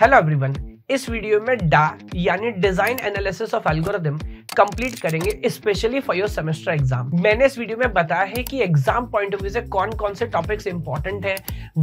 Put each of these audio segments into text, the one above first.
Hello everyone इस video में डा यानी design analysis of algorithm complete करेंगे specially for your semester exam मैंने इस वीडियो में बताया है कि एग्जाम पॉइंट ऑफ व्यू से कौन कौन से टॉपिक्स इंपॉर्टेंट है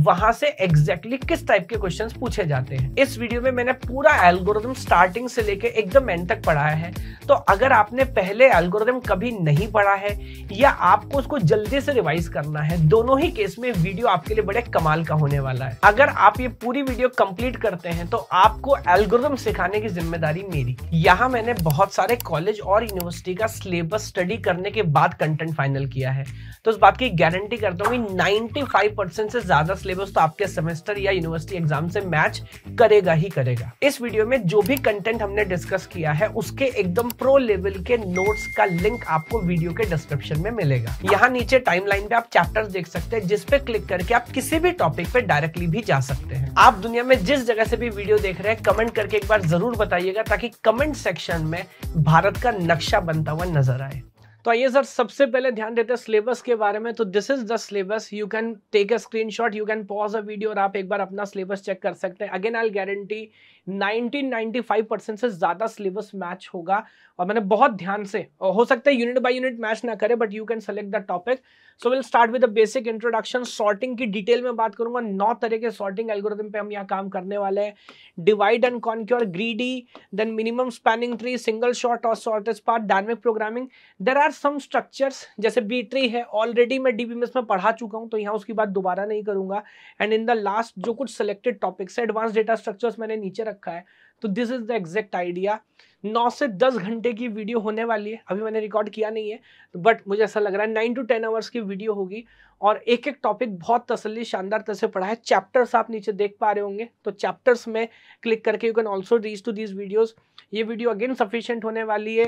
वहां से एग्जैक्टली exactly किस टाइप के क्वेश्चन पूछे जाते हैं इस वीडियो में मैंने पूरा एल्गोरिदम स्टार्टिंग से लेकर एकदम एंड तक पढ़ाया है तो अगर आपने पहले एल्गोरिदम कभी नहीं पढ़ा है या आपको उसको जल्दी से रिवाइज करना है दोनों ही केस में वीडियो आपके लिए बड़े कमाल का होने वाला है अगर आप ये पूरी वीडियो कंप्लीट करते हैं तो आपको एल्गोरिदम सिखाने की जिम्मेदारी मेरी यहाँ मैंने बहुत सारे कॉलेज और यूनिवर्सिटी का सिलेबस स्टडी करने के बाद कंटेंट फाइनल किया है तो उस बात की गारंटी करता हूँ कि 95 परसेंट से ज्यादा सिलेबस तो आपके सेमेस्टर या यूनिवर्सिटी एग्जाम से मैच करेगा ही करेगा इस वीडियो में जो भी कंटेंट हमने डिस्कस किया है उसके एकदम प्रो लेवल के नोट्स का लिंक आपको वीडियो के डिस्क्रिप्शन में मिलेगा यहाँ नीचे टाइम पे आप चैप्टर देख सकते हैं जिसपे क्लिक करके आप किसी भी टॉपिक पे डायरेक्टली भी जा सकते हैं आप दुनिया में जिस जगह से भी वीडियो देख रहे हैं कमेंट करके एक बार जरूर बताइएगा ताकि कमेंट सेक्शन में भारत का का नक्शा बनता हुआ नजर आए तो आइए सर सबसे पहले ध्यान देते हैं सिलेबस के बारे में तो this is the syllabus you can take a screenshot you can pause a video और आप एक बार अपना सिलेबस चेक कर सकते हैं अगेन आई गारंटी 1995 परसेंट से ज़्यादा सिलेबस मैच होगा और मैंने बहुत ध्यान से हो सकता है यूनिट बाय यूनिट मैच ना करे but you can select the topic so will start with the basic introduction sorting की डिटेल में बात करूंगा नौ तरह के सॉर्टिंग एल्गोरिथम पे हम यहाँ काम करने वाले हैं divide and conquer greedy then minimum spanning tree single short और short part dynamic programming there are some structures जैसे बी ट्री है ऑलरेडी मैं डी में पढ़ा चुका हूँ तो यहाँ उसकी बात दोबारा नहीं करूंगा एंड इन द लास्ट जो कुछ selected topics advance data structures मैंने नीचे रखा है तो this is the exact idea नौ से दस घंटे की वीडियो होने वाली है अभी मैंने रिकॉर्ड किया नहीं है बट मुझे ऐसा लग रहा है नाइन टू टेन आवर्स की वीडियो होगी और एक एक टॉपिक बहुत तसली शानदार तरह से पढ़ा है चैप्टर्स आप नीचे देख पा रहे होंगे तो चैप्टर्स में क्लिक करके you can also reach to these videos ये वीडियो अगेन सफिशियंट होने वाली है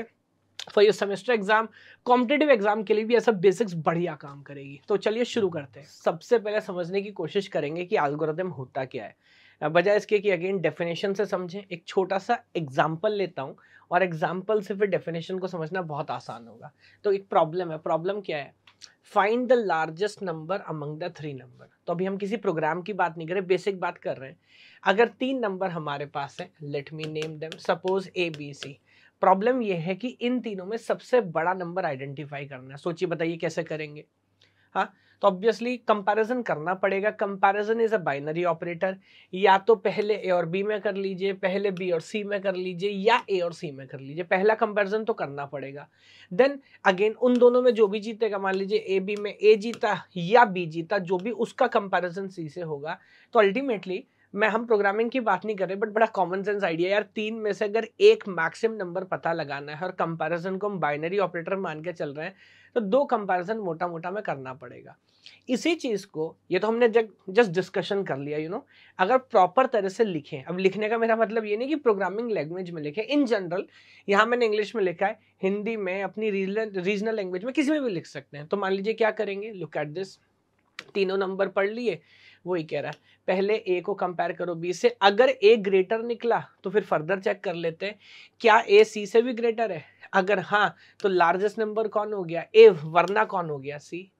for your semester exam competitive exam के लिए भी ऐसा बेसिक्स बढ़िया काम करेगी तो चलिए शुरू करते हैं सबसे पहले समझने की कोशिश करेंगे कि एल्गोरिदम होता क्या है बजाय इसके कि अगेन डेफिनेशन से समझें एक छोटा सा एग्जाम्पल लेता हूँ और एग्जाम्पल से फिर डेफिनेशन को समझना बहुत आसान होगा तो एक प्रॉब्लम है प्रॉब्लम क्या है find the largest number among the three number तो अभी हम किसी प्रोग्राम की बात नहीं कर रहे बेसिक बात कर रहे हैं अगर तीन नंबर हमारे पास है let me name them suppose A B C problem यह है कि इन तीनों में सबसे बड़ा नंबर आइडेंटिफाई करना है सोचिए बताइए कैसे करेंगे हाँ तो ऑब्वियसली कंपैरिजन करना पड़ेगा comparison is a binary operator या तो पहले ए और बी में कर लीजिए पहले बी और सी में कर लीजिए या ए और सी में कर लीजिए पहला कंपैरिजन तो करना पड़ेगा देन अगेन उन दोनों में जो भी जीतेगा मान लीजिए ए बी में ए जीता या बी जीता जो भी उसका कंपेरिजन सी से होगा तो अल्टीमेटली मैं हम प्रोग्रामिंग की बात नहीं कर रहे बट बड़ा कॉमन सेंस आइडिया यार तीन में से अगर एक मैक्सिम नंबर पता लगाना है और कंपैरिजन को हम बाइनरी ऑपरेटर मान के चल रहे हैं तो दो कंपैरिजन मोटा मोटा में करना पड़ेगा इसी चीज़ को ये तो हमने जब जस्ट डिस्कशन कर लिया यू you नो know, अगर प्रॉपर तरह से लिखें अब लिखने का मेरा मतलब ये नहीं कि प्रोग्रामिंग लैंग्वेज में लिखें इन जनरल यहाँ मैंने इंग्लिश में लिखा है हिंदी में अपनी रीजनल लैंग्वेज में किसी में भी लिख सकते हैं तो मान लीजिए क्या करेंगे लुक एट दिस तीनों नंबर पढ़ लिए वही कह रहा है पहले ए को कंपेयर करो बी से अगर ए ग्रेटर निकला तो फिर फर्दर चेक कर लेते हैं क्या ए सी से भी ग्रेटर है अगर हाँ तो लार्जेस्ट नंबर कौन हो गया ए वरना कौन हो गया सी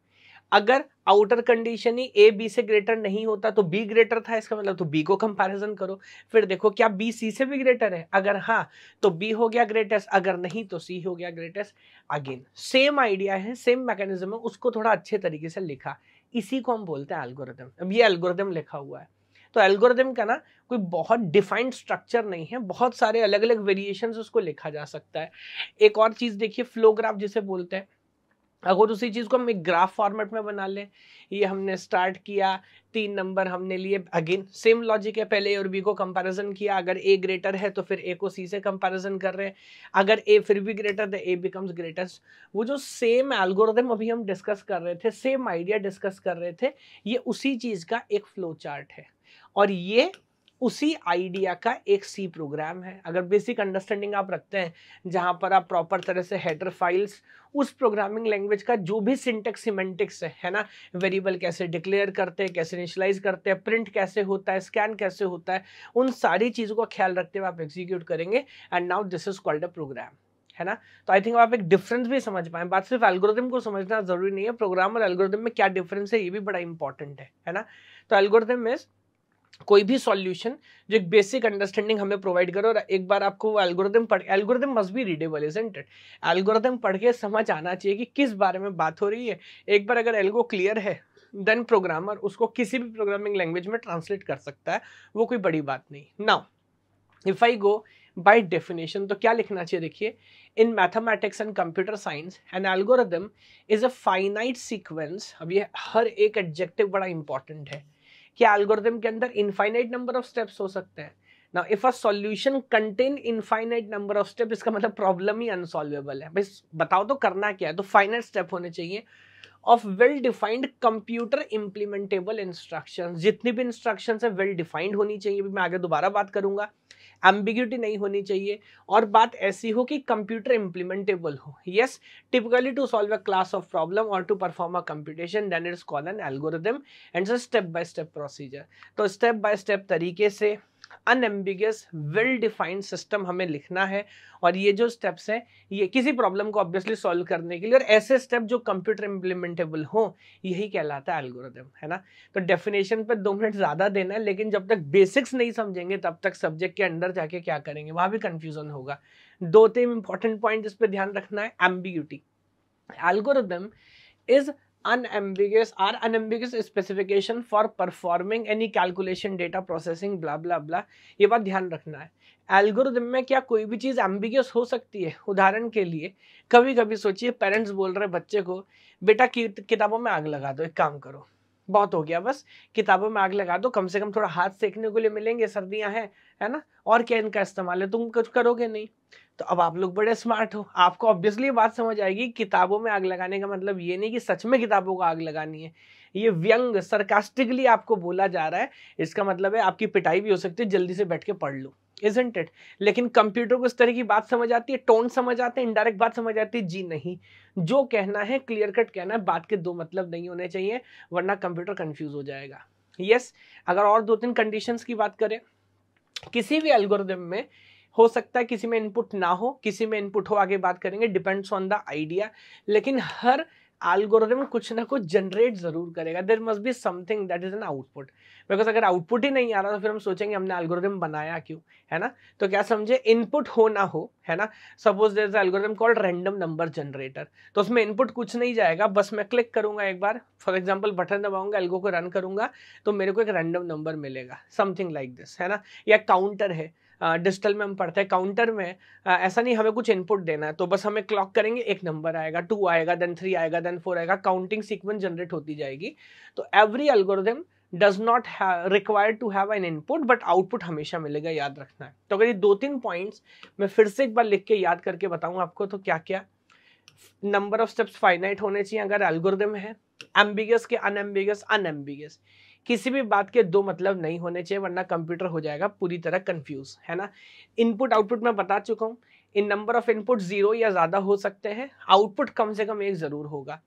अगर आउटर कंडीशन ही ए बी से ग्रेटर नहीं होता तो बी ग्रेटर था इसका मतलब तो बी को कंपैरिजन करो फिर देखो क्या बी सी से भी ग्रेटर है अगर हाँ तो बी हो गया ग्रेटेस्ट अगर नहीं तो सी हो गया ग्रेटेस्ट अगेन सेम आइडिया है सेम मैकेनिज्म है उसको थोड़ा अच्छे तरीके से लिखा इसी को हम बोलते हैं एल्गोरिदम अब ये एल्गोरिदम लिखा हुआ है तो एल्गोरिदम का ना कोई बहुत डिफाइंड स्ट्रक्चर नहीं है बहुत सारे अलग अलग वेरिएशन उसको लिखा जा सकता है एक और चीज़ देखिए फ्लोग्राफ जिसे बोलते हैं अगर उसी चीज़ को हम एक ग्राफ फॉर्मेट में बना लें ये हमने स्टार्ट किया तीन नंबर हमने लिए अगेन सेम लॉजिक है पहले ए और बी को कंपैरिजन किया अगर ए ग्रेटर है तो फिर ए को सी से कंपैरिजन कर रहे हैं अगर ए फिर भी ग्रेटर तो ए बिकम्स ग्रेटेस्ट वो जो सेम एल्गोरिथम अभी हम डिस्कस कर रहे थे सेम आइडिया डिस्कस कर रहे थे ये उसी चीज़ का एक फ्लो चार्ट है और ये उसी आइडिया का एक सी प्रोग्राम है अगर बेसिक अंडरस्टैंडिंग आप रखते हैं जहाँ पर आप प्रॉपर तरह से हेडर फाइल्स उस प्रोग्रामिंग लैंग्वेज का जो भी सिंटेक्स सिमेंटिक्स है है ना वेरिएबल कैसे डिक्लेयर करते हैं कैसे इनिशलाइज करते हैं प्रिंट कैसे होता है स्कैन कैसे होता है उन सारी चीज़ों का ख्याल रखते हुए आप एग्जीक्यूट करेंगे and now this is called a program है ना तो आई थिंक आप एक डिफरेंस भी समझ पाए बात सिर्फ एल्गोरिथम को समझना जरूरी नहीं है प्रोग्राम और एल्गोरिथम में क्या डिफरेंस है ये भी बड़ा इंपॉर्टेंट है है ना तो एल्गोरिथम इज़ कोई भी सॉल्यूशन जो एक बेसिक अंडरस्टैंडिंग हमें प्रोवाइड करे और एक बार आपको वो एल्गोरिदम पढ़ algorithm must be readable is it algorithm पढ़ के समझ आना चाहिए कि किस बारे में बात हो रही है एक बार अगर एल्गो क्लियर है देन प्रोग्रामर उसको किसी भी प्रोग्रामिंग लैंग्वेज में ट्रांसलेट कर सकता है वो कोई बड़ी बात नहीं now if I go by definition तो क्या लिखना चाहिए देखिए in mathematics and computer science and algorithm is a finite sequence अब ये हर एक एडजेक्टिव बड़ा इंपॉर्टेंट है कि एल्गोरिथम के अंदर इनफाइनाइट नंबर ऑफ स्टेप्स हो सकते हैं ना if a solution contain infinite number of step इसका मतलब प्रॉब्लम ही अनसॉल्वेबल है बस बताओ तो करना क्या है तो फाइनाइट स्टेप होने चाहिए of well defined computer implementable instruction जितनी भी इंस्ट्रक्शन है वेल well डिफाइंड होनी चाहिए भी मैं आगे दोबारा बात करूंगा एम्बिग्यूटी नहीं होनी चाहिए और बात ऐसी हो कि कंप्यूटर इम्प्लीमेंटेबल हो yes typically to solve a class of problem और to perform a computation then it's call an algorithm and step by step procedure तो स्टेप बाय स्टेप तरीके से अनएम्बिगस वेल डिफाइंड सिस्टम हमें लिखना है और ये जो स्टेप्स हैं ये किसी प्रॉब्लम को ऑब्वियसली सॉल्व करने के लिए और ऐसे स्टेप जो कंप्यूटर इम्प्लीमेंटेबल हो यही कहलाता है एल्गोरिदम है ना तो डेफिनेशन पर दो मिनट ज़्यादा देना है लेकिन जब तक बेसिक्स नहीं समझेंगे तब तक सब्जेक्ट के अंडर जाके क्या करेंगे वहाँ भी कन्फ्यूज़न होगा दो तीन इंपॉर्टेंट पॉइंट इस पर ध्यान रखना है ambiguity algorithm is unambiguous or unambiguous specification for performing any calculation data processing blah blah blah ये बात ध्यान रखना है एल्गोरिदम में क्या कोई भी चीज़ एम्बिगियस हो सकती है उदाहरण के लिए कभी कभी सोचिए पेरेंट्स बोल रहे बच्चे को बेटा किताबों में आग लगा दो एक काम करो बहुत हो गया बस किताबों में आग लगा दो कम से कम थोड़ा हाथ सेकने को लिए मिलेंगे सर्दियां हैं है ना और क्या इनका इस्तेमाल है तुम कुछ करोगे नहीं तो अब आप लोग बड़े स्मार्ट हो आपको ऑब्वियसली बात समझ आएगी किताबों में आग लगाने का मतलब ये नहीं कि सच में किताबों को आग लगानी है ये व्यंग सरकास्टिकली आपको बोला जा रहा है इसका मतलब है आपकी पिटाई भी हो सकती है जल्दी से बैठ के पढ़ लो इजेंट इट लेकिन कंप्यूटर को इस तरह की बात समझ आती है टोन समझ आते हैं इनडायरेक्ट बात समझ आती है जी नहीं जो कहना है क्लियर कट कहना है बात के दो मतलब नहीं होने चाहिए वरना कंप्यूटर कंफ्यूज हो जाएगा यस yes, अगर और दो तीन कंडीशंस की बात करें किसी भी एल्गोरिदम में हो सकता है किसी में इनपुट ना हो किसी में इनपुट हो आगे बात करेंगे डिपेंड्स ऑन द आइडिया लेकिन हर एल्गोरिथम कुछ ना कुछ जनरेट जरूर करेगा there must be something that is an output because अगर आउटपुट ही नहीं आ रहा तो फिर हम सोचेंगे हमने एल्गोरिथम बनाया क्यों है ना तो क्या समझे इनपुट हो ना हो है ना suppose there is algorithm called random number generator तो उसमें इनपुट कुछ नहीं जाएगा बस मैं क्लिक करूंगा एक बार फॉर एग्जाम्पल बटन दबाऊंगा एल्गो को रन करूंगा तो मेरे को एक रैंडम नंबर मिलेगा समथिंग लाइक दिस है ना या काउंटर है डिजिटल में हम पढ़ते हैं काउंटर में ऐसा नहीं हमें कुछ इनपुट देना है तो बस हमें क्लॉक करेंगे एक नंबर आएगा टू आएगा देन थ्री आएगा देन फोर आएगा काउंटिंग सीक्वेंस जनरेट होती जाएगी तो every algorithm does not require to have an input but output हमेशा मिलेगा याद रखना है तो अगर ये दो तीन पॉइंट्स मैं फिर से एक बार लिख के याद करके बताऊँ आपको तो क्या क्या नंबर ऑफ स्टेप्स फाइनाइट होने चाहिए अगर एल्गोरिदम है एम्बिगस के अनएम्बिगस अनएम्बिगस किसी भी बात के दो मतलब नहीं होने चाहिए वरना कंप्यूटर हो जाएगा पूरी तरह कंफ्यूज है ना इनपुट आउटपुट मैं बता चुका हूँ in number of input zero या ज़्यादा हो सकते हैं आउटपुट कम से कम एक ज़रूर होगा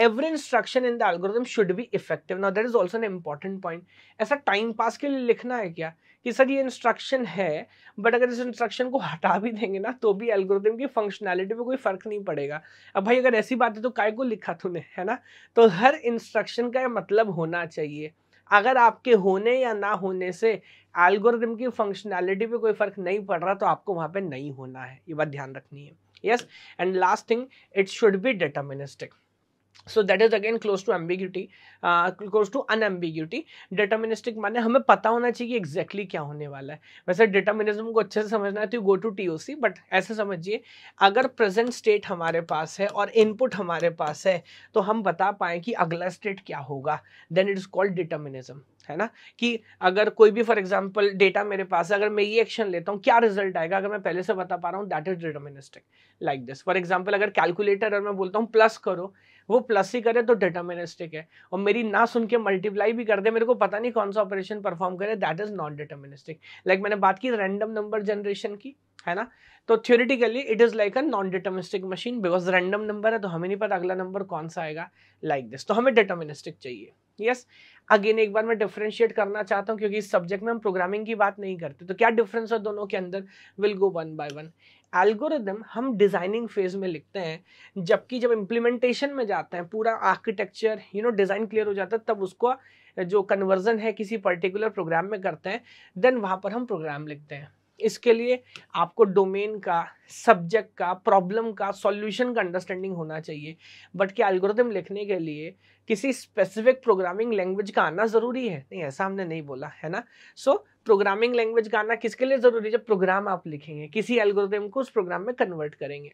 every instruction in the algorithm should be effective now that is also an important point ऐसा टाइम पास के लिए लिखना है क्या कि सर ये इंस्ट्रक्शन है बट अगर इस इंस्ट्रक्शन को हटा भी देंगे ना तो भी एल्गोरिथम की फंक्शनैलिटी में कोई फर्क नहीं पड़ेगा अब भाई अगर ऐसी बात है तो काय को लिखा तूने है ना तो हर इंस्ट्रक्शन का मतलब होना चाहिए अगर आपके होने या ना होने से एल्गोरिदम की फंक्शनैलिटी पे कोई फ़र्क नहीं पड़ रहा तो आपको वहाँ पे नहीं होना है ये बात ध्यान रखनी है yes and last thing it should be deterministic so that is again close to ambiguity close to unambiguity deterministic माने हमें पता होना चाहिए एग्जैक्टली exactly क्या होने वाला है वैसे डिटर्मिनिज्म को अच्छे से समझना है तो you go to T O C but ऐसे समझिए अगर प्रेजेंट स्टेट हमारे पास है और इनपुट हमारे पास है तो हम बता पाए कि अगला स्टेट क्या होगा then it is called determinism है ना कि अगर कोई भी फॉर एग्जाम्पल डेटा मेरे पास है अगर मैं ये एक्शन लेता हूँ क्या रिजल्ट आएगा अगर मैं पहले से बता पा रहा हूँ that is deterministic like this for example अगर कैलकुलेटर अगर मैं बोलता हूँ प्लस करो वो प्लस ही करे तो डिटर्मिनिस्टिक है और मेरी ना सुन के मल्टीप्लाई भी कर दे मेरे को पता नहीं कौन सा ऑपरेशन परफॉर्म करे that is not deterministic like मैंने बात की रैंडम नंबर जनरेशन की है ना तो theoretically it is like a non deterministic machine because random number है तो हमें नहीं पता अगला नंबर कौन सा आएगा लाइक like दिस तो हमें डिटर्मिनिस्टिक चाहिए यस yes. अगेन एक बार मैं डिफ्रेंशिएट करना चाहता हूँ क्योंकि इस सब्जेक्ट में हम प्रोग्रामिंग की बात नहीं करते तो क्या डिफरेंस है दोनों के अंदर will go one by one algorithm हम डिज़ाइनिंग फेज़ में लिखते हैं जबकि जब इम्प्लीमेंटेशन में जाते हैं पूरा architecture you know design clear हो जाता है तब उसको जो कन्वर्जन है किसी पर्टिकुलर प्रोग्राम में करते हैं देन वहाँ पर हम प्रोग्राम लिखते हैं इसके लिए आपको डोमेन का सब्जेक्ट का प्रॉब्लम का सॉल्यूशन का अंडरस्टैंडिंग होना चाहिए बट क्या एल्गोरिदम लिखने के लिए किसी स्पेसिफिक प्रोग्रामिंग लैंग्वेज का आना ज़रूरी है नहीं ऐसा हमने नहीं बोला है ना सो so, प्रोग्रामिंग लैंग्वेज का आना किसके लिए ज़रूरी है प्रोग्राम आप लिखेंगे किसी एल्गोरिथम को उस प्रोग्राम में कन्वर्ट करेंगे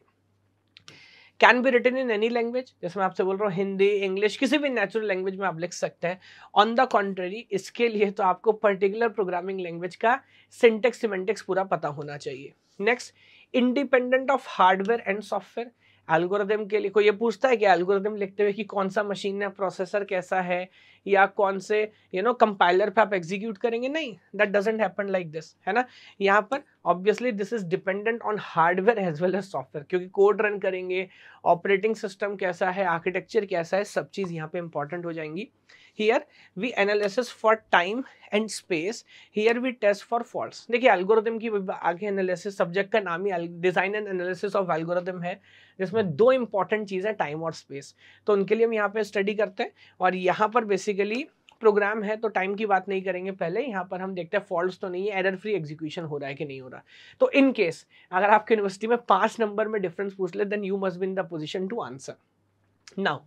can be written in any language जैसे मैं आपसे बोल रहा हूँ हिंदी इंग्लिश किसी भी नेचुरल लैंग्वेज में आप लिख सकते हैं ऑन द कॉन्ट्रेरी इसके लिए तो आपको पर्टिकुलर प्रोग्रामिंग लैंग्वेज का सिंटेक्स सिमेंटिक्स पूरा पता होना चाहिए next independent of hardware and software algorithm के लिए कोई ये पूछता है कि एल्गोरिदम लिखते हुए कि कौन सा मशीन है प्रोसेसर कैसा है या कौन से यू नो कंपाइलर पे आप एग्जीक्यूट करेंगे नहीं that doesn't happen like this है ना यहाँ पर obviously this is dependent on hardware as well as software क्योंकि कोड रन करेंगे ऑपरेटिंग सिस्टम कैसा है आर्किटेक्चर कैसा है सब चीज़ यहाँ पर इंपॉर्टेंट हो जाएंगी here we analysis for time and space here we test for fault देखिए एल्गोरिदम की आगे एनालिसिस सब्जेक्ट का नाम ही design and analysis of algorithm है जिसमें दो इंपॉर्टेंट चीज है टाइम और स्पेस तो उनके लिए हम यहाँ पे स्टडी करते हैं और यहाँ पर बेसिकली प्रोग्राम है तो टाइम की बात नहीं करेंगे पहले यहाँ पर हम देखते हैं फॉल्ट तो नहीं है एरर फ्री एग्जीक्यूशन हो रहा है कि नहीं हो रहा तो इन केस अगर आपकी यूनिवर्सिटी में पांच नंबर में डिफरेंस पूछ ले then you must be in the position to answer now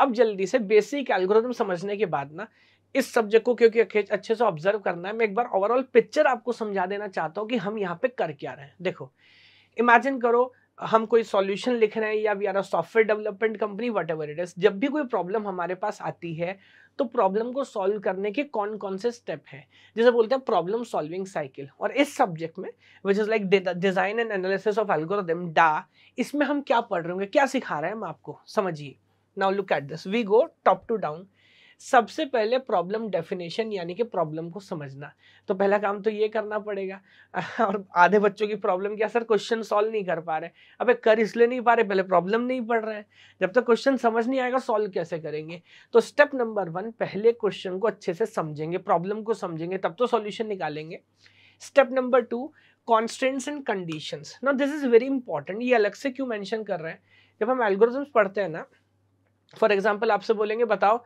अब जल्दी से बेसिक एल्गोरिथम समझने के बाद ना इस सब्जेक्ट को क्योंकि अच्छे से ऑब्जर्व करना है मैं एक बार ओवरऑल पिक्चर आपको समझा देना चाहता हूँ कि हम यहाँ पे कर क्या रहे हैं देखो इमेजिन करो हम कोई सॉल्यूशन लिख रहे हैं या we are a software development company whatever it is जब भी कोई प्रॉब्लम हमारे पास आती है तो प्रॉब्लम को सॉल्व करने के कौन कौन से स्टेप हैं जैसे बोलते हैं प्रॉब्लम सॉल्विंग साइकिल और इस सब्जेक्ट में which is like design and analysis of algorithm डा इसमें हम क्या पढ़ रहे होंगे क्या सिखा रहे हैं हम आपको समझिए now look at this we go top to down सबसे पहले प्रॉब्लम डेफिनेशन यानी कि प्रॉब्लम को समझना तो पहला काम तो ये करना पड़ेगा और आधे बच्चों की प्रॉब्लम क्या सर क्वेश्चन सॉल्व नहीं कर पा रहे अबे कर इसलिए नहीं पा रहे पहले प्रॉब्लम नहीं पढ़ रहे हैं जब तक क्वेश्चन समझ नहीं आएगा सॉल्व कैसे करेंगे तो स्टेप नंबर वन पहले क्वेश्चन को अच्छे से समझेंगे प्रॉब्लम को समझेंगे तब तो सॉल्यूशन निकालेंगे step number two constants and conditions ना दिस इज़ वेरी इंपॉर्टेंट ये अलग से क्यों मैंशन कर रहे हैं जब हम एल्गोरिजम्स पढ़ते हैं ना फॉर एग्जाम्पल आपसे बोलेंगे बताओ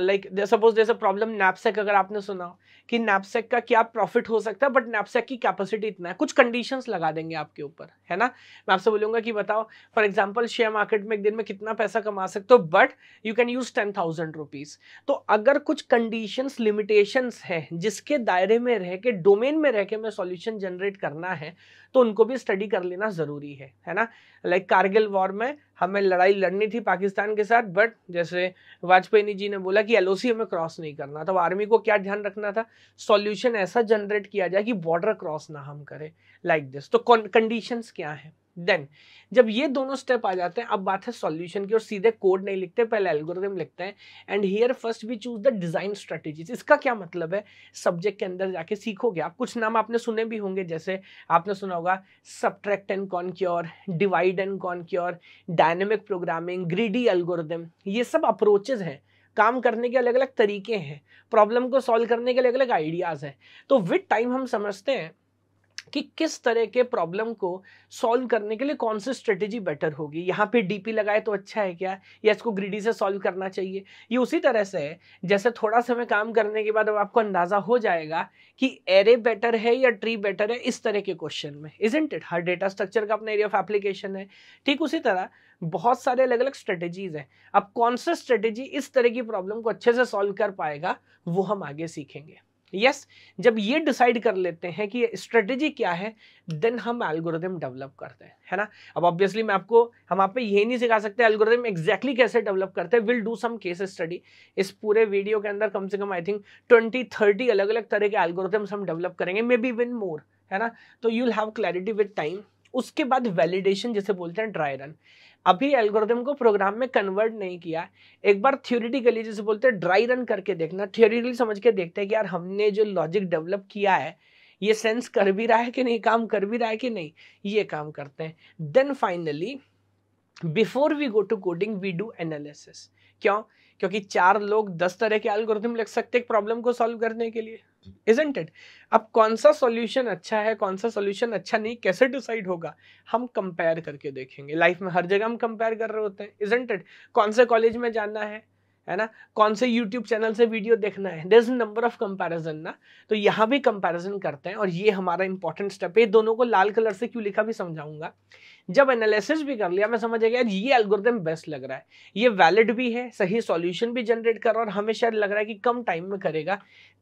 लाइक सपोज जैसे प्रॉब्लम नैपसेक अगर आपने सुना हो कि नैपसेक का क्या प्रॉफिट हो सकता है बट नैपसेक की कैपेसिटी इतना है कुछ कंडीशंस लगा देंगे आपके ऊपर है ना मैं आपसे बोलूंगा कि बताओ फॉर एग्जांपल शेयर मार्केट में एक दिन में कितना पैसा कमा सकते हो but you can use ten thousand rupees तो अगर कुछ कंडीशंस लिमिटेशंस है जिसके दायरे में रह के डोमेन में रह के मैं सोल्यूशन जनरेट करना है तो उनको भी स्टडी कर लेना ज़रूरी है है ना लाइक कारगिल वॉर में हमें लड़ाई लड़नी थी पाकिस्तान के साथ बट जैसे वाजपेयी जी ने बोला कि एल हमें क्रॉस नहीं करना तो आर्मी को क्या ध्यान रखना था सॉल्यूशन ऐसा जनरेट किया जाए कि बॉर्डर क्रॉस ना हम करें लाइक दिस तो कंडीशंस क्या हैं देन जब ये दोनों स्टेप आ जाते हैं अब बात है सॉल्यूशन की और सीधे कोड नहीं लिखते पहले एल्गोरिथम लिखते हैं and here first we choose the design strategies इसका क्या मतलब है सब्जेक्ट के अंदर जाके सीखोगे आप कुछ नाम आपने सुने भी होंगे जैसे आपने सुना होगा subtract and conquer divide and conquer dynamic programming greedy algorithm ये सब अप्रोचेज हैं काम करने के अलग अलग तरीके हैं प्रॉब्लम को सॉल्व करने के अलग अलग आइडियाज़ हैं तो विद टाइम हम समझते हैं कि किस तरह के प्रॉब्लम को सॉल्व करने के लिए कौन सी स्ट्रेटेजी बेटर होगी यहाँ पे डीपी लगाए तो अच्छा है क्या या इसको ग्रीडी से सॉल्व करना चाहिए ये उसी तरह से है जैसे थोड़ा समय काम करने के बाद अब आपको अंदाज़ा हो जाएगा कि एरे बेटर है या ट्री बेटर है इस तरह के क्वेश्चन में इंट इट हर डेटा स्ट्रक्चर का अपना एरिया ऑफ एप्लीकेशन है ठीक उसी तरह बहुत सारे अलग अलग स्ट्रेटेजीज हैं अब कौन सा स्ट्रेटेजी इस तरह की प्रॉब्लम को अच्छे से सॉल्व कर पाएगा वो हम आगे सीखेंगे यस yes, जब ये डिसाइड कर लेते हैं कि स्ट्रेटेजी क्या है देन हम एल्गोरिदम डेवलप करते हैं है ना अब ऑब्वियसली मैं आपको हम आप पे ये नहीं सिखा सकते एल्गोरिदम एग्जैक्टली exactly कैसे डेवलप करते हैं will do some case study इस पूरे वीडियो के अंदर कम से कम आई थिंक ट्वेंटी थर्टी अलग अलग तरह के एल्गोरिदम्स हम डेवलप करेंगे मे बी विन मोर है ना तो you have clarity with time उसके बाद वैलिडेशन जैसे बोलते हैं ड्राई रन अभी एल्गोरिदम को प्रोग्राम में कन्वर्ट नहीं किया एक बार थ्योरिटिकली जैसे बोलते हैं ड्राई रन करके देखना थ्योरिटिकली समझ के देखते हैं कि यार हमने जो लॉजिक डेवलप किया है ये सेंस कर भी रहा है कि नहीं काम कर भी रहा है कि नहीं ये काम करते हैं then finally before we go to coding we do analysis क्यों क्योंकि चार लोग दस तरह के एल्गोरिथम लिख सकते हैं प्रॉब्लम को सॉल्व करने के लिए इजेंट इट अब कौन सा सॉल्यूशन अच्छा है कौन सा सॉल्यूशन अच्छा नहीं कैसे डिसाइड होगा हम कंपेयर करके देखेंगे लाइफ में हर जगह हम कंपेयर कर रहे होते हैं इजेंट इट कौन से कॉलेज में जाना है है ना कौन से यूट्यूब चैनल से वीडियो देखना है देर नंबर ऑफ कंपैरिजन ना तो यहाँ भी कंपैरिजन करते हैं और ये हमारा इंपॉर्टेंट स्टेप है दोनों को लाल कलर से क्यों लिखा भी समझाऊंगा जब एनालिसिस भी कर लिया मैं समझ गया ये एल्गोरिदम बेस्ट लग रहा है ये वैलिड भी है सही सॉल्यूशन भी जनरेट कर रहा है और हमें शायद लग रहा है कि कम टाइम में करेगा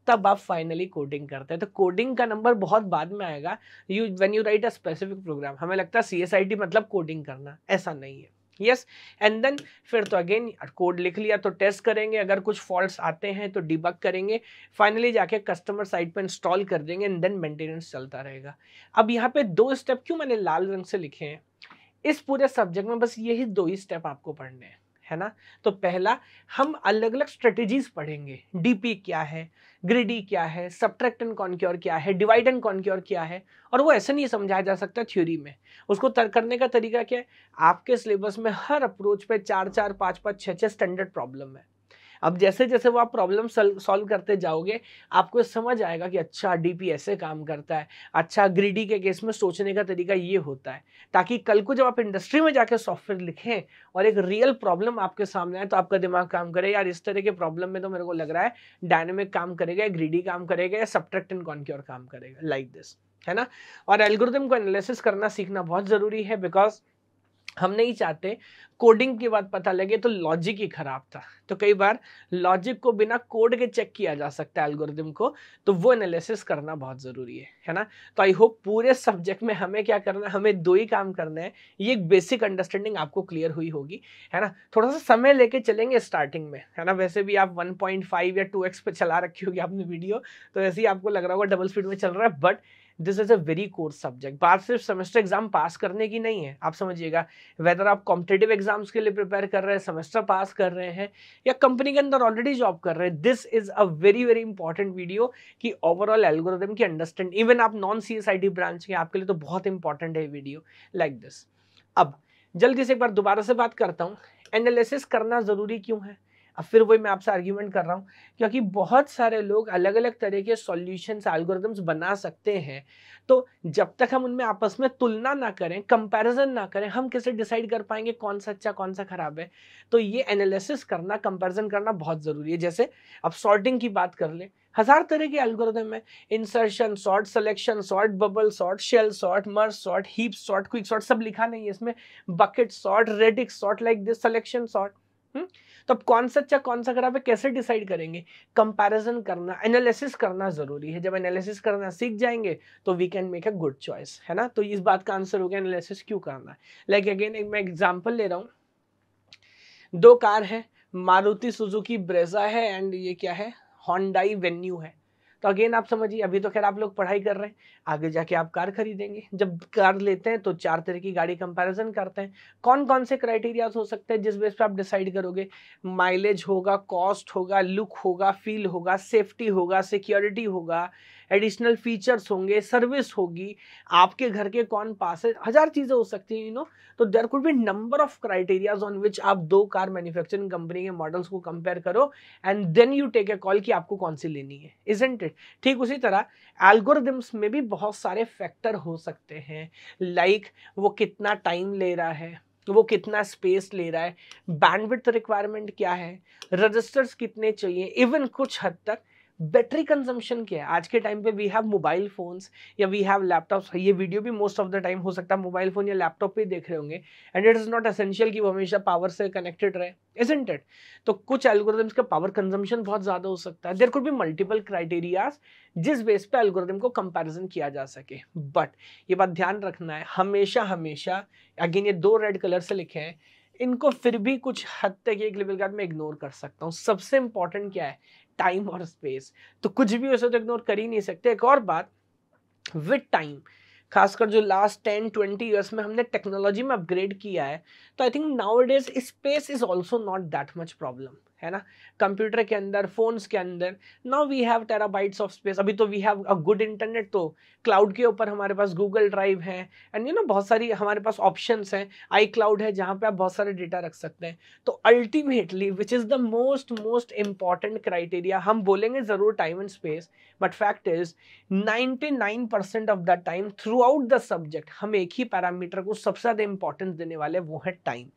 तब आप फाइनली कोडिंग करते हैं तो कोडिंग का नंबर बहुत बाद में आएगा you when you write a specific program हमें लगता है सी मतलब कोडिंग करना ऐसा नहीं है यस एंड देन फिर तो अगेन कोड लिख लिया तो टेस्ट करेंगे अगर कुछ फॉल्ट्स आते हैं तो डिबक करेंगे फाइनली जाके कस्टमर साइट पे इंस्टॉल कर देंगे एंड देन मेंटेनेंस चलता रहेगा अब यहाँ पे दो स्टेप क्यों मैंने लाल रंग से लिखे हैं इस पूरे सब्जेक्ट में बस यही दो ही स्टेप आपको पढ़ने हैं है ना तो पहला हम अलग अलग स्ट्रेटेजीज पढ़ेंगे डीपी क्या है ग्रिडी क्या है सब्ट्रैक्ट एंड कॉन्क्योर क्या है डिवाइड एंड कॉन्क्योर क्या है और वो ऐसे नहीं समझाया जा सकता थ्योरी में उसको तर करने का तरीका क्या है आपके सिलेबस में हर अप्रोच पे चार चार पाँच पाँच छः छः स्टैंडर्ड प्रॉब्लम है अब जैसे जैसे वो आप प्रॉब्लम सॉल्व करते जाओगे आपको समझ आएगा कि अच्छा डीपी ऐसे काम करता है अच्छा ग्रीडी के केस में सोचने का तरीका ये होता है ताकि कल को जब आप इंडस्ट्री में जाकर सॉफ्टवेयर लिखें और एक रियल प्रॉब्लम आपके सामने आए तो आपका दिमाग काम करे यार इस तरह के प्रॉब्लम में तो मेरे को लग रहा है डायनेमिक काम करेगा या ग्रीडी काम करेगा या सब्ट्रैक्ट एंड कॉन्क्योर काम करेगा लाइक like दिस है ना और एल्गोरिथम को एनालिसिस करना सीखना बहुत ज़रूरी है बिकॉज हम नहीं चाहते कोडिंग की बात पता लगे तो लॉजिक ही खराब था तो कई बार लॉजिक को बिना कोड के चेक किया जा सकता है एल्गोरिदम को तो वो एनालिसिस करना बहुत ज़रूरी है है ना तो आई होप पूरे सब्जेक्ट में हमें क्या करना है हमें दो ही काम करना है ये एक बेसिक अंडरस्टैंडिंग आपको क्लियर हुई होगी है ना थोड़ा सा समय लेके चलेंगे स्टार्टिंग में है ना वैसे भी आप वन या टू पे चला रखी होगी आपने वीडियो तो वैसे ही आपको लग रहा होगा डबल स्पीड में चल रहा है but this is a very core subject बात सिर्फ सेमेस्टर एग्जाम पास करने की नहीं है आप समझिएगा वेदर आप कॉम्पिटेटिव एग्जाम्स के लिए प्रिपेयर कर रहे हैं सेमेस्टर पास कर रहे हैं या कंपनी के अंदर ऑलरेडी जॉब कर रहे हैं this is a very very important video कि ओवरऑल एल्गोरिदम की अंडरस्टैंड इवन आप non C S I branch के आपके लिए तो बहुत इंपॉर्टेंट है वीडियो लाइक दिस अब जल्दी से एक बार दोबारा से बात करता हूँ एनालिसिस करना ज़रूरी क्यों है अब फिर वही मैं आपसे आर्ग्यूमेंट कर रहा हूँ क्योंकि बहुत सारे लोग अलग अलग तरह के सॉल्यूशंस एल्गोरिदम्स बना सकते हैं तो जब तक हम उनमें आपस में तुलना ना करें कंपैरिजन ना करें हम कैसे डिसाइड कर पाएंगे कौन सा अच्छा कौन सा ख़राब है तो ये एनालिसिस करना कंपैरिजन करना बहुत ज़रूरी है जैसे अब सॉर्टिंग की बात कर लें हज़ार तरह के एल्गोरिदम है insertion sort selection sort bubble sort shell sort merge sort heap sort quick sort सब लिखा नहीं है इसमें bucket sort radix sort like this selection sort हुँ? हम्म? तो अब कौन सा अच्छा कौन सा खराब है कैसे डिसाइड करेंगे कंपैरिजन करना एनालिसिस करना जरूरी है जब एनालिसिस करना सीख जाएंगे तो we can make a good choice है ना तो इस बात का आंसर हो गया एनालिसिस क्यों करना है लाइक अगेन मैं एग्जाम्पल ले रहा हूँ दो कार है मारुति सुजुकी ब्रेजा है एंड ये क्या है हॉन्डाई वेन्यू है तो अगेन आप समझिए अभी तो खैर आप लोग पढ़ाई कर रहे हैं आगे जाके आप कार खरीदेंगे जब कार लेते हैं तो चार तरह की गाड़ी कंपैरिजन करते हैं कौन कौन से क्राइटेरियाज हो सकते हैं जिस बेस पर आप डिसाइड करोगे माइलेज होगा कॉस्ट होगा लुक होगा फील होगा सेफ्टी होगा सिक्योरिटी होगा एडिशनल फीचर्स होंगे सर्विस होगी आपके घर के कौन पास है हज़ार चीज़ें हो सकती हैं यू नो तो there could be number of criterias on which आप दो कार मैन्युफैक्चरिंग कंपनी के मॉडल्स को कंपेयर करो and then you take a call कि आपको कौन सी लेनी है इज इट ठीक उसी तरह एल्गोरिदम्स में भी बहुत सारे फैक्टर हो सकते हैं लाइक like, वो कितना टाइम ले रहा है वो कितना स्पेस ले रहा है बैंडविड्थ रिक्वायरमेंट क्या है रजिस्टर्स कितने चाहिए इवन कुछ हद तक बैटरी कंजम्पशन क्या है आज के टाइम पे वी हैव मोबाइल फोन्स या वी हैव लैपटॉप्स ये वीडियो भी मोस्ट ऑफ द टाइम हो सकता है मोबाइल फोन या लैपटॉप पे देख रहे होंगे and it is not essential कि वो हमेशा पावर से कनेक्टेड रहे इजेंट इट तो कुछ एल्गोरिदम्स का पावर कंजम्पशन बहुत ज़्यादा हो सकता है देर कुड भी मल्टीपल क्राइटेरियाज जिस बेस पे एल्गोरिदम को कंपेरिजन किया जा सके बट ये बात ध्यान रखना है हमेशा हमेशा अगेन ये दो रेड कलर से लिखे हैं इनको फिर भी कुछ हद तक एक लेवल का मैं इग्नोर कर सकता हूँ सबसे इंपॉर्टेंट क्या है टाइम और स्पेस तो कुछ भी उसे तो इग्नोर कर ही नहीं सकते एक और बात विद टाइम खासकर जो लास्ट टेन ट्वेंटी ईयर्स में हमने टेक्नोलॉजी में अपग्रेड किया है तो I think nowadays space is also not that much problem है ना कंप्यूटर के अंदर फोन्स के अंदर now we have terabytes of space अभी तो we have a good internet तो क्लाउड के ऊपर हमारे पास गूगल ड्राइव है एंड यू नो बहुत सारी हमारे पास ऑप्शंस हैं आई क्लाउड है जहाँ पे आप बहुत सारे डेटा रख सकते हैं तो ultimately which is the most most important criteria हम बोलेंगे ज़रूर time and space but fact is nine percent of the time throughout the subject हम एक ही पैरामीटर को सबसे ज़्यादा इंपॉर्टेंस देने वाले वो है टाइम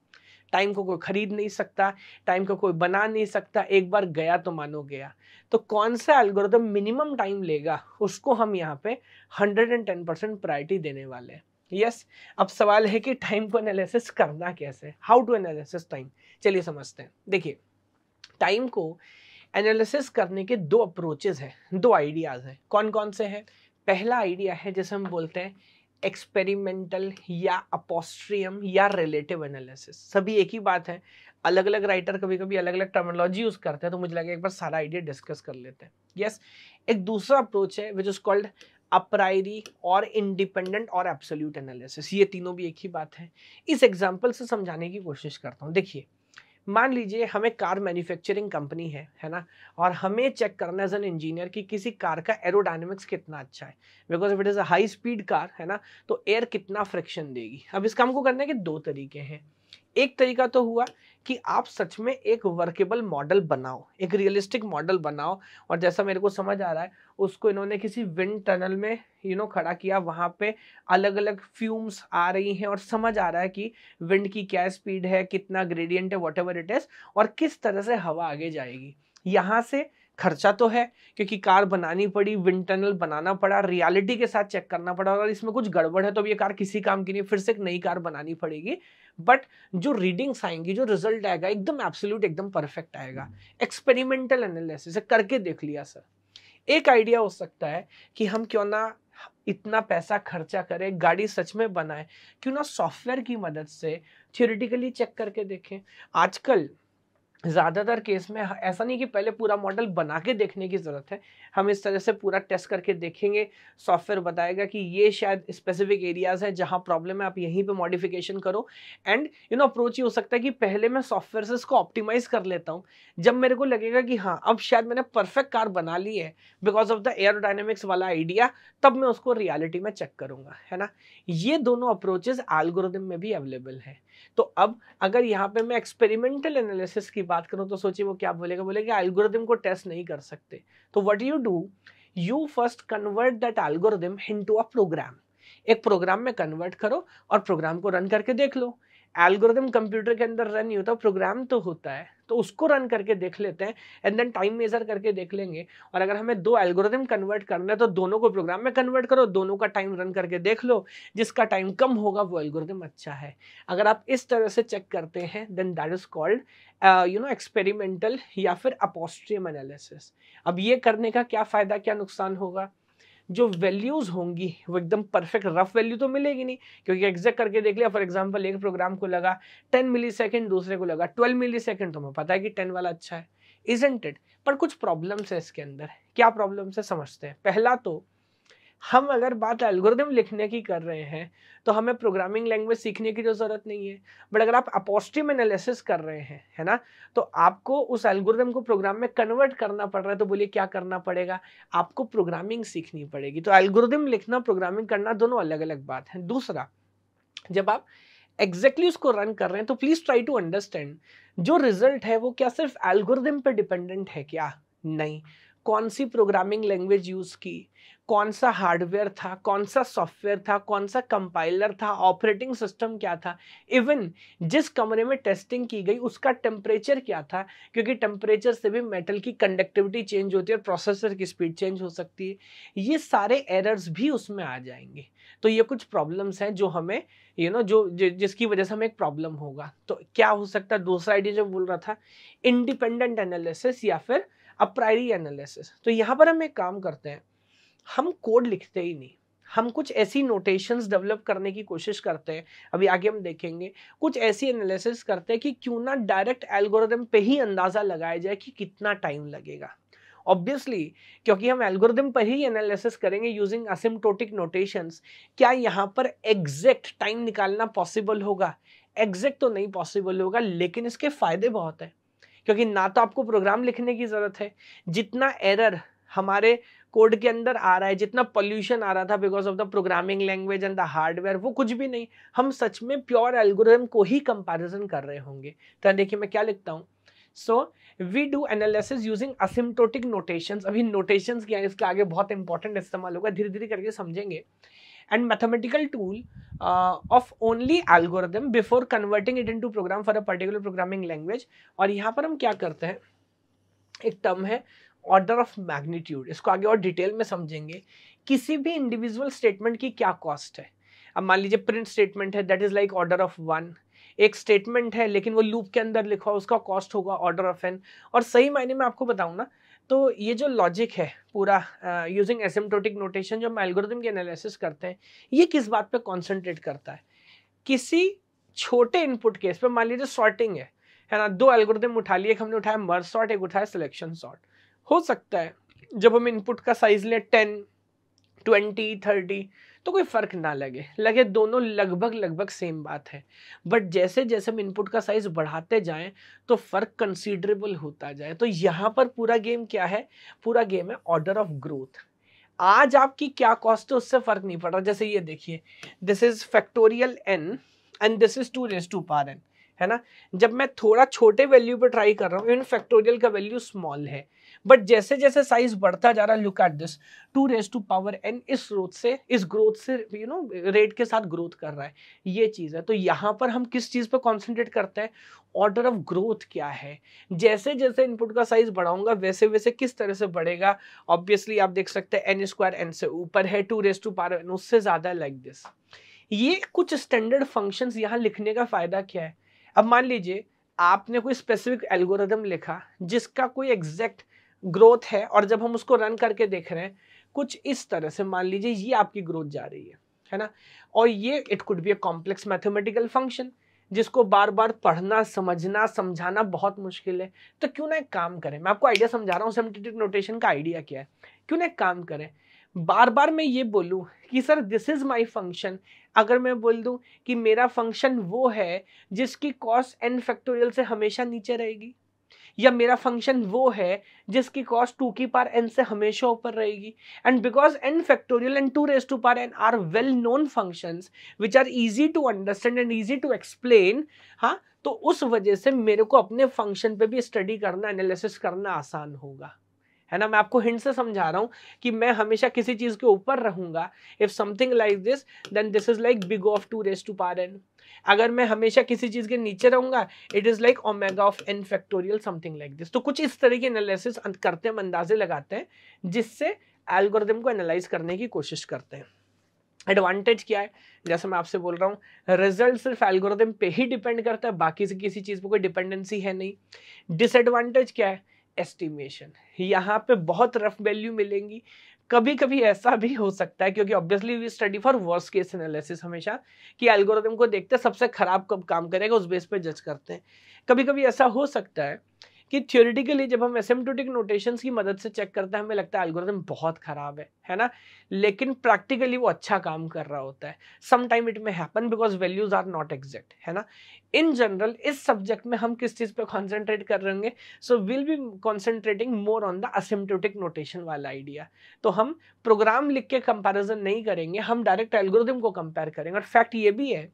टाइम को कोई खरीद नहीं सकता टाइम को कोई बना नहीं सकता एक बार गया तो मानो गया तो कौन सा एल्गोरिदम मिनिमम टाइम लेगा उसको हम यहाँ पे 110 परसेंट प्रायोरिटी देने वाले हैं यस yes, अब सवाल है कि टाइम को एनालिसिस करना कैसे हाउ टू एनालिसिस टाइम चलिए समझते हैं देखिए टाइम को एनालिसिस करने के दो अप्रोचेज हैं दो आइडियाज़ हैं कौन कौन से हैं पहला आइडिया है जैसे हम बोलते हैं एक्सपेरिमेंटल या अपोस्ट्रियम या रिलेटिव एनालिसिस सभी एक ही बात है अलग अलग राइटर कभी कभी अलग अलग टर्मोलॉजी यूज़ करते हैं तो मुझे लगे एक बार सारा आइडिया डिस्कस कर लेते हैं यस yes, एक दूसरा अप्रोच है विच इज़ कॉल्ड अप्रायरी और इंडिपेंडेंट और एब्सोल्यूट एनालिसिस ये तीनों भी एक ही बात है इस एग्जाम्पल से समझाने की कोशिश करता हूँ देखिए मान लीजिए हमें कार मैन्युफैक्चरिंग कंपनी है है ना और हमें चेक करना एज एन इंजीनियर कि किसी कार का एरोडायनेमिक्स कितना अच्छा है because if it is a high speed car है ना तो एयर कितना फ्रिक्शन देगी अब इसका हमको करने के दो तरीके हैं एक तरीका तो हुआ कि आप सच में एक वर्केबल मॉडल बनाओ एक रियलिस्टिक मॉडल बनाओ और जैसा मेरे को समझ आ रहा है उसको इन्होंने किसी विंड टनल में यू you नो know, खड़ा किया वहाँ पे अलग अलग फ्यूम्स आ रही हैं और समझ आ रहा है कि विंड की क्या स्पीड है कितना ग्रेडियंट है वॉट एवर इट इज़ और किस तरह से हवा आगे जाएगी यहाँ से खर्चा तो है क्योंकि कार बनानी पड़ी विंड टनल बनाना पड़ा रियलिटी के साथ चेक करना पड़ा और इसमें कुछ गड़बड़ है तो अब ये कार किसी काम की नहीं फिर से एक नई कार बनानी पड़ेगी बट जो रीडिंग्स आएंगी जो रिजल्ट आएगा एकदम एब्सोल्यूट एकदम परफेक्ट आएगा एक्सपेरिमेंटल हम्म। एनालिसिस करके देख लिया सर एक आइडिया हो सकता है कि हम क्यों ना इतना पैसा खर्चा करें गाड़ी सच में बनाए क्यों ना सॉफ्टवेयर की मदद से थियोरिटिकली चेक करके देखें आजकल ज़्यादातर केस में ऐसा नहीं कि पहले पूरा मॉडल बना के देखने की ज़रूरत है हम इस तरह से पूरा टेस्ट करके देखेंगे सॉफ्टवेयर बताएगा कि ये शायद स्पेसिफिक एरियाज़ हैं जहाँ प्रॉब्लम है आप यहीं पे मॉडिफिकेशन करो एंड यू नो अप्रोच ये हो सकता है कि पहले मैं सॉफ्टवेयर से इसको ऑप्टिमाइज़ कर लेता हूँ जब मेरे को लगेगा कि हाँ अब शायद मैंने परफेक्ट कार बना ली है बिकॉज ऑफ द एयर वाला आइडिया तब मैं उसको रियालिटी में चेक करूँगा है ना ये दोनों अप्रोचेज़ एल्गोरिदम में भी अवेलेबल है तो अब अगर यहाँ पे मैं एक्सपेरिमेंटल एनालिसिस की बात करूँ तो सोचिए वो क्या बोलेगा बोलेगा एल्गोरिदम को टेस्ट नहीं कर सकते तो what you do you first convert that algorithm into a program एक प्रोग्राम में कन्वर्ट करो और प्रोग्राम को रन करके देख लो एल्गोरिदम कंप्यूटर के अंदर रन नहीं होता प्रोग्राम तो होता है तो उसको रन करके देख लेते हैं एंड देन टाइम मेजर करके देख लेंगे और अगर हमें दो एल्गोरिथम कन्वर्ट करना है तो दोनों को प्रोग्राम में कन्वर्ट करो दोनों का टाइम रन करके देख लो जिसका टाइम कम होगा वो एल्गोरिदम अच्छा है अगर आप इस तरह से चेक करते हैं then that is called you know experimental या फिर अपोस्ट्रियम एनालिसिस अब ये करने का क्या फ़ायदा क्या नुकसान होगा जो वैल्यूज़ होंगी वो एकदम परफेक्ट रफ वैल्यू तो मिलेगी नहीं क्योंकि एग्जैक्ट करके देख लिया फॉर एग्जाम्पल एक प्रोग्राम को लगा टेन मिली सेकेंड दूसरे को लगा ट्वेल्व मिली सेकेंड तो हमें पता है कि टेन वाला अच्छा है इजेंटेड पर कुछ प्रॉब्लम्स है इसके अंदर क्या प्रॉब्लम्स है समझते हैं पहला तो हम अगर बात एल्गोरिदम लिखने की कर रहे हैं तो हमें प्रोग्रामिंग लैंग्वेज सीखने की तो ज़रूरत नहीं है बट अगर आप अपोस्टिम एनालिसिस कर रहे हैं है ना तो आपको उस एल्गोरिदम को प्रोग्राम में कन्वर्ट करना पड़ रहा है तो बोलिए क्या करना पड़ेगा आपको प्रोग्रामिंग सीखनी पड़ेगी तो एल्गोरिदम लिखना प्रोग्रामिंग करना दोनों अलग अलग बात है दूसरा जब आप एग्जैक्टली exactly उसको रन कर रहे हैं तो प्लीज़ ट्राई टू अंडरस्टैंड जो रिजल्ट है वो क्या सिर्फ एल्गोरिदम पर डिपेंडेंट है क्या नहीं कौन सी प्रोग्रामिंग लैंग्वेज यूज़ की कौन सा हार्डवेयर था कौन सा सॉफ्टवेयर था कौन सा कंपाइलर था ऑपरेटिंग सिस्टम क्या था इवन जिस कमरे में टेस्टिंग की गई उसका टेम्परेचर क्या था क्योंकि टेम्परेचर से भी मेटल की कंडक्टिविटी चेंज होती है और प्रोसेसर की स्पीड चेंज हो सकती है ये सारे एरर्स भी उसमें आ जाएंगे तो ये कुछ प्रॉब्लम्स हैं जो हमें यू you नो know, जो जिसकी वजह से हमें एक प्रॉब्लम होगा तो क्या हो सकता है दूसरा आइडिया जो बोल रहा था इंडिपेंडेंट एनालिसिस या फिर अब प्रायरी एनालिसिस तो यहाँ पर हम एक काम करते हैं हम कोड लिखते ही नहीं हम कुछ ऐसी नोटेशंस डेवलप करने की कोशिश करते हैं अभी आगे हम देखेंगे कुछ ऐसी एनालिसिस करते हैं कि क्यों ना डायरेक्ट एल्गोरिदम पे ही अंदाज़ा लगाया जाए कि कितना टाइम लगेगा ऑब्वियसली क्योंकि हम एल्गोरिदम पर ही एनालिसिस करेंगे यूजिंग असिमटोटिक नोटेशंस क्या यहाँ पर एग्जैक्ट टाइम निकालना पॉसिबल होगा एग्जैक्ट तो नहीं पॉसिबल होगा लेकिन इसके फ़ायदे बहुत हैं क्योंकि ना तो आपको प्रोग्राम लिखने की ज़रूरत है जितना एरर हमारे कोड के अंदर आ रहा है जितना पोल्यूशन आ रहा था because of the programming language and the hardware वो कुछ भी नहीं हम सच में प्योर एल्गोरिथम को ही कंपैरिजन कर रहे होंगे तो देखिए मैं क्या लिखता हूँ so we do analysis using asymptotic notations अभी नोटेशंस क्या है इसके आगे बहुत इंपॉर्टेंट इस्तेमाल होगा धीरे धीरे करके समझेंगे and mathematical tool uh, of only algorithm before converting it into program for a particular programming language और यहाँ पर हम क्या करते हैं एक term है order of magnitude इसको आगे और detail में समझेंगे किसी भी individual statement की क्या cost है अब मान लीजिए print statement है that is like order of one एक स्टेटमेंट है लेकिन वो लूप के अंदर लिखा उसका कॉस्ट होगा ऑर्डर ऑफ एन और सही मायने में आपको बताऊं ना तो ये जो लॉजिक है पूरा यूजिंग एसेम्टोटिक नोटेशन जो हम एल्गोरिथम की एनालिसिस करते हैं ये किस बात पे कॉन्सेंट्रेट करता है किसी छोटे इनपुट केस पे मान लीजिए सॉर्टिंग है है ना दो एल्गोरिथम उठा लिए एक हमने उठाया मर सॉर्ट एक उठाया सिलेक्शन सॉर्ट हो सकता है जब हम इनपुट का साइज लें टेन ट्वेंटी थर्टी तो कोई फ़र्क ना लगे लगे दोनों लगभग लगभग सेम बात है बट जैसे जैसे हम इनपुट का साइज़ बढ़ाते जाएं तो फ़र्क कंसिडरेबल होता जाए तो यहाँ पर पूरा गेम क्या है पूरा गेम है ऑर्डर ऑफ ग्रोथ आज आपकी क्या कॉस्ट है उससे फ़र्क नहीं पड़ रहा जैसे ये देखिए this is factorial n and this is two raise to power n है ना जब मैं थोड़ा छोटे वैल्यू पर ट्राई कर रहा हूँ इवन फैक्टोरियल का वैल्यू स्मॉल है बट जैसे जैसे साइज बढ़ता जा रहा है look at this two raise to power n इस ग्रोथ से इस ग्रोथ से यू नो रेट के साथ ग्रोथ कर रहा है ये चीज़ है तो यहाँ पर हम किस चीज़ पर कॉन्सेंट्रेट करते हैं ऑर्डर ऑफ ग्रोथ क्या है जैसे जैसे इनपुट का साइज बढ़ाऊंगा वैसे वैसे किस तरह से बढ़ेगा ऑब्वियसली आप देख सकते हैं एन स्क्वायर एन से ऊपर है two raise to power n उससे ज़्यादा लाइक दिस ये कुछ स्टैंडर्ड फंक्शन यहाँ लिखने का फ़ायदा क्या है अब मान लीजिए आपने कोई स्पेसिफिक एल्गोरिदम लिखा जिसका कोई एग्जैक्ट ग्रोथ है और जब हम उसको रन करके देख रहे हैं कुछ इस तरह से मान लीजिए ये आपकी ग्रोथ जा रही है है ना और ये it could be a complex mathematical function जिसको बार बार पढ़ना समझना समझाना बहुत मुश्किल है तो क्यों ना एक काम करें मैं आपको आइडिया समझा रहा हूँ नोटेशन का आइडिया क्या है क्यों ना एक काम करें बार बार मैं ये बोलूँ कि sir this is my function अगर मैं बोल दूँ कि मेरा फंक्शन वो है जिसकी कॉस्ट एन फैक्टोरियल से हमेशा नीचे रहेगी या मेरा फंक्शन वो है जिसकी कॉस्ट टू की पार एन से हमेशा ऊपर रहेगी and because n factorial and two raise to power n are well known function which are easy to understand and easy to explain हाँ तो उस वजह से मेरे को अपने फंक्शन पे भी स्टडी करना एनालिसिस करना आसान होगा है ना मैं आपको हिंट से समझा रहा हूँ कि मैं हमेशा किसी चीज़ के ऊपर रहूँगा if something like this then this is like big of two raise to power n अगर मैं हमेशा किसी चीज़ के नीचे रहूँगा it is like omega of n factorial something like this तो कुछ इस तरह की एनालिसिस करते हैं अंदाजे लगाते हैं जिससे एल्गोरिदम को एनालाइज करने की कोशिश करते हैं एडवांटेज क्या है जैसे मैं आपसे बोल रहा हूँ रिजल्ट सिर्फ एल्गोरिदम पे ही डिपेंड करता है बाकी से किसी चीज़ पर कोई डिपेंडेंसी है नहीं डिसएडवांटेज क्या है एस्टिमेशन यहाँ पे बहुत रफ वैल्यू मिलेंगी कभी कभी ऐसा भी हो सकता है क्योंकि obviously we study for worst case analysis हमेशा कि एल्गोरिथम को देखते सबसे खराब कब काम करेगा उस बेस पे जज करते हैं कभी कभी ऐसा हो सकता है कि थियोरिटिकली जब हम एसेम्टोटिक नोटेशंस की मदद से चेक करते हैं हमें लगता है एल्गोरिदम बहुत ख़राब है है ना लेकिन प्रैक्टिकली वो अच्छा काम कर रहा होता है sometime it may happen because values are not exact है ना इन जनरल इस सब्जेक्ट में हम किस चीज़ पे कॉन्सेंट्रेट कर रहे so will be concentrating more on the asymptotic notation वाला आइडिया तो हम प्रोग्राम लिख के कंपेरिजन नहीं करेंगे हम डायरेक्ट एल्गोरिदम को कंपेयर करेंगे और फैक्ट ये भी है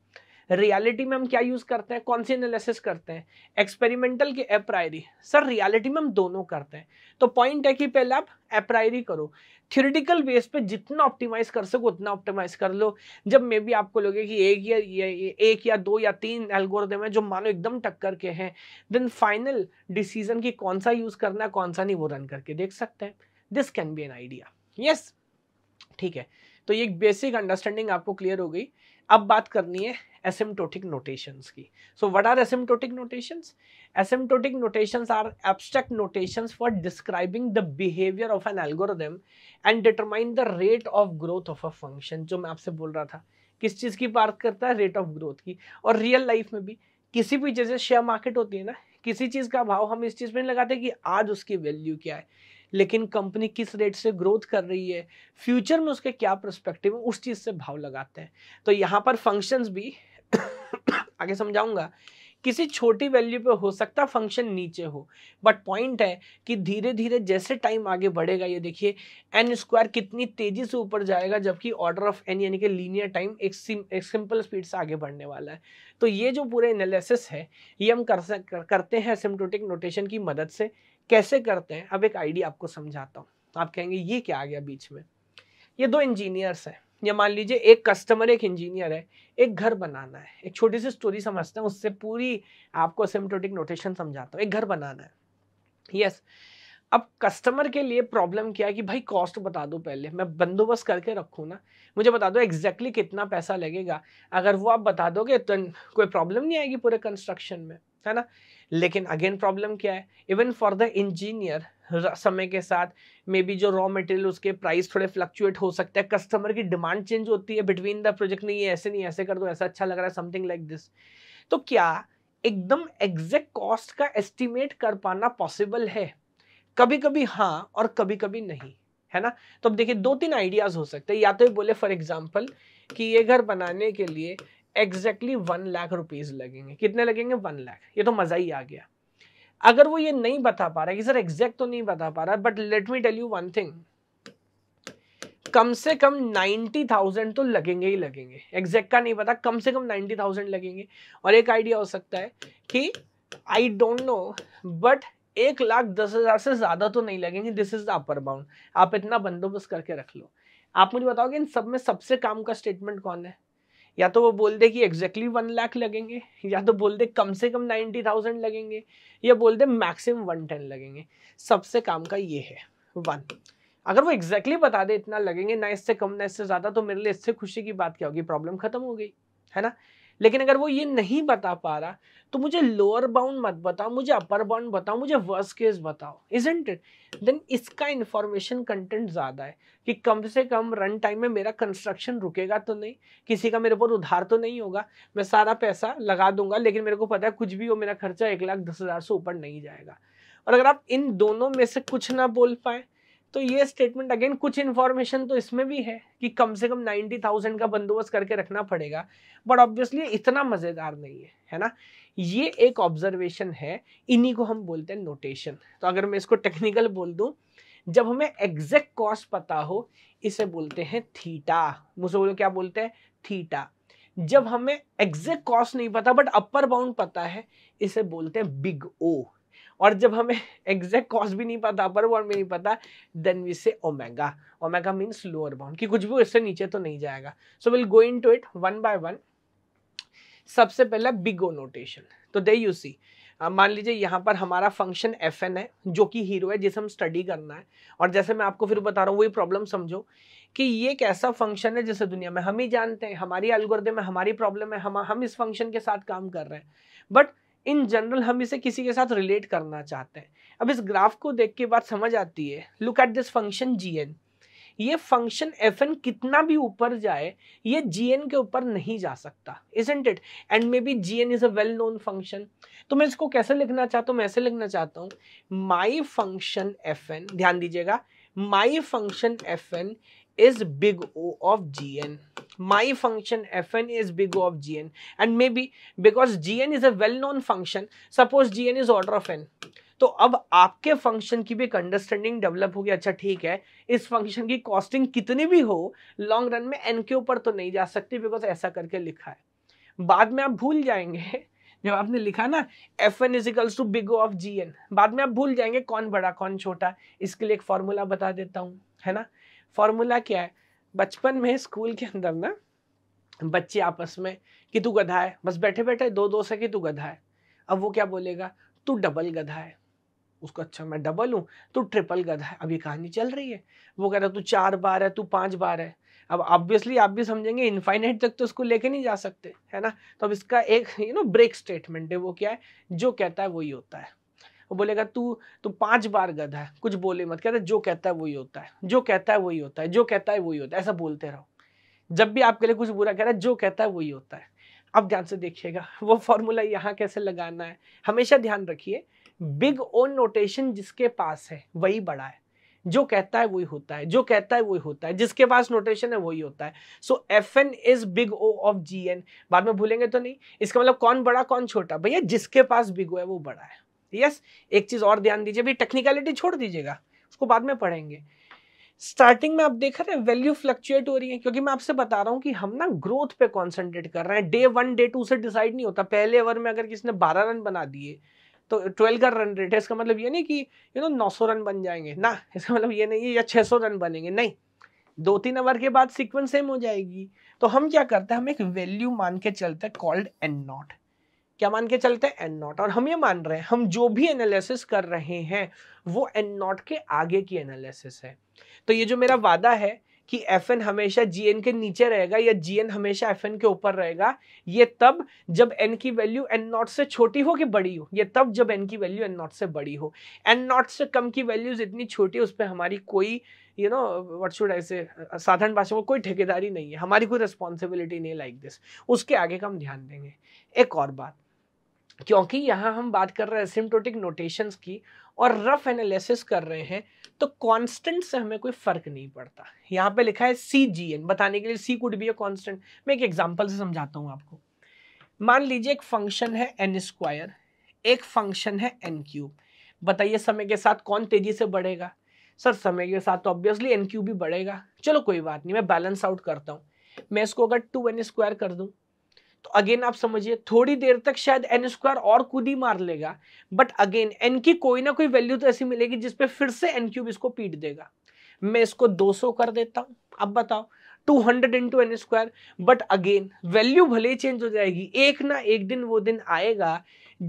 रियलिटी में हम क्या यूज करते हैं कौन सी एनालिसिस करते हैं एक्सपेरिमेंटल के एप्रायरी सर रियलिटी में हम दोनों करते हैं तो पॉइंट है कि पहले आप एप्रायरी करो थियोरिटिकल बेस पे जितना ऑप्टिमाइज कर सको उतना ऑप्टिमाइज कर लो जब मे भी आपको लगे कि एक या एक या दो या तीन एल्गोरिदम है जो मानो एकदम टक्कर के हैं देन फाइनल डिसीजन की कौन सा यूज करना है कौन सा नहीं वो रन करके देख सकते हैं this can be an idea yes ठीक है तो ये एक बेसिक अंडरस्टैंडिंग आपको क्लियर हो गई अब बात करनी है एसिम्प्टोटिक नोटेशन की so what are asymptotic notations asymptotic notations are abstract notation for describing the behaviour of an algorithm and determine the rate of growth of a function जो मैं आपसे बोल रहा था किस चीज़ की बात करता है रेट ऑफ ग्रोथ की और रियल लाइफ में भी किसी भी जैसे शेयर मार्केट होती है ना किसी चीज़ का भाव हम इस चीज़ पर नहीं लगाते कि आज उसकी वैल्यू क्या है लेकिन कंपनी किस रेट से ग्रोथ कर रही है फ्यूचर में उसके क्या प्रस्पेक्टिव है उस चीज़ से भाव लगाते हैं तो यहाँ पर फंक्शंस भी आगे समझाऊंगा किसी छोटी वैल्यू पे हो सकता फंक्शन नीचे हो बट पॉइंट है कि धीरे धीरे जैसे टाइम आगे बढ़ेगा ये देखिए एन स्क्वायर कितनी तेजी से ऊपर जाएगा जबकि ऑर्डर ऑफ एन यानी कि लीनियर टाइम एक सिम, एक सिंपल स्पीड से आगे बढ़ने वाला है तो ये जो पूरे एनालिसिस है ये हम कर, कर करते हैं सिमटोटिक नोटेशन की मदद से कैसे करते हैं अब एक आइडिया आपको समझाता हूँ आप कहेंगे ये क्या आ गया बीच में ये दो इंजीनियर्स हैं या मान लीजिए एक कस्टमर एक इंजीनियर है एक घर बनाना है एक छोटी सी स्टोरी समझते हैं उससे पूरी आपको सिम्टोटिक नोटेशन समझाता हूँ एक घर बनाना है यस yes. अब कस्टमर के लिए प्रॉब्लम क्या है कि भाई कॉस्ट बता दो पहले मैं बंदोबस्त करके रखूँ ना मुझे बता दो एग्जैक्टली exactly कितना पैसा लगेगा अगर वो आप बता दोगे तो कोई प्रॉब्लम नहीं आएगी पूरे कंस्ट्रक्शन में है ना लेकिन अगेन प्रॉब्लम क्या है इवन फॉर द इंजीनियर समय के साथ मे बी जो रॉ मटेरियल उसके प्राइस थोड़े फ्लक्चुएट हो सकते हैं कस्टमर की डिमांड चेंज होती है बिटवीन द प्रोजेक्ट नहीं ऐसे नहीं ऐसे कर दो ऐसा अच्छा लग रहा है समथिंग लाइक दिस तो क्या एकदम एग्जैक्ट कॉस्ट का एस्टिमेट कर पाना पॉसिबल है कभी कभी हाँ और कभी कभी नहीं है ना तो अब देखिए दो तीन आइडियाज हो सकते हैं या तो ये बोले फॉर एग्जाम्पल कि ये घर बनाने के लिए एग्जैक्टली वन लाख रुपीज़ लगेंगे कितने लगेंगे वन लाख ये तो मज़ा ही आ गया अगर वो ये नहीं बता पा रहा कि सर एग्जैक्ट तो नहीं बता पा रहा but let me tell you one thing कम से कम नाइन्टी थाउजेंड तो लगेंगे ही लगेंगे एग्जैक्ट का नहीं पता कम से कम नाइन्टी थाउजेंड लगेंगे और एक आइडिया हो सकता है कि आई डोंट नो बट एक लाख दस हज़ार से ज़्यादा तो नहीं लगेंगे this is the upper bound आप इतना बंदोबस्त करके रख लो आप मुझे बताओगे इन सब में सबसे काम का स्टेटमेंट कौन है या तो वो बोल दे कि एग्जैक्टली वन लाख लगेंगे या तो बोल दे कम से कम नाइन्टी थाउजेंड लगेंगे या बोल दे मैक्सिमम वन टेन लगेंगे सबसे काम का ये है वन अगर वो एग्जैक्टली exactly बता दे इतना लगेंगे ना इससे कम ना इससे ज़्यादा तो मेरे लिए इससे खुशी की बात क्या होगी प्रॉब्लम खत्म हो गई है ना लेकिन अगर वो ये नहीं बता पा रहा तो मुझे लोअर बाउंड मत बताओ मुझे अपर बाउंड बताओ मुझे वर्स केस बताओ इज इट देन इसका इन्फॉर्मेशन कंटेंट ज़्यादा है कि कम से कम रन टाइम में मेरा कंस्ट्रक्शन रुकेगा तो नहीं किसी का मेरे ऊपर उधार तो नहीं होगा मैं सारा पैसा लगा दूंगा लेकिन मेरे को पता है कुछ भी हो मेरा खर्चा एक लाख दस हज़ार से ऊपर नहीं जाएगा और अगर आप इन दोनों में से कुछ ना बोल पाए तो ये स्टेटमेंट अगेन कुछ इन्फॉर्मेशन तो इसमें भी है कि कम से कम नाइन्टी थाउजेंड का बंदोबस्त करके रखना पड़ेगा बट ऑब्वियसली इतना मज़ेदार नहीं है है ना ये एक ऑब्जर्वेशन है इन्हीं को हम बोलते हैं नोटेशन तो अगर मैं इसको टेक्निकल बोल दूँ जब हमें एग्जैक्ट कॉस्ट पता हो इसे बोलते हैं थीटा मुझसे बोलो क्या बोलते हैं थीटा जब हमें एग्जैक्ट कॉस्ट नहीं पता बट अपर बाउंड पता है इसे बोलते हैं बिग ओ और जब हमें एग्जैक्ट कॉस्ट भी नहीं पता अपर बाउंड भी नहीं पता then we say omega omega means lower bound कि कुछ भी उससे नीचे तो नहीं जाएगा so will go into it one by one सबसे पहला बिगो नोटेशन तो दे यू सी मान लीजिए यहाँ पर हमारा फंक्शन एफ एन है जो कि हीरो है जिसे हम स्टडी करना है और जैसे मैं आपको फिर बता रहा हूँ वही प्रॉब्लम समझो कि ये एक ऐसा फंक्शन है जिसे दुनिया में हम ही जानते हैं हमारी अलगुर्दे में हमारी प्रॉब्लम है हम हम इस फंक्शन के साथ काम कर रहे हैं बट इन जनरल हम इसे किसी के साथ रिलेट करना चाहते हैं अब इस ग्राफ को देख के बात समझ आती है look at this function g n ये फंक्शन एफ एन कितना भी ऊपर जाए ये जी एन के ऊपर नहीं जा सकता isn't it and may be g n is a well known function तो मैं इसको कैसे लिखना चाहता हूँ मैं ऐसे लिखना चाहता हूँ माई फंक्शन एफ एन ध्यान दीजिएगा my function f n is big O of g n my function fn is big O of gn and maybe because gn is a well known function suppose gn is order of n तो अब आपके function की भी एक understanding develop हो गया अच्छा ठीक है इस फंक्शन की कॉस्टिंग कितनी भी हो लॉन्ग रन में एन के ऊपर तो नहीं जा सकती बिकॉज ऐसा करके लिखा है बाद में आप भूल जाएंगे जब आपने लिखा ना f n is equals to big of g n बाद में आप भूल जाएंगे कौन बड़ा कौन छोटा इसके लिए एक फॉर्मूला बता देता हूँ है ना फॉर्मूला क्या है बचपन में स्कूल के अंदर ना बच्चे आपस में कि तू गधा है बस बैठे बैठे दो दोस्त है कि तू गधा है अब वो क्या बोलेगा तू डबल गधा है उसको अच्छा मैं डबल हूँ तू ट्रिपल गधा है अब ये कहानी चल रही है वो कह रहा तू चार बार है तू पांच बार है अब ऑब्वियसली आप भी समझेंगे इनफाइनाइट तक तो उसको लेके नहीं जा सकते है ना तो अब इसका एक यू नो ब्रेक स्टेटमेंट है वो क्या है जो कहता है वही होता है वो बोलेगा तू तू पांच बार गधा है कुछ बोले मत कहता जो कहता है वही होता है जो कहता है वही होता है जो कहता है वही होता है ऐसा बोलते रहो जब भी आपके लिए कुछ बुरा कह रहा है जो कहता है वही होता है अब ध्यान से देखिएगा वो फॉर्मूला यहाँ कैसे लगाना है हमेशा ध्यान रखिए बिग ओ नोटेशन जिसके पास है वही बड़ा है जो कहता है वही होता है जो कहता है वही होता है जिसके पास नोटेशन है वही होता है so f N is big O of g n बाद में भूलेंगे तो नहीं इसका मतलब कौन बड़ा कौन छोटा भैया जिसके पास बिग ओ है वो बड़ा है सकती है यस एक चीज़ और ध्यान दीजिए अभी टेक्निकलिटी छोड़ दीजिएगा उसको बाद में पढ़ेंगे स्टार्टिंग में आप देख रहे हैं वैल्यू फ्लक्चुएट हो रही है क्योंकि मैं आपसे बता रहा हूँ कि हम ना ग्रोथ पे कॉन्सेंट्रेट कर रहे हैं डे वन डे टू से डिसाइड नहीं होता पहले ओवर में अगर किसी ने बारह रन बना दिए तो ट्वेल्व का रन रेट है इसका मतलब ये नहीं कि यू नो नौ सौ रन बन जाएंगे ना इसका मतलब ये नहीं है या छः सौ रन बनेंगे नहीं दो तीन ओवर के बाद सिक्वेंस सेम हो जाएगी तो हम क्या करते हैं हम एक वैल्यू मान के चलते हैं कॉल्ड एन नॉट क्या मान के चलते हैं एन नॉट और हम ये मान रहे हैं हम जो भी एनालिसिस कर रहे हैं वो एन नॉट के आगे की एनालिसिस है तो ये जो मेरा वादा है कि एफ एन हमेशा जी एन के नीचे रहेगा या जी एन हमेशा एफ एन के ऊपर रहेगा ये तब जब एन की वैल्यू एन नॉट से छोटी हो कि बड़ी हो ये तब जब एन की वैल्यू एन नॉट से बड़ी हो एन नॉट से कम की वैल्यूज इतनी छोटी उस पर हमारी कोई यू नो वट शुड ऐसे साधारण भाषा में कोई ठेकेदारी नहीं है हमारी कोई रिस्पॉन्सिबिलिटी नहीं लाइक like दिस उसके आगे का हम ध्यान देंगे एक और बात क्योंकि यहाँ हम बात कर रहे हैं सिम्टोटिक नोटेशंस की और रफ एनालिसिस कर रहे हैं तो कांस्टेंट से हमें कोई फर्क नहीं पड़ता यहाँ पे लिखा है सी जी एन बताने के लिए c could be a constant मैं एक एग्जांपल से समझाता हूँ आपको मान लीजिए एक फंक्शन है एन स्क्वायर एक फंक्शन है एन क्यूब बताइए समय के साथ कौन तेजी से बढ़ेगा सर समय के साथ तो ऑब्वियसली एन क्यूब भी बढ़ेगा चलो कोई बात नहीं मैं बैलेंस आउट करता हूँ मैं इसको अगर टू एन स्क्वायर कर दूँ तो अगेन आप समझिए थोड़ी देर तक शायद एन स्क्वायर और खुद ही मार लेगा बट अगेन एन की कोई ना कोई वैल्यू तो ऐसी मिलेगी जिसपे फिर से एन क्यूब इसको पीट देगा मैं इसको 200 कर देता हूं अब बताओ 200 hundred into n square but again value भले ही चेंज हो जाएगी एक ना एक दिन वो दिन आएगा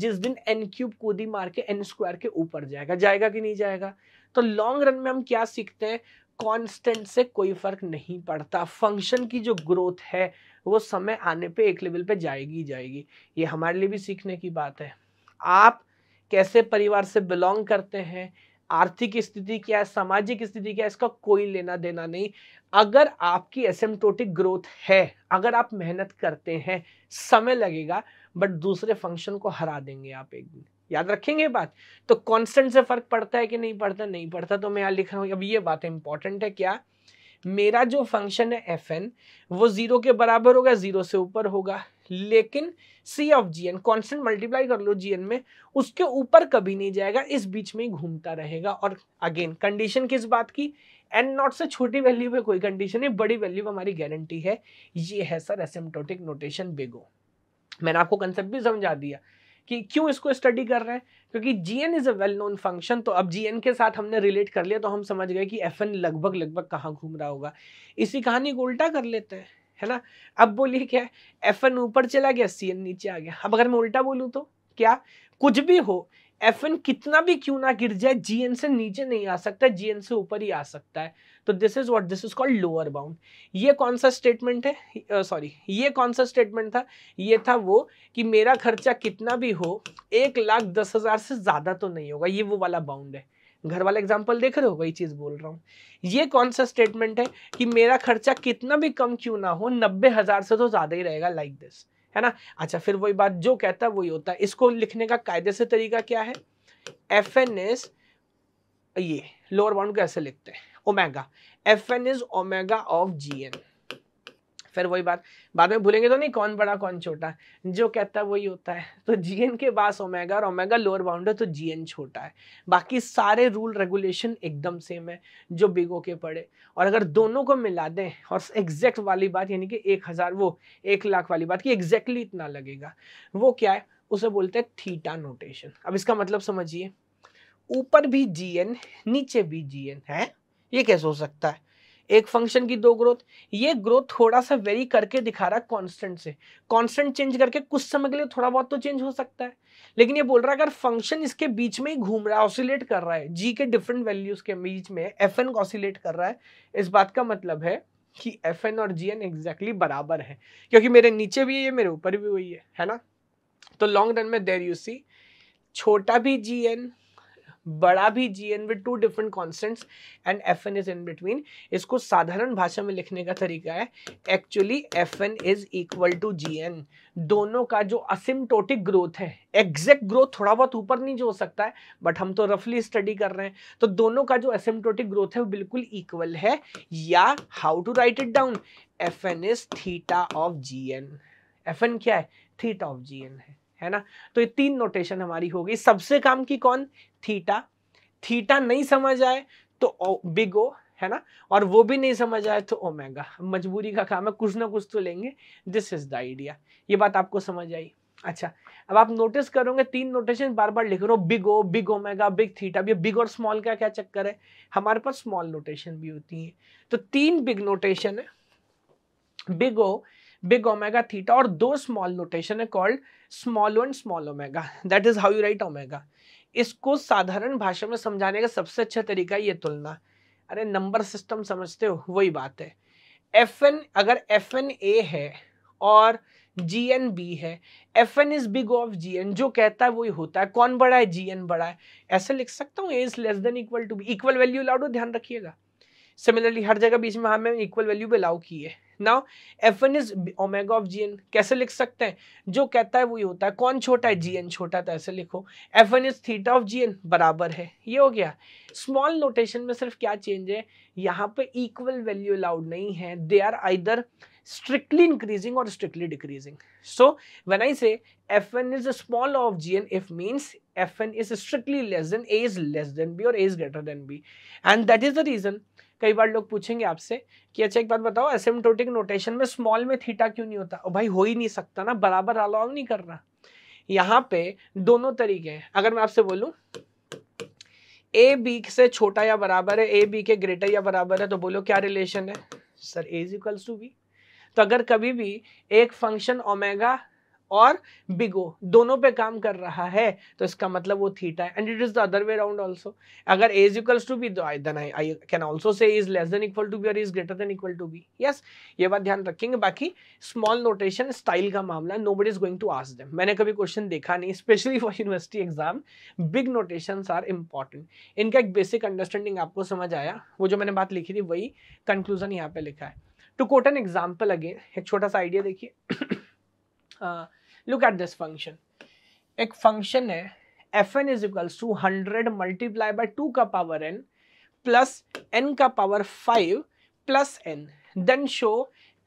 जिस दिन एन क्यूब कूदी मार के एन स्क्वायर के ऊपर जाएगा जाएगा कि नहीं जाएगा तो लॉन्ग रन में हम क्या सीखते हैं कांस्टेंट से कोई फर्क नहीं पड़ता फंक्शन की जो ग्रोथ है वो समय आने पे एक लेवल पे जाएगी जाएगी ये हमारे लिए भी सीखने की बात है आप कैसे परिवार से बिलोंग करते हैं आर्थिक स्थिति क्या है सामाजिक स्थिति क्या है इसका कोई लेना देना नहीं अगर आपकी एसेमटोटिक ग्रोथ है अगर आप मेहनत करते हैं समय लगेगा बट दूसरे फंक्शन को हरा देंगे आप एक दिन याद रखेंगे बात तो कॉन्स्टेंट से फर्क पड़ता है कि नहीं पड़ता नहीं पड़ता तो मैं यहाँ लिख रहा हूँ अब ये बात इंपॉर्टेंट है क्या मेरा जो फंक्शन है एफ एन वो जीरो के बराबर होगा जीरो से ऊपर होगा लेकिन c of g n constant multiply कर लो जी एन में उसके ऊपर कभी नहीं जाएगा इस बीच में ही घूमता रहेगा और अगेन कंडीशन किस बात की एन नॉट से छोटी वैल्यू पे कोई कंडीशन नहीं बड़ी वैल्यू हमारी गारंटी है ये है सर एसेम्टोटिक नोटेशन बेगो मैंने आपको कंसेप्ट भी समझा दिया कि क्यों इसको स्टडी कर रहे हैं क्योंकि g n is a well known function तो अब जी एन के साथ हमने रिलेट कर लिया तो हम समझ गए कि एफ एन लगभग लगभग कहाँ घूम रहा होगा इसी कहानी को उल्टा कर लेते हैं है ना अब बोलिए क्या एफ एन ऊपर चला गया सी एन नीचे आ गया अब अगर मैं उल्टा बोलूँ तो क्या कुछ भी हो एफ एन कितना भी क्यों ना गिर जाए एन से नीचे नहीं आ सकता एन से ऊपर ही आ सकता है तो this is what this is called lower bound ये कौन सा स्टेटमेंट है सॉरी uh, ये कौन सा स्टेटमेंट था ये था वो कि मेरा खर्चा कितना भी हो एक लाख दस हज़ार से ज़्यादा तो नहीं होगा ये वो वाला बाउंड है घर वाला एग्जाम्पल देख रहे हो वही चीज़ बोल रहा हूँ ये कौन सा स्टेटमेंट है कि मेरा खर्चा कितना भी कम क्यों ना हो नब्बे हज़ार से तो ज़्यादा ही रहेगा लाइक like दिस है ना अच्छा फिर वही बात जो कहता है वही होता है इसको लिखने का कायदे से तरीका क्या है एफ एन एस ये लोअर बाउंड को ऐसे लिखते हैं omega f N is omega of g n फिर वही बात बाद में भूलेंगे तो नहीं कौन बड़ा कौन छोटा जो कहता है वही होता है तो जी के पास ओमेगा और ओमेगा लोअर बाउंड है तो जी छोटा है बाकी सारे रूल रेगुलेशन एकदम सेम है जो बिगो के पड़े और अगर दोनों को मिला दें और एग्जैक्ट वाली बात यानी कि एक हज़ार वो एक लाख वाली बात कि एग्जैक्टली इतना लगेगा वो क्या है उसे बोलते हैं थीटा नोटेशन अब इसका मतलब समझिए ऊपर भी जी एन नीचे भी जी एन है ये कैसे हो सकता है एक फंक्शन की दो ग्रोथ ये ग्रोथ थोड़ा सा वेरी करके दिखा रहा है कॉन्स्टेंट से कॉन्स्टेंट चेंज करके कुछ समय के लिए थोड़ा बहुत तो चेंज हो सकता है लेकिन ये बोल रहा है अगर फंक्शन इसके बीच में ही घूम रहा है ऑसिलेट कर रहा है जी के डिफरेंट वैल्यूज के बीच में एफ एन ऑसिलेट कर रहा है इस बात का मतलब है कि एफ एन और जी एन एग्जैक्टली बराबर है क्योंकि मेरे नीचे भी है मेरे ऊपर भी वही है है ना तो लॉन्ग रन में देर यू सी छोटा भी जी एन बड़ा भी g n with two different constants and F N is in between इसको साधारण भाषा में लिखने का तरीका है actually f N is equal to g n दोनों का जो असिमटोटिक ग्रोथ है एग्जैक्ट ग्रोथ थोड़ा बहुत ऊपर नीचे हो सकता है बट हम तो रफली स्टडी कर रहे हैं तो दोनों का जो असिमटोटिक ग्रोथ है वो बिल्कुल इक्वल है या how to write it down f N is theta of g n F n क्या है थीटा ऑफ जी एन है है ना तो ये तीन नोटेशन हमारी होगी सबसे काम की कौन थीटा थीटा नहीं समझ आए तो बिग ओ है ना और वो भी नहीं समझ आए तो ओमेगा मजबूरी का काम है कुछ ना कुछ तो लेंगे दिस इज द आइडिया ये बात आपको समझ आई अच्छा अब आप नोटिस करोगे तीन नोटेशन बार बार लिख रहे हो big O big omega big theta अब ये बिग और स्मॉल का क्या चक्कर है हमारे पास स्मॉल नोटेशन भी होती है तो तीन बिग नोटेशन है big O big omega theta और दो स्मॉल नोटेशन है called small one small omega that is how you write omega इसको साधारण भाषा में समझाने का सबसे अच्छा तरीका ये तुलना अरे नंबर सिस्टम समझते हो वही बात है एफ एन अगर एफ एन ए है और जी एन बी है f N is big of g n जो कहता है वही होता है कौन बड़ा है जी एन बड़ा है ऐसे लिख सकता हूँ a is less than equal to b equal value allowed हो ध्यान रखिएगा सिमिलरली हर जगह बीच में हमें इक्वल वैल्यू भी अलाउ की है now f N is omega of g n कैसे लिख सकते हैं जो कहता है वही होता है कौन छोटा है जी एन छोटा तो ऐसे लिखो f N is theta of g n बराबर है ये हो गया स्मॉल नोटेशन में सिर्फ क्या चेंज है यहाँ पे इक्वल वैल्यू अलाउड नहीं है they are either strictly increasing और strictly decreasing so when I say f N is small of g n if means f N is strictly less than a is less than b और a is greater than B and that is the reason कई बार लोग पूछेंगे आपसे कि अच्छा एक बात बताओ एसिम्टोटिक नोटेशन में स्मॉल में थीटा क्यों नहीं होता भाई हो ही नहीं सकता ना बराबर अलाउ नहीं कर रहा यहाँ पे दोनों तरीके हैं अगर मैं आपसे बोलू ए बी से छोटा या बराबर है ए बी के ग्रेटर या बराबर है तो बोलो क्या रिलेशन है sir a's equals to b तो अगर कभी भी एक फंक्शन ओमेगा और बिगो दोनों पे काम कर रहा है तो इसका मतलब वो थीटा है and it is the other way round also अगर a is equals to b तो I then I I can also say is less than equal to b और is greater than equal to b yes ये बात ध्यान रखेंगे बाकी small notation style का मामला nobody is going to ask them मैंने कभी क्वेश्चन देखा नहीं specially for university exam big notation are important इनका एक बेसिक अंडरस्टैंडिंग आपको समझ आया वो जो मैंने बात लिखी थी वही कंक्लूजन यहाँ पे लिखा है to quote an example again एक छोटा सा आइडिया देखिए लुक एट दिस फंक्शन एक फंक्शन है f N is equals to hundred multiply by two का पावर एन प्लस एन का power five plus n then show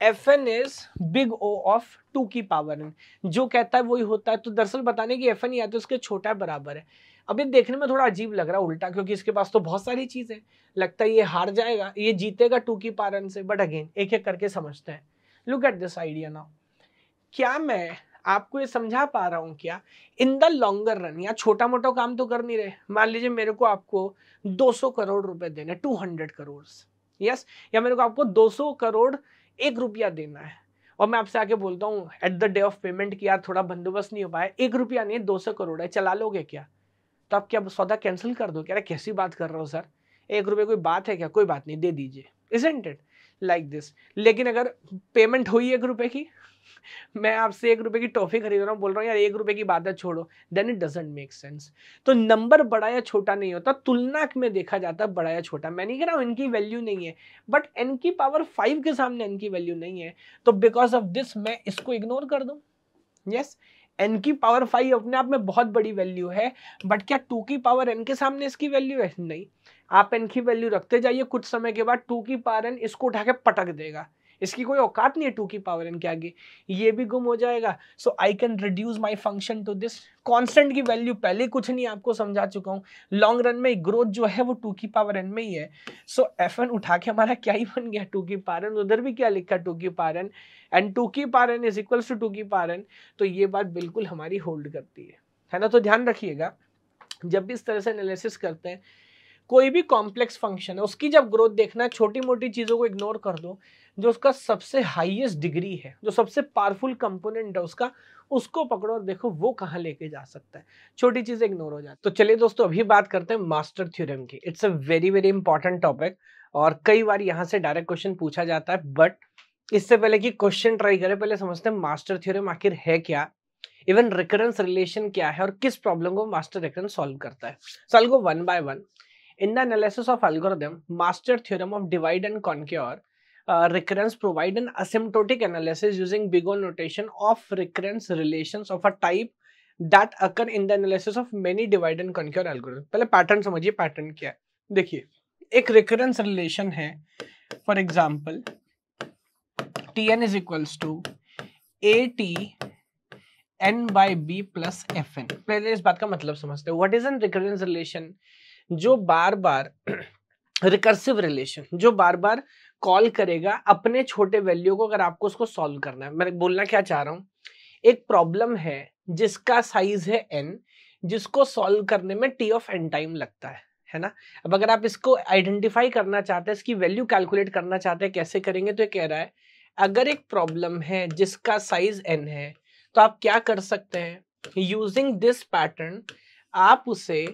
f N is big O of two की power n जो कहता है वही होता है तो दरअसल बताने की एफ एन या तो उसके छोटा है बराबर है अब ये देखने में थोड़ा अजीब लग रहा है उल्टा क्योंकि इसके पास तो बहुत सारी चीज़ है लगता है ये हार जाएगा ये जीतेगा टू की पावर एन से बट अगेन एक एक करके समझते हैं look at this idea now क्या मैं आपको ये समझा पा रहा हूँ क्या इन द लॉन्गर रन या छोटा मोटा काम तो कर नहीं रहे मान लीजिए मेरे को आपको 200 करोड़ रुपए देने 200 हंड्रेड करोड़ यस या मेरे को आपको 200 करोड़ एक रुपया देना है और मैं आपसे आके बोलता हूँ at the day of payment किया थोड़ा बंदोबस्त नहीं हो पाया एक रुपया नहीं दो करोड़ है चला लोगे क्या तो आप क्या सौदा कैंसिल कर दो क्या कैसी बात कर रहे हो सर एक रुपये कोई बात है क्या कोई बात नहीं दे दीजिए इज इट लाइक दिस लेकिन अगर पेमेंट हुई एक रुपए की मैं आपसे एक रुपए की टॉफ़ी खरीद रहा हूँ बोल रहा हूँ यार एक रुपए की बात है छोड़ो then it doesn't make sense तो नंबर बड़ा या छोटा नहीं होता तुलना में देखा जाता बड़ा या छोटा मैं नहीं कह रहा हूँ इनकी वैल्यू नहीं है बट एन की पावर फाइव के सामने एन की वैल्यू नहीं है तो बिकॉज ऑफ दिस मैं इसको इग्नोर कर दूँ यस एन की पावर फाइव अपने आप में बहुत बड़ी वैल्यू है बट क्या टू की पावर एन के सामने इसकी वैल्यू है नहीं आप एन की वैल्यू रखते जाइए कुछ समय के बाद टू की पावर एन इसको उठा के पटक देगा इसकी कोई औकात नहीं है टू की पावर एन के आगे ये भी गुम हो जाएगा so I can reduce my function to this constant की वैल्यू पहले कुछ नहीं आपको समझा चुका हूँ लॉन्ग रन में ग्रोथ जो है वो टू की पावर एन में ही है सो एफ एन उठा के हमारा क्या ही बन गया टू की पावर एन उधर भी क्या लिखा टू की पावर एन एंड टू की power n is equals to two की पावर एन तो ये बात बिल्कुल हमारी होल्ड करती है है ना तो ध्यान रखिएगा जब भी इस तरह से एनालिसिस करते हैं कोई भी कॉम्प्लेक्स फंक्शन है उसकी जब ग्रोथ देखना है छोटी मोटी चीज़ों को इग्नोर कर दो जो उसका सबसे हाईएस्ट डिग्री है जो सबसे पावरफुल कंपोनेंट है उसका उसको पकड़ो और देखो वो कहाँ लेके जा सकता है छोटी चीज़ें इग्नोर हो जाती तो चलिए दोस्तों अभी बात करते हैं मास्टर थ्योरम की it's a very very important topic और कई बार यहाँ से डायरेक्ट क्वेश्चन पूछा जाता है बट इससे पहले कि क्वेश्चन ट्राई करें पहले समझते हैं मास्टर थ्योरम आखिर है क्या इवन रिकरेंस रिलेशन क्या है और किस प्रॉब्लम को मास्टर रिकरेंस सॉल्व करता है solve go one by one in the analysis of algorithm master theorem of divide and conquer recurrence provide an asymptotic analysis using big O notation of recurrence relations of a type that occur in the analysis of many divide and conquer algorithm पहले pattern समझिए pattern क्या है देखिए एक recurrence relation है for example t N is equals to A T N by B plus F N पहले इस बात का मतलब समझते हैं what is an recurrence relation जो बार बार रिकर्सिव रिलेशन जो बार बार कॉल करेगा अपने छोटे वैल्यू को अगर आपको उसको सॉल्व करना है मैं बोलना क्या चाह रहा हूँ एक प्रॉब्लम है जिसका साइज है एन जिसको सॉल्व करने में टी ऑफ एन टाइम लगता है है ना अब अगर आप इसको आइडेंटिफाई करना चाहते हैं इसकी वैल्यू कैलकुलेट करना चाहते हैं कैसे करेंगे तो ये कह रहा है अगर एक प्रॉब्लम है जिसका साइज एन है तो आप क्या कर सकते हैं यूजिंग दिस पैटर्न आप उसे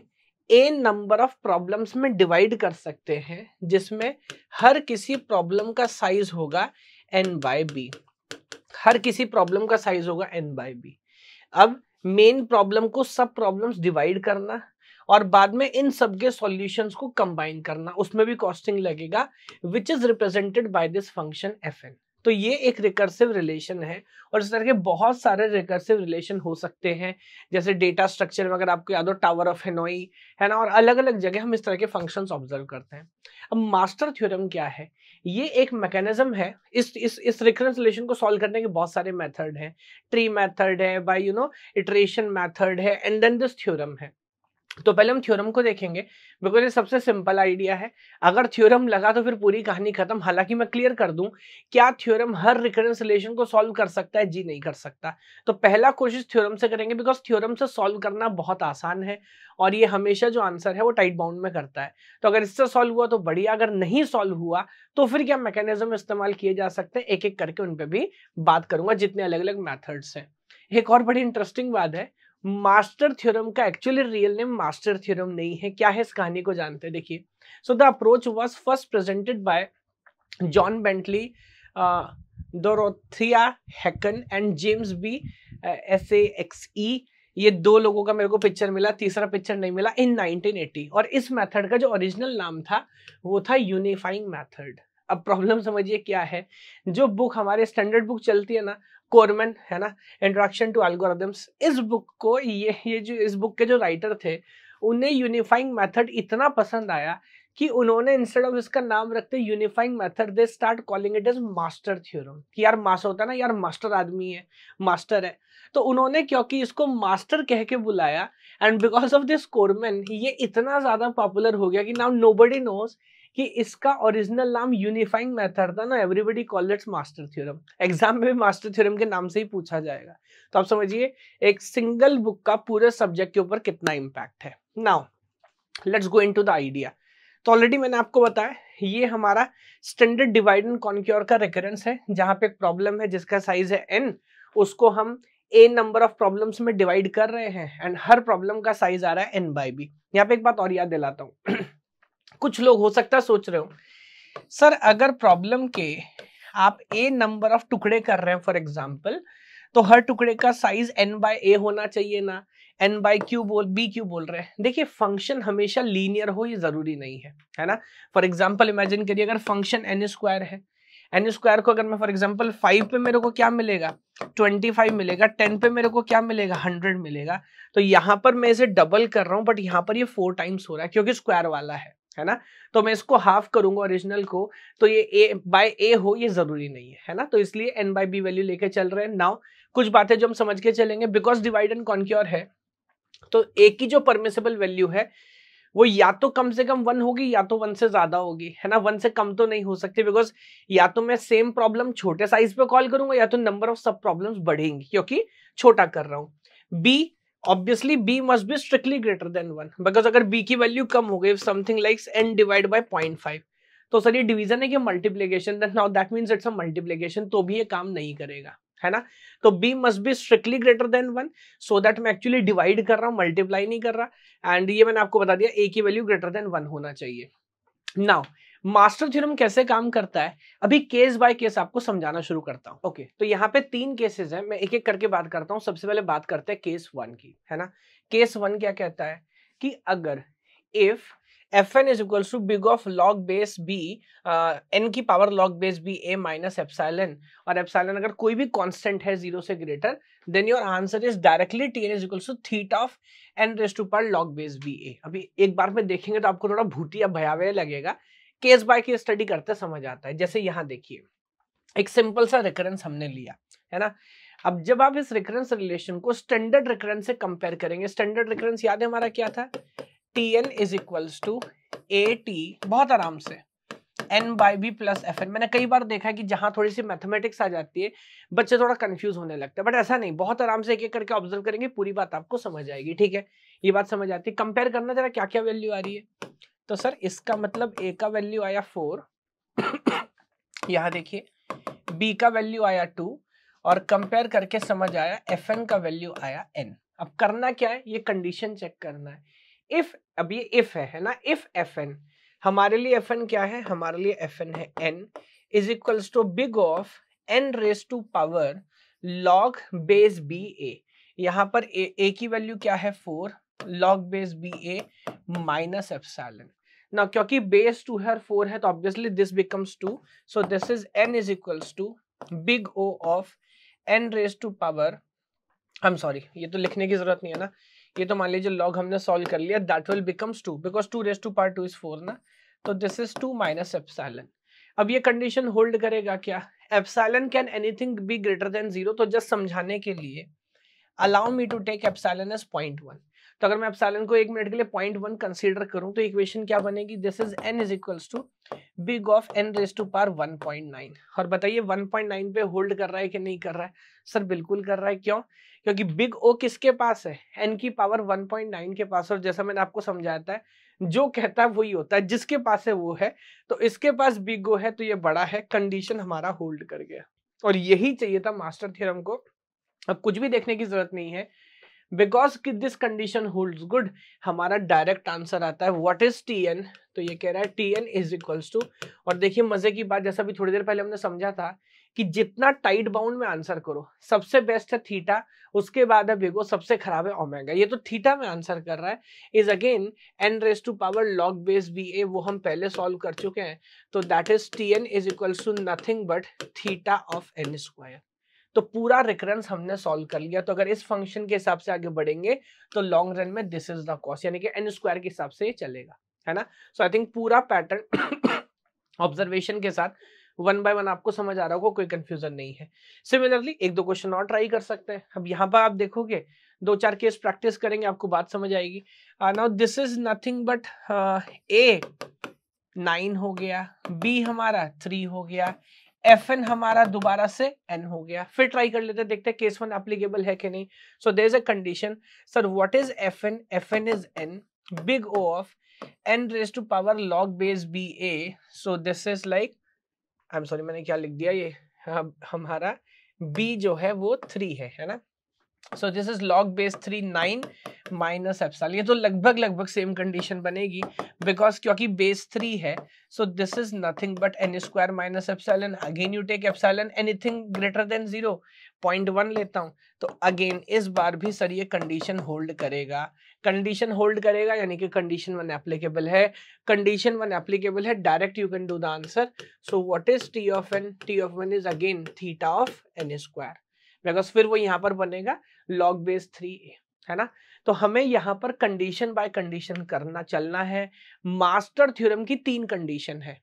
ए नंबर ऑफ प्रॉब्लम्स में डिवाइड कर सकते हैं जिसमें हर किसी प्रॉब्लम का साइज होगा एन बाय बी हर किसी प्रॉब्लम का साइज होगा एन बाय बी अब मेन प्रॉब्लम को सब प्रॉब्लम्स डिवाइड करना और बाद में इन सब के सॉल्यूशंस को कंबाइन करना उसमें भी कॉस्टिंग लगेगा which is represented by this function f n तो ये एक रिकर्सिव रिलेशन है और इस तरह के बहुत सारे रिकर्सिव रिलेशन हो सकते हैं जैसे डेटा स्ट्रक्चर में अगर आपको याद हो टावर ऑफ हेनोई है ना और अलग अलग जगह हम इस तरह के फंक्शंस ऑब्जर्व करते हैं अब मास्टर थ्योरम क्या है ये एक मैकेनिज्म है इस इस इस रिकरेंस रिलेशन को सॉल्व करने के बहुत सारे मेथड हैं ट्री मेथड है by you know iteration method है एंड देन दिस थ्योरम है तो पहले हम थ्योरम को देखेंगे बिकॉज ये सबसे सिंपल आइडिया है अगर थ्योरम लगा तो फिर पूरी कहानी खत्म हालांकि मैं क्लियर कर दूं क्या थ्योरम हर रिकरेंस रिलेशन को सॉल्व कर सकता है जी नहीं कर सकता तो पहला कोशिश थ्योरम से करेंगे बिकॉज थ्योरम से सॉल्व करना बहुत आसान है और ये हमेशा जो आंसर है वो टाइट बाउंड में करता है तो अगर इससे सॉल्व हुआ तो बढ़िया अगर नहीं सॉल्व हुआ तो फिर क्या मैकेनिज्म इस्तेमाल किए जा सकते हैं एक एक करके उन पर भी बात करूंगा जितने अलग अलग मैथड्स हैं एक और बड़ी इंटरेस्टिंग बात है मास्टर थ्योरम का actually real name master theorem नहीं है क्या है इस कहानी को जानते हैं देखिए so the approach was first presented by Jon Bentley Dorothea Haken and James B S A X E ये दो लोगों का मेरे को पिक्चर मिला तीसरा पिक्चर नहीं मिला इन 1980 और इस मेथड का जो ओरिजिनल नाम था वो था यूनिफाइंग मेथड अब प्रॉब्लम समझिए क्या है जो बुक हमारे स्टैंडर्ड बुक चलती है ना कोरमैन है ना इंट्रोडक्शन टू एल्गोरिदम्स इस बुक को ये ये जो इस बुक के जो राइटर थे उन्हें यूनिफाइंग मेथड इतना पसंद आया कि उन्होंने इंस्टेड ऑफ इसका नाम रखते unifying method they start calling it is master theorem कि यार मास्टर होता है ना यार मास्टर आदमी है मास्टर है तो उन्होंने क्योंकि इसको मास्टर कह के बुलाया and because of this Cormen ये इतना ज़्यादा पॉपुलर हो गया कि नाउ नोबडी नोज कि इसका ओरिजिनल नाम यूनिफाइंग मेथड था ना everybody call its master theorem exam में भी मास्टर थ्योरम के नाम से ही पूछा जाएगा तो आप समझिए एक सिंगल बुक का पूरे सब्जेक्ट के ऊपर कितना इम्पैक्ट है now let's go into the idea तो ऑलरेडी मैंने आपको बताया ये हमारा स्टैंडर्ड डिवाइड एंड कॉन्क्योर का रेकरेंस है जहाँ पे एक प्रॉब्लम है जिसका साइज है एन उसको हम ए नंबर ऑफ प्रॉब्लम्स में डिवाइड कर रहे हैं एंड हर प्रॉब्लम का साइज आ रहा है एन बाई बी यहाँ पे एक बात और याद दिलाता हूँ कुछ लोग हो सकता है सोच रहे हो सर अगर प्रॉब्लम के आप ए नंबर ऑफ टुकड़े कर रहे हैं फॉर एग्जाम्पल तो हर टुकड़े का साइज एन बाय ए होना चाहिए ना एन बाई क्यू बोल बी क्यू बोल रहे हैं देखिए फंक्शन हमेशा लीनियर हो ये जरूरी नहीं है है ना फॉर एग्जाम्पल इमेजिन करिए अगर फंक्शन एन स्क्वायर है एन स्क्वायर को अगर मैं फॉर एग्जाम्पल फाइव पे मेरे को क्या मिलेगा ट्वेंटी फाइव मिलेगा टेन पे मेरे को क्या मिलेगा हंड्रेड मिलेगा तो यहाँ पर मैं इसे डबल कर रहा हूँ बट यहाँ पर ये फोर टाइम्स हो रहा है क्योंकि स्क्वायर वाला है है ना तो मैं इसको हाफ करूंगा ओरिजिनल को तो ये ए बाय ए हो ये जरूरी नहीं है है ना तो इसलिए एन बाय बी वैल्यू लेके चल रहे हैं नाउ कुछ बातें जो हम समझ के चलेंगे बिकॉज डिवाइड एंड कॉन्क्योर है तो ए की जो परमिसेबल वैल्यू है वो या तो कम से कम वन होगी या तो वन से ज्यादा होगी है ना वन से कम तो नहीं हो सकती बिकॉज या तो मैं सेम प्रॉब्लम छोटे साइज पे कॉल करूंगा या तो नंबर ऑफ सब प्रॉब्लम्स बढ़ेंगी क्योंकि छोटा कर रहा हूँ B obviously B must be strictly greater than one because अगर बी की वैल्यू कम हो गई something like N divide by point five तो सर ये डिवीजन है कि multiplication now that means it's a multiplication तो भी ये काम नहीं करेगा है ना तो B must be strictly greater than one so that मैं एक्चुअली डिवाइड कर रहा हूँ मल्टीप्लाई नहीं कर रहा एंड ये मैंने आपको बता दिया ए की वैल्यू ग्रेटर देन वन होना चाहिए नाउ मास्टर थ्योरम कैसे काम करता है अभी केस बाय केस आपको समझाना शुरू करता हूँ ओके okay, तो यहाँ पे तीन केसेस हैं मैं एक एक करके बात करता हूँ सबसे पहले बात करते हैं केस वन की है ना केस वन क्या कहता है कि अगर if F N is equal to big of log base B N की power log base B A minus epsilon और एप्साइलन अगर कोई भी कॉन्स्टेंट है जीरो से greater than your answer is directly T N is equal to theta of N raise to power log base B A अभी एक बार में देखेंगे तो आपको थोड़ा भूतिया भयावह लगेगा केस बाय केस स्टडी करते समझ आता है जैसे यहाँ देखिए एक सिंपल सा रिकरेंस हमने लिया है ना अब जब आप इस रिकरेंस रिलेशन को स्टैंडर्ड रिकरेंस से कंपेयर करेंगे स्टैंडर्ड रिकरेंस याद है हमारा क्या था T N is equals to A T बहुत आराम से N by B plus F N मैंने कई बार देखा है कि जहां थोड़ी सी मैथमेटिक्स आ जाती है बच्चे थोड़ा कंफ्यूज होने लगते हैं बट ऐसा नहीं बहुत आराम से एक एक करके ऑब्जर्व करेंगे पूरी बात आपको समझ आएगी ठीक है ये बात समझ आती है कंपेयर करना जरा क्या क्या वैल्यू आ रही है तो सर इसका मतलब ए का वैल्यू आया फोर यहाँ देखिए बी का वैल्यू आया टू और कंपेयर करके समझ आया एफ एन का वैल्यू आया एन अब करना क्या है ये कंडीशन चेक करना है इफ अब ये इफ है है ना इफ एफ एन हमारे लिए एफ एन क्या है हमारे लिए एफ एन है N is equals to big of N raise to power log base B A यहाँ पर ए, ए की वैल्यू क्या है four log base B A minus epsilon now kyunki base 2 है 4 है तो obviously this becomes 2 so this is n is equals to big o of n raised to power I'm sorry ये तो लिखने की जरूरत नहीं है ना ये तो मान लीजिए log हमने solve कर लिया that will becomes 2 because 2 raised to power 2 is 4 ना तो this is 2 minus epsilon अब ये कंडीशन होल्ड करेगा क्या epsilon can anything be greater than zero तो जस्ट समझाने के लिए allow me to take epsilon as point one तो अगर मैं अब सालन को एक मिनट के लिए पॉइंट वन कंसिडर करूं तो इक्वेशन क्या बनेगी this is N is equals to big of N raise to power one point nine और बताइए वन पॉइंट नाइन पे होल्ड कर रहा है कि नहीं कर रहा है सर बिल्कुल कर रहा है क्यों क्योंकि बिग ओ किसके पास है एन की पावर वन पॉइंट नाइन के पास और जैसा मैंने आपको समझाया था जो कहता है वही होता है जिसके पास है वो है तो इसके पास बिग ओ है तो ये बड़ा है कंडीशन हमारा होल्ड कर गया और यही चाहिए था मास्टर थ्योरम को अब कुछ भी देखने की जरूरत नहीं है बिकॉज कि दिस कंडीशन होल्ड्स गुड हमारा डायरेक्ट आंसर आता है व्हाट इज टी एन तो ये कह रहा है T N is equals to और देखिए मजे की बात जैसा भी थोड़ी देर पहले हमने समझा था कि जितना टाइट बाउंड में आंसर करो सबसे बेस्ट है थीटा उसके बाद है बेगो सबसे खराब है ओमेगा ये तो थीटा में आंसर कर रहा है is again N raise to power log base B A वो हम पहले सॉल्व कर चुके हैं तो that is T N is equals to nothing but theta of N square तो पूरा रिकरेंस हमने सॉल्व कर लिया तो अगर इस फंक्शन के हिसाब से आगे बढ़ेंगे तो लॉन्ग रन में दिस इज द कॉस्ट यानी कि एन स्क्वायर के हिसाब से चलेगा है ना सो आई थिंक पूरा पैटर्न ऑब्जर्वेशन के साथ वन बाय वन आपको समझ आ रहा होगा कोई कंफ्यूजन नहीं है सिमिलरली एक दो क्वेश्चन और ट्राई कर सकते हैं अब यहाँ पर आप देखोगे दो चार केस प्रैक्टिस करेंगे आपको बात समझ आएगी now this is nothing but A nine हो गया बी हमारा थ्री हो गया एफ एन हमारा दोबारा से एन हो गया फिर ट्राई कर लेते देखते हैं केस वन एप्लीकेबल है कि नहीं so there is a condition sir what is F N F N is N big O of N raise to power log base B A so this is like I am sorry मैंने क्या लिख दिया ये हमारा B जो है वो three है है ना so this is log base three nine minus epsilon ये तो लगभग लगभग सेम कंडीशन बनेगी बिकॉज क्योंकि बेस थ्री है so this is nothing but N square minus epsilon again you take epsilon anything greater than zero point one लेता हूँ तो अगेन इस बार भी सर ये कंडीशन होल्ड करेगा कंडीशन होल्ड करेगा यानी कि कंडीशन वन एप्लीकेबल है कंडीशन वन एप्लीकेबल है direct you can do the answer so what is T of N T of one is again theta of N square because फिर वो यहाँ पर बनेगा लॉग बेस थ्री ए है ना तो हमें यहाँ पर कंडीशन बाय कंडीशन करना चलना है मास्टर थ्योरम की तीन कंडीशन है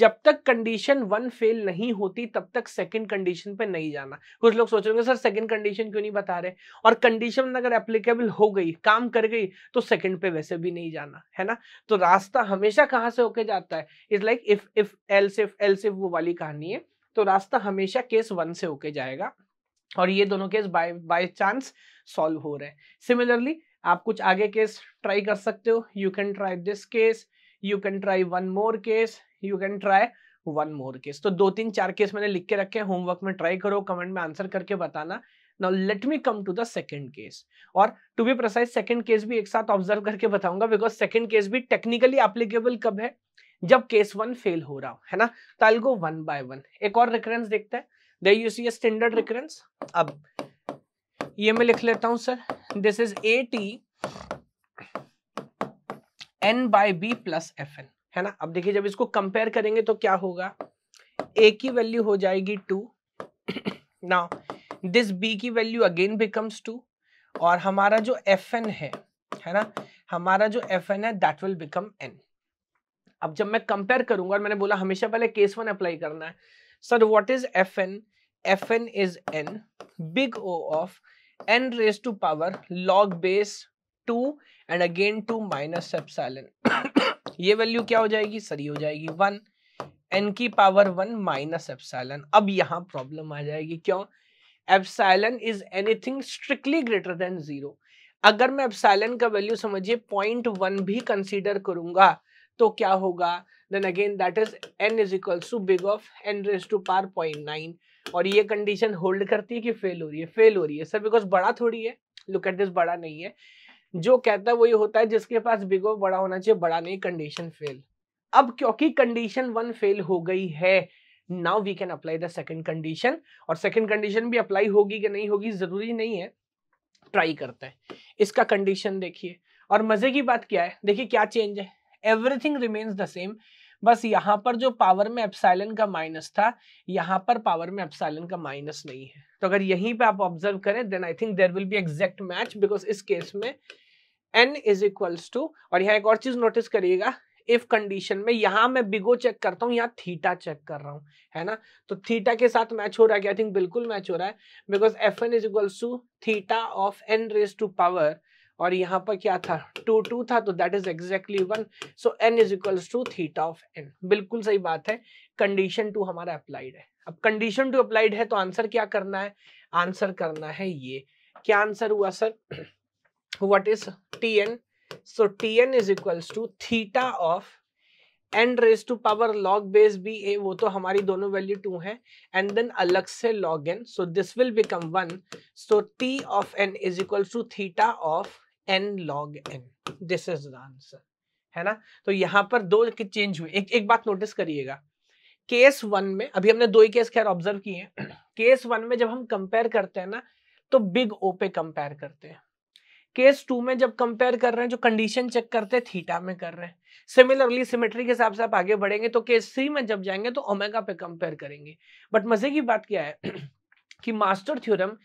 जब तक कंडीशन वन फेल नहीं होती तब तक सेकंड कंडीशन पे नहीं जाना कुछ लोग सोच रहे सर सेकंड कंडीशन क्यों नहीं बता रहे और कंडीशन अगर एप्लीकेबल हो गई काम कर गई तो सेकंड पे वैसे भी नहीं जाना है ना तो रास्ता हमेशा कहाँ से होके जाता है is like if if else if else if वो वाली कहानी है तो रास्ता हमेशा केस वन से होके जाएगा और ये दोनों case by by chance solve हो रहे हैं सिमिलरली आप कुछ आगे केस ट्राई कर सकते हो you can try this case you can try one more case you can try one more case तो दो तीन चार केस मैंने लिख के रखे हैं होमवर्क में ट्राई करो कमेंट में आंसर करके बताना now let me come to the second case और to be precise second case भी एक साथ ऑब्जर्व करके बताऊंगा बिकॉज सेकंड केस भी टेक्निकली एप्लीकेबल कब है जब केस वन फेल हो रहा हो है ना तो I go one by one एक और रेफरेंस देखते हैं there you see standard recurrence अब ये मैं लिख लेता हूं sir this is A T N by B plus F N है ना अब देखिए जब इसको कंपेयर करेंगे तो क्या होगा ए की वैल्यू हो जाएगी टू नाउ दिस बी की वैल्यू अगेन बिकम्स टू और हमारा जो एफ एन है है ना हमारा जो एफ एन है दैट विल बिकम एन अब जब मैं कंपेयर करूंगा और मैंने बोला हमेशा पहले केस वन अप्लाई करना है sir what is F N F N is N big O of N raise to power log base two and again two minus epsilon ये वैल्यू क्या हो जाएगी सरी हो जाएगी वन एन की पावर वन माइनस एप्साइलन अब यहां प्रॉब्लम आ जाएगी क्यों epsilon is anything strictly greater than zero अगर मैं एप्साइलन का वैल्यू समझिए पॉइंट वन भी कंसिडर करूंगा तो क्या होगा then again that is N is equals to big of N raise to power point nine और ये कंडीशन होल्ड करती है कि फेल हो रही है फेल हो रही है सर बिकॉज बड़ा थोड़ी है लुक एट दिस बड़ा नहीं है जो कहता है वही होता है जिसके पास बिगो बड़ा होना चाहिए बड़ा नहीं कंडीशन फेल अब क्योंकि कंडीशन वन फेल हो गई है now we can apply the second condition और सेकंड कंडीशन भी अप्लाई होगी कि नहीं होगी जरूरी नहीं है ट्राई करते हैं इसका कंडीशन देखिए और मजे की बात क्या है देखिए क्या चेंज है एवरीथिंग रिमेन्स द सेम बस यहाँ पर जो पावर में एप्साइलन का माइनस था यहाँ पर पावर में एप्साइलन का माइनस नहीं है तो अगर यहीं पे आप ऑब्जर्व करें then I think there will be exact match because इस केस में एन इज इक्वल्स टू और यहाँ एक और चीज नोटिस करिएगा इफ कंडीशन में यहां मैं बिगो चेक करता हूँ यहाँ थीटा चेक कर रहा हूँ है ना तो थीटा के साथ मैच हो रहा है आई थिंक बिल्कुल मैच हो रहा है because F N is equals to theta of N raise to power और यहाँ पर क्या था टू टू था तो that is exactly one so N is equals to theta of N बिल्कुल सही बात है कंडीशन टू हमारा अप्लाइड है अब कंडीशन टू अप्लाइड है तो आंसर क्या करना है आंसर करना है ये क्या आंसर हुआ sir what is T N so T N is equals to theta of N raise to power log base B A वो तो हमारी दोनों वैल्यू टू है एंड देन अलग से log N so this will become one so T of N is equal to theta of N log N this is the answer है ना तो यहाँ पर दो चेंज हुए एक एक बात नोटिस करिएगा केस वन में अभी हमने दो ही केस खैर ऑब्जर्व किए हैं केस वन में जब हम कंपेयर करते हैं ना तो बिग ओ पे कंपेयर करते हैं केस टू में जब कंपेयर कर रहे हैं जो कंडीशन चेक करते हैं थीटा में कर रहे हैं सिमिलरली सिमेट्री के हिसाब से आप आगे बढ़ेंगे तो केस थ्री में जब जाएंगे तो ओमेगा पे कंपेयर करेंगे बट मजे की बात क्या है कि मास्टर थ्योरम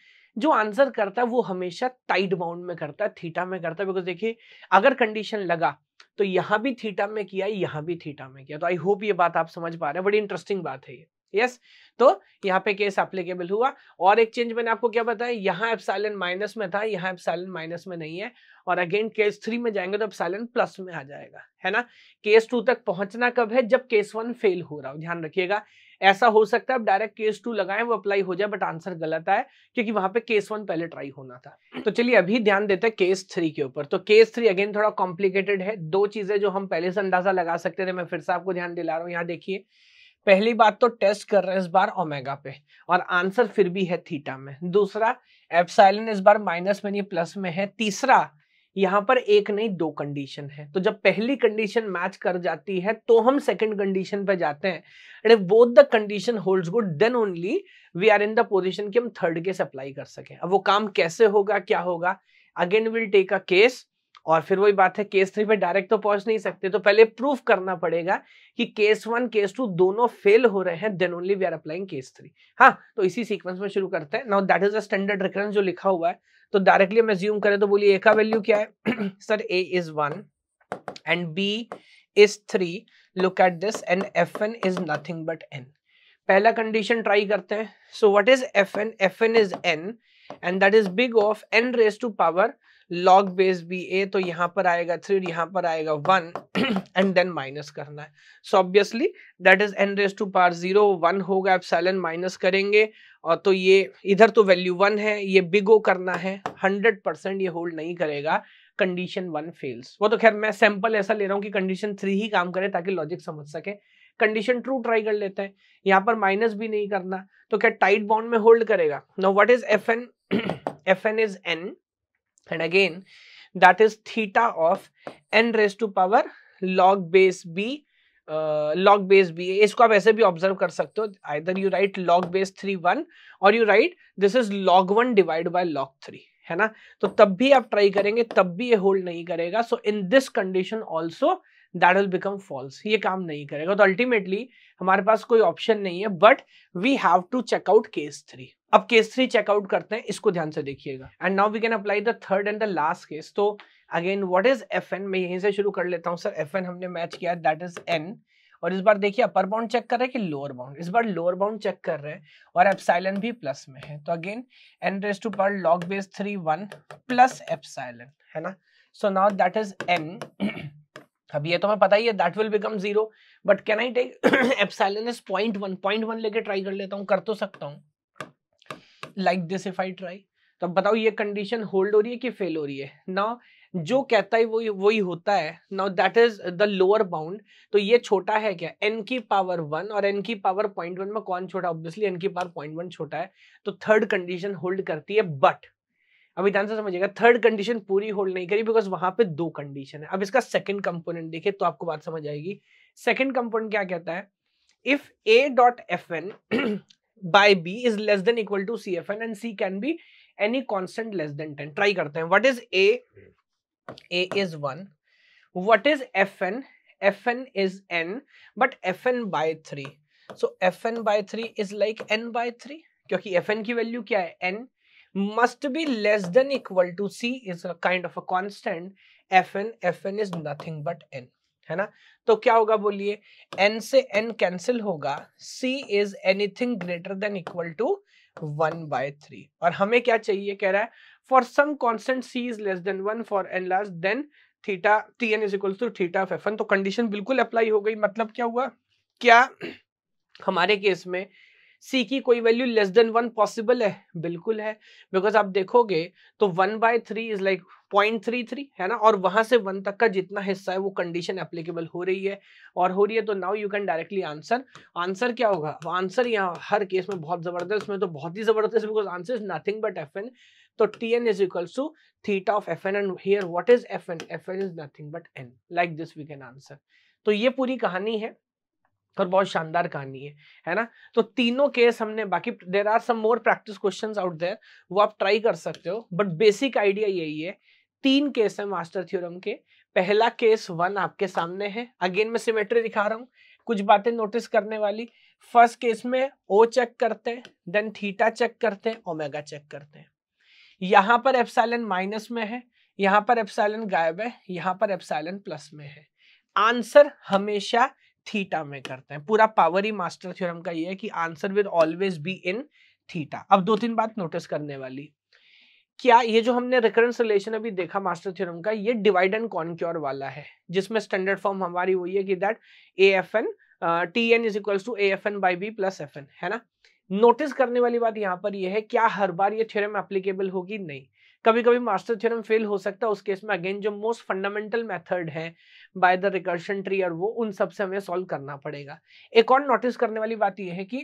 जो आंसर करता है वो हमेशा टाइट बाउंड में करता है थीटा में करता है बिकॉज देखिए अगर कंडीशन लगा तो यहाँ भी थीटा में किया यहाँ भी थीटा में किया तो आई होप ये बात आप समझ पा रहे हैं बड़ी इंटरेस्टिंग बात है ये यस तो यहाँ पे केस एप्लीकेबल हुआ और एक चेंज मैंने आपको क्या बताया यहाँ एप्साइलन माइनस में था यहाँ एप्साइलन माइनस में नहीं है और अगेन केस थ्री में जाएंगे तो एप्साइलन प्लस में आ जाएगा है ना केस टू तक पहुंचना कब है जब केस वन फेल हो रहा हो ध्यान रखिएगा ऐसा हो सकता है आप डायरेक्ट केस टू लगाएं वो अप्लाई हो जाए बट आंसर गलत आए क्योंकि वहां पे केस वन पहले ट्राई होना था तो चलिए अभी ध्यान देते हैं केस थ्री के ऊपर तो केस थ्री अगेन थोड़ा कॉम्प्लिकेटेड है दो चीजें जो हम पहले से अंदाजा लगा सकते थे मैं फिर से आपको ध्यान दिला रहा हूँ यहाँ देखिए पहली बात तो टेस्ट कर रहे हैं इस बार ओमेगा पे और आंसर फिर भी है थीटा में दूसरा एप्साइलन इस बार माइनस में नहीं प्लस में है तीसरा यहाँ पर एक नहीं दो कंडीशन है तो जब पहली कंडीशन मैच कर जाती है तो हम सेकंड कंडीशन पे जाते हैं both the condition holds good then only we are in the position कि हम थर्ड केस अप्लाई कर सके अब वो काम कैसे होगा क्या होगा again will take a case और फिर वही बात है केस थ्री पे डायरेक्ट तो पहुंच नहीं सकते तो पहले प्रूफ करना पड़ेगा कि केस वन केस टू दोनों फेल हो रहे हैं then only we are applying case three हाँ तो इसी सीक्वेंस में शुरू करते हैं now that is a standard recurrence जो लिखा हुआ है तो डायरेक्टली हम एज्यूम करें तो बोलिए ए का वैल्यू क्या है sir A is one and B is three look at this and F N is nothing but N पहला कंडीशन ट्राई करते हैं so what is F N F N is N and that is big of N raise to power log base B A तो यहाँ पर आएगा three यहाँ पर आएगा वन एंड देन माइनस करना है so obviously that is N raise to power zero one होगा आप सेलन माइनस करेंगे और तो ये इधर तो वैल्यू वन है ये बिगो करना है हंड्रेड परसेंट ये होल्ड नहीं करेगा कंडीशन वन फेल्स वो तो खैर मैं सैंपल ऐसा ले रहा हूँ कि कंडीशन थ्री ही काम करे ताकि लॉजिक समझ सके कंडीशन ट्रू ट्राई कर लेते हैं यहाँ पर माइनस भी नहीं करना तो क्या टाइट बाउंड में होल्ड करेगा no what is F N F N is n and again that is theta of n raised to power log base b log base b इसको आप ऐसे भी ऑब्जर्व कर सकते हो either you write log base three one और you write this is log one divide by log three है ना तो तब भी आप ट्राई करेंगे तब भी ये होल्ड नहीं करेगा so in this condition also that will become false ये काम नहीं करेगा तो अल्टीमेटली हमारे पास कोई ऑप्शन नहीं है but we have to check out case three अब केस थ्री चेकआउट करते हैं इसको ध्यान से देखिएगा and now we can apply the third and the last case तो again what is F n मैं यहीं से शुरू कर लेता हूँ सर एफ एन हमने मैच किया दैट इज एन और इस बार देखिए अपर बाउंड चेक कर रहे हैं कि लोअर बाउंड इस बार लोअर बाउंड चेक कर रहे हैं और एप्साइलन भी प्लस में है तो again N raise to power log base three one plus epsilon है ना so now that is n अब ये तो हमें पता ही है that will become zero but can I take epsilon is point one point one लेके ट्राई कर लेता हूँ कर तो सकता हूँ like this if I try तो बताओ ये कंडीशन होल्ड हो रही है कि फेल हो रही है नाउ जो कहता है वही वही होता है now that is the lower bound तो ये छोटा है क्या एन की पावर वन और एन की पावर पॉइंट वन में कौन छोटा ऑब्वियसली एन की पावर पॉइंट वन छोटा है तो थर्ड कंडीशन होल्ड करती है बट अभी ध्यान से समझिएगा थर्ड कंडीशन पूरी होल्ड नहीं करी बिकॉज वहां पे दो कंडीशन है अब इसका सेकंड कंपोनेंट देखिए तो आपको बात समझ आएगी सेकंड कंपोनेंट क्या कहता है if a dot f n by b is less than equal to cfn and c can be any constant less than 10 try karte hain what is a a is 1 what is fn fn is n but fn by 3 so fn by 3 is like n by 3 kyunki fn ki value kya hai n must be less than equal to c is a kind of a constant fn fn is nothing but n है ना तो क्या होगा बोलिए N से n cancel होगा c is anything greater than equal to one by three और हमें क्या चाहिए कह रहा है for some constant c is less than one for n large then theta t N is equal to theta f n तो condition बिल्कुल apply हो गई मतलब क्या हुआ क्या हमारे केस में सी की कोई value less than one possible है बिल्कुल है बिकॉज आप देखोगे तो one by three is like point three three है ना और वहां से वन तक का जितना हिस्सा है वो कंडीशन एप्लीकेबल हो रही है और हो रही है तो now you can directly answer answer क्या होगा आंसर यहाँ हर केस में बहुत जबरदस्त में तो बहुत ही जबरदस्त because answer is nothing but f n तो T N is equals to theta of f n and here what is F N F N is nothing but n like this we can answer तो ये पूरी कहानी है और बहुत शानदार कहानी है है ना तो तीनों केस हमने बाकी there are some more practice question out there वो आप ट्राई कर सकते हो बट बेसिक आइडिया यही है तीन केस है मास्टर थियोरम के पहला केस वन आपके सामने है अगेन मैं सिमेट्री दिखा रहा हूँ कुछ बातें नोटिस करने वाली फर्स्ट केस में ओ चेक करते हैं देन थीटा चेक करते हैं ओमेगा चेक करते हैं यहाँ पर एफसाइलन माइनस में है यहाँ पर एफसाइलन गायब है यहाँ पर एफसाइलन प्लस में है आंसर हमेशा थीटा में करते हैं पूरा पावर ही मास्टर थ्योरम का ये है कि answer will always be in theta अब दो तीन बात नोटिस करने वाली क्या ये जो हमने रिकरेंस रिलेशन अभी देखा मास्टर थ्योरम का ये डिवाइड एंड कॉन्क्योर वाला है जिसमें स्टैंडर्ड फॉर्म हमारी वही है कि that a f n t N is equals to a f n by B plus F N है ना नोटिस करने वाली बात यहाँ पर ये है क्या हर बार ये थ्योरम एप्लीकेबल होगी नहीं कभी कभी मास्टर थ्योरम फेल हो सकता है उस केस में अगेन जो मोस्ट फंडामेंटल मेथड है बाय द रिकर्शन ट्री और वो उन सब से हमें सॉल्व करना पड़ेगा एक और नोटिस करने वाली बात यह है कि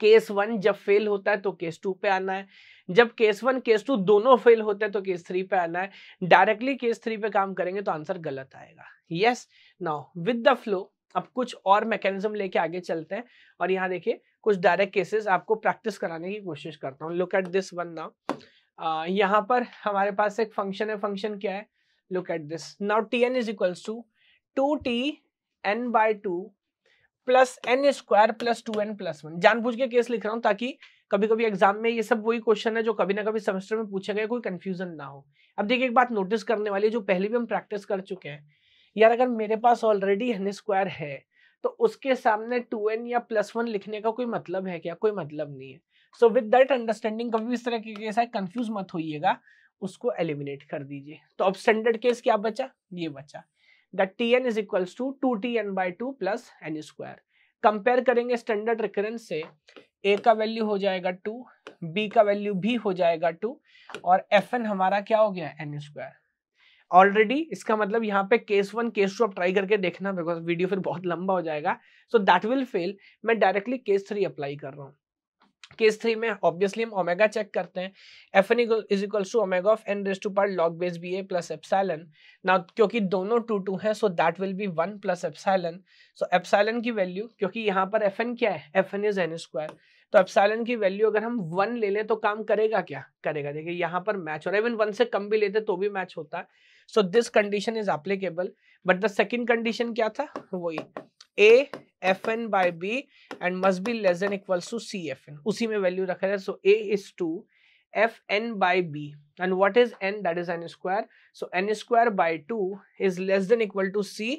केस वन जब फेल होता है तो केस टू पे आना है जब केस वन केस टू दोनों फेल होते हैं तो केस थ्री पे आना है डायरेक्टली केस थ्री पे काम करेंगे तो आंसर गलत आएगा yes now with the flow अब कुछ और मैकेनिज्म लेके आगे चलते हैं और यहाँ देखिए कुछ डायरेक्ट केसेस आपको प्रैक्टिस कराने की कोशिश करता हूँ look at this one now यहाँ पर हमारे पास एक फंक्शन है फंक्शन क्या है look at this now t N is equals to two T n by two plus n square plus two N plus one जानबूझ के केस लिख रहा हूँ ताकि कभी कभी एग्जाम में ये सब वही क्वेश्चन है जो कभी ना कभी सेमेस्टर में पूछा गया कोई कंफ्यूजन ना हो अब देखिए एक बात नोटिस करने वाली है जो पहले भी हम प्रैक्टिस कर चुके हैं यार अगर मेरे पास ऑलरेडी एन स्क्वायर है तो उसके सामने टू एन या प्लस वन लिखने का कोई मतलब है क्या कोई मतलब नहीं है सो विद दैट अंडरस्टैंडिंग कभी इस तरह के केस आए कंफ्यूज मत होइएगा उसको एलिमिनेट कर दीजिए तो अब स्टैंडर्ड केस क्या बचा ये बचा that t N is equal to two T n by two plus n square compare करेंगे स्टैंडर्ड रिकरेंस से ए का वैल्यू हो जाएगा टू बी का वैल्यू भी हो जाएगा टू और एफ एन हमारा क्या हो गया एन स्क्वायर ऑलरेडी इसका मतलब यहाँ पे केस वन केस टू आप ट्राई करके देखना बिकॉज वीडियो फिर बहुत लंबा हो जाएगा सो दैट विल फेल मैं डायरेक्टली केस थ्री अप्लाई कर रहा हूँ केस थ्री में ऑब्वियसली हम ओमेगा चेक करते हैं f N is equal to omega of N raise to power log base B a plus epsilon ना क्योंकि दोनों टू टू हैं so that will be one plus epsilon so epsilon की value क्योंकि यहाँ पर एफ एन क्या है f N is n square तो एप्साइलन की वैल्यू अगर हम वन ले लें तो काम करेगा क्या करेगा देखिए यहाँ पर मैच हो रहा है इवन वन से कम भी लेते तो भी मैच होता है so this condition is applicable but the second condition क्या था वही a f n by b and must be less than equals to c f n उसी में वैल्यू रखा जाए so A is two f n by b and what is n that is n square so n square by two is less than equal to c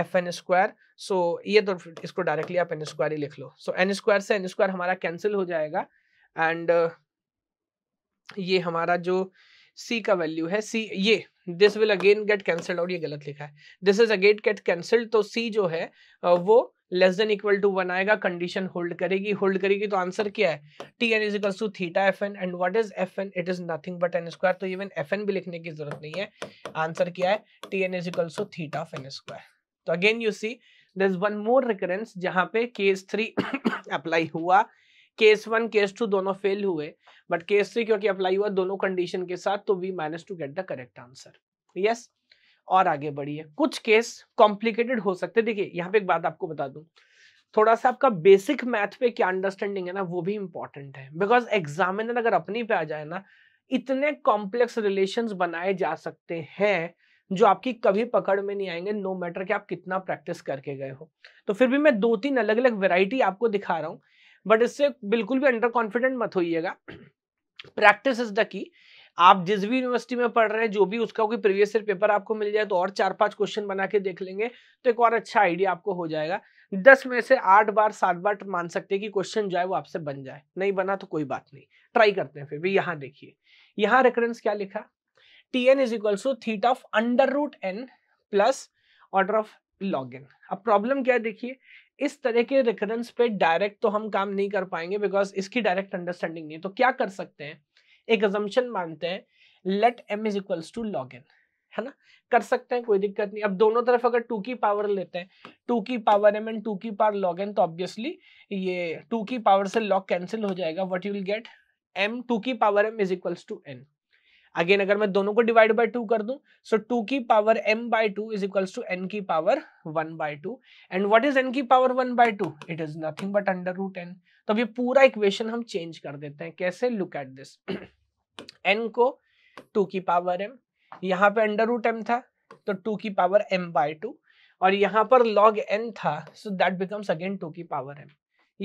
f n square so ये तो इसको directly आप n square ही लिख लो so n square से n square हमारा cancel हो जाएगा एंड uh, ये हमारा जो uh, सी का वैल्यू है सी ये this will again get cancelled और ये गलत लिखा है this is again get cancelled तो सी जो है वो less than equal to one आएगा कंडीशन होल्ड करेगी होल्ड करेगी तो आंसर क्या है T N is equal to theta f n and what is F n it is nothing but N square तो इवन एफ एन भी लिखने की जरूरत नहीं है आंसर क्या है T N is equal to theta f n square तो again you see there is one more recurrence जहां पे केस थ्री अप्लाई हुआ केस वन केस टू दोनों फेल हुए बट केस थ्री क्योंकि अप्लाई हुआ दोनों कंडीशन के साथ तो we minus to get the correct answer yes और आगे बढ़िए कुछ केस कॉम्प्लिकेटेड हो सकते देखिए यहाँ पे एक बात आपको बता दू थोड़ा सा आपका बेसिक मैथ पे क्या अंडरस्टैंडिंग है ना वो भी इंपॉर्टेंट है बिकॉज एग्जामिनर अगर अपनी पे आ जाए ना इतने कॉम्प्लेक्स रिलेशंस बनाए जा सकते हैं जो आपकी कभी पकड़ में नहीं आएंगे नो no मैटर कि आप कितना प्रैक्टिस करके गए हो तो फिर भी मैं दो तीन अलग अलग वेराइटी आपको दिखा रहा हूँ बट इससे बिल्कुल भी अंडर कॉन्फिडेंट मत होइएगा प्रैक्टिस इज द की आप जिस भी यूनिवर्सिटी में पढ़ रहे हैं जो भी उसका कोई प्रीवियस ईयर पेपर आपको मिल जाए तो और चार पांच क्वेश्चन बना के देख लेंगे तो एक और अच्छा आइडिया आपको हो जाएगा दस में से आठ बार सात बार मान सकते हैं कि क्वेश्चन जो है वो आपसे बन जाए नहीं बना तो कोई बात नहीं ट्राई करते हैं फिर भी यहाँ देखिए यहाँ रेफरेंस क्या लिखा t N is equals to theta of under root n plus order of log n अब प्रॉब्लम क्या देखिए इस तरह के रिकरेंस पे डायरेक्ट तो हम काम नहीं कर पाएंगे बिकॉज इसकी डायरेक्ट अंडरस्टैंडिंग नहीं तो क्या कर सकते हैं एक एजम्पन मानते हैं let m is equals to log n है ना कर सकते हैं कोई दिक्कत नहीं अब दोनों तरफ अगर टू की पावर लेते हैं टू की पावर एम एंड टू की पावर लॉग एन तो ऑब्वियसली ये टू की पावर से लॉग कैंसिल हो जाएगा what you will get m two की power m is equals to n again अगर मैं दोनों को डिवाइड बाय टू कर दूं सो so टू की power m by two is equals to n की power one by two and what is n की power one by two it is nothing but under root n तो अब ये पूरा equation हम change कर देते हैं कैसे लुक एट दिस एन को टू की पावर एम यहाँ पे अंडर रूट एम था तो टू की पावर एम बाय टू और यहाँ पर लॉग एन था so that becomes again two की पावर एम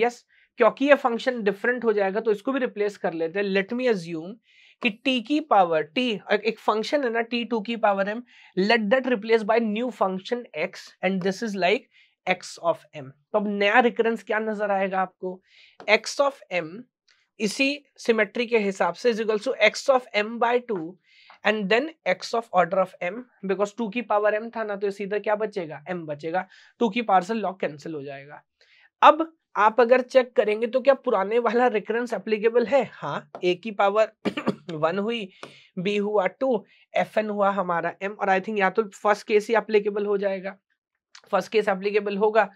यस क्योंकि ये फंक्शन डिफरेंट हो जाएगा तो इसको भी रिप्लेस कर लेते हैं लेट मी अज्यूम कि टी की पावर टी एक फंक्शन है ना टी टू की power m let that replace by new function x and this is like x of m तो अब नया रिकरेंस क्या नजर आएगा आपको एक्स ऑफ एम इसी सिमेट्री के हिसाब से is two x of m by two and then x of order of m because two की पावर एम था ना तो सीधा क्या बचेगा एम बचेगा टू की पावर से लॉग कैंसिल हो जाएगा अब आप अगर चेक करेंगे तो क्या पुराने वाला रिकरेंस एप्लीकेबल है हाँ ए की पावर वन हुई बी हुआ टू एफ एन हुआ हमारा एम और आई थिंक या तो फर्स्ट केस ही एप्लीकेबल हो जाएगा फर्स्ट केस एप्लीकेबल होगा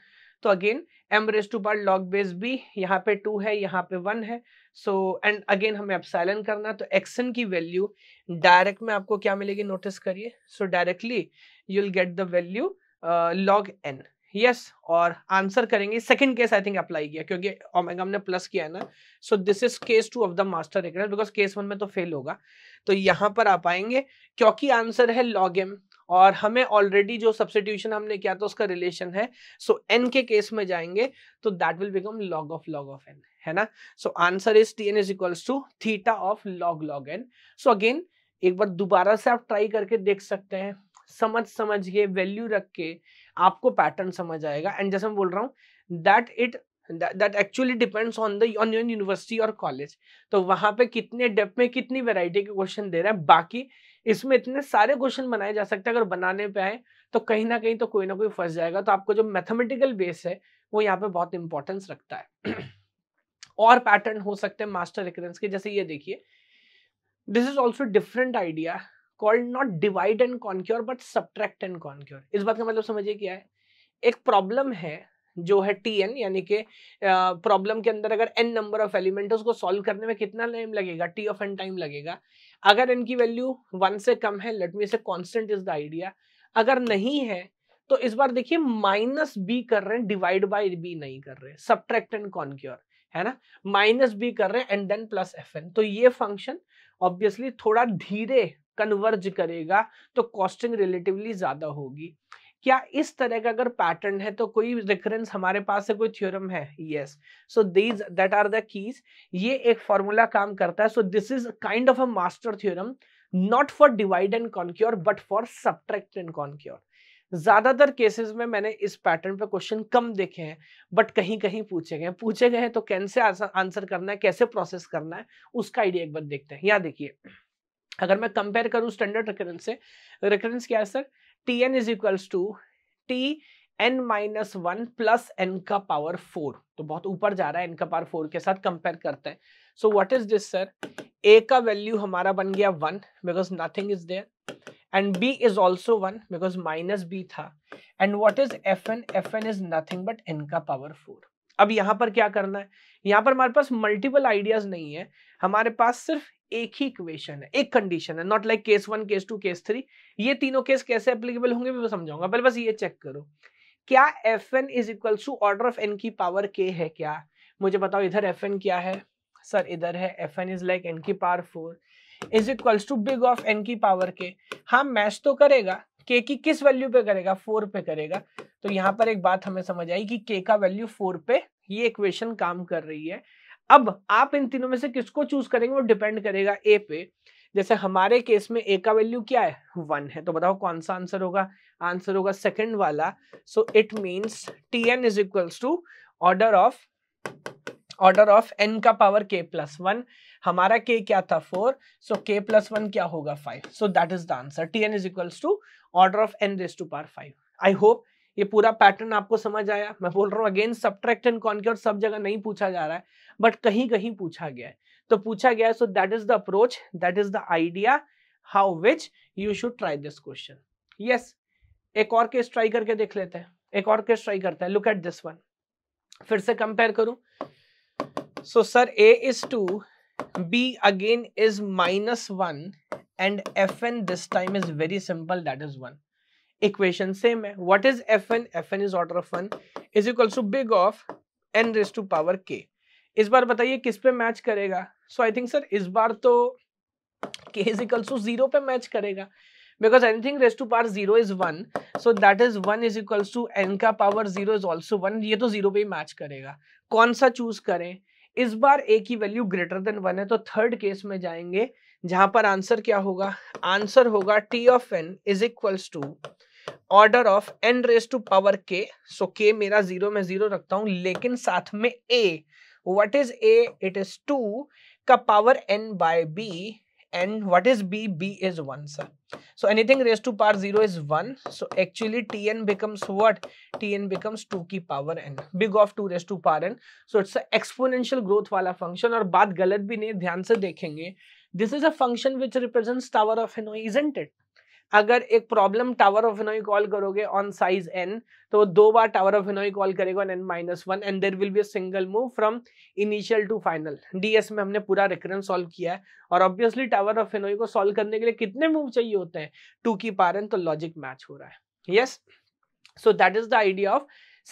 तो again m raise to power log base b यहाँ पे टू है यहाँ पे वन है सो एंड अगेन हमें अपसाइलन करना तो एक्सन की वैल्यू डायरेक्ट में आपको क्या मिलेगी नोटिस करिए so directly you will get the value log n yes और आंसर करेंगे second case I think apply किया क्योंकि ओमेगा ने प्लस किया है ना so this is case two of the master regress because case one में तो फेल होगा तो यहाँ पर आप आएंगे क्योंकि आंसर है लॉग एम और हमें ऑलरेडी जो सब्सिट्यूशन हमने किया था उसका रिलेशन है सो so, एन के केस में जाएंगे तो that will become log of log of n है ना so answer is T N is equals to theta of log log N so again एक बार दोबारा से आप ट्राई करके देख सकते हैं समझ समझ के वैल्यू रख के आपको पैटर्न समझ आएगा एंड जैसे मैं बोल रहा हूँ that it that actually depends on the on your university और कॉलेज तो वहाँ पे कितने डेप्थ में कितनी वैरायटी के क्वेश्चन दे रहे हैं बाकी इसमें इतने सारे क्वेश्चन बनाए जा सकते हैं अगर बनाने पे आए तो कहीं ना कहीं तो कोई ना कोई फंस जाएगा तो आपको जो मैथमेटिकल बेस है वो यहाँ पे बहुत इंपॉर्टेंस रखता है और पैटर्न हो सकते हैं मास्टर रिकरेंस के जैसे ये देखिए this is also different idea called not divide and conquer but subtract and conquer इस बात का मतलब समझिए क्या है एक प्रॉब्लम है जो है टी एन यानी कि प्रॉब्लम के अंदर अगर एन नंबर ऑफ एलिमेंट है उसको सॉल्व करने में कितना टाइम लगेगा टी ऑफ एन टाइम लगेगा अगर एन की वैल्यू वन से कम है लेट मी से कांस्टेंट इज द आइडिया अगर नहीं है तो इस बार देखिए माइनस बी कर रहे हैं डिवाइड बाई बी नहीं कर रहे सब्ट्रैक्ट एंड कॉन्क्योर है ना माइनस बी कर रहे हैं and then plus F n तो ये फंक्शन ऑब्वियसली थोड़ा धीरे कन्वर्ज करेगा तो कॉस्टिंग रिलेटिवली ज्यादा होगी क्या इस तरह का अगर पैटर्न है तो कोई रेफरेंस हमारे पास से कोई थ्योरम है yes so these that are the keys ये एक फॉर्मूला काम करता है so this is kind of a master theorem not for divide and conquer but for subtract and conquer ज्यादातर केसेस में मैंने इस पैटर्न पे क्वेश्चन कम देखे हैं बट कहीं कहीं पूछे गए पूछे गए हैं तो कैसे आंसर करना है कैसे प्रोसेस करना है उसका आइडिया एक बार देखते हैं यहाँ देखिए अगर मैं कंपेयर करूँ स्टैंडर्ड रेकरेंस से रेकरेंस क्या है sir T N is equals to T n minus one plus n का पावर फोर तो बहुत ऊपर जा रहा है एन का पावर फोर के साथ कंपेयर करते हैं so what is this sir ए का वैल्यू हमारा बन गया one because nothing is there and B is also one because minus b था and what is F N F N is nothing but n का power four अब यहाँ पर क्या करना है यहाँ पर हमारे पास मल्टीपल आइडियाज नहीं है हमारे पास सिर्फ एक ही इक्वेशन है एक कंडीशन है not like case one case two case three ये तीनों केस कैसे अप्लीकेबल होंगे मैं समझाऊंगा पहले बस ये चेक करो क्या f N is equal to order of n की पावर के है क्या मुझे बताओ इधर एफ एन क्या है सर इधर है f N is like n की power four is equals to big of n की पावर के हाँ मैच तो करेगा के की किस वैल्यू पे करेगा फोर पे करेगा तो यहाँ पर एक बात हमें समझ आई कि के का वैल्यू फोर पे ये इक्वेशन काम कर रही है अब आप इन तीनों में से किसको चूज करेंगे वो डिपेंड करेगा ए पे जैसे हमारे केस में ए का वैल्यू क्या है वन है तो बताओ कौन सा आंसर होगा आंसर होगा सेकंड वाला so it means T N is equals to order of order of n का पावर के प्लस वन हमारा के क्या था फोर सो के प्लस वन क्या होगा five so that is the answer T N is equals to order of N raise to power five I hope ये पूरा pattern आपको समझ आया मैं बोल रहा हूँ अगेन सब्ट्रैक्ट एंड कॉन्क्योर सब जगह नहीं पूछा जा रहा है बट कहीं कहीं पूछा गया है तो पूछा गया है so that is the approach that is the idea how which you should try this question yes एक और केस ट्राई करके देख लेते हैं एक और केस ट्राई करते हैं लुक एट दिस वन फिर से कंपेयर करूं so sir A is to be again is minus one and F n this time is very simple that is one equation same है what is F N F N is order of one is equal to big of N raise to power k इस बार बताइए किस पे match करेगा सो I think sir इस बार तो k is equal to zero पे मैच करेगा because anything raise to power zero is one so that is one is equal to n का power zero is also one ये तो zero पे match करेगा कौन सा चूज करें इस बार ए की वैल्यू ग्रेटर देन वन है तो थर्ड केस में जाएंगे जहां पर आंसर क्या होगा आंसर होगा T of N is equals to order of N raise to power k so के मेरा जीरो में जीरो रखता हूं लेकिन साथ में a what is a it is two का power n by b and what is b b is 1 sir so anything raised to power 0 is 1 so actually tn becomes what tn becomes 2 की power n big of 2 raised to power n so it's a exponential growth wala function और bad, गलत bhi nahi. ध्यान se dekhenge. this is a function which represents tower of hanoi isn't it अगर एक problem tower of Hanoi call करोगे on size n तो दो बार tower of Hanoi call करेगा n minus one and there will be a single move from initial to final DS में हमने पूरा रिकरेंस सॉल्व किया है और ऑब्वियसली टावर ऑफ इनोई को सॉल्व करने के लिए कितने मूव चाहिए होते हैं टू की पारन तो लॉजिक मैच हो रहा है yes so that is the idea of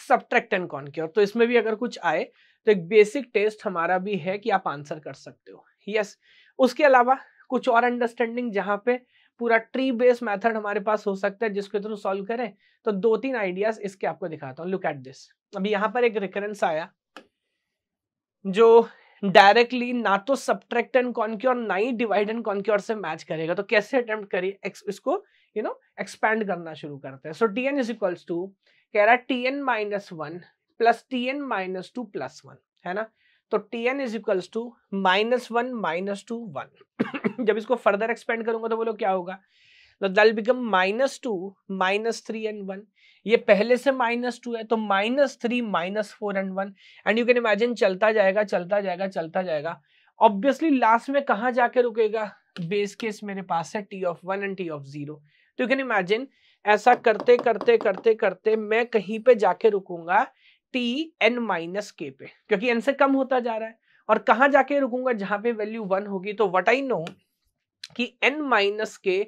subtract and conquer तो इसमें भी अगर कुछ आए तो एक बेसिक टेस्ट हमारा भी है कि आप आंसर कर सकते हो यस yes. उसके अलावा कुछ और अंडरस्टैंडिंग जहां पे पूरा ट्री बेस मेथड हमारे पास हो सकता है जिसके थ्रू सॉल्व करें तो दो तीन आइडियाज इसके आपको दिखाता हूँ लुक एट दिस अभी यहाँ पर एक रिकरेंस आया जो डायरेक्टली ना तो सब्ट्रैक्ट एंड कॉन्क्योर ना ही डिवाइड एंड कॉन्क्योर से मैच करेगा तो कैसे अटेम्प्ट करिए इसको यू नो एक्सपेंड करना शुरू करते हैं so T N is equals to कह रहा है T n minus one plus T n minus two plus one है ना तो T N is equals to minus one minus two one जब इसको फर्दर एक्सपेंड करूंगा तो बोलो क्या होगा दल become minus two minus three and one ये पहले से माइनस टू है तो minus three minus four and one and you can imagine चलता जाएगा चलता जाएगा चलता जाएगा ऑब्वियसली लास्ट में कहा जाके रुकेगा बेस केस मेरे पास है T of one and T of zero तो यू कैन इमेजिन ऐसा करते करते करते करते मैं कहीं पे जाके रुकूंगा टी एन माइनस के पे क्योंकि एन से कम होता जा रहा है और कहा जाके रुकूंगा जहां पे वैल्यू वन होगी तो वट आई नो कि n minus k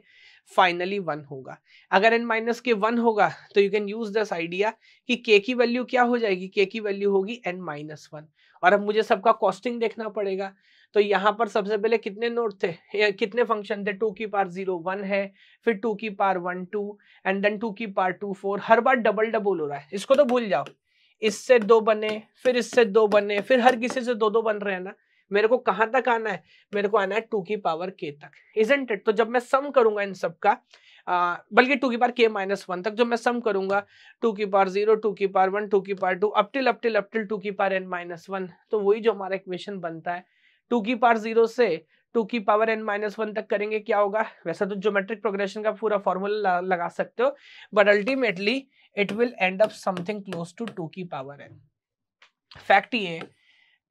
finally one होगा अगर एन माइनस के वन होगा तो you can use this idea कि के की वैल्यू क्या हो जाएगी के की वैल्यू होगी एन माइनस वन और अब मुझे सबका कॉस्टिंग देखना पड़ेगा तो यहाँ पर सबसे पहले कितने नोट थे कितने फंक्शन थे टू की पार जीरो वन है फिर टू की power one two and then two की पार टू फोर हर बार डबल डबल हो रहा है इसको तो भूल जाओ इससे दो बने फिर इससे दो बने फिर हर किसी से दो दो बन रहे हैं ना मेरे को कहाँ तक आना है मेरे को आना है टू की पावर के तक इजेंट इट तो जब मैं सम करूंगा इन सब का बल्कि टू की पावर के माइनस वन तक जब मैं सम करूंगा टू की पावर जीरो टू की पावर वन टू की power two up till up till up till two की पावर एन माइनस वन तो वही जो हमारा इक्वेशन बनता है टू की पावर जीरो से टू की पावर एन माइनस वन तक करेंगे क्या होगा वैसा तो ज्योमेट्रिक प्रोग्रेशन का पूरा फॉर्मूला लगा सकते हो but ultimately it will end up something close to two की पावर एन फैक्ट ये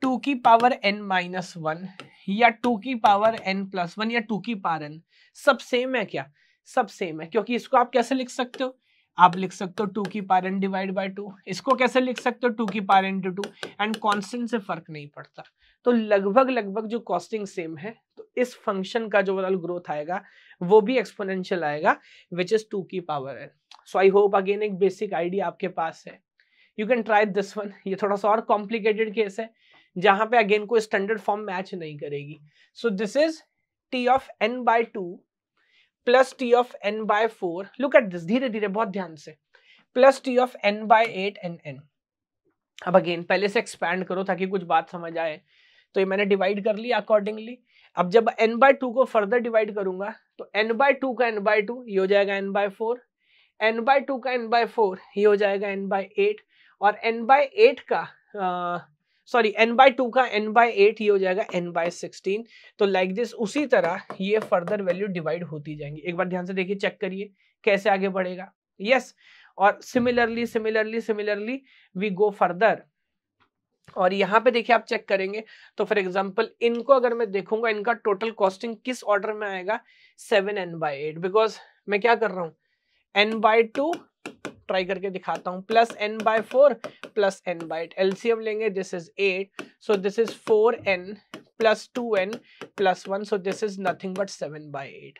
टू की पावर एन माइनस वन या टू की पावर एन प्लस वन या टू की पावर एन सब सेम है क्या सब सेम है क्योंकि इसको आप कैसे लिख सकते हो आप लिख सकते हो टू की power n divide by two इसको कैसे लिख सकते हो टू की power n two two and constant से फर्क नहीं पड़ता तो लगभग लगभग जो कॉस्टिंग सेम है तो इस फंक्शन का जो ओवरऑल ग्रोथ आएगा वो भी एक्सपोनेंशियल आएगा विच इज टू की power n so I hope again एक बेसिक आइडिया आपके पास है you can try this one ये थोड़ा सा और कॉम्प्लिकेटेड केस है जहां पे अगेन कोई स्टैंडर्ड फॉर्म मैच नहीं करेगी so this is T of n by two plus T of n by four look at this धीरे धीरे बहुत ध्यान से plus T of n by eight n n अब अगेन पहले से एक्सपैंड करो ताकि कुछ बात समझ आए तो ये मैंने डिवाइड कर लिया अकॉर्डिंगली अब जब एन बाय टू को फर्दर डिवाइड करूंगा तो एन बाय टू का एन बाय टू ये हो जाएगा n by four n by two का एन बाय फोर ये हो जाएगा एन बाय एट और एन बाय एट का सॉरी एन बाय टू का एन बाय एट ये हो जाएगा एन बाय सिक्सटीन तो लाइक like दिस उसी तरह ये फर्दर वैल्यू डिवाइड होती जाएंगी एक बार ध्यान से देखिए चेक करिए कैसे आगे बढ़ेगा यस yes. और similarly similarly similarly we go further और यहाँ पे देखिए आप चेक करेंगे तो फॉर एग्जांपल इनको अगर मैं देखूंगा इनका टोटल कॉस्टिंग किस ऑर्डर में आएगा seven n by eight because मैं क्या कर रहा हूँ एन बाय टू ट्राई करके दिखाता हूँ plus n by four plus n by LCM लेंगे this is eight so this is four n plus two N plus one so this is nothing but seven by eight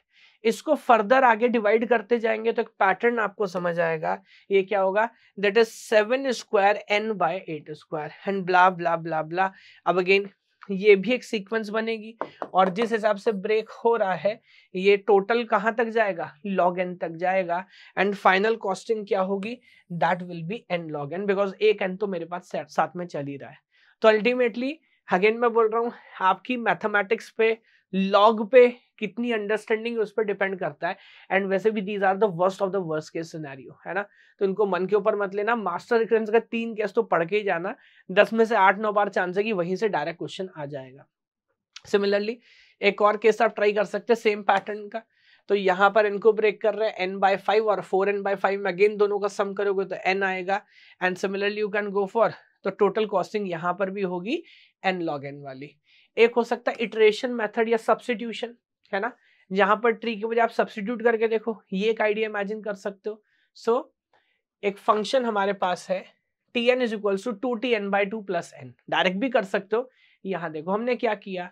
इसको further आगे divide करते जाएंगे तो एक pattern आपको समझ आएगा ये क्या होगा that is seven square n by eight square and blah blah blah blah अब अगेन ये भी एक सीक्वेंस बनेगी और जिस हिसाब से ब्रेक हो रहा है ये टोटल कहाँ तक जाएगा लॉग एन तक जाएगा एंड फाइनल कॉस्टिंग क्या होगी that will be N log n because एक एन तो मेरे पास साथ में चल ही रहा है तो अल्टीमेटली अगेन मैं बोल रहा हूँ आपकी मैथमेटिक्स पे लॉग पे कितनी अंडरस्टैंडिंग उस पर डिपेंड करता है एंड वैसे भी these are the worst of the worst case scenario है ना तो इनको मन के ऊपर मत लेना मास्टर रिकरेंस का तीन केस तो पढ़ के ही जाना दस में से आठ नौ बार चांस है कि वहीं से डायरेक्ट क्वेश्चन आ जाएगा सिमिलरली एक और केस आप ट्राई कर सकते हैं सेम पैटर्न का तो यहाँ पर इनको ब्रेक कर रहे हैं एन बाय फाइव और फोर एन बाय फाइव में अगेन दोनों का सम करोगे तो एन आएगा and similarly you can go for तो टोटल कॉस्टिंग यहाँ पर भी होगी एन लॉग एन वाली एक हो सकता है इटरेशन मेथड या सब्सटीट्यूशन है ना जहां पर ट्री के बजाय आप सब्सटीट्यूट करके देखो ये एक आइडिया इमेजिन कर सकते हो सो so, एक फंक्शन हमारे पास है T N is equal to two T n by two plus n direct भी कर सकते हो यहाँ देखो हमने क्या किया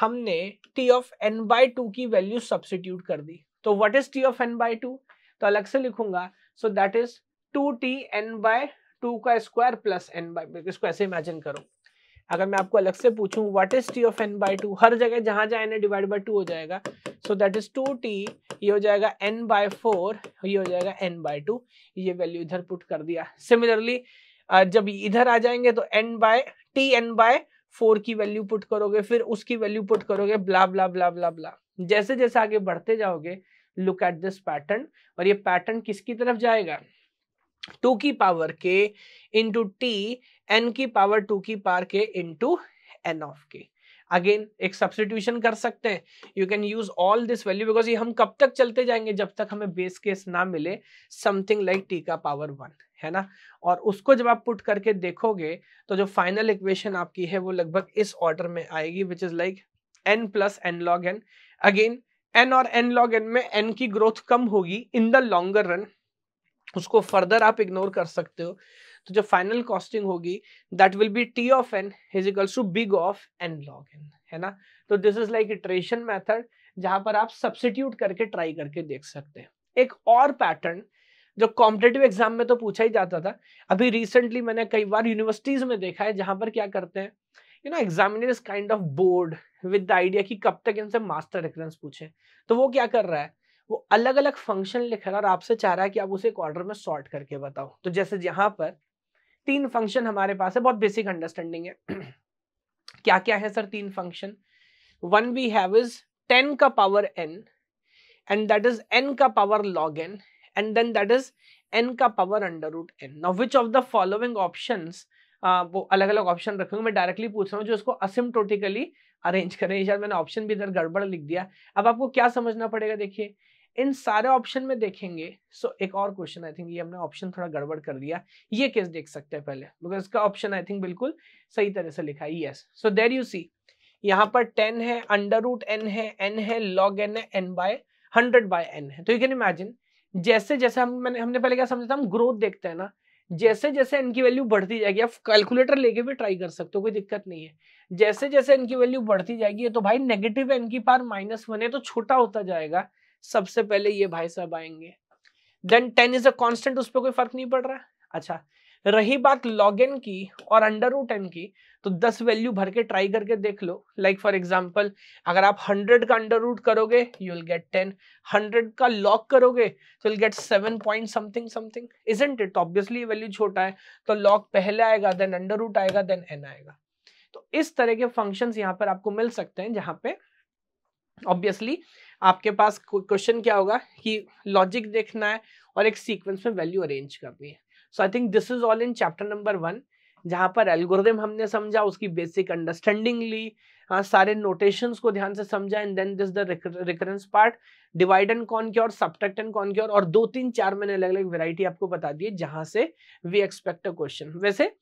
हमने T of n by two की वैल्यू सब्सिट्यूट कर दी तो what is T of n by two तो अलग से लिखूंगा so that is two T N by two का स्क्वायर प्लस एन बाई इसको ऐसे इमेजिन करो अगर मैं आपको अलग से पूछूं what is T of n by two हर जगह जहां जहाँ एन डिवाइड बाई टू हो जाएगा so that is two T ये हो जाएगा एन बाई फोर ये हो जाएगा एन बाई टू ये वैल्यू इधर पुट कर दिया सिमिलरली जब इधर आ जाएंगे तो n by T N by four की वैल्यू पुट करोगे फिर उसकी वैल्यू पुट करोगे ब्ला ब्ला ब्ला ब्ला ब्ला जैसे जैसे आगे बढ़ते जाओगे लुक एट दिस पैटर्न और ये पैटर्न किसकी तरफ जाएगा टू की power k into T n की पावर टू की power k into n of k again एक सब्सटीट्यूशन कर सकते हैं you can use all this value because ये हम कब तक चलते जाएंगे जब तक हमें बेस केस ना मिले समथिंग लाइक टी का पावर वन है ना और उसको जब आप पुट करके देखोगे तो जो फाइनल इक्वेशन आपकी है वो लगभग इस ऑर्डर में आएगी which is like n plus N log n again n और एन लॉग एन में एन की ग्रोथ कम होगी इन द लॉन्गर रन उसको फर्दर आप इग्नोर कर सकते हो तो जो फाइनल कॉस्टिंग होगी that will be T of N is equals to big of N log N है ना तो this is like iteration method जहां पर आप सब्सिट्यूट करके ट्राई करके देख सकते हैं एक और पैटर्न जो कॉम्पिटेटिव एग्जाम में तो पूछा ही जाता था अभी रिसेंटली मैंने कई बार यूनिवर्सिटीज में देखा है जहां पर क्या करते हैं you know examiner is kind of bored with the idea कि कब तक इनसे मास्टर रेफरेंस पूछे तो वो क्या कर रहा है वो अलग अलग फंक्शन लिख रहा है और आपसे चाह रहा है कि आप उसे एक ऑर्डर में सॉर्ट करके बताओ तो जैसे यहाँ पर तीन फंक्शन हमारे पास है बहुत बेसिक अंडरस्टैंडिंग है क्या क्या है सर तीन function one we have is ten का power N and that is n का power log N and then that is n का power under root n now which of the following option वो अलग अलग option रखेंगे मैं directly पूछ रहा हूँ जो इसको असिमटोटिकली अरेंज करें शायद मैंने ऑप्शन भी इधर गड़बड़ लिख दिया अब आपको क्या समझना पड़ेगा देखिए इन सारे ऑप्शन में देखेंगे सो एक और क्वेश्चन आई थिंक ये हमने ऑप्शन थोड़ा गड़बड़ कर दिया ये केस देख सकते हैं पहले बिकॉज इसका ऑप्शन आई थिंक बिल्कुल सही तरह से लिखा है yes so there you see यहाँ पर टेन है अंडर रूट एन है एन है लॉग एन है n by hundred by n है तो यू कैन इमेजिन जैसे जैसे हम मैंने हमने पहले क्या समझा था हम ग्रोथ देखते हैं ना जैसे जैसे इनकी वैल्यू बढ़ती जाएगी आप कैलकुलेटर लेके भी ट्राई कर सकते हो कोई दिक्कत नहीं है जैसे जैसे इनकी वैल्यू बढ़ती जाएगी तो भाई नेगेटिव एन की पार माइनस वन है तो छोटा होता जाएगा सबसे पहले ये भाई साहब आएंगे then ten is a constant उस पर कोई फर्क नहीं पड़ रहा अच्छा रही बात लॉग इन की और अंडर रूट एन की तो 10 वैल्यू भर के ट्राई करके देख लो लाइक फॉर एग्जांपल अगर आप 100 का अंडर रूट करोगे यू विल गेट 10 100 का लॉग करोगे तो will get 7 point something something isn't it obviously value छोटा है तो लॉग पहले आएगा देन अंडर रूट आएगा देन एन आएगा तो इस तरह के फंक्शन यहाँ पर आपको मिल सकते हैं जहां पे ऑब्वियसली आपके पास क्वेश्चन क्या होगा कि लॉजिक देखना है और एक सीक्वेंस में वैल्यू अरेंज करनी है so I think this is all in chapter number one जहाँ पर एल्गोरिदम हमने समझा उसकी बेसिक अंडरस्टैंडिंग ली हाँ सारे नोटेशंस को ध्यान से समझा and then this the recurrence part divide and conquer और सब्टेक्ट एंड कौन की और दो तीन चार मैंने अलग अलग वेराइटी आपको बता दी है जहाँ से वी एक्सपेक्ट अ क्वेश्चन वैसे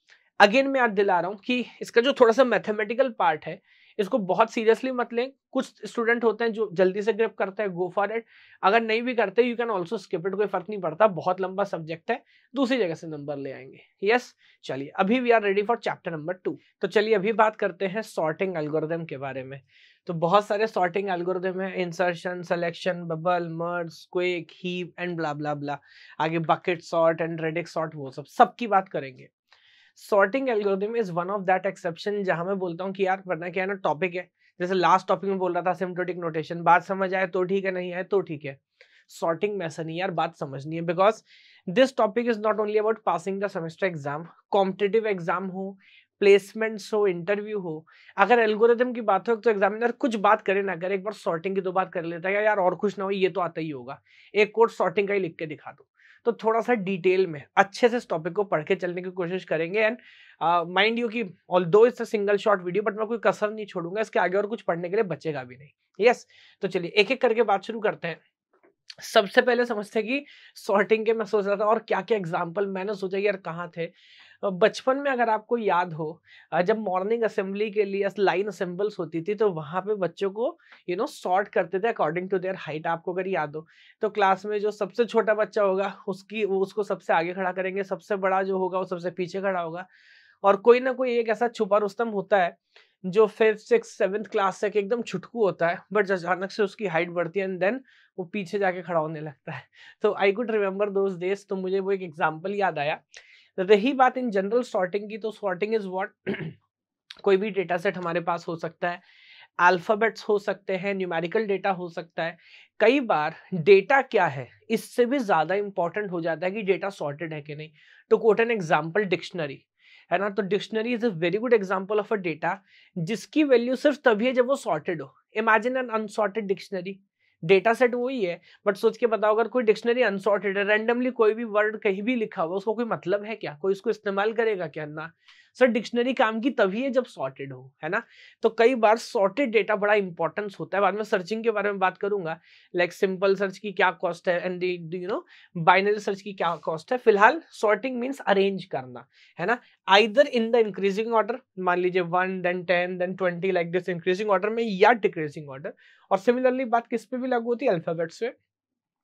अगेन मैं याद दिला रहा हूँ कि इसका जो थोड़ा सा मैथमेटिकल पार्ट है इसको बहुत सीरियसली मत लें कुछ स्टूडेंट होते हैं जो जल्दी से ग्रिप करते हैं गो फॉर इट अगर नहीं भी करते you can also skip it कोई फर्क नहीं पड़ता बहुत लंबा सब्जेक्ट है दूसरी जगह से नंबर ले आएंगे यस yes? चलिए अभी we are ready for chapter number two तो चलिए अभी बात करते हैं सॉर्टिंग एल्गोरिदम के बारे में तो बहुत सारे सॉर्टिंग एल्गोरिदम है insertion selection bubble merge quick heap and blah blah blah आगे bucket sort and radix sort वो सब सबकी बात करेंगे sorting algorithm is one of that exception जहां मैं बोलता हूँ कि यार वरना क्या है ना टॉपिक है जैसे लास्ट टॉपिक में बोल रहा था सिम्टोटिक नोटेशन बात समझ आए तो ठीक है नहीं आए तो ठीक है सॉर्टिंग में ऐसा नहीं यार बात समझनी है because this topic is not only about passing the semester exam competitive exam हो प्लेसमेंट्स हो इंटरव्यू हो अगर एल्गोरिदम की बात हो तो एग्जामिनर कुछ बात करे ना करे एक बार सॉर्टिंग की तो बात कर लेता है यार और कुछ ना हो ये तो आता ही होगा एक कोड सॉर्टिंग का ही लिख के दिखा दो तो थोड़ा सा डिटेल में अच्छे से इस टॉपिक को पढ़ के चलने की कोशिश करेंगे एंड माइंड यू की although a single short video but मैं कोई कसर नहीं छोड़ूंगा इसके आगे और कुछ पढ़ने के लिए बचेगा भी नहीं यस yes, तो चलिए एक एक करके बात शुरू करते हैं सबसे पहले समझते हैं कि सॉर्टिंग के मैं सोच रहा था और क्या क्या एग्जाम्पल मैंने सोचा यार कहाँ थे बचपन में अगर आपको याद हो जब मॉर्निंग असेंबली के लिए लाइन असेंबल्स होती थी तो वहाँ पे बच्चों को यू नो सॉर्ट करते थे अकॉर्डिंग टू देयर हाइट आपको अगर याद हो तो क्लास में जो सबसे छोटा बच्चा होगा उसकी वो उसको सबसे आगे खड़ा करेंगे सबसे बड़ा जो होगा वो सबसे पीछे खड़ा होगा और कोई ना कोई एक ऐसा छुपा रुस्तम होता है जो फिफ्थ सिक्स सेवन्थ क्लास तक एकदम छुटकू होता है बट अचानक से उसकी हाइट बढ़ती है एंड देन वो पीछे जाके खड़ा होने लगता है तो I could remember those days तो मुझे वो एक एग्जाम्पल याद आया रही बात इन जनरल सॉर्टिंग की तो सॉर्टिंग इज व्हाट कोई भी डेटा सेट हमारे पास हो सकता है अल्फ़ाबेट्स हो सकते हैं न्यूमेरिकल डेटा हो सकता है कई बार डेटा क्या है इससे भी ज़्यादा इंपॉर्टेंट हो जाता है कि डेटा सॉर्टेड है कि नहीं to quote an example dictionary है ना तो dictionary is a very good example of a data जिसकी वैल्यू सिर्फ तभी है जब वो सॉर्टेड हो imagine an unsorted dictionary data set वही है बट सोच के बताओ अगर कोई डिक्शनरी अनसॉर्टेड है रैंडमली कोई भी वर्ड कहीं भी लिखा हुआ उसको कोई मतलब है क्या कोई उसको इस्तेमाल करेगा क्या ना सर डिक्शनरी काम की तभी है जब सॉर्टेड हो है ना तो कई बार सॉर्टेड डेटा बड़ा इंपॉर्टेंस होता है बाद में सर्चिंग के बारे में बात करूंगा लाइक सिंपल सर्च की क्या कॉस्ट है and you know binary search की क्या कॉस्ट है फिलहाल सॉर्टिंग मीन्स अरेंज करना है ना either in the increasing order मान लीजिए one then ten then twenty like this increasing order में या डिक्रीजिंग ऑर्डर और सिमिलरली बात किस पे भी लागू होती है अल्फाबेट्स पे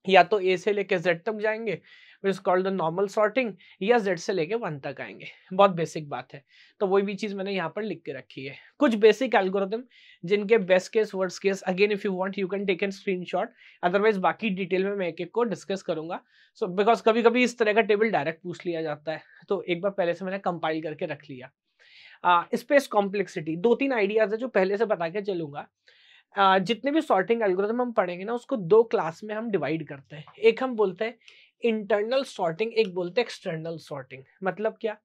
या तो ए से लेके जेड तक जाएंगे which is called the normal sorting या जेड से लेके वन तक आएंगे बहुत बेसिक बात है तो वही भी चीज़ मैंने यहाँ पर लिख के रखी है कुछ बेसिक एल्गोरिदम जिनके best case worst case again if you want you can take an screenshot otherwise बाकी डिटेल में मैं एक एक को डिस्कस करूंगा सो so, बिकॉज कभी कभी इस तरह का टेबल डायरेक्ट पूछ लिया जाता है तो एक बार पहले से मैंने कंपाइल करके रख लिया स्पेस uh, कॉम्प्लेक्सिटी दो तीन आइडियाज है जो पहले से बता के चलूंगा uh, जितने भी सॉर्टिंग एल्गोरिथम हम पढ़ेंगे ना उसको दो क्लास में हम डिवाइड करते हैं एक हम बोलते हैं इंटरनल सॉर्टिंग एक बोलते हैं एक्सटर्नल सॉर्टिंग मतलब क्या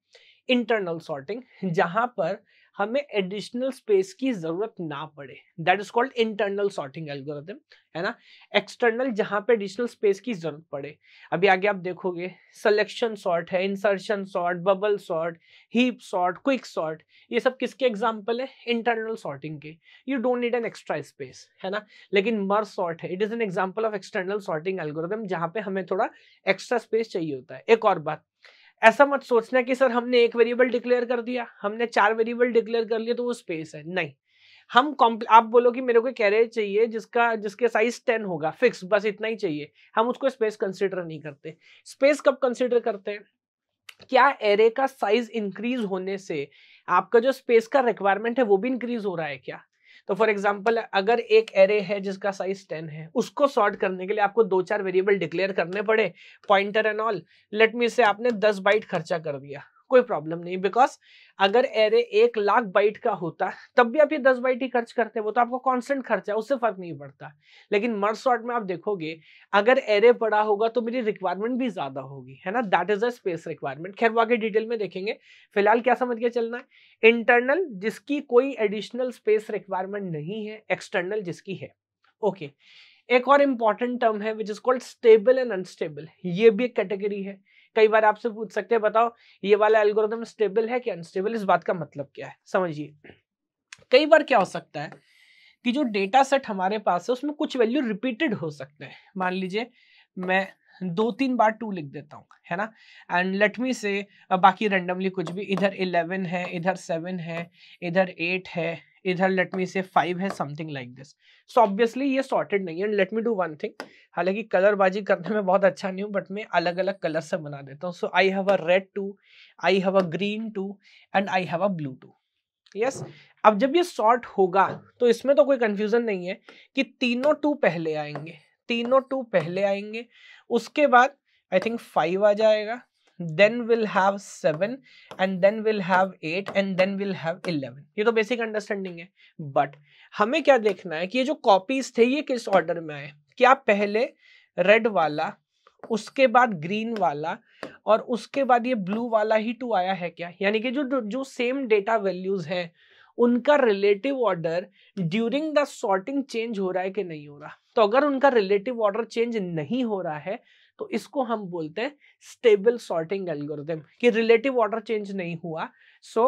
इंटरनल सॉर्टिंग जहां पर हमें एडिशनल स्पेस की जरूरत ना पड़े that is called internal sorting algorithm है ना एक्सटर्नल जहां पे एडिशनल स्पेस की जरूरत पड़े अभी आगे आप देखोगे सिलेक्शन सॉर्ट है insertion sort bubble sort heap sort quick sort ये सब किसके एग्जाम्पल है इंटरनल सॉर्टिंग के you don't need an extra space है ना लेकिन मर सॉर्ट है it is an example of external sorting algorithm जहां पे हमें थोड़ा एक्स्ट्रा स्पेस चाहिए होता है एक और बात ऐसा मत सोचना कि सर हमने एक वेरिएबल डिक्लेयर कर दिया हमने चार वेरिएबल डिक्लेयर कर लिया तो वो स्पेस है नहीं हम आप बोलो कि मेरे को एक एरे चाहिए जिसका जिसके साइज टेन होगा फिक्स बस इतना ही चाहिए हम उसको स्पेस कंसिडर नहीं करते स्पेस कब कंसिडर करते हैं क्या एरे का साइज इंक्रीज होने से आपका जो स्पेस का रिक्वायरमेंट है वो भी इंक्रीज हो रहा है क्या तो फॉर एग्जाम्पल अगर एक एरे है जिसका साइज टेन है उसको सॉर्ट करने के लिए आपको दो चार वेरिएबल डिक्लेयर करने पड़े pointer and all let me say आपने दस बाइट खर्चा कर दिया कोई प्रॉब्लम नहीं बिकॉज अगर एरे एक लाख बाइट का होता तब भी आप ये दस बाइट ही खर्च करते वो तो आपका कांस्टेंट खर्च है उससे फर्क नहीं पड़ता लेकिन मर्स शॉर्ट में आप देखोगे अगर एरे बड़ा होगा तो मेरी रिक्वायरमेंट भी ज्यादा होगी है ना that is a space requirement खैर वो आगे डिटेल में देखेंगे फिलहाल क्या समझ के चलना है इंटरनल जिसकी कोई एडिशनल स्पेस रिक्वायरमेंट नहीं है एक्सटर्नल जिसकी है ओके okay. एक और इम्पॉर्टेंट टर्म है which is called stable and unstable ये भी एक कैटेगरी है कई बार आपसे पूछ सकते हैं बताओ ये वाला एल्गोरिदम स्टेबल है कि अनस्टेबल इस बात का मतलब क्या है समझिए कई बार क्या हो सकता है कि जो डेटा सेट हमारे पास है उसमें कुछ वैल्यू रिपीटेड हो सकते हैं मान लीजिए मैं दो तीन बार टू लिख देता हूँ है ना एंड लेट मी से बाकी रेंडमली कुछ भी इधर इलेवन है इधर सेवन है इधर एट है इधर लेट मी से फाइव है something like this so obviously ये सॉर्टेड नहीं है let me do one thing हालांकि कलरबाजी करने में बहुत अच्छा नहीं हूँ बट मैं अलग अलग कलर से बना देता हूँ so I have a red two I have a green two and I have a blue two yes अब जब ये सॉर्ट होगा तो इसमें तो कोई कन्फ्यूजन नहीं है कि तीनों टू पहले आएंगे तीनों टू पहले आएंगे उसके बाद आई थिंक फाइव आ जाएगा then we'll have seven and then we'll have eight and then we'll have eleven ये तो basic understanding है but हमें क्या देखना है कि ये जो copies थे ये किस order में आए क्या पहले red वाला उसके बाद green वाला और उसके बाद ये ब्लू वाला ही टू आया है क्या यानी कि जो जो सेम डेटा वैल्यूज हैं उनका relative order during the sorting change हो रहा है कि नहीं हो रहा तो अगर उनका रिलेटिव ऑर्डर चेंज नहीं हो रहा है तो इसको हम बोलते हैं स्टेबल सॉर्टिंग एल्गोरिदम कि रिलेटिव ऑर्डर चेंज नहीं हुआ so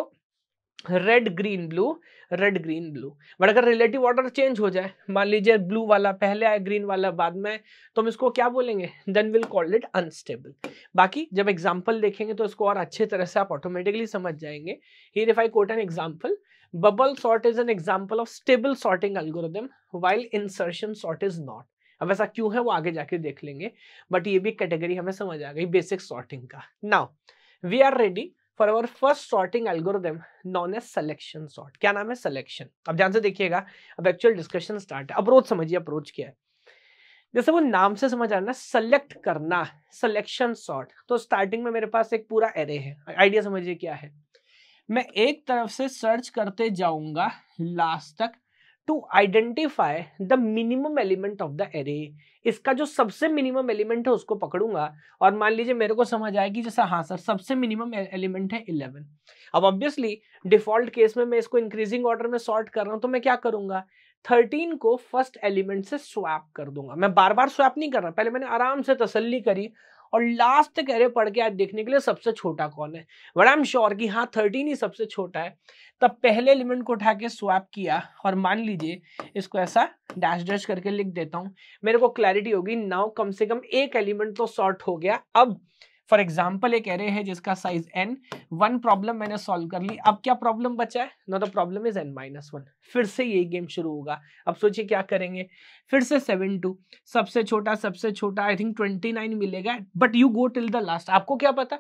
red green blue red green blue but अगर रिलेटिव ऑर्डर चेंज हो जाए मान लीजिए ब्लू वाला पहले आए ग्रीन वाला बाद में तो हम इसको क्या बोलेंगे then will call it unstable बाकी जब एग्जाम्पल देखेंगे तो इसको और अच्छे तरह से आप ऑटोमेटिकली समझ जाएंगे here if I quote an example bubble sort is an example of stable sorting algorithm while insertion sort is not अब ऐसा क्यों है वो आगे जाके देख लेंगे बट ये भी कैटेगरी हमें समझ आ गई बेसिक सॉर्टिंग का now we are ready for our first sorting algorithm known as selection sort क्या नाम है सिलेक्शन अब ध्यान से देखिएगा अब एक्चुअल डिस्कशन स्टार्ट है अप्रोच समझिए अप्रोच क्या है जैसे वो नाम से समझ आना सेलेक्ट करना सिलेक्शन सॉर्ट तो स्टार्टिंग में मेरे पास एक पूरा एरे है आइडिया समझिए क्या है मैं एक तरफ से सर्च करते जाऊंगा लास्ट तक to identify the minimum element of the array इसका जो सबसे मिनिमम एलिमेंट है उसको पकड़ूंगा और मान लीजिए मेरे को समझ आएगी जैसे हाँ सर सबसे मिनिमम एलिमेंट e- है इलेवन अब ऑब्वियसली डिफॉल्ट केस में मैं इसको इंक्रीजिंग ऑर्डर में सॉर्ट कर रहा हूँ तो मैं क्या करूंगा थर्टीन को फर्स्ट एलिमेंट से स्वैप कर दूंगा मैं बार बार स्वैप नहीं कर रहा पहले मैंने आराम से तसल्ली करी और लास्ट तक अरे पढ़ के आज देखने के लिए सबसे छोटा कौन है बट आई एम श्योर कि हाँ थर्टीन ही सबसे छोटा है तब पहले एलिमेंट को उठा के स्वैप किया और मान लीजिए इसको ऐसा डैश डैश करके लिख देता हूँ मेरे को क्लैरिटी होगी नाउ कम से कम एक एलिमेंट तो सॉर्ट हो गया अब फॉर एग्जाम्पल एक एरे है जिसका साइज एन वन प्रॉब्लम मैंने सॉल्व कर ली अब क्या प्रॉब्लम बचा है no the problem is N minus one फिर से ये गेम शुरू होगा अब सोचिए क्या करेंगे फिर से सेवन टू सबसे छोटा सबसे छोटा आई थिंक ट्वेंटी नाइन मिलेगा but you go till the last आपको क्या पता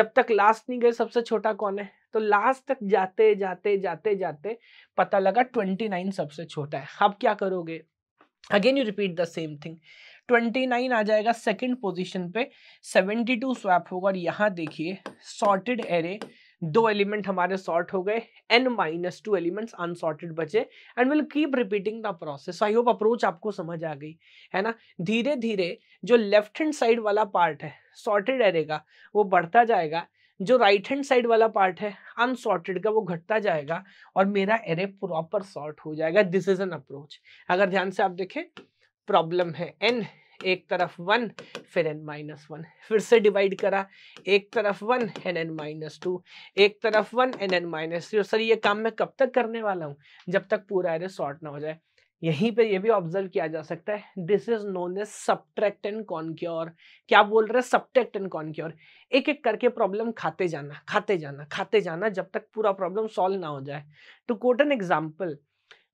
जब तक लास्ट नहीं गए सबसे छोटा कौन है तो लास्ट तक जाते जाते जाते जाते पता लगा ट्वेंटी नाइन सबसे छोटा है अब क्या करोगे again you repeat the same thing twenty nine आ जाएगा सेकंड पोजीशन पे सेवेंटी टू स्वैप होगा और यहाँ देखिए सॉर्टेड एरे दो एलिमेंट हमारे सॉर्ट हो गए n minus two elements unsorted बचे and will keep repeating the process I hope approach आपको समझ आ गई है ना धीरे धीरे जो लेफ्ट हैंड साइड वाला पार्ट है सॉर्टेड एरे का वो बढ़ता जाएगा जो राइट हैंड साइड वाला पार्ट है अनसॉर्टेड का वो घटता जाएगा और मेरा एरे प्रॉपर सॉर्ट हो जाएगा दिस इज एन अप्रोच अगर ध्यान से आप देखें प्रॉब्लम है एन एक तरफ वन फिर एन माइनस वन फिर से डिवाइड करा एक तरफ one n n minus two एक तरफ one n n minus three sir ये काम मैं कब तक करने वाला हूँ जब तक पूरा एरे सॉर्ट ना हो जाए यहीं पे ये भी ऑब्जर्व किया जा सकता है this is known as subtract and conquer क्या बोल रहे हैं सब्ट्रैक्ट एंड कॉनक्योर एक एक करके प्रॉब्लम खाते जाना खाते जाना खाते जाना जब तक पूरा प्रॉब्लम सॉल्व ना हो जाए टू कोट एन एग्जाम्पल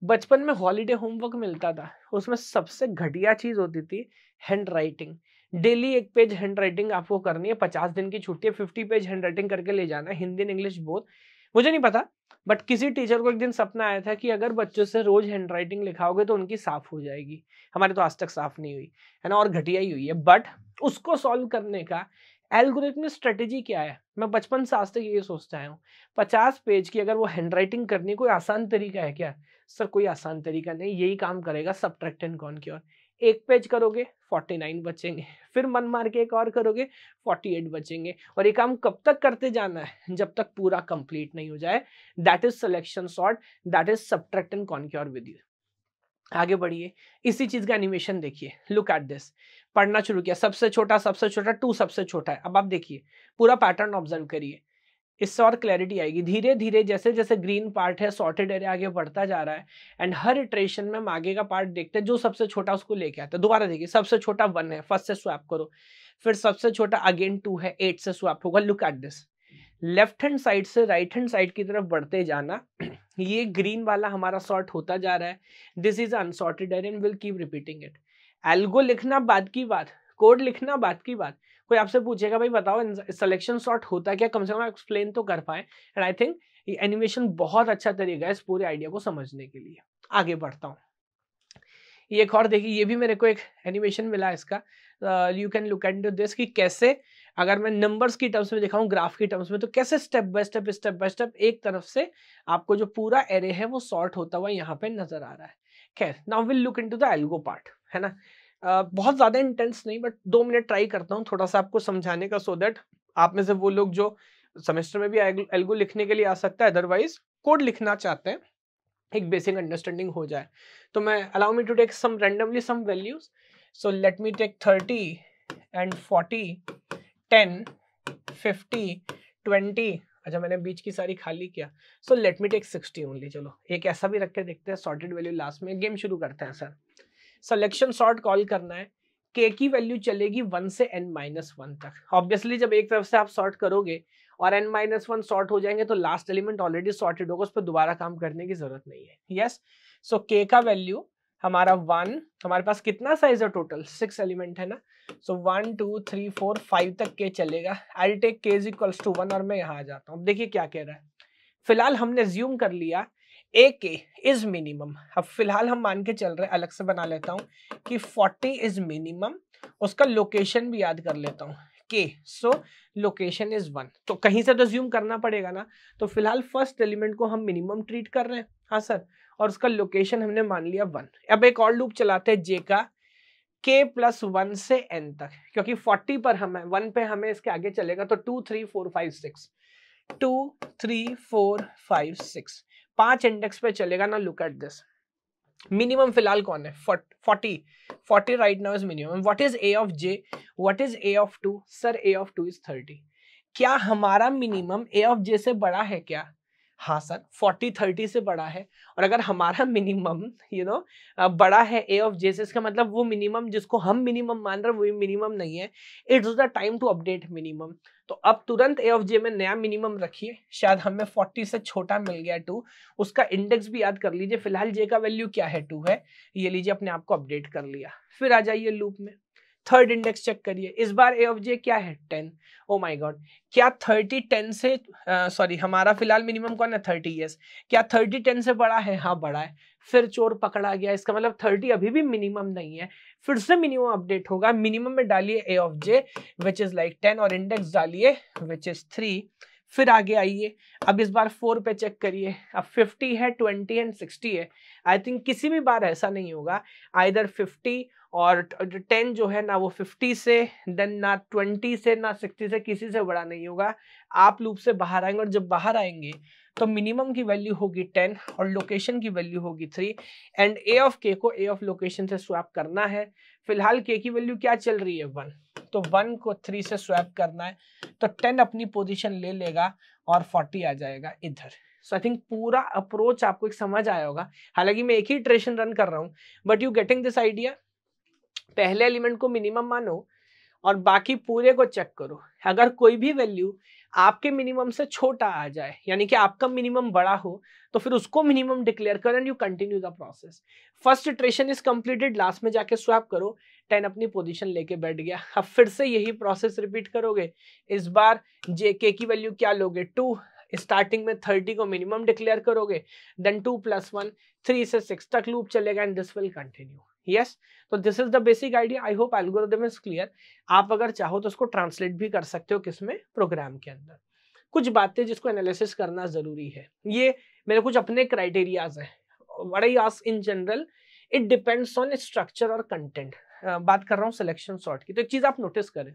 बचपन में हॉलीडे होमवर्क मिलता था उसमें सबसे घटिया चीज़ होती थी हैंड राइटिंग डेली एक पेज हैंड राइटिंग आपको करनी है पचास दिन की छुट्टी है फिफ्टी पेज हैंड राइटिंग करके ले जाना है हिंदी इंग्लिश बोथ मुझे नहीं पता बट किसी टीचर को एक दिन सपना आया था कि अगर बच्चों से रोज हैंड राइटिंग लिखाओगे तो उनकी साफ हो जाएगी हमारे तो आज तक साफ नहीं हुई है ना और घटिया ही हुई है बट उसको सॉल्व करने का एल्गोरिथमिक स्ट्रेटेजी क्या है मैं बचपन से आज तक ये सोचता हूँ पचास पेज की अगर वो हैंड राइटिंग करनी कोई आसान तरीका है क्या सर कोई आसान तरीका नहीं यही काम करेगा सब एंड कौन की ओर एक पेज करोगे 49 बचेंगे फिर मन मार के एक और करोगे 48 बचेंगे और ये काम कब तक करते जाना है जब तक पूरा कंप्लीट नहीं हो जाए that is selection sort that is सब कौन की एंड विद यू आगे बढ़िए इसी चीज का एनिमेशन देखिए लुक एट दिस पढ़ना शुरू किया सबसे छोटा सबसे छोटा टू सबसे छोटा है अब आप देखिए पूरा पैटर्न ऑब्जर्व करिए इससे और क्लैरिटी आएगी धीरे धीरे जैसे जैसे ग्रीन पार्ट है सॉर्टेड एरिया आगे बढ़ता जा रहा है एंड हर इटरेशन में हम आगे का पार्ट देखते हैं जो सबसे छोटा उसको लेके आता है दोबारा देखिए सबसे छोटा वन है फर्स्ट से स्वैप करो फिर सबसे छोटा अगेन टू है एट से स्वैप होगा look at this left hand side से राइट हैंड साइड की तरफ बढ़ते जाना ये ग्रीन वाला हमारा सॉर्ट होता जा रहा है this is unsorted area and will keep repeating it algo लिखना बाद की बात कोड लिखना बाद की बात कोई आपसे पूछेगा भाई बताओ सिलेक्शन शॉट होता है क्या कम से कम आप एक्सप्लेन तो कर पाए एंड आई थिंक ये एनिमेशन बहुत अच्छा तरीका है इस पूरे आइडिया को समझने के लिए आगे बढ़ता हूँ ये एक और देखिए ये भी मेरे को एक एनिमेशन मिला है इसका you can look at this कि कैसे अगर मैं नंबर्स की टर्म्स में दिखाऊं ग्राफ की टर्म्स में तो कैसे step by step step by step एक तरफ से आपको जो पूरा एरे है वो सॉर्ट होता हुआ यहाँ पे नजर आ रहा है खैर now will look in the algo part है ना बहुत ज़्यादा इंटेंस नहीं बट दो मिनट ट्राई करता हूँ थोड़ा सा आपको समझाने का सो देट दैट आप में से वो लोग जो सेमेस्टर में भी एल्गो लिखने के लिए आ सकता है अदरवाइज कोड लिखना चाहते हैं एक बेसिक अंडरस्टैंडिंग हो जाए तो मैं allow me to take some randomly some values so let me take thirty and forty ten fifty twenty अच्छा मैंने बीच की सारी खाली किया so let me take sixty only चलो एक ऐसा भी रख के देखते हैं सॉर्टेड वैल्यू लास्ट में गेम शुरू करते हैं सर सिलेक्शन शॉर्ट कॉल करना है के की वैल्यू चलेगी वन से एन माइनस वन तक ऑब्वियसली जब एक तरफ से आप शॉर्ट करोगे और एन माइनस वन शॉर्ट हो जाएंगे तो लास्ट एलिमेंट ऑलरेडी सॉर्टेड होगा उस पर दोबारा काम करने की जरूरत नहीं है यस सो के का वैल्यू हमारा वन हमारे पास कितना साइज है टोटल सिक्स एलिमेंट है ना so one two three four five तक के चलेगा I take k is equals to one और मैं यहाँ आ जाता हूँ देखिए क्या कह रहा है फिलहाल हमने ज्यूम कर लिया ए के इज मिनिमम अब फिलहाल हम मान के चल रहे हैं अलग से बना लेता हूँ कि फोर्टी इज मिनिमम उसका लोकेशन भी याद कर लेता हूँ के सो लोकेशन इज वन तो कहीं से तो ज्यूम करना पड़ेगा ना तो फिलहाल फर्स्ट एलिमेंट को हम मिनिमम ट्रीट कर रहे हैं हाँ सर और उसका लोकेशन हमने मान लिया वन अब एक और लूप चलाते हैं जे का के प्लस वन से एन तक क्योंकि फोर्टी पर हमें वन पे हमें इसके आगे चलेगा तो two three four five six two three four five six पांच इंडेक्स पे चलेगा ना लुक एट दिस मिनिमम फिलहाल कौन है forty forty right now is minimum what is A of j what is A of two sir A of two is thirty क्या हमारा minimum A of J से बड़ा है क्या हाँ सर फोर्टी थर्टी से बड़ा है और अगर हमारा मिनिमम यू नो बड़ा है ए ऑफ जे से इसका मतलब वो मिनिमम जिसको हम मिनिमम मान रहे हैं वो मिनिमम नहीं है it's the time to update minimum तो अब तुरंत ए ऑफ जे में नया मिनिमम रखिए शायद हमें फोर्टी से छोटा मिल गया टू उसका इंडेक्स भी याद कर लीजिए फिलहाल जे का वैल्यू क्या है टू है ये लीजिए अपने आप को अपडेट कर लिया फिर आ जाइए लूप में थर्ड इंडेक्स चेक करिए इस बार ए ऑफ जे क्या है टेन ओ माई गॉड क्या थर्टी टेन से सॉरी हमारा फिलहाल मिनिमम कौन है थर्टी ईयर्स क्या थर्टी टेन से बड़ा है हाँ बड़ा है फिर चोर पकड़ा गया इसका मतलब थर्टी अभी भी मिनिमम नहीं है फिर से मिनिमम अपडेट होगा मिनिमम में डालिए A of j which is like ten और इंडेक्स डालिए विच इज थ्री फिर आगे आइए अब इस बार फोर पे चेक करिए अब फिफ्टी है ट्वेंटी एंड सिक्सटी है आई थिंक किसी भी बार ऐसा नहीं होगा आइदर फिफ्टी और टेन जो है ना वो फिफ्टी से देन ना ट्वेंटी से ना सिक्सटी से किसी से बड़ा नहीं होगा आप लूप से बाहर आएंगे और जब बाहर आएंगे तो मिनिमम की वैल्यू होगी टेन और लोकेशन की वैल्यू होगी three and A of k को ए ऑफ लोकेशन से स्वैप करना है फिलहाल के की वैल्यू क्या चल रही है वन तो वन को थ्री से स्वैप करना है तो टेन अपनी पोजिशन ले लेगा और फोर्टी आ जाएगा इधर सो आई थिंक पूरा अप्रोच आपको एक समझ आया होगा हालांकि मैं एक ही ट्रेशन रन कर रहा हूँ but you getting this idea पहले एलिमेंट को मिनिमम मानो और बाकी पूरे को चेक करो अगर कोई भी वैल्यू आपके मिनिमम से छोटा आ जाए यानी कि आपका मिनिमम बड़ा हो तो फिर उसको मिनिमम डिक्लेयर करो and you continue the process first iteration is completed last में जाके स्वैप करो टेन अपनी पोजीशन लेके बैठ गया अब फिर से यही प्रोसेस रिपीट करोगे इस बार जे के की वैल्यू क्या लोगे टू स्टार्टिंग में थर्टी को मिनिमम डिक्लेयर करोगे then two plus one three से सिक्स तक लूप चलेगा and this will continue yes तो this is the basic idea I hope algorithm is clear आप अगर चाहो तो उसको ट्रांसलेट भी कर सकते हो किसमें प्रोग्राम के अंदर कुछ बातें जिसको एनालिसिस करना जरूरी है ये मेरे कुछ अपने क्राइटेरियाज हैं what I ask in general it depends on structure और कंटेंट बात कर रहा हूँ सिलेक्शन सॉर्ट की तो एक चीज आप नोटिस करें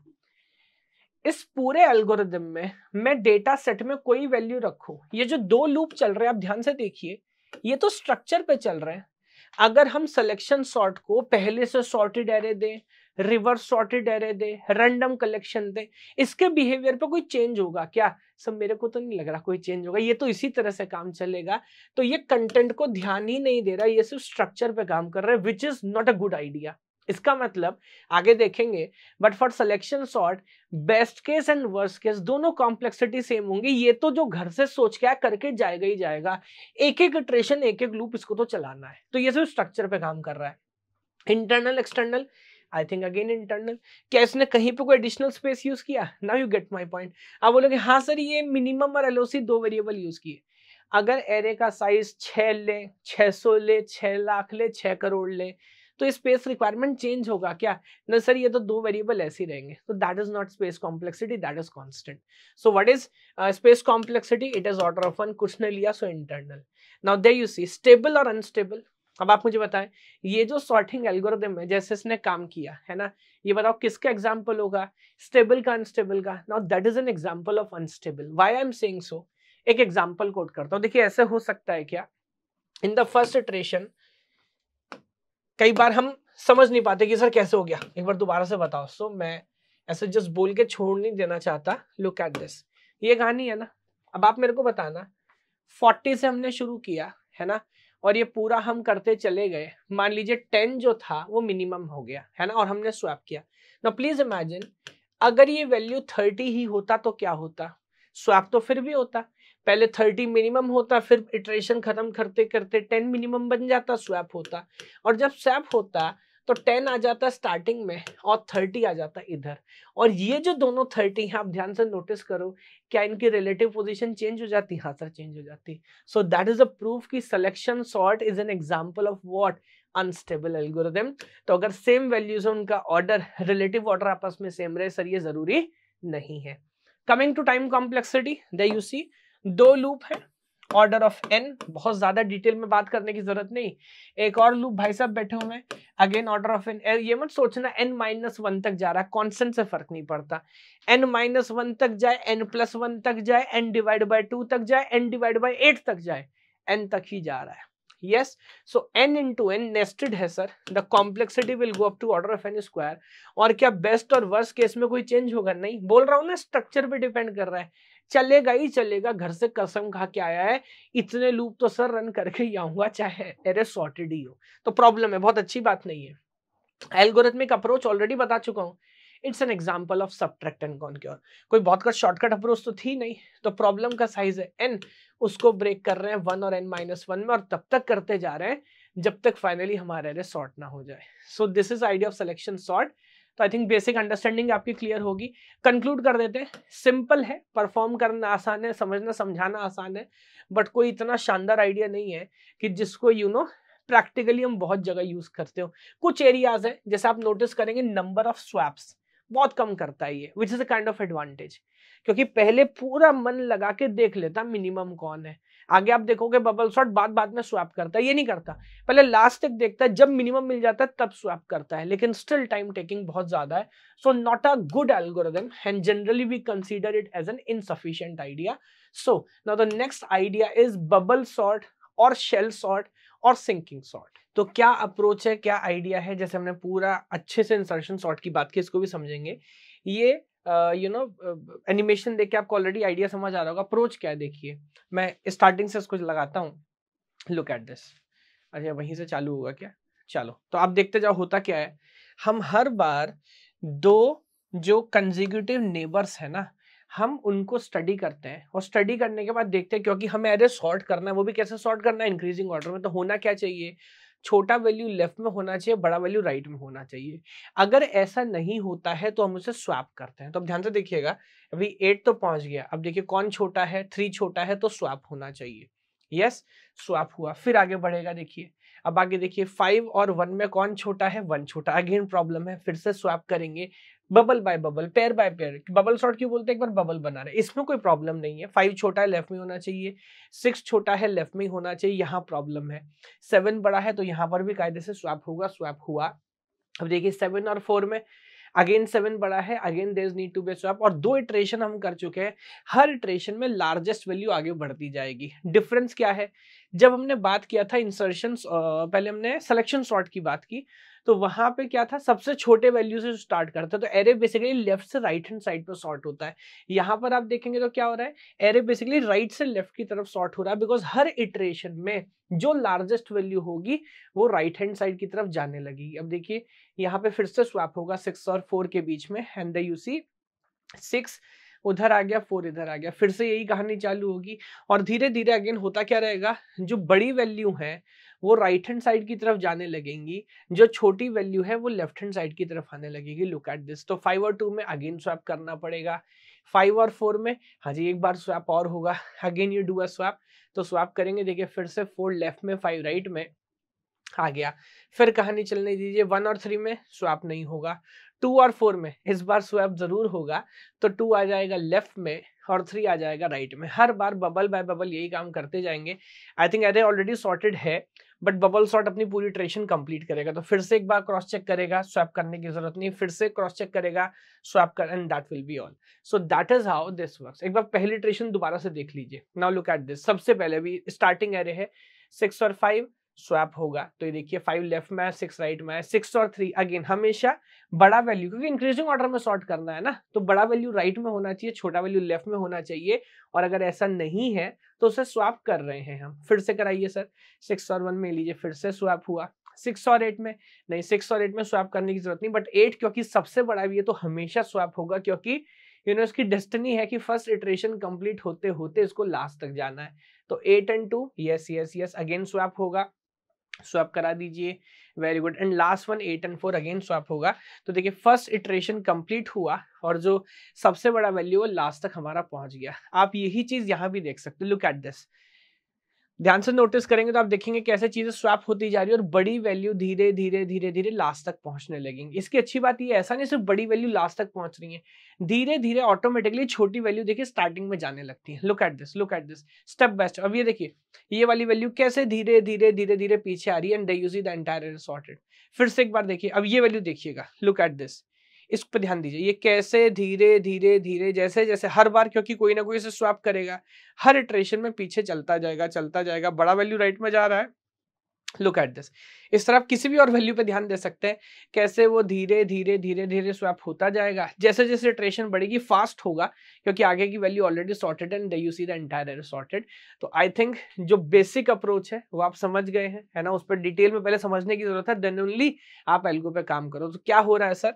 इस पूरे एल्गोरिदम में मैं डेटा सेट में कोई वैल्यू रखू ये जो दो लूप चल रहे हैं आप ध्यान से देखिए ये तो स्ट्रक्चर पे चल रहे हैं अगर हम सिलेक्शन सॉर्ट को पहले से सॉर्टेड एरे दें रिवर्स सॉर्टेड एरे दें रैंडम कलेक्शन दे इसके बिहेवियर पे कोई चेंज होगा क्या सब मेरे को तो नहीं लग रहा कोई चेंज होगा ये तो इसी तरह से काम चलेगा तो ये कंटेंट को ध्यान ही नहीं दे रहा ये सिर्फ स्ट्रक्चर पे काम कर रहा है which is not a good idea इसका मतलब आगे देखेंगे but for selection sort best case and worst case दोनों कॉम्प्लेक्सिटी सेम होंगी ये तो जो घर से सोच के करके जाएगा ही जाएगा एक एक ट्रेशन एक एक लूप इसको तो चलाना है तो ये सिर्फ स्ट्रक्चर पे काम कर रहा है internal external I think again internal क्या इसने कहीं पे कोई एडिशनल स्पेस यूज किया now you get my point आप बोलोगे हाँ सर ये मिनिमम और एलओसी दो वेरिएबल यूज किए अगर एरे का साइज छ ले छह सौ ले छह लाख ले छह करोड़ ले तो स्पेस रिक्वायरमेंट चेंज होगा क्या न सर ये तो दो वेरिएबल ऐसे ही रहेंगे तो that is not space complexity that is constant so what is space complexity it is order of one कुछ ने लिया so internal now they you see stable और अनस्टेबल अब आप मुझे बताएं ये जो सॉर्टिंग एल्गोरिदम है जैसे इसने काम किया है ना ये बताओ किसका एग्जांपल होगा स्टेबल का अनस्टेबल का now that is an example of unstable why I am saying so एक एग्जांपल कोट करता हूँ देखिए ऐसे हो सकता है क्या इन द फर्स्ट इटरेशन कई बार हम समझ नहीं पाते कि सर कैसे हो गया एक बार दोबारा से बताओ सो so, मैं ऐसे जस्ट बोल के छोड़ नहीं देना चाहता लुक एट दिस ये कहानी है ना अब आप मेरे को बताना फोर्टी से हमने शुरू किया है ना और ये पूरा हम करते चले गए मान लीजिए टेन जो था वो मिनिमम हो गया है ना और हमने स्वैप किया ना प्लीज इमेजिन अगर ये वैल्यू थर्टी ही होता तो क्या होता स्वैप तो फिर भी होता पहले थर्टी मिनिमम होता फिर इटरेशन खत्म करते करते टेन मिनिमम बन जाता स्वैप होता और जब स्वैप होता तो टेन आ जाता स्टार्टिंग में और थर्टी आ जाता इधर और ये जो दोनों थर्टी हैं आप ध्यान से नोटिस करो क्या इनकी रिलेटिव पोजीशन चेंज हो जाती हाँ सर चेंज हो जाती so that is a proof कि selection sort is an example of what unstable algorithm तो अगर सेम वैल्यूज है उनका ऑर्डर रिलेटिव ऑर्डर आपस में सेम रहे सर ये जरूरी नहीं है कमिंग टू टाइम कॉम्प्लेक्सिटी दू सी दो लूप है ऑर्डर ऑफ एन बहुत ज्यादा डिटेल में बात करने की जरूरत नहीं एक और लूप भाई साहब बैठे हुए हैं अगेन ऑर्डर ऑफ एन ये मत सोचना एन माइनस वन तक जा रहा है कॉन्सेंट से फर्क नहीं पड़ता एन माइनस वन तक जाए एन प्लस वन तक जाए एन डिवाइड बाई टू तक जाए एन डिवाइड बाई एट तक जाए एन तक ही जा रहा है सो एन इन टू एन नेस्टेड है sir the complexity will go up to order of N square और क्या बेस्ट और वर्स्ट केस में कोई चेंज होगा नहीं बोल रहा हूँ ना स्ट्रक्चर पे डिपेंड कर रहा है चलेगा ही चलेगा घर से कसम खा के आया है इतने लूप तो सर रन करके ही आऊंगा चाहे अरे सॉर्टेड ही हो तो प्रॉब्लम है बहुत अच्छी बात नहीं है एल्गोरिथमिक अप्रोच ऑलरेडी बता चुका हूँ it's an example of subtract and cure कोई बहुत का शॉर्टकट अप्रोच तो थी नहीं तो प्रॉब्लम का साइज है एन उसको ब्रेक कर रहे हैं वन और एन माइनस वन में और तब तक करते जा रहे हैं जब तक फाइनली हमारे एरे सॉर्ट ना हो जाए so this is idea of selection sort तो आई थिंक बेसिक अंडरस्टैंडिंग आपकी क्लियर होगी कंक्लूड कर देते हैं सिंपल है परफॉर्म करना आसान है समझना समझाना आसान है बट कोई इतना शानदार आइडिया नहीं है कि जिसको you you know know, practically हम बहुत जगह यूज करते हो कुछ एरियाज हैं जैसे आप नोटिस करेंगे नंबर ऑफ स्वैप्स बहुत कम करता है ये which is a kind of advantage क्योंकि पहले पूरा मन लगा के देख लेता मिनिमम कौन है आगे आप देखोगे बबल शॉट बाद बाद में स्वैप करता है ये नहीं करता पहले लास्ट तक देखता है जब मिनिमम मिल जाता है तब स्वैप करता है लेकिन स्टिल टाइम टेकिंग बहुत ज्यादा है so not a good algorithm and generally we consider it as an insufficient idea so now the next idea is bubble sort और शेल शॉर्ट और सिंकिंग शॉर्ट तो क्या अप्रोच है क्या आइडिया है जैसे हमने पूरा अच्छे से इंसर्शन शॉर्ट की बात की इसको भी समझेंगे ये यू नो एनिमेशन देख के आपको ऑलरेडी आइडिया समझ आ रहा होगा अप्रोच क्या है देखिए मैं स्टार्टिंग से इसको लगाता हूँ लुक एट दिस अच्छा वहीं से चालू होगा क्या चलो तो आप देखते जाओ होता क्या है हम हर बार दो जो कंजिक्यूटिव नेबर्स है ना हम उनको स्टडी करते हैं और स्टडी करने के बाद देखते हैं क्योंकि हमें एरे सॉर्ट करना है वो भी कैसे सॉर्ट करना है इंक्रीजिंग ऑर्डर में तो होना क्या चाहिए छोटा वैल्यू लेफ्ट में होना चाहिए बड़ा वैल्यू राइट में होना चाहिए अगर ऐसा नहीं होता है तो हम उसे स्वैप करते हैं तो अब ध्यान से देखिएगा अभी एट तो पहुंच गया अब देखिए कौन छोटा है थ्री छोटा है तो स्वैप होना चाहिए यस yes, स्वैप हुआ फिर आगे बढ़ेगा देखिए अब आगे देखिए फाइव और वन में कौन छोटा है वन छोटा अगेन प्रॉब्लम है फिर से स्वैप करेंगे bubble by bubble pair by pair bubble sort क्यों बोलते हैं एक बार बबल बना रहे इसमें कोई प्रॉब्लम नहीं है फाइव छोटा है लेफ्ट में होना चाहिए सिक्स छोटा है लेफ्ट में होना चाहिए यहाँ प्रॉब्लम है सेवन बड़ा है तो यहाँ पर भी कायदे से स्वैप होगा स्वैप हुआ अब देखिए सेवन और फोर में अगेन सेवन बड़ा है again there need to be swap और दो इटरेशन हम कर चुके हैं हर इटरेशन में लार्जेस्ट वैल्यू आगे बढ़ती जाएगी डिफरेंस क्या है जब हमने बात किया था इंसर्शन पहले हमने सेलेक्शन शॉर्ट की बात की तो वहां पे क्या था सबसे छोटे वैल्यू से स्टार्ट करता है तो एरे बेसिकली लेफ्ट से राइट हैंड साइड पर सॉर्ट होता है यहाँ पर आप देखेंगे तो क्या हो रहा है एरे बेसिकली राइट से लेफ्ट की तरफ सॉर्ट हो रहा है बिकॉज हर इटरेशन में जो लार्जेस्ट वैल्यू होगी वो राइट हैंड साइड की तरफ जाने लगेगी अब देखिए यहाँ पे फिर से स्वैप होगा सिक्स और फोर के बीच में एंड द यूसी सिक्स उधर आ गया फोर इधर आ गया फिर से यही कहानी चालू होगी और धीरे धीरे अगेन होता क्या रहेगा जो बड़ी वैल्यू है वो राइट हैंड साइड की तरफ जाने लगेंगी जो छोटी वैल्यू है वो लेफ्ट हैंड साइड की तरफ आने लगेगी लुक एट दिस तो फाइव और टू में अगेन स्वैप करना पड़ेगा फाइव और फोर में हाँ जी एक बार स्वैप और होगा again you do a swap तो स्वैप करेंगे देखिए फिर से फोर लेफ्ट में फाइव राइट में आ गया फिर कहानी चलने दीजिए वन और थ्री में स्वैप नहीं होगा टू और फोर में इस बार स्वैप जरूर होगा तो टू आ जाएगा लेफ्ट में और थ्री आ जाएगा राइट में हर बार बबल बाय बबल यही काम करते जाएंगे I think array already sorted है बट बबल शॉट अपनी पूरी ट्रेशन कंप्लीट करेगा तो फिर से एक बार क्रॉस चेक करेगा स्वैप करने की जरूरत नहीं फिर से क्रॉस चेक करेगा स्वैप कर and that will be all so that is how this work एक बार पहली ट्रेशन दोबारा से देख लीजिए नाउ लुक एट दिस सबसे पहले भी स्टार्टिंग एरे है सिक्स और फाइव स्वैप होगा तो ये देखिए फाइव लेफ्ट में सिक्स राइट में सिक्स और थ्री अगेन हमेशा बड़ा वैल्यू क्योंकि इंक्रीजिंग ऑर्डर में सॉर्ट करना है ना तो बड़ा वैल्यू राइट में होना चाहिए छोटा वैल्यू लेफ्ट में होना चाहिए और अगर ऐसा नहीं है तो उसे स्वैप कर रहे हैं हम फिर से कराइए सर सिक्स और वन में लीजिए फिर से स्वैप हुआ सिक्स और एट में नहीं सिक्स और एट में स्वैप करने की जरूरत नहीं बट एट क्योंकि सबसे बड़ा भी है तो हमेशा स्वैप होगा क्योंकि यू नो इसकी डेस्टिनी है कि फर्स्ट इटरेशन कंप्लीट होते होते इसको लास्ट तक जाना है तो eight and two yes yes yes again swap होगा स्वैप करा दीजिए very good and last one eight and four again swap होगा तो देखिए फर्स्ट इटरेशन कंप्लीट हुआ और जो सबसे बड़ा वैल्यू वो लास्ट तक हमारा पहुंच गया आप यही चीज़ यहाँ भी देख सकते हो लुक एट दिस ध्यान से नोटिस करेंगे तो आप देखेंगे कैसे चीजें स्वैप होती जा रही है और बड़ी वैल्यू धीरे धीरे धीरे धीरे लास्ट तक पहुंचने लगेंगे इसकी अच्छी बात ये ऐसा नहीं सिर्फ बड़ी वैल्यू लास्ट तक पहुंच रही है धीरे धीरे ऑटोमेटिकली छोटी वैल्यू देखिए स्टार्टिंग में जाने लगती है look at this look at this step by step अब ये देखिए ये वाली वैल्यू कैसे धीरे धीरे धीरे धीरे पीछे आ रही है and they use the entire sorted फिर से एक बार देखिए अब ये वैल्यू देखिएगा लुक एट दिस इस पर ध्यान दीजिए ये कैसे धीरे धीरे धीरे जैसे जैसे हर बार क्योंकि कोई ना कोई इसे स्वैप करेगा हर इटरेशन में पीछे चलता जाएगा चलता जाएगा बड़ा वैल्यू राइट में जा रहा है लुक एट दिस इस तरह आप किसी भी और वैल्यू पे ध्यान दे सकते हैं कैसे वो धीरे धीरे धीरे धीरे स्वैप होता जाएगा जैसे जैसे इटरेशन बढ़ेगी फास्ट होगा क्योंकि आगे की value already sorted and you see the entire sorted तो आई थिंक जो बेसिक अप्रोच है वो आप समझ गए हैं है ना उस पर डिटेल में पहले समझने की जरूरत है देन ओनली आप एल्गो पे काम करो तो क्या हो रहा है सर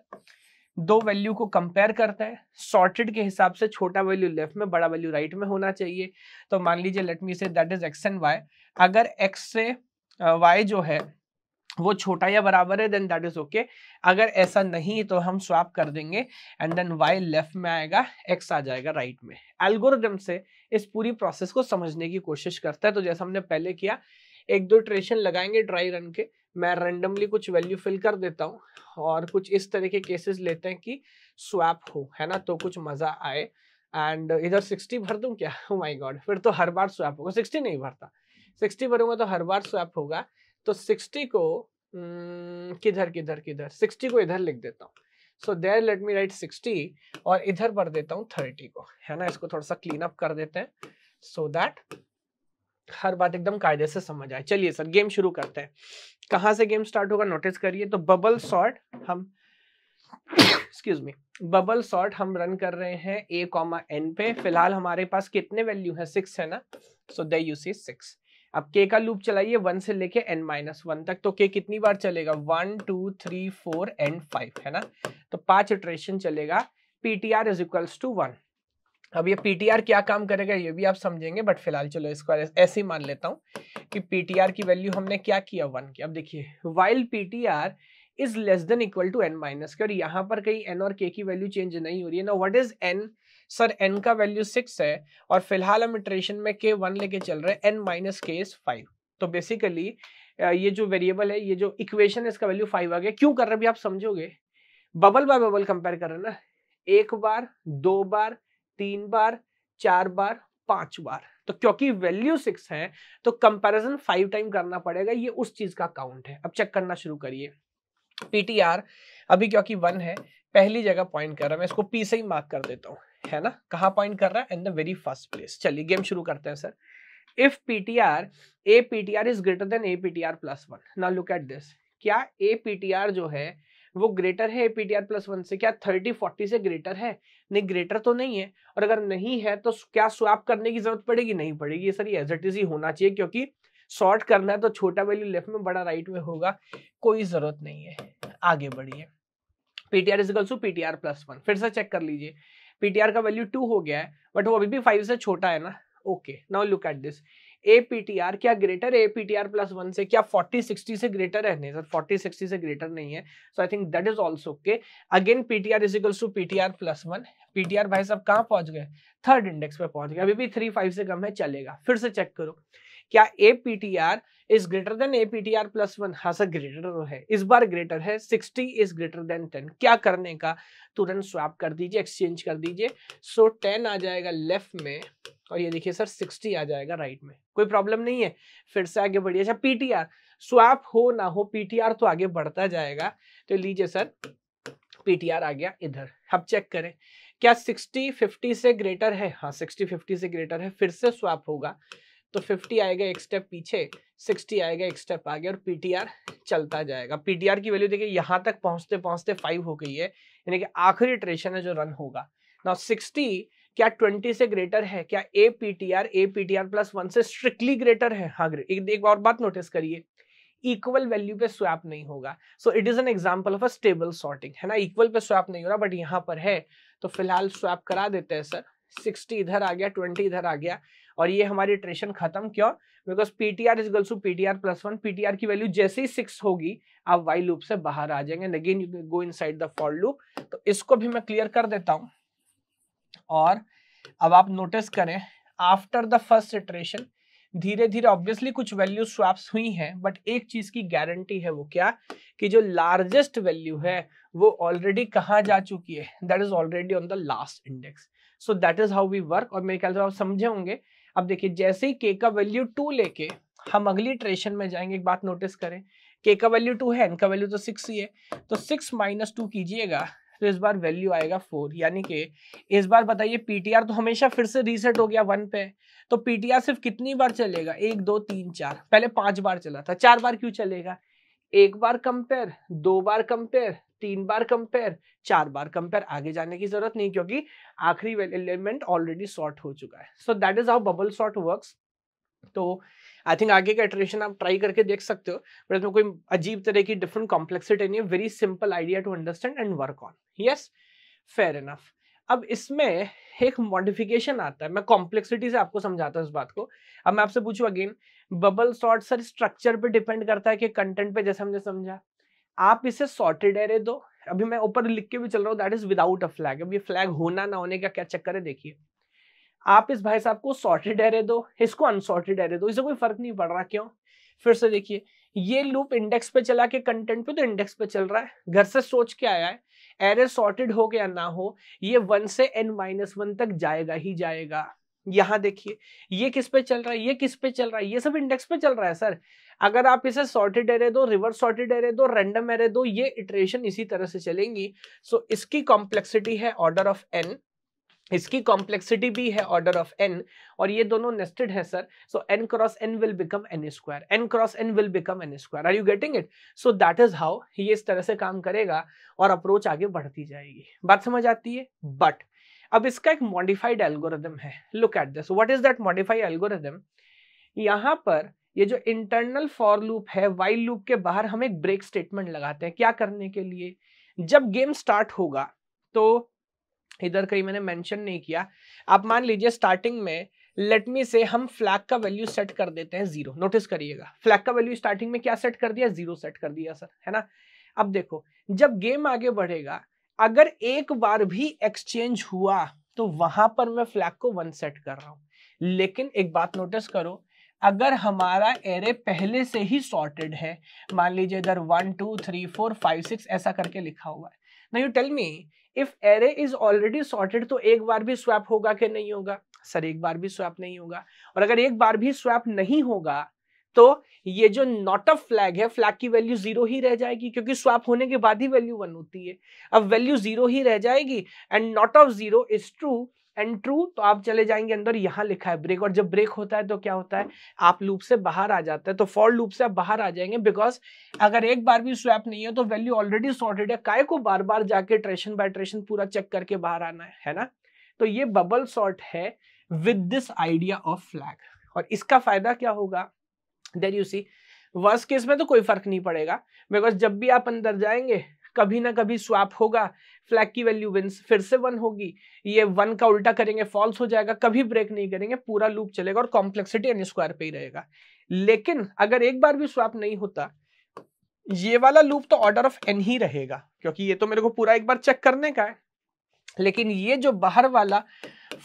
दो वैल्यू को कंपेयर करता है सॉर्टेड के हिसाब से छोटा वैल्यू लेफ्ट में बड़ा वैल्यू राइट में होना चाहिए तो मान लीजिए let me say that is x and y अगर एक्स से वाई जो है वो छोटा या बराबर है देन दैट इज ओके अगर ऐसा नहीं तो हम स्वाप कर देंगे एंड देन वाई लेफ्ट में आएगा एक्स आ जाएगा राइट में एल्गोरिदम से इस पूरी प्रोसेस को समझने की कोशिश करता है तो जैसा हमने पहले किया एक दो ट्रेशन लगाएंगे ड्राई रन के मैं रेंडमली कुछ वैल्यू फिल कर देता हूँ और कुछ इस तरह के केसेस लेते हैं कि स्वैप हो है ना तो कुछ मज़ा आए एंड इधर सिक्सटी भर दूँ क्या ओ oh गॉड फिर तो हर बार स्वैप होगा सिक्सटी नहीं भरता सिक्सटी भरूंगा तो हर बार स्वैप होगा तो सिक्सटी को किधर किधर किधर सिक्सटी को इधर लिख देता हूँ so there let me write sixty और इधर भर देता हूँ थर्टी को है ना इसको थोड़ा सा क्लीन अप कर देते हैं सो दैट हर बात एकदम कायदे से समझ आए चलिए सर गेम शुरू करते हैं कहाँ से गेम स्टार्ट होगा नोटिस करिए तो बबल सॉर्ट हम एक्सक्यूज मी बबल सॉर्ट हम रन कर रहे हैं ए कॉमा एन पे फिलहाल हमारे पास कितने वैल्यू है सिक्स है ना सो दे यू सी सिक्स अब के का लूप चलाइए वन से लेके एन माइनस वन तक तो के कितनी बार चलेगा one two three four and five है ना तो पांच इटरेशन चलेगा PTR is equals to one अब ये पीटीआर क्या काम करेगा ये भी आप समझेंगे बट फिलहाल चलो इसको ऐसे ही मान लेता हूँ कि पीटीआर की वैल्यू हमने क्या किया वन की अब देखिए while PTR is less than equal to n minus k और यहाँ पर कहीं एन और के की वैल्यू चेंज नहीं हो रही है ना what is n sir n का वैल्यू सिक्स है और फिलहाल हम इटरेशन में के वन लेके चल रहे हैं n minus k is five तो बेसिकली ये जो वेरिएबल है ये जो इक्वेशन है इसका वैल्यू फाइव आ गया क्यों कर रहे भी आप समझोगे बबल बाय बबल कंपेयर कर रहे हैं ना एक बार दो बार तीन बार चार बार पांच बार तो क्योंकि वैल्यू सिक्स है तो कंपैरिजन फाइव टाइम करना पड़ेगा ये उस चीज का काउंट है अब चेक करना शुरू करिए पीटीआर अभी क्योंकि वन है पहली जगह पॉइंट कर रहा है मैं इसको पी से ही मार्क कर देता हूँ है ना कहा पॉइंट कर रहा है in the very first place चलिए गेम शुरू करते हैं sir if PTR A PTR is greater than A PTR plus one ना लुक एट दिस क्या ए पीटीआर जो है वो ग्रेटर है पीटीआर प्लस वन से क्या थर्टी फोर्टी से ग्रेटर है नहीं ग्रेटर तो नहीं है और अगर नहीं है तो क्या स्वैप करने की जरूरत पड़ेगी नहीं पड़ेगी ये सर एज इट इज ही होना चाहिए क्योंकि शॉर्ट करना है तो छोटा वैल्यू लेफ्ट में बड़ा राइट में होगा कोई जरूरत नहीं है आगे बढ़िए PTR is equals to PTR plus one फिर से चेक कर लीजिए पीटीआर का वैल्यू टू हो गया है बट वो अभी भी फाइव से छोटा है ना okay now look at this A PTR क्या ग्रेटर है एपीटीआर प्लस वन से क्या फोर्टी सिक्सटी से ग्रेटर है नहीं सर फोर्टी सिक्सटी से ग्रेटर नहीं है so I think that is also okay again PTR is equals to PTR plus one PTR भाई साहब कहाँ पहुंच गए थर्ड इंडेक्स पे पहुंच गए अभी भी थ्री फाइव से कम है चलेगा फिर से चेक करो क्या A P T R is greater than A P T R plus one हाँ सर ग्रेटर तो है इस बार ग्रेटर है sixty is greater than ten क्या करने का तुरंत स्वैप कर दीजिए एक्सचेंज कर दीजिए सो टेन आ जाएगा लेफ्ट में और ये देखिए सर सिक्सटी आ जाएगा राइट right में कोई प्रॉब्लम नहीं है फिर से आगे बढ़िए अच्छा पी टी आर स्वैप हो ना हो पी टी आर तो आगे बढ़ता जाएगा तो लीजिए सर पी टी आर आ गया इधर अब चेक करें क्या सिक्सटी फिफ्टी से ग्रेटर है हाँ सिक्सटी फिफ्टी से ग्रेटर है फिर से स्वैप होगा तो 50 आएगा एक स्टेप पीछे 60 आएगा एक स्टेप आगे और पीटीआर चलता जाएगा पीटीआर की वैल्यू देखिए यहाँ तक पहुंचते पहुंचते फाइव हो गई है यानी कि आखिरी ट्रेशन है जो रन होगा ना 60 क्या 20 से ग्रेटर है क्या A P T R A P T R plus one से स्ट्रिक्टली ग्रेटर है हाँ एक, एक और बात नोटिस करिए इक्वल वैल्यू पे स्वैप नहीं होगा so it is an example of a stable sorting है ना इक्वल पे स्वैप नहीं हो रहा बट यहाँ पर है तो फिलहाल स्वैप करा देते हैं सर 60 इधर आ गया 20 इधर आ गया और ये हमारी ट्रेशन खत्म क्यों बिकॉज पीटीआर इज गल्सू PTR P T R plus one P T R की वैल्यू जैसे ही सिक्स होगी आप वाई लूप से बाहर आ जाएंगे again you go inside the for loop तो इसको भी मैं क्लियर कर देता हूँ और अब आप नोटिस करें आफ्टर द फर्स्ट इटरेशन धीरे धीरे ऑब्वियसली कुछ वैल्यू स्वैप्स हुई हैं बट एक चीज की गारंटी है वो क्या कि जो लार्जेस्ट वैल्यू है वो ऑलरेडी कहाँ जा चुकी है that is already on the last index so that is how we work और मेरे ख्याल से आप समझे होंगे अब देखिए जैसे ही के का वैल्यू टू लेके हम अगली ट्रेशन में जाएंगे एक बात नोटिस करें के का वैल्यू टू है एन का वैल्यू तो सिक्स ही है तो सिक्स माइनस टू कीजिएगा तो इस बार वैल्यू आएगा फोर यानी कि इस बार बताइए पीटीआर तो हमेशा फिर से रीसेट हो गया वन पे तो पीटीआर सिर्फ कितनी बार चलेगा एक दो तीन चार पहले पांच बार चला था चार बार क्यों चलेगा एक बार कंपेयर दो बार कंपेयर तीन बार कंपेयर चार बार कंपेयर आगे जाने की जरूरत नहीं क्योंकि आखिरी एलिमेंट ऑलरेडी सॉर्ट हो चुका है so that is how bubble sort works तो आई थिंक आगे का इटरेशन आप ट्राई करके देख सकते हो बट इसमें कोई अजीब तरह की डिफरेंट कॉम्प्लेक्सिटी नहीं है very simple idea to understand and work on yes fair enough अब इसमें एक मॉडिफिकेशन आता है मैं कॉम्प्लेक्सिटी से आपको समझाता हूँ इस बात को अब मैं आपसे पूछूं again bubble sort sir structure पे डिपेंड करता है कि कंटेंट पे जैसे हमने समझा आप इसे सॉर्टेड एरे दो अभी मैं ऊपर लिख के भी चल रहा हूँ that is without a flag अब ये फ्लैग होना ना होने का क्या चक्कर है देखिए आप इस भाई साहब को सॉर्टेड एरे दो इसको अनसॉर्टेड एरे दो इसे कोई फर्क नहीं पड़ रहा क्यों फिर से देखिए ये लूप इंडेक्स पे चला के कंटेंट पे तो इंडेक्स पे चल रहा है घर से सोच के आया है एरे सॉर्टेड हो गया ना हो ये वन से एन माइनस वन तक जाएगा ही जाएगा यहां देखिए ये किस पे चल रहा है ये किस पे चल रहा है ये सब इंडेक्स पे चल रहा है सर अगर आप इसे सॉर्टेड एरे दो रिवर्स सॉर्टेड एरे दो रैंडम एरे दो ये इटरेशन इसी तरह से चलेंगी सो so, इसकी कॉम्प्लेक्सिटी है ऑर्डर ऑफ एन इसकी कॉम्प्लेक्सिटी भी है ऑर्डर ऑफ एन और ये दोनों नेस्टेड है sir so n cross n will become n square n cross n will become n square are you getting it so that is how ये इस तरह से काम करेगा और अप्रोच आगे बढ़ती जाएगी बात समझ आती है बट अब इसका एक मॉडिफाइड एल्गोरिदम है look at this what is that modified algorithm यहां पर ये जो इंटरनल फॉर लूप है वाइल लूप के बाहर हम एक ब्रेक स्टेटमेंट लगाते हैं क्या करने के लिए जब गेम स्टार्ट होगा तो इधर कहीं मैंने मेंशन नहीं किया आप मान लीजिए स्टार्टिंग में लेट मी से हम फ्लैग का वैल्यू सेट कर देते हैं जीरो नोटिस करिएगा फ्लैग का वैल्यू स्टार्टिंग में क्या सेट कर दिया जीरो सेट कर दिया सर है ना अब देखो जब गेम आगे बढ़ेगा अगर एक बार भी एक्सचेंज हुआ तो वहां पर मैं फ्लैग को वन सेट कर रहा हूं लेकिन एक बात नोटिस करो अगर हमारा एरे पहले से ही सॉर्टेड है मान लीजिए इधर one two three four five six ऐसा करके लिखा हुआ है ना you tell me if array is already sorted तो एक बार भी स्वैप होगा कि नहीं होगा सर एक बार भी स्वैप नहीं होगा और अगर एक बार भी स्वैप नहीं होगा तो ये जो नॉट अ फ्लैग है फ्लैग की वैल्यू जीरो ही रह जाएगी क्योंकि स्वैप होने के बाद ही वैल्यू वन होती है अब वैल्यू जीरो ही रह जाएगी and not of zero is true and true तो आप चले जाएंगे अंदर यहाँ लिखा है ब्रेक और जब ब्रेक होता है तो क्या होता है आप लूप से बाहर आ जाता है तो फॉर लूप से आप बाहर आ जाएंगे बिकॉज अगर एक बार भी स्वैप नहीं है तो वैल्यू ऑलरेडी सॉर्टेड है काय को बार बार जाके ट्रेशन बाय ट्रेशन पूरा चेक करके बाहर आना है, है ना तो ये बबल सॉर्ट है with this idea of flag और इसका फायदा क्या होगा then you see worst case में तो कोई फर्क नहीं पड़ेगा बिकॉज जब भी आप अंदर जाएंगे कभी ना कभी स्वाप होगा फ्लैग की वैल्यू विंस फिर से वन होगी ये वन का उल्टा करेंगे फॉल्स हो जाएगा कभी ब्रेक नहीं करेंगे पूरा लूप चलेगा और कॉम्प्लेक्सिटी एन स्क्वायर पे ही रहेगा लेकिन अगर एक बार भी स्वाप नहीं होता ये वाला लूप तो ऑर्डर ऑफ एन ही रहेगा क्योंकि ये तो मेरे को पूरा एक बार चेक करने का है लेकिन ये जो बाहर वाला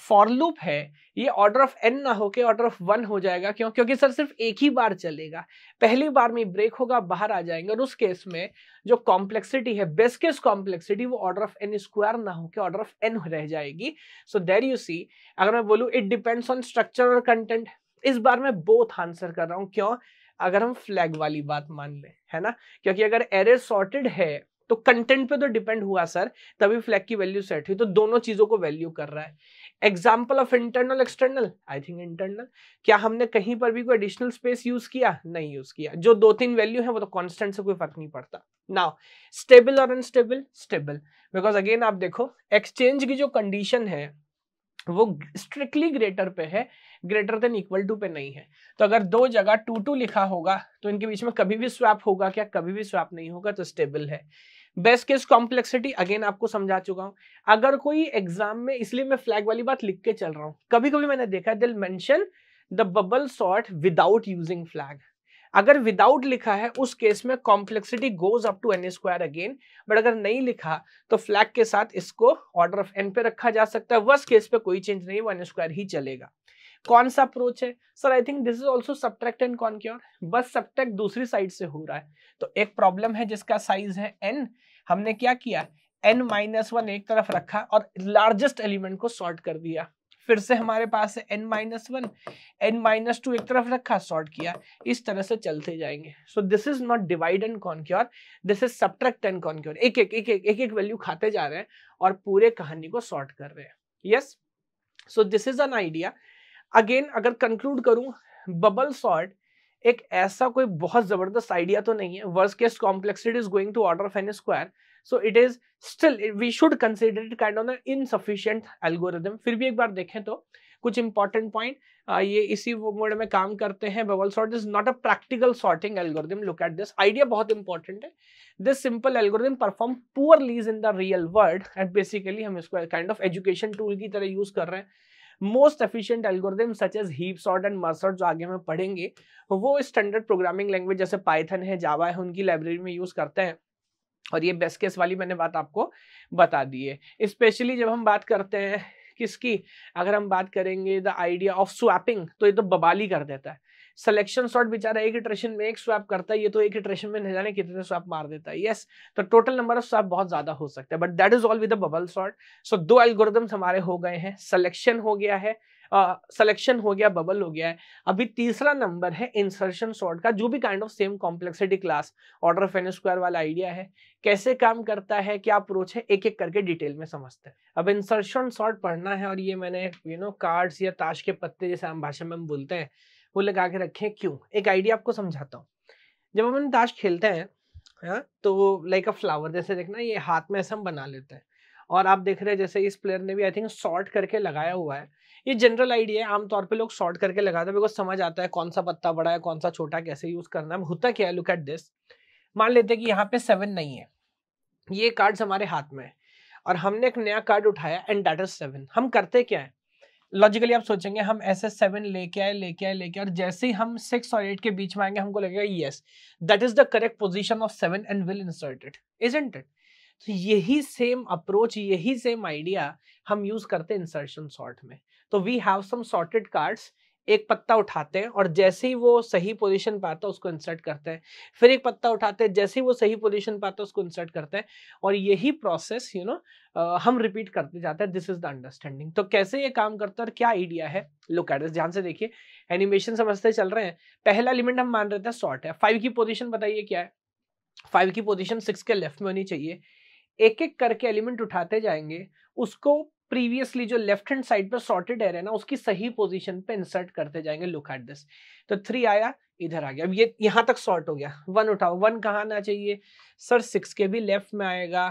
फॉर लूप है ये ऑर्डर ऑफ एन ना होके ऑर्डर ऑफ वन हो जाएगा क्यों क्योंकि सर सिर्फ एक ही बार चलेगा पहली बार में ब्रेक होगा बाहर आ जाएंगे और उस केस में जो कॉम्प्लेक्सिटी है बेस्ट केस कॉम्प्लेक्सिटी वो ऑर्डर ऑफ एन स्क्वायर ना होके ऑर्डर ऑफ एन रह जाएगी सो देर यू सी अगर मैं बोलूँ इट डिपेंड्स ऑन स्ट्रक्चर और कंटेंट इस बार मैं बोथ आंसर कर रहा हूँ क्यों अगर हम फ्लैग वाली बात मान लें है ना क्योंकि अगर एरे सॉर्टेड है तो कंटेंट पे तो डिपेंड हुआ सर तभी फ्लैग की वैल्यू सेट हुई तो दोनों चीजों को वैल्यू कर रहा है example of internal external I think internal क्या हमने कहीं पर भी कोई एडिशनल स्पेस यूज किया नहीं यूज किया जो दो तीन वैल्यू है वो तो कॉन्स्टेंट से कोई फर्क नहीं पड़ता नाउ स्टेबल और अनस्टेबल स्टेबल बिकॉज अगेन आप देखो एक्सचेंज की जो कंडीशन है वो स्ट्रिक्टली ग्रेटर पे है ग्रेटर देन इक्वल टू पे नहीं है तो अगर दो जगह टू टू लिखा होगा तो इनके बीच में कभी भी स्वैप होगा क्या कभी भी स्वैप नहीं होगा तो स्टेबल है बेस्ट केस कॉम्प्लेक्सिटी अगेन आपको समझा चुका हूं अगर कोई एग्जाम में इसलिए मैं फ्लैग वाली बात लिख के चल रहा हूं कभी कभी मैंने देखा दिल mention the bubble sort without using flag अगर विदाउट लिखा है उस केस में complexity goes up to n square again but अगर नहीं लिखा तो फ्लैग के साथ इसको ऑर्डर ऑफ एन पे रखा जा सकता है वर्स्ट केस पे कोई चेंज नहीं वो एन स्क्वायर ही चलेगा कौन सा अप्रोच है sir I think this is also subtract and conquer बस सब्ट्रैक्ट दूसरी साइड से हो रहा है तो एक प्रॉब्लम है जिसका साइज है एन हमने क्या किया एन माइनस वन एक तरफ रखा और लार्जेस्ट एलिमेंट को सॉर्ट कर दिया फिर से हमारे पास है n minus one n minus two एक तरफ रखा सॉर्ट किया इस तरह से चलते जाएंगे so this is not divide and conquer this is subtract and conquer एक एक एक एक एक एक वैल्यू खाते जा रहे हैं और पूरे कहानी को सॉर्ट कर रहे हैं yes so this is an idea again अगर कंक्लूड करूं बबल सॉर्ट एक ऐसा कोई बहुत ज़बरदस्त आइडिया तो नहीं है worst case complexity is going to order of N square so it is still we should consider it kind of insufficient algorithm फिर भी एक बार देखें तो कुछ इंपॉर्टेंट पॉइंट ये इसी मोड में काम करते हैं bubble sort is not a practical sorting algorithm look at this idea बहुत इंपॉर्टेंट है this simple algorithm perform poorly in the real world and basically हम इसको काइंड ऑफ एजुकेशन टूल की तरह यूज कर रहे हैं most efficient algorithm such as heap sort and merge sort जो आगे हमें पढ़ेंगे वो स्टैंडर्ड प्रोग्रामिंग लैंग्वेज जैसे पाइथन है जावा है उनकी लाइब्रेरी में यूज़ करते हैं और ये बेस्ट केस वाली मैंने बात आपको बता दी है स्पेशली जब हम बात करते हैं किसकी अगर हम बात करेंगे द आइडिया ऑफ स्वैपिंग तो ये तो बबाली कर देता है सिलेक्शन शॉट बेचारा एक इटरेशन में एक स्वैप करता है ये तो एक इटरेशन में नहीं जाने कितने स्वैप मार देता है यस तो टोटल नंबर ऑफ स्वैप बहुत ज्यादा हो सकता है but that is all with bubble sort so दो एल्गोरिदम्स हमारे हो गए हैं सिलेक्शन हो गया है सिलेक्शन uh, हो गया बबल हो गया है अभी तीसरा नंबर है इंसर्शन शॉर्ट का जो भी kind of same complexity class order of N square वाला आइडिया है कैसे काम करता है क्या अप्रोच है एक एक करके डिटेल में समझते हैं अब इंसर्शन शॉर्ट पढ़ना है और ये मैंने यू नो कार्ड्स या ताश के पत्ते जैसे हम भाषा में हम बोलते हैं वो लगा के रखे क्यों एक आइडिया आपको समझाता हूँ जब हम ताश खेलते हैं है, तो लाइक अ फ्लावर जैसे देखना ये हाथ में ऐसे हम बना लेते हैं और आप देख रहे हैं जैसे इस प्लेयर ने भी आई थिंक शॉर्ट करके लगाया हुआ है ये जनरल आइडिया है आमतौर पे लोग शॉर्ट करके लगाते हैं बिकॉज समझ आता है कौन सा पत्ता बड़ा है कौन सा छोटा कैसे यूज करना है होता क्या है लुक एट दिस मान लेते हैं कि यहाँ पे सेवन नहीं है ये कार्ड्स हमारे हाथ में है और हमने एक नया कार्ड उठाया एंड डाटा सेवन हम करते क्या है लॉजिकली आप सोचेंगे हम एस सेवन लेके आए लेके आए लेके और जैसे ही हम सिक्स और एट के बीच में आएंगे हमको लगेगा yes that is the correct position of seven and will inserted is int it तो यही सेम अप्रोच यही सेम आइडिया हम यूज करते हैं इंसर्शन सॉर्ट में तो we have some sorted cards एक पत्ता उठाते हैं और जैसे ही वो सही पोजीशन पाता है उसको इंसर्ट करते हैं फिर एक पत्ता उठाते हैं जैसे ही वो सही पोजीशन पाता है उसको इंसर्ट करते हैं और यही प्रोसेस यू नो हम रिपीट करते जाते हैं दिस इज द अंडरस्टैंडिंग तो कैसे ये काम करता है और क्या आइडिया है लुक एट ध्यान से देखिए एनिमेशन समझते चल रहे हैं पहला एलिमेंट हम मान रहे थे शॉर्ट है फाइव की पोजिशन बताइए क्या है फाइव की पोजिशन सिक्स के लेफ्ट में होनी चाहिए एक एक करके एलिमेंट उठाते जाएंगे उसको प्रीवियसली जो लेफ्ट हैंड साइड पर सॉर्टेड एयर है ना उसकी सही पोजीशन पे इंसर्ट करते जाएंगे लुक एट दिस तो थ्री आया इधर आ गया अब ये यहां तक सॉर्ट हो गया वन उठाओ वन कहा आना चाहिए सर सिक्स के भी लेफ्ट में आएगा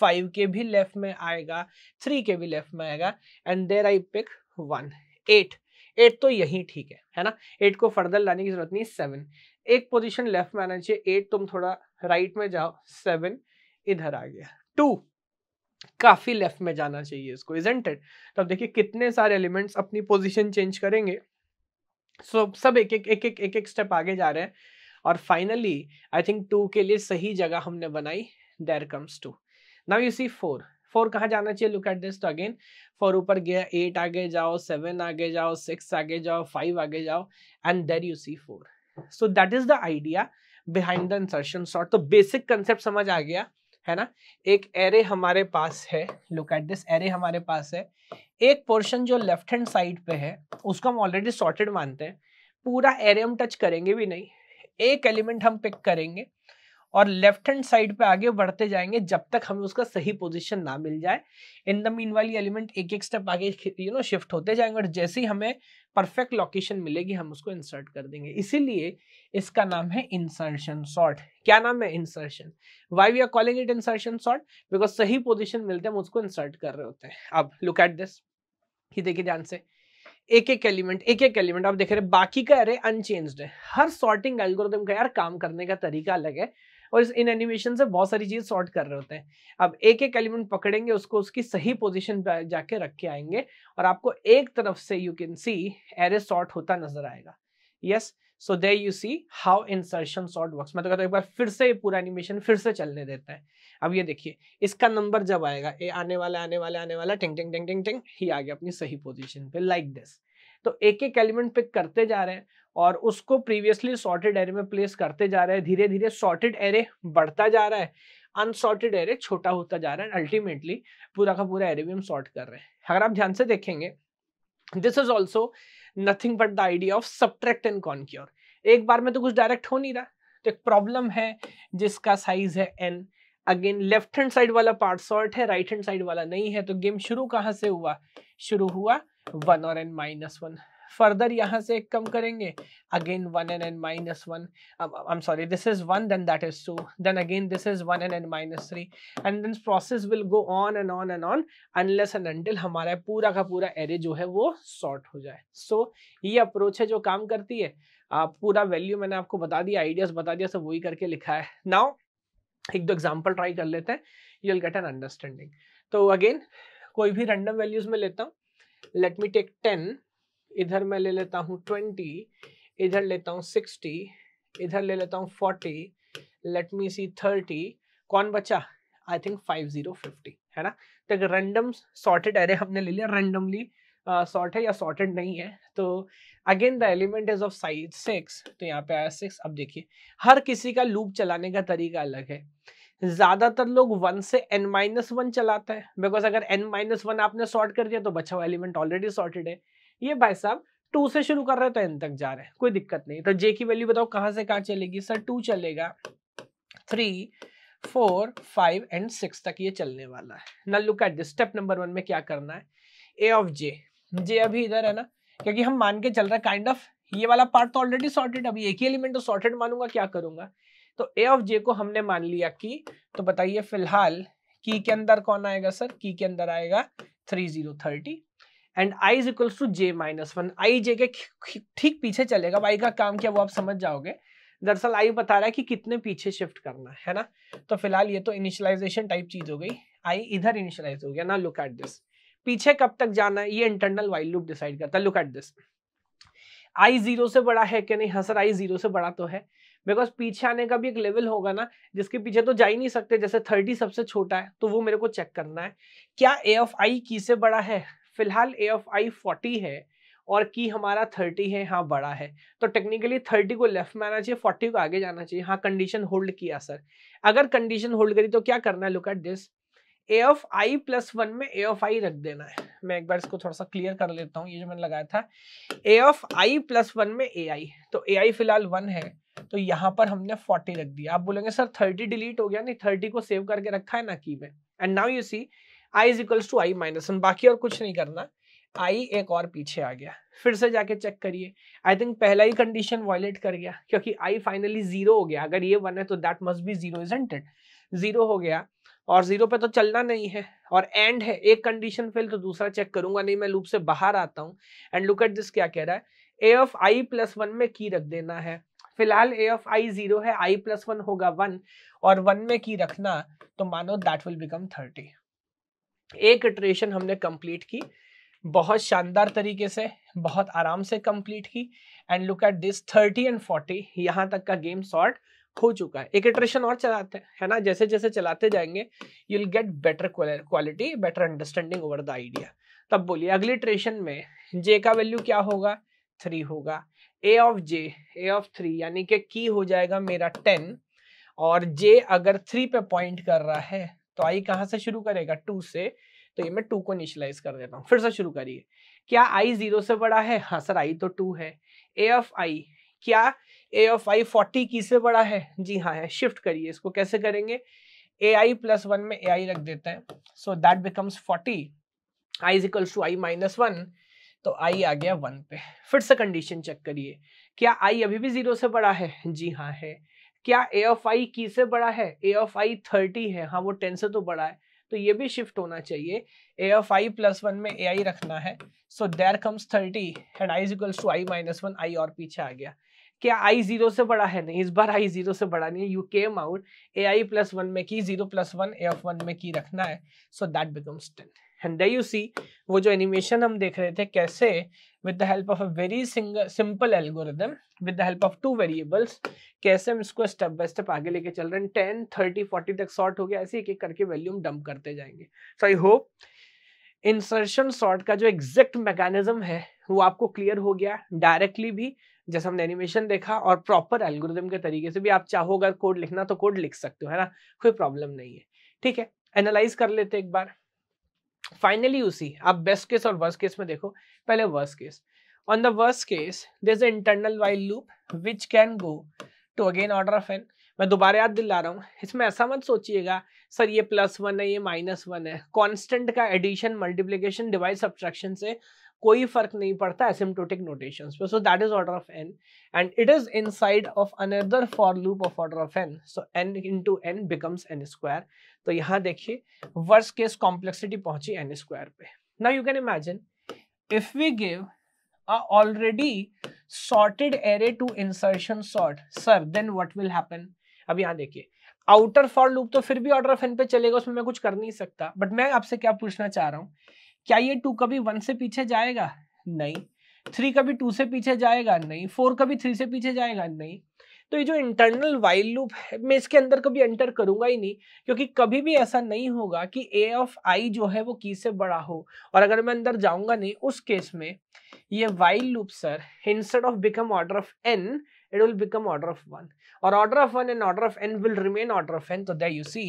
फाइव के भी लेफ्ट में आएगा थ्री के भी लेफ्ट में आएगा and there I pick one at at तो यही ठीक है है ना एट को फर्दर लाने की जरूरत नहीं सेवन एक पोजिशन लेफ्ट में आना चाहिए एट तुम थोड़ा राइट में जाओ सेवन इधर आ गया टू काफ़ी लेफ्ट में जाना चाहिए इसको इजेंट तो अब देखिए कितने सारे एलिमेंट्स अपनी पोजिशन चेंज करेंगे सो सब एक एक एक एक एक एक स्टेप आगे जा रहे हैं और फाइनली आई थिंक टू के लिए सही जगह हमने बनाई there comes to now you see four four कहाँ जाना चाहिए लुक एट दिस तो अगेन फोर ऊपर गया एट आगे जाओ सेवन आगे जाओ सिक्स आगे जाओ फाइव आगे जाओ and there you see four so that is the idea behind the insertion sort तो बेसिक कंसेप्ट समझ आ गया है ना एक एरे हमारे पास है लुक एट दिस एरे हमारे पास है एक पोर्शन जो लेफ्ट हैंड साइड पे है उसको हम ऑलरेडी सॉर्टेड मानते हैं पूरा एरे हम टच करेंगे भी नहीं एक एलिमेंट हम पिक करेंगे और लेफ्ट हैंड साइड पे आगे बढ़ते जाएंगे जब तक हमें उसका सही पोजीशन ना मिल जाए इन द मीन वाली एलिमेंट एक एक स्टेप आगे यू नो शिफ्ट होते जाएंगे और जैसे ही हमें परफेक्ट लोकेशन मिलेगी हम उसको इंसर्ट कर देंगे इसीलिए इसका नाम है इंसर्शन शॉर्ट क्या नाम है insertion why we are calling it insertion sort because सही पोजिशन मिलते हम उसको इंसर्ट कर रहे होते हैं अब लुक एट दिस देखिए ध्यान से एक एक एलिमेंट एक एक एलिमेंट आप देख रहे हैं बाकी का अरे अनचेंज्ड है हर सॉर्टिंग एल्गोरिथम का यार काम करने का तरीका अलग है और इस इन एनिमेशन से बहुत सारी चीज़ सॉर्ट कर रहे होते हैं अब एक एक एलिमेंट पकड़ेंगे उसको उसकी सही पोजिशन पर जाके रख के आएंगे और आपको एक तरफ से you can see array sort होता नजर आएगा yes so they you see how insertion sort work मैं तो कहता हूँ एक बार फिर से पूरा एनिमेशन फिर से चलने देता है अब ये देखिए इसका नंबर जब आएगा ए आने वाला आने वाला आने वाला टिंग टिंग टिंग टिंग टिंग ही आ गया अपनी सही पोजिशन पे लाइक like दिस तो एक एक एलिमेंट पिक करते जा रहे हैं और उसको प्रीवियसली सॉर्टेड एरे में प्लेस करते जा रहे हैं धीरे धीरे सॉर्टेड एरे बढ़ता जा रहा है अनसॉर्टेड एरे छोटा होता जा रहा है अल्टीमेटली पूरा का पूरा एरे भी हम सॉर्ट कर रहे हैं अगर आप ध्यान से देखेंगे this is also nothing but the idea of subtract and conquer एक बार में तो कुछ डायरेक्ट हो नहीं रहा तो एक प्रॉब्लम है जिसका साइज है n again left hand side वाला पार्ट शॉर्ट है राइट हैंड साइड वाला नहीं है तो गेम शुरू कहाँ से हुआ शुरू हुआ वन और एन माइनस वन फर्दर यहाँ से एक कम करेंगे again one n n minus one I am sorry this is one then that is two then again this is one n n minus three and then process will go on and on and on unless and until हमारा पूरा का पूरा array जो है वो sort हो जाए सो so, ये अप्रोच है जो काम करती है आप पूरा वैल्यू मैंने आपको बता दिया आइडियाज बता दिया सब वही करके लिखा है नाउ एक दो एग्जाम्पल ट्राई कर लेते हैं you will get an understanding तो अगेन कोई भी रैंडम वैल्यूज में लेता हूँ लेट मी टेक टेन इधर मैं ले लेता हूँ ट्वेंटी इधर लेता हूँ सिक्सटी इधर ले लेता हूँ forty let me see thirty कौन बचा I think five zero fifty है ना तो एक रैंडम सॉर्टेड एरे हमने ले लिया रैंडमली सॉर्ट है या सॉर्टेड नहीं है तो again the element is of size six तो यहाँ पे आया सिक्स अब देखिए हर किसी का लूप चलाने का तरीका अलग है ज्यादातर लोग वन से एन माइनस वन चलाते हैं बिकॉज अगर एन माइनस वन आपने सॉर्ट कर दिया तो बचा हुआ एलिमेंट ऑलरेडी सॉर्टेड है ये भाई साहब टू से शुरू कर रहे तो एन तक जा रहे हैं कोई दिक्कत नहीं तो जे की वैल्यू बताओ कहाँ से कहाँ चलेगी सर टू चलेगा three four five and six तक ये चलने वाला है ना look at this step number one में क्या करना है ए ऑफ जे जे अभी इधर है ना क्योंकि हम मान के चल रहे काइंड ऑफ ये वाला पार्ट तो ऑलरेडी सॉर्टेड अभी एक ही एलिमेंट तो सॉर्टेड मानूंगा क्या करूंगा तो ए ऑफ जे को हमने मान लिया की तो बताइए फिलहाल की के अंदर कौन आएगा सर की के अंदर आएगा three zero thirty and i is equals to j minus one i j के ठीक पीछे चलेगा आई का काम क्या वो आप समझ जाओगे दरअसल आई बता रहा है कि कितने पीछे शिफ्ट करना है ना तो फिलहाल ये तो इनिशियलाइजेशन टाइप चीज हो गई आई इधर इनिशियलाइज हो गया ना लुक एट दिस पीछे कब तक जाना है ये इंटरनल वाइल लूप डिसाइड करता है look at this i zero से बड़ा है कि नहीं हाँ सर आई जीरो से बड़ा तो है बिकॉज पीछे आने का भी एक लेवल होगा ना जिसके पीछे तो जा ही नहीं सकते जैसे थर्टी सबसे छोटा है तो वो मेरे को चेक करना है क्या ए ऑफ आई की से बड़ा है फिलहाल ए ऑफ आई फोर्टी है और की हमारा थर्टी है हाँ बड़ा है तो टेक्निकली थर्टी को लेफ्ट में आना चाहिए फोर्टी को आगे जाना चाहिए हाँ कंडीशन होल्ड किया सर अगर कंडीशन होल्ड करी तो क्या करना है look at this a of i plus one में ए ऑफ आई रख देना है मैं एक बार इसको थोड़ा सा क्लियर कर लेता हूँ ये जो मैंने लगाया था a of i plus one में ए आई तो ए आई फिलहाल वन है तो यहाँ पर हमने फोर्टी रख दिया आप बोलेंगे सर थर्टी डिलीट हो गया नहीं थर्टी को सेव करके रखा है ना की में and now you see i is equals to i minus one बाकी और कुछ नहीं करना आई एक और पीछे आ गया फिर से जाके चेक करिए आई थिंक पहला ही कंडीशन वॉयलेट कर गया क्योंकि आई फाइनली जीरो हो गया अगर ये वन है तो that must be zero is ended zero हो गया और जीरो पे तो चलना नहीं है और एंड है एक कंडीशन फेल तो दूसरा चेक करूंगा नहीं मैं लूप से बाहर आता हूँ एंड लुक एट दिस क्या कह रहा है a of i plus one में की रख देना है फिलहाल ए ऑफ आई जीरो है आई प्लस वन होगा वन और वन में की रखना तो मानो दैट विल बिकम थर्टी एक इटरेशन हमने कंप्लीट की बहुत शानदार तरीके से बहुत आराम से कंप्लीट की and look at this thirty and forty यहाँ तक का गेम सॉर्ट हो चुका है एक इटरेशन और चलाते हैं है ना जैसे जैसे चलाते जाएंगे you will get better quality better understanding over the idea तब बोलिए अगली इटरेशन में जे का वैल्यू क्या होगा थ्री होगा a of j a of three यानी कि की हो जाएगा मेरा टेन और जे अगर थ्री पे पॉइंट कर रहा है तो आई कहाँ से शुरू करेगा टू से तो ये मैं टू को इनिशलाइज कर देता हूँ फिर से शुरू करिए क्या आई जीरो से बड़ा है हाँ सर आई तो टू है ए ऑफ आई क्या ए ऑफ आई फोर्टी की से बड़ा है जी हाँ है शिफ्ट करिए इसको कैसे करेंगे ए आई प्लस वन में ए आई रख देते हैं so that becomes forty i is equals to i minus one तो आई आ गया वन पे फिर से कंडीशन चेक करिए क्या आई अभी भी जीरो से बड़ा है जी हाँ है क्या ए ऑफ आई की से बड़ा है ए ऑफ आई थर्टी है हाँ वो टेन से तो बड़ा है तो ये भी शिफ्ट होना चाहिए a of i plus one में ए आई रखना है so there comes thirty and i equals to i minus one i और पीछे आ गया क्या आई जीरो से बड़ा है नहीं इस बार आई जीरो से बड़ा नहीं है you came out a i plus one में key zero plus one A of one में की रखना है so that becomes ten and you see वो जो एनिमेशन हम देख रहे थे कैसे with the help of a very single simple algorithm with the help of two variables कैसे हम इसको स्टेप बाय स्टेप आगे लेके चल रहे हैं टेन थर्टी फोर्टी तक सॉर्ट हो गया ऐसे एक एक करके वैल्यू हम डंप करते जाएंगे so I hope insertion sort का जो एग्जैक्ट मैकेनिज्म है वो आपको क्लियर हो गया डायरेक्टली भी जैसे हमने एनिमेशन देखा और प्रॉपर एल्गोरिदम के तरीके से भी आप चाहो अगर कोड लिखना तो कोड लिख सकते हो है ना कोई प्रॉब्लम नहीं है ठीक है एनालाइज कर लेते एक बार फाइनली उसी आप बेस्ट केस और वर्स्ट केस में देखो पहले worst case on the worst case this internal while loop which can go to again order of n मैं दोबारा याद दिला रहा हूँ इसमें ऐसा मत सोचिएगा सर ये प्लस वन है ये माइनस वन है कांस्टेंट का एडिशन मल्टीप्लिकेशन डिवाइस सब्ट्रैक्शन से कोई फर्क नहीं पड़ता एसिम्टोटिक नोटेशंस पे so that is order of n and it is inside of another for loop of order of n so n in into n becomes n square तो यहाँ देखिए worst case complexity पहुंची n square पे now you can imagine if we give already sorted array to insertion sort sir then what will happen अब यहाँ देखिए outer for loop तो फिर भी ऑर्डर ऑफ एन पे चलेगा उसमें मैं कुछ कर नहीं सकता बट मैं आपसे क्या पूछना चाह रहा हूँ क्या ये टू कभी वन से पीछे जाएगा नहीं थ्री कभी टू से पीछे जाएगा नहीं फोर कभी थ्री से पीछे जाएगा नहीं तो ये जो इंटरनल वाइल लूप है मैं इसके अंदर कभी एंटर करूंगा ही नहीं क्योंकि कभी भी ऐसा नहीं होगा कि ए ऑफ आई जो है वो की से बड़ा हो और अगर मैं अंदर जाऊंगा नहीं उस केस में ये while loop sir instead of become order of n it will become order of one और order of one and order of n will remain order of N तो दे you see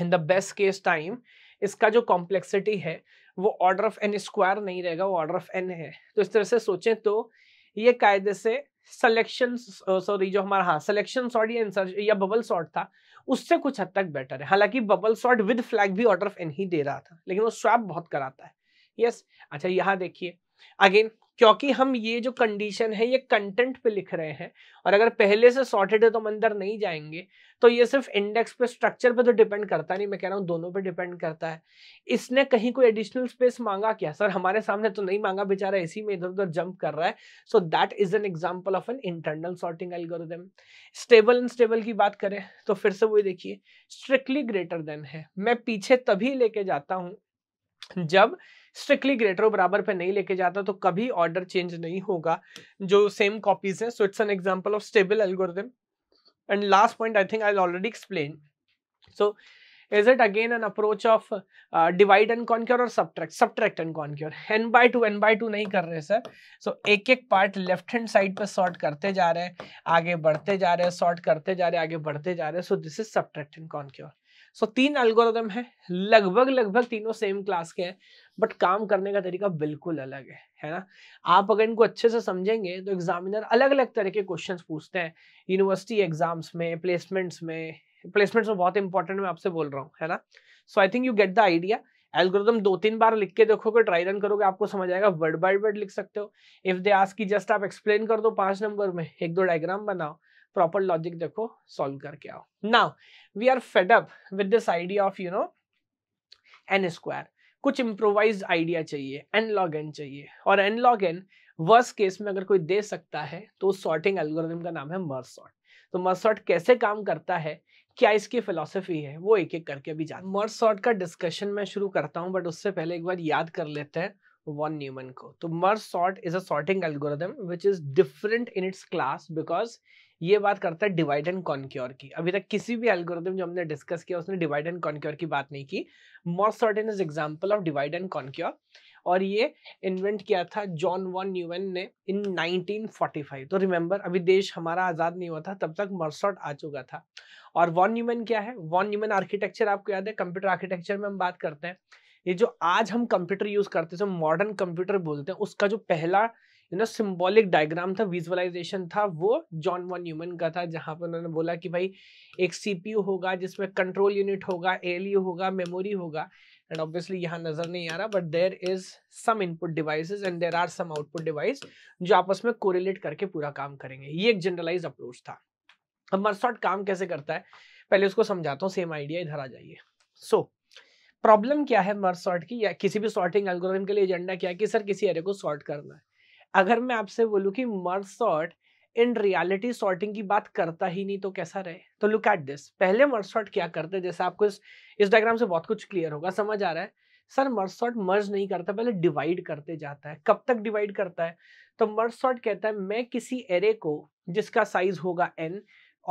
in the best case time इसका जो complexity है वो order of N square नहीं रहेगा वो order of n है तो इस तरह से सोचें तो ये कायदे से सलेक्शन सॉरी जो हमारा हाँ सिलेक्शन सॉर्ट या इंसर्ज या बबल सॉर्ट था उससे कुछ हद तक बेटर है हालांकि बबल सॉर्ट विद फ्लैग भी ऑर्डर ऑफ एन ही दे रहा था लेकिन वो स्वैप बहुत कराता है यस अच्छा यहाँ देखिए अगेन क्योंकि हम ये जो कंडीशन है ये कंटेंट पे लिख रहे हैं और अगर पहले से सॉर्टेड है तो हम अंदर नहीं जाएंगे तो ये सिर्फ इंडेक्स पे स्ट्रक्चर पे तो डिपेंड करता नहीं मैं कह रहा हूँ दोनों पे डिपेंड करता है इसने कहीं कोई एडिशनल स्पेस मांगा क्या सर हमारे सामने तो नहीं मांगा बेचारा इसी में इधर उधर जंप कर रहा है so that is an example of an internal sorting algorithm stable unstable की बात करें तो फिर से वही देखिए स्ट्रिक्टली ग्रेटर देन है मैं पीछे तभी लेके जाता हूँ जब स्ट्रिक्टली ग्रेटर बराबर पे नहीं लेके जाता तो कभी ऑर्डर चेंज नहीं होगा जो सेम कॉपीज है so it's an example of stable algorithm and last point I think I already explain so is it again an approach of divide and conquer और subtract subtract and conquer n by two N by two नहीं कर रहे sir so so, एक एक part left hand side पर sort करते जा रहे हैं आगे बढ़ते जा रहे हैं सॉर्ट करते जा रहे हैं आगे बढ़ते जा रहे हैं so this is subtract and conquer so so, तीन एल्गोरिदम है लगभग लगभग तीनों सेम क्लास के हैं बट काम करने का तरीका बिल्कुल अलग है है ना आप अगर इनको अच्छे से समझेंगे तो एग्जामिनर अलग अलग तरह के क्वेश्चंस पूछते हैं यूनिवर्सिटी एग्जाम्स में प्लेसमेंट्स में प्लेसमेंट्स में बहुत इंपॉर्टेंट मैं आपसे बोल रहा हूँ है ना so I think you get the idea algorithm दो तीन बार लिख के देखोगे ट्राई रन करोगे आपको समझ आएगा वर्ड बाय वर्ड लिख सकते हो इफ दे आस्क की जस्ट आप एक्सप्लेन कर दो पांच नंबर में एक दो डायग्राम बनाओ प्रॉपर लॉजिक देखो सॉल्व करके आओ now we are fed up with this idea of you know n square कुछ इम्प्रोवाइज आइडिया चाहिए एन लॉग एन चाहिए और n log n worst case में अगर कोई दे सकता है तो सॉर्टिंग एल्गोरिथम का नाम है मर्स सॉर्ट तो मर्स सॉर्ट कैसे काम करता है क्या इसकी फिलॉसफी है वो एक एक करके भी जान मर्स सॉर्ट का डिस्कशन मैं शुरू करता हूँ बट उससे पहले एक बार याद कर लेते हैं वॉन न्यूमन को तो merge sort is a sorting algorithm which is different in its class because ये बात करता है डिवाइड एंड कॉन्क्योर की अभी तक किसी भी एल्गोरिथम जो हमने डिस्कस किया उसने डिवाइड एंड कॉन्क्योर की बात नहीं की most certain is example of divide and conquer और ये इन्वेंट किया था जॉन वॉन न्यूवेन ने इन 1945 तो रिमेंबर अभी देश हमारा आज़ाद नहीं हुआ था तब तक मर्सॉट आ चुका था और वॉन न्यूमेन क्या है वॉन न्यूमेन आर्किटेक्चर आपको याद है कंप्यूटर आर्किटेक्चर में हम बात करते हैं ये जो आज हम कंप्यूटर यूज़ करते हैं मॉडर्न कंप्यूटर बोलते हैं उसका जो पहला यू नो सिम्बॉलिक डायग्राम था विजुअलाइजेशन था वो जॉन वॉन न्यूमन का था जहाँ पर उन्होंने बोला कि भाई एक सी होगा जिसमें कंट्रोल यूनिट होगा ए e होगा मेमोरी होगा एंड ऑब्वियसली यहाँ नज़र नहीं आ रहा but there is some input devices and there are some output device जो आपस में कोरिलेट करके पूरा काम करेंगे ये एक जनरलाइज अप्रोच था अब मरसॉट काम कैसे करता है पहले उसको समझाता हूँ सेम आइडिया इधर आ जाइए सो so, प्रॉब्लम क्या है मरसॉट की या किसी भी सॉर्टिंग एल्गोरिथम के लिए एजेंडा क्या है कि सर किसी एरे को सॉर्ट करना है अगर मैं आपसे बोलूँ कि merge sort in reality sorting की बात करता ही नहीं तो कैसा रहे तो लुक एट दिस पहले मर्ज सॉर्ट क्या करते जैसे आपको इस इंस्टाग्राम से बहुत कुछ क्लियर होगा समझ आ रहा है सर मर्ज सॉर्ट मर्ज नहीं करता पहले डिवाइड करते जाता है कब तक डिवाइड करता है तो मर्ज सॉर्ट कहता है मैं किसी एरे को जिसका साइज होगा एन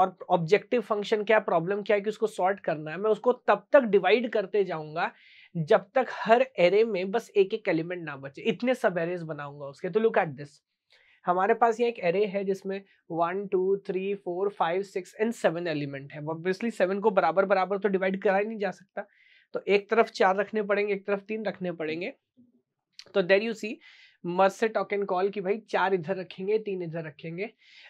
और ऑब्जेक्टिव फंक्शन क्या प्रॉब्लम क्या है कि उसको सॉर्ट करना है मैं उसको तब तक डिवाइड करते जाऊंगा जब तक हर एरे में बस एक एक एलिमेंट ना बचे इतने सब एरेज बनाऊंगा उसके तो लुक एट दिस हमारे पास ये एक एरे है जिसमें one two three four five six and seven element है ऑब्वियसली सेवन को बराबर बराबर तो डिवाइड करा ही नहीं जा सकता तो एक तरफ चार रखने पड़ेंगे एक तरफ तीन रखने पड़ेंगे तो देर यू सी मर्ज से टॉक एंड कॉल कि भाई चार इधर रखेंगे तीन इधर रखेंगे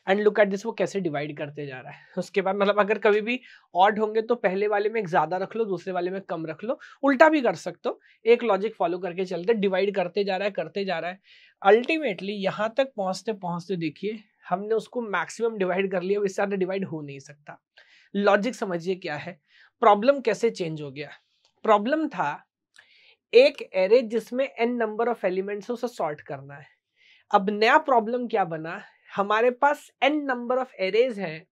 एंड लुक एट दिस वो कैसे डिवाइड करते जा रहा है उसके बाद मतलब अगर कभी भी ऑड होंगे तो पहले वाले में एक ज़्यादा रख लो दूसरे वाले में कम रख लो उल्टा भी कर सकते हो एक लॉजिक फॉलो करके चलते डिवाइड करते जा रहा है करते जा रहा है अल्टीमेटली यहाँ तक पहुंचते पहुंचते देखिए हमने उसको मैक्सिमम डिवाइड कर लिया इससे ज़्यादा डिवाइड हो नहीं सकता लॉजिक समझिए क्या है प्रॉब्लम कैसे चेंज हो गया प्रॉब्लम था एक एरे जिसमें एन नंबर ऑफ एलिमेंट्स है उसे सॉर्ट करना है अब नया प्रॉब्लम क्या बना हमारे पास एन नंबर ऑफ एरेज हैं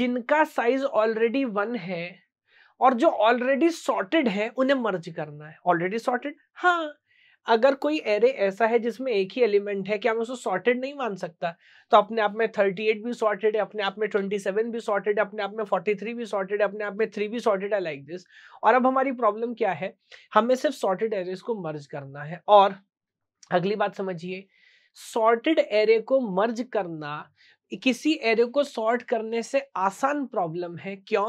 जिनका साइज ऑलरेडी वन है और जो ऑलरेडी सॉर्टेड है उन्हें मर्ज करना है ऑलरेडी सॉर्टेड हाँ अगर कोई एरे ऐसा है जिसमें एक ही एलिमेंट है कि मैं उसको सॉर्टेड नहीं मान सकता तो अपने आप में 38 भी सॉर्टेड है अपने आप में 27 भी सॉर्टेड है अपने आप में 43 भी सॉर्टेड है अपने आप में 3 भी सॉर्टेड है लाइक दिस और अब हमारी प्रॉब्लम क्या है हमें सिर्फ सॉर्टेड एरेज को मर्ज करना है और अगली बात समझिए सॉर्टेड एरे को मर्ज करना किसी एरे को सॉर्ट करने से आसान प्रॉब्लम है क्यों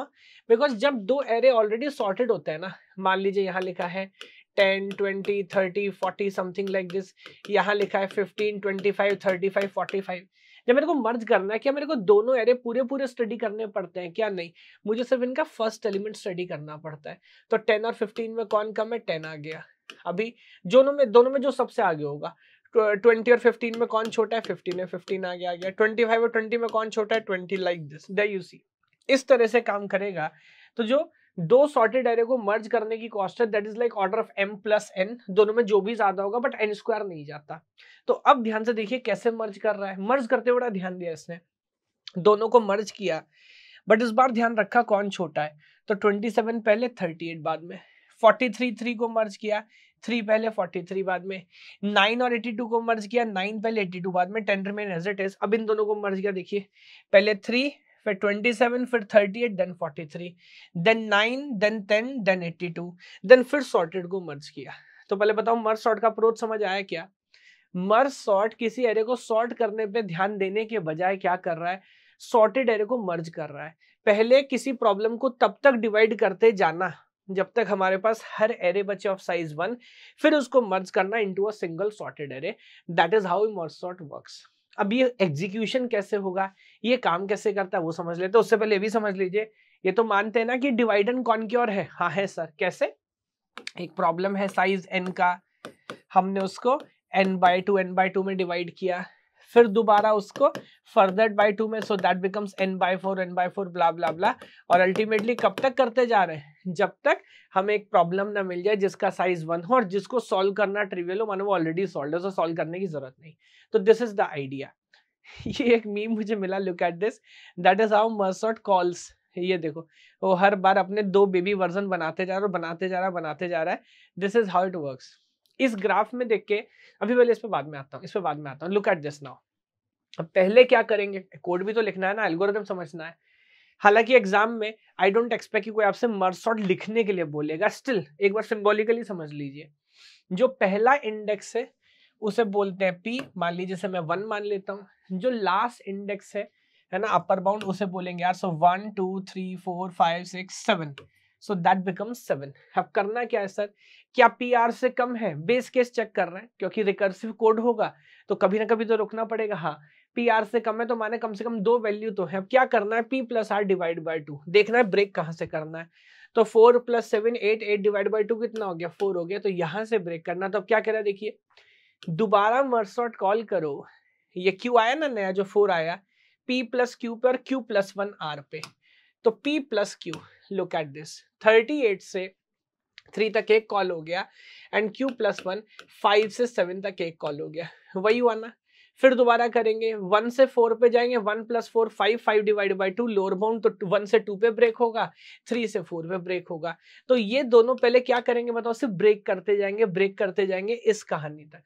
बिकॉज जब दो एरे ऑलरेडी सॉर्टेड होते हैं ना मान लीजिए यहाँ लिखा है ten twenty thirty forty something like this यहाँ लिखा है fifteen twenty five thirty five forty five जब मेरे को मर्ज करना है क्या मेरे को दोनों एरे पूरे पूरे स्टडी करने पड़ते हैं क्या नहीं मुझे सिर्फ इनका फर्स्ट एलिमेंट स्टडी करना पड़ता है तो टेन और फिफ्टीन में कौन कम है टेन आ गया अभी दोनों में दोनों में जो सबसे आगे होगा ट्वेंटी और फिफ्टीन में कौन छोटा है फिफ्टीन है फिफ्टीन आ गया आ गया ट्वेंटी फाइव और ट्वेंटी में कौन छोटा है ट्वेंटी लाइक दिस दू सी इस तरह से काम करेगा तो जो दो सॉर्टेड एरे को मर्ज करने की कॉस्ट है that is like order of M plus n दोनों में जो भी ज्यादा होगा बट एन स्क्वायर नहीं जाता तो अब ध्यान से देखिए कैसे मर्ज कर रहा है मर्ज करते बड़ा ध्यान दिया इसने दोनों को मर्ज किया बट इस बार ध्यान रखा कौन छोटा है तो 27 पहले 38 बाद में 43 थ्री को मर्ज किया थ्री पहले 43 बाद में नाइन और 82 को मर्ज किया नाइन पहले 82 बाद में ten remain as it is अब इन दोनों को मर्ज किया देखिए पहले थ्री फिर ट्वेंटी सेवन फिर thirty eight then forty three then nine then ten then eighty two then फिर सॉर्टेड को मर्ज किया तो पहले बताओ मर्ज सॉर्ट का अप्रोच समझ आया क्या मर्ज सॉर्ट किसी एरे को सॉर्ट करने पे ध्यान देने के बजाय क्या कर रहा है सॉर्टेड एरे को मर्ज कर रहा है पहले किसी प्रॉब्लम को तब तक डिवाइड करते जाना जब तक हमारे पास हर एरे बचे ऑफ साइज वन फिर उसको मर्ज करना into a single sorted array that is how merge sort works अब ये एग्जीक्यूशन कैसे होगा ये काम कैसे करता है वो समझ लेते उससे पहले भी समझ लीजिए ये तो मानते हैं ना कि डिवाइड एंड कॉन्क्योर है हाँ है सर कैसे एक प्रॉब्लम है साइज एन का हमने उसको n by two N by two में डिवाइड किया फिर दोबारा उसको फर्दर बाई टू में so that becomes n by four n by four blah blah blah और अल्टीमेटली कब तक करते जा रहे हैं जब तक हमें एक प्रॉब्लम ना मिल जाए जिसका साइज वन हो और जिसको सॉल्व करना ट्रिवियल हो मानो वो ऑलरेडी सॉल्व है सॉल्व करने की जरूरत नहीं तो दिस इज द आइडिया ये एक मीम मुझे मिला look at this that is how merge sort calls ये देखो वो हर बार अपने दो बेबी वर्जन बनाते जा रहा है बनाते जा रहा बनाते जा रहा है this is how it works इस ग्राफ में देख के अभी पहले इस पर बाद में आता हूँ इस पर बाद में आता हूँ लुक एट दिस नाउ अब पहले क्या करेंगे कोड भी तो लिखना है ना एल्गोरिथम समझना है हालांकि एग्जाम में आई डोंट एक्सपेक्ट कि कोई आपसे मर्सॉट लिखने के लिए बोलेगा स्टिल एक बार सिम्बॉलिकली समझ लीजिए जो पहला इंडेक्स है उसे बोलते हैं पी मान लीजिए से मैं वन मान लेता हूँ जो लास्ट इंडेक्स है है ना अपर बाउंड उसे बोलेंगे यार so one two three four five six seven so that becomes seven अब करना क्या है सर क्या पी आर से कम है बेस केस चेक कर रहे हैं क्योंकि रिकर्सिव कोड होगा तो कभी ना कभी तो रुकना पड़ेगा हाँ पी आर से कम है तो माने कम से कम दो वैल्यू तो है अब क्या करना है p plus r divide by two देखना है ब्रेक कहाँ से करना है तो four plus seven eight eight divide by two कितना हो गया फोर हो गया तो यहाँ से ब्रेक करना तो अब क्या करा देखिए दोबारा मर्सॉट कॉल करो ये क्यू आया ना नया जो फोर आया पी प्लस क्यू पे और क्यू प्लस वन आर पे तो p plus q look at this 38 से 3 तक एक कॉल हो गया and q plus one five से 7 तक एक कॉल हो गया वही हुआ ना फिर दोबारा करेंगे वन से फोर पे जाएंगे one plus four five five divide by two lower bound तो वन से टू पे ब्रेक होगा थ्री से फोर पे ब्रेक होगा तो ये दोनों पहले क्या करेंगे बताओ सिर्फ ब्रेक करते जाएंगे ब्रेक करते जाएंगे इस कहानी तक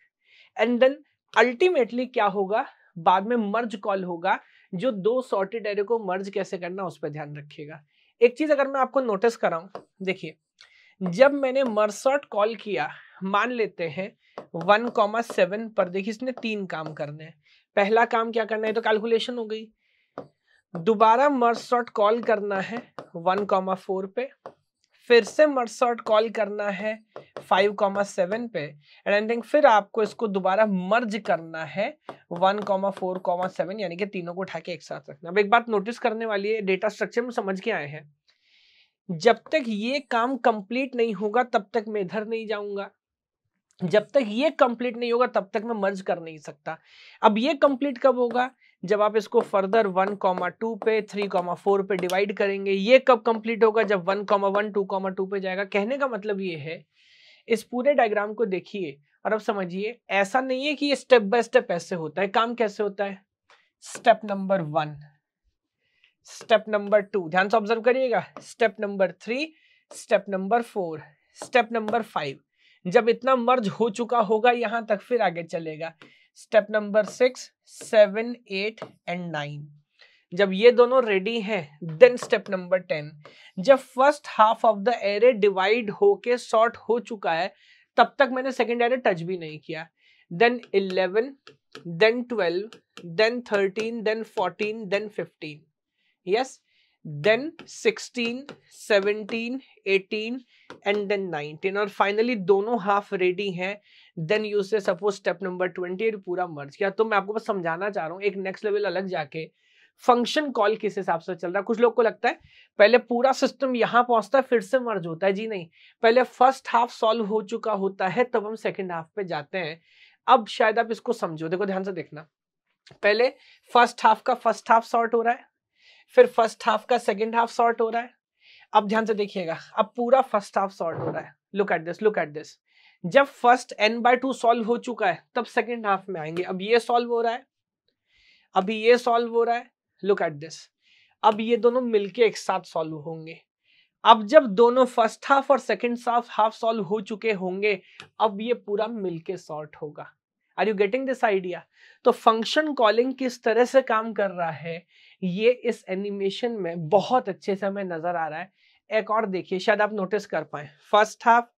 एंड देन अल्टीमेटली क्या होगा बाद में मर्ज कॉल होगा जो दो सॉर्टेड एरे को मर्ज कैसे करना उस पर ध्यान रखिएगा एक चीज अगर मैं आपको नोटिस कराऊं देखिए जब मैंने मर्सॉट कॉल किया मान लेते हैं वन कॉमा सेवन पर देखिए इसने तीन काम करने हैं पहला काम क्या करना है तो कैलकुलेशन हो गई दोबारा मर्सॉट कॉल करना है वन कॉमा फोर पे फिर से मर्ज सॉर्ट कॉल करना है फाइव कॉमा सेवन पे एंड आई थिंक फिर आपको इसको दोबारा मर्ज करना है one comma four comma seven यानी कि तीनों को उठा के एक साथ रखना अब एक बात नोटिस करने वाली है डेटा स्ट्रक्चर में समझ के आए हैं जब तक ये काम कंप्लीट नहीं होगा तब तक मैं इधर नहीं जाऊंगा जब तक ये कंप्लीट नहीं होगा तब तक मैं मर्ज कर नहीं सकता अब ये कंप्लीट कब होगा जब आप इसको फर्दर वन कॉमा टू पे थ्री कॉमा फोर पे डिवाइड करेंगे ये कब कंप्लीट होगा जब one comma one two comma two पे जाएगा कहने का मतलब ये है इस पूरे डायग्राम को देखिए और अब समझिए ऐसा नहीं है कि ये स्टेप बाय स्टेप ऐसे होता है काम कैसे होता है step number one step number two ध्यान से ऑब्जर्व करिएगा step number three step number four step number five जब इतना मर्ज हो चुका होगा यहां तक फिर आगे चलेगा step number six seven eight and nine जब ये दोनों रेडी हैं देन स्टेप नंबर टेन जब first half of the array divide होके सॉर्ट हो चुका है तब तक मैंने सेकेंड एरे टच भी नहीं किया then eleven then twelve then thirteen then fourteen then fifteen yes then sixteen seventeen eighteen and then nineteen और फाइनली दोनों हाफ रेडी हैं then you say suppose step number twenty पूरा merge किया तो मैं आपको बस समझाना चाह रहा हूँ एक नेक्स्ट लेवल अलग जाके फंक्शन कॉल किस हिसाब से चल रहा है कुछ लोग को लगता है पहले पूरा सिस्टम यहाँ पहुंचता है फिर से मर्ज होता है जी नहीं पहले फर्स्ट हाफ सॉल्व हो चुका होता है तब हम सेकेंड हाफ पे जाते हैं अब शायद आप इसको समझो देखो ध्यान से देखना पहले फर्स्ट हाफ का फर्स्ट हाफ सॉर्ट हो रहा है फिर फर्स्ट हाफ का सेकेंड हाफ सॉर्ट हो रहा है अब ध्यान से देखिएगा अब पूरा फर्स्ट हाफ सॉर्ट हो रहा है look at this look at this जब first n by two solve हो चुका है तब सेकेंड हाफ में आएंगे अब ये सॉल्व हो रहा है अभी ये सॉल्व हो रहा है लुक एट दिस अब ये दोनों मिलके एक साथ सॉल्व होंगे अब जब दोनों फर्स्ट हाफ और सेकेंड हाफ सॉल्व हो चुके होंगे अब ये पूरा मिलके सॉर्ट होगा are you getting this idea तो फंक्शन कॉलिंग किस तरह से काम कर रहा है ये इस एनिमेशन में बहुत अच्छे से हमें नजर आ रहा है एक और देखिए शायद आप नोटिस कर पाए first half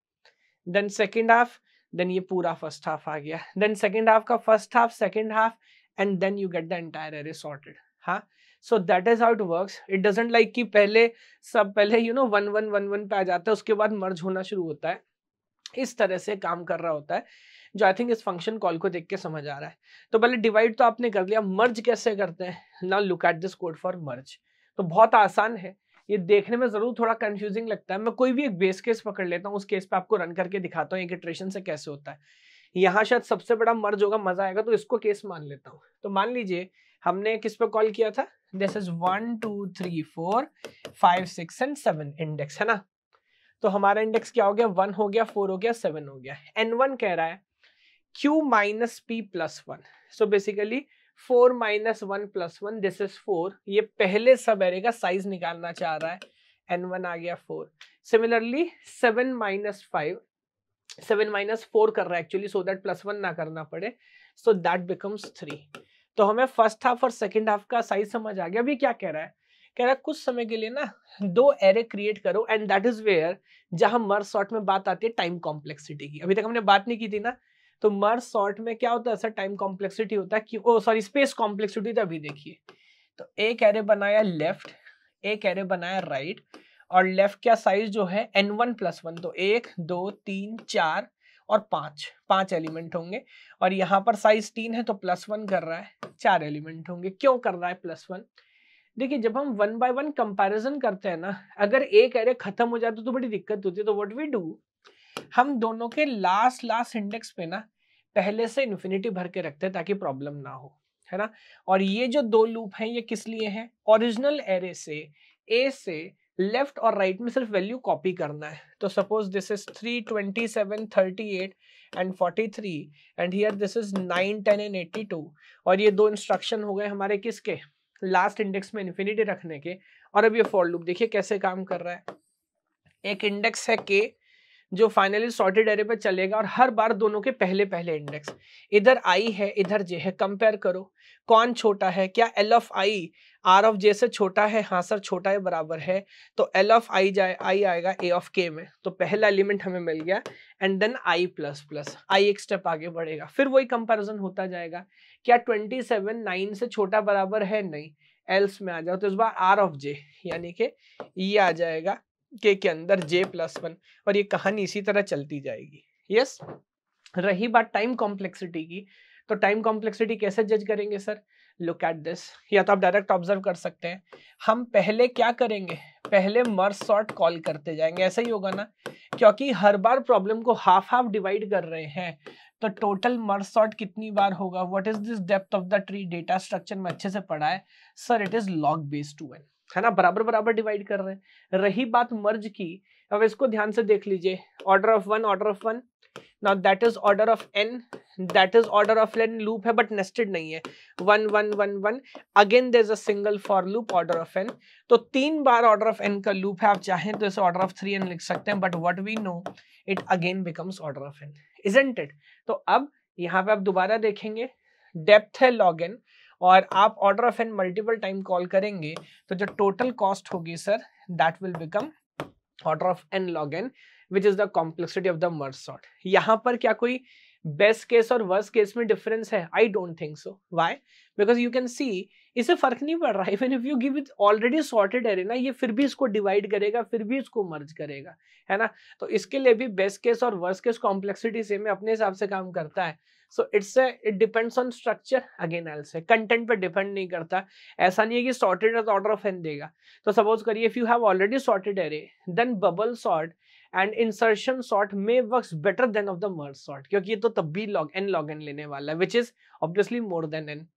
then second half then ये पूरा फर्स्ट हाफ आ गया देन सेकेंड हाफ का first half second half and then you get the entire array sorted हाँ so that is how it it doesn't like कि पहले सब पहले you know one one one one पे आ जाता है उसके बाद मर्ज होना शुरू होता है इस तरह से काम कर रहा होता है जो आई थिंक इस फंक्शन कॉल को देख के समझ आ रहा है तो पहले डिवाइड तो आपने कर लिया मर्ज कैसे करते हैं ना look at this code for merge तो बहुत आसान है ये देखने में जरूर थोड़ा कंफ्यूजिंग लगता है मैं कोई भी एक बेस केस पकड़ लेता हूँ उस केस पे आपको रन करके दिखाता हूँ एक इटरेशन से कैसे होता है यहाँ शायद सबसे बड़ा मर्ज होगा मजा आएगा तो इसको केस मान लेता हूँ तो मान लीजिए हमने किस पे कॉल किया था this is one two three four five six and seven index है ना तो हमारा इंडेक्स क्या हो गया वन हो गया फोर हो गया सेवन हो गया एन वन कह रहा है q minus p plus one so basically four minus one plus one this is four ये पहले सब एरे का साइज निकालना चाह रहा है एन वन आ गया four similarly seven minus five seven minus four कर रहा है actually so that plus one ना करना पड़े सो दैट बिकम्स थ्री तो हमें फर्स्ट हाफ और सेकेंड हाफ का साइज समझ आ गया अभी क्या कह रहा है कह रहा है कुछ समय के लिए ना दो एरे क्रिएट करो एंड दैट इज वेयर जहां मर्ज शॉर्ट में बात आती है टाइम कॉम्प्लेक्सिटी की अभी तक हमने बात नहीं की थी ना तो मर्स सॉर्ट में क्या होता है सर टाइम कॉम्प्लेक्सिटी होता है ओ सॉरी स्पेस कॉम्प्लेक्सिटी तो अभी देखिए तो एक एरे बनाया लेफ्ट एक एरे बनाया राइट right, और लेफ्ट का साइज जो है एन वन प्लस वन तो एक दो तीन चार और पांच पांच एलिमेंट होंगे और यहाँ पर साइज तीन है तो प्लस वन कर रहा है चार एलिमेंट होंगे क्यों कर रहा है प्लस वन देखिए जब हम वन बाय वन कंपैरिजन करते हैं ना अगर एक एरे खत्म हो जाता तो बड़ी दिक्कत होती है तो व्हाट वी डू हम दोनों के लास्ट लास्ट इंडेक्स पे ना पहले से इन्फिनिटी भर के रखते हैं ताकि प्रॉब्लम ना हो है ना और ये जो दो लूप हैं ये किस लिए हैं ओरिजिनल एरे से ए से लेफ्ट और राइट right में सिर्फ वैल्यू कॉपी करना है तो suppose this is three twenty seven thirty eight and forty three and here this is nine ten and eighty two और ये दो इंस्ट्रक्शन हो गए हमारे किसके लास्ट इंडेक्स में इन्फिनिटी रखने के और अब ये फॉर लूप देखिए कैसे काम कर रहा है एक इंडेक्स है के जो फाइनली सॉर्टेड एरे पर चलेगा और हर बार दोनों के पहले पहले इंडेक्स इधर आई है इधर जे है कंपेयर करो कौन छोटा है क्या L of I R of J से छोटा है हाँ सर छोटा है बराबर है तो एल ऑफ आई जाए आई आएगा ए ऑफ के में तो पहला एलिमेंट हमें मिल गया and then I plus plus I एक स्टेप आगे बढ़ेगा फिर वही कंपेरिजन होता जाएगा क्या ट्वेंटी सेवन नाइन से छोटा बराबर है नहीं एल्स में आ जाओ तो इस बार आर ऑफ जे यानी कि ये e आ जाएगा के के अंदर जे प्लस वन और ये कहानी इसी तरह चलती जाएगी यस yes? रही बात टाइम कॉम्प्लेक्सिटी की तो टाइम कॉम्प्लेक्सिटी कैसे जज करेंगे सर लुक एट दिस या तो आप डायरेक्ट ऑब्जर्व कर सकते हैं हम पहले क्या करेंगे पहले मर्स शॉर्ट कॉल करते जाएंगे ऐसा ही होगा ना क्योंकि हर बार प्रॉब्लम को हाफ हाफ डिवाइड कर रहे हैं तो टोटल मर्स शॉर्ट कितनी बार होगा व्हाट इज दिस डेप्थ ऑफ द ट्री डेटा स्ट्रक्चर में अच्छे से पढ़ा है sir it is log based two n है ना बराबर बराबर डिवाइड कर रहे हैं रही बात मर्ज की अब इसको ध्यान से देख लीजिए order of one order of one now that is order of n that is order of n loop है बट नेस्टेड नहीं है one one one one again there is a single for loop order of N तो तीन बार order of n का loop है आप चाहें तो इसे ऑर्डर ऑफ थ्री एन लिख सकते हैं but what we know it again becomes order of n isn't it तो अब यहाँ पे आप दोबारा देखेंगे डेप्थ है लॉग एन और आप order of and multiple time call करेंगे तो जो टोटल कॉस्ट होगी sir that will become order of N log n which is the complexity of the merge sort यहाँ पर क्या कोई बेस्ट केस और वर्स्ट केस में डिफरेंस है I don't think so why because you can see इसे फर्क नहीं पड़ रहा है even if you give it already sorted है ना ये फिर भी इसको डिवाइड करेगा फिर भी इसको मर्ज करेगा है ना तो इसके लिए भी बेस्ट केस और वर्स्ट केस कॉम्प्लेक्सिटी से में अपने हिसाब से काम करता है so it's it depends on structure again एल से कंटेंट पे डिपेंड नहीं करता ऐसा नहीं है कि sorted as order of n देगा तो सपोज करिए if you have already sorted array then bubble sort and insertion sort may work better than of the merge sort क्योंकि ये तो तब भी लॉग एन लॉग एन लेने वाला है which is obviously more than n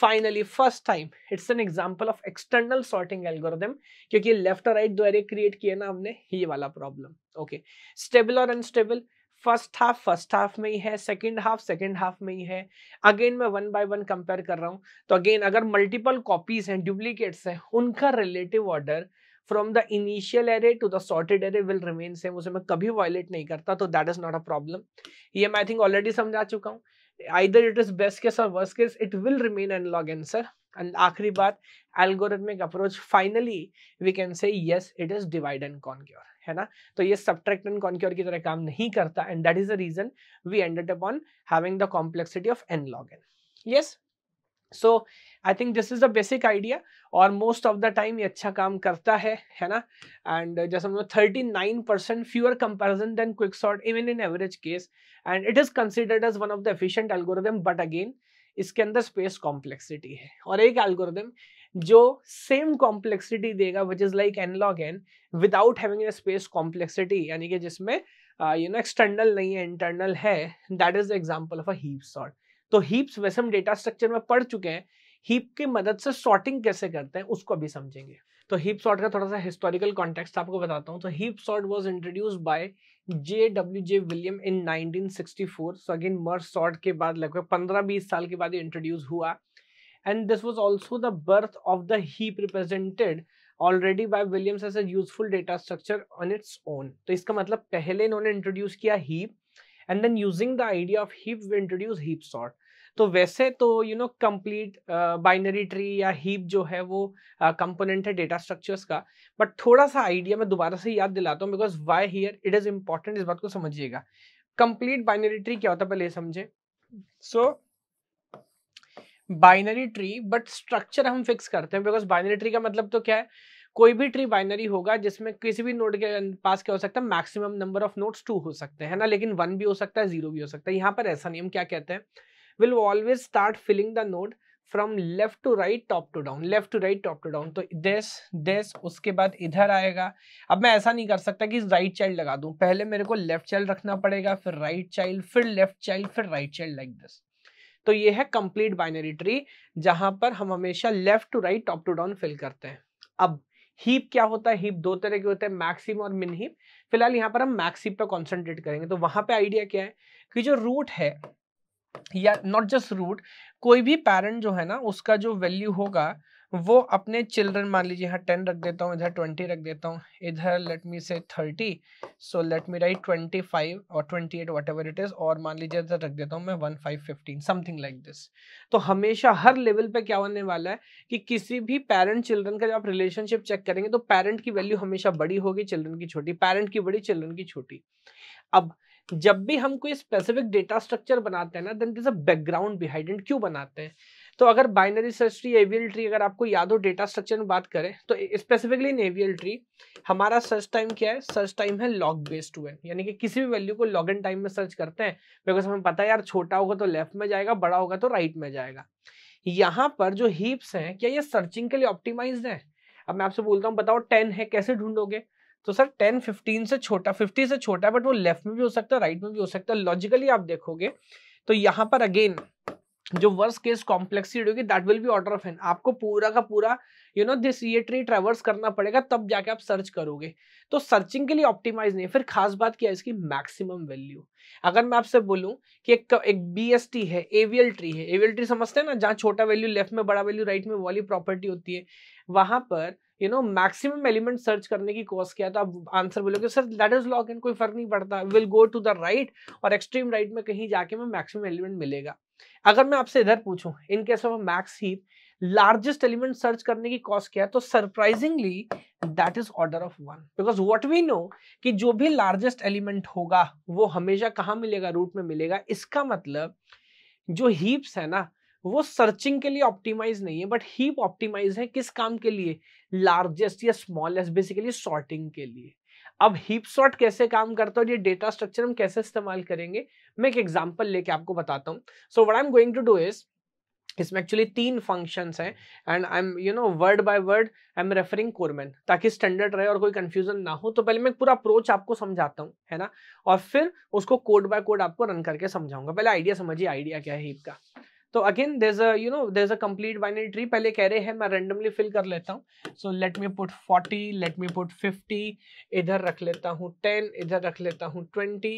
finally first time it's an example of external sorting algorithm क्योंकि left और राइट दो एरे क्रिएट किए ना हमने ये वाला प्रॉब्लम ओके स्टेबल और unstable first half first half में ही है सेकंड हाफ सेकंड हाफ में ही है अगेन मैं वन बाय वन कंपेयर कर रहा हूँ तो अगेन अगर मल्टीपल कॉपीज हैं डुप्लीकेट्स हैं उनका relative order from the initial array to the sorted array will remain same उसे मैं कभी वायलेट नहीं करता तो that is not a problem ये मैं आई थिंक ऑलरेडी समझा चुका हूँ either it is best case or worst case it will remain analog answer and आखिरी बात algorithmic approach finally we can say yes it is divide and conquer है ना तो ये subtract and conquer की तरह काम नहीं करता and that is the reason we ended up on having the complexity of n log n yes so I think this is the basic idea और मोस्ट ऑफ द टाइम ये अच्छा काम करता है है ना एंड जैसे हम लोग thirty nine percent fewer comparison than quick sort even in average case and it is considered as one of the efficient algorithm but again इसके अंदर स्पेस कॉम्प्लेक्सिटी है और एक एल्गोरिदम जो सेम कॉम्प्लेक्सिटी देगा which is like n log n without having a space complexity यानी कि जिसमें यू नो एक्सटर्नल नहीं है इंटरनल है that is the example of a heap sort तो हीप्स वैसे हम डेटा स्ट्रक्चर में पढ़ चुके हैं हीप की मदद से सॉर्टिंग कैसे करते हैं उसको अभी समझेंगे तो हीप सॉर्ट का थोड़ा सा हिस्टोरिकल कॉन्टेक्स्ट आपको बताता हूँ तो heap sort was introduced by J W J William in 1964 so again merge sort के बाद लगभग 15-20 साल के बाद इंट्रोड्यूस हुआ and this was also the birth of the heap represented already by Williams as a useful data structure on its own तो इसका मतलब पहले इन्होंने इंट्रोड्यूस किया heap and then using the idea of heap we introduce heap sort तो वैसे तो you know complete binary tree या हीप जो है वो कंपोनेंट uh, है डेटा स्ट्रक्चर्स का बट थोड़ा सा आइडिया मैं दोबारा से याद दिलाता हूँ because why here it is important इस बात को समझिएगा कंप्लीट बाइनरी ट्री क्या होता है पहले समझे so so, binary tree but structure हम फिक्स करते हैं बिकॉज बाइनरी ट्री का मतलब तो क्या है कोई भी ट्री बाइनरी होगा जिसमें किसी भी नोड के पास क्या हो सकता है maximum number of nodes two हो सकते हैं ना लेकिन वन भी हो सकता है जीरो भी हो सकता है यहाँ पर ऐसा नहीं हम क्या कहते हैं will always start filling the node from left to right top to down left to right top to down तो देश देश उसके बाद इधर आएगा अब मैं ऐसा नहीं कर सकता कि राइट चाइल्ड लगा दूं पहले मेरे को लेफ्ट चाइल्ड रखना पड़ेगा फिर राइट चाइल्ड फिर लेफ्ट चाइल्ड फिर राइट चाइल्ड लाइक दिस तो ये है कंप्लीट बाइनरी ट्री जहां पर हम हमेशा left to right top to down fill करते हैं अब हीप क्या होता है हीप दो तरह के होते हैं मैक्सिम और मिन हीप फिलहाल यहाँ पर हम मैक्सिम पे कॉन्सेंट्रेट करेंगे तो वहां पे आइडिया क्या है कि जो रूट है या नॉट जस्ट रूट कोई भी पेरेंट जो है ना उसका जो वैल्यू होगा वो अपने चिल्ड्रन मान लीजिए यहाँ टेन रख देता हूँ इधर ट्वेंटी रख देता हूँ इधर let me say thirty so let me write twenty five और twenty eight whatever it is और मान लीजिए इधर रख देता हूँ मैं one five fifteen something like this तो हमेशा हर लेवल पे क्या होने वाला है कि किसी भी पेरेंट चिल्ड्रन का जब आप रिलेशनशिप चेक करेंगे तो पेरेंट की वैल्यू हमेशा बड़ी होगी चिल्ड्रन की छोटी पेरेंट की बड़ी चिल्ड्रन की छोटी अब जब भी हम कोई स्पेसिफिक डेटा स्ट्रक्चर बनाते हैं ना then is a background behind and क्यों बनाते हैं तो अगर binary search tree AVL tree अगर आपको याद हो डेटा स्ट्रक्चर में बात करें तो स्पेसिफिकली इन एवियल ट्री हमारा सर्च टाइम क्या है सर्च टाइम है लॉग बेस्ड हुए यानी कि किसी भी वैल्यू को लॉग इन टाइम में सर्च करते हैं बिकॉज हमें पता है यार छोटा होगा तो लेफ्ट में जाएगा बड़ा होगा तो राइट में जाएगा यहाँ पर जो हीप्स हैं क्या ये सर्चिंग के लिए ऑप्टिमाइज है अब मैं आपसे बोलता हूँ बताओ टेन है कैसे ढूंढोगे तो सर टेन फिफ्टीन से छोटा फिफ्टी से छोटा है बट वो लेफ्ट में भी हो सकता है राइट में भी हो सकता है लॉजिकली आप देखोगे तो यहाँ पर अगेन जो वर्स केस कॉम्प्लेक्सिटी होगी that will be order of n आपको पूरा का पूरा यू नो दिस ये ट्री ट्रेवर्स करना पड़ेगा तब जाके आप सर्च करोगे तो सर्चिंग के लिए ऑप्टिमाइज नहीं फिर खास बात क्या है इसकी मैक्सिमम वैल्यू अगर मैं आपसे बोलूं कि एक एक बी है एवियल ट्री है एवियल ट्री समझते हैं ना जहाँ छोटा वैल्यू लेफ्ट में बड़ा वैल्यू राइट में वाली प्रॉपर्टी होती है वहां पर you know maximum element search करने की कोशिश किया तो आप आंसर बोलोगे sir that is log n कोई फर्क नहीं पड़ता will go to the right और एक्सट्रीम राइट right में कहीं जाके मैं मैक्सिमम एलिमेंट मिलेगा अगर मैं आपसे इधर पूछूं इन केस ऑफ मैक्स ही लार्जेस्ट एलिमेंट सर्च करने की कॉस्ट क्या है तो surprisingly that is order of one because what we know कि जो भी लार्जेस्ट एलिमेंट होगा वो हमेशा कहाँ मिलेगा रूट में मिलेगा इसका मतलब जो हीप्स है ना वो सर्चिंग के लिए ऑप्टिमाइज नहीं है बट हीप ऑप्टिमाइज है किस काम के लिए लार्जेस्ट या स्मॉलेस्ट बेसिकली सॉर्टिंग के लिए अब हीप सॉर्ट कैसे काम करता है और ये डेटा स्ट्रक्चर हम कैसे इस्तेमाल करेंगे मैं एक एग्जाम्पल लेके आपको बताता हूँ so what I am going to do is इसमें एक्चुअली तीन फंक्शंस हैं and I am you know word by word I am referring Cormen ताकि स्टैंडर्ड रहे और कोई कंफ्यूजन ना हो तो पहले मैं पूरा अप्रोच आपको समझाता हूँ है ना और फिर उसको कोड बाय कोड आपको रन करके समझाऊंगा पहले आइडिया समझिए आइडिया क्या है हीप का तो again there you know there a complete binary tree पहले कह रहे हैं मैं रेंडमली फिल कर लेता हूँ so let me put forty let me put fifty इधर रख लेता हूँ टेन इधर रख लेता हूँ twenty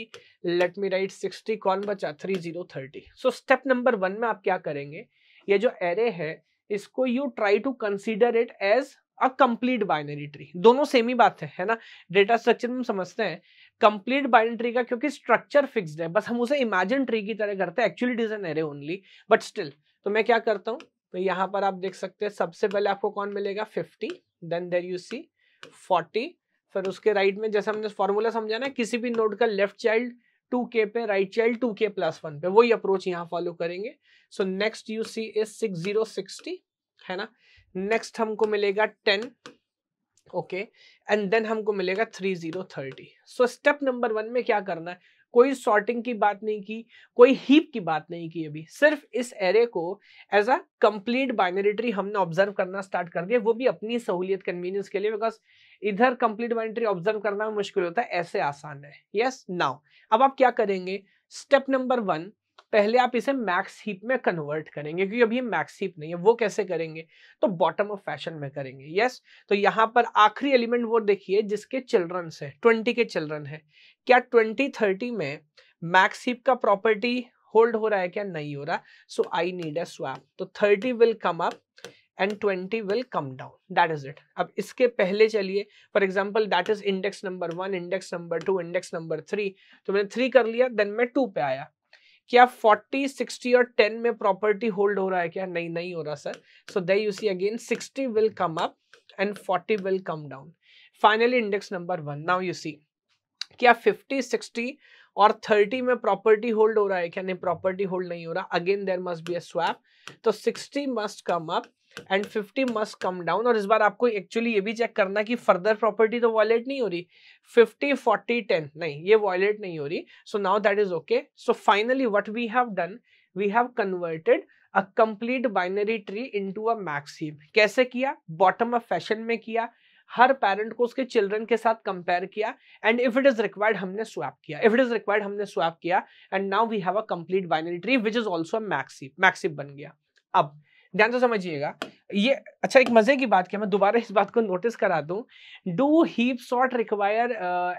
let me write sixty कौन बचा three zero thirty so step number one में आप क्या करेंगे ये जो एरे है इसको you try to consider it as a complete binary tree दोनों सेम ही बात है है ना डेटा स्ट्रक्चर में समझते हैं कंप्लीट बाइनरी ट्री का क्योंकि स्ट्रक्चर फिक्स्ड है बस हम उसे इमेजिन ट्री की तरह करते हैं actually it array only but still तो मैं क्या करता हूँ तो यहाँ पर आप देख सकते हैं सबसे पहले आपको कौन मिलेगा fifty then there you see forty फिर उसके राइट में जैसे हमने फॉर्मूला समझा ना किसी भी नोड का लेफ्ट चाइल्ड टू के पे right child two k plus one पे वही अप्रोच यहाँ फॉलो करेंगे so next you see is six zero sixty है ना नेक्स्ट हमको मिलेगा टेन ओके एंड देन हमको मिलेगा three zero thirty so step number one में क्या करना है कोई सॉर्टिंग की बात नहीं की कोई हीप की बात नहीं की अभी सिर्फ इस एरे को एज अ कंप्लीट बाइनरीट्री हमने ऑब्जर्व करना स्टार्ट कर दिया वो भी अपनी सहूलियत कन्वीनियंस के लिए बिकॉज इधर कंप्लीट बाइनरी ऑब्जर्व करना मुश्किल होता है ऐसे आसान है यस yes? नाउ अब आप क्या करेंगे स्टेप नंबर वन पहले आप इसे मैक्स हीप में कन्वर्ट करेंगे क्योंकि अभी मैक्स हीप नहीं है वो कैसे करेंगे तो बॉटम ऑफ फैशन में करेंगे यस तो यहाँ पर आखिरी एलिमेंट वो देखिए जिसके चिल्ड्रन है ट्वेंटी के चिल्ड्रन है क्या ट्वेंटी थर्टी में मैक्स हीप का प्रॉपर्टी होल्ड हो रहा है क्या नहीं हो रहा so I need a swap तो thirty will come up and twenty will come down that is it अब इसके पहले चलिए for example that is index number one index number two index number three तो मैंने थ्री कर लिया then मैं टू पे आया क्या 40, 60 और 10 में प्रॉपर्टी होल्ड हो रहा है क्या नहीं नहीं हो रहा sir so they you see again 60 will come up and 40 will come down finally index number one now you see क्या 50, 60 और 30 में प्रॉपर्टी होल्ड हो रहा है क्या नहीं प्रॉपर्टी होल्ड नहीं हो रहा again there must be a swap तो 60 must come up and 50 must come down और इस बार आपको एक्चुअली ये भी चेक करना कि फर्दर प्रॉपर्टी तो वॉलेट नहीं हो रही 50 40 10 नहीं ये वॉलेट नहीं हो रही so now that is okay so finally what we have done we have converted a complete binary tree into a max heap कैसे किया बॉटम अप फैशन में किया हर पेरेंट को उसके चिल्ड्रन के साथ कंपेयर किया and if it is required हमने स्वैप किया इफ इट इज रिक्वायर्ड हमने स्वैप किया and now we have a complete binary tree which is also max heap max heap बन गया अब ध्यान से समझिएगा ये अच्छा एक मजे की बात क्या मैं दोबारा इस बात को नोटिस करा दूं do heap sort require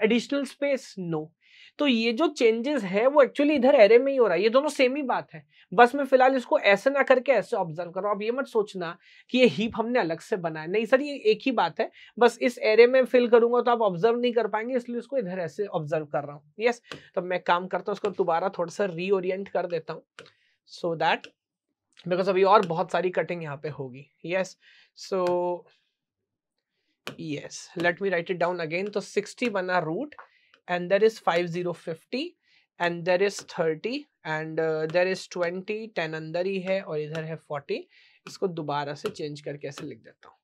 additional space no तो ये जो चेंजेस है वो एक्चुअली इधर एरे में ही हो रहा है ये दोनों सेम ही बात है बस मैं फिलहाल इसको ऐसे ना करके ऐसे ऑब्जर्व कर रहा हूँ अब ये मत सोचना कि ये हीप हमने अलग से बनाया नहीं सर ये एक ही बात है बस इस एरे में फिल करूंगा तो आप ऑब्जर्व नहीं कर पाएंगे इसलिए इसको इधर ऐसे ऑब्जर्व कर रहा हूँ यस तो मैं काम करता हूँ उसको दोबारा थोड़ा सा रीओरियंट कर देता हूँ सो दैट बिकॉज अभी और बहुत सारी कटिंग यहाँ पे होगी yes so yes let me write it down again तो 60 बना root and there is fifty and there is thirty and there is twenty ten अंदर ही है और इधर है फोर्टी इसको दोबारा से चेंज करके ऐसे लिख देता हूँ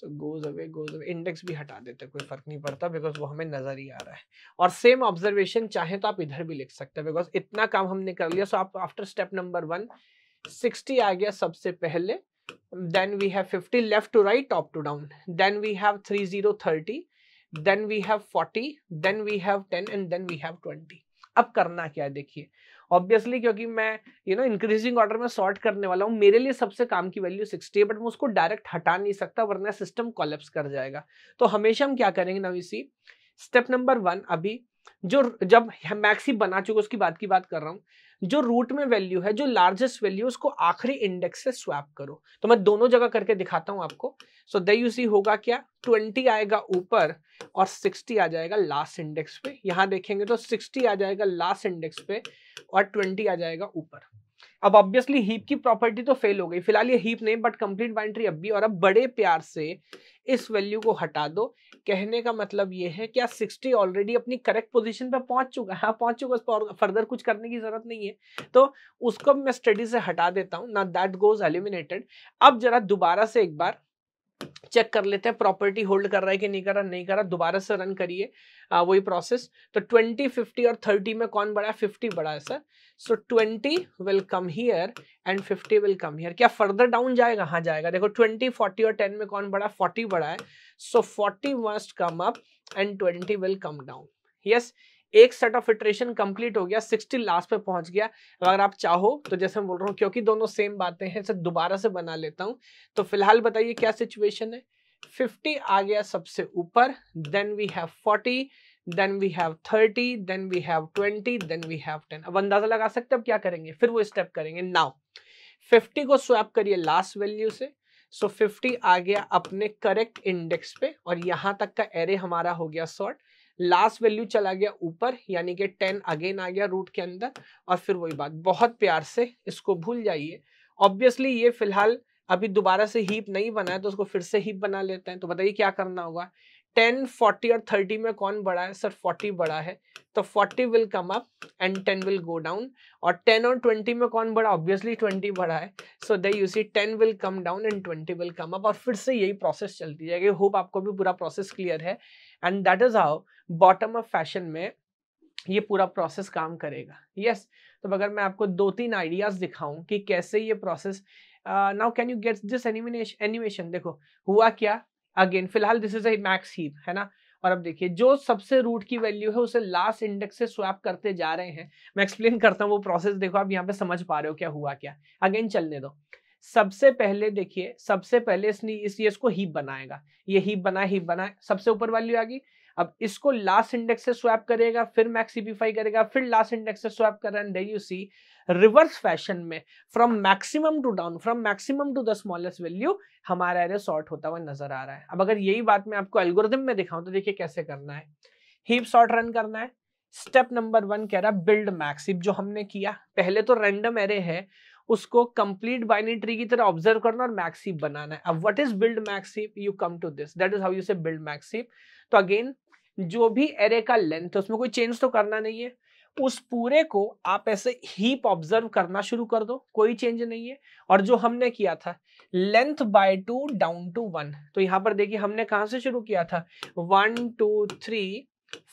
so goes away goes away index भी हटा देते कोई फर्क नहीं पड़ता बिकॉज वो हमें नजर ही आ रहा है और सेम ऑब्जर्वेशन चाहे तो आप इधर भी लिख सकते हैं बिकॉज इतना काम हमने कर लिया सो so आप after step number one sixty आ गया सबसे पहले then we have fifty left to right top to down then we have three zero thirty then we have forty then we have ten and then we have twenty अब करना क्या है देखिए obviously क्योंकि मैं यू नो इंक्रीजिंग ऑर्डर में sort करने वाला हूँ मेरे लिए सबसे काम की वैल्यू सिक्सटी है बट मैं उसको डायरेक्ट हटा नहीं सकता वरना सिस्टम कॉलेप्स कर जाएगा तो हमेशा हम क्या करेंगे ना इसी स्टेप नंबर वन अभी जो जब मैक्सी बना चुके उसकी बात की बात कर रहा हूँ जो रूट में वैल्यू है जो लार्जेस्ट वैल्यू उसको आखिरी इंडेक्स से स्वैप करो तो मैं दोनों जगह करके दिखाता हूं आपको सो दे यू सी होगा क्या 20 आएगा ऊपर और 60 आ जाएगा लास्ट इंडेक्स पे यहां देखेंगे तो 60 आ जाएगा लास्ट इंडेक्स पे और 20 आ जाएगा ऊपर अब ऑब्वियसली हीप की प्रॉपर्टी तो फेल हो गई फिलहाल ये हीप नहीं बट कंप्लीट बाइंड्री अब भी और अब बड़े प्यार से इस वैल्यू को हटा दो कहने का मतलब ये है क्या सिक्सटी ऑलरेडी अपनी करेक्ट पोजीशन पे पहुंच चुका है हाँ, पहुंच चुका है फर्दर कुछ करने की जरूरत नहीं है तो उसको मैं स्टडी से हटा देता हूँ ना दैट गोज एलिमिनेटेड अब जरा दोबारा से एक बार चेक कर लेते हैं प्रॉपर्टी होल्ड कर रहा है कि नहीं कर रहा नहीं कर रहा दोबारा से रन करिए आ, वही प्रोसेस तो ट्वेंटी फिफ्टी और थर्टी में कौन बड़ा है फिफ्टी बड़ा है sir so twenty will come here and fifty will come here क्या फर्दर डाउन जाएगा हाँ जाएगा देखो ट्वेंटी फोर्टी और टेन में कौन बड़ा फोर्टी बड़ा है so forty must come up and twenty will come down yes एक सेट ऑफ इटरेशन कंप्लीट हो गया 60 लास्ट पे पहुंच गया अगर आप चाहो तो जैसे मैं बोल रहा हूँ क्योंकि दोनों सेम बातें हैं सर दोबारा से बना लेता हूँ तो फिलहाल बताइए क्या सिचुएशन है फिफ्टी आ गया सबसे ऊपर then we have forty then we have thirty then we have twenty then we have ten अब अंदाजा लगा सकते हैं अब क्या करेंगे फिर वो स्टेप करेंगे नाउ फिफ्टी को स्वैप करिए लास्ट वैल्यू से सो फिफ्टी आ गया अपने करेक्ट इंडेक्स पे और यहां तक का एरे हमारा हो गया सॉर्ट लास्ट वैल्यू चला गया ऊपर यानी कि टेन अगेन आ गया रूट के अंदर और फिर वही बात बहुत प्यार से इसको भूल जाइए ऑब्वियसली ये फिलहाल अभी दोबारा से हीप नहीं बना है तो उसको फिर से हीप बना लेते हैं तो बताइए क्या करना होगा टेन फोर्टी और थर्टी में कौन बड़ा है सर फोर्टी बड़ा है तो forty will come up and ten will go down और टेन और ट्वेंटी में कौन बड़ा ऑब्वियसली ट्वेंटी बड़ा है so they you see ten will come down and twenty will come up और फिर से यही प्रोसेस चलती जाएगी होप आपको भी पूरा प्रोसेस क्लियर है and that is how bottom of fashion में ये पूरा प्रोसेस काम करेगा यस yes. तो अगर मैं आपको दो तीन आइडियाज़ दिखाऊं कि कैसे ये process now can you get this animation animation देखो हुआ क्या अगेन फिलहाल this is a max heap है ना और अब देखिए जो सबसे रूट की वैल्यू है उसे लास्ट इंडेक्स से स्वैप करते जा रहे हैं मैं एक्सप्लेन करता हूँ वो प्रोसेस देखो आप यहाँ पे समझ पा रहे हो क्या हुआ क्या अगेन चलने दो सबसे पहले देखिए सबसे पहले इसने इस ये इसको हीप बनाएगा ये हीप बनाए हीप बनाए सबसे ऊपर वैल्यू आ गई अब इसको लास्ट इंडेक्स से स्वैप करेगा फिर मैक्स करेगा फिर लास्ट इंडेक्स से स्वैप कर रहे हैं यू सी रिवर्स फैशन में from maximum to down from maximum to the smallest value हमारा एरे सॉर्ट होता हुआ नजर आ रहा है अब अगर यही बात मैं आपको एल्गोरिथम में दिखाऊं तो देखिए कैसे करना है हीप सॉर्ट रन करना है स्टेप नंबर वन कह रहा है बिल्ड मैक्स जो हमने किया पहले तो रेंडम एरे है उसको कंप्लीट बाइनरी ट्री की तरह ऑब्जर्व करना और मैक्सिप बनाना है अब what is build max heap you come to this that is how you say build max heap तो अगेन जो भी एरे का लेंथ है उसमें कोई चेंज तो करना नहीं है उस पूरे को आप ऐसे हीप ऑब्जर्व करना शुरू कर दो कोई चेंज नहीं है और जो हमने किया था length by two down to one तो यहाँ पर देखिए हमने कहां से शुरू किया था one two three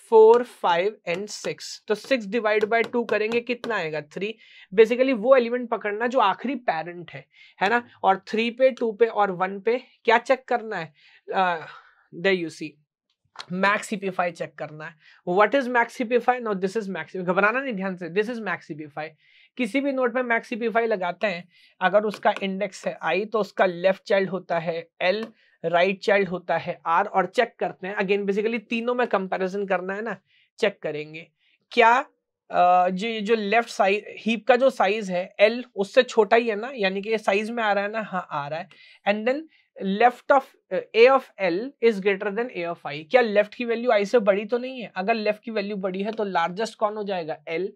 four five and six तो सिक्स डिवाइड बाय टू करेंगे कितना आएगा थ्री बेसिकली वो एलिमेंट पकड़ना जो आखिरी पेरेंट है है ना और थ्री पे टू पे और वन पे क्या चेक करना है they you see max heapify check करना है what is max heapify no this is max घबराना नहीं ध्यान से दिस इज मैक्स सीपीफाई किसी भी नोट में मैक्स सीपीफाई लगाते हैं अगर उसका इंडेक्स है आई तो उसका लेफ्ट चाइल्ड होता है एल राइट चाइल्ड होता है आर और चेक करते हैं अगेन बेसिकली तीनों में कंपेरिजन करना है ना चेक करेंगे क्या जो ये जो लेफ्ट साइज हीप का जो साइज है एल उससे छोटा ही है ना यानी कि ये साइज में आ रहा है ना हाँ आ रहा है and then left of A of L is greater than A of I क्या लेफ्ट की वैल्यू आई से बड़ी तो नहीं है अगर लेफ्ट की वैल्यू बड़ी है तो लार्जेस्ट कौन हो जाएगा एल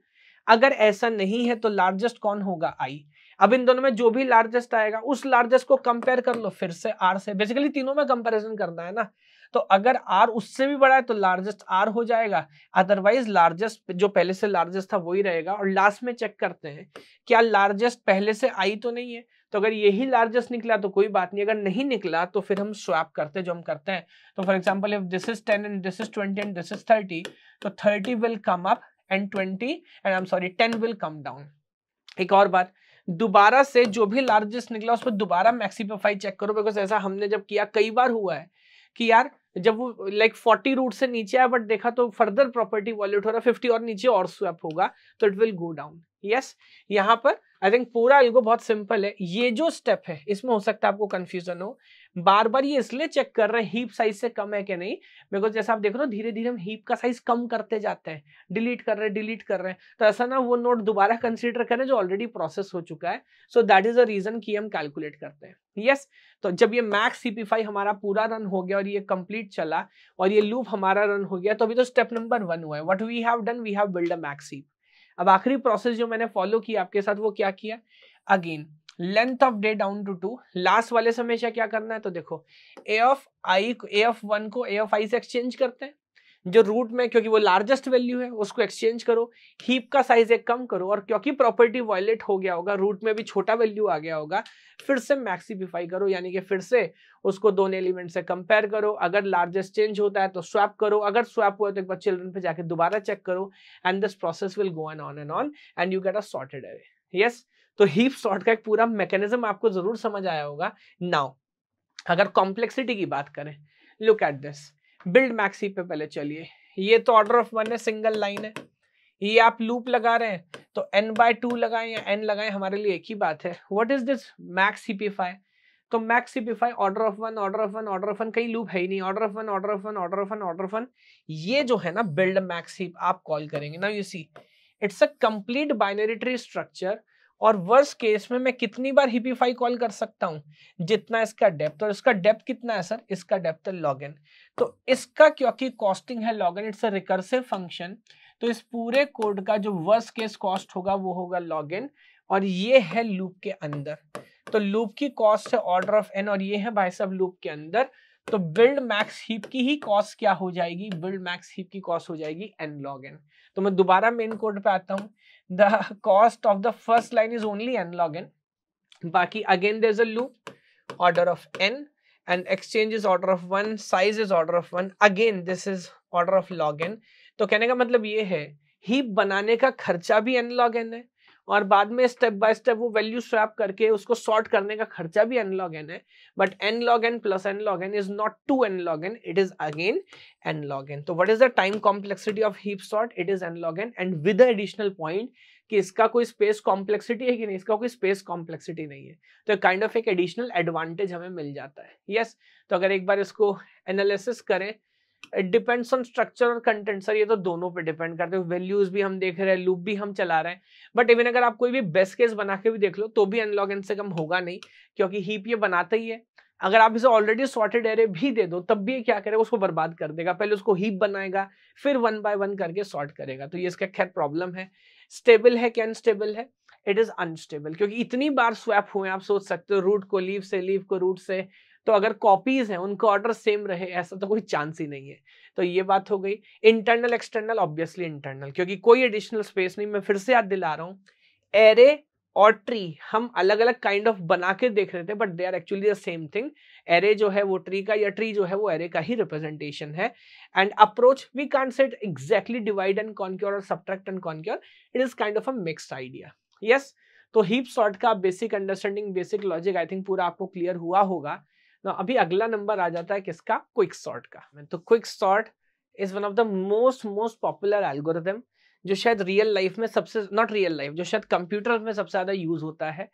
अगर ऐसा नहीं है तो लार्जेस्ट कौन होगा आई अब इन दोनों में जो भी लार्जेस्ट आएगा उस लार्जेस्ट को कंपेयर कर लो फिर से आर से बेसिकली तीनों में कंपेरिजन करना है ना तो अगर आर उससे भी बड़ा है तो लार्जेस्ट आर हो जाएगा अदरवाइज लार्जेस्ट जो पहले से लार्जेस्ट था वही रहेगा और लास्ट में चेक करते हैं क्या लार्जेस्ट पहले से आई तो नहीं है तो अगर यही लार्जेस्ट निकला तो कोई बात नहीं अगर नहीं निकला तो फिर हम स्वैप करते जो हम करते हैं तो for example if this is ten and this is twenty and this is thirty तो thirty will come up and twenty and I am sorry ten will come down एक और बात दोबारा से जो भी लार्जेस्ट निकला उस पर दोबारा मैक्सीपिफाई चेक करो बिकॉज ऐसा हमने जब किया कई बार हुआ है कि यार जब वो लाइक फोर्टी रूट से नीचे आया बट देखा तो फर्दर प्रॉपर्टी वॉल्यूट हो रहा है फिफ्टी और नीचे और स्वैप होगा तो it will go down yes यहाँ पर आई थिंक पूरा एल्गो बहुत सिंपल है ये जो स्टेप है इसमें हो सकता है आपको कंफ्यूजन हो बार बार ये इसलिए चेक कर रहे हैं हीप साइज से कम है कि नहीं बिकॉज जैसे आप देख रहे हो धीरे धीरे हम हीप का साइज कम करते जाते हैं डिलीट कर रहे हैं डिलीट कर रहे हैं तो ऐसा ना वो नोट दोबारा कंसिडर करें जो ऑलरेडी प्रोसेस हो चुका है so that is a reason की हम कैलकुलेट करते हैं यस yes, तो जब ये मैक्स सीपीफाई हमारा पूरा रन हो गया और ये कंप्लीट चला और ये लूप हमारा रन हो गया तो अभी तो स्टेप नंबर वन हुआ है what we have done we have build a max heap अब आखिरी प्रोसेस जो मैंने फॉलो किया आपके साथ वो क्या किया again length of the down to two last वाले से हमेशा क्या करना है तो देखो A of I A of one को ए ऑफ आई से एक्सचेंज करते हैं जो रूट में क्योंकि वो लार्जेस्ट वैल्यू है उसको एक्सचेंज करो हीप का साइज एक कम करो और क्योंकि प्रॉपर्टी वॉयलेट हो गया होगा रूट में भी छोटा वैल्यू आ गया होगा फिर से मैक्सीफाई करो यानी कि फिर से उसको दोनों एलिमेंट से कंपेयर करो अगर लार्जेस्ट चेंज होता है तो स्वैप करो अगर स्वैप हुआ तो एक बार चिल्ड्रन पे जाके दोबारा चेक करो and this process will go on on and on and you get a sorted array yes तो हीप सॉर्ट का एक पूरा मैकेनिज्म आपको जरूर समझ आया होगा नाउ अगर कॉम्प्लेक्सिटी की बात करें look at this build max पे पहले चलिए ये तो ऑर्डर ऑफ वन है सिंगल लाइन है ये आप लूप लगा रहे हैं तो एन बाय टू लगाए या एन लगाए हमारे लिए एक ही बात है what is this max heapify तो max heapify order of one order of one order of one कहीं लूप है ही नहीं order of one order of one order of one order of one ये जो है ना बिल्ड मैक्स आप कॉल करेंगे ना you see it's a complete binary tree structure और वर्स केस में मैं कितनी बार हिपीफाई कॉल कर सकता हूं जितना इसका डेप्थ और इसका डेप्थ कितना है सर इसका डेप्थ है लॉग तो इसका क्योंकि कॉस्टिंग है log it's a recursive function तो इस पूरे कोड का जो वर्स केस कॉस्ट होगा वो होगा लॉग और ये है लूप के अंदर तो लूप की कॉस्ट है ऑर्डर ऑफ एन और ये है भाई साहब लूप के अंदर तो बिल्ड मैक्स हीप की ही कॉस्ट क्या हो जाएगी बिल्ड मैक्स हीप की कॉस्ट हो जाएगी एन लॉग एन तो मैं दोबारा मेन कोड पे आता हूं the cost of the first line is only n log n. Baki again there's a loop order of n and exchange is order of 1 size is order of 1 again this is order of log n. तो कहने का मतलब ये है heap बनाने का खर्चा भी एन लॉग एन है और बाद में स्टेप बाय स्टेप वो वैल्यू स्वैप करके उसको सॉर्ट करने का खर्चा भी एन लॉग एन है but N log N plus N log N is not two N log N it is again N log N तो what is the time complexity of heap sort it is N log N and with additional point कि इसका कोई space complexity है कि नहीं इसका कोई space complexity नहीं है तो काइंड ऑफ एक एडिशनल एडवांटेज हमें मिल जाता है यस yes, तो अगर एक बार इसको एनालिसिस करें इट डिपेंड्स ऑन स्ट्रक्चर और कंटेंट सर ये तो दोनों पे डिपेंड करते हैं वैल्यूज भी हम देख रहे हैं लूप भी हम चला रहे हैं बट इवन अगर आप कोई भी बेस्ट केस बना के भी देख लो तो भी अनलॉग एंड से कम होगा नहीं क्योंकि हीप ये बनाता ही है अगर आप इसे ऑलरेडी सॉर्टेड एरे भी दे दो तब भी ये क्या करेगा उसको बर्बाद कर देगा पहले उसको हीप बनाएगा फिर वन बाय वन करके सॉर्ट करेगा तो ये इसका खैर प्रॉब्लम है स्टेबल है कि अनस्टेबल है इट इज अनस्टेबल क्योंकि इतनी बार स्वैप हुए आप सोच सकते हो रूट को लीव से लीव को रूट से तो अगर कॉपीज हैं उनका ऑर्डर सेम रहे ऐसा तो कोई चांस ही नहीं है तो ये बात हो गई इंटरनल एक्सटर्नल ऑब्वियसली इंटरनल क्योंकि कोई एडिशनल स्पेस नहीं मैं फिर से याद दिला रहा हूँ एरे और ट्री हम अलग अलग काइंड ऑफ बना के देख रहे थे but they are actually the same thing array जो है वो ट्री का या ट्री जो है वो एरे का ही रिप्रेजेंटेशन है and approach we can set exactly divide and conquer और subtract and conquer it is kind of a mixed idea yes तो हीप सॉर्ट का basic understanding basic logic I think पूरा आपको क्लियर हुआ होगा ना अभी अगला नंबर आ जाता है किसका क्विक सॉर्ट का तो quick sort is one of the most most popular algorithm जो शायद रियल लाइफ में सबसे नॉट रियल लाइफ जो शायद कंप्यूटर में सबसे ज़्यादा यूज होता है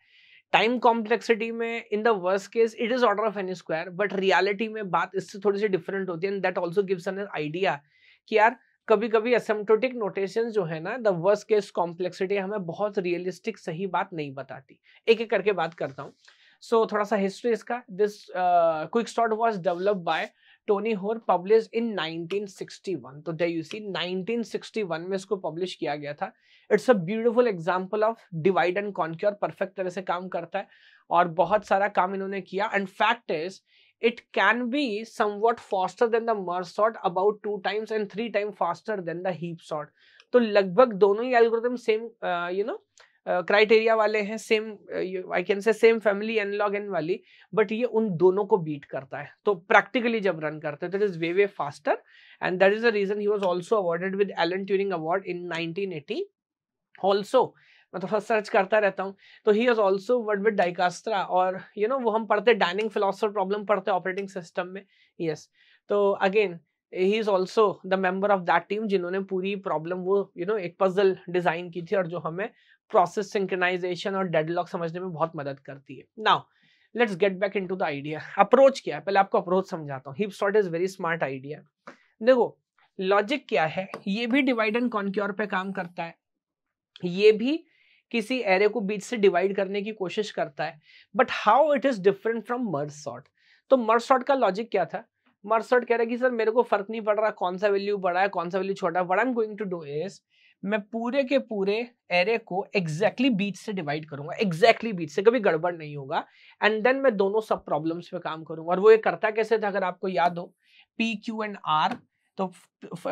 टाइम कॉम्प्लेक्सिटी में in the worst case it is order of N square but reality में बात इससे थोड़ी सी डिफरेंट होती है and that also gives an idea कि यार कभी कभी असमटोटिक नोटेशन जो है ना द वर्स्ट केस कॉम्प्लेक्सिटी हमें बहुत रियलिस्टिक सही बात नहीं बताती एक एक करके बात करता हूँ सो so, थोड़ा सा हिस्ट्री इसका this quick sort was develop by Tony Hoare publish in 1961 तो डे यू सी 1961 में इसको पब्लिश किया गया था it's a beautiful example of divide and conquer perfect तरह से काम करता है और बहुत सारा काम इन्होंने किया and fact is it can be somewhat faster than the merge sort about two times and three times faster than the heap sort तो लगभग दोनों ही algorithm same you know criteria वाले हैं same I can say same family N log N वाली but ये उन दोनों को बीट करता है तो प्रैक्टिकली जब रन करते हैं that is way way faster and that is the reason he was also awarded with Alan Turing award in nineteen eighty also मैं तो फर्स्ट सर्च करता रहता हूँ तो he is also worked with Dijkstra और you you know know, वो हम पढ़ते डाइनिंग फिलोसफर प्रॉब्लम पढ़ते ऑपरेटिंग सिस्टम में यस yes. तो अगेन he is also the member of that team जिन्होंने पूरी प्रॉब्लम वो यू you नो know, एक पजल डिजाइन की थी और जो हमें प्रोसेस सिंक्रनाइजेशन और डेडलॉक समझने में बहुत मदद करती है now let's get back into the idea approach क्या है पहले आपको अप्रोच समझाता हूँ heap sort is very smart idea देखो लॉजिक क्या है ये भी डिवाइड एंड कॉन्क्योर पे काम करता है ये भी किसी एरे को बीच से डिवाइड करने की कोशिश करता है but how it is different from merge sort तो मर्स सॉर्ट का लॉजिक क्या था मर्स सॉर्ट कह रहा है कि सर मेरे को फर्क नहीं पड़ रहा कौन सा वैल्यू बड़ा है कौन सा वैल्यू छोटा है what I am going to do is मैं पूरे के पूरे एरे को एग्जैक्टली बीच से डिवाइड करूंगा एग्जैक्टली बीच से कभी गड़बड़ नहीं होगा एंड देन मैं दोनों सब प्रॉब्लम्स पे काम करूंगा और वो ये करता कैसे था अगर आपको याद हो पी क्यू एंड आर तो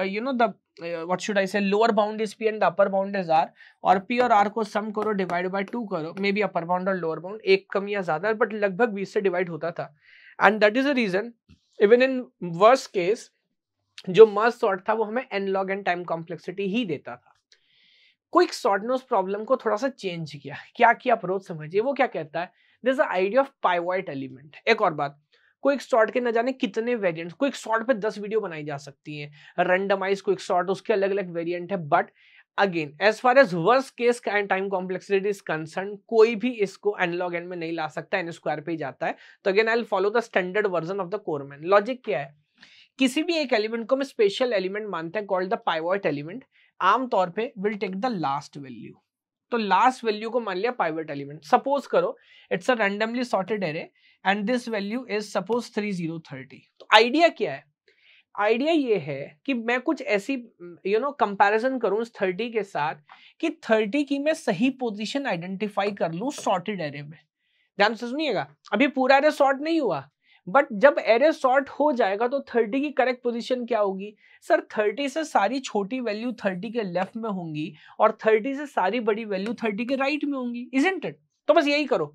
you know the what should I say lower bound is P and the upper bound is R और पी और आर को सम करो डिवाइड बाय टू करो मे बी अपर बाउंड और lower bound एक कम या ज्यादा बट लगभग बीस से डिवाइड होता था and that is a reason even in worse case जो मस्ट सॉर्ट था वो हमें एनलॉग एंड टाइम कॉम्प्लेक्सिटी ही देता था क्विक सॉर्ट ने उस प्रॉब्लम को थोड़ा सा चेंज किया क्या किया अप्रोच समझिए वो क्या कहता है this idea of pivot element एक और बात क्विक सॉर्ट के न जाने कितने वेरिएंट्स क्विक सॉर्ट पे दस वीडियो बनाई जा सकती है रेंडमाइज क्विक सॉर्ट उसके अलग अलग वेरियंट है but again as far as worse case and time complexity is concern कोई भी इसको एनलॉग एंड में नहीं ला सकता एन स्क्वायर पे ही जाता है तो again I will follow the standard version of the Cormen logic क्या है किसी भी एक एलिमेंट को हम स्पेशल एलिमेंट मानते हैं कॉल्ड द पाइवॉट एलिमेंट आमतौर पे will take the last value तो लास्ट वैल्यू को मान लिया पाइवेट एलिमेंट सपोज करो it's a randomly sorted array and this value is suppose three zero thirty तो आइडिया क्या है आइडिया ये है कि मैं कुछ ऐसी यू नो कंपैरिजन करूं इस थर्टी के साथ कि थर्टी की मैं सही पोजीशन आइडेंटिफाई कर लूं सॉर्टेड एरे में ध्यान से सुनिएगा अभी पूरा एरे सॉर्ट नहीं हुआ बट जब एरे शॉर्ट हो जाएगा तो 30 की करेक्ट पोजीशन क्या होगी सर 30 से सारी छोटी वैल्यू 30 के लेफ्ट में होंगी और 30 से सारी बड़ी वैल्यू 30 के राइट में होंगी इज इट तो बस यही करो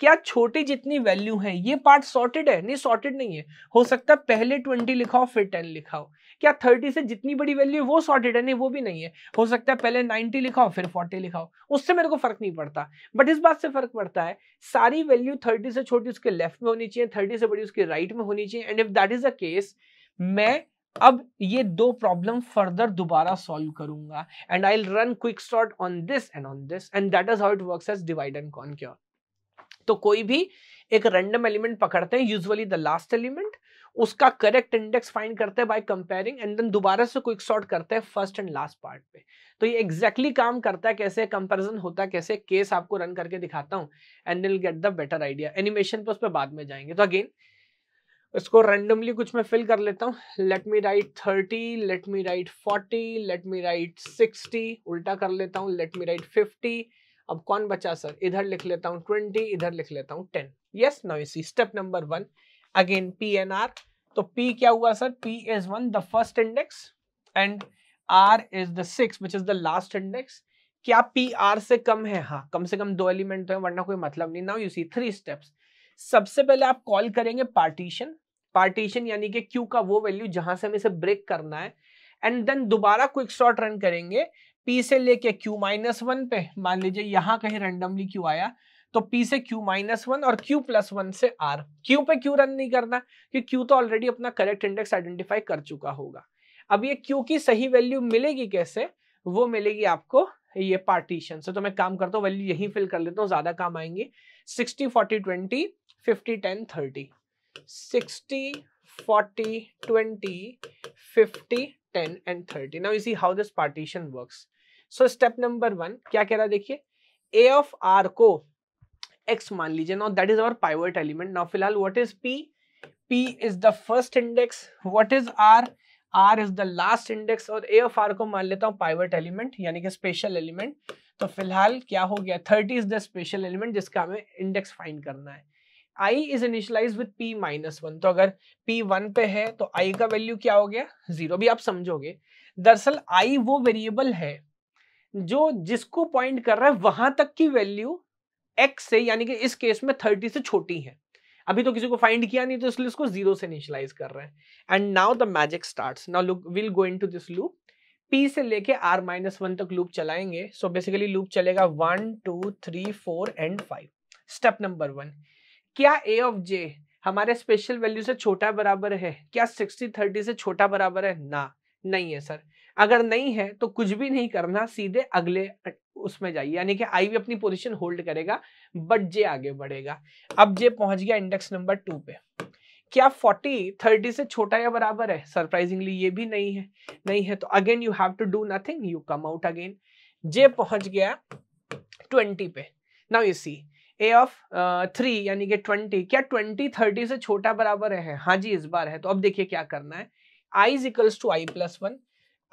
क्या छोटी जितनी वैल्यू है ये पार्ट सॉर्टेड है नहीं सॉर्टेड नहीं है हो सकता है पहले 20 लिखाओ फिर 10 लिखाओ क्या थर्टी से जितनी बड़ी वैल्यू वो सॉर्टेड है नहीं वो भी नहीं है हो सकता है पहले नाइनटी लिखाओ फिर फोर्टी लिखाओ उससे मेरे को फर्क नहीं पड़ता बट इस बात से फर्क पड़ता है सारी वैल्यू थर्टी से छोटी उसके लेफ्ट में होनी चाहिए थर्टी से बड़ी उसके राइट में होनी चाहिए and if that is a case मैं अब ये दो प्रॉब्लम फर्दर दोबारा सॉल्व करूंगा and I run quick sort on this and on this and that is how it works as divide and conquer तो कोई भी एक रैंडम एलिमेंट पकड़ते हैं यूजुअली द लास्ट एलिमेंट उसका करेक्ट इंडेक्स फाइंड करते हैं बाय कंपेयरिंग एंड देन दोबारा से क्विक सॉर्ट करते हैं फर्स्ट एंड लास्ट पार्ट पे तो ये एग्जैक्टली exactly काम करता है कैसे कंपेरिजन होता है कैसे केस आपको रन करके दिखाता हूँ and will get the better idea animation पे उस पर बाद में जाएंगे तो अगेन इसको रैंडमली कुछ मैं फिल कर लेता हूँ let me write thirty let me write forty let me write sixty उल्टा कर लेता हूँ लेट मी राइट फिफ्टी अब कौन बचा सर इधर लिख लेता हूँ ट्वेंटी इधर लिख लेता हूँ ten yes now step number one again P N R तो पी क्या हुआ sir P is one the first index and R is the six which is the last index क्या पी आर से कम है हाँ कम से कम दो एलिमेंट तो है वरना कोई मतलब नहीं now you see three steps सबसे पहले आप कॉल करेंगे पार्टीशन पार्टीशन यानी कि क्यू का वो वैल्यू जहां से हमें इसे ब्रेक करना है एंड देन दोबारा क्विक शॉर्ट रन करेंगे पी से लेके क्यू माइनस वन पे मान लीजिए यहाँ कहीं रेंडमली क्यू आया तो P से Q माइनस वन और Q प्लस वन से R Q पे Q रन नहीं करना क्योंकि Q तो ऑलरेडी अपना करेक्ट इंडेक्स आइडेंटिफाई कर चुका होगा अब ये Q की सही वैल्यू मिलेगी कैसे वो मिलेगी आपको ये पार्टीशन से तो मैं काम करता हूँ वैल्यू यही फिल कर लेता हूँ ज्यादा काम आएंगे sixty forty twenty fifty ten thirty sixty forty twenty fifty ten and thirty now इसी how this partition works so step number one क्या कह रहा है देखिए ए ऑफ आर को एक्स मान लीजिए now that is our pivot element now फिलहाल what is P P is the first index what is R R is the last index और ए ऑफ आर को मान लेता हूँ पाइवर्ट एलिमेंट यानी कि स्पेशल एलिमेंट तो फिलहाल क्या हो गया thirty is the special element जिसका हमें इंडेक्स फाइंड करना है I is initialize with P minus one तो अगर पी वन पे है तो आई का वैल्यू क्या हो गया जीरो भी आप समझोगे दरअसल आई वो वेरिएबल है जो जिसको पॉइंट कर रहा है वहां तक की वैल्यू एक्स से यानी कि इस केस में थर्टी से छोटी है अभी तो किसी को फाइंड किया नहीं तो इसलिए इसको जीरो से इनिशलाइज कर रहे हैं and now the magic start now look will go into this loop P से लेके आर माइनस वन तक लूप चलाएंगे सो बेसिकली लूप चलेगा one two three four and five step number one क्या A of जे हमारे special value से छोटा बराबर है क्या सिक्सटी थर्टी से छोटा बराबर है ना नहीं है सर अगर नहीं है तो कुछ भी नहीं करना सीधे अगले उसमें जाइए यानी कि आई भी अपनी पोजीशन होल्ड करेगा बट जे आगे बढ़ेगा अब जे पहुंच गया इंडेक्स नंबर टू पे क्या 40 30 से छोटा या बराबर है सरप्राइजिंगली ये भी नहीं है नहीं है तो again you have to do nothing you come out again J पहुंच गया 20 पे now you see A of three यानी कि 20 क्या 20 30 से छोटा बराबर है हाँ जी इस बार है तो अब देखिए क्या करना है I is equals to I plus one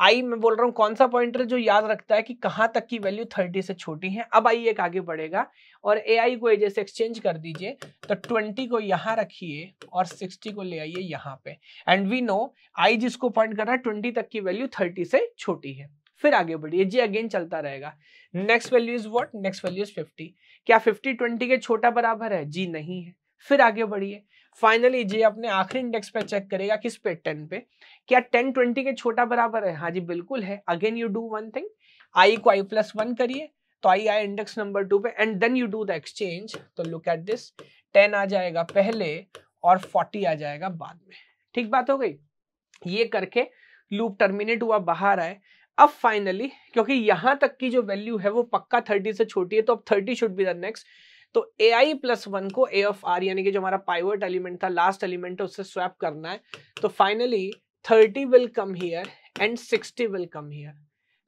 I मैं बोल रहा हूँ कौन सा पॉइंटर जो याद रखता है कि कहाँ तक की वैल्यू थर्टी से छोटी है अब आई एक आगे बढ़ेगा और ए आई को एजे से एक्सचेंज कर दीजिए तो ट्वेंटी को यहाँ रखिए और सिक्सटी को ले आइए यहाँ पे एंड वी नो आई जिसको पॉइंट कर रहा है ट्वेंटी तक की वैल्यू थर्टी से छोटी है फिर आगे बढ़िए जी अगेन चलता रहेगा next value is what next value is fifty क्या फिफ्टी ट्वेंटी के छोटा बराबर है जी नहीं है फिर आगे बढ़िए फाइनली जी अपने आखिरी इंडेक्स पे चेक करेगा किस पे टेन पे क्या टेन ट्वेंटी के छोटा बराबर है हाँ जी बिल्कुल है again you do one thing I को आई प्लस वन करिए तो I I index number two पे and then you do the exchange तो लुक एट दिस टेन आ जाएगा पहले और फोर्टी आ जाएगा बाद में ठीक बात हो गई ये करके लूप टर्मिनेट हुआ बाहर आए अब फाइनली क्योंकि यहां तक की जो वैल्यू है वो पक्का थर्टी से छोटी है तो अब thirty should be the next तो ए आई प्लस वन को ए ऑफ आर यानी कि जो हमारा पाइवर्ट एलिमेंट था लास्ट एलिमेंट है उससे स्वैप करना है तो finally thirty will come here and sixty will come here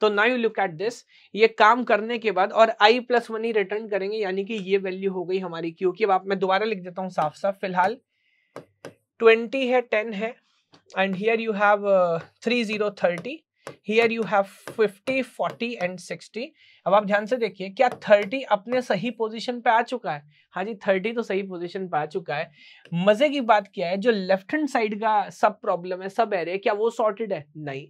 तो ना यू लुक एट दिस ये काम करने के बाद और आई प्लस वन ही रिटर्न करेंगे यानी कि ये वैल्यू हो गई हमारी क्योंकि अब आप मैं दोबारा लिख देता हूँ साफ साफ फिलहाल ट्वेंटी है टेन है and here you have three zero thirty here you have 50, 40 एंड 60. अब आप ध्यान से देखिए क्या 30 अपने सही पोजीशन पे आ चुका है हाँ जी 30 तो सही पोजीशन पे आ चुका है मजे की बात क्या है जो लेफ्ट हैंड साइड का सब प्रॉब्लम है सब एरे क्या वो सॉर्टेड है नहीं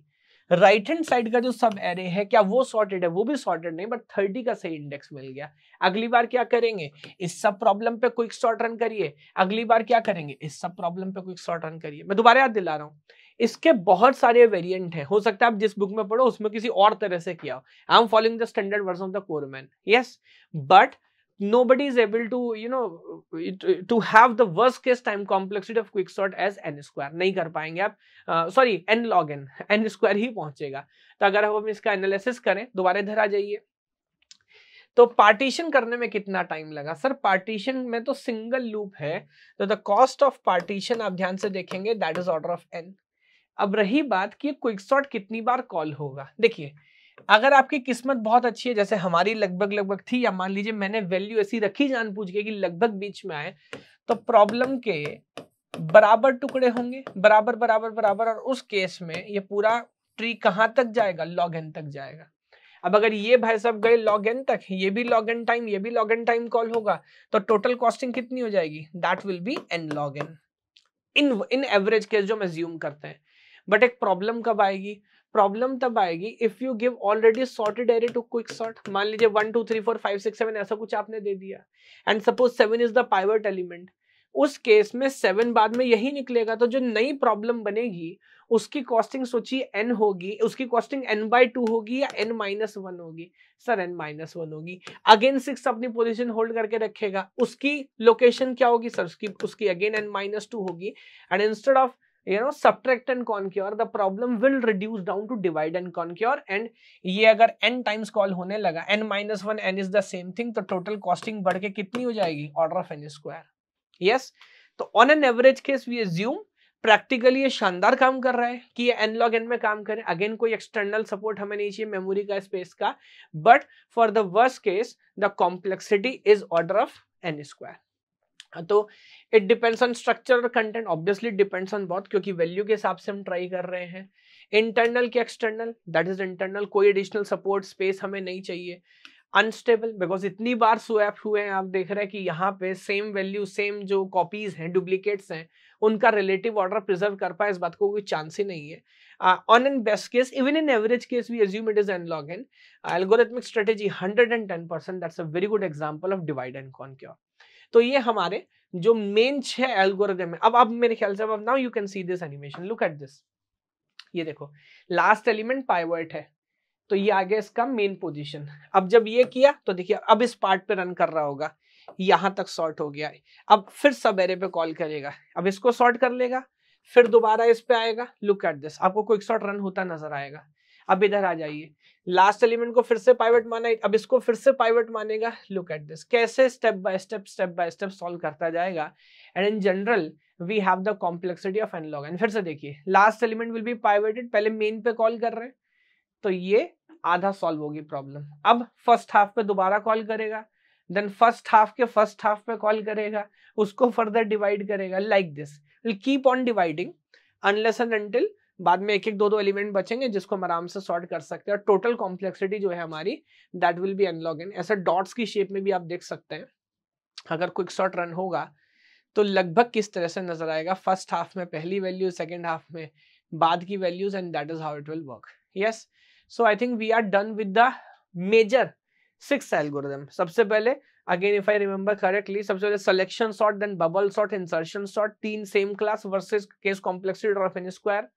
राइट हैंड साइड का जो सब एरे है क्या वो सॉर्टेड है वो भी सॉर्टेड नहीं बट थर्टी का सही इंडेक्स मिल गया अगली बार क्या करेंगे इस सब प्रॉब्लम पे क्विक सॉर्ट रन करिए अगली बार क्या करेंगे इस सब प्रॉब्लम पे क्विक सॉर्ट रन करिए मैं दोबारा याद दिला रहा हूँ इसके बहुत सारे वेरिएंट हैं हो सकता है आप जिस बुक में पढ़ो उसमें किसी और तरह से किया I am following the standard version of the Cormen yes but is able to you know to have the the case time complexity of quick quicksort as N square नहीं कर पाएंगे आप sorry N log N N square ही पहुंचेगा तो अगर हम इसका एनालिसिस करें दोबारा इधर आ जाइए तो पार्टीशन करने में कितना टाइम लगा सर पार्टीशन में तो सिंगल लूप है तो द कॉस्ट ऑफ पार्टीशन आप ध्यान से देखेंगे that is order of N अब रही बात कि क्विक शॉट कितनी बार कॉल होगा देखिए अगर आपकी किस्मत बहुत अच्छी है जैसे हमारी लगभग लगभग थी या मान लीजिए मैंने वैल्यू ऐसी रखी जान पूछ के कि लगभग बीच में आए तो प्रॉब्लम के बराबर टुकड़े होंगे बराबर बराबर बराबर और उस केस में ये पूरा ट्री कहाँ तक जाएगा लॉग एन तक जाएगा अब अगर ये भाई सब गए लॉग एन तक ये भी लॉग एन टाइम ये भी लॉग एन टाइम कॉल होगा तो टोटल कॉस्टिंग कितनी हो जाएगी that will be N log N in in average case जो हम ज्यूम करते हैं बट एक प्रॉब्लम कब आएगी प्रॉब्लम तब आएगी if you give already sorted array to quick sort मान लीजिए one two three four five six seven ऐसा कुछ आपने दे दिया and suppose seven is the pivot element उस केस में सेवन बाद में यही निकलेगा तो जो नई प्रॉब्लम बनेगी उसकी कॉस्टिंग सोचिए एन होगी उसकी कॉस्टिंग एन बाई टू होगी या एन माइनस वन होगी सर एन माइनस वन होगी अगेन सिक्स अपनी पोजीशन होल्ड करके रखेगा उसकी लोकेशन क्या होगी सर उसकी उसकी अगेन एन माइनस टू होगी and instead of you know subtract and conquer the problem will reduce down to divide and conquer and ये अगर एन टाइम्स कॉल होने लगा N minus one N is the same thing तो total costing बढ़ के कितनी हो जाएगी order of N square yes तो on an average case we assume practically ये शानदार काम कर रहा है कि ये लॉग एन में काम करें अगेन कोई एक्सटर्नल सपोर्ट हमें नहीं चाहिए मेमोरी का स्पेस का but for the worst case the complexity is order of N square तो it depends on structure content obviously depends on बहुत क्योंकि वैल्यू के हिसाब से हम ट्राई कर रहे हैं इंटरनल के एक्सटर्नल दैट इज इंटरनल कोई एडिशनल सपोर्ट स्पेस हमें नहीं चाहिए अनस्टेबल बिकॉज इतनी बार स्वैप हुए हैं आप देख रहे हैं कि यहाँ पे सेम वैल्यू सेम जो कॉपीज हैं डुप्लीकेट्स हैं उनका रिलेटिव ऑर्डर प्रिजर्व कर पाए इस बात को कोई चांस ही नहीं है on an best case even in average case we assume it is N log N algorithmic strategy hundred and ten percent that's a very good example of divide and conquer तो ये हमारे जो main छह algorithm है अब अब मेरे ख्याल से अब now you can see this animation look at this ये देखो लास्ट एलिमेंट पाइवर्ट है तो ये आ गया इसका मेन पोजीशन अब जब ये किया तो देखिए अब इस पार्ट पे रन कर रहा होगा यहां तक सॉर्ट हो गया अब फिर सब एरे पे कॉल करेगा अब इसको सॉर्ट कर लेगा फिर दोबारा इस पे आएगा लुक एट दिस आपको क्विक सॉर्ट रन होता नजर आएगा अब इधर आ जाइए लास्ट एलिमेंट को फिर से पाइवेट माना अब इसको फिर से पाइवेट मानेगा लुक एट दिस कैसे step by step step by step solve करता जाएगा and in general we have the complexity of N log and फिर से देखिए last element will be pivoted पहले मेन पे कॉल कर रहे हैं तो ये आधा सॉल्व होगी प्रॉब्लम अब फर्स्ट हाफ पे दोबारा कॉल करेगा देन फर्स्ट हाफ के फर्स्ट हाफ पे कॉल करेगा उसको फर्दर डिवाइड करेगा like this will keep on dividing unless and until बाद में एक एक दो दो एलिमेंट बचेंगे जिसको हम आराम से सॉर्ट कर सकते हैं और टोटल कॉम्प्लेक्सिटी जो है हमारी that will be N log in ऐसे डॉट्स की शेप में भी आप देख सकते हैं अगर क्विक शॉर्ट रन होगा तो लगभग किस तरह से नजर आएगा फर्स्ट हाफ में पहली वैल्यू सेकेंड हाफ में बाद की values and that is how it will work yes so I think we are done with the major six algorithm सबसे पहले again if I remember correctly सबसे पहले selection sort then bubble sort insertion sort तीन same class versus case complexity of N square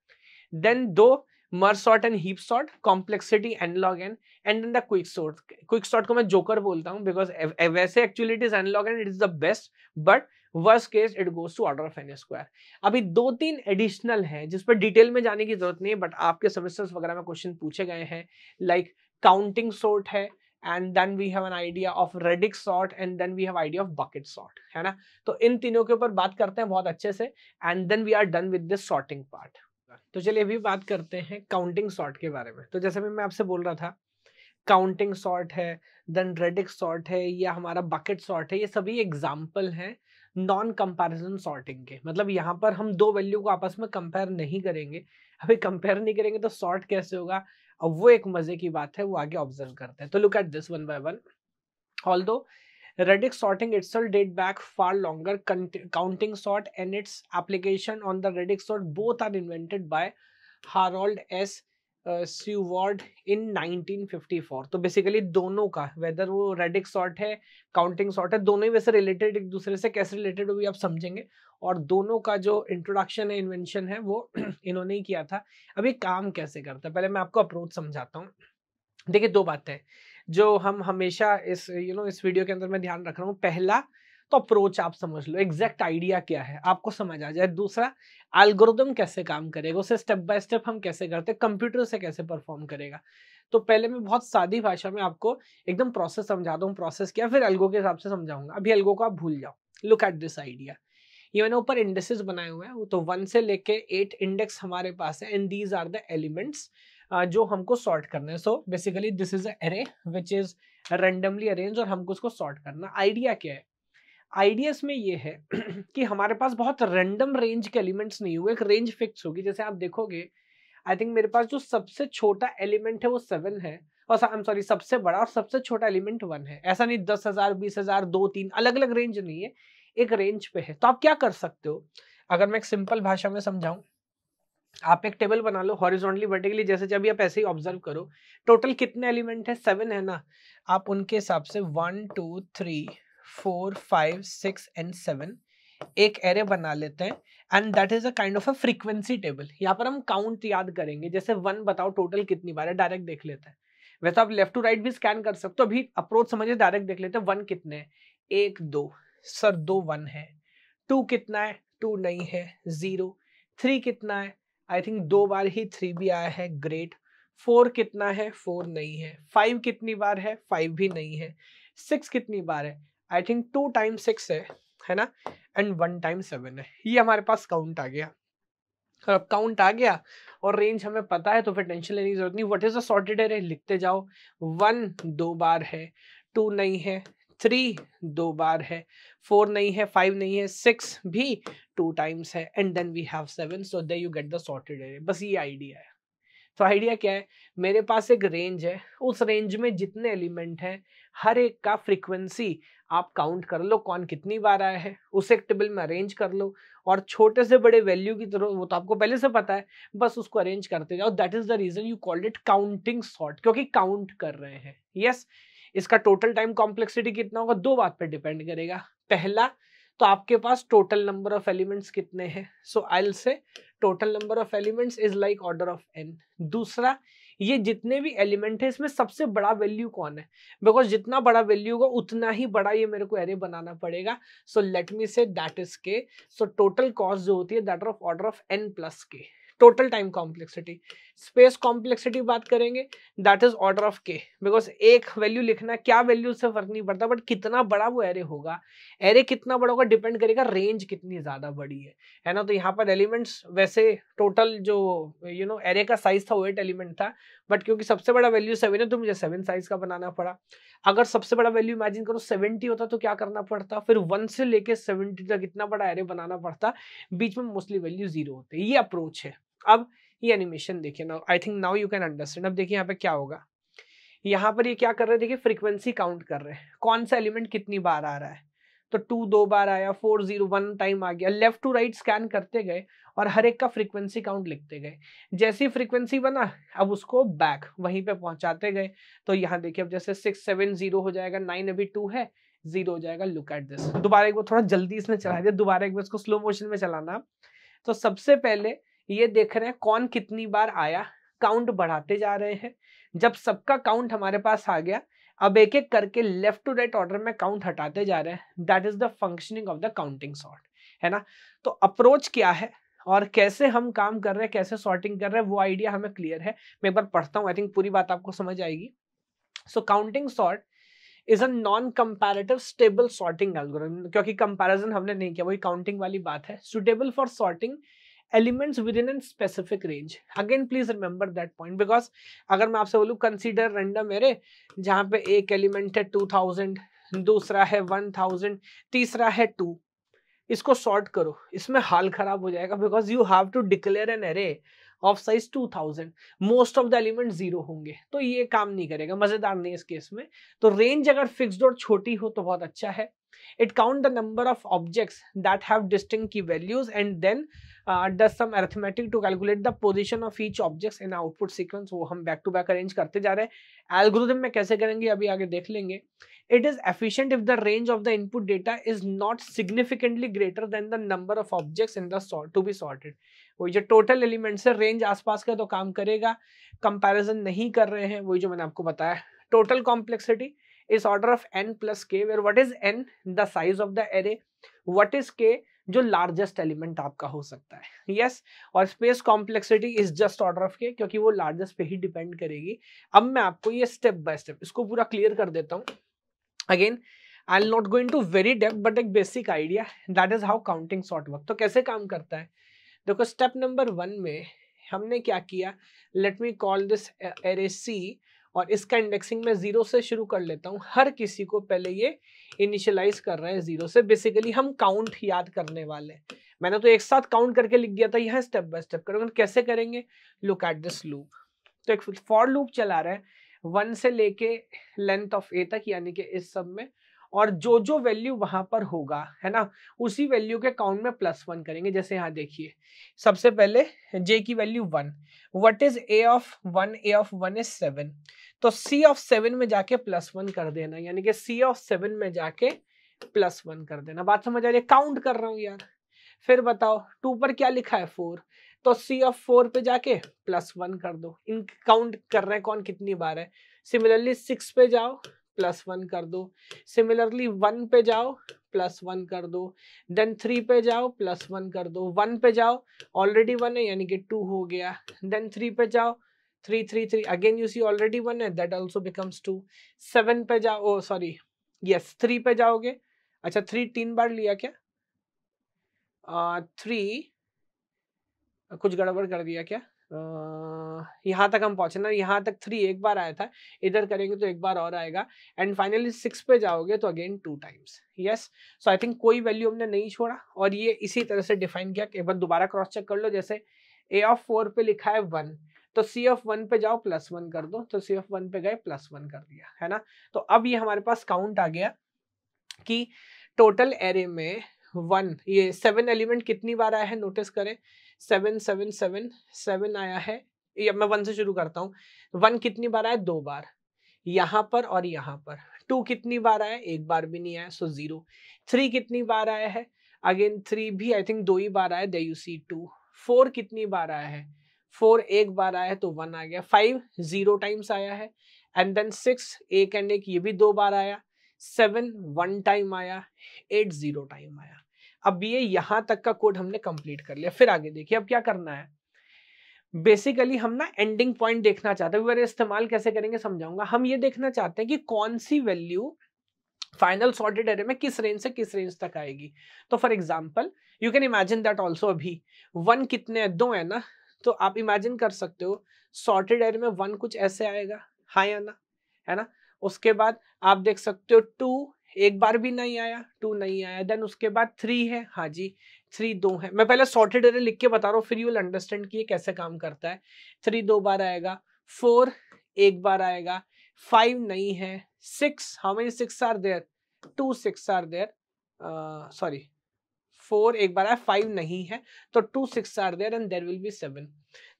Then दो merge sort and heap sort complexity N log N and the quick sort quick sort को मैं joker बोलता हूँ because वैसे actually it is N log N it is the best but worst case it goes to order of N square अभी दो तीन additional हैं जिस पर डिटेल में जाने की जरूरत नहीं है बट आपके सेमेस्टर्स वगैरह में क्वेश्चन पूछे गए हैं लाइक काउंटिंग सॉर्ट है and then we have an idea of radix sort and then we have idea of bucket sort है ना तो इन तीनों के ऊपर बात करते हैं बहुत अच्छे से and then we are done with this sorting part तो चलिए अभी बात करते हैं काउंटिंग सॉर्ट के बारे में तो जैसे मैं आपसे बोल रहा था काउंटिंग सॉर्ट है देन रेडिक सॉर्ट है या हमारा बकेट सॉर्ट है ये सभी एग्जाम्पल हैं नॉन कंपैरिजन सॉर्टिंग के मतलब यहाँ पर हम दो वैल्यू को आपस में कंपेयर नहीं करेंगे अभी कंपेयर नहीं करेंगे तो सॉर्ट कैसे होगा अब वो एक मज़े की बात है वो आगे ऑब्जर्व करते हैं तो look at this one by one all Radix sorting itself date back far longer. counting sort and its application on the radix sort both are invented by Harold S. Seward in 1954 तो basically दोनों का whether वो radix sort है counting sort है दोनों ही वैसे related एक दूसरे से कैसे रिलेटेड वो भी आप समझेंगे और दोनों का जो इंट्रोडक्शन है इन्वेंशन है वो इन्होंने ही किया था अभी काम कैसे करता है पहले मैं आपको अप्रोच समझाता हूँ देखिए दो बातें जो हम हमेशा इस यू you नो know, इस वीडियो के अंदर मैं ध्यान रख रहा हूँ पहला तो अप्रोच आप समझ लो एग्जैक्ट आइडिया क्या है आपको समझ आ जाए दूसरा एल्गोरिदम कैसे काम करेगा उसे स्टेप बाय स्टेप हम कैसे करते हैं कंप्यूटर से कैसे परफॉर्म करेगा तो पहले मैं बहुत सादी भाषा में आपको एकदम प्रोसेस समझा दूँ प्रोसेस क्या फिर एल्गो के हिसाब से समझाऊंगा अभी एल्गो को आप भूल जाओ लुक एट दिस आइडिया ये मैंने ऊपर इंडेक्सेस बनाए हुए हैं तो वन से लेके एट इंडेक्स हमारे पास है and these are the elements जो हमको सॉर्ट करना है सो बेसिकली दिस इज अरे विच इज रेंडमली अरेंज और हमको उसको सॉर्ट करना आइडिया क्या है आइडिया इसमें ये है कि हमारे पास बहुत रेंडम रेंज के एलिमेंट्स नहीं हुए एक रेंज फिक्स होगी जैसे आप देखोगे आई थिंक मेरे पास जो सबसे छोटा एलिमेंट है वो सेवन है और आई एम सॉरी सबसे बड़ा और सबसे छोटा एलिमेंट वन है ऐसा नहीं दस हजार बीस हजार दो तीन अलग अलग रेंज नहीं है एक रेंज पे है तो आप क्या कर सकते हो अगर मैं एक सिंपल भाषा में समझाऊं आप एक टेबल बना लो हॉरिजॉन्टली वर्टिकली जैसे जब आप ऐसे ही ऑब्जर्व करो टोटल कितने एलिमेंट है सेवन है ना आप उनके हिसाब से one two three four five six and seven एक एरे बना लेते हैं and that is a kind of a frequency table यहाँ पर हम काउंट याद करेंगे जैसे वन बताओ टोटल कितनी बार है डायरेक्ट देख लेते हैं वैसे आप लेफ्ट टू राइट भी स्कैन कर सकते हो अभी अप्रोच समझिए डायरेक्ट देख लेते हैं वन कितने है एक दो सर दो वन है टू कितना है टू नहीं है जीरो थ्री कितना है आई थिंक दो बार ही थ्री भी आया है ग्रेट फोर कितना है फोर नहीं है फाइव कितनी बार है फाइव भी नहीं है सिक्स कितनी बार है I think two time six है है ना एंड वन टाइम सेवन है ये हमारे पास काउंट आ गया और अब काउंट आ गया और रेंज हमें पता है तो फिर टेंशन लेने की जरूरत नहीं what is the sorted array लिखते जाओ वन दो बार है टू नहीं है थ्री दो बार है फोर नहीं है फाइव नहीं है सिक्स भी टू टाइम्स है and then we have seven so they you get the sorted array बस ये आइडिया है तो आइडिया क्या है मेरे पास एक रेंज है उस रेंज में जितने एलिमेंट हैं हर एक का फ्रीक्वेंसी आप काउंट कर लो कौन कितनी बार आया है उसे एक टेबल में अरेंज कर लो और छोटे से बड़े वैल्यू की तरह वो तो आपको पहले से पता है बस उसको अरेंज करते जाओ that is the reason you called it counting sort क्योंकि काउंट कर रहे हैं यस yes, इसका टोटल टाइम कॉम्प्लेक्सिटी कितना होगा दो बात पे डिपेंड करेगा पहला तो आपके पास टोटल नंबर ऑफ एलिमेंट्स कितने हैं so I say total number of elements is like order of n दूसरा ये जितने भी एलिमेंट है इसमें सबसे बड़ा वैल्यू कौन है बिकॉज जितना बड़ा वैल्यू होगा उतना ही बड़ा ये मेरे को एरे बनाना पड़ेगा सो let me say that is के सो टोटल कॉस्ट जो होती है that of order of N plus k total time complexity space complexity बात करेंगे that is order of k because एक वैल्यू लिखना क्या वैल्यू से फर्क नहीं पड़ता बट कितना बड़ा वो एरे होगा एरे कितना बड़ा होगा डिपेंड करेगा रेंज कितनी ज़्यादा बड़ी है है ना तो यहाँ पर एलिमेंट्स वैसे टोटल जो यू नो एरे का साइज था वो एट एलिमेंट था बट क्योंकि सबसे बड़ा वैल्यू सेवन है तो मुझे सेवन साइज का बनाना पड़ा अगर सबसे बड़ा वैल्यू इमेजिन करो सेवेंटी होता तो क्या करना पड़ता फिर वन से लेके सेवेंटी तक इतना बड़ा एरे बनाना पड़ता बीच में मोस्टली वैल्यू जीरो होते ये अप्रोच है अब ये एनिमेशन देखिए ना I think now you can understand अब देखिए यहाँ पे क्या होगा यहाँ पर ये क्या कर रहे हैं देखिए फ्रीक्वेंसी काउंट कर रहे हैं कौन सा एलिमेंट कितनी बार आ रहा है तो टू दो बार आया फोर जीरो वन टाइम आ गया लेफ्ट टू राइट स्कैन करते गए और हर एक का फ्रीक्वेंसी काउंट लिखते गए जैसी फ्रीक्वेंसी बना अब उसको बैक वहीं पे पहुंचाते गए तो यहाँ देखिए अब जैसे सिक्स सेवन जीरो हो जाएगा नाइन अभी टू है जीरो हो जाएगा लुक एट दिस दोबारा एक बार थोड़ा जल्दी इसमें चला दिया दोबारा एक बार इसको स्लो मोशन में चलाना तो सबसे पहले ये देख रहे हैं कौन कितनी बार आया काउंट बढ़ाते जा रहे हैं जब सबका काउंट हमारे पास आ गया अब एक एक करके लेफ्ट टू राइट ऑर्डर में काउंट हटाते जा रहे हैं that is the functioning of the counting sort है ना तो अप्रोच क्या है और कैसे हम काम कर रहे हैं कैसे सॉर्टिंग कर रहे हैं वो आइडिया हमें क्लियर है मैं एक बार पढ़ता हूँ आई थिंक पूरी बात आपको समझ आएगी so counting sort is a non comparative stable sorting algorithm क्योंकि कंपैरिजन हमने नहीं किया वही काउंटिंग वाली बात है suitable for sorting elements within an specific range again please remember that point because अगर मैं आपसे बोलूँ कंसिडर रेंडम एरे जहाँ पे एक एलिमेंट है टू थाउजेंड दूसरा है वन थाउजेंड तीसरा है टू इसको सॉर्ट करो इसमें हाल खराब हो जाएगा because you have to declare an array of size two thousand most of the element zero होंगे तो ये काम नहीं करेगा मजेदार नहीं इस केस में तो रेंज अगर फिक्सड और छोटी हो तो बहुत अच्छा है it count the number of objects that have distinct key values and then uh, does some arithmetic to calculate the position of each objects in output sequence वो हम back to back arrange करते जा रहे हैं algorithm में कैसे करेंगे अभी आगे देख लेंगे it is efficient if the range of the input data is not significantly greater than the number of objects in the sort to be sorted वही जो total elements है range आसपास का तो काम करेगा comparison नहीं कर रहे हैं वही जो मैंने आपको बताया total complexity इस ऑर्डर ऑफ एन प्लस के where what is n the size of the array what is k जो लार्जेस्ट एलिमेंट आपका हो सकता है यस yes, और space complexity is just order of k क्योंकि वो लार्जेस्ट पे ही डिपेंड करेगी अब मैं आपको ये स्टेप बाय स्टेप इसको पूरा क्लियर कर देता हूँ again I'll not going to very deep but एक basic idea that is how counting sort work तो कैसे काम करता है देखो स्टेप नंबर वन में हमने क्या किया let me call this array C और इसका इंडेक्सिंग मैं ज़ीरो से शुरू कर लेता हूँ हर किसी को पहले ये इनिशियलाइज कर रहे हैं ज़ीरो से बेसिकली हम काउंट याद करने वाले हैं मैंने तो एक साथ काउंट करके लिख दिया था यहाँ स्टेप बाय स्टेप करोगे कैसे करेंगे लुक एट दिस लूप तो एक फॉर लूप चला रहा है वन से लेके लेंथ ऑफ ए तक यानी कि इस सब में और जो जो वैल्यू वहां पर होगा है ना उसी वैल्यू के काउंट में प्लस वन करेंगे जैसे यहाँ देखिए सबसे पहले जे की value one what is A of one A of one is seven तो सी ऑफ सेवन में जाके प्लस वन कर देना यानी कि सी ऑफ सेवन में जाके प्लस वन कर देना बात समझ आ रही है काउंट कर रहा हूँ यार फिर बताओ टू पर क्या लिखा है फोर तो सी ऑफ फोर पे जाके प्लस वन कर दो इन काउंट कर रहे हैं कौन कितनी बार है सिमिलरली सिक्स पे जाओ प्लस वन कर दो सिमिलरली वन पे जाओ प्लस वन कर दो देन थ्री पे जाओ प्लस वन कर दो वन पे जाओ ऑलरेडी वन है यानी कि टू हो गया देन थ्री पे जाओ three three three again you see already one है that also becomes two seven पे जाओ सॉरी यस थ्री पे जाओगे अच्छा थ्री तीन बार लिया क्या थ्री uh, कुछ गड़बड़ कर दिया क्या uh, यहाँ तक हम पहुँचे ना यहाँ तक थ्री एक बार आया था इधर करेंगे तो एक बार और आएगा एंड फाइनली सिक्स पे जाओगे तो again two times yes so I think कोई वैल्यू हमने नहीं छोड़ा और ये इसी तरह से डिफाइन किया एक बार दोबारा क्रॉस चेक कर लो जैसे ए ऑफ फोर पे लिखा है वन तो सी ऑफ वन पे जाओ प्लस वन कर दो तो सी ऑफ वन पे गए प्लस वन कर दिया है ना तो अब ये हमारे पास काउंट आ गया कि टोटल एरे में वन ये सेवन एलिमेंट कितनी बार आया है नोटिस करें सेवन सेवन सेवन सेवन आया है अब मैं वन से शुरू करता हूँ वन कितनी बार आया दो बार यहाँ पर और यहाँ पर टू कितनी बार आया एक बार भी नहीं आया सो जीरो थ्री कितनी बार आया है अगेन थ्री भी आई थिंक दो ही बार आया they you see two four कितनी बार आया है फोर एक बार आया है तो वन आ गया फाइव जीरो टाइम्स आया है एंड देन सिक्स एक एंड एक ये भी दो बार आया सेवन वन टाइम आया एट जीरो टाइम आया अब ये यहाँ तक का कोड हमने कंप्लीट कर लिया फिर आगे देखिए अब क्या करना है बेसिकली हम ना एंडिंग पॉइंट देखना चाहते हैं इस्तेमाल कैसे करेंगे समझाऊंगा हम ये देखना चाहते हैं कि कौन सी वैल्यू फाइनल सॉर्टेड एरे में किस रेंज से किस रेंज तक आएगी तो for example you can imagine that also अभी वन कितने है दो है ना तो आप इमेजिन कर सकते हो सॉर्टेड एरे में वन कुछ ऐसे आएगा हाई या ना है ना उसके बाद आप देख सकते हो टू एक बार भी नहीं आया टू नहीं आया देन उसके बाद थ्री है हाँ जी थ्री दो है मैं पहले सॉर्टेड एरे लिख के बता रहा हूँ फिर यू विल अंडरस्टैंड कि ये कैसे काम करता है थ्री दो बार आएगा फोर एक बार आएगा फाइव नहीं है six how many six are there two six are there sorry four एक बार आया फाइव नहीं है तो two six are there and there will be seven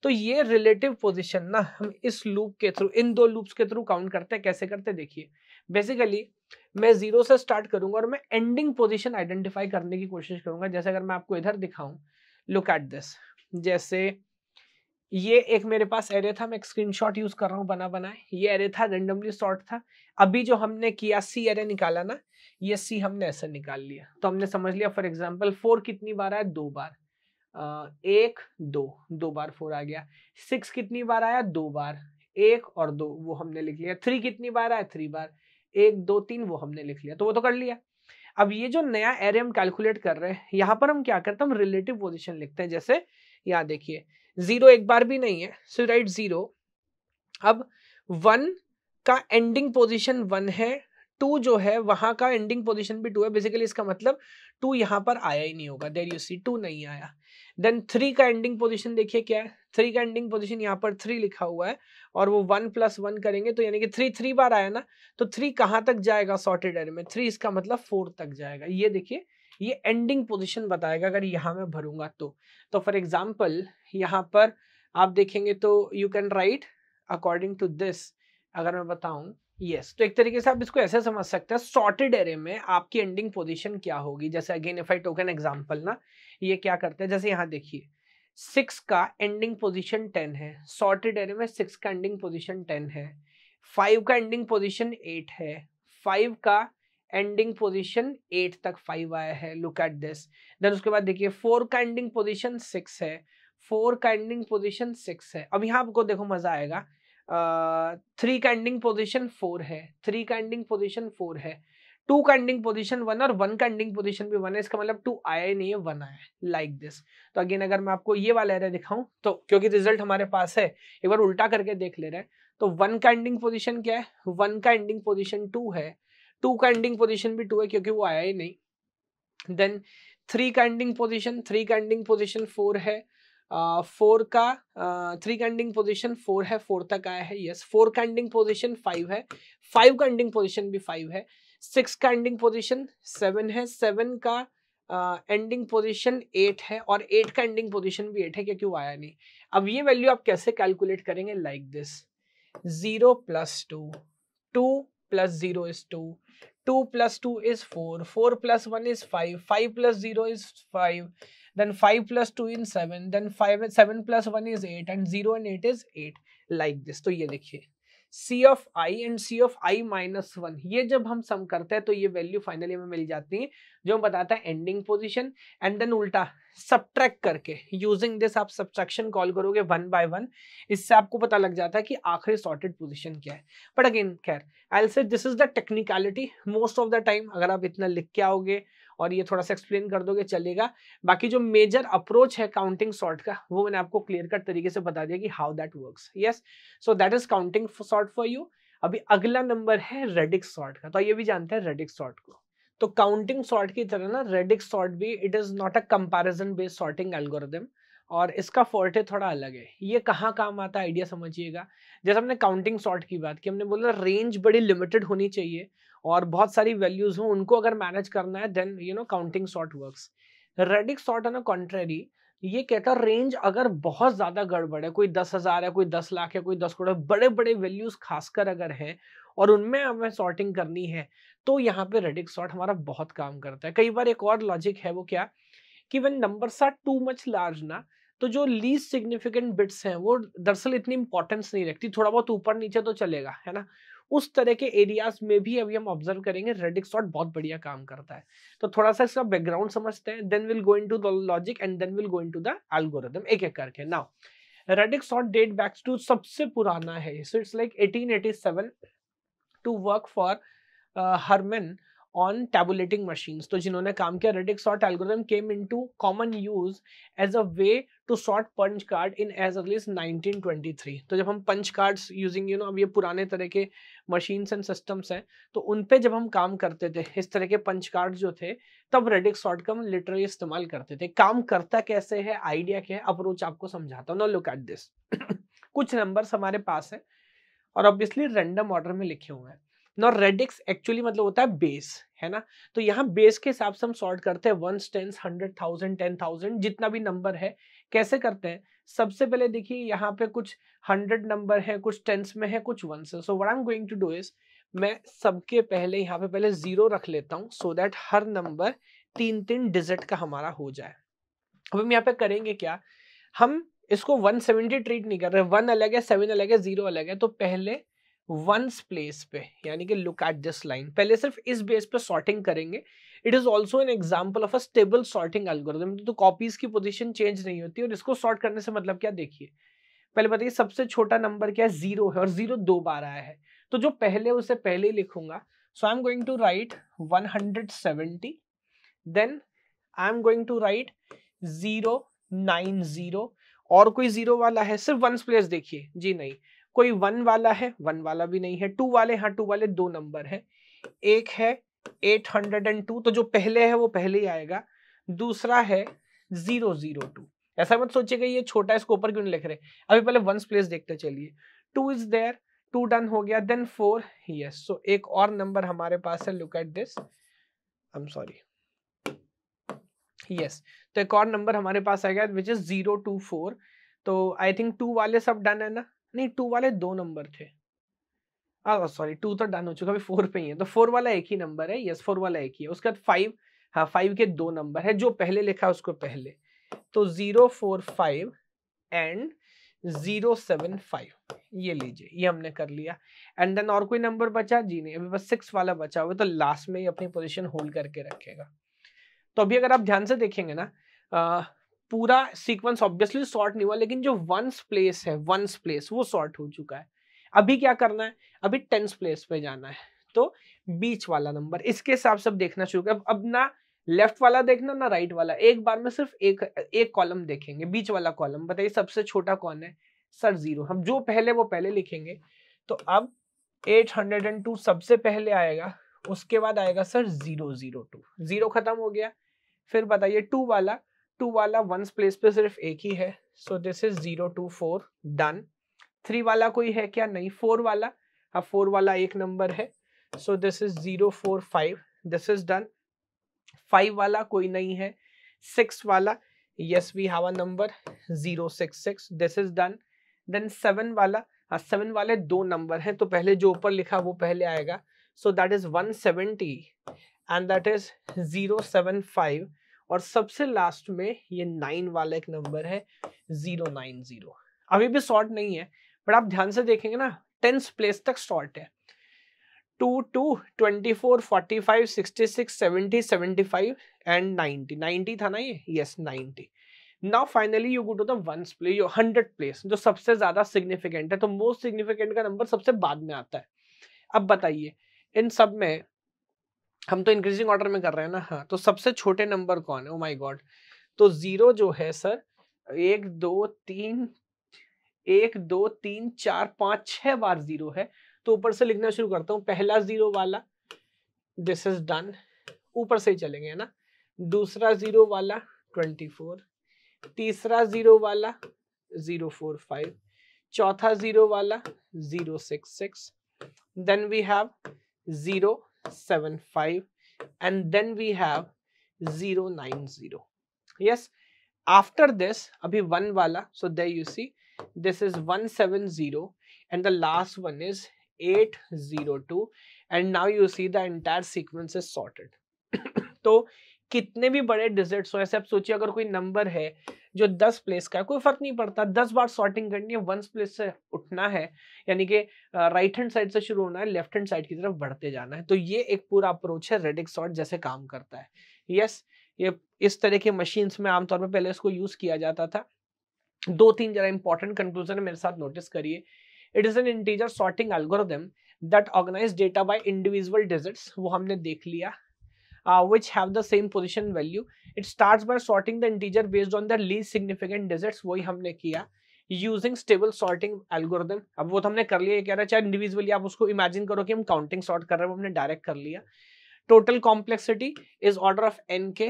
तो ये रिलेटिव पोजिशन ना हम इस लूप के थ्रू इन दो लूप्स के थ्रू काउंट करते हैं कैसे करते हैं देखिए बेसिकली मैं जीरो से स्टार्ट करूंगा और मैं एंडिंग पोजिशन आइडेंटिफाई करने की कोशिश करूंगा जैसे अगर मैं आपको इधर दिखाऊं लुक एट दिस जैसे ये एक मेरे पास एरे था मैं स्क्रीनशॉट यूज कर रहा हूँ बना बनाए ये एरे था रेंडमली सॉर्ट था अभी जो हमने किया सी एरे निकाला ना ये सी हमने ऐसे निकाल लिया तो हमने समझ लिया फॉर एग्जाम्पल फोर कितनी बार आया दो बार एक दो दो बार फोर आ गया सिक्स कितनी बार आया दो बार एक और दो वो हमने लिख लिया थ्री कितनी बार आया थ्री बार एक दो तीन वो हमने लिख लिया तो वो तो कर लिया अब ये जो नया एरे हम कैलकुलेट कर रहे हैं यहाँ पर हम क्या करते हैं हम रिलेटिव पोजिशन लिखते हैं जैसे यहाँ देखिए जीरो एक बार भी नहीं है सो राइट जीरो अब वन का एंडिंग पोजिशन वन है टू जो है वहां का एंडिंग पोजिशन भी टू है बेसिकली इसका मतलब टू यहाँ पर आया ही नहीं होगा देर यू सी टू नहीं आया देन थ्री का एंडिंग पोजिशन देखिए क्या है थ्री का एंडिंग पोजिशन यहाँ पर थ्री लिखा हुआ है और वो वन प्लस वन करेंगे तो यानी कि थ्री थ्री बार आया ना तो थ्री कहाँ तक जाएगा सॉर्टेड एरे में थ्री इसका मतलब फोर तक जाएगा ये देखिए ये एंडिंग पोजिशन बताएगा अगर यहाँ मैं भरूंगा तो तो फॉर एग्जाम्पल यहाँ पर आप देखेंगे तो you can write according to this अगर मैं बताऊं यस yes, तो एक तरीके से आप इसको ऐसे समझ सकते हैं सॉर्टेड एरे में आपकी एंडिंग पोजीशन क्या होगी जैसे again if I take an example ना ये क्या करते हैं जैसे यहाँ देखिए सिक्स का एंडिंग पोजीशन टेन है सॉर्टेड एरे में सिक्स का एंडिंग पोजीशन टेन है फाइव का एंडिंग पोजीशन एट है फाइव का एंडिंग पोजिशन एट तक फाइव आया है लुक एट दिस देन उसके बाद देखिए फोर का एंडिंग पोजिशन सिक्स है फोर का एंडिंग पोजिशन सिक्स है अब यहाँ आपको देखो मजा आएगा थ्री का एंडिंग पोजिशन फोर है थ्री का एंडिंग पोजिशन फोर है टू का एंडिंग पोजिशन वन और वन का एंडिंग भी वन है इसका मतलब टू आया ही नहीं है वन आया लाइक दिस तो अगेन अगर मैं आपको ये वाला एरिया दिखाऊं तो क्योंकि रिजल्ट हमारे पास है एक बार उल्टा करके देख ले रहे हैं तो वन का एंडिंग पोजिशन क्या है वन का एंडिंग पोजिशन टू है टू का एंडिंग पोजिशन भी टू है क्योंकि वो आया ही नहीं देन थ्री का एंडिंग पोजिशन थ्री का एंडिंग पोजिशन फोर है फोर का थ्री का एंडिंग पोजिशन फोर है फोर तक आया है यस फोर का एंडिंग पोजिशन फाइव है फाइव का एंडिंग पोजिशन भी फाइव है सिक्स का एंडिंग पोजिशन सेवन है सेवन का एंडिंग पोजीशन एट है और एट का एंडिंग पोजीशन भी एट है क्या क्यों आया नहीं अब ये वैल्यू आप कैसे कैलकुलेट करेंगे like this zero plus two two plus zero is two two plus two is four four plus one is five five plus zero is five then 5 plus 2 in 7 then 5 7 plus 1 is 8 and 0 and 8 is 8 like this तो ये देखिए c of i and c of i minus one ये जब हम सम करते हैं तो ये वैल्यू फाइनली हमें मिल जाती है जो बताता है एंडिंग पोजिशन एंड देन उल्टा सब्ट्रैक्ट करके यूजिंग दिस आप सब्सट्रैक्शन कॉल करोगे वन बाय वन इससे आपको पता लग जाता है कि आखिरी सॉर्टेड पोजिशन क्या है बट अगेन खैर I say this is the technicality most of the time अगर आप इतना लिख के आओगे और ये थोड़ा सा एक्सप्लेन कर दोगे चलेगा बाकी जो मेजर अप्रोच है काउंटिंग सॉर्ट का वो मैंने आपको क्लियर कट तरीके से बता दिया कि how that works yes so that is counting sort for you अभी अगला नंबर है रेडिक्स सॉर्ट का तो ये भी जानते हैं रेडिक्स सॉर्ट को तो काउंटिंग सॉर्ट की तरह ना रेडिक्स सॉर्ट भी it is not a comparison based sorting algorithm और इसका फोर्टे थोड़ा अलग है ये कहाँ काम आता है आइडिया समझिएगा जैसे हमने काउंटिंग सॉर्ट की बात की हमने बोला रेंज बड़ी लिमिटेड होनी चाहिए और बहुत सारी वैल्यूज हों उनको अगर मैनेज करना है then you know counting sort work radix sort on a contrary ये कहता है रेंज अगर बहुत ज़्यादा गड़बड़ है कोई दस हज़ार है कोई दस लाख है कोई दस करोड़ बड़े बड़े वैल्यूज़ खासकर अगर है और उनमें हमें सॉर्टिंग करनी है तो यहाँ पे रेडिक सॉर्ट हमारा बहुत काम करता है कई बार एक और लॉजिक है वो क्या कि one number are too much large ना तो जो लीज सिग्निफिकेंट बिट्स हैं वो दरअसल इतनी इंपॉर्टेंस नहीं रखती थोड़ा बहुत ऊपर नीचे तो चलेगा है ना उस तरह के एरियाज में भी अभी हम ऑब्जर्व करेंगे रेडिक्स सॉर्ट बहुत बढ़िया काम करता है तो थोड़ा सा इसका बैकग्राउंड समझते हैं then will go into the logic and then will go into the algorithm एक एक करके now radix sort date back to सबसे पुराना है so it's like eighteen to work for Herman uh, on tabulating machine तो जिन्होंने काम किया radix sort algorithm came into common use as a way to sort punch card in as early three तो जब हम punch cards using you know अब ये पुराने तरह के मशीन्स एंड सिस्टम्स हैं तो उन पे जब हम काम करते थे इस तरह के पंच कार्ड जो थे तब रेडिक सॉर्ट का हम लिटरली इस्तेमाल करते थे काम करता कैसे है आइडिया क्या है अप्रोच आपको समझाता हूँ ना लुक एट दिस कुछ नंबर्स हमारे पास है और ऑब्वियसली रैंडम ऑर्डर में लिखे हुए हैं नॉ रेडिक्स एक्चुअली मतलब होता है बेस है ना तो यहाँ बेस के हिसाब से हम सॉर्ट करते हैं ones tens hundred thousand ten thousand जितना भी नंबर है कैसे करते हैं सबसे पहले देखिए यहाँ पे कुछ हंड्रेड नंबर है कुछ टेंस में है कुछ वंस है so what I am going to do is मैं सबके पहले यहाँ पे पहले जीरो रख लेता हूँ सो दैट हर नंबर तीन तीन डिजिट का हमारा हो जाए अब हम यहाँ पे करेंगे क्या हम इसको 170 ट्रीट नहीं कर रहे वन अलग है सेवन अलग है जीरो अलग है तो पहले वंस प्लेस पे यानी कि लुक एट दिस लाइन पहले सिर्फ इस बेस पे सॉर्टिंग करेंगे it is also an example of a stable sorting algorithm तो कॉपीज की पोजिशन चेंज नहीं होती और इसको सॉर्ट करने से मतलब क्या देखिए पहले बताइए सबसे छोटा नंबर क्या है जीरो है और जीरो दो बार आया है तो जो पहले उसे पहले लिखूंगा so I am going to write one hundred seventy then I am going to write zero nine zero और कोई जीरो वाला है सिर्फ वंस प्लेस देखिए जी नहीं कोई वन वाला है वन वाला भी नहीं है टू वाले हाँ टू वाले दो नंबर है एक है एट हंड्रेड एंड टू तो जो पहले है वो पहले ही आएगा दूसरा है जीरो जीरो टू ऐसा मत सोचिएगा ये छोटा इसको ऊपर क्यों नहीं लिख रहे अभी पहले वंस प्लेस देखते चलिए two is there two done हो गया देन फोर यस सो एक और नंबर हमारे पास है look at this I am sorry yes तो एक और नंबर हमारे पास आ गया which is zero two four तो आई थिंक टू वाले सब डन है ना नहीं टू वाले दो नंबर थे सॉरी हाँ, टू तो डन हो चुका अभी फोर पे ही है तो फोर वाला एक ही नंबर है यस फोर वाला एक ही है उसके बाद फाइव हाँ फाइव के दो नंबर है जो पहले लिखा है उसको पहले तो zero four five and zero seven five ये लीजिए ये हमने कर लिया एंड देन और कोई नंबर बचा जी नहीं अभी बस सिक्स वाला बचा हुआ तो लास्ट में ही अपनी पोजिशन होल्ड करके रखेगा तो अभी अगर आप ध्यान से देखेंगे ना पूरा सीक्वेंस ऑब्वियसली सॉर्ट नहीं हुआ लेकिन जो वंस प्लेस है वंस प्लेस वो सॉर्ट हो चुका है अभी क्या करना है अभी टेंस प्लेस पे जाना है तो बीच वाला नंबर इसके हिसाब से देखना शुरू कर अब ना लेफ्ट वाला देखना ना राइट वाला एक बार में सिर्फ एक एक कॉलम देखेंगे बीच वाला कॉलम बताइए सबसे छोटा कौन है सर जीरो हम जो पहले वो पहले लिखेंगे तो अब 802 सबसे पहले आएगा उसके बाद आएगा sir zero zero two zero खत्म हो गया फिर बताइए टू वाला टू वाला वंस प्लेस पे सिर्फ एक ही है so this is zero two four done three वाला कोई है क्या नहीं फोर वाला अब फोर वाला एक नंबर है so this is zero four five this is done five वाला कोई नहीं है सिक्स वाला yes we have a number zero six six this is done then seven वाला सेवन हाँ, वाले दो नंबर हैं तो पहले जो ऊपर लिखा वो पहले आएगा so that is one seventy and that is zero seven five और सबसे लास्ट में ये नाइन वाला एक नंबर है जीरो नाइन जीरो अभी भी शॉर्ट नहीं है बट आप ध्यान से देखेंगे ना टेंस प्लेस तक शॉर्ट है two two twenty four forty five sixty six seventy seventy five and ninety ninety था ना ये yes ninety now finally you go to tens ones you hundred place जो सबसे ज्यादा सिग्निफिकेंट है तो मोस्ट सिग्निफिकेंट का नंबर सबसे बाद में आता है अब बताइए इन सब में हम तो इंक्रीजिंग ऑर्डर में कर रहे हैं ना हाँ तो सबसे छोटे नंबर कौन है ओ माई गॉड तो जीरो जो है सर एक दो तीन एक दो तीन चार पाँच छह बार जीरो है तो ऊपर से लिखना शुरू करता हूँ पहला जीरो वाला दिस इज डन ऊपर से ही चलेंगे है ना दूसरा जीरो वाला ट्वेंटी फोर तीसरा जीरो वाला जीरो फोर फाइव चौथा जीरो वाला zero six six then we have zero seven five, and then we have zero nine zero. yes after this abhi one wala so there you see this is 170 and the last one is 802 and now you see the entire sequence is sorted so कितने भी बड़े digits हो ऐसे आप सोचिए अगर कोई number है जो दस प्लेस का है कोई फर्क नहीं पड़ता दस बार सॉर्टिंग करनी है वंस प्लेस से उठना है यानी कि राइट हैंड साइड से शुरू होना है लेफ्ट हैंड साइड की तरफ बढ़ते जाना है तो ये एक पूरा अप्रोच है रेडिक सॉर्ट जैसे काम करता है यस ये इस तरह के मशीन्स में आमतौर पर पहले इसको यूज किया जाता था दो तीन जरा इंपॉर्टेंट कंक्लूजन मेरे साथ नोटिस करिए it is an integer sorting algorithm that organize data by individual digits वो हमने देख लिया uh, which have the same position value it starts by sorting the integer based on the least significant digits वही हमने किया using stable sorting algorithm. अब वो तो हमने कर लिया ये कह रहा है चाहे इंडिविजुअली आप उसको इमेजिन करो कि हम काउंटिंग सॉर्ट कर रहे हैं हमने डायरेक्ट कर लिया total complexity is order of n k,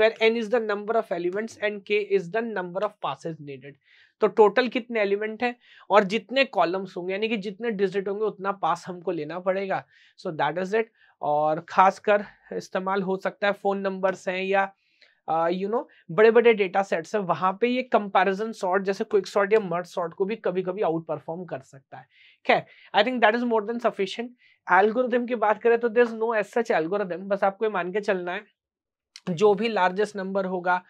where n is the number of elements and k is the number of passes needed तो टोटल कितने एलिमेंट हैं और जितने कॉलम्स होंगे यानी कि जितने डिजिट होंगे उतना पास हमको लेना पड़ेगा सो दैट इज इट और खासकर इस्तेमाल हो सकता है फ़ोन नंबर्स हैं या यू नो बड़े बड़े डेटा सेट्स हैं वहां पे ये कंपैरिजन सॉर्ट जैसे क्विक सॉर्ट या मर्ज सॉर्ट को भी कभी कभी आउट परफॉर्म कर सकता है खैर I think that is more than sufficient algorithm की बात करें तो there is no as such algorithm बस आपको ये मान के चलना है जो भी लार्जेस्ट नंबर होगा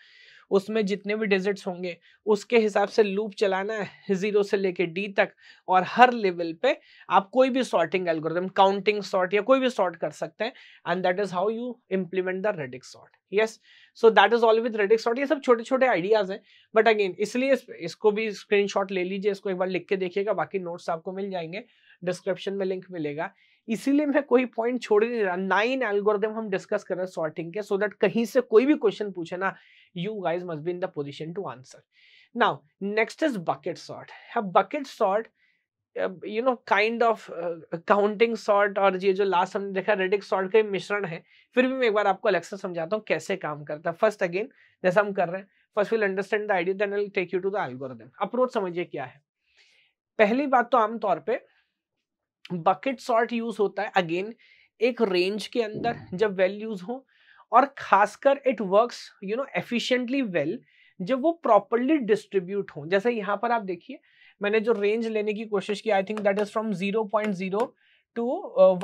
उसमें जितने भी डिजिट्स होंगे उसके हिसाब से लूप चलाना है जीरो से लेके डी तक और हर लेवल पे आप कोई भी सॉर्टिंग एल्गोरिथम काउंटिंग सॉर्ट या कोई भी सॉर्ट कर सकते हैं and that is how you implement the radix sort yes so that is all with radix sort ये सब छोटे छोटे आइडियाज हैं बट अगेन इसलिए इसको भी स्क्रीन ले लीजिए इसको एक बार लिख के देखिएगा बाकी नोट्स आपको मिल जाएंगे डिस्क्रिप्शन में लिंक मिलेगा इसीलिए मैं कोई पॉइंट छोड़ नहीं रहा नाइन एल्गोरिदम हम डिस्कस कर रहे हैं सॉर्टिंग के सो so दैट कहीं से कोई भी क्वेश्चन पूछे ना you guys must be in the position to answer now next is bucket sort अब bucket sort you know kind of counting sort और ये जो लास्ट हमने देखा रेडिक सॉर्ट का मिश्रण है फिर भी मैं एक बार आपको अलग से समझाता हूँ कैसे काम करता है फर्स्ट अगेन जैसा हम कर रहे हैं first will understand the idea then take you to the algorithm approach समझिए क्या है पहली बात तो आमतौर पर बकेट सॉर्ट यूज होता है अगेन एक रेंज के अंदर जब वेल यूज हो और खासकर it works you know efficiently well जब वो प्रॉपरली डिस्ट्रीब्यूट हो जैसे यहाँ पर आप देखिए मैंने जो रेंज लेने की कोशिश की I think that is from zero point zero two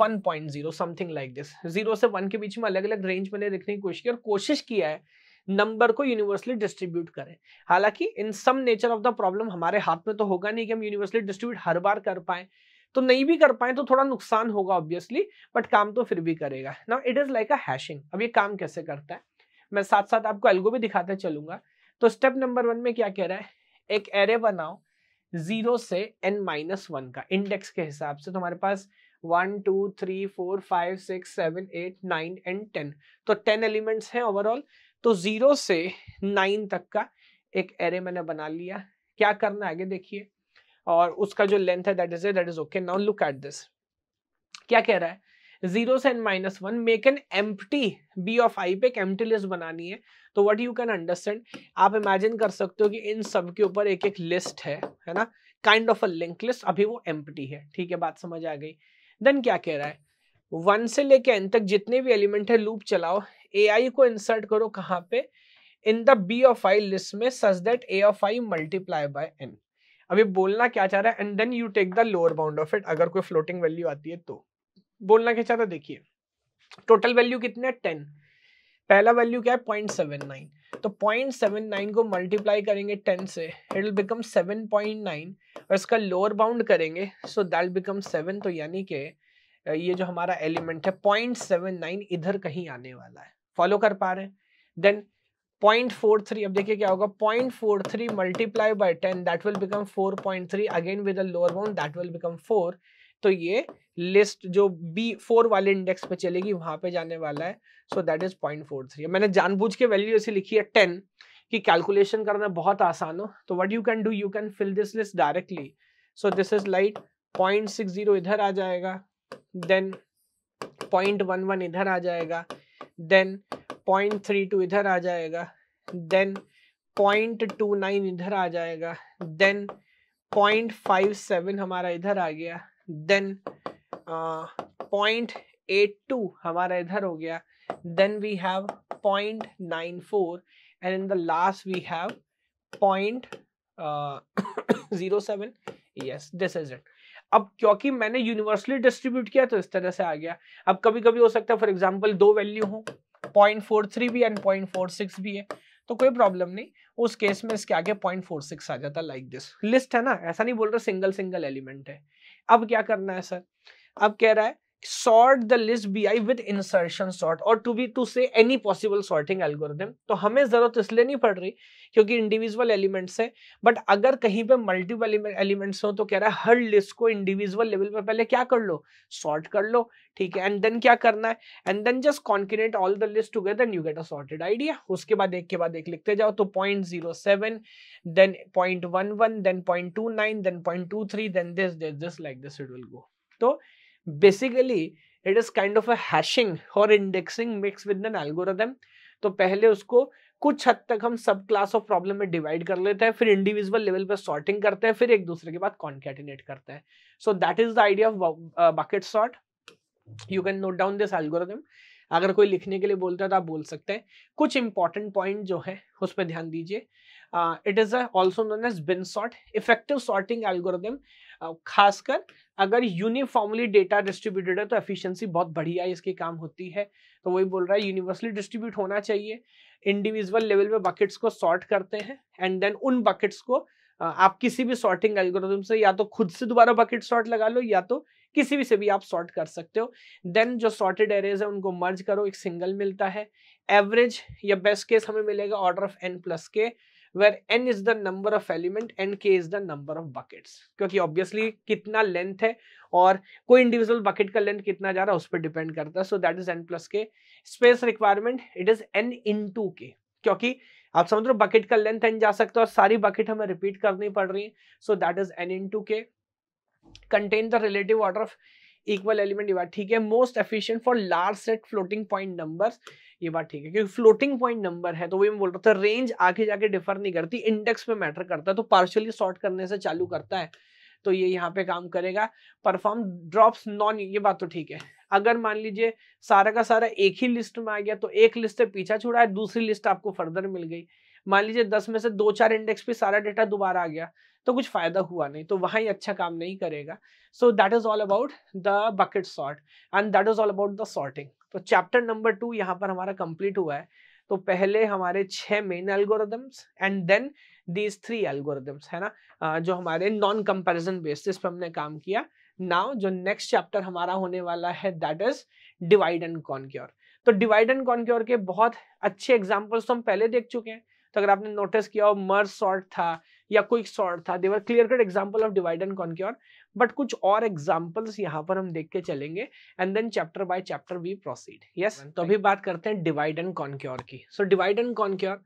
one point zero something like this zero से वन के बीच में अलग अलग रेंज मैंने देखने की कोशिश की और कोशिश किया है नंबर को यूनिवर्सली डिस्ट्रीब्यूट करें हालांकि in some nature of the problem हमारे हाथ में तो होगा नहीं कि हम यूनिवर्सली डिस्ट्रीब्यूट हर बार कर पाए तो नहीं भी कर पाए तो थोड़ा नुकसान होगा ऑब्वियसली बट काम तो फिर भी करेगा ना it is like a hashing अब ये काम कैसे करता है मैं साथ साथ आपको एल्गो भी दिखाते चलूंगा तो स्टेप नंबर वन में क्या कह रहा है एक एरे बनाओ जीरो से एन माइनस वन का इंडेक्स के हिसाब से तुम्हारे पास one two three four five six seven eight nine and ten तो टेन एलिमेंट्स हैं ओवरऑल तो जीरो से नाइन तक का एक एरे मैंने बना लिया क्या करना आगे देखिए और उसका जो लेंथ है that is that is okay now look at this क्या कह रहा है जीरो से N minus one make an empty B of I पे एक एम्प्टी लिस्ट बनानी है तो व्हाट यू कैन अंडरस्टैंड आप इमेजिन कर सकते हो कि इन सब के ऊपर एक एक लिस्ट है है ना kind of a link list अभी वो एम्प्टी है ठीक है बात समझ आ गई देन क्या कह रहा है वन से लेके एन तक जितने भी एलिमेंट है लूप चलाओ ए आई को इंसर्ट करो कहाँ पे in the B of I list में such that A of I multiply by N अब ये बोलना क्या चाह रहा है and then you take the lower bound of it अगर कोई फ्लोटिंग वैल्यू आती है तो बोलना क्या चाहता है देखिए टोटल वैल्यू कितने टेन पहला वैल्यू क्या है पॉइंट सेवन नाइन तो पॉइंट सेवन नाइन को मल्टीप्लाई करेंगे टेन से it will become seven point nine और इसका लोअर बाउंड करेंगे सो दैट बिकम सेवन तो यानी कि ये जो हमारा एलिमेंट है पॉइंट सेवन नाइन इधर कहीं आने वाला है फॉलो कर पा रहे हैं देन पॉइंट फोर थ्री अब देखिए क्या होगा point four three multiply by ten that will become four point three again with lower bound that will become four तो ये लिस्ट जो बी फोर वाले इंडेक्स पे चलेगी वहां पे जाने वाला है so that is point four three मैंने जानबूझ के वैल्यू ऐसी लिखी है टेन कि कैलकुलेशन करना बहुत आसान हो तो what you can do you can fill this list directly so this is like point six zero इधर आ जाएगा देन पॉइंट वन वन इधर आ जाएगा देन पॉइंट थ्री टू इधर आ जाएगा देन पॉइंट टू नाइन इधर आ जाएगा देन पॉइंट फाइव सेवन हमारा इधर आ गया देन पॉइंट एट टू हमारा इधर हो गया then we have point nine four and in the last we have point zero seven yes this is it अब क्योंकि मैंने यूनिवर्सली डिस्ट्रीब्यूट किया तो इस तरह से आ गया अब कभी कभी हो सकता है फॉर एग्जांपल दो वैल्यू हो पॉइंट फोर थ्री भी एंड पॉइंट फोर सिक्स भी है तो कोई प्रॉब्लम नहीं उस केस में इसके आगे पॉइंट फोर सिक्स आ जाता लाइक दिस लिस्ट है ना ऐसा नहीं बोल रहा सिंगल सिंगल एलिमेंट है अब क्या करना है सर अब कह रहा है sort the list bi with insertion sort or to be to say any possible sorting algorithm तो हमें जरूरत इसलिए नहीं पड़ रही क्योंकि इंडिविजुअल एलिमेंट्स है बट अगर कहीं पे मल्टीपल एलिमेंट्स हो तो कह रहा है हर लिस्ट को इंडिविजुअल लेवल पे पहले क्या कर लो सॉर्ट कर लो ठीक है एंड देन क्या करना है and then just concatenate all the list together you get a sorted idea उसके बाद एक के बाद एक लिखते जाओ तो point zero seven then point one one then point two nine then point two three then this this this like this it will go तो basically it is kind of a hashing और indexing mix with an algorithm तो पहले उसको कुछ हद तक हम सब क्लास ऑफ प्रॉब्लम में डिवाइड कर लेते हैं फिर इंडिविजुअल लेवल पर सॉर्टिंग करते हैं फिर एक दूसरे के बाद कॉन्केटिनेट करते हैं so that is the idea of bucket sort you can note down this algorithm अगर कोई लिखने के लिए बोलता है तो आप बोल सकते हैं कुछ इंपॉर्टेंट पॉइंट जो है उस पर ध्यान दीजिए it is also known as bin sort effective sorting algorithm खासकर अगर यूनिफॉर्मली डेटा डिस्ट्रीब्यूटेड है तो एफिशिएंसी बहुत बढ़िया इसके काम होती है तो वही बोल रहा है यूनिवर्सली डिस्ट्रीब्यूट होना चाहिए इंडिविजुअल लेवल पे बकेट्स को सॉर्ट करते हैं एंड देन उन बकेट्स को आप किसी भी सॉर्टिंग एल्गोरिथम से या तो खुद से दोबारा बकेट सॉर्ट लगा लो या तो किसी भी से भी आप सॉर्ट कर सकते हो देन जो सॉर्टेड एरेज है उनको मर्ज करो एक सिंगल मिलता है एवरेज या बेस्ट केस हमें मिलेगा ऑर्डर ऑफ एन प्लस के where N is the number of element and K is the number of buckets क्योंकि ऑब्वियसली कितना लेंथ है और कोई इंडिविजुअल बकेट का लेंथ कितना जा रहा है उस पर डिपेंड करता है that is N plus K space requirement it is N in into K क्योंकि आप समझ रहे हो बकेट का लेंथ एन जा सकता है और सारी बकेट हमें रिपीट करनी पड़ रही है so that is N in into K contain the relative order of equal element divide ठीक है most efficient for large set floating point numbers ये बात ठीक है क्योंकि फ्लोटिंग पॉइंट नंबर है तो वही मैं बोल रहा था रेंज आगे जाके डिफर नहीं करती इंडेक्स पे मैटर करता है तो पार्शली सॉर्ट करने से चालू करता है तो ये यहाँ पे काम करेगा परफॉर्म ड्रॉप्स नॉन ये बात तो ठीक है अगर मान लीजिए सारा का सारा एक ही लिस्ट में आ गया तो एक लिस्ट से पीछा छुड़ा है दूसरी लिस्ट आपको फर्दर मिल गई मान लीजिए दस में से दो चार इंडेक्स पे सारा डेटा दोबारा आ गया तो कुछ फायदा हुआ नहीं तो वहां ही अच्छा काम नहीं करेगा so that is all about the bucket sort and that is all about the sorting तो चैप्टर नंबर टू यहाँ पर हमारा कंप्लीट हुआ है तो पहले हमारे छह main algorithms and then these three algorithms है ना जो हमारे नॉन कंपेरिजन बेसिस पर हमने काम किया नाउ जो नेक्स्ट चैप्टर हमारा होने वाला है that is divide and conquer तो डिवाइड एंड कॉन्क्योर के बहुत अच्छे एग्जाम्पल्स तो हम पहले देख चुके हैं तो अगर आपने नोटिस किया हो मर्स सॉर्ट था या क्विक सॉर्ट था they were clear cut example of divide and conquer but कुछ और एग्जाम्पल्स यहाँ पर हम देख के चलेंगे and then chapter by chapter we proceed yes तो अभी बात करते हैं डिवाइड एंड कॉन्क्योर की सो डिवाइड एंड कॉन्क्योर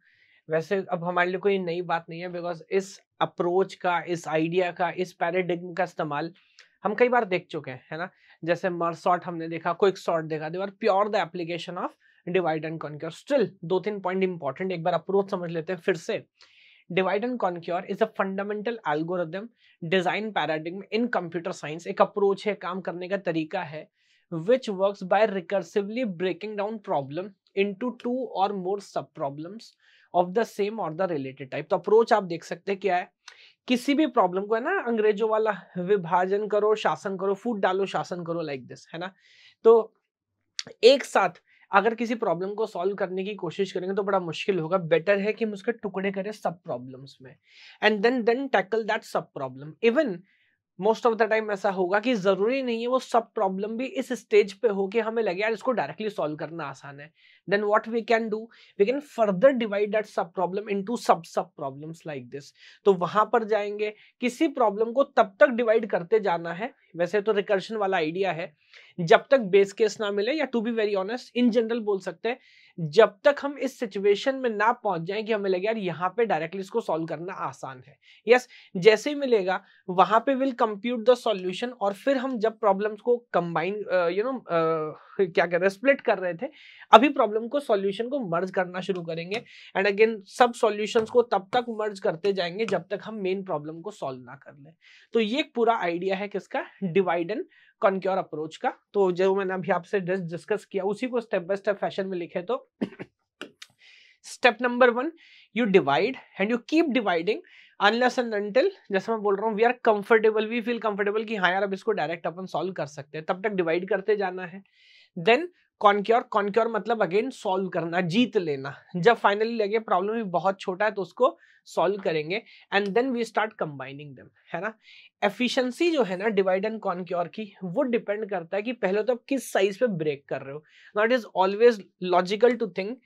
वैसे अब हमारे लिए कोई नई बात नहीं है बिकॉज इस अप्रोच का इस आइडिया का इस पैराडिग्म का इस्तेमाल हम कई बार देख चुके हैं है ना जैसे मर सॉर्ट हमने देखा क्विक सॉर्ट देखा they are pure the application of divide and conquer still दो तीन पॉइंट इंपॉर्टेंट एक बार अप्रोच समझ लेते हैं फिर से divide and conquer is a fundamental algorithm design paradigm in computer science एक अप्रोच है काम करने का तरीका है which works by recursively breaking down problem into और more sub problems of the same और द रिलेटेड टाइप तो अप्रोच आप देख सकते हैं क्या है किसी भी प्रॉब्लम को है ना अंग्रेजों वाला विभाजन करो शासन करो फूड डालो शासन करो लाइक like दिस है ना तो एक साथ अगर किसी प्रॉब्लम को सॉल्व करने की कोशिश करेंगे तो बड़ा मुश्किल होगा बेटर है कि हम उसके टुकड़े करें सब प्रॉब्लम्स में and then then tackle that sub problem even most of the time ऐसा होगा कि जरूरी नहीं है वो सब प्रॉब्लम भी इस स्टेज पे हो कि हमें लगे यार इसको डायरेक्टली सॉल्व करना आसान है then what we can do we can further divide that sub problem into sub sub problems like this तो वहां पर जाएंगे किसी प्रॉब्लम को तब तक डिवाइड करते जाना है वैसे तो रिकर्शन वाला आइडिया है जब तक बेस केस ना मिले या to be very honest in general बोल सकते हैं जब तक हम इस सिचुएशन में ना पहुंच जाए कि हमें लगे यार यहाँ पे डायरेक्टली इसको सॉल्व करना आसान है यस yes, जैसे ही मिलेगा वहां पे विल कंप्यूट द सॉल्यूशन और फिर हम जब प्रॉब्लम्स को कंबाइन यू नो क्या कह रहे हैं स्प्लिट कर रहे थे अभी प्रॉब्लम को सॉल्यूशन को मर्ज करना शुरू करेंगे एंड अगेन सब सॉल्यूशंस को तब तक मर्ज करते जाएंगे जब तक हम मेन प्रॉब्लम को सॉल्व ना कर लें तो ये एक पूरा आइडिया है किसका डिवाइड एंड कॉन्क्योर अप्रोच का तो जो मैंने अभी आपसे डिस्कस किया उसी को स्टेप बाय स्टेप फैशन में लिखे तो step number one you divide and you keep dividing unless and until जैसे मैं बोल रहा हूँ we are comfortable we feel comfortable कि हाँ यार अब इसको डायरेक्ट अपन सॉल्व कर सकते हैं तब तक डिवाइड करते जाना है देन कॉन्क्योर कॉन्क्योर मतलब अगेन सॉल्व करना जीत लेना जब फाइनली लगे प्रॉब्लम भी बहुत छोटा है तो उसको सॉल्व करेंगे and then we start combining them है ना एफिशिएंसी जो है ना डिवाइड एंड कॉन्क्योर की वो डिपेंड करता है कि पहले तो आप किस साइज पे ब्रेक कर रहे हो not is always logical to think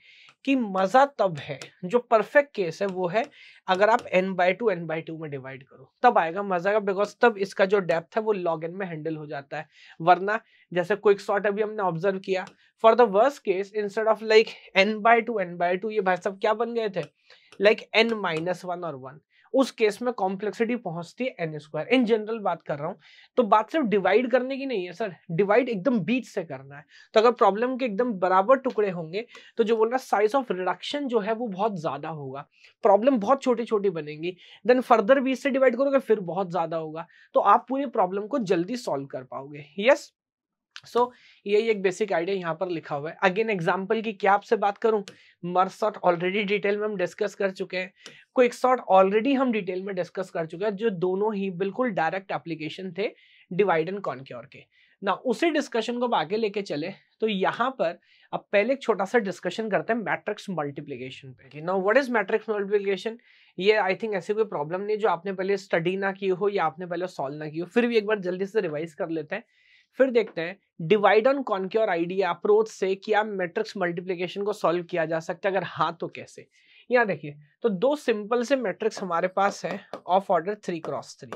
कि मजा तब है जो परफेक्ट केस है वो है अगर आप N by two N by two में डिवाइड करो तब आएगा मजा का बिकॉज तब इसका जो डेप्थ है वो लॉग एन में हैंडल हो जाता है वरना जैसे क्विक शॉर्ट अभी हमने ऑब्जर्व किया for the worst case instead of like N by two N by two ये भाई सब क्या बन गए थे लाइक एन माइनस वन और वन उस केस में कॉम्प्लेक्सिटी पहुंचती है एन स्क्वायर इन जनरल बात कर रहा हूं तो बात सिर्फ डिवाइड करने की नहीं है सर डिवाइड एकदम बीच से करना है तो अगर प्रॉब्लम के एकदम बराबर टुकड़े होंगे तो जो बोल रहा है साइज ऑफ रिडक्शन जो है वो बहुत ज़्यादा होगा प्रॉब्लम बहुत छोटी छोटी बनेगी देन फर्दर बीच से डिवाइड करोगे फिर बहुत ज़्यादा होगा तो आप पूरी प्रॉब्लम को जल्दी सॉल्व कर पाओगे यस yes? सो so, यही एक बेसिक आइडिया यहाँ पर लिखा हुआ है अगेन एग्जाम्पल की क्या आपसे बात करूं मर्सॉट ऑलरेडी डिटेल में हम डिस्कस कर चुके हैं क्विक सॉट ऑलरेडी हम डिटेल में डिस्कस कर चुके हैं जो दोनों ही बिल्कुल डायरेक्ट एप्लीकेशन थे डिवाइड एंड कॉन्क्योर के ना उसी डिस्कशन को आगे लेके चले तो यहाँ पर अब पहले एक छोटा सा डिस्कशन करते हैं मैट्रिक्स मल्टीप्लिकेशन पे कि ना व्हाट इज मैट्रिक्स मल्टीप्लीकेशन ये आई थिंक ऐसी कोई प्रॉब्लम नहीं जो आपने पहले स्टडी ना की हो या आपने पहले सॉल्व ना की हो फिर भी एक बार जल्दी से रिवाइज कर लेते हैं फिर देखते हैं divide on conquer idea approach से क्या मैट्रिक्स मल्टीप्लीकेशन को सॉल्व किया जा सकता है अगर हाँ तो कैसे यहाँ देखिए तो दो सिंपल से मैट्रिक्स हमारे पास है of order three cross three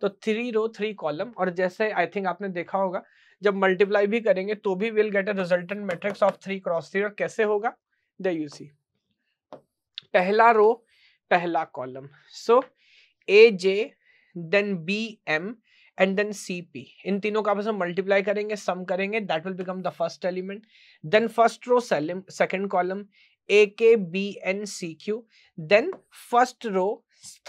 तो थ्री रो थ्री कॉलम और जैसे आई थिंक आपने देखा होगा जब मल्टीप्लाई भी करेंगे तो भी will get a resultant matrix of three cross three और कैसे होगा दे यू सी पहला रो पहला column so A J then B M and then C P इन तीनों का आपस में मल्टीप्लाई करेंगे सम करेंगे that will become the first element then first row सेलिम second column A K B N C Q then first row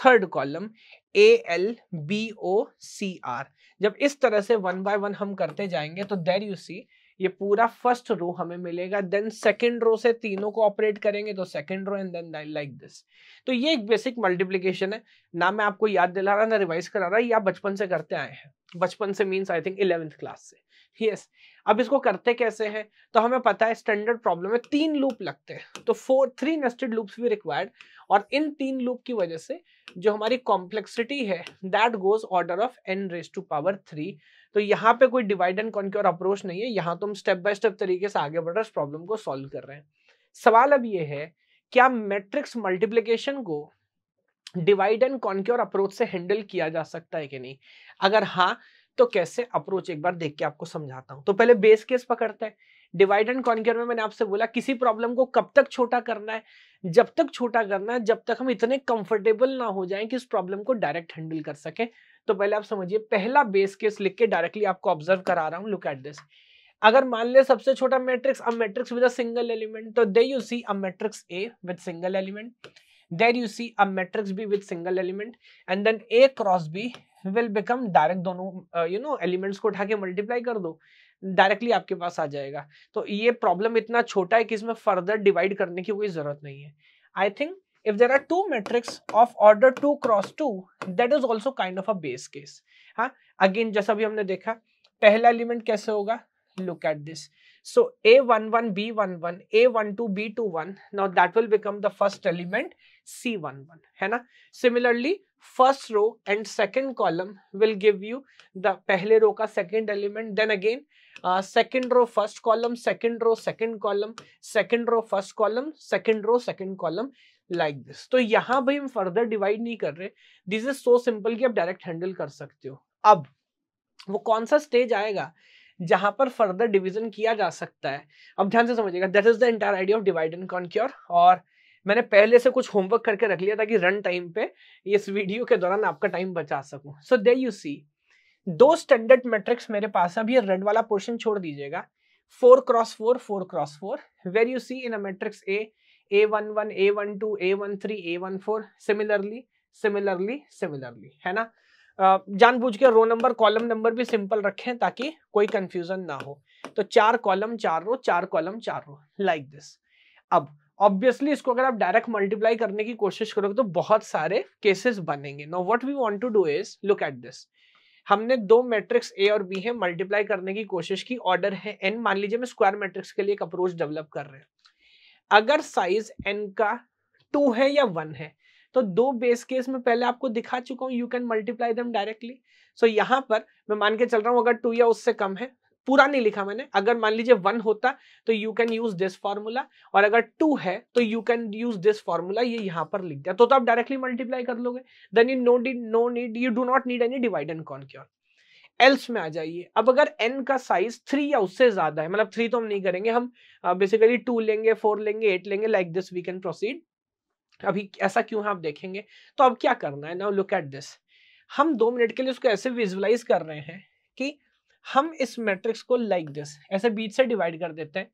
third column A L B O C R जब इस तरह से वन बाय वन हम करते जाएंगे तो there you see ये पूरा फर्स्ट रो हमें मिलेगा देन सेकेंड रो से तीनों को ऑपरेट करेंगे तो second row and then like this तो ये एक बेसिक मल्टीप्लीकेशन है ना मैं आपको याद दिला रहा ना रिवाइज करा रहा ये आप बचपन से करते आए हैं बचपन से means I think eleventh class से यस yes. अब इसको करते कैसे हैं तो हमें पता है स्टैंडर्ड प्रॉब्लम में तीन लूप लगते हैं तो फोर थ्री नेस्टेड लूप्स भी रिक्वायर्ड और इन तीन लूप की वजह से जो हमारी कॉम्प्लेक्सिटी है that goes order of N raise to power three तो यहाँ पे कोई डिवाइड एंड कॉन्क्योर अप्रोच नहीं है यहाँ तो हम स्टेप बाय स्टेप तरीके से आगे बढ़ रहे हैं प्रॉब्लम को सॉल्व कर रहे हैं सवाल अब ये है क्या मैट्रिक्स मल्टीप्लीकेशन को डिवाइड एंड कॉन्क्योर अप्रोच से हैंडल किया जा सकता है कि नहीं अगर हाँ तो कैसे अप्रोच एक बार देख के आपको समझाता हूँ तो पहले बेस केस पकड़ते हैं डिवाइड एंड कॉन्क्योर में मैंने आपसे बोला किसी प्रॉब्लम को कब तक छोटा करना है जब तक छोटा करना है जब तक हम इतने कंफर्टेबल ना हो जाएं कि इस प्रॉब्लम को डायरेक्ट हैंडल कर सकें तो पहले आप समझिए पहला बेस केस लिख के डायरेक्टली आपको ऑब्जर्व करा रहा हूँ लुक एट दिस अगर मान ले सबसे छोटा matrix a matrix with a single element तो दे you see a matrix A with single element there you see a matrix B with single element and then A cross B will become direct दोनों you know elements को उठा के multiply कर दो directly आपके पास आ जाएगा तो ये प्रॉब्लम इतना छोटा है कि इसमें फर्दर डिवाइड करने की कोई ज़रूरत नहीं है I think if there are two metrics of order 2 cross 2 that is also kind of a base case हाँ अगेन जैसा भी हमने देखा पहला एलिमेंट कैसे होगा look at this so a11 b11 a12 b21 now that will become the first element c11 hai na similarly first row and second column will give you the pehle row ka second element then again uh, second row first column second row second column second row first column second row second column like like this तो यहाँ भाई हम further divide नहीं कर रहे this is so simple कि आप direct handle कर सकते हो अब वो कौन सा स्टेज आएगा जहां पर फर्दर डिवीजन किया जा सकता है अब ध्यान से समझिएगा that is the entire idea of divide and conquer और मैंने पहले से कुछ होमवर्क करके रख लिया था कि रन टाइम पे इस वीडियो के दौरान आपका टाइम बचा सकूं सो दे यू सी दो स्टैंडर्ड मैट्रिक्स मेरे पास है अब ये रेड वाला पोर्शन छोड़ दीजिएगा four cross four four cross four where you see in a matrix A A one one A one two A one three A one four similarly similarly similarly है ना जानबूझ के रो नंबर कॉलम नंबर भी simple रखें ताकि कोई confusion ना हो तो चार कॉलम चार रो चार कॉलम चार रो लाइक दिस अब ऑब्वियसली इसको अगर आप डायरेक्ट मल्टीप्लाई करने की कोशिश करोगे तो बहुत सारे केसेस बनेंगे no what we want to do is look at this हमने दो मैट्रिक्स ए और बी है मल्टीप्लाई करने की कोशिश की ऑर्डर है एन मान लीजिए मैं स्क्वायर मैट्रिक्स के लिए एक अप्रोच डेवलप कर रहे हैं अगर साइज एन का टू है या वन है तो दो बेस केस में पहले आपको दिखा चुका हूं you can multiply them directly so यहां पर मैं मान के चल रहा हूं अगर टू या उससे कम है पूरा नहीं लिखा मैंने अगर मान लीजिए वन होता तो you can use this formula और अगर टू है तो you can use this formula ये यहां पर लिख दिया तो, तो आप डायरेक्टली मल्टीप्लाई कर लोगे then you know the no need you do not need any divide and conquer else में आ जाइए अब अगर एन का साइज थ्री या उससे ज्यादा है मतलब थ्री तो हम नहीं करेंगे हम बेसिकली टू लेंगे फोर लेंगे एट लेंगे like this we can proceed अभी ऐसा क्यों है आप देखेंगे तो अब क्या करना है नाउ लुक एट दिस हम दो मिनट के लिए उसको ऐसे विजुअलाइज कर रहे हैं कि हम इस मैट्रिक्स को लाइक like दिस ऐसे बीच से डिवाइड कर देते हैं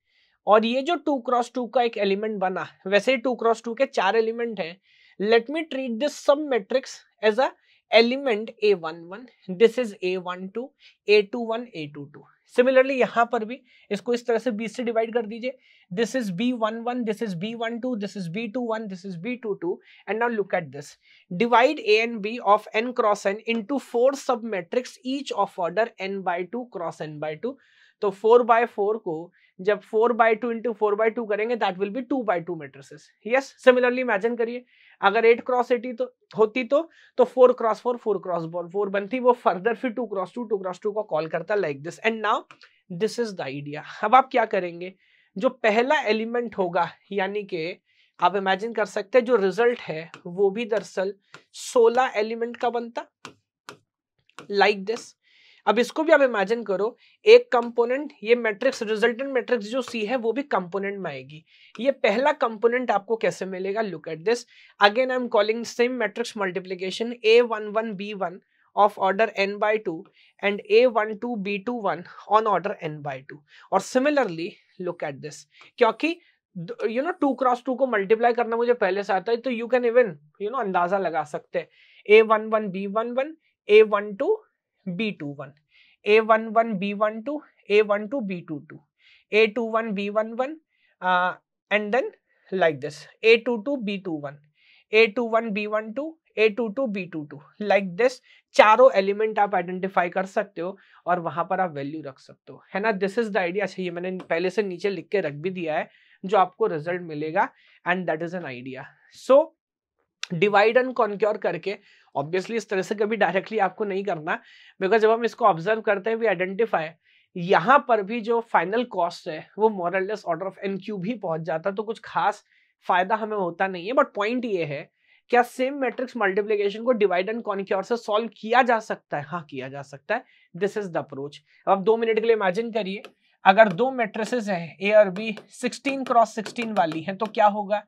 और ये जो टू क्रॉस टू का एक एलिमेंट बना वैसे ही टू क्रॉस टू के चार एलिमेंट हैं let me treat this sub matrix as a element A one one this is A one two A two one A two two similarly यहां पर भी इसको इस तरह से बी से डिवाइड कर दीजिए this is B one one this is B one two this is B two one this is B two two and now look at this divide A and B of N cross N in two four sub matrix each of order N by two cross N by two तो four by four को जब four by two into four by two करेंगे that will be to bye two matrices yes similarly imagine करिए अगर eight cross eight तो होती तो तो four cross four four cross ball four बनती वो फर्दर फिर two cross two two cross two को कॉल करता like this and now this is the idea अब आप क्या करेंगे जो पहला एलिमेंट होगा यानी कि आप इमेजिन कर सकते हैं जो रिजल्ट है वो भी दरअसल सोलह एलिमेंट का बनता लाइक like दिस अब इसको भी आप इमेजिन करो एक कंपोनेंट ये मैट्रिक्स रिजल्टेंट मैट्रिक्स जो सी है वो भी कंपोनेंट में आएगी ये पहला कंपोनेंट आपको कैसे मिलेगा look at this again I am calling same matrix multiplication A one one B one two and A one two B two one on order N by two और सिमिलरली लुक एट दिस क्योंकि you know two cross two को multiply करना मुझे पहले से आता है तो you can even you know अंदाजा लगा सकते हैं A one one B one one A one two B two one A one one B one two A one two B two two A two one B one one and then like this A A two two two two B B one one one two A two two B two two like this चारों element आप identify कर सकते हो और वहां पर आप value रख सकते हो है ना दिस इज द आइडिया अच्छा ये मैंने पहले से नीचे लिख के रख भी दिया है जो आपको रिजल्ट मिलेगा and that is an idea so divide and conquer करके ऑब्वियसली इस तरह से कभी डायरेक्टली आपको नहीं करना बिकॉज जब हम इसको ऑब्जर्व करते हैं वी आइडेंटिफाई यहाँ पर भी जो फाइनल कॉस्ट है वो more or less order of N cube ही पहुंच जाता तो कुछ खास फायदा हमें होता नहीं है बट पॉइंट ये है क्या सेम मैट्रिक्स मल्टीप्लिकेशन को डिवाइड एंड कॉन्क्योर से सॉल्व किया जा सकता है हाँ किया जा सकता है दिस इज द अप्रोच अब आप दो मिनट के लिए इमेजिन करिए अगर दो मेट्रेसेस हैं ए और बी 16 क्रॉस 16 वाली हैं तो क्या होगा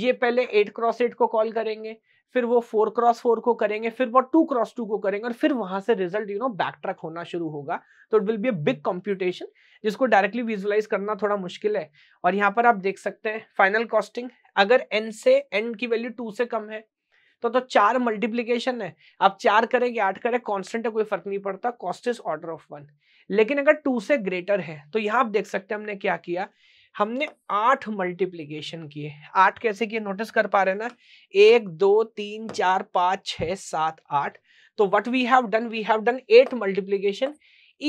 ये पहले 8 क्रॉस 8 को कॉल करेंगे फिर वो फोर क्रॉस फोर को करेंगे फिर वो टू क्रॉस टू को करेंगे और फिर वहां से result you know back track होना शुरू होगा तो it will be a big computation जिसको डायरेक्टली विजुलाइज करना थोड़ा मुश्किल है और यहाँ पर आप देख सकते हैं फाइनल कॉस्टिंग अगर एन से एन की वैल्यू टू से कम है तो तो चार मल्टीप्लीकेशन है आप चार करें या आठ करें कॉन्स्टेंट है कोई फर्क नहीं पड़ता cost is order of one लेकिन अगर टू से ग्रेटर है तो यहाँ आप देख सकते हैं हमने क्या किया हमने आठ मल्टीप्लीकेशन किए आठ कैसे किए नोटिस कर पा रहे ना एक दो तीन चार पाँच छ सात आठ तो what we have done we have done eight multiplication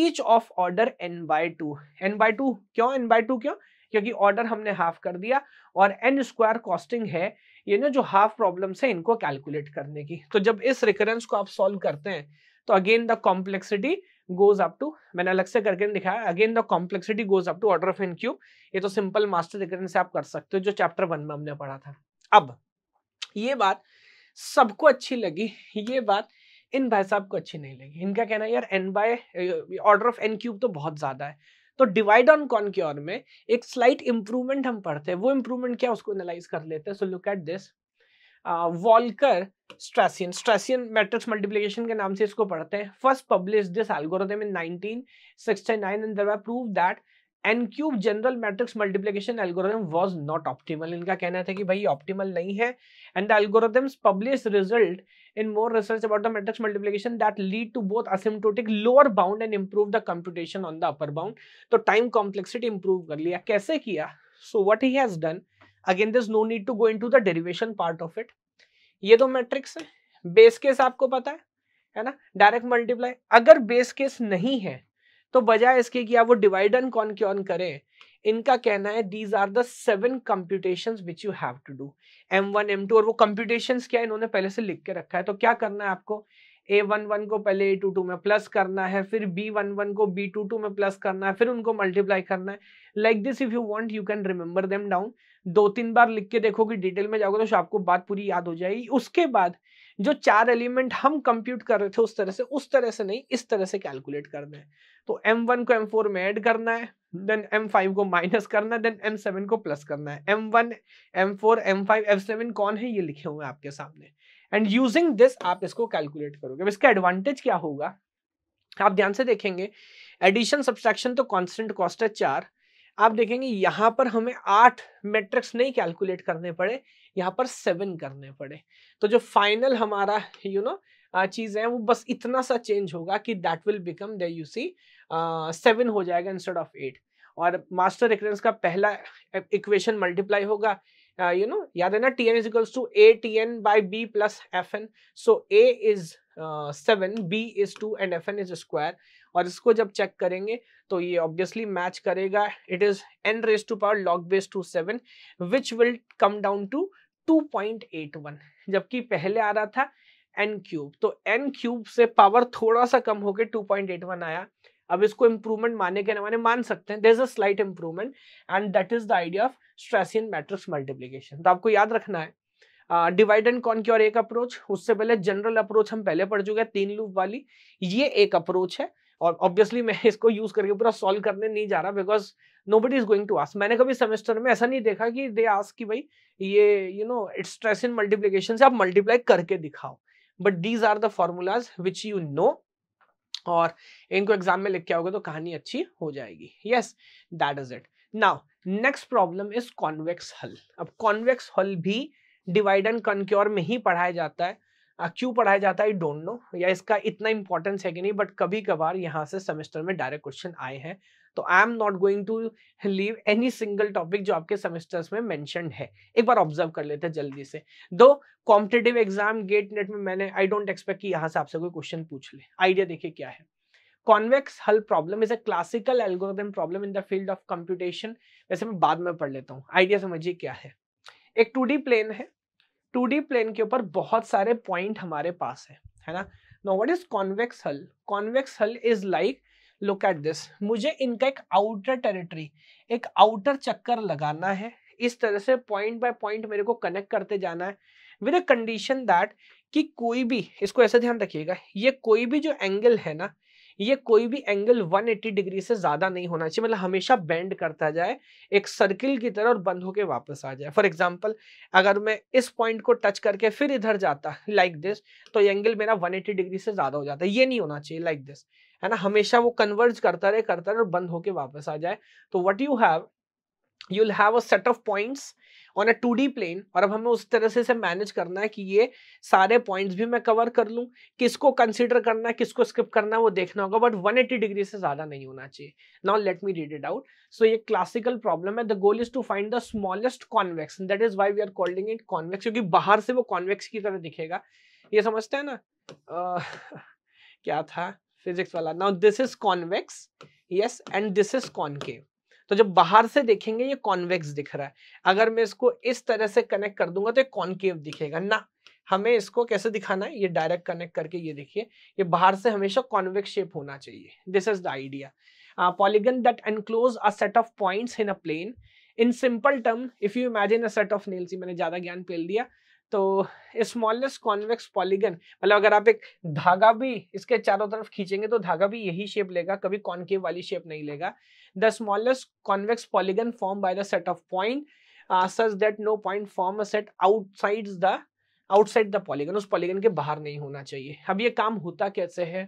each of order N by two N by two क्यों एन बाय टू क्यों क्योंकि ऑर्डर हमने हाफ कर दिया और एन स्क्वायर कॉस्टिंग है ये ना जो हाफ प्रॉब्लम है इनको कैलकुलेट करने की तो जब इस रिकरेंस को आप सॉल्व करते हैं तो again the complexity goes up to मैंने अलग से करके दिखाया again the complexity goes up to order of N cube ये तो सिंपल मास्टर रिकरेंट से आप कर सकते हो जो चैप्टर वन में हमने पढ़ा था अब ये बात सबको अच्छी लगी ये बात इन भाई साहब को अच्छी नहीं लगी इनका कहना यार N by order of N cube तो बहुत ज़्यादा है तो डिवाइड ऑन कॉन कॉन्क्योर में एक स्लाइट इंप्रूवमेंट हम पढ़ते हैं वो इंप्रूवमेंट क्या उसको एनालाइज कर लेते हैं so look at this Volker Strassen Strassen matrix multiplication के नाम से इसको पढ़ते हैं first publish this algorithm in 1969 and there prove that N cube general matrix multiplication algorithm was not optimal इनका कहना था कि भाई ऑप्टिमल नहीं है and the algorithms publish result in more research about the matrix multiplication that lead to both asymptotic lower bound and improve the computation on the upper bound तो time complexity improve कर लिया कैसे किया so what he has done again this no need to go into the derivation part of it ये दो matrix है base case आपको पता है है ना डायरेक्ट मल्टीप्लाई अगर बेस केस नहीं है तो बजाय इसके कि आप वो डिवाइड एंड क्यों करें इनका कहना है these are the seven computation which you have to do M one M two और वो कंप्यूटेशन क्या इन्होंने पहले से लिख के रखा है तो क्या करना है आपको ए वन वन को पहले ए टू टू में प्लस करना है फिर बी वन वन को बी टू टू में प्लस करना है फिर उनको मल्टीप्लाई करना है like this if you want you can remember them down दो तीन बार लिख के देखो कि डिटेल में जाओगे तो आपको बात पूरी याद हो जाएगी उसके बाद जो चार एलिमेंट हम कंप्यूट कर रहे थे उस तरह से उस तरह से नहीं इस तरह से कैलकुलेट करना है तो एम वन को एम फोर में एड करना है देन एम फाइव को माइनस करना है देन एम सेवन को प्लस करना है M one M four M five M seven कौन है ये लिखे हुए हैं आपके सामने एंड यूजिंग दिस आप इसको कैलकुलेट करोगे अब इसका एडवांटेज क्या होगा आप ध्यान से देखेंगे एडिशन सब्सट्रैक्शन तो कॉन्स्टेंट कॉस्ट है चार आप देखेंगे यहाँ पर हमें आठ मैट्रिक्स नहीं कैलकुलेट करने पड़े यहाँ पर सेवन करने पड़े तो जो फाइनल हमारा यू नो चीज़ है वो बस इतना सा चेंज होगा कि that will become the you see seven हो जाएगा इंस्टेड ऑफ एट और मास्टर रेफरेंस का पहला इक्वेशन मल्टीप्लाई होगा यू uh, नो याद है ना T N is equals to A T N atn B plus F N so A is seven B is two and F N is square और इसको जब check करेंगे तो ये ऑब्वियसली मैच करेगा it is N raise to power log base two seven which will come down to two point eight one जबकि पहले आ रहा था एन क्यूब तो एन क्यूब से पावर थोड़ा सा कम होकर टू पॉइंट एट वन आया अब इसको इम्प्रूवमेंट माने के माने मान सकते हैं there is a slight improvement and that is the idea of Strassen in matrix multiplication तो आपको याद रखना है डिवाइड एंड कॉन की और एक अप्रोच उससे पहले जनरल अप्रोच हम पहले पढ़ चुके हैं तीन लूप वाली ये एक अप्रोच है और ऑब्वियसली मैं इसको यूज करके पूरा सॉल्व करने नहीं जा रहा because nobody is going to ask मैंने कभी सेमेस्टर में ऐसा नहीं देखा कि दे आस्क कि भाई ये you know it's stress in multiplication से आप मल्टीप्लाई करके दिखाओ but these are the formulas which you know और इनको एग्जाम में लिख के आओगे तो कहानी अच्छी हो जाएगी yes that is it now next problem is convex hull अब कॉन्वेक्स हल भी डिवाइड एंड कनक्योर में ही पढ़ाया जाता है क्यों पढ़ाया जाता है डोंट नो या इसका इतना इंपॉर्टेंस है कि नहीं बट कभी कभार यहाँ से सेमेस्टर में डायरेक्ट क्वेश्चन आए हैं तो I am not going to leave any single topic जो आपके सेमेस्टर्स में मैंशन है एक बार ऑब्जर्व कर लेते हैं जल्दी से दो कॉम्पिटेटिव एग्जाम गेट नेट में मैंने आई डोंट एक्सपेक्ट कि यहाँ से आपसे कोई क्वेश्चन पूछ ले आइडिया देखिए क्या है convex hull problem is a classical algorithm problem in the field of computation वैसे मैं बाद में पढ़ लेता हूँ आइडिया समझिए क्या है एक टू प्लेन है टू प्लेन के ऊपर बहुत सारे पॉइंट हमारे पास है है ना no what is convex hull convex hull is like look at this मुझे इनका एक आउटर टेरिटरी एक आउटर चक्कर लगाना है इस तरह से पॉइंट बाय पॉइंट मेरे को कनेक्ट करते जाना है विद अ कंडीशन दैट कि कोई भी इसको ऐसे ध्यान रखिएगा ये कोई भी जो एंगल है ना ये कोई भी एंगल 180 डिग्री से ज़्यादा नहीं होना चाहिए मतलब हमेशा बेंड करता जाए एक सर्किल की तरह और बंद होकर वापस आ जाए फॉर एग्जाम्पल अगर मैं इस पॉइंट को टच करके फिर इधर जाता लाइक like दिस तो ये एंगल मेरा 180 डिग्री से ज़्यादा हो जाता है ये नहीं होना चाहिए लाइक like दिस है ना हमेशा वो कन्वर्ज करता रहे करता रहे और बंद होके वापस आ जाए तो what you have you'll have a set of points on a two D plane और अब हमें उस तरह से इसे मैनेज करना है कि ये सारे पॉइंट्स भी मैं कवर कर लूँ किसको कंसिडर करना है किसको स्किप करना है वो देखना होगा बट वन एटी डिग्री से ज़्यादा नहीं होना चाहिए now let me read it out so ये क्लासिकल प्रॉब्लम है the goal is to find the smallest convex that is why we are calling it convex क्योंकि बाहर से वो कॉन्वेक्स की तरह दिखेगा ये समझते हैं ना uh, क्या था फिजिक्स वाला now this is convex yes and this is concave तो जब बाहर से देखेंगे ये कॉन्वेक्स दिख रहा है अगर मैं इसको इस तरह से कनेक्ट कर दूंगा तो ये कॉनकेव दिखेगा ना हमें इसको कैसे दिखाना है ये डायरेक्ट कनेक्ट करके ये देखिए ये बाहर से हमेशा कॉन्वेक्स शेप होना चाहिए this is the idea polygon that enclose a set of points in a plane in simple term if you imagine a set of nails मैंने ज्यादा ज्ञान पेल दिया तो स्मॉलेस्ट कॉन्वेक्स पॉलीगन मतलब अगर आप एक धागा भी इसके चारों तरफ खींचेंगे तो धागा भी यही शेप लेगा कभी कॉन्केव वाली शेप नहीं लेगा the smallest convex polygon form by the set of point such that no point form a set outside the outside the polygon उस पॉलीगन के बाहर नहीं होना चाहिए अब ये काम होता कैसे है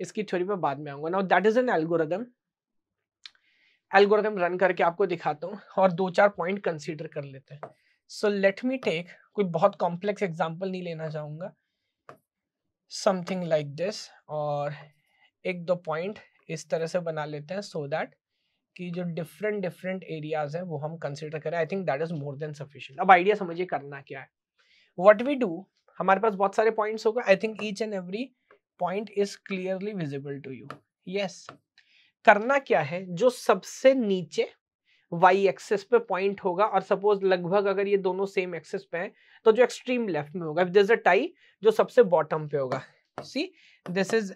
इसकी थ्योरी में बाद में आऊंगा now that is an algorithm algorithm run करके आपको दिखाता हूँ और दो चार पॉइंट कंसीडर कर लेते हैं सो लेट मी टेक कोई बहुत कॉम्प्लेक्स एग्जाम्पल नहीं लेना चाहूंगा समथिंग लाइक दिस और एक दो पॉइंट इस तरह से बना लेते हैं सो so दैट कि जो डिफरेंट डिफरेंट एरियाज है वो हम कंसिडर करें I think that is more than sufficient अब आइडिया समझिए करना क्या है वट वी डू हमारे पास बहुत सारे पॉइंट्स हो गए I think each and every point is clearly visible to you yes करना क्या है जो सबसे नीचे वाई एक्सेस पे पॉइंट होगा और सपोज लगभग अगर ये दोनों सेम एक्सेस पे हैं तो जो एक्सट्रीम लेफ्ट में होगा इफ अ टाई जो सबसे बॉटम पे होगा see this is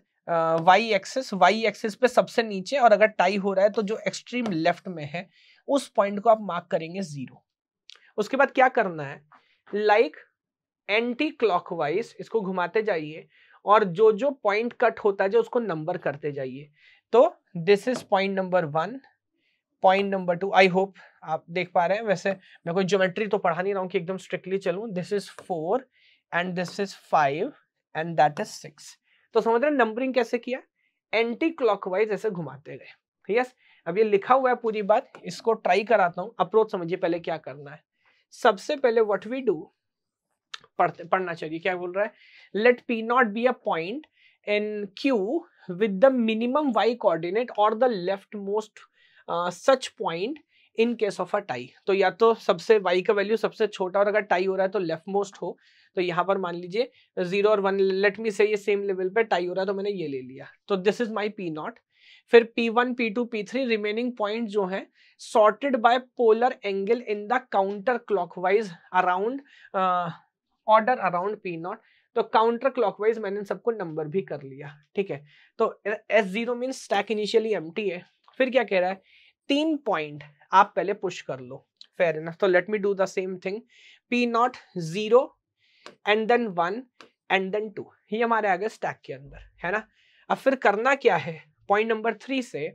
Y axis Y axis पे सबसे नीचे और अगर टाई हो रहा है तो जो एक्सट्रीम लेफ्ट में है उस पॉइंट को आप मार्क करेंगे जीरो उसके बाद क्या करना है लाइक एंटी क्लॉक इसको घुमाते जाइए और जो जो पॉइंट कट होता है जो उसको नंबर करते जाइए तो this is point number one point number two I hope आप देख पा रहे हैं वैसे मैं कोई ज्योमेट्री तो पढ़ा नहीं रहा हूँ कि एकदम स्ट्रिक्टली चलूँ this is four and this is five and that is six तो समझ रहे नंबरिंग कैसे किया एंटी क्लॉकवाइज ऐसे घुमाते गए यस अब ये लिखा हुआ है पूरी बात इसको ट्राई कराता हूँ अप्रोच समझिए पहले क्या करना है सबसे पहले वट वी डू पढ़ते पढ़ना चाहिए क्या बोल रहा है let P not be a point in Q with the minimum Y coordinate और the left leftmost such point in case of a tie तो या तो सबसे वाई का वैल्यू सबसे छोटा और अगर टाई हो रहा है तो लेफ्ट मोस्ट हो तो यहाँ पर मान लीजिए जीरो और वन लेट मी से ये सेम लेवल पे टाई हो रहा है तो मैंने ये ले लिया तो this is my P not फिर P one P two P three remaining point जो है sorted by polar angle in the counter clockwise around order around P not तो काउंटर क्लॉकवाइज मैंने सबको नंबर भी कर लिया ठीक है तो S zero mean stack initially एम है फिर क्या कह रहा है तीन पॉइंट आप पहले पुश कर लो फेर ना तो let me do the same thing P not zero and then one and then two ये हमारे आगे स्टैक के अंदर है ना अब फिर करना क्या है पॉइंट नंबर थ्री से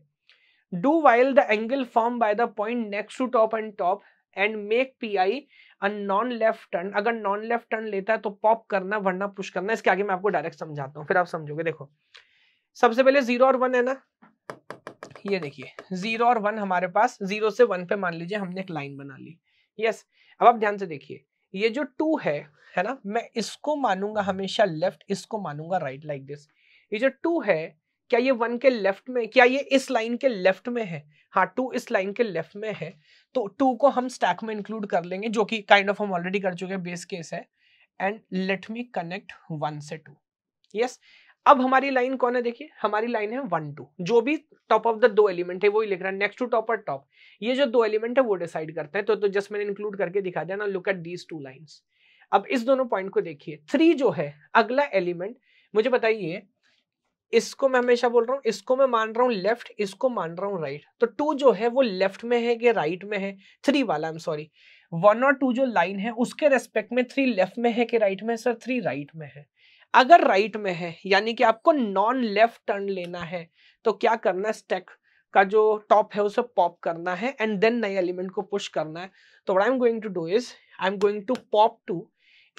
do while the angle form by the point next to top and top and make P I a non left turn अगर नॉन लेफ्ट टर्न लेता है तो पॉप करना वरना पुश करना इसके आगे मैं आपको डायरेक्ट समझाता हूँ फिर आप समझोगे देखो सबसे पहले जीरो और वन है ना ये देखिए जीरो और वन हमारे पास जीरो से वन पे मान लीजिए हमने एक लाइन बना ली यस अब आप ध्यान से देखिए ये जो टू है है ना मैं इसको मानूंगा हमेशा लेफ्ट इसको मानूंगा राइट लाइक दिस ये जो टू है क्या ये वन के लेफ्ट में क्या ये इस लाइन के लेफ्ट में है हाँ टू इस लाइन के लेफ्ट में है तो टू को हम स्टैक में इंक्लूड कर लेंगे जो कि काइंड ऑफ हम ऑलरेडी कर चुके हैं बेस केस है and let me connect one से टू यस अब हमारी लाइन कौन है देखिए हमारी लाइन है वन टू जो भी टॉप ऑफ द दो एलिमेंट है वही लिख रहा है नेक्स्ट टू टॉप और टॉप ये जो दो एलिमेंट है वो डिसाइड करते हैं तो, तो जस्ट मैंने इंक्लूड करके दिखा दिया ना look at these two lines अब इस दोनों पॉइंट को देखिए थ्री जो है अगला एलिमेंट मुझे बताइए इसको मैं हमेशा बोल रहा हूँ इसको मैं मान रहा हूँ लेफ्ट इसको मान रहा हूँ राइट तो टू जो है वो लेफ्ट में है कि राइट में है थ्री वाला आई एम सॉरी वन और टू जो लाइन है उसके रेस्पेक्ट में थ्री लेफ्ट में है कि राइट में सर थ्री राइट में है अगर राइट में है यानी कि आपको नॉन लेफ्ट टर्न लेना है तो क्या करना है स्टैक का जो टॉप है उसे पॉप करना है एंड देन नए एलिमेंट को पुश करना है तो what I am going to do is I am going to pop two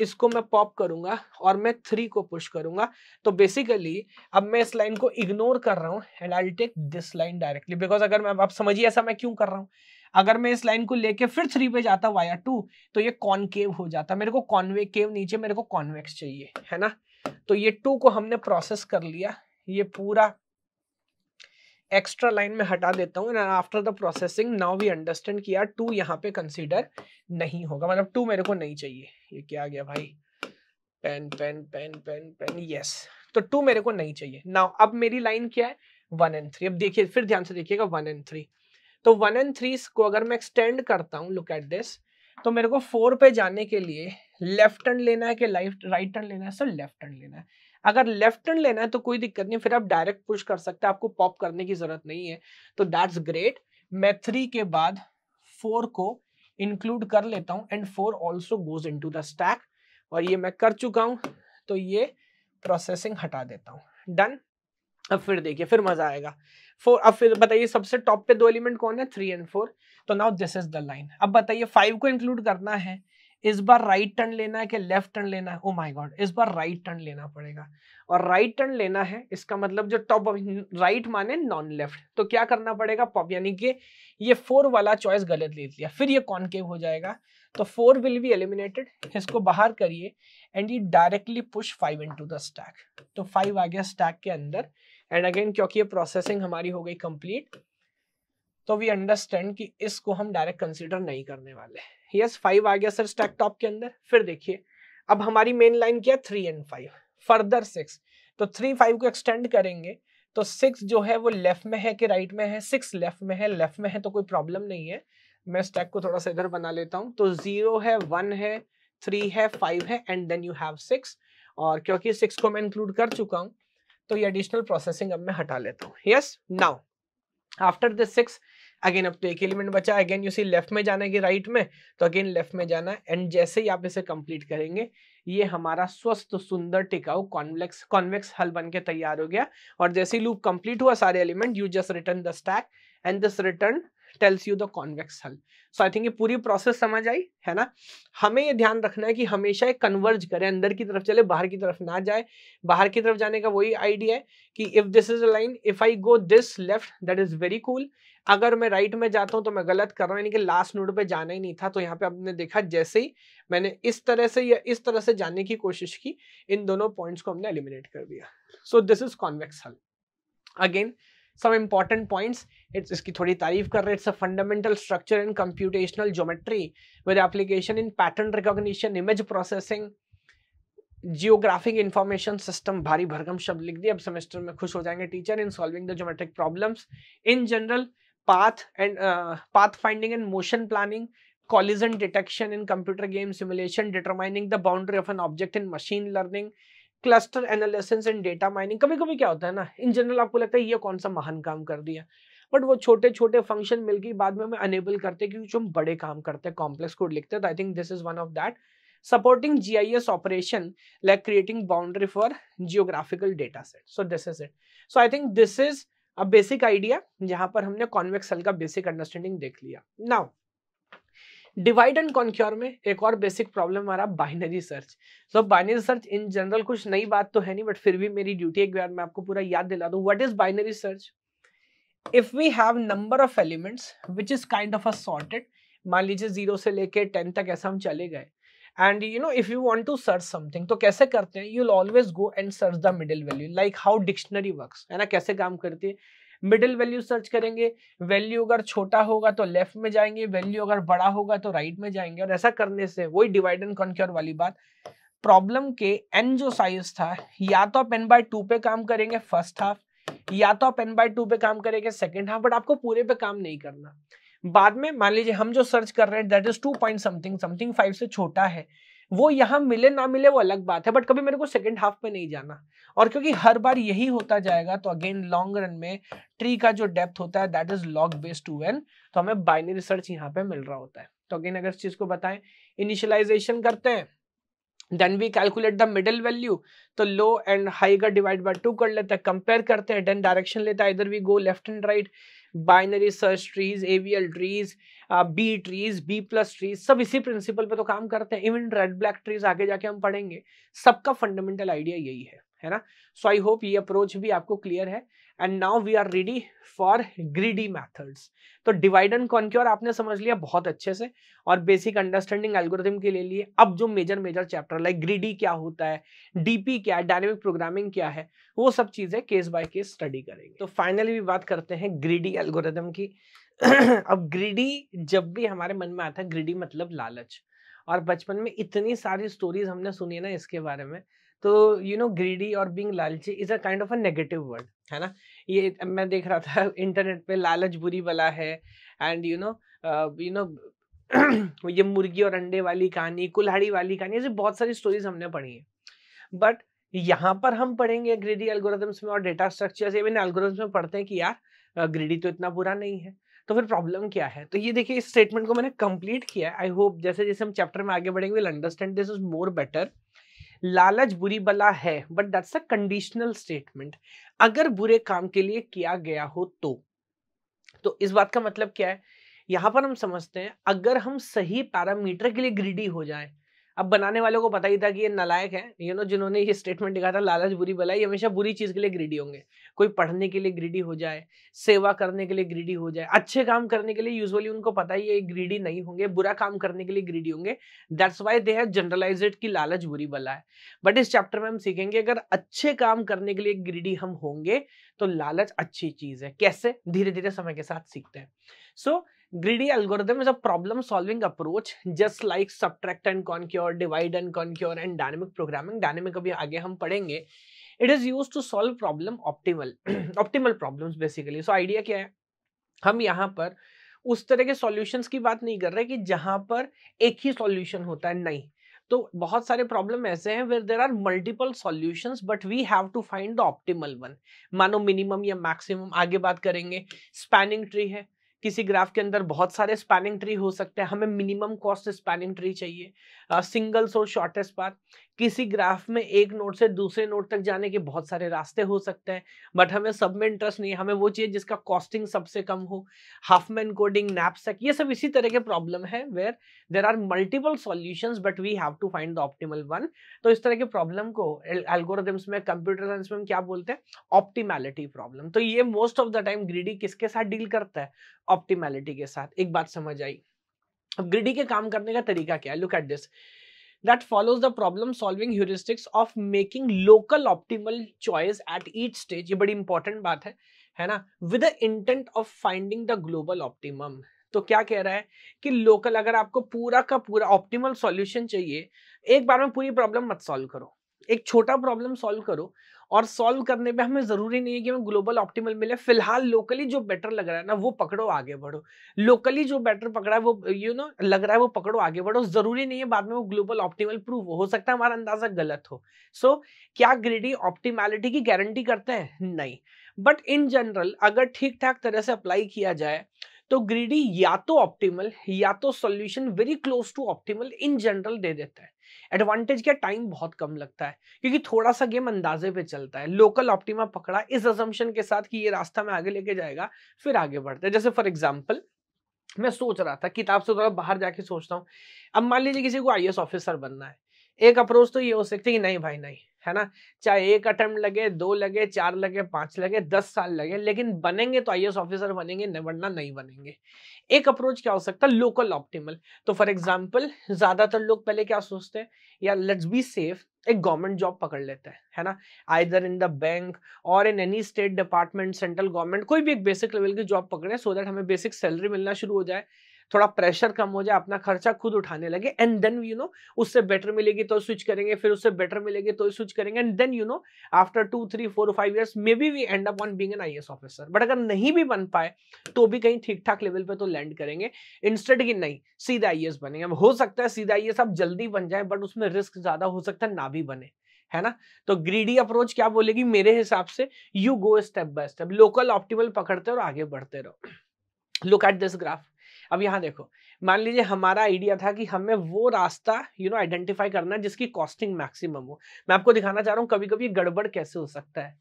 इसको मैं पॉप करूंगा और मैं थ्री को पुश करूंगा तो बेसिकली अब मैं इस लाइन को इग्नोर कर रहा हूँ and I take this line directly because अगर मैं आप समझिए ऐसा मैं क्यों कर रहा हूँ अगर मैं इस लाइन को लेके फिर थ्री पे जाता वाया टू तो ये कॉनकेव हो जाता मेरे को कॉनवे केव नीचे मेरे को कॉन्वेक्स चाहिए है ना तो ये टू को हमने प्रोसेस कर लिया ये पूरा एक्स्ट्रा लाइन में हटा देता हूँ after the processing now we understand कि यार टू यहाँ पे कंसीडर नहीं होगा मतलब टू मेरे को नहीं चाहिए ये क्या आ गया भाई pen pen pen pen pen yes तो टू मेरे को नहीं चाहिए नाउ अब मेरी लाइन क्या है वन एंड थ्री अब देखिए फिर ध्यान से देखिएगा वन एंड थ्री तो वन एंड थ्री को अगर मैं एक्सटेंड करता हूँ लुक एट दिस तो मेरे को फोर पे जाने के लिए लेफ्ट टर्न लेना है कि लाइफ राइट टर्न लेना है सर लेफ्ट टर्न लेना है अगर लेफ्ट टर्न लेना है तो कोई दिक्कत नहीं फिर आप डायरेक्ट पुश कर सकते हैं आपको पॉप करने की जरूरत नहीं है तो दैट्स ग्रेट मैं थ्री के बाद फोर को इंक्लूड कर लेता हूं and four also goes in the stack और ये मैं कर चुका हूँ तो ये प्रोसेसिंग हटा देता हूँ डन अब फिर देखिए फिर मजा आएगा फोर अब फिर बताइए सबसे टॉप पे दो एलिमेंट कौन है थ्री एंड फोर तो now this is the line अब बताइए फाइव को इंक्लूड करना है इस बार राइट टर्न लेना है कि लेफ्ट टर्न लेना है ओ माय गॉड इस बार राइट टर्न लेना पड़ेगा और राइट टर्न लेना है इसका मतलब जो टॉप राइट माने नॉन लेफ्ट तो क्या करना पड़ेगा पॉप यानी कि ये फोर वाला चॉइस गलत ले लिया फिर ये कॉनकेव हो जाएगा तो फोर विल बी एलिमिनेटेड इसको बाहर करिए एंड ये directly push five in the stack तो फाइव आ गया स्टैक के अंदर एंड अगेन क्योंकि ये प्रोसेसिंग हमारी हो गई कंप्लीट तो वी अंडरस्टैंड कि इसको हम डायरेक्ट कंसिडर नहीं करने वाले यस yes, फाइव आ गया सर स्टैक टॉप के अंदर फिर देखिए अब हमारी मेन लाइन क्या three and five further six तो थ्री फाइव को एक्सटेंड करेंगे तो सिक्स जो है वो लेफ्ट में है कि राइट right में है सिक्स लेफ्ट में है लेफ्ट में है तो कोई प्रॉब्लम नहीं है मैं स्टैक को थोड़ा सा इधर बना लेता हूँ तो जीरो है वन है थ्री है फाइव है and then you have six और क्योंकि सिक्स को मैं इंक्लूड कर चुका हूँ तो ये एडिशनल प्रोसेसिंग अब मैं हटा लेता हूँ yes now after this six again अब तो एक एलिमेंट बचा अगेन यू सी लेफ्ट में जाना है कि राइट में तो अगेन लेफ्ट में जाना है एंड जैसे ही आप इसे कंप्लीट करेंगे ये हमारा स्वस्थ सुंदर टिकाऊ कॉन्वेक्स कॉन्वेक्स हल बन के तैयार हो गया और जैसे ही लूप कंप्लीट हुआ सारे element you just return the stack and this return tells you the convex hull so I think ये पूरी प्रोसेस समझ आई है ना हमें ये ध्यान रखना है कि हमेशा एक कन्वर्ज करें अंदर की तरफ चले बाहर की तरफ ना जाए बाहर की तरफ जाने का वही आइडिया है कि if this is a line if I go this left that is very cool अगर मैं राइट में जाता हूँ तो मैं गलत कर रहा हूं यानी कि लास्ट नोड पे जाना ही नहीं था तो यहाँ पे आपने देखा जैसे ही मैंने इस तरह से या इस तरह से जाने की कोशिश की इन दोनों पॉइंट्स को हमने एलिमिनेट कर दिया so this is convex hull again some important points it's iski thodi tareef kar rahe it's a fundamental structure in computational geometry with application in pattern recognition image processing geographic information system भारी भरकम शब्द लिख दिए अब semester में खुश हो जाएंगे teacher in solving the geometric problems in general path and uh, path finding and motion planning collision detection in computer game simulation determining the boundary of an object in machine cluster analysis and data mining कभी कभी क्या होता है ना in general आपको लगता है ये कौन सा महान काम कर दिया बट वो छोटे छोटे फंक्शन मिलकर बाद में हमें अनेबल करते हैं क्योंकि हम बड़े काम करते हैं कॉम्प्लेक्स कोड लिखते हैं तो I think this is one of that supporting G I S operation like creating boundary for geographical data set so this is it so I think this is अब बेसिक आइडिया जहां पर हमने convex hull का basic understanding देख लिया now divide and conquer में एक और बेसिक प्रॉब्लम हमारा binary search so binary search in general कुछ नई बात तो है नहीं बट फिर भी मेरी ड्यूटी एक बार मैं आपको पूरा याद दिला दू what is binary search if we have number of elements which is kind of a sorted मान लीजिए जीरो से लेके टेन तक ऐसा हम चले गए and you know if you want to search something तो कैसे करते हैं you'll always go and search the middle value like how dictionary work है ना कैसे काम करती है मिडिल वैल्यू सर्च करेंगे वैल्यू अगर छोटा होगा तो लेफ्ट में जाएंगे वैल्यू अगर बड़ा होगा तो राइट में जाएंगे और ऐसा करने से वही डिवाइड एंड कॉन्क्योर वाली बात प्रॉब्लम के एन जो साइज था या तो आप एन बाय टू पे काम करेंगे फर्स्ट हाफ या तो आप एन बाय टू पे काम करेंगे सेकेंड हाफ बट आपको पूरे पे काम नहीं करना बाद में मान लीजिए हम जो सर्च कर रहे हैं that is two point something something five से छोटा है वो यहाँ मिले ना मिले वो अलग बात है बट कभी मेरे को सेकेंड हाफ में नहीं जाना और क्योंकि हर बार यही होता जाएगा तो अगेन लॉन्ग रन में ट्री का जो डेप्थ होता है that is log base two N तो हमें बाइनरी सर्च यहाँ पे मिल रहा होता है तो अगेन अगर इस चीज को बताएं इनिशियलाइजेशन करते हैं then we calculate the middle value तो लो एंड हाई का डिवाइड बाय टू कर लेते हैं कंपेयर करते हैं देन डायरेक्शन लेता है इधर we go left and right binary search trees AVL trees B trees B plus trees सब इसी प्रिंसिपल पे तो काम करते हैं इवन रेड ब्लैक ट्रीज आगे जाके हम पढ़ेंगे सबका फंडामेंटल आइडिया यही है है ना सो आई होप ये अप्रोच भी आपको क्लियर है and now we are ready for greedy methods तो डिवाइड एंड कॉन्क्योर आपने समझ लिया बहुत अच्छे से और बेसिक अंडरस्टैंडिंग एल्गोरिथम के लिए अब जो major major chapter like greedy क्या होता है डीपी क्या है डायनेमिक प्रोग्रामिंग क्या है वो सब चीज़ें केस बाय केस स्टडी करेंगे तो फाइनली भी बात करते हैं ग्रीडी एल्गोरिथम की अब ग्रीडी जब भी हमारे मन में आता है ग्रीडी मतलब लालच और बचपन में इतनी सारी स्टोरीज हमने सुनी है ना इसके बारे में तो यू नो ग्रीडी और बींग लालची is a kind of a negative word है ना ये मैं देख रहा था इंटरनेट पे लालच बुरी बला है and you know you know ये मुर्गी और अंडे वाली कहानी कुल्हाड़ी वाली कहानी ऐसी बहुत सारी स्टोरीज हमने पढ़ी है बट यहाँ पर हम पढ़ेंगे ग्रीडी एल्गोरिथम्स में और डेटा स्ट्रक्चर्स इवन एल्गोरिथम्स में पढ़ते हैं कि यार ग्रीडी uh, तो इतना बुरा नहीं है तो फिर प्रॉब्लम क्या है तो ये देखिए इस स्टेटमेंट को मैंने कंप्लीट किया आई होप जैसे जैसे हम चैप्टर में आगे बढ़ेंगे will understand this is more better लालच बुरी बला है but that's a conditional statement अगर बुरे काम के लिए किया गया हो तो तो इस बात का मतलब क्या है यहां पर हम समझते हैं अगर हम सही पैरामीटर के लिए ग्रीडी हो जाए अब बनाने वालों को पता ही था कि ये नलायक है यू नो जिन्होंने ये स्टेटमेंट लिखा था लालच बुरी भलाई हमेशा बुरी चीज़ के लिए ग्रीडी होंगे कोई पढ़ने के लिए ग्रीडी हो जाए सेवा करने के लिए ग्रीडी हो जाए अच्छे काम करने के लिए यूजुअली उनको पता ही ये ग्रीडी नहीं होंगे बुरा काम करने के लिए ग्रीडी होंगे that's why they have generalized की लालच बुरी बला है बट इस चैप्टर में हम सीखेंगे अगर अच्छे काम करने के लिए ग्रीडी हम होंगे तो लालच अच्छी चीज़ है कैसे धीरे धीरे समय के साथ सीखते हैं so so, greedy algorithm is a problem solving approach just like subtract and conquer divide and conquer and dynamic programming dynamic अभी आगे हम पढ़ेंगे it is use to solve problem optimal optimal problem basically so idea क्या है हम यहाँ पर उस तरह के सोल्यूशन की बात नहीं कर रहे कि जहां पर एक ही सोल्यूशन होता है नहीं तो बहुत सारे प्रॉब्लम ऐसे हैं where there are multiple solutions but we have to find the optimal one मानो मिनिमम या मैक्सिमम आगे बात करेंगे स्पैनिंग ट्री है किसी ग्राफ के अंदर बहुत सारे स्पैनिंग ट्री हो सकते हैं हमें मिनिमम कॉस्ट स्पैनिंग ट्री चाहिए सिंगल्स और शॉर्टेस्ट पाथ किसी ग्राफ में एक नोट से दूसरे नोट तक जाने के बहुत सारे रास्ते हो सकते हैं बट हमें सब में इंटरेस्ट नहीं है हमें वो चाहिए जिसका कॉस्टिंग सबसे कम हो हाफ मैन कोडिंग नैपसेक ये सब इसी तरह के प्रॉब्लम है where there are multiple solution but we have to find the optimal one तो इस तरह के प्रॉब्लम को एल्गोरिदम्स में कंप्यूटर साइंस में हम क्या बोलते हैं ऑप्टीमैलिटी प्रॉब्लम तो ये most of the time greedy किसके साथ डील करता है ऑप्टीमैलिटी के साथ एक बात समझ आई अब ग्रीडी के काम करने का तरीका क्या है look at this that follows the problem solving heuristics of making local optimal choice at each stage ye badi important baat hai hai na with the intent of finding the global optimum तो क्या कह रहा है कि local अगर आपको पूरा का पूरा ऑप्टिमल सॉल्यूशन चाहिए एक बार में पूरी प्रॉब्लम मत सॉल्व करो एक छोटा प्रॉब्लम सॉल्व करो और सॉल्व करने पे हमें ज़रूरी नहीं है कि हमें ग्लोबल ऑप्टिमल मिले फिलहाल लोकली जो बेटर लग रहा है ना वो पकड़ो आगे बढ़ो लोकली जो बेटर पकड़ा है वो यू you नो know, लग रहा है वो पकड़ो आगे बढ़ो ज़रूरी नहीं है बाद में वो ग्लोबल ऑप्टिमल प्रूव हो सकता है हमारा अंदाज़ा गलत हो सो so, क्या ग्रेडी ऑप्टिमैलिटी की गारंटी करते हैं नहीं बट इन जनरल अगर ठीक ठाक तरह से अप्लाई किया जाए तो ग्रीडी या तो ऑप्टिमल या तो solution very close to optimal in general दे देता है एडवांटेज क्या टाइम बहुत कम लगता है क्योंकि थोड़ा सा गेम अंदाजे पे चलता है लोकल ऑप्टिमा पकड़ा इस अजम्पन के साथ कि ये रास्ता में आगे लेके जाएगा फिर आगे बढ़ता है जैसे फॉर एग्जाम्पल मैं सोच रहा था किताब से थोड़ा बाहर जाके सोचता हूँ अब मान लीजिए किसी को आई ऑफिसर बनना है एक अप्रोच तो ये हो सकती है कि नहीं भाई नहीं है ना चाहे एक अटेम्प्ट लगे दो लगे चार लगे पांच लगे दस साल लगे लेकिन बनेंगे तो आई ऑफिसर बनेंगे वरना नहीं बनेंगे एक अप्रोच क्या हो सकता है लोकल ऑप्टिमल तो फॉर एग्जाम्पल ज्यादातर लोग पहले क्या सोचते हैं या लेट्स बी सेफ एक गवर्नमेंट जॉब पकड़ लेते हैं है ना आइदर इन द बैंक और in any state department central government कोई भी एक बेसिक लेवल की जॉब पकड़े सो so दैट हमें बेसिक सैलरी मिलना शुरू हो जाए थोड़ा प्रेशर कम हो जाए अपना खर्चा खुद उठाने लगे एंड देन यू नो उससे बेटर मिलेगी तो स्विच करेंगे फिर उससे बेटर मिलेगी तो स्विच करेंगे and then you know after two three four five years maybe we end up on being an I officer but अगर नहीं भी बन पाए तो भी कहीं ठीक ठाक लेवल पे तो लैंड करेंगे इंस्टेंट की नहीं सीधा आई बनेंगे हो सकता है सीधा आई आप जल्दी बन जाए बट उसमें रिस्क ज्यादा हो सकता है ना भी बने है ना तो ग्रीडी अप्रोच क्या बोलेगी मेरे हिसाब से you go step by step local optimal पकड़ते और आगे बढ़ते रहो लुक एट दिस ग्राफ अब यहाँ देखो मान लीजिए हमारा आइडिया था कि हमें वो रास्ता यू नो आइडेंटिफाई करना है जिसकी कॉस्टिंग मैक्सिमम हो मैं आपको दिखाना चाह रहा हूँ कभी कभी गड़बड़ कैसे हो सकता है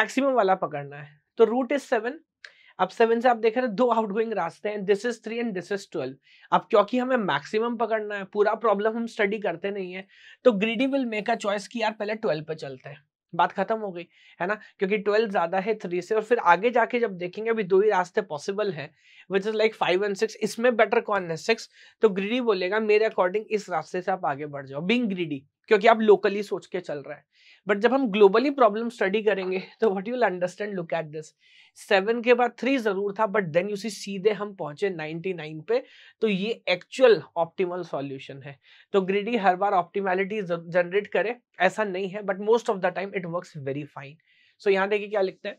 मैक्सिमम वाला पकड़ना है तो रूट इज सेवन अब सेवन से आप देख रहे हैं दो आउटगोइंग रास्ते हैं this is three and this is twelve अब क्योंकि हमें मैक्सिमम पकड़ना है पूरा प्रॉब्लम हम स्टडी करते नहीं है तो greedy will make a choice कि यार पहले ट्वेल्व पे चलते हैं बात खत्म हो गई है ना क्योंकि ट्वेल्थ ज्यादा है थ्री से और फिर आगे जाके जब देखेंगे अभी दो ही रास्ते पॉसिबल है which is like five and six इसमें बेटर कौन है सिक्स तो ग्रीडी बोलेगा मेरे अकॉर्डिंग इस रास्ते से आप आगे बढ़ जाओ बिंग ग्रीडी क्योंकि आप लोकली सोच के चल रहे हैं बट जब हम ग्लोबली प्रॉब्लम स्टडी करेंगे तो what you'll understand look at this seven के बाद थ्री जरूर था बट देन यू सी सीधे हम पहुंचे नाइनटी नाइन पे तो ये एक्चुअल ऑप्टिमल सॉल्यूशन है तो ग्रीडी हर बार ऑप्टिमैलिटी जनरेट करे ऐसा नहीं है but most of the time it work very fine so यहाँ देखिए क्या लिखते हैं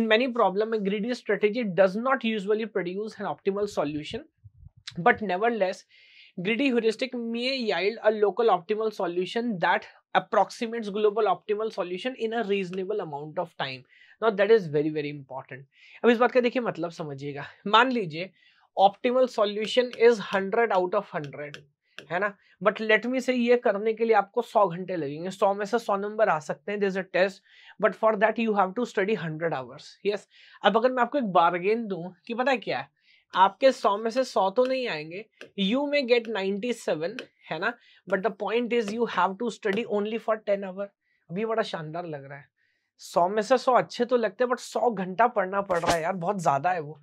इन मेनी प्रॉब्लम में greedy strategy does not usually produce an optimal solution nevertheless greedy heuristic may yield a local optimal solution that approximates global optimal solution in a reasonable amount of time. Now that is very very important. अब इस बात का देखिए मतलब समझिएगा मान लीजिए optimal solution is 100 out of 100 है ना बट लेटमी से ये करने के लिए आपको 100 घंटे लगेंगे 100 में से 100 नंबर आ सकते हैं this a test but for that you have to study 100 hours yes अब अगर मैं आपको एक बारगेन दूं कि पता है क्या है आपके सौ में से सौ तो नहीं आएंगे यू में गेट नाइनटी सेवन है ना but the point is you have to study only for ten hour अभी बड़ा शानदार लग रहा है सौ में से सौ अच्छे तो लगते हैं बट सौ घंटा पढ़ना पड़ रहा है यार बहुत ज्यादा है वो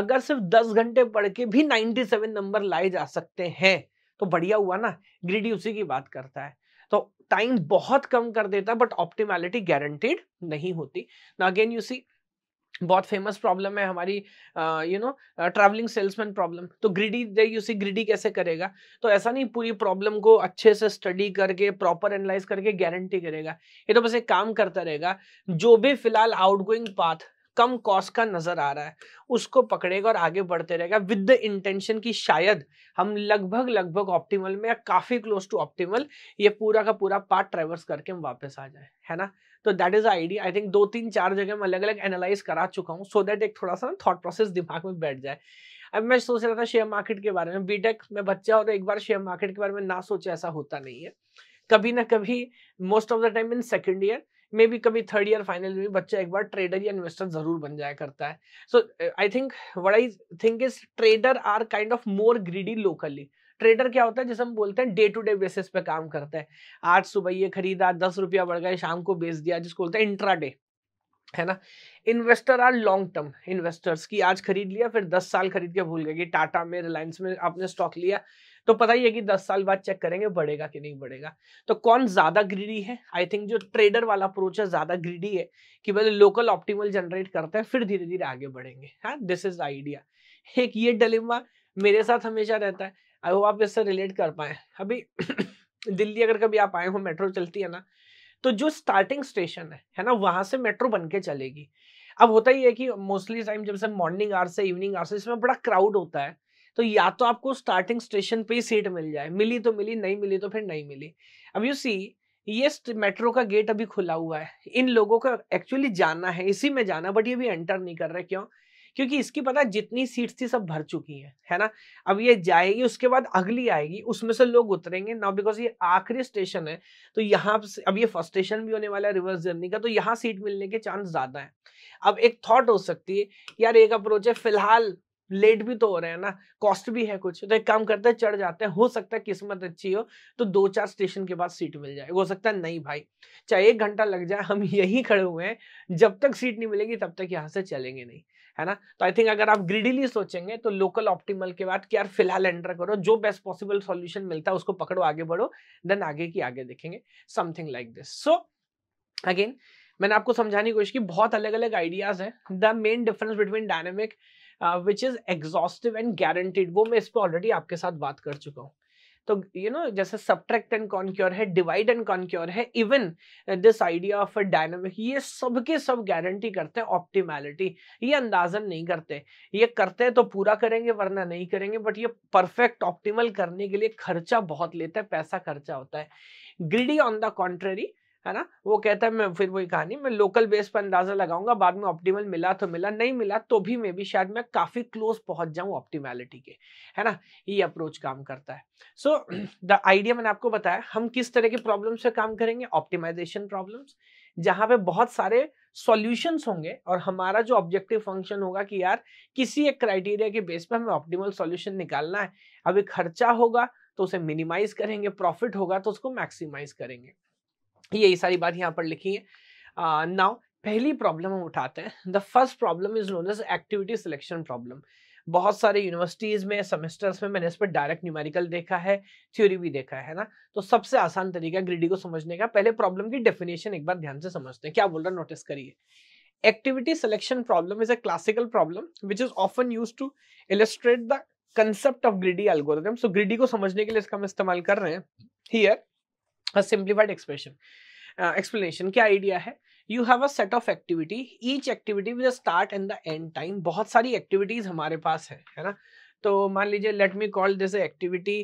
अगर सिर्फ दस घंटे पढ़ के भी नाइनटी सेवन नंबर लाए जा सकते हैं तो बढ़िया हुआ ना ग्रीडी उसी की बात करता है तो टाइम बहुत कम कर देता है बट ऑप्टिमैलिटी गारंटेड नहीं होती ना अगेन यू सी बहुत फेमस प्रॉब्लम है हमारी you know travelling salesman problem तो greedy they you see greedy कैसे करेगा तो ऐसा नहीं पूरी प्रॉब्लम को अच्छे से स्टडी करके प्रॉपर एनालाइज करके गारंटी करेगा ये तो बस एक काम करता रहेगा जो भी फिलहाल आउटगोइंग पाथ कम कॉस्ट का नजर आ रहा है उसको पकड़ेगा और आगे बढ़ते रहेगा विद द इंटेंशन कि शायद हम लगभग लगभग ऑप्टिमल में या काफी क्लोज टू ऑप्टिमल ये पूरा का पूरा पार्ट ट्रेवर्स करके हम वापस आ जाए है ना तो that is idea I think दो तीन चार जगह मैं अलग अलग एनालाइज करा चुका हूँ सो दैट एक थोड़ा सा थॉट प्रोसेस दिमाग में बैठ जाए अब मैं सोच रहा था शेयर मार्केट के बारे में बीटेक में बच्चा हो तो एक बार शेयर मार्केट के बारे में ना सोचे ऐसा होता नहीं है कभी ना कभी most of the time in second year maybe कभी थर्ड ईयर फाइनल में बच्चा एक बार ट्रेडर या इन्वेस्टर जरूर बन जाया करता है so I think what I think is trader are kind of more greedy locally trader क्या होता है जिसे हम बोलते हैं डे टू डे बेसिस पे काम करता है आज सुबह ये खरीदा दस रुपया बढ़ गया शाम को बेच दिया जिसको बोलते हैं इंट्रा डे है ना investor or long term investors की आज खरीद लिया फिर दस साल खरीद के भूल गए कि टाटा में रिलायंस में आपने स्टॉक लिया तो पता ही है कि दस साल बाद चेक करेंगे बढ़ेगा कि नहीं बढ़ेगा तो कौन ज्यादा ग्रीडी है आई थिंक जो ट्रेडर वाला अप्रोच है ज्यादा ग्रीडी है कि पहले लोकल ऑप्टिमल जनरेट करते हैं फिर धीरे धीरे आगे बढ़ेंगे हाँ दिस इज आइडिया एक ये डलिमा मेरे साथ हमेशा रहता है आई होप आप इससे रिलेट कर पाए अभी दिल्ली अगर कभी आप आए हो मेट्रो चलती है ना तो जो स्टार्टिंग स्टेशन है है ना वहां से मेट्रो बन के चलेगी अब होता ही है कि मोस्टली टाइम जब से मॉर्निंग आर से इवनिंग आर से इसमें बड़ा क्राउड होता है तो या तो आपको स्टार्टिंग स्टेशन पे ही सीट मिल जाए मिली तो मिली नहीं मिली तो फिर नहीं मिली अब यू सी ये मेट्रो का गेट अभी खुला हुआ है इन लोगों का एक्चुअली जाना है इसी में जाना बट ये भी एंटर नहीं कर रहे क्यों क्योंकि इसकी पता जितनी सीट्स थी सब भर चुकी है है ना अब ये जाएगी उसके बाद अगली आएगी उसमें से लोग उतरेंगे नाउ बिकॉज ये आखिरी स्टेशन है तो यहाँ अब ये फर्स्ट स्टेशन भी होने वाला है रिवर्स जर्नी का तो यहाँ सीट मिलने के चांस ज़्यादा है अब एक थॉट हो सकती है यार एक अप्रोच है फिलहाल लेट भी तो हो रहे हैं ना कॉस्ट भी है कुछ तो एक काम करते हैं चढ़ जाते हैं हो सकता है किस्मत अच्छी हो तो दो चार स्टेशन के बाद सीट मिल जाए हो सकता है नहीं भाई चाहे एक घंटा लग जाए हम यही खड़े हुए हैं जब तक सीट नहीं मिलेगी तब तक यहाँ से चलेंगे नहीं है ना तो आई थिंक अगर आप ग्रीडिली सोचेंगे तो लोकल ऑप्टिमल के बाद कि यार फिलहाल एंटर करो जो बेस्ट पॉसिबल सॉल्यूशन मिलता है उसको पकड़ो आगे बढ़ो देन आगे की आगे देखेंगे something like this so again मैंने आपको समझाने की कोशिश की बहुत अलग अलग आइडियाज हैं the main difference between dynamic which is exhaustive and guaranteed वो मैं इस पर ऑलरेडी आपके साथ बात कर चुका हूँ तो यू नो जैसे सब्ट्रैक्ट एंड कॉन्क्योर है डिवाइड एंड कॉन्क्योर है even this idea of a dynamic ये सब के सब गारंटी करते हैं ऑप्टिमैलिटी ये अंदाजन नहीं करते ये करते हैं तो पूरा करेंगे वरना नहीं करेंगे बट ये परफेक्ट ऑप्टिमल करने के लिए खर्चा बहुत लेता है पैसा खर्चा होता है ग्रीडी ऑन द कॉन्ट्रेरी है ना वो कहता है मैं फिर वही कहानी मैं लोकल बेस पर अंदाजा लगाऊंगा बाद में ऑप्टिमल मिला तो मिला नहीं मिला तो भी मे भी शायद मैं काफी क्लोज पहुंच जाऊं ऑप्टिमैलिटी के है ना ये अप्रोच काम करता है सो द आइडिया मैंने आपको बताया हम किस तरह के प्रॉब्लम से काम करेंगे ऑप्टिमाइजेशन प्रॉब्लम जहां पे बहुत सारे सोल्यूशन होंगे और हमारा जो ऑब्जेक्टिव फंक्शन होगा कि यार किसी एक क्राइटेरिया के बेस पर हमें ऑप्टिमल सॉल्यूशन निकालना है अभी खर्चा होगा तो उसे मिनिमाइज करेंगे प्रॉफिट होगा तो उसको मैक्सिमाइज करेंगे यही सारी बात यहाँ पर लिखी है नाउ पहली प्रॉब्लम हम उठाते हैं the first problem is known as activity selection problem बहुत सारे यूनिवर्सिटीज़ में सेमेस्टर्स में मैंने इस पर डायरेक्ट न्यूमेरिकल देखा है थ्योरी भी देखा है ना तो सबसे आसान तरीका ग्रीडी को समझने का पहले प्रॉब्लम की डेफिनेशन एक बार ध्यान से समझते हैं क्या बोल रहा है नोटिस करिए activity selection problem is a classical problem which is often use to illustrate the concept of greedy algorithm so greedy को समझने के लिए इसका हम इस्तेमाल कर रहे हैं हियर सिंप्लीफाइड एक्सप्रेशन एक्सप्लेनेशन क्या आइडिया है you have a set of activity each activity with start and the end time बहुत सारी एक्टिविटीज हमारे पास है है ना तो मान लीजिए let me call this activity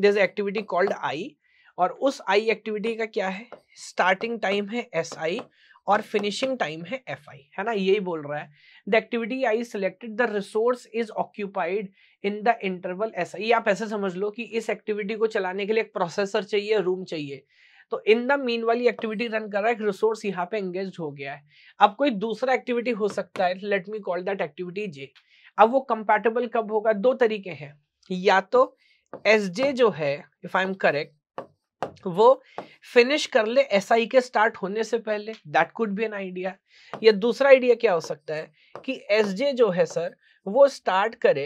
this activity called I और उस आई एक्टिविटी का क्या है स्टार्टिंग टाइम है एस SI, आई और फिनिशिंग टाइम है एफ आई है ना यही बोल रहा है the activity I selected the resource is occupied in the interval S I आप ऐसे समझ लो कि इस एक्टिविटी को चलाने के लिए एक प्रोसेसर चाहिए रूम चाहिए तो इन द मीन वाली एक्टिविटी रन कर रहा है रिसोर्स यहाँ पे एंगेज हो गया है अब कोई दूसरा एक्टिविटी हो सकता है let me call that activity J अब वो कंपैटिबल कब होगा दो तरीके हैं या तो एस जे जो है इफ आई एम करेक्ट वो फिनिश कर ले एस SI के स्टार्ट होने से पहले that could be an idea या दूसरा आइडिया क्या हो सकता है कि एस जे जो है सर वो स्टार्ट करे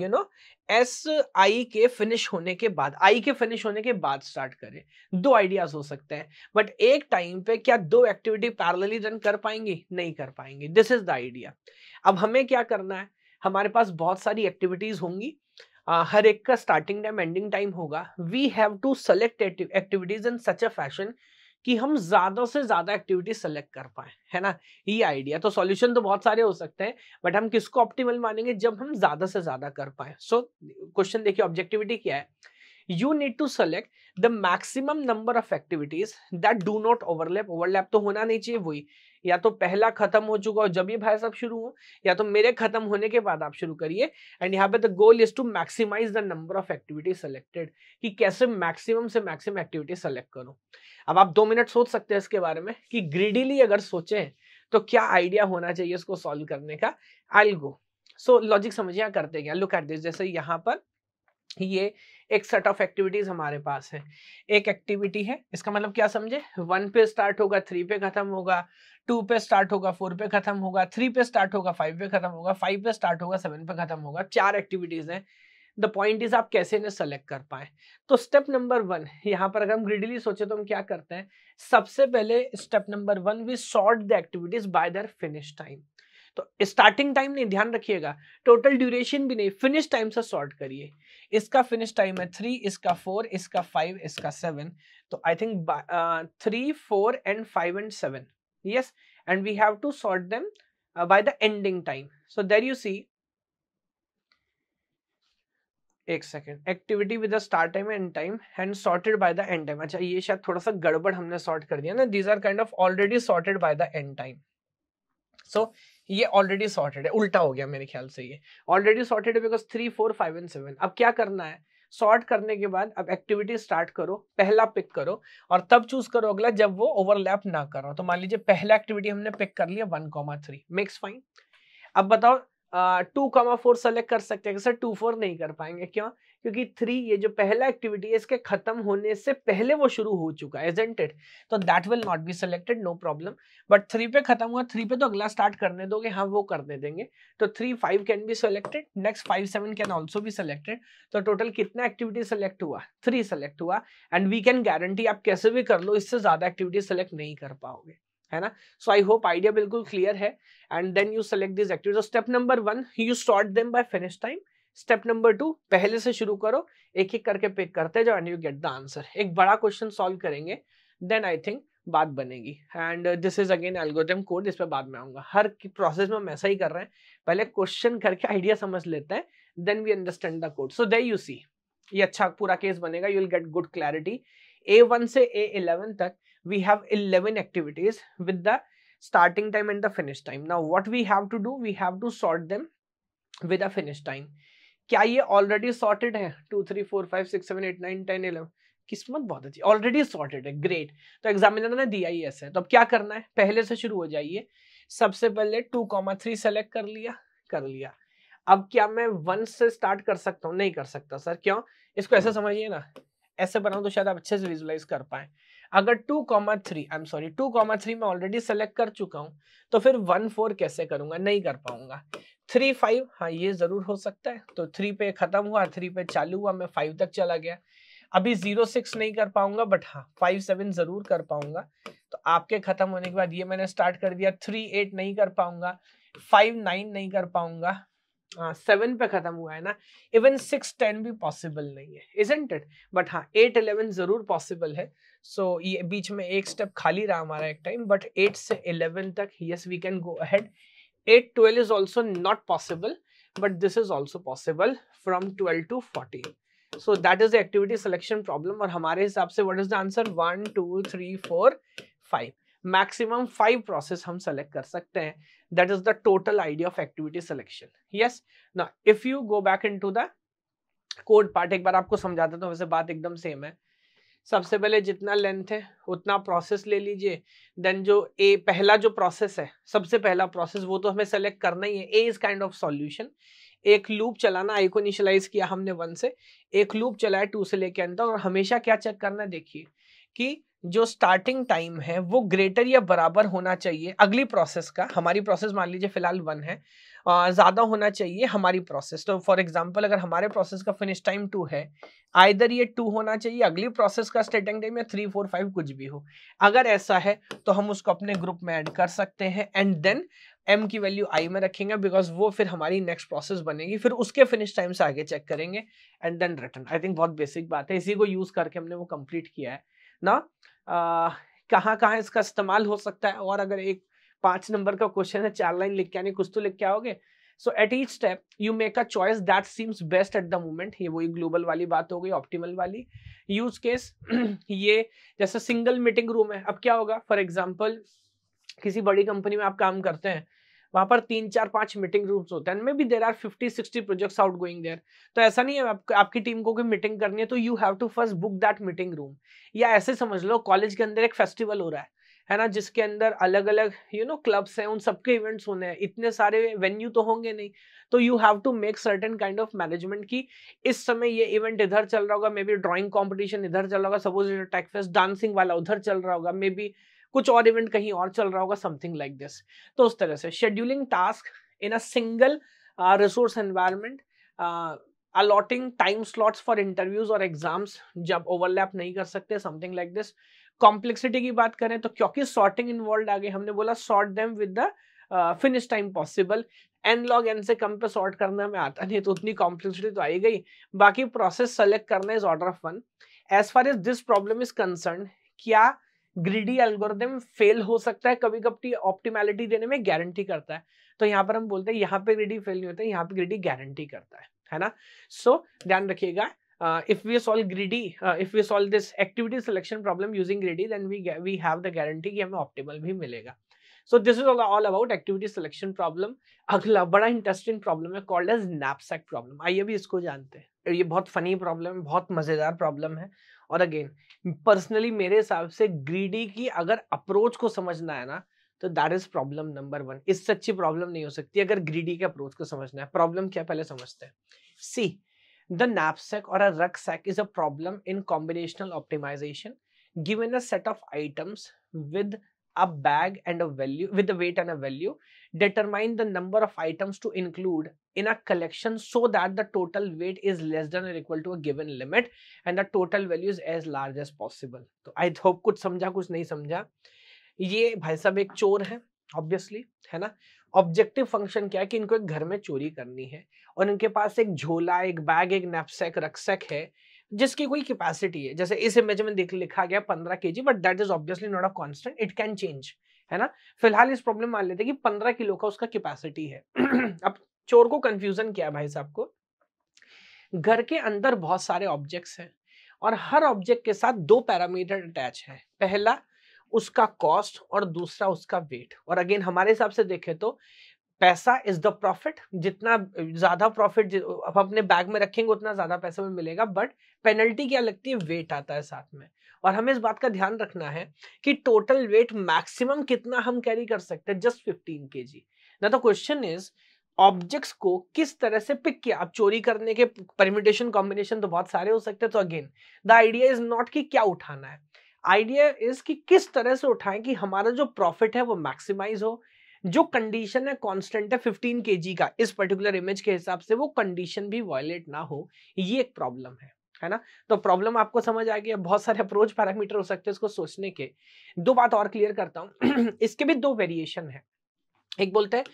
यू नो एस आई के फिनिश होने के बाद आई के फिनिश होने के बाद स्टार्ट करे दो आइडियाज हो सकते हैं बट एक टाइम पे क्या दो एक्टिविटी पैरेलली रन कर पाएंगे नहीं कर पाएंगे दिस इज द आइडिया अब हमें क्या करना है हमारे पास बहुत सारी एक्टिविटीज होंगी हर एक का स्टार्टिंग टाइम एंडिंग टाइम होगा we have to select activities in such a fashion कि हम ज़्यादा से ज़्यादा एक्टिविटीज सेलेक्ट कर पाए है ना ये आइडिया तो सॉल्यूशन तो बहुत सारे हो सकते हैं बट हम किसको ऑप्टिमल मानेंगे जब हम ज़्यादा से ज़्यादा कर पाए सो क्वेश्चन देखिए ऑब्जेक्टिविटी क्या है you need to select the maximum number of activities that do not overlap overlap तो होना नहीं चाहिए वही या तो पहला खत्म हो चुका हो जब ये भाई साहब शुरू हो या तो मेरे खत्म होने के बाद आप शुरू करिए एंड यहाँ पे the goal is to maximize the number of activities selected कि कैसे मैक्सिमम से मैक्सिमम एक्टिविटी सेलेक्ट करो अब आप दो मिनट सोच सकते हैं इसके बारे में कि ग्रीडीली अगर सोचे तो क्या आइडिया होना चाहिए इसको सॉल्व करने का आई गो सो लॉजिक समझिए करते हैं लुक एट दिस जैसे यहाँ पर ये एक सेट ऑफ एक्टिविटीज हमारे पास है एक एक्टिविटी है इसका मतलब क्या समझे वन पे स्टार्ट होगा थ्री पे खत्म होगा टू पे स्टार्ट होगा फोर पे खत्म होगा थ्री पे स्टार्ट होगा फाइव पे खत्म होगा फाइव पे स्टार्ट होगा सेवन पे खत्म होगा चार एक्टिविटीज है द पॉइंट इज आप कैसे इन्हें सेलेक्ट कर पाए तो स्टेप नंबर वन यहाँ पर अगर हम ग्रिडली सोचे तो हम क्या करते हैं सबसे पहले step number one we sort the activities by their finish time तो स्टार्टिंग टाइम नहीं ध्यान रखिएगा टोटल ड्यूरेशन भी नहीं फिनिश टाइम से सॉर्ट करिए इसका फिनिश टाइम है थ्री इसका फोर इसका फाइव इसका सेवन तो I think three four and five and seven yes and we have to sort them by the ending time so there you see एक second activity with the start time end time and sorted by the end time अच्छा ये शायद थोड़ा सा गड़बड़ हमने sort कर दिया ना these are kind of already sorted by the end time so ये ऑलरेडी सॉर्टेड है उल्टा हो गया मेरे ख्याल से ये ऑलरेडी सॉर्टेड है because three four five and seven अब क्या करना है सॉर्ट करने के बाद अब एक्टिविटी स्टार्ट करो पहला पिक करो और तब चूज करो अगला जब वो ओवरलैप ना करो तो मान लीजिए पहला एक्टिविटी हमने पिक कर लिया one comma three makes fine अब बताओ टू कॉमा फोर सेलेक्ट कर सकते हैं सर टू फोर नहीं कर पाएंगे क्यों क्योंकि थ्री ये जो पहला एक्टिविटी है इसके खत्म होने से पहले वो शुरू हो चुका है एजेंटेड तो that will not be selected no problem but three पे खत्म हुआ थ्री पे तो अगला स्टार्ट करने दोगे हाँ वो करने देंगे तो three five can be selected next five seven can also भी सिलेक्टेड तो टोटल कितना एक्टिविटी सेलेक्ट हुआ थ्री सेलेक्ट हुआ एंड वी कैन गारंटी आप कैसे भी कर लो इससे ज्यादा एक्टिविटी सेलेक्ट नहीं कर पाओगे है ना सो आई होप आइडिया बिल्कुल क्लियर है and then you select this activity step number one you sort them by finish time step number two पहले से शुरू करो एक एक करके पिक करते जाओ and you get the answer एक बड़ा क्वेश्चन सॉल्व करेंगे देन आई थिंक बात बनेगी and this is again algorithm code इस पर बाद में आऊंगा हर प्रोसेस में हम ऐसा ही कर रहे हैं पहले क्वेश्चन करके आइडिया समझ लेते हैं then we understand the code so they you see ये अच्छा पूरा केस बनेगा you will get good clarity A one से ए इलेवन तक we have eleven activities with the starting time and the finish time now what we have to do we have to sort them with the finish time क्या ये already sorted है two three four five six seven eight nine ten eleven किस्मत बहुत अच्छी already sorted है great तो examiner ने दिया ही ऐसा है तो अब क्या करना है पहले से शुरू हो जाइए सबसे पहले टू कॉमा थ्री सेलेक्ट कर लिया कर लिया अब क्या मैं वन से स्टार्ट कर सकता हूँ नहीं कर सकता सर क्यों इसको ऐसा हम्म। समझिए ना ऐसे बनाऊ तो शायद आप अच्छे से विजुलाइज कर पाए अगर two comma three I am sorry two comma three में ऑलरेडी सेलेक्ट कर चुका हूँ तो फिर वन फोर कैसे करूंगा नहीं कर पाऊंगा थ्री फाइव हाँ ये जरूर हो सकता है तो थ्री पे खत्म हुआ थ्री पे चालू हुआ मैं फाइव तक चला गया अभी जीरो सिक्स नहीं कर पाऊंगा बट हाँ फाइव सेवन जरूर कर पाऊंगा तो आपके खत्म होने के बाद ये मैंने स्टार्ट कर दिया थ्री एट नहीं कर पाऊंगा फाइव नाइन नहीं कर पाऊंगा सेवन हाँ, पे खत्म हुआ है ना इवन सिक्स टेन भी पॉसिबल नहीं है इजेंट इट बट हाँ एट इलेवन जरूर पॉसिबल है सो so, ये बीच में एक स्टेप खाली रहा हमारा एक टाइम बट एट से इलेवन तक yes we can go ahead at twelve is also not possible but this is also possible from twelve to fourteen so that is the activity selection problem और हमारे हिसाब से what is the answer one two three four five maximum five process हम select कर सकते हैं that is the total idea of activity selection yes ना if you go back into the code part एक बार आपको समझा देता हूँ तो वैसे बात एकदम सेम है सबसे पहले जितना लेंथ है उतना प्रोसेस ले लीजिए देन जो ए पहला जो प्रोसेस है सबसे पहला प्रोसेस वो तो हमें सेलेक्ट करना ही है a is kind of solution एक लूप चलाना आई को इनिशलाइज किया हमने वन से एक लूप चलाया टू से लेके अंदर और हमेशा क्या चेक करना है देखिए कि जो स्टार्टिंग टाइम है वो ग्रेटर या बराबर होना चाहिए अगली प्रोसेस का हमारी प्रोसेस मान लीजिए फिलहाल वन है ज़्यादा होना चाहिए हमारी प्रोसेस तो फॉर एग्जांपल अगर हमारे प्रोसेस का फिनिश टाइम टू है आइधर ये टू होना चाहिए अगली प्रोसेस का स्टार्टिंग टाइम या थ्री फोर फाइव कुछ भी हो अगर ऐसा है तो हम उसको अपने ग्रुप में ऐड कर सकते हैं एंड देन एम की वैल्यू आई में रखेंगे बिकॉज वो फिर हमारी नेक्स्ट प्रोसेस बनेगी फिर उसके फिनिश टाइम से आगे चेक करेंगे and then return I think बहुत बेसिक बात है इसी को यूज़ करके हमने वो कम्प्लीट किया है ना कहाँ कहाँ इसका इस्तेमाल हो सकता है और अगर एक पांच नंबर का क्वेश्चन है चार लाइन लिख के आने कुछ तो लिख के आओगे so at each step you make a choice that seems best at the moment ये वही ग्लोबल वाली बात हो गई ऑप्टिमल वाली यूज केस ये जैसे सिंगल मीटिंग रूम है अब क्या होगा फॉर एग्जाम्पल किसी बड़ी कंपनी में आप काम करते हैं वहां पर तीन चार पांच मीटिंग रूम्स होते हैं and may maybe there are fifty sixty projects out going there तो ऐसा नहीं है आप, आपकी टीम को कोई मीटिंग करनी है तो you have to first book that meeting room या ऐसे समझ लो कॉलेज के अंदर एक फेस्टिवल हो रहा है है ना जिसके अंदर अलग अलग यू नो क्लब्स हैं उन सबके इवेंट्स होने हैं इतने सारे वेन्यू तो होंगे नहीं तो you have to make certain kind of management की इस समय ये इवेंट इधर चल रहा होगा मे बी ड्राइंग कॉम्पिटिशन इधर चल रहा होगा सपोज टेक फेस्ट डांसिंग वाला उधर चल रहा होगा मे बी कुछ और इवेंट कहीं और चल रहा होगा समथिंग लाइक दिस तो उस तरह से scheduling task in a single resource environment allotting time slots for interviews और एग्जाम्स जब ओवरलैप नहीं कर सकते समथिंग लाइक दिस कॉम्प्लेक्सिटी की बात करें तो क्योंकि सॉर्टिंग इन्वॉल्व आ गई हमने बोला sort them with the finish time possible n log n से कम पे सॉर्ट करना हमें आता नहीं तो उतनी कॉम्प्लेक्सिटी तो आई गई बाकी प्रोसेस सेलेक्ट करना is order of one as far as this problem is concern क्या ग्रीडी एल्गोरिदम फेल हो सकता है कभी कभी ऑप्टिमैलिटी देने में गारंटी करता है तो यहाँ पर हम बोलते हैं यहाँ पे ग्रीडी फेल नहीं होता है यहाँ पे ग्रीडी गारंटी करता है है ना सो ध्यान रखिएगा if we solve greedy if you solve this activity selection problem using greedy then we we have the guarantee कि हमें ऑप्टिमल भी मिलेगा so this is all about activity selection problem अगला बड़ा इंटरेस्टिंग प्रॉब्लम है called as knapsack problem आइए भी इसको जानते हैं ये बहुत फनी प्रॉब्लम है बहुत मजेदार प्रॉब्लम है और अगेन पर्सनली मेरे हिसाब से ग्रीडी की अगर अप्रोच को समझना है ना तो that is problem number one इस सच्ची प्रॉब्लम नहीं हो सकती अगर ग्रीडी के अप्रोच को समझना है प्रॉब्लम क्या पहले समझते हैं सी द नैपसेक और a rucksack is a problem in combinational optimization given a set of items with a bag and a value with a weight and a value determine the number of items to include in a collection so that the total weight is less than or equal to a given limit and the total value is as large as possible so i hope kuch samjha kuch nahi samjha ये भाई साहब एक चोर है obviously है ना objective function क्या है कि इनको एक घर में चोरी करनी है और इनके पास एक झोला एक बैग एक नैपसेक रक्सेक है जिसकी कोई कैपेसिटी है जैसे इस इमेज में देख लिखा गया पंद्रह K G but that is obviously not a constant it can change है ना फिलहाल इस प्रॉब्लम मान लेते हैं कि पंद्रह किलो का उसका कैपेसिटी है अब चोर को कंफ्यूजन क्या है भाई साहब को घर के अंदर बहुत सारे ऑब्जेक्ट्स हैं और हर ऑब्जेक्ट के साथ दो पैरामीटर अटैच है पहला उसका कॉस्ट और दूसरा उसका वेट और अगेन हमारे हिसाब से देखें तो पैसा इज द प्रॉफिट जितना ज्यादा प्रॉफिट आप अपने बैग में रखेंगे उतना ज्यादा पैसा में मिलेगा बट पेनल्टी क्या लगती है वेट आता है साथ में और हमें इस बात का ध्यान रखना है कि टोटल वेट मैक्सिमम कितना हम कैरी कर सकते हैं जस्ट फिफ्टीन के जी ना तो क्वेश्चन इज ऑब्जेक्ट्स को किस तरह से पिक किया आप चोरी करने के परमिटेशन कॉम्बिनेशन तो बहुत सारे हो सकते हैं तो again the idea is not कि क्या उठाना है आइडिया इज कि किस तरह से उठाएं कि हमारा जो प्रॉफिट है वो मैक्सिमाइज हो जो कंडीशन है कांस्टेंट है 15 के का इस पर्टिकुलर इमेज के हिसाब से वो कंडीशन भी वॉयलेट ना हो ये एक प्रॉब्लम है है ना तो प्रॉब्लम आपको समझ आ गया बहुत सारे अप्रोच पैरामीटर हो सकते हैं इसको सोचने के दो बात और क्लियर करता हूँ इसके भी दो वेरिएशन है एक बोलते हैं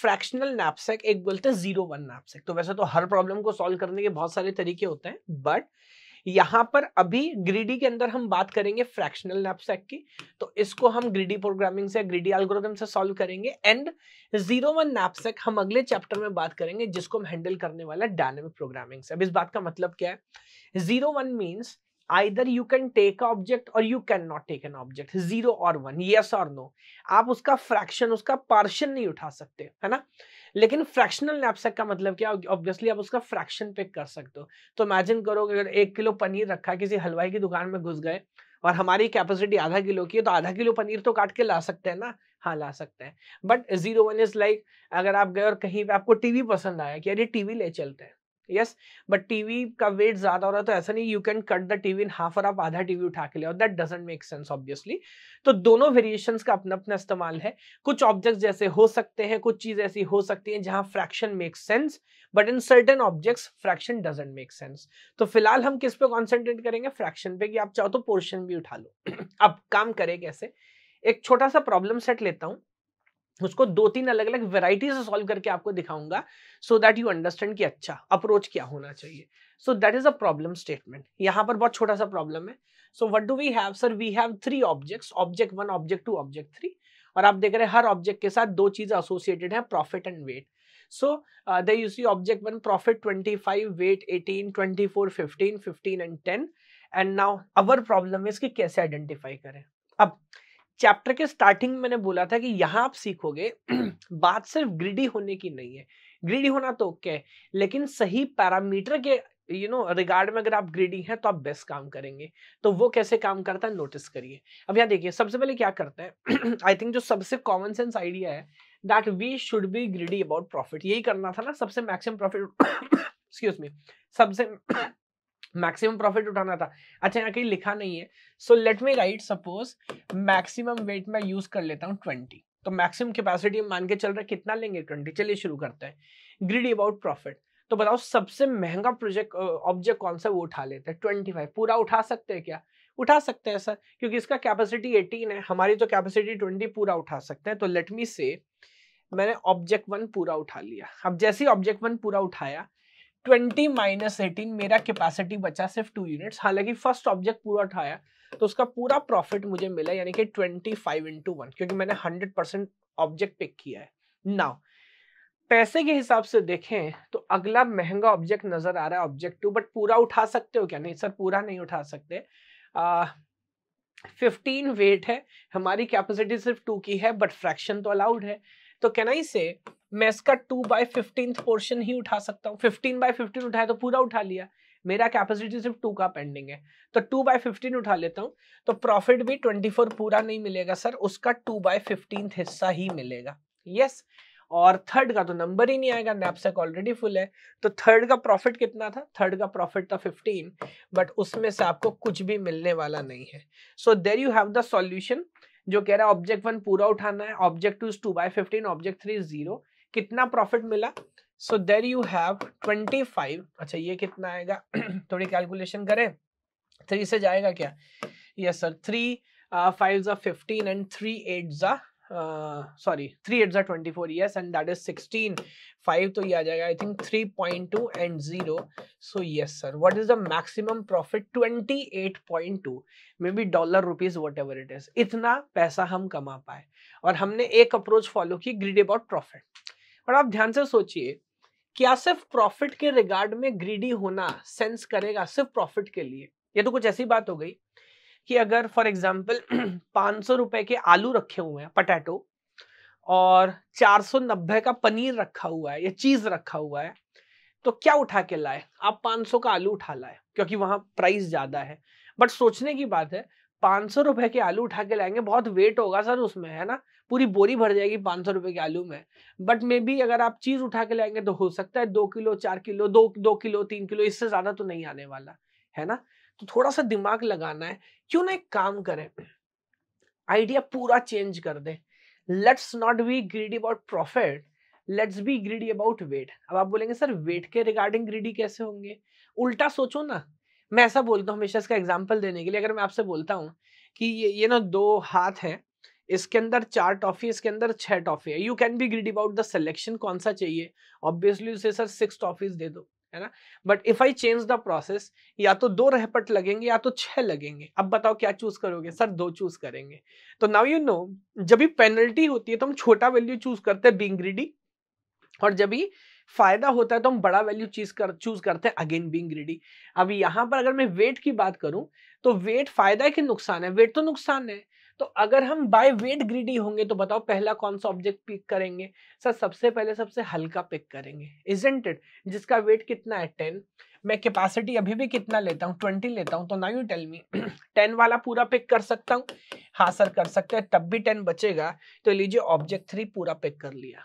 फ्रैक्शनल नैपसेक एक बोलते हैं जीरो वन नैपसेक तो वैसे तो हर प्रॉब्लम को सॉल्व करने के बहुत सारे तरीके होते हैं बट यहां पर अभी ग्रीडी के अंदर हम बात करेंगे फ्रैक्शनल नैपसैक की तो इसको हम ग्रीडी प्रोग्रामिंग से ग्रीडी एल्गोरिथम से सॉल्व करेंगे एंड जीरो वन नैपसैक हम अगले चैप्टर में बात करेंगे जिसको हम हैंडल करने वाला डायनेमिक प्रोग्रामिंग से अब इस बात का मतलब क्या है zero one means either you can take object और you can not take an object zero और वन यस और नो आप उसका फ्रैक्शन उसका पार्शन नहीं उठा सकते है ना लेकिन फ्रैक्शनल नैपसेक का मतलब क्या ऑब्वियसली आप उसका फ्रैक्शन पिक कर सकते हो तो इमेजिन करो अगर एक किलो पनीर रखा किसी हलवाई की दुकान में घुस गए और हमारी कैपेसिटी आधा किलो की है तो आधा किलो पनीर तो काट के ला सकते हैं ना हाँ ला सकते हैं but zero one is like अगर आप गए और कहीं पे आपको टीवी पसंद आया कि अरे टीवी ले चलते हैं यस बट टीवी का वेट ज्यादा हो रहा है तो ऐसा नहीं you can cut the TV in half और आप आधा टीवी उठा के ले और that doesn't make sense obviously तो दोनों वेरिएशन का अपना अपना इस्तेमाल है कुछ ऑब्जेक्ट्स जैसे हो सकते हैं कुछ चीज ऐसी हो सकती है जहां fraction make sense but in certain objects fraction doesn't make sense तो फिलहाल हम किस पे कॉन्सेंट्रेट करेंगे फ्रैक्शन पे कि आप चाहो तो पोर्शन भी उठा लो अब काम करे कैसे एक छोटा सा प्रॉब्लम सेट लेता हूँ उसको दो तीन अलग अलग वेराइटी से सॉल्व करके आपको दिखाऊंगा सो दैट यू अंडरस्टैंड कि अच्छा अप्रोच क्या होना चाहिए so that is a problem statement यहाँ पर बहुत छोटा सा प्रॉब्लम है so what do we have sir we have three objects object one object two object three और आप देख रहे हैं हर ऑब्जेक्ट के साथ दो चीज़ एसोसिएटेड है profit and weight so they you see object one profit twenty five weight eighteen twenty four fifteen fifteen and ten and now our problem इसकी कैसे आइडेंटिफाई करें अब चैप्टर के स्टार्टिंग में मैंने बोला था कि यहाँ आप सीखोगे बात सिर्फ ग्रीडी होने की नहीं है ग्रीडी होना तो ओके है लेकिन सही पैरामीटर के यू नो रिगार्ड में अगर आप ग्रीडी हैं तो आप बेस्ट काम करेंगे तो वो कैसे काम करता है नोटिस करिए अब यहाँ देखिए सबसे पहले क्या करते हैं आई थिंक जो सबसे कॉमन सेंस आइडिया है that we should be greedy about profit यही करना था ना सबसे मैक्सिमम प्रॉफिट एक्सक्यूज मी सबसे मैक्सिमम प्रॉफिट उठाना था अच्छा यहाँ कहीं लिखा नहीं है so let me write suppose maximum weight मैं यूज कर लेता हूँ ट्वेंटी तो मैक्सिमम कैपेसिटी मान के चल रहा है कितना लेंगे ट्वेंटी चलिए शुरू करते हैं ग्रीडी अबाउट प्रॉफिट तो बताओ सबसे महंगा प्रोजेक्ट ऑब्जेक्ट कौन सा वो उठा लेते हैं ट्वेंटी फाइव पूरा उठा सकते हैं क्या उठा सकते हैं सर क्योंकि इसका कैपेसिटी एटीन है हमारी तो कैपेसिटी ट्वेंटी पूरा उठा सकते हैं तो लेट मी से मैंने ऑब्जेक्ट वन पूरा उठा लिया अब जैसे ही ऑब्जेक्ट वन पूरा उठाया ट्वेंटी माइनस एटीन मेरा कैपेसिटी बचा सिर्फ टू यूनिट्स हालांकि फर्स्ट ऑब्जेक्ट पूरा उठाया तो उसका पूरा प्रॉफिट मुझे मिला यानी कि ट्वेंटी फाइव इंटू वन क्योंकि मैंने हंड्रेड परसेंट ऑब्जेक्ट पिक किया है नाउ पैसे के हिसाब से देखें तो अगला महंगा ऑब्जेक्ट नजर आ रहा है ऑब्जेक्ट टू बट पूरा उठा सकते हो क्या नहीं सर पूरा नहीं उठा सकते फिफ्टीन वेट है हमारी कैपेसिटी सिर्फ टू की है बट फ्रैक्शन तो अलाउड है तो कैन आई से मैं इसका टू बाय फिफ्टीन पोर्शन ही उठा सकता हूँ फिफ्टीन बाय फिफ्टीन उठाया तो पूरा उठा लिया मेरा कैपेसिटी सिर्फ टू का पेंडिंग है तो टू बाय फिफ्टीन उठा लेता हूँ तो प्रॉफिट भी ट्वेंटी फोर पूरा नहीं मिलेगा सर उसका टू बाय फिफ्टीन हिस्सा ही मिलेगा यस yes. और थर्ड का तो नंबर ही नहीं आएगा नैपसेक ऑलरेडी फुल है तो थर्ड का प्रॉफिट कितना था थर्ड का प्रॉफिट था फिफ्टीन बट उसमें से आपको कुछ भी मिलने वाला नहीं है so there you have the solution जो कह रहा है ऑब्जेक्ट वन पूरा उठाना है object two is two by fifteen object three zero कितना प्रॉफिट मिला so there you have twenty five अच्छा ये कितना आएगा थोड़ी कैलकुलेशन करें थ्री से जाएगा क्या यस सर थ्री फाइव ज़ा फिफ्टीन एंड थ्री एट ज़ा sorry three eights twenty four years and that is sixteen five तो ये आ जाएगा I think three point two and zero so yes sir what is the maximum profit twenty eight point two may be dollar rupees what it is इतना पैसा हम कमा पाए और हमने एक अप्रोच फॉलो की ग्रीड अबाउट प्रॉफिट और आप ध्यान से सोचिए क्या सिर्फ प्रॉफिट के रिगार्ड में ग्रीडी होना सेंस करेगा सिर्फ प्रॉफिट के लिए ये तो कुछ ऐसी बात हो गई कि अगर फॉर एग्जाम्पल पाँच सौ रुपए के आलू रखे हुए हैं पटेटो और चार सौ नब्बे का पनीर रखा हुआ है या चीज रखा हुआ है तो क्या उठा के लाए आप पाँच सौ का आलू उठा लाए क्योंकि वहां प्राइस ज्यादा है बट सोचने की बात है पाँच सौ रुपए के आलू उठा के लाएंगे बहुत वेट होगा सर उसमें है ना पूरी बोरी भर जाएगी पाँच सौ रुपए के आलू में बट मे बी अगर आप चीज़ उठा के लाएंगे तो हो सकता है दो किलो चार किलो दो दो किलो तीन किलो इससे ज़्यादा तो नहीं आने वाला है ना तो थोड़ा सा दिमाग लगाना है क्यों ना एक काम करें आइडिया पूरा चेंज कर दे let's not be greedy about profit let's be greedy about weight अब आप बोलेंगे सर वेट के रिगार्डिंग ग्रीडी कैसे होंगे उल्टा सोचो ना मैं ऐसा बोलता हूँ हमेशा इसका एग्जाम्पल देने के लिए अगर मैं आपसे बोलता हूँ कि ये ये ना दो हाथ है इसके अंदर चार टॉफी इसके अंदर छह टॉफी है you can be greed about the selection कौन सा चाहिए ऑब्वियसली उसे सर सिक्स टॉफीज दे दो है ना but if I change the process या तो दो रहपट लगेंगे या तो छह लगेंगे अब बताओ क्या चूज करोगे सर दो चूज करेंगे तो नाउ यू नो जब भी पेनल्टी होती है तो हम छोटा वैल्यू चूज करते हैं बींग ग्रीडी और जब भी फायदा होता है तो हम बड़ा वैल्यू चीज कर चूज करते हैं अगेन बींग ग्रीडी अब यहां पर अगर मैं वेट की बात करूं तो वेट फायदा है कि नुकसान है वेट तो नुकसान है तो अगर हम बाय वेट ग्रीडी होंगे तो बताओ पहला कौन सा ऑब्जेक्ट पिक करेंगे सर सबसे पहले सबसे हल्का पिक करेंगे इजेंट इट जिसका वेट कितना है टेन मैं कैपेसिटी अभी भी कितना लेता हूँ ट्वेंटी लेता हूँ तो ना यू टेल मी टेन वाला पूरा पिक कर सकता हूँ हाँ सर कर सकते हैं तब भी टेन बचेगा तो लीजिए ऑब्जेक्ट थ्री पूरा पिक कर लिया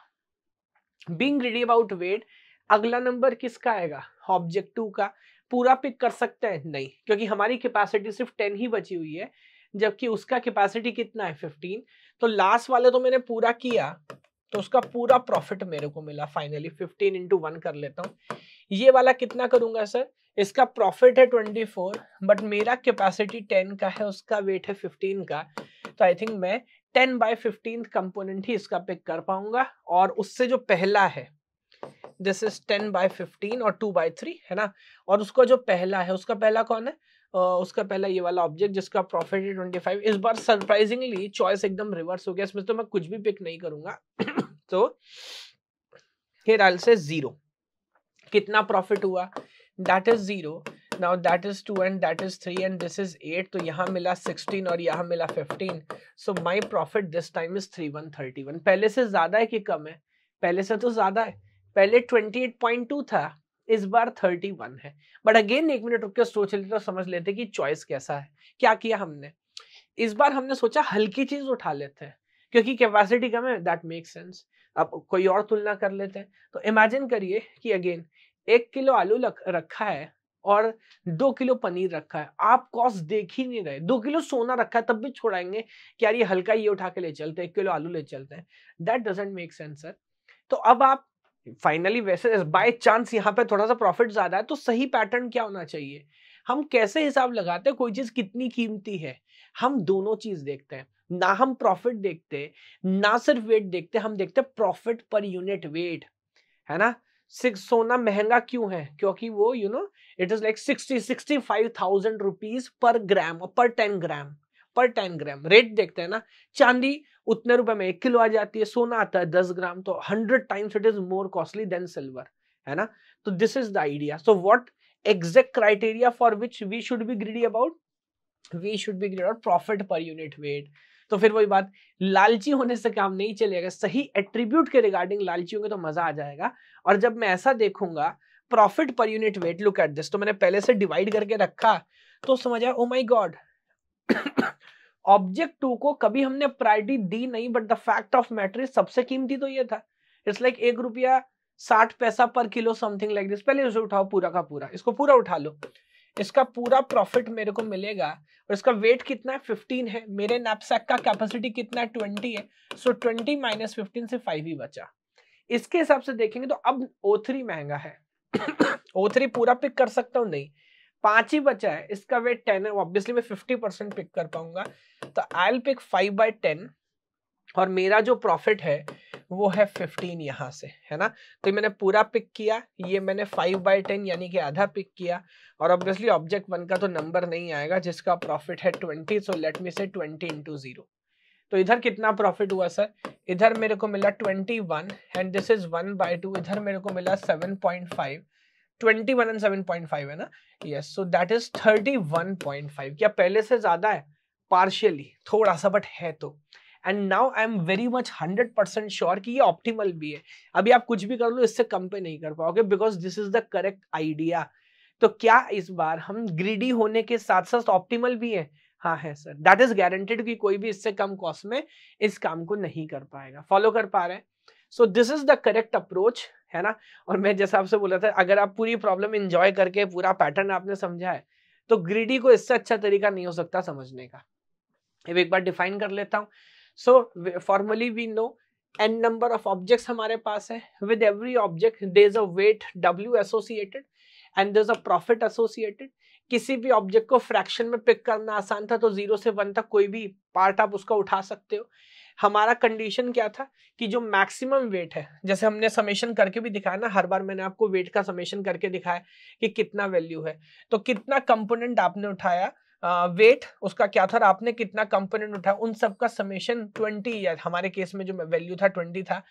बींग ग्रीडी अबाउट वेट अगला नंबर किसका आएगा ऑब्जेक्ट टू का पूरा पिक कर सकते हैं नहीं क्योंकि हमारी कैपेसिटी सिर्फ टेन ही बची हुई है जबकि उसका कैपेसिटी कितना है फिफ्टीन तो लास्ट वाले तो मैंने पूरा किया तो उसका पूरा प्रॉफिट मेरे को मिला फाइनली फिफ्टीन इंटू वन कर लेता हूँ ये वाला कितना करूंगा सर इसका प्रॉफिट है ट्वेंटी फोर बट मेरा कैपेसिटी टेन का है उसका वेट है फिफ्टीन का तो आई थिंक मैं टेन बाई फिफ्टीन कंपोनेंट ही इसका पिक कर पाऊंगा और उससे जो पहला है this is ten by fifteen और टू बाई थ्री है ना और उसका जो पहला है उसका पहला कौन है उसका पहला ये वाला ऑब्जेक्ट जिसका प्रॉफिट है ट्वेंटी फाइव इस बार सरप्राइजिंगली चॉइस एकदम रिवर्स हो गया इसमें तो मैं कुछ भी पिक नहीं करूंगा तो हेयर आल से जीरो कितना प्रॉफिट हुआ that is zero now that is two and that is three and this is eight तो यहाँ मिला सिक्सटीन और यहाँ मिला fifteen so my profit this time is three one thirty one पहले से ज्यादा है कि कम है पहले से तो ज्यादा है पहले ट्वेंटी एट पॉइंट टू था इस बार थर्टी वन है बट अगेन एक मिनट रुक के सोच लेते तो समझ लेते कि चॉइस कैसा है क्या किया हमने इस बार हमने सोचा हल्की चीज उठा लेते हैं क्योंकि कैपेसिटी कम है दैट मेक सेंस अब कोई और तुलना कर लेते हैं तो इमेजिन करिए कि अगेन एक किलो आलू रखा है और दो किलो पनीर रखा है आप कॉस्ट देख ही नहीं रहे दो किलो सोना रखा है तब भी छोड़ाएंगे कि यार ये हल्का ये उठा के ले चलते हैं एक किलो आलू ले चलते हैं that doesn't make sense sir तो अब आप फाइनली वैसे बाय चांस यहाँ पे थोड़ा सा प्रॉफिट ज्यादा है तो सही पैटर्न क्या होना चाहिए हम कैसे हिसाब लगाते हैं कोई चीज कितनी कीमती है हम दोनों चीज देखते हैं ना हम प्रॉफिट देखते ना सिर्फ वेट देखते हम देखते प्रॉफिट पर यूनिट वेट है ना सिक्स सोना महंगा क्यों है क्योंकि वो you know it is like sixty sixty five thousand rupees per gram पर टेन ग्राम पर टेन ग्राम रेट देखते हैं ना चांदी उतने रुपए में एक किलो आ जाती है सोना आता है दस ग्राम तो hundred times it is more costly than silver है ना तो this is the idea so what exact criteria for which we should be greedy about we should be greed about profit per unit weight तो फिर वही बात लालची होने से काम नहीं चलेगा सही एट्रीब्यूट के रिगार्डिंग लालची होंगे तो मजा आ जाएगा और जब मैं ऐसा देखूंगा profit per unit weight look at this तो मैंने पहले से डिवाइड करके रखा तो समझ आया oh my god object two को कभी हमने प्रायोरिटी दी नहीं but the fact of matter is सबसे कीमती तो ये था इट्स लाइक एक रुपया साठ पैसा पर किलो समथिंग लाइक दिस पहले इसे उठाओ पूरा का पूरा इसको पूरा उठा लो इसका पूरा प्रॉफिट मेरे को मिलेगा और इसका वेट कितना है फिफ्टीन है मेरे नैपसैक का कैपेसिटी कितना है ट्वेंटी है सो ट्वेंटी माइनस फिफ्टीन से फाइव ही बचा इसके हिसाब से देखेंगे तो अब ओ थ्री महंगा है ओ थ्री पूरा पिक कर सकता हूँ नहीं पांच ही बचा है इसका वेट टेन है ऑब्वियसली मैं फिफ्टी परसेंट पिक कर पाऊंगा तो I will pick five by ten और मेरा जो प्रॉफिट है वो है फिफ्टीन यहाँ से है ना तो मैंने पूरा पिक किया ये मैंने फाइव बाई टेन यानी कि आधा पिक किया और ऑब्वियसली ऑब्जेक्ट वन का तो नंबर नहीं आएगा जिसका प्रॉफिट है ट्वेंटी सो लेट मी से ट्वेंटी इंटू जीरो तो इधर कितना प्रॉफिट हुआ सर इधर मेरे को मिला twenty one and this is one by two इधर मेरे को मिला seven point five twenty one and seven point five है ना yes so that is thirty one point five क्या पहले से ज्यादा है पार्शियली थोड़ा सा बट है तो and now I am very much hundred percent sure कि ये ऑप्टिमल भी है अभी आप कुछ भी कर लो इससे कम पे नहीं कर पाओगे because this is the correct idea तो क्या इस बार हम ग्रीडी होने के साथ साथ ऑप्टिमल भी है हाँ है सर दैट इज गारंटेड कि कोई भी इससे कम कॉस्ट में इस काम को नहीं कर पाएगा फॉलो कर पा रहे हैं so this is the correct approach है ना और मैं जैसा आपसे बोला था अगर आप पूरी प्रॉब्लम इंजॉय करके पूरा पैटर्न आपने समझा है तो ग्रीडी को इससे अच्छा तरीका नहीं हो सकता समझने का अब एक बार डिफाइन कर लेता हूँ so formally we know n number of objects हमारे पास है with every object they is a weight W associated and they is a profit associated किसी भी ऑब्जेक्ट को फ्रैक्शन में पिक करना आसान था तो जीरो से वन तक कोई भी पार्ट आप उसका उठा सकते हो हमारा कंडीशन क्या था कि जो मैक्सिमम वेट है जैसे हमने समेशन करके भी दिखाया ना हर बार मैंने आपको वेट का समेशन करके दिखाया कि कितना वैल्यू है तो कितना कंपोनेंट आपने उठाया वेट uh, उसका क्या था आपने कितना कंपोनेंट उठाया उन सब का समेशन 20 या हमारे केस में जो वैल्यू था 20 था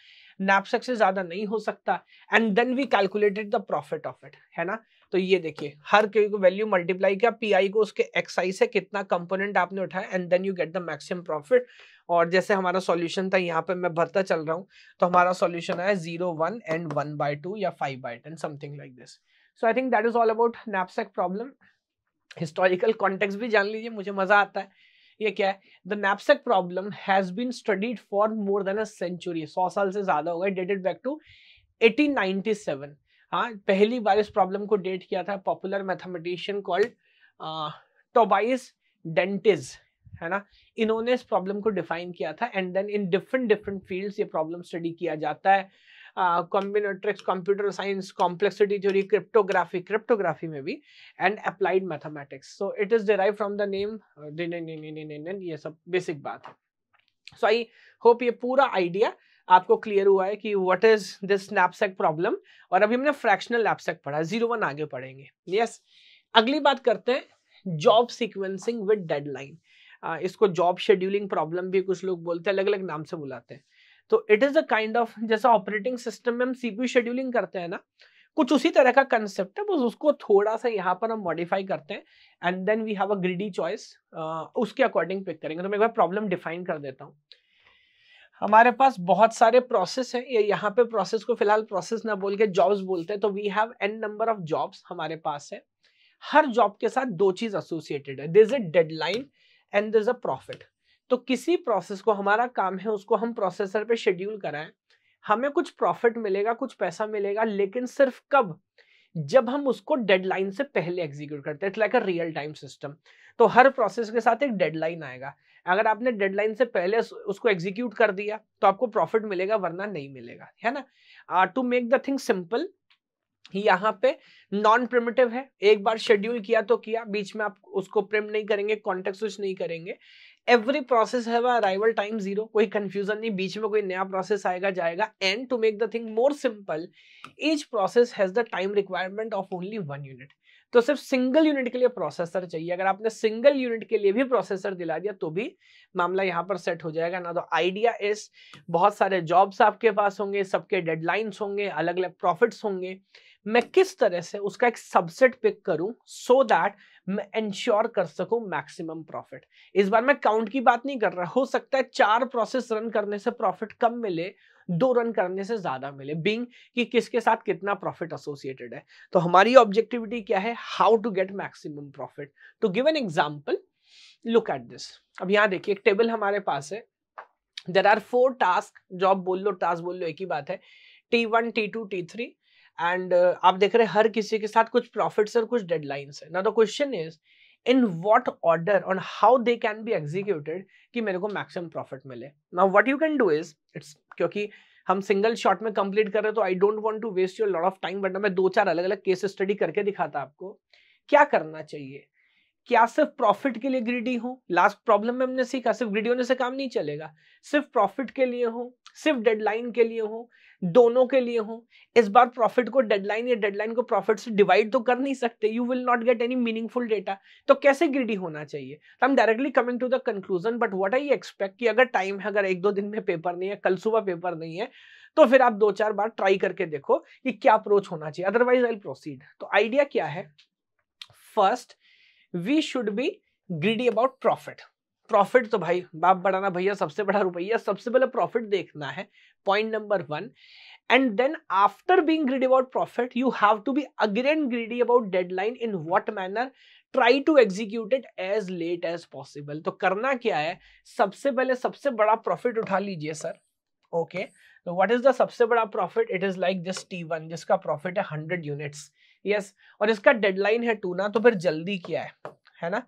नैपसेक से ज़्यादा नहीं हो सकता and then we calculated the profit of it है ना तो ये देखिए हर को वैल्यू मल्टीप्लाई किया पीआई को उसके एक्साइज से कितना कंपोनेंट आपने उठाया and then you get the maximum profit और जैसे हमारा सॉल्यूशन था यहाँ पे मैं भरता चल रहा हूँ तो हमारा सॉल्यूशन आया zero one and one by two या five by ten something like this so I think that is all about knapsack problem historical context भी जान लीजिए मुझे मजा आता है ये क्या है the knapsack problem has been studied for more than a century सौ साल से ज्यादा हो गए डेटेड बैक टू एटीन हाँ पहली बार इस प्रॉब्लम को डेट किया था popular mathematician called Tobias Dantzig है ना इन्होंने इस प्रॉब्लम को डिफाइन किया था and then in different different fields ये प्रॉब्लम स्टडी किया जाता है combinatorics computer science complexity theory cryptography cryptography में भी and applied mathematics so it is derive from the name ये सब बेसिक बात है सो आई होप ये पूरा आइडिया आपको क्लियर हुआ है कि what is this knapsack problem और अभी हमने फ्रैक्शनल नैपसेक पढ़ा जीरो वन आगे पढ़ेंगे यस yes. अगली बात करते हैं जॉब सीक्वेंसिंग विद डेडलाइन इसको जॉब शेड्यूलिंग प्रॉब्लम भी कुछ लोग बोलते हैं अलग अलग नाम से बुलाते हैं तो it is a kind of जैसा ऑपरेटिंग सिस्टम में हम सीपीयू शेड्यूलिंग करते हैं ना कुछ उसी तरह का कंसेप्ट है बस उसको थोड़ा सा यहाँ पर हम मॉडिफाई करते हैं and then we have a greedy choice उसके अकॉर्डिंग पिक करेंगे तो मैं एक बार प्रॉब्लम डिफाइन कर देता हूँ हमारे पास बहुत सारे प्रोसेस हैं ये यहाँ पे प्रोसेस को फिलहाल प्रोसेस ना बोल के जॉब्स बोलते हैं तो we have n number of jobs हमारे पास है हर जॉब के साथ दो चीज एसोसिएटेड है this is deadline and there is a profit तो किसी प्रोसेस को हमारा काम है उसको हम प्रोसेसर पे शेड्यूल कराएं हमें कुछ प्रॉफिट मिलेगा कुछ पैसा मिलेगा लेकिन सिर्फ कब जब हम उसको डेडलाइन से पहले एग्जीक्यूट करते हैं it's like a real time system तो हर प्रोसेस के साथ एक डेडलाइन आएगा अगर आपने डेडलाइन से पहले उसको एग्जीक्यूट कर दिया तो आपको प्रॉफिट मिलेगा वरना नहीं मिलेगा है ना to make the thing simple यहाँ पे नॉन प्रिमेटिव है एक बार शेड्यूल किया तो किया बीच में आप उसको प्रिम नहीं करेंगे कॉन्टेक्ट स्विच नहीं करेंगे एवरी प्रोसेस है अराइवल टाइम जीरो कोई कंफ्यूजन नहीं बीच में कोई नया प्रोसेस आएगा जाएगा and to make the thing more simple each process has the time requirement of only one unit तो सिर्फ सिंगल यूनिट के लिए प्रोसेसर चाहिए अगर आपने सिंगल यूनिट के लिए भी प्रोसेसर दिला दिया तो भी मामला यहाँ पर सेट हो जाएगा ना तो आइडिया इस बहुत सारे जॉब्स आपके पास होंगे सबके डेडलाइंस होंगे अलग अलग प्रॉफिट्स होंगे मैं किस तरह से उसका एक सबसेट पिक करूं सो दैट मैं इंश्योर कर सकूं मैक्सिमम प्रॉफिट इस बार मैं काउंट की बात नहीं कर रहा हो सकता है चार प्रोसेस रन करने से प्रॉफिट कम मिले दो रन करने से ज्यादा मिले बिंग कि किसके साथ कितना प्रॉफिट एसोसिएटेड है तो हमारी ऑब्जेक्टिविटी क्या है how to get maximum profit to give an example look at this अब यहाँ देखिए एक टेबल हमारे पास है there are four task job बोल लो टास्क बोल लो एक ही बात है T one T two T three and uh, आप देख रहे हैं हर किसी के साथ कुछ प्रॉफिट्स और कुछ डेडलाइंस है ना the question is in what order on how they can be executed कि मेरे को मैक्सिमम प्रॉफिट मिले ना what you can do is it's क्योंकि हम सिंगल शॉट में कंप्लीट कर रहे हैं तो I don't want to waste your lot of time but मैं दो चार अलग अलग केस स्टडी करके दिखाता आपको क्या करना चाहिए क्या सिर्फ प्रॉफिट के लिए ग्रीडी हो लास्ट प्रॉब्लम में हमने सीखा सिर्फ ग्रीडी होने से काम नहीं चलेगा सिर्फ प्रॉफिट के लिए हो सिर्फ डेडलाइन के लिए हो दोनों के लिए हो इस बार प्रॉफिट को डेडलाइन या डेडलाइन को प्रॉफिट से डिवाइड तो कर नहीं सकते you will not get any meaningful data तो कैसे ग्रीडी होना चाहिए तो हम directly coming to the conclusion but what I expect कि अगर टाइम है अगर एक दो दिन में पेपर नहीं है कल सुबह पेपर नहीं है तो फिर आप दो चार बार ट्राई करके देखो कि क्या अप्रोच होना चाहिए अदरवाइज आई प्रोसीड तो आइडिया क्या है first we should be greedy about profit profit तो भाई बाप बढ़ाना भैया सबसे बड़ा रुपया सबसे पहले प्रॉफिट देखना है point number one and then after being greedy about profit you have to B again greedy about deadline in what manner try to execute it as late as possible तो करना क्या है सबसे पहले सबसे बड़ा प्रॉफिट उठा लीजिए सर ओके तो व्हाट इज द सबसे बड़ा profit it is like this T one जिसका प्रॉफिट है हंड्रेड यूनिट्स यस और इसका डेडलाइन है टू ना तो फिर जल्दी क्या है है ना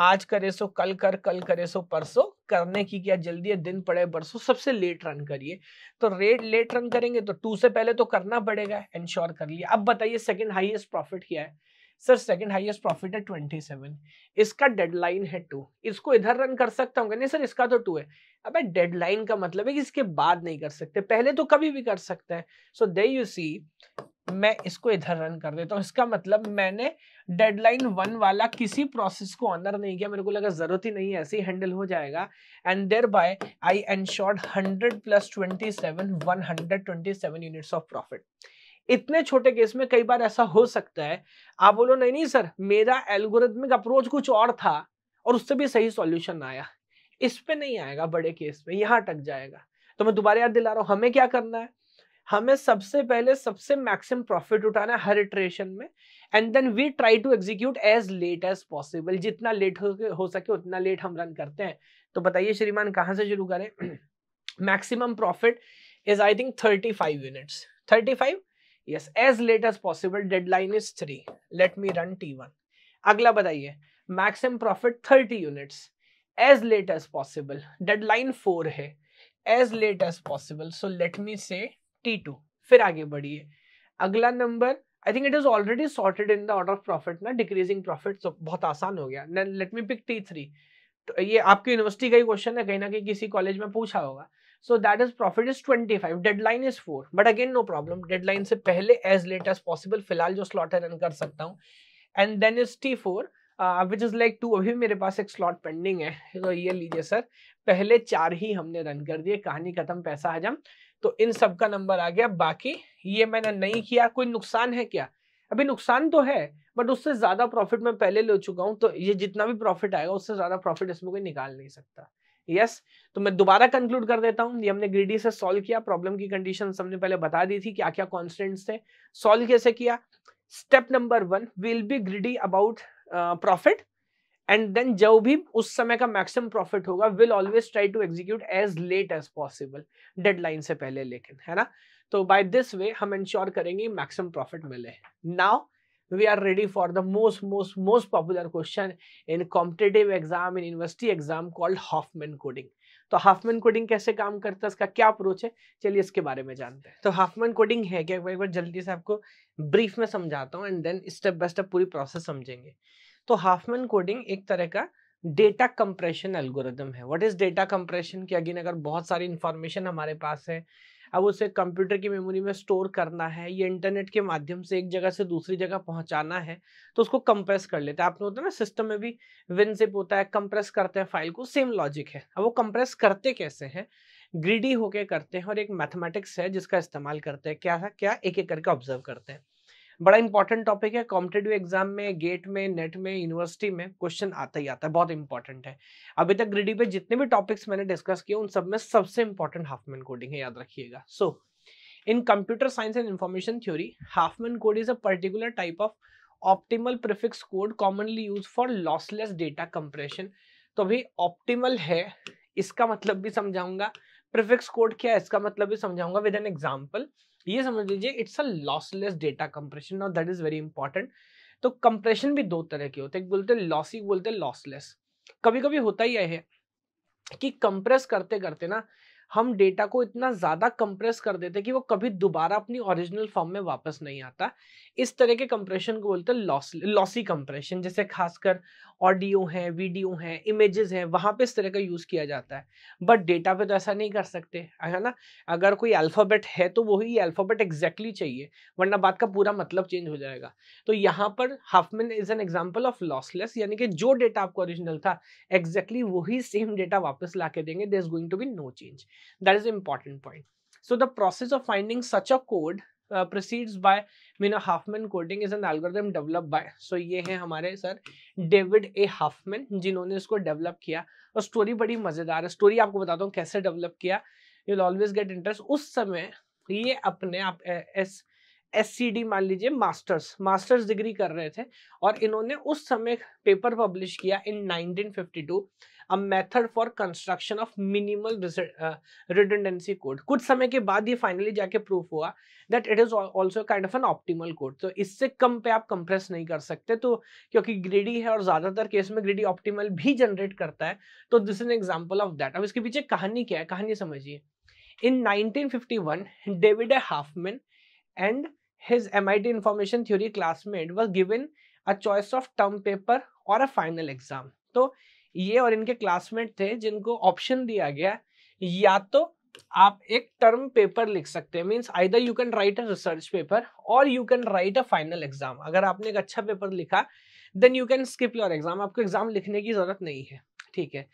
आज करे सो कल कर कल करे सो परसों करने की क्या जल्दी है दिन पड़े बरसों सबसे लेट रन करिए तो रेट लेट रन करेंगे तो टू से पहले तो करना पड़ेगा इंश्योर कर लिया अब बताइए सेकंड हाईएस्ट प्रॉफिट क्या है सर सेकंड हाईएस्ट प्रॉफिट है सेवन इसका डेडलाइन है टू इसको इधर रन कर सकता हूँ नहीं सर इसका तो टू है अबे डेडलाइन का मतलब है कि इसके बाद नहीं कर सकते पहले तो कभी भी कर सकते हैं सो दे यू सी मैं इसको इधर रन कर देता हूँ इसका मतलब मैंने डेडलाइन वन वाला किसी प्रोसेस को ऑनर नहीं किया मेरे को लगा जरूरत ही नहीं है ऐसे ही हैंडल हो जाएगा and thereby I ensured hundred plus twenty seven one hundred twenty seven units of profit इतने छोटे केस में कई बार ऐसा हो सकता है आप बोलो नहीं नहीं सर मेरा एल्गोरिथमिक अप्रोच कुछ और था और उससे भी सही सॉल्यूशन आया इस पे नहीं आएगा बड़े केस में यहाँ टक जाएगा तो मैं दोबारा याद दिला रहा हूँ हमें क्या करना है हमें सबसे पहले सबसे मैक्सिम प्रॉफिट उठाना है हर इटरेशन में and then we try to execute as late as possible जितना लेट हो, हो सके उतना लेट हम रन करते हैं तो बताइए श्रीमान कहाँ से शुरू करें maximum profit is I think thirty five units thirty five yes as late as possible deadline is three let me run T one अगला बताइए maximum profit thirty units as late as possible deadline four है as late as possible so let me say T two फिर आगे बढ़िए अगला number I think it is already sorted in the order of profit ना decreasing profit तो बहुत आसान हो गया let me pick T three तो ये आपकी यूनिवर्सिटी का ही क्वेश्चन है कहीं ना कहीं किसी कॉलेज में पूछा होगा सो so इज is profit is 25 deadline is 4 but again no problem deadline से पहले एज लेट एज पॉसिबल फिलहाल जो स्लॉट है रन कर सकता हूँ and then is T four which is like two अभी मेरे पास एक स्लॉट पेंडिंग है तो ये लीजिए सर पहले चार ही हमने रन कर दिए कहानी खत्म पैसा हजम तो इन सब का नंबर आ गया बाकी ये मैंने नहीं किया कोई नुकसान है क्या अभी नुकसान तो है बट उससे ज़्यादा प्रॉफिट मैं पहले ले चुका हूँ तो ये जितना भी प्रॉफिट आएगा उससे ज़्यादा प्रॉफिट इसमें कोई निकाल नहीं सकता यस तो मैं दोबारा कंक्लूड कर देता हूँ ये हमने ग्रीडी से सॉल्व किया प्रॉब्लम की कंडीशन हमने पहले बता दी थी क्या क्या कॉन्स्टेंट्स थे सॉल्व कैसे किया step number one will be greedy about profit and then जो भी उस समय का मैक्सिमम प्रॉफिट होगा will always try to execute as late as possible deadline से पहले लेकिन है ना तो बाय दिस वे हम इंश्योर करेंगे मैक्सिमम प्रॉफिट मिले now we are ready for the most most most popular question in competitive exam in university exam called Hoffman coding तो हाफमैन कोडिंग कैसे काम करता है इसका क्या अप्रोच है चलिए इसके बारे में जानते हैं तो हाफमैन कोडिंग है क्या एक बार जल्दी से आपको ब्रीफ में समझाता हूँ and then step by step पूरी प्रोसेस समझेंगे तो हाफमैन कोडिंग एक तरह का डेटा कंप्रेशन एल्गोरिदम है व्हाट इज़ डेटा कंप्रेशन कि अगेन अगर बहुत सारी इन्फॉर्मेशन हमारे पास है अब उसे कंप्यूटर की मेमोरी में स्टोर करना है या इंटरनेट के माध्यम से एक जगह से दूसरी जगह पहुंचाना है तो उसको कंप्रेस कर लेते हैं आपने होता है ना सिस्टम में भी विनसिप होता है कंप्रेस करते हैं फाइल को सेम लॉजिक है अब वो कंप्रेस करते कैसे हैं ग्रीडी होके करते हैं और एक मैथमेटिक्स है जिसका इस्तेमाल करते हैं क्या क्या एक एक करके ऑब्जर्व करते हैं बड़ा इंपॉर्टेंट टॉपिक है कॉम्पिटेटिव एग्जाम में गेट में नेट में यूनिवर्सिटी में क्वेश्चन आता ही आता है बहुत इंपॉर्टेंट है अभी तक ग्रीडी e पे जितने भी टॉपिक्स मैंने डिस्कस किए उन सब में सबसे इंपॉर्टेंट हाफमैन कोडिंग है याद रखिएगा so in computer science and information theory Huffman code is a particular type of optimal prefix code commonly use for lossless data compression तो अभी ऑप्टिमल है इसका मतलब भी समझाऊंगा प्रिफिक्स कोड क्या है इसका मतलब भी समझाऊंगा विद एन एग्जाम्पल ये समझ लीजिए it's a lossless data compression और दैट इज वेरी इंपॉर्टेंट तो कंप्रेशन भी दो तरह के होते हैं बोलते लॉसी बोलते लॉसलेस कभी कभी होता ही है कि कंप्रेस करते करते ना हम डेटा को इतना ज़्यादा कंप्रेस कर देते कि वो कभी दोबारा अपनी ओरिजिनल फॉर्म में वापस नहीं आता इस तरह के कंप्रेशन को बोलते हैं लॉस लॉसी कंप्रेशन जैसे खासकर ऑडियो है वीडियो है इमेजेस हैं वहां पे इस तरह का यूज़ किया जाता है बट डेटा पे तो ऐसा नहीं कर सकते है ना अगर कोई अल्फ़ाबेट है तो वही अल्फ़ाबेट एग्जैक्टली चाहिए वरना बात का पूरा मतलब चेंज हो जाएगा तो यहाँ पर Huffman is an example of lossless यानी कि जो डेटा आपको ओरिजिनल था एग्जैक्टली वही सेम डेटा वापस ला के देंगे they is going to be no change That is an important point. So the process of finding such a code uh, proceeds by Mina Huffman coding is an algorithm developed by so ये है हमारे sir David A Hopman जिन्होंने इसको develop किया और story बड़ी मज़ेदार story aapko batata hu kaise develop kiya you'll always get interest us samay ye apne aap uh, S S मान लीजिए मास्टर्स मास्टर्स डिग्री कर रहे थे और इन्होंने उस समय पेपर पब्लिश किया in 1952 a method for construction of minimal redundancy code कुछ समय के बाद ये फाइनली जाके प्रूफ हुआ that it is also kind of an optimal code तो इससे कम पे आप कंप्रेस नहीं कर सकते तो क्योंकि ग्रीडी है और ज्यादातर केस में ग्रीडी ऑप्टीमल भी जनरेट करता है तो this is an example of that अब इसके पीछे कहानी क्या है कहानी समझिए in 1951 David A Huffman and his MIT information theory classmate was given a choice of term paper or a final exam. तो ये और इनके क्लासमेट थे जिनको ऑप्शन दिया गया या तो आप एक टर्म पेपर लिख सकते हैं means either you can write a research paper और you can write a final exam अगर आपने एक अच्छा पेपर लिखा then you can skip your exam आपको एग्जाम लिखने की जरूरत नहीं है ठीक है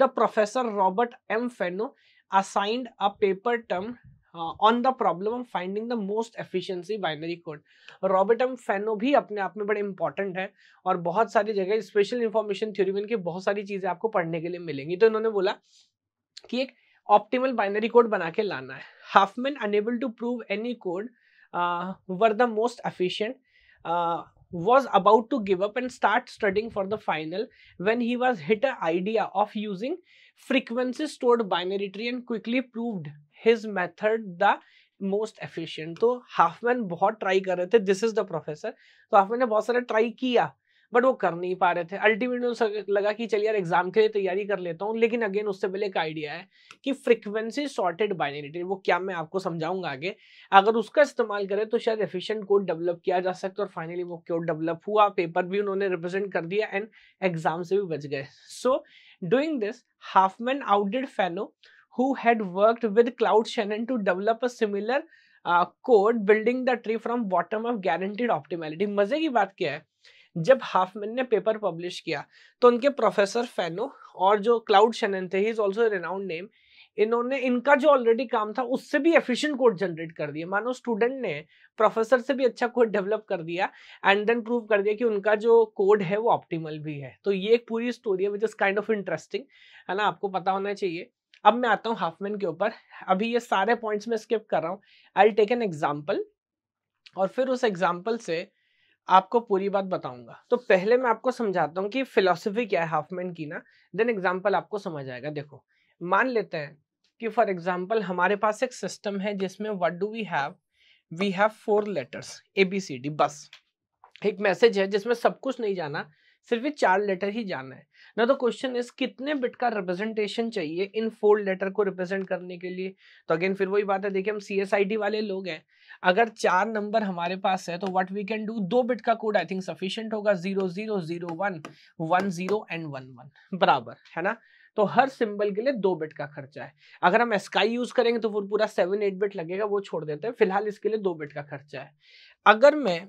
the professor Robert M Fano assigned a paper term uh, on the problem of finding the most efficiency binary code. Robert M Fano भी अपने आप में बड़े इंपॉर्टेंट है और बहुत सारी जगह स्पेशल इन्फॉर्मेशन थ्योरी में इनकी बहुत सारी चीज़ें आपको पढ़ने के लिए मिलेंगी तो इन्होंने बोला कि एक ऑप्टिमल बाइनरी कोड बना के लाना है Huffman unable to prove any code were the most efficient was about to give up and start studying for the final when he was hit an idea of using frequency stored binary tree and quickly proved his method the most efficient तो Huffman बहुत try कर रहे थे this is the professor तो Huffman ने बहुत सारा try किया बट वो कर नहीं पा रहे थे अल्टीमेटली लगा कि चलिए यार एग्जाम के लिए तैयारी कर लेता हूँ लेकिन अगेन उससे पहले एक आइडिया है कि फ्रिक्वेंसी सॉर्टेड बाइनरी वो क्या मैं आपको समझाऊंगा आगे अगर उसका इस्तेमाल करें तो शायद एफिशिएंट कोड डेवलप किया जा सकता है और फाइनली वो कोड डेवलप हुआ पेपर भी उन्होंने रिप्रेजेंट कर दिया एंड एग्जाम से भी बच गए so doing this Huffman outdid Fano who had worked with Cloud Shannon to develop a similar uh, code building the tree from bottom of guaranteed optimality. मजे की बात क्या है जब हाफमैन ने पेपर पब्लिश किया तो उनके प्रोफेसर फेनो और जो क्लाउड शनन थे he is also renowned name इन्होंने इनका जो ऑलरेडी काम था उससे भी एफिशिएंट कोड जनरेट कर दिया मानो स्टूडेंट ने प्रोफेसर से भी अच्छा कोड डेवलप कर दिया एंड देन प्रूव कर दिया कि उनका जो कोड है वो ऑप्टिमल भी है तो ये एक पूरी स्टोरी है which is kind of interesting है ना आपको पता होना चाहिए अब मैं आता हूँ हाफमैन के ऊपर अभी ये सारे पॉइंट्स में स्किप कर रहा हूँ आई टेक एन एग्जाम्पल और फिर उस एग्जाम्पल से आपको पूरी बात बताऊंगा तो पहले मैं आपको समझाता हूँ कि फिलोसफी क्या है हाफमैन की ना देन एग्जाम्पल आपको समझ आएगा देखो मान लेते हैं कि फॉर एग्जाम्पल हमारे पास एक सिस्टम है जिसमें what do we have we have four letters A B C D बस एक मैसेज है जिसमें सब कुछ नहीं जाना सिर्फ ये चार लेटर ही जानना है ना तो क्वेश्चन इस कितने बिट का रिप्रेजेंटेशन चाहिए इन फोर लेटर को रिप्रेजेंट करने के लिए तो अगेन फिर वही बात है देखिए हम सी वाले लोग हैं अगर चार नंबर हमारे पास है तो व्हाट वी कैन डू दो बिट का कोड आई थिंक सफिशियंट होगा zero zero zero one one zero and one one बराबर है ना तो हर सिंबल के लिए दो बिट का खर्चा है अगर हम एस्काई यूज करेंगे तो फिर पूरा सेवन एट बिट लगेगा वो छोड़ देते हैं फिलहाल इसके लिए दो बिट का खर्चा है अगर मैं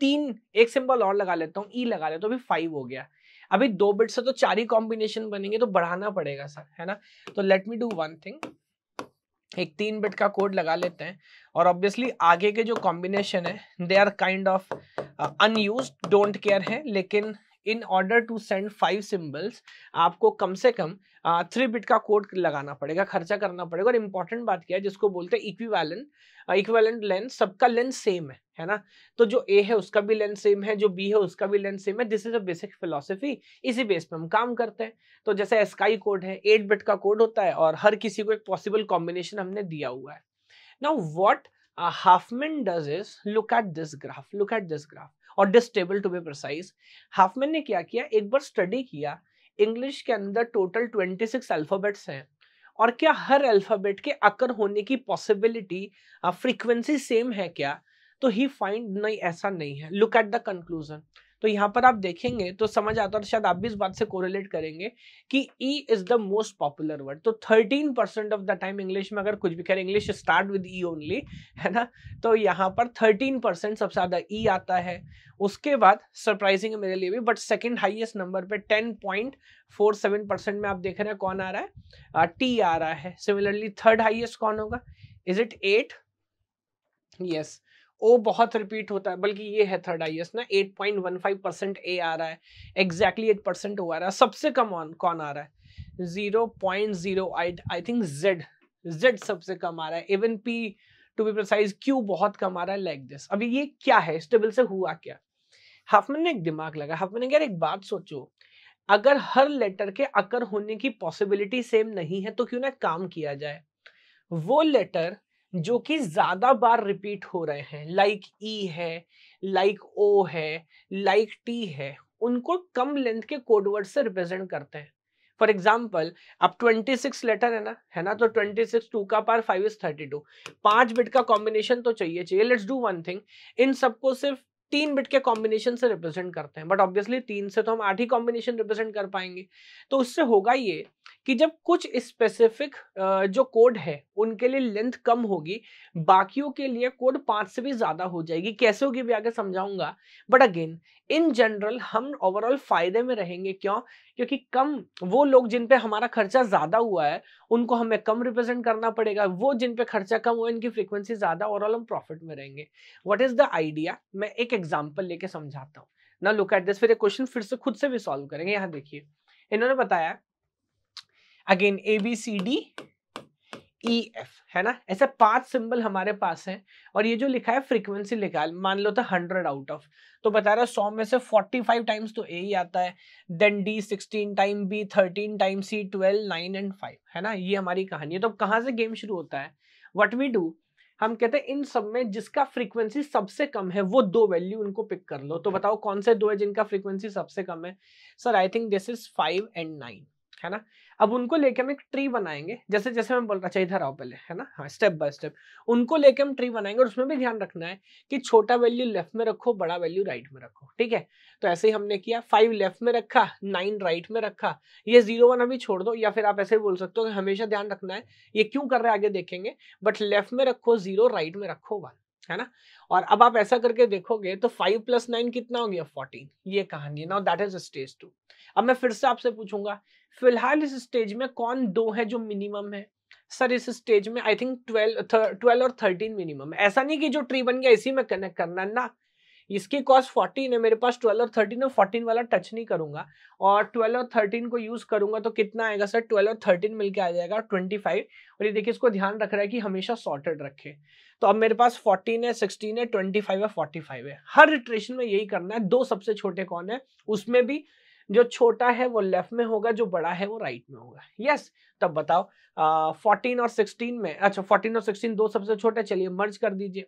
तीन एक सिंबल और लगा लेता हूँ ई लगा लेता हूँ तो अभी फाइव हो गया अभी दो बिट से तो चार ही कॉम्बिनेशन बनेंगे तो बढ़ाना पड़ेगा सर है ना तो let me do one thing एक तीन बिट का कोड लगा लेते हैं और ऑब्वियसली आगे के जो कॉम्बिनेशन है they are kind of unuse don't care है लेकिन in order to send five symbols आपको कम से कम थ्री बिट का कोड लगाना पड़ेगा खर्चा करना पड़ेगा और इम्पॉर्टेंट बात क्या है जिसको बोलते हैं इक्विवेलेंट इक्विवेलेंट लेंथ सबका लेंथ सेम है है ना तो जो ए है उसका भी लेंथ सेम है जो बी है उसका भी लेंथ सेम है this is a basic philosophy इसी बेस पे हम काम करते हैं तो जैसे एस्काई कोड है एट बिट का कोड होता है और हर किसी को एक पॉसिबल कॉम्बिनेशन हमने दिया हुआ है now what Huffman does is look at this graph look at this graph और this table to be precise Huffman ने क्या किया एक बार स्टडी किया इंग्लिश के अंदर टोटल ट्वेंटी सिक्स अल्फ़ाबेट्स हैं और क्या हर अल्फ़ाबेट के अकर होने की पॉसिबिलिटी फ्रीक्वेंसी सेम है क्या तो ही फाइंड नहीं ऐसा नहीं है लुक एट द कंक्लूजन तो यहाँ पर आप देखेंगे तो समझ आता है और शायद आप भी इस बात से कोरिलेट करेंगे कि E is the most popular word तो thirteen percent of the time English में अगर कुछ भी करें English start with E only है ना तो यहाँ पर थर्टीन परसेंट सबसे ज़्यादा ई e आता है उसके बाद सरप्राइजिंग है मेरे लिए भी बट सेकेंड हाइएस्ट नंबर पर ten point four seven percent में आप देख रहे हैं कौन आ रहा है टी आ रहा है सिमिलरली थर्ड हाइएस्ट कौन होगा is it eight yes O बहुत रिपीट होता है बल्कि ये है थर्ड आईएस ना 8.15 परसेंट ए आ रहा है एग्जैक्टली एट परसेंट ओ आ रहा है सबसे कम ऑन कौन आ रहा है zero point zero eight I think Z Z सबसे कम आ रहा है even P to be precise Q बहुत कम आ रहा है लाइक दिस अभी ये क्या है स्टेबल से हुआ क्या हफमन ने एक दिमाग लगा हफमन ने यार एक बात सोचो अगर हर लेटर के अकर होने की पॉसिबिलिटी सेम नहीं है तो क्यों ना काम किया जाए वो लेटर जो कि ज़्यादा बार रिपीट हो रहे हैं लाइक ई e है लाइक ओ है लाइक टी है उनको कम लेंथ के कोडवर्ड से रिप्रेजेंट करते हैं फॉर एग्जाम्पल अब 26 लेटर है ना है ना तो 26 टू का पार फाइव इज 32 पांच बिट का कॉम्बिनेशन तो चाहिए चाहिए लेट्स डू वन थिंग इन सबको सिर्फ तीन बिट के कॉम्बिनेशन से रिप्रेजेंट करते हैं बट ऑब्वियसली तीन से तो हम आठ ही कॉम्बिनेशन रिप्रेजेंट कर पाएंगे तो उससे होगा ये कि जब कुछ स्पेसिफिक जो कोड है उनके लिए लेंथ कम होगी बाकियों के लिए कोड पांच से भी ज़्यादा हो जाएगी कैसे होगी भी आगे समझाऊंगा बट अगेन इन जनरल हम ओवरऑल फायदे में रहेंगे क्यों क्योंकि कम वो लोग जिन पे हमारा खर्चा ज़्यादा हुआ है उनको हमें कम रिप्रेजेंट करना पड़ेगा वो जिन पे खर्चा कम हुआ इनकी फ्रीक्वेंसी ज़्यादा ओवरऑल हम प्रॉफिट में रहेंगे व्हाट इज़ द आइडिया मैं एक एग्जाम्पल लेके समझाता हूँ ना लुक एट दिस फिर क्वेश्चन फिर से खुद से भी सॉल्व करेंगे यहाँ देखिए इन्होंने बताया again A B C D E F है ना ऐसे पांच सिंबल हमारे पास हैं और ये जो लिखा है फ्रीक्वेंसी लिखा है मान लो था हंड्रेड आउट ऑफ तो बता रहा है सौ में से फोर्टी फाइव टाइम्स तो ए ही आता है then D sixteen time B thirteen time C twelve nine and five है ना ये हमारी कहानी है तो कहाँ से गेम शुरू होता है वट वी डू हम कहते हैं इन सब में जिसका फ्रीक्वेंसी सबसे कम है वो दो वैल्यू उनको पिक कर लो तो बताओ कौन से दो है जिनका फ्रीक्वेंसी सबसे कम है sir I think this is five and nine है ना अब उनको लेके हम एक ट्री बनाएंगे जैसे जैसे मैं बोल रहा चाहिए अच्छा, इधर आओ पहले है ना हाँ स्टेप बाय स्टेप उनको लेके हम ट्री बनाएंगे और उसमें भी ध्यान रखना है कि छोटा वैल्यू लेफ्ट में रखो बड़ा वैल्यू राइट में रखो ठीक है तो ऐसे ही हमने किया फाइव लेफ्ट में रखा नाइन राइट में रखा ये जीरो वन अभी छोड़ दो या फिर आप ऐसे ही बोल सकते हो कि हमेशा ध्यान रखना है ये क्यों कर रहे हैं आगे देखेंगे बट लेफ्ट में रखो जीरो राइट में रखो वन है ना और अब आप ऐसा करके देखोगे तो फाइव प्लस नाइन कितना हो गया फोर्टीन ये कहानी now that is stage two अब मैं फिर से आपसे पूछूंगा फिलहाल इस स्टेज में कौन दो है जो मिनिमम है सर इस स्टेज में आई थिंक ट्वेल्व ट्वेल्व और थर्टीन मिनिमम ऐसा नहीं कि जो ट्री बन गया इसी में कनेक्ट करना है ना इसकी कॉस्ट फोर्टीन है मेरे पास ट्वेल्व और थर्टीन और फोर्टीन वाला टच नहीं करूंगा और ट्वेल्व और थर्टीन को यूज करूंगा तो कितना आएगा सर ट्वेल्व और थर्टीन मिलकर आ जाएगा ट्वेंटी फाइव और ये देखिए इसको ध्यान रख रहा है कि हमेशा सॉर्टेड रखे तो अब मेरे पास फोर्टीन है सिक्सटीन है ट्वेंटी फाइव है फोर्टी फाइव है हर रिट्रेशन में यही करना है दो सबसे छोटे कौन है उसमें भी जो छोटा है वो लेफ्ट में होगा जो बड़ा है वो राइट में होगा यस yes, तब बताओ फोर्टीन और सिक्सटीन में अच्छा फोर्टीन और सिक्सटीन दो सबसे छोटे चलिए मर्ज कर दीजिए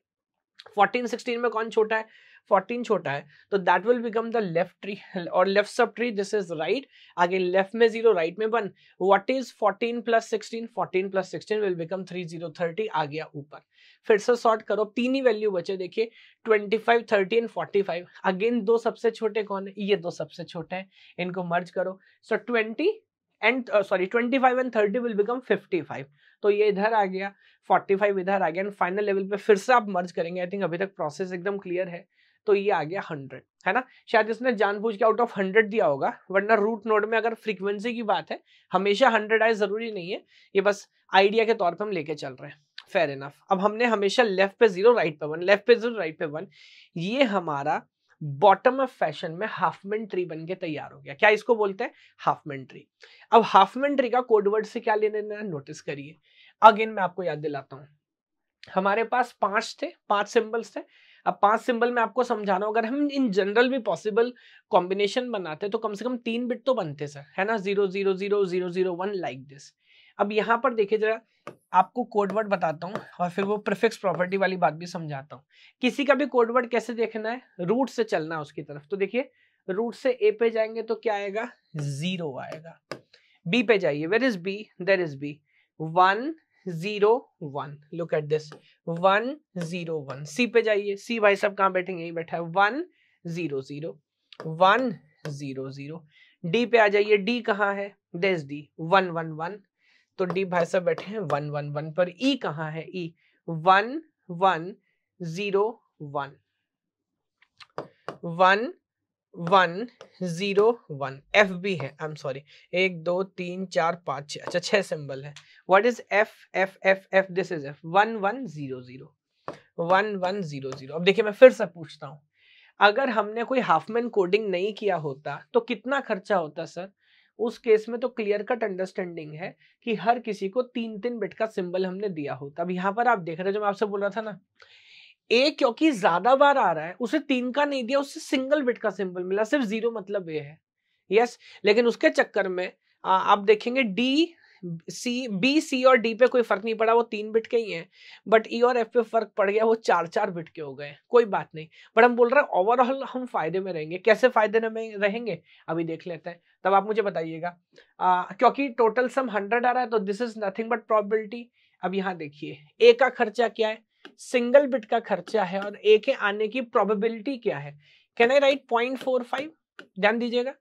फोर्टीन सिक्सटीन में कौन छोटा है 14 छोटा है तो that will become the left tree और लेफ्ट सब ट्री दिस इज राइट आगे लेफ्ट में जीरो राइट में one what is 14 plus 16 14 plus 16 will become three zero thirty आ गया ऊपर फिर से सॉर्ट करो तीन ही वैल्यू बचे देखिए 25 30 thirty and forty five again दो सबसे छोटे कौन है ये दो सबसे छोटे हैं इनको मर्ज करो so so, twenty and sorry twenty five and thirty will become fifty five तो ये इधर आ गया फोर्टी फाइव इधर आ गया एंड फाइनल लेवल पे फिर से आप मर्ज करेंगे आई थिंक अभी तक प्रोसेस एकदम क्लियर है तो ये आ गया हंड्रेड है ना शायद इसने जानबूझ के आउट ऑफ हंड्रेड दिया होगा वरना रूट नोड में अगर फ्रीक्वेंसी की बात है हमेशा हंड्रेड आए जरूरी नहीं है ये बस आइडिया के तौर पर हम लेके चल रहे हैं फेयर इनफ अब हमने हमेशा लेफ्ट पे जीरो राइट पे वन लेफ्ट पे जीरो राइट पे वन ये हमारा बॉटम ऑफ फैशन में हाफमैन ट्री बन के तैयार हो गया क्या इसको बोलते हैं हाफमैन ट्री अब हाफमैन ट्री का कोडवर्ड से क्या लेने देना नोटिस करिए अगेन मैं आपको याद दिलाता हूं हमारे पास पांच थे पांच सिंबल्स थे अब पांच सिंबल में आपको समझाना हो अगर हम इन जनरल भी पॉसिबल कॉम्बिनेशन बनाते तो कम से कम तीन बिट तो बनते सर है ना zero zero zero zero zero one like this अब यहाँ पर देखिए जरा आपको कोडवर्ड बताता हूँ और फिर वो प्रिफिक्स प्रॉपर्टी वाली बात भी समझाता हूँ किसी का भी कोडवर्ड कैसे देखना है रूट से चलना है उसकी तरफ तो देखिए रूट से ए पे जाएंगे तो क्या आएगा जीरो आएगा बी पे जाइए where is B there is B one zero one look at this one zero one C पे जाइए सी भाई सब कहाँ बैठेंगे यही बैठा है one zero zero one zero zero D पे आ जाइए डी कहाँ है this D one one one तो डी भाई सब बैठे हैं वन वन वन पर ई e कहाँ है E one one zero one one one zero one F B है आई एम सॉरी एक दो तीन चार पाँच छः अच्छा छः सिंबल है what is f f f f this is f one one zero zero one one zero zero अब देखिए मैं फिर से पूछता हूँ अगर हमने कोई मैन कोडिंग नहीं किया होता तो कितना खर्चा होता सर उस केस में तो क्लियर कट अंडरस्टैंडिंग है कि हर किसी को तीन तीन बिट का सिंबल हमने दिया होता अब यहाँ पर आप देख रहे हो जो मैं आपसे बोल रहा था ना ए क्योंकि ज्यादा बार आ रहा है उसे तीन का नहीं दिया उससे सिंगल बिट का सिंबल मिला सिर्फ जीरो मतलब ए है यस लेकिन उसके चक्कर में आ, आप देखेंगे डी सी बी सी और डी पे कोई फर्क नहीं पड़ा वो तीन बिट के ही हैं बट ई e और एफ पे फर्क पड़ गया वो चार चार बिट के हो गए कोई बात नहीं बट हम बोल रहे हैं ओवरऑल हम फायदे में रहेंगे कैसे फायदे में रहेंगे अभी देख लेते हैं तब आप मुझे बताइएगा क्योंकि टोटल सम हंड्रेड आ रहा है तो this is nothing but probability अब यहाँ देखिए ए का खर्चा क्या है सिंगल बिट का खर्चा है और ए के आने की प्रोबेबिलिटी क्या है can I write point four five ध्यान दीजिएगा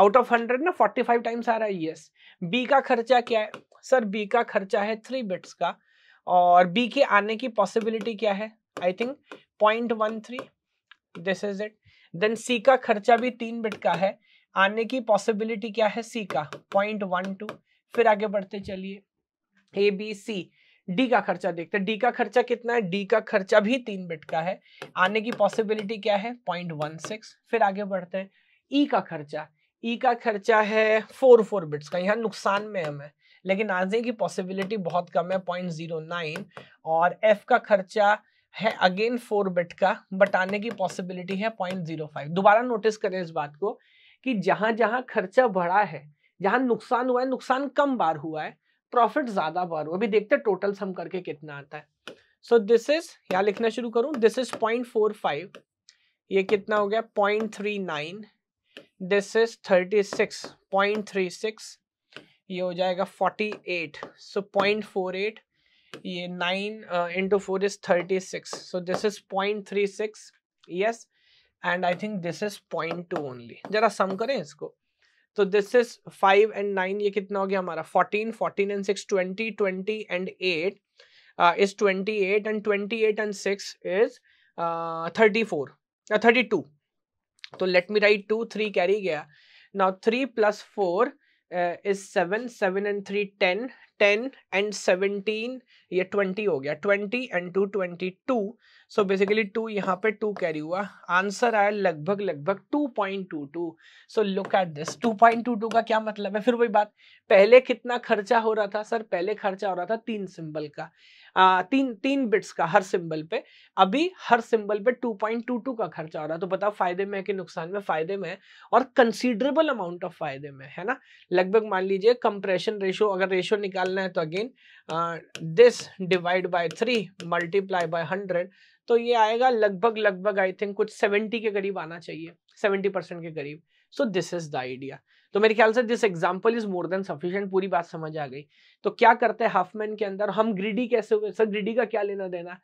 आउट ऑफ हंड्रेड ना फोर्टी फाइव टाइम्स आ रहा है यस बी का खर्चा क्या है सर बी का खर्चा है थ्री बिट्स का और बी के आने की पॉसिबिलिटी क्या है I think point one three this is it then C का खर्चा भी तीन बिट का है आने की पॉसिबिलिटी क्या है सी का पॉइंट वन टू फिर आगे बढ़ते चलिए ए बी सी डी का खर्चा देखते हैं डी का खर्चा कितना है डी का खर्चा भी तीन बिट का है आने की पॉसिबिलिटी क्या है पॉइंट वन सिक्स फिर आगे बढ़ते हैं ई e का खर्चा ई e का खर्चा है फोर फोर बिट्स का यहाँ नुकसान में हमें लेकिन आंसर की पॉसिबिलिटी बहुत कम है पॉइंट जीरो नाइन और एफ का खर्चा है अगेन फोर बिट का बट आने की पॉसिबिलिटी है पॉइंट जीरो फाइव दोबारा नोटिस करें इस बात को कि जहां जहां खर्चा बढ़ा है जहां नुकसान हुआ है नुकसान कम बार हुआ है प्रॉफिट ज्यादा बार हुआ अभी देखते हैं टोटल हम करके कितना आता है सो दिस इज यहाँ लिखना शुरू करूं this is point four five ये कितना हो गया point three nine this is thirty six point three six ये हो जाएगा forty eight so point four eight ये nine into four is thirty six so this is point three six yes and I think this is point two only जरा sum करें इसको तो this is five and nine ये कितना हो गया हमारा fourteen fourteen and six twenty twenty and eight is twenty eight and twenty eight and six is thirty four thirty two तो let me write two three carry गया now three plus four is seven seven and three ten ten and seventeen ये twenty हो गया twenty and two twenty two so basically two यहाँ पे two carry हुआ answer आया लगभग लगभग two point two two so look at this to point two two का क्या मतलब है फिर वही बात पहले कितना खर्चा हो रहा था सर पहले खर्चा हो रहा था तीन सिंबल का आ, तीन तीन बिट्स का हर सिंबल पे अभी हर सिंबल पे 2.22 का खर्चा हो रहा है तो बताओ फायदे में है कि नुकसान में फायदे में है और कंसिडरेबल अमाउंट ऑफ फायदे में है ना लगभग मान लीजिए कंप्रेशन रेशो अगर रेशो निकालना है तो again this divide by three multiply by hundred तो ये आएगा लगभग लगभग आई थिंक कुछ सेवेंटी के करीब आना चाहिए सेवेंटी परसेंट के करीब so this is the idea तो मेरे ख्याल से this example is more than sufficient पूरी बात समझ आ गई तो क्या करते हैं हाफमैन के अंदर हम ग्रीडी कैसे हुए सर ग्रीडी का क्या लेना देना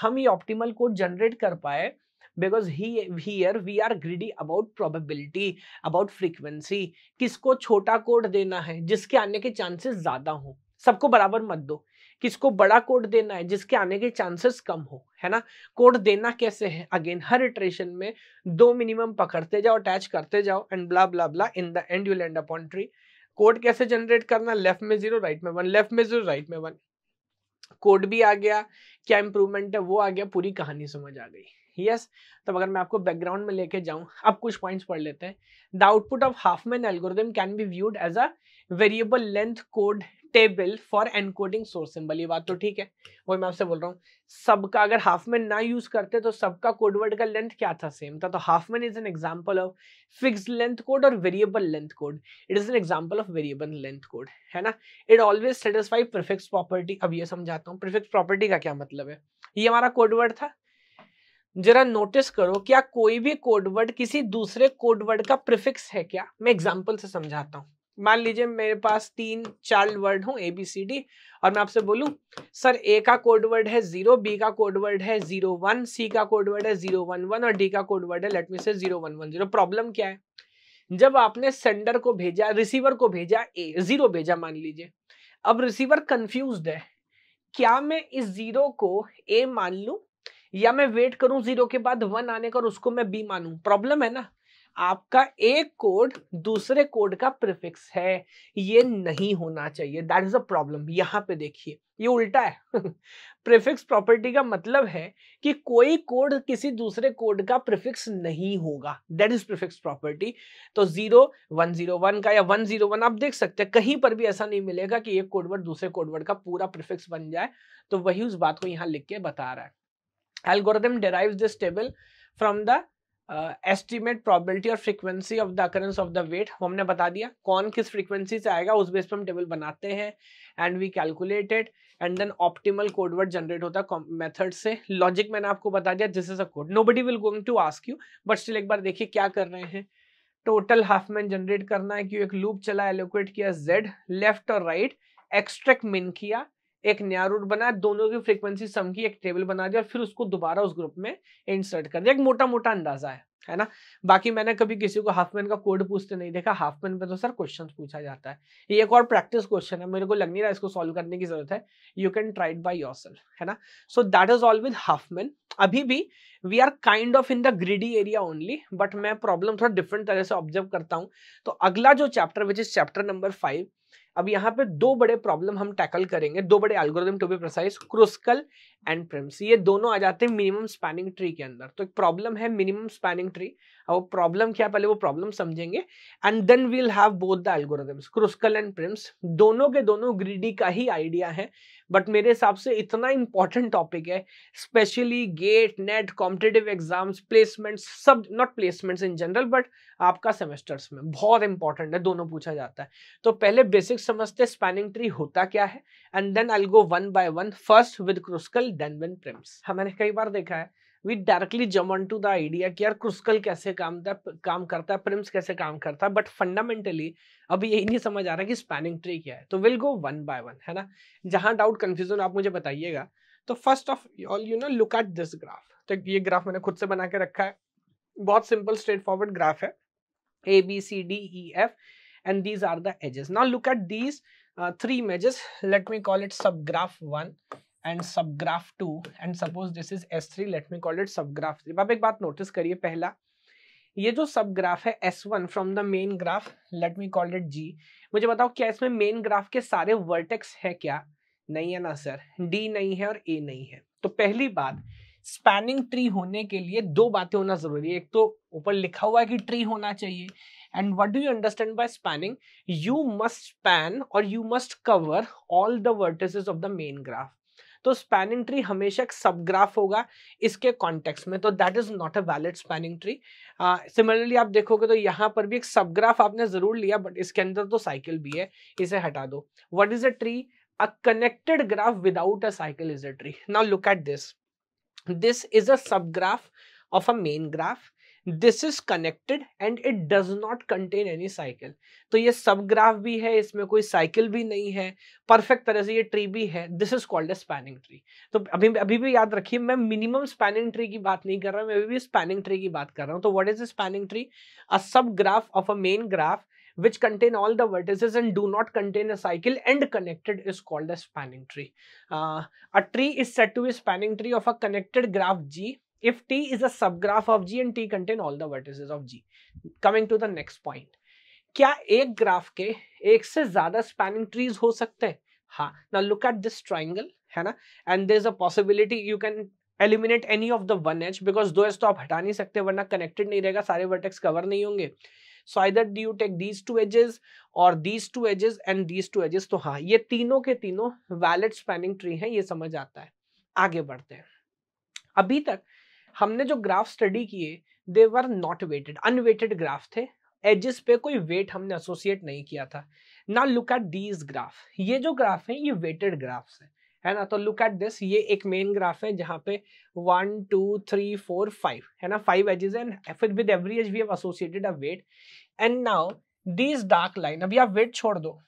हम ये ऑप्टिमल कोड जनरेट कर पाए बिकॉज ही here we are greedy about probability about frequency किसको छोटा कोड देना है जिसके आने के चांसेस ज्यादा हों सबको बराबर मत दो किसको बड़ा कोड देना है जिसके आने के चांसेस कम हो है ना कोड देना कैसे है अगेन हर इटरेशन में दो मिनिमम पकड़ते जाओ अटैच करते जाओ and blah blah blah in the end you land upon tree code कैसे जनरेट करना लेफ्ट में जीरो राइट में वन लेफ्ट में जीरो राइट में वन कोड भी आ गया क्या इंप्रूवमेंट है वो आ गया पूरी कहानी समझ आ गई यस yes, तब अगर मैं आपको बैकग्राउंड में लेके जाऊं अब कुछ पॉइंट्स पढ़ लेते हैं the output of Huffman algorithm can be viewed as a variable length code table for encoding source symbol ये बात तो ठीक है वही मैं आपसे बोल रहा हूँ सबका अगर हाफ मैन ना यूज करते तो सबका कोडवर्ड का लेंथ क्या था सेम था तो Huffman is an example of fix length code और variable length code it is an example of variable length code है ना it always satisfy perfect property अब ये समझाता हूँ परफेक्ट प्रॉपर्टी का क्या मतलब है ये हमारा कोडवर्ड था जरा नोटिस करो क्या कोई भी कोडवर्ड किसी दूसरे कोडवर्ड का प्रिफिक्स है क्या मैं एग्जाम्पल से समझाता हूँ मान लीजिए मेरे पास तीन चार वर्ड हूँ ए बी सी डी और मैं आपसे बोलूं सर ए का कोड वर्ड है जीरो बी का कोड वर्ड है जीरो वन सी का कोड वर्ड है जीरो वन वन और डी का कोड वर्ड है let me say zero one one zero problem क्या है जब आपने सेंडर को भेजा रिसीवर को भेजा ए जीरो भेजा मान लीजिए अब रिसीवर कंफ्यूज है क्या मैं इस जीरो को ए मान लू या मैं वेट करूं जीरो के बाद वन आने का और उसको मैं बी मानू प्रॉब्लम है ना आपका एक कोड दूसरे कोड का प्रिफिक्स है ये नहीं होना चाहिए दैट इज अ प्रॉब्लम यहाँ पे देखिए ये उल्टा है प्रिफिक्स प्रॉपर्टी का मतलब है कि कोई कोड किसी दूसरे कोड का प्रिफिक्स नहीं होगा दैट इज प्रिफिक्स प्रॉपर्टी तो जीरो वन जीरो वन का या वन जीरो वन आप देख सकते हैं कहीं पर भी ऐसा नहीं मिलेगा कि एक कोडवर्ड दूसरे कोडवर्ड का पूरा प्रिफिक्स बन जाए तो वही उस बात को यहाँ लिख के बता रहा है algorithm derives this table from the estimate probability और frequency of the occurrence of the weight हमने बता दिया कौन किस फ्रीक्वेंसी से आएगा उस बेस पर हम टेबल बनाते हैं and we calculated and then optimal codeword generate होता है मेथड से लॉजिक मैंने आपको बता दिया this is a code nobody will going to ask you but still एक बार देखिए क्या कर रहे हैं टोटल हाफ मैन जनरेट करना है क्यों एक लूप चला एलोकेट किया जेड लेफ्ट और राइट एक्सट्रैक्ट मिन किया एक नया रूट बनाया दोनों की फ्रीक्वेंसी सम की एक टेबल बना दी और फिर उसको दोबारा उस ग्रुप में इंसर्ट कर दिया एक मोटा मोटा अंदाजा है है ना बाकी मैंने कभी किसी को हाफमैन का कोड पूछते नहीं देखा हाफमैन पे तो सर क्वेश्चंस पूछा जाता है ये एक और प्रैक्टिस क्वेश्चन है मेरे को लग नहीं रहा इसको सॉल्व करने की जरूरत है you can tried by your है ना so that is all with Huffman अभी भी we are kind of in the greedy area only but मैं प्रॉब्लम थोड़ा डिफरेंट तरह से ऑब्जर्व करता हूँ तो अगला जो chapter which is chapter number five अब यहाँ पे दो बड़े प्रॉब्लम हम टैकल करेंगे दो बड़े algorithm to be precise Kruskal and Prim's ये दोनों आ जाते हैं मिनिमम स्पैनिंग ट्री के अंदर तो एक प्रॉब्लम है मिनिमम स्पैनिंग ट्री अब प्रॉब्लम क्या पहले वो प्रॉब्लम समझेंगे and then we'll have both the algorithms Kruskal and Prim's दोनों के दोनों ग्रीडी का ही आइडिया है बट मेरे हिसाब से इतना इंपॉर्टेंट टॉपिक है specially GATE NET competitive exams placements सब not placements in general but आपका सेमेस्टर्स में बहुत इंपॉर्टेंट है दोनों पूछा जाता है तो पहले बेसिक समझते स्पैनिंग ट्री होता क्या है and then I go one by one first with Kruskal then win Prim's हमारे कई बार देखा है we directly jump to the idea कि यार क्रुस्कल कैसे काम काम करता है प्रिम्स कैसे काम करता है बट फंडामेंटली अभी यही नहीं समझ आ रहा कि स्पैनिंग ट्री क्या है तो will go one by one है ना जहाँ डाउट कन्फ्यूजन आप मुझे बताइएगा तो first of all you know look at this graph तो ये ग्राफ मैंने खुद से बना के रखा है बहुत सिंपल स्ट्रेट फॉरवर्ड ग्राफ है A B C D E F and these are the edges now look at these three three let me call it subgraph one and subgraph 2 and suppose this is S3 let me call it subgraph 3 ab ek baat notice करिए पहला ये जो subgraph है S1 from the main graph let me call it G मुझे बताओ क्या इसमें main graph के सारे वर्टेक्स है क्या नहीं है ना सर D नहीं है और A नहीं है तो पहली बात स्पैनिंग ट्री होने के लिए दो बातें होना जरूरी है एक तो ऊपर लिखा हुआ है कि ट्री होना चाहिए and what do you understand by spanning you must span और you must cover all the vertices of the main graph तो स्पैनिंग ट्री हमेशा एक सबग्राफ होगा इसके कॉन्टेक्स्ट में तो that is not a valid spanning tree similarly आप देखोगे तो यहाँ पर भी एक सबग्राफ आपने जरूर लिया बट इसके अंदर तो साइकिल भी है इसे हटा दो what is a tree a connected graph without a cycle is a tree now look at this this is a subgraph of a main graph this is connected and it does not contain any cycle तो ये सब graph भी है इसमें कोई cycle भी नहीं है परफेक्ट तरह से ये ट्री भी है this is called a spanning tree तो अभी अभी भी याद रखिए मैं मिनिमम स्पैनिंग ट्री की बात नहीं कर रहा हूँ मैं अभी भी स्पैनिंग ट्री की बात कर रहा हूँ तो what is a spanning tree a subgraph of a main graph which contain all the vertices and do not contain a cycle and connected is called a spanning tree. Uh, a tree is said to be spanning tree of a connected graph G if T is a subgraph of G and T contain all the vertices of G. Coming to the next point. क्या एक graph के एक से ज्यादा spanning trees हो सकते हैं हाँ ना लुक एट दिस ट्राइंगल है ना and there is a possibility you can eliminate any of the one edge because दो एच तो आप हटा नहीं सकते वरना कनेक्टेड नहीं रहेगा सारे वर्टेक्स कवर नहीं होंगे so either do you take these two edges और these two edges and these two edges तो हाँ ये तीनों के तीनों वैलिड स्पैनिंग ट्री हैं ये समझ आता है आगे बढ़ते हैं अभी तक हमने जो ग्राफ स्टडी किए they were not weighted unweighted graph थे एजेस पे कोई वेट हमने एसोसिएट नहीं किया था ना लुक एट दीज ग्राफ ये जो ग्राफ है ये वेटेड ग्राफ है है ना तो लुक एट दिस ये एक मेन ग्राफ है जहाँ पे one two three four five है ना फाइव एजेस एंड फिर with every edge we have associated a weight and now these dark line अभी आप वेट छोड़ दो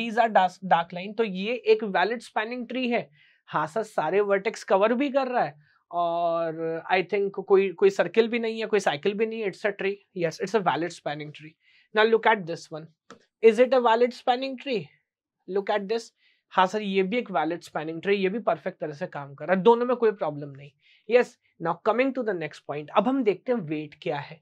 दीज आर डार्क लाइन तो ये एक वैलिड स्पैनिंग ट्री है हाँ सर सारे वर्टेक्स कवर भी कर रहा है और आई थिंक कोई कोई सर्किल भी नहीं है कोई साइकिल भी नहीं है it's a tree yes it's a valid spanning tree now look at this one is it a valid spanning tree look at this हाँ सर ये भी एक वैलिड स्पैनिंग ट्री ये भी परफेक्ट तरह से काम कर रहा है दोनों में कोई प्रॉब्लम नहीं yes now coming to the next point अब हम देखते हैं वेट क्या है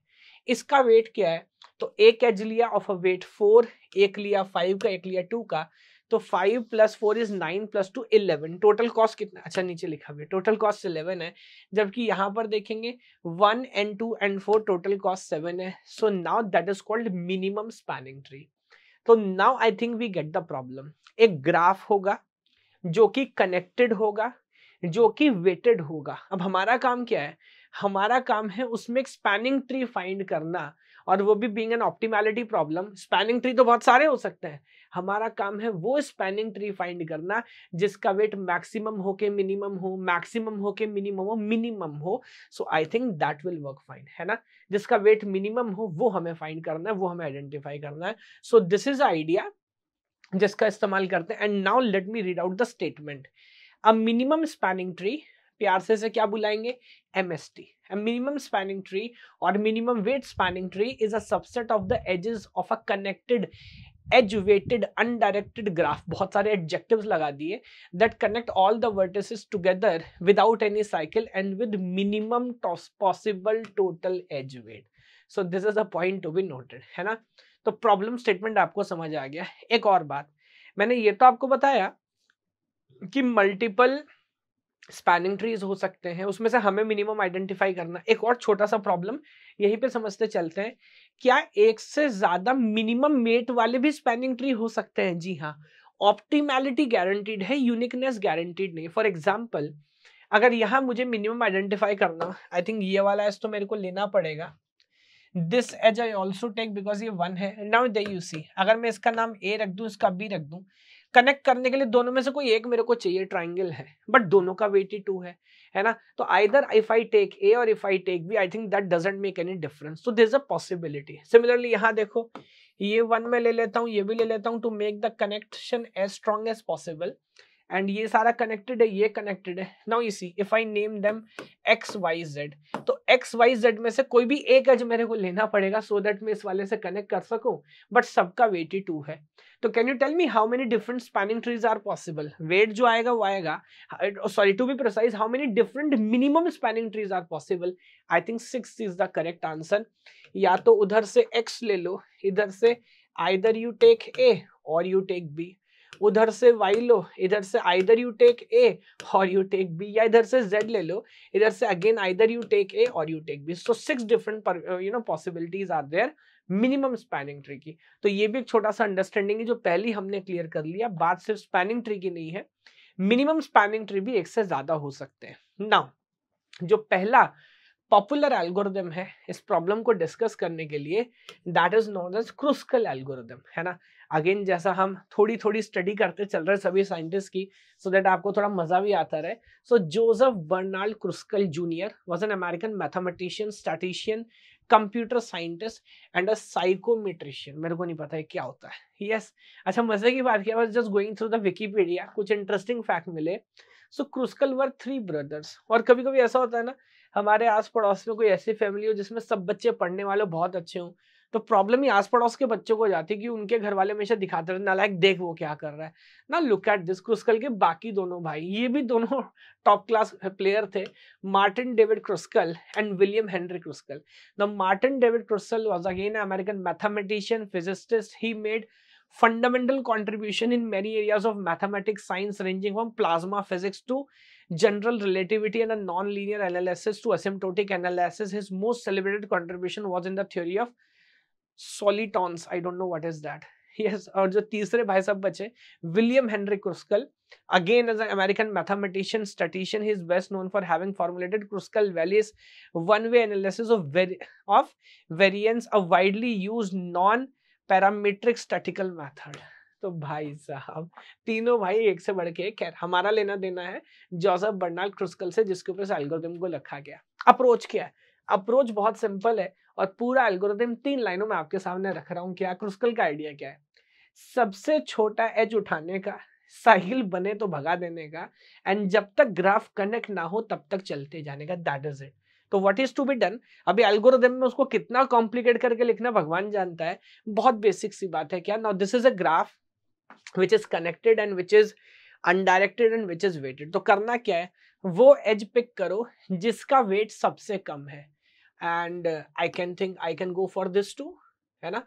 इसका वेट क्या है तो एक एज लिया ऑफ अ वेट फोर एक लिया फाइव का एक लिया टू का तो five plus four is nine plus two eleven total cost कितना अच्छा नीचे लिखा हुआ टोटल कॉस्ट इलेवन है जबकि यहाँ पर देखेंगे one and two and four total cost seven है so now that is called minimum spanning tree तो now I think we get the problem एक ग्राफ होगा जो कि कनेक्टेड होगा जो कि वेटेड होगा अब हमारा काम क्या है हमारा काम है उसमें एक स्पैनिंग ट्री फाइंड करना और वो भी being an optimality problem spanning tree तो बहुत सारे हो सकते हैं हमारा काम है वो स्पैनिंग ट्री फाइंड करना जिसका वेट मैक्सिमम हो के मिनिमम हो मैक्सिमम हो के मिनिमम हो मिनिमम हो so I think that will work fine है ना जिसका वेट मिनिमम हो वो हमें फाइंड करना है वो हमें आइडेंटिफाई करना है सो दिस इज आइडिया जिसका इस्तेमाल करते हैं and now let me read out the statement a minimum spanning tree प्यार से से क्या बुलाएंगे M S T minimum spanning tree और minimum weight spanning tree is a subset of the edges of a connected edge weighted undirected graph बहुत सारे adjective लगा दिए that connect all the vertices together without any cycle and with minimum possible total edge weight so this is a point to be noted है ना तो problem statement आपको समझ आ गया एक और बात मैंने ये तो आपको बताया कि मल्टीपल स्पैनिंग ट्रीज हो सकते हैं उसमें से हमें मिनिमम आइडेंटिफाई करना एक और छोटा सा प्रॉब्लम यहीं पे समझते चलते हैं क्या एक से ज्यादा मिनिमम मेट वाले भी स्पैनिंग ट्री हो सकते हैं जी हाँ ऑप्टीमैलिटी गारंटीड है यूनिकनेस गारंटीड नहीं फॉर एग्जाम्पल अगर यहाँ मुझे मिनिमम आइडेंटिफाई करना आई थिंक ये वाला एज तो मेरे को लेना पड़ेगा this edge I also take because ये वन है नाउ दे यू सी अगर मैं इसका नाम ए रख दूँ इसका बी रख दूँ कनेक्ट करने के लिए दोनों में से कोई एक मेरे को चाहिए ट्राइंगल है बट दोनों का वेट ही टू है है ना तो either if I take A और if I take B I think that doesn't make any difference तो दिस अ पॉसिबिलिटी सिमिलरली यहाँ देखो ये वन में ले लेता हूँ ये भी ले लेता हूँ to make the connection as strong as possible and ये सारा कनेक्टेड है ये कनेक्टेड है now you see if I name them X Y Z तो एक्स वाई जेड में से कोई भी एक एज मेरे को लेना पड़ेगा सो so दैट मैं इस वाले से कनेक्ट कर सकूं बट सबका वेट ही टू है तो can you tell me how many different spanning trees are possible weight जो आएगा वो आएगा sorry to be precise how many different minimum spanning trees are possible I think six is the correct answer या तो उधर से x ले लो इधर से आइदर यू टेक ए और यू टेक बी उधर से वाई लो इधर से आइदर यू टेक ए और यू टेक बी या इधर से जेड ले लो इधर से again either you take A और you take B so six different you know possibilities are there minimum spanning tree की तो ये भी एक छोटा सा अंडरस्टैंडिंग है जो पहले हमने क्लियर कर लिया बात सिर्फ स्पैनिंग ट्री की नहीं है मिनिमम स्पैनिंग ट्री भी एक से ज्यादा हो सकते हैं नाउ जो पहला पॉपुलर एल्गोरिदम है इस प्रॉब्लम को डिस्कस करने के लिए that is known as Kruskal algorithm है ना अगेन जैसा हम थोड़ी थोड़ी स्टडी करते चल रहे सभी साइंटिस्ट की सो so दैट आपको थोड़ा मजा भी आता रहे so Joseph Bernard Kruskal junior was an American mathematician statistician computer scientist and a psychometrician मेरे को नहीं पता है क्या होता है यस yes. अच्छा मजे की बात किया just going through the Wikipedia कुछ इंटरेस्टिंग फैक्ट मिले so Kruskal were three brothers और कभी कभी ऐसा होता है ना हमारे आस पड़ोस में कोई ऐसी फैमिली हो जिसमें सब बच्चे पढ़ने वाले बहुत अच्छे हों तो प्रॉब्लम ही आस पड़ोस के बच्चों को जाती है कि उनके घर वाले हमेशा दिखाते रहते लाइक देख वो क्या कर रहा है ना लुक एट दिस क्रुस्कल के बाकी दोनों भाई ये भी दोनों टॉप क्लास प्लेयर थे Martin David Kruskal and William Henry Kruskal the Martin David Kruskal was again American mathematician physicist he made fundamental contribution in many areas of mathematics science ranging from plasma physics to general relativity and a nonlinear analysis to asymptotic analysis. His most celebrated contribution was in the theory of solitons. I don't know what is that. Yes, or the third brother, साहब बचे William Henry Kruskal, again as an American mathematician, statistician, he is best known for having formulated Kruskal-Wallis one-way analysis of, vari of variance, a widely used non-parametric statistical method. तो भाई साहब तीनों भाई एक से बढ़ के खैर हमारा लेना देना है जोसफ बर्नाल क्रुस्कल से जिसके ऊपर इस एल्गोरिदम को रखा गया अप्रोच क्या है अप्रोच बहुत सिंपल है और पूरा एल्गोरिदम तीन लाइनों में आपके सामने रख रहा हूँ क्या क्रुस्कल का आइडिया क्या है सबसे छोटा एच उठाने का साहिल बने तो भगा देने का एंड जब तक ग्राफ कनेक्ट ना हो तब तक चलते जाने का दैट इज इट तो what is to be done अभी एल्गोरिदम में उसको कितना कॉम्प्लिकेट करके लिखना भगवान जानता है बहुत बेसिक सी बात है क्या now this is a graph which is connected and which is undirected and which is weighted तो करना क्या है वो एज पिक करो जिसका वेट सबसे कम है and I can think I can go for this two है ना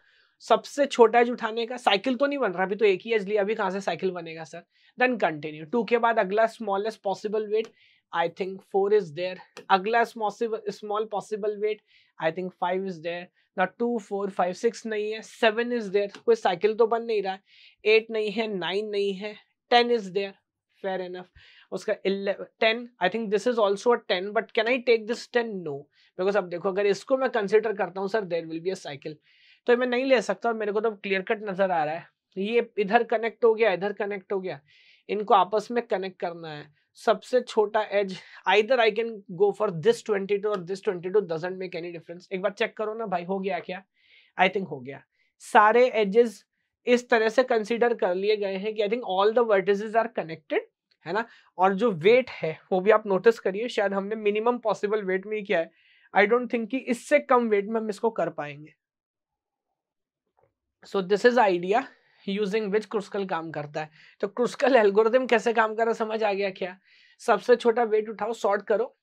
सबसे छोटा एज उठाने का साइकिल तो नहीं बन रहा अभी तो एक ही एज लिया अभी कहाँ से साइकिल बनेगा सर देन कंटिन्यू टू के बाद अगला smallest possible weight I think four is there अगला small possible weight I think five is there ना टू फोर फाइव सिक्स नहीं है सेवन इज देयर कोई साइकिल तो बन नहीं रहा है एट नहीं है नाइन नहीं है ten is there fair enough उसका ten I think this is also a ten but can I take this ten no because अब देखो अगर इसको मैं कंसिडर करता हूँ sir there will be a cycle तो मैं नहीं ले सकता और मेरे को तो क्लियर कट नजर आ रहा है ये इधर कनेक्ट हो गया इधर कनेक्ट हो गया इनको आपस में कनेक्ट करना है सबसे छोटा edge either I can go for this twenty two और this twenty two doesn't make any difference एक बार चेक करो ना भाई हो गया क्या आई थिंक हो गया सारे एजेस इस तरह से कंसिडर कर लिए गए हैं कि I think all the vertices are connected है ना और जो वेट है वो भी आप नोटिस करिए शायद हमने मिनिमम पॉसिबल वेट में ही किया है आई डोंट थिंक कि इससे कम वेट में हम इसको कर पाएंगे so this is idea using which Kruskal काम करता है तो क्रुस्कल एल्गोरिदम कैसे काम कर रहा समझ आ गया क्या सबसे छोटा वेट उठाओ सॉर्ट करो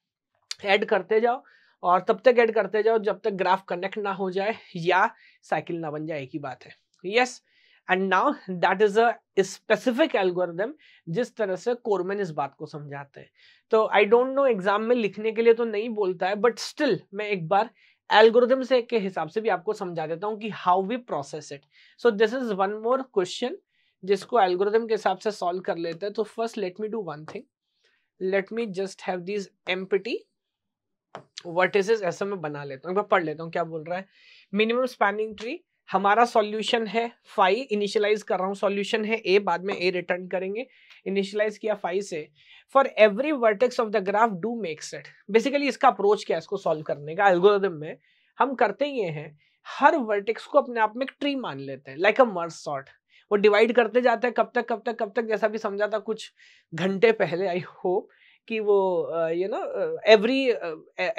ऐड करते जाओ और तब तक ऐड करते जाओ जब तक ग्राफ कनेक्ट ना हो जाए या साइकिल ना बन जाए एक ही बात है yes and now that is a specific algorithm जिस तरह से कोरमेन इस बात को समझाते हैं तो आई डोंट नो एग्जाम में लिखने के लिए तो नहीं बोलता है बट स्टिल मैं एक बार एल्गोरिदम से के हिसाब से भी आपको समझा देता हूँ कि how we process it so this is one more question जिसको एल्गोरिदम के हिसाब से सॉल्व कर लेते हैं तो first let me do one thing let me just have this empty vertices ऐसा मैं बना लेता हूँ पढ़ लेता हूँ क्या बोल रहा है मिनिमम स्पैनिंग ट्री हमारा सॉल्यूशन है फाइव इनिशियलाइज कर रहा हूँ सॉल्यूशन है ए बाद में ए रिटर्न करेंगे इनिशियलाइज किया फाइव से for every vertex of the graph do make set basically इसका अप्रोच क्या है इसको सॉल्व करने का एल्गोरिदम में हम करते ये हैं हर वर्टेक्स को अपने आप में एक ट्री मान लेते हैं लाइक अ मर्स सॉर्ट वो डिवाइड करते जाते हैं कब तक कब तक कब तक जैसा भी समझा था कुछ घंटे पहले आई होप कि वो you know every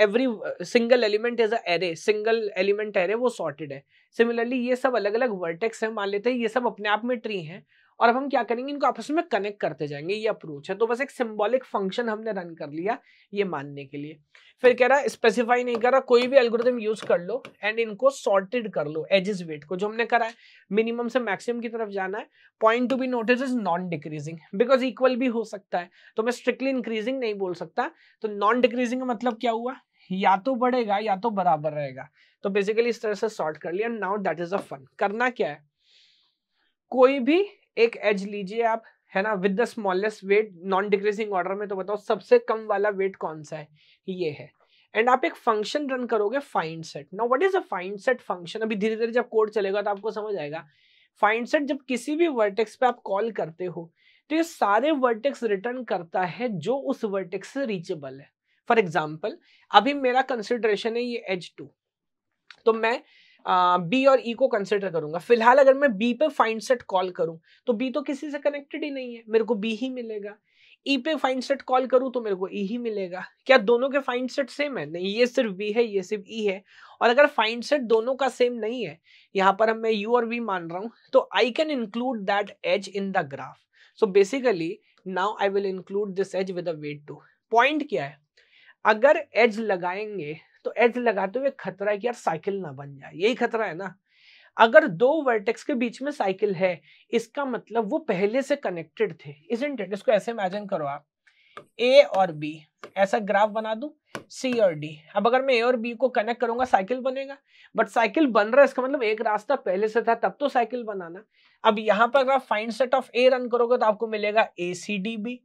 every single element is a array single element array वो सॉर्टेड है सिमिलरली ये सब अलग अलग वर्टेक्स हैं मान लेते हैं ये सब अपने आप में ट्री हैं और अब हम क्या करेंगे इनको आपस में कनेक्ट करते जाएंगे ये अप्रोच है तो बस एक सिंबॉलिक फंक्शन हमने रन कर लिया ये मानने के लिए फिर कह रहा है स्पेसिफाई नहीं कर रहा कोई भी एल्गोरिथम यूज कर लो एंड इनको सॉर्टेड कर लो एजेस वेट को जो हमने करा है मिनिमम से मैक्सिमम की तरफ जाना है point to be notice is non decreasing because equal भी हो सकता है तो मैं स्ट्रिक्टली इंक्रीजिंग नहीं बोल सकता तो नॉन डिक्रीजिंग का मतलब क्या हुआ या तो बढ़ेगा या तो बराबर रहेगा तो बेसिकली इस तरह से सॉर्ट कर लिया now that is a fun करना क्या है कोई भी एक एज लीजिए आप है ना with the smallest weight non decreasing order में तो बताओ सबसे कम वाला वेट कौन सा है ये है एंड आप एक फंक्शन रन करोगे find set now what is a find set function अभी धीरे धीरे जब कोड चलेगा तो आपको समझ आएगा फाइंड सेट जब किसी भी वर्टेक्स पे आप कॉल करते हो तो ये सारे वर्टेक्स रिटर्न करता है जो उस वर्टेक्स से रीचेबल है फॉर एग्जाम्पल अभी मेरा कंसिडरेशन है ये एज टू तो मैं बी और ई e को कंसिडर करूंगा फिलहाल अगर मैं बी पे फाइंड सेट कॉल करूं तो बी तो किसी से कनेक्टेड ही नहीं है मेरे को बी ही मिलेगा ई e पे फाइंड सेट कॉल करूं तो मेरे को ई e ही मिलेगा क्या दोनों के फाइंड सेट सेम है नहीं ये सिर्फ बी है ये सिर्फ ई e है और अगर फाइंड सेट दोनों का सेम नहीं है यहाँ पर हम मैं यू और वी मान रहा हूँ तो I can include that edge in the graph so basically now I will include this edge with weight two point क्या है अगर एज लगाएंगे तो एज लगाते हुए खतरा है कि यार साइकिल ना बन जाए यही खतरा है ना अगर दो वर्टेक्स के बीच में साइकिल है इसका मतलब वो पहले से कनेक्टेड थे इस इसको ऐसे इमेजिन करो आप ए और बी ऐसा ग्राफ बना दू सी और डी अब अगर मैं ए और बी को कनेक्ट करूंगा साइकिल बनेगा बट साइकिल बन रहा है इसका मतलब एक रास्ता पहले से था तब तो साइकिल बनाना अब यहाँ पर अगर आप find set of A run करोगे तो आपको मिलेगा ए सी डी बी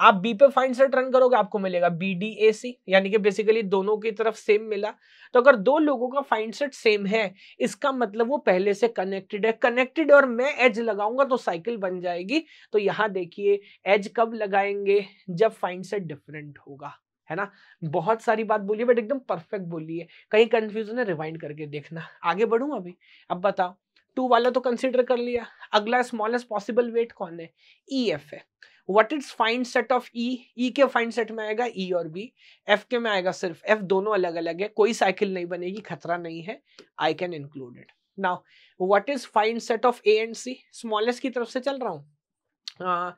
आप बी पे फाइंड सेट रन करोगे आपको मिलेगा बी डी ए सी यानी कि बेसिकली दोनों की तरफ सेम मिला तो अगर दो लोगों का फाइंड सेट सेम है इसका मतलब वो पहले से कनेक्टेड है कनेक्टेड और मैं एज लगाऊंगा तो साइकिल बन जाएगी तो यहाँ देखिए एज कब लगाएंगे जब फाइंड सेट डिफरेंट होगा है ना बहुत सारी बात बोली बट एकदम परफेक्ट बोली है कहीं कंफ्यूजन है रिवाइंड करके देखना आगे बढ़ू अभी अब बताओ टू वाला तो कंसिडर कर लिया अगला स्मॉलेस्ट पॉसिबल वेट कौन है ई e एफ है what is find set of E E के फाइंड सेट में आएगा ई e और बी एफ के में आएगा सिर्फ एफ दोनों अलग अलग है कोई साइकिल नहीं बनेगी खतरा नहीं है I can include it now what is find set of A and C smallest की तरफ से चल रहा हूँ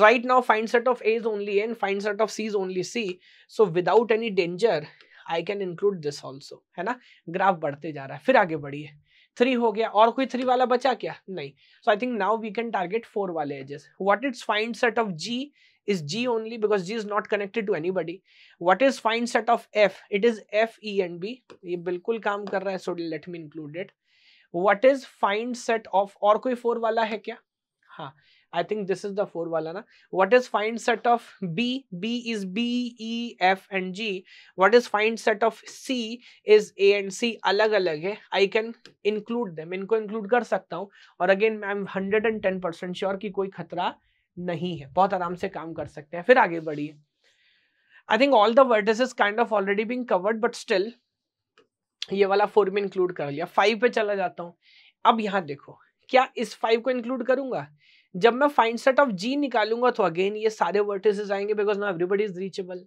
right now find set of A is only a and find set of c is only c so without any danger i can include this also है ना graph बढ़ते जा रहा है फिर आगे बढ़िए थ्री हो गया और कोई थ्री वाला बचा क्या नहीं so I think now we can target four वाले edges what is find set of G is G only because G is not connected to anybody what is find set of F it is F E and B ये बिल्कुल काम कर रहा है so let me included what is find set of और कोई four वाला है क्या हाँ I think this is the four वाला ना what is find set of B B is B E F and G what is find set of C is A and C अलग अलग है आई कैन इंक्लूड देम इनको include कर सकता हूँ और again I am hundred and ten percent sure कि कोई खतरा नहीं है बहुत आराम से काम कर सकते हैं फिर आगे बढ़िए I think all the vertices kind of already being covered but still ये वाला फोर में इंक्लूड कर लिया फाइव पे चला जाता हूँ अब यहाँ देखो क्या इस फाइव को इंक्लूड करूंगा जब मैं फाइंड सेट ऑफ जी निकालूंगा तो अगेन ये सारे वर्टिसेस आएंगे बिकॉज ना everybody is reachable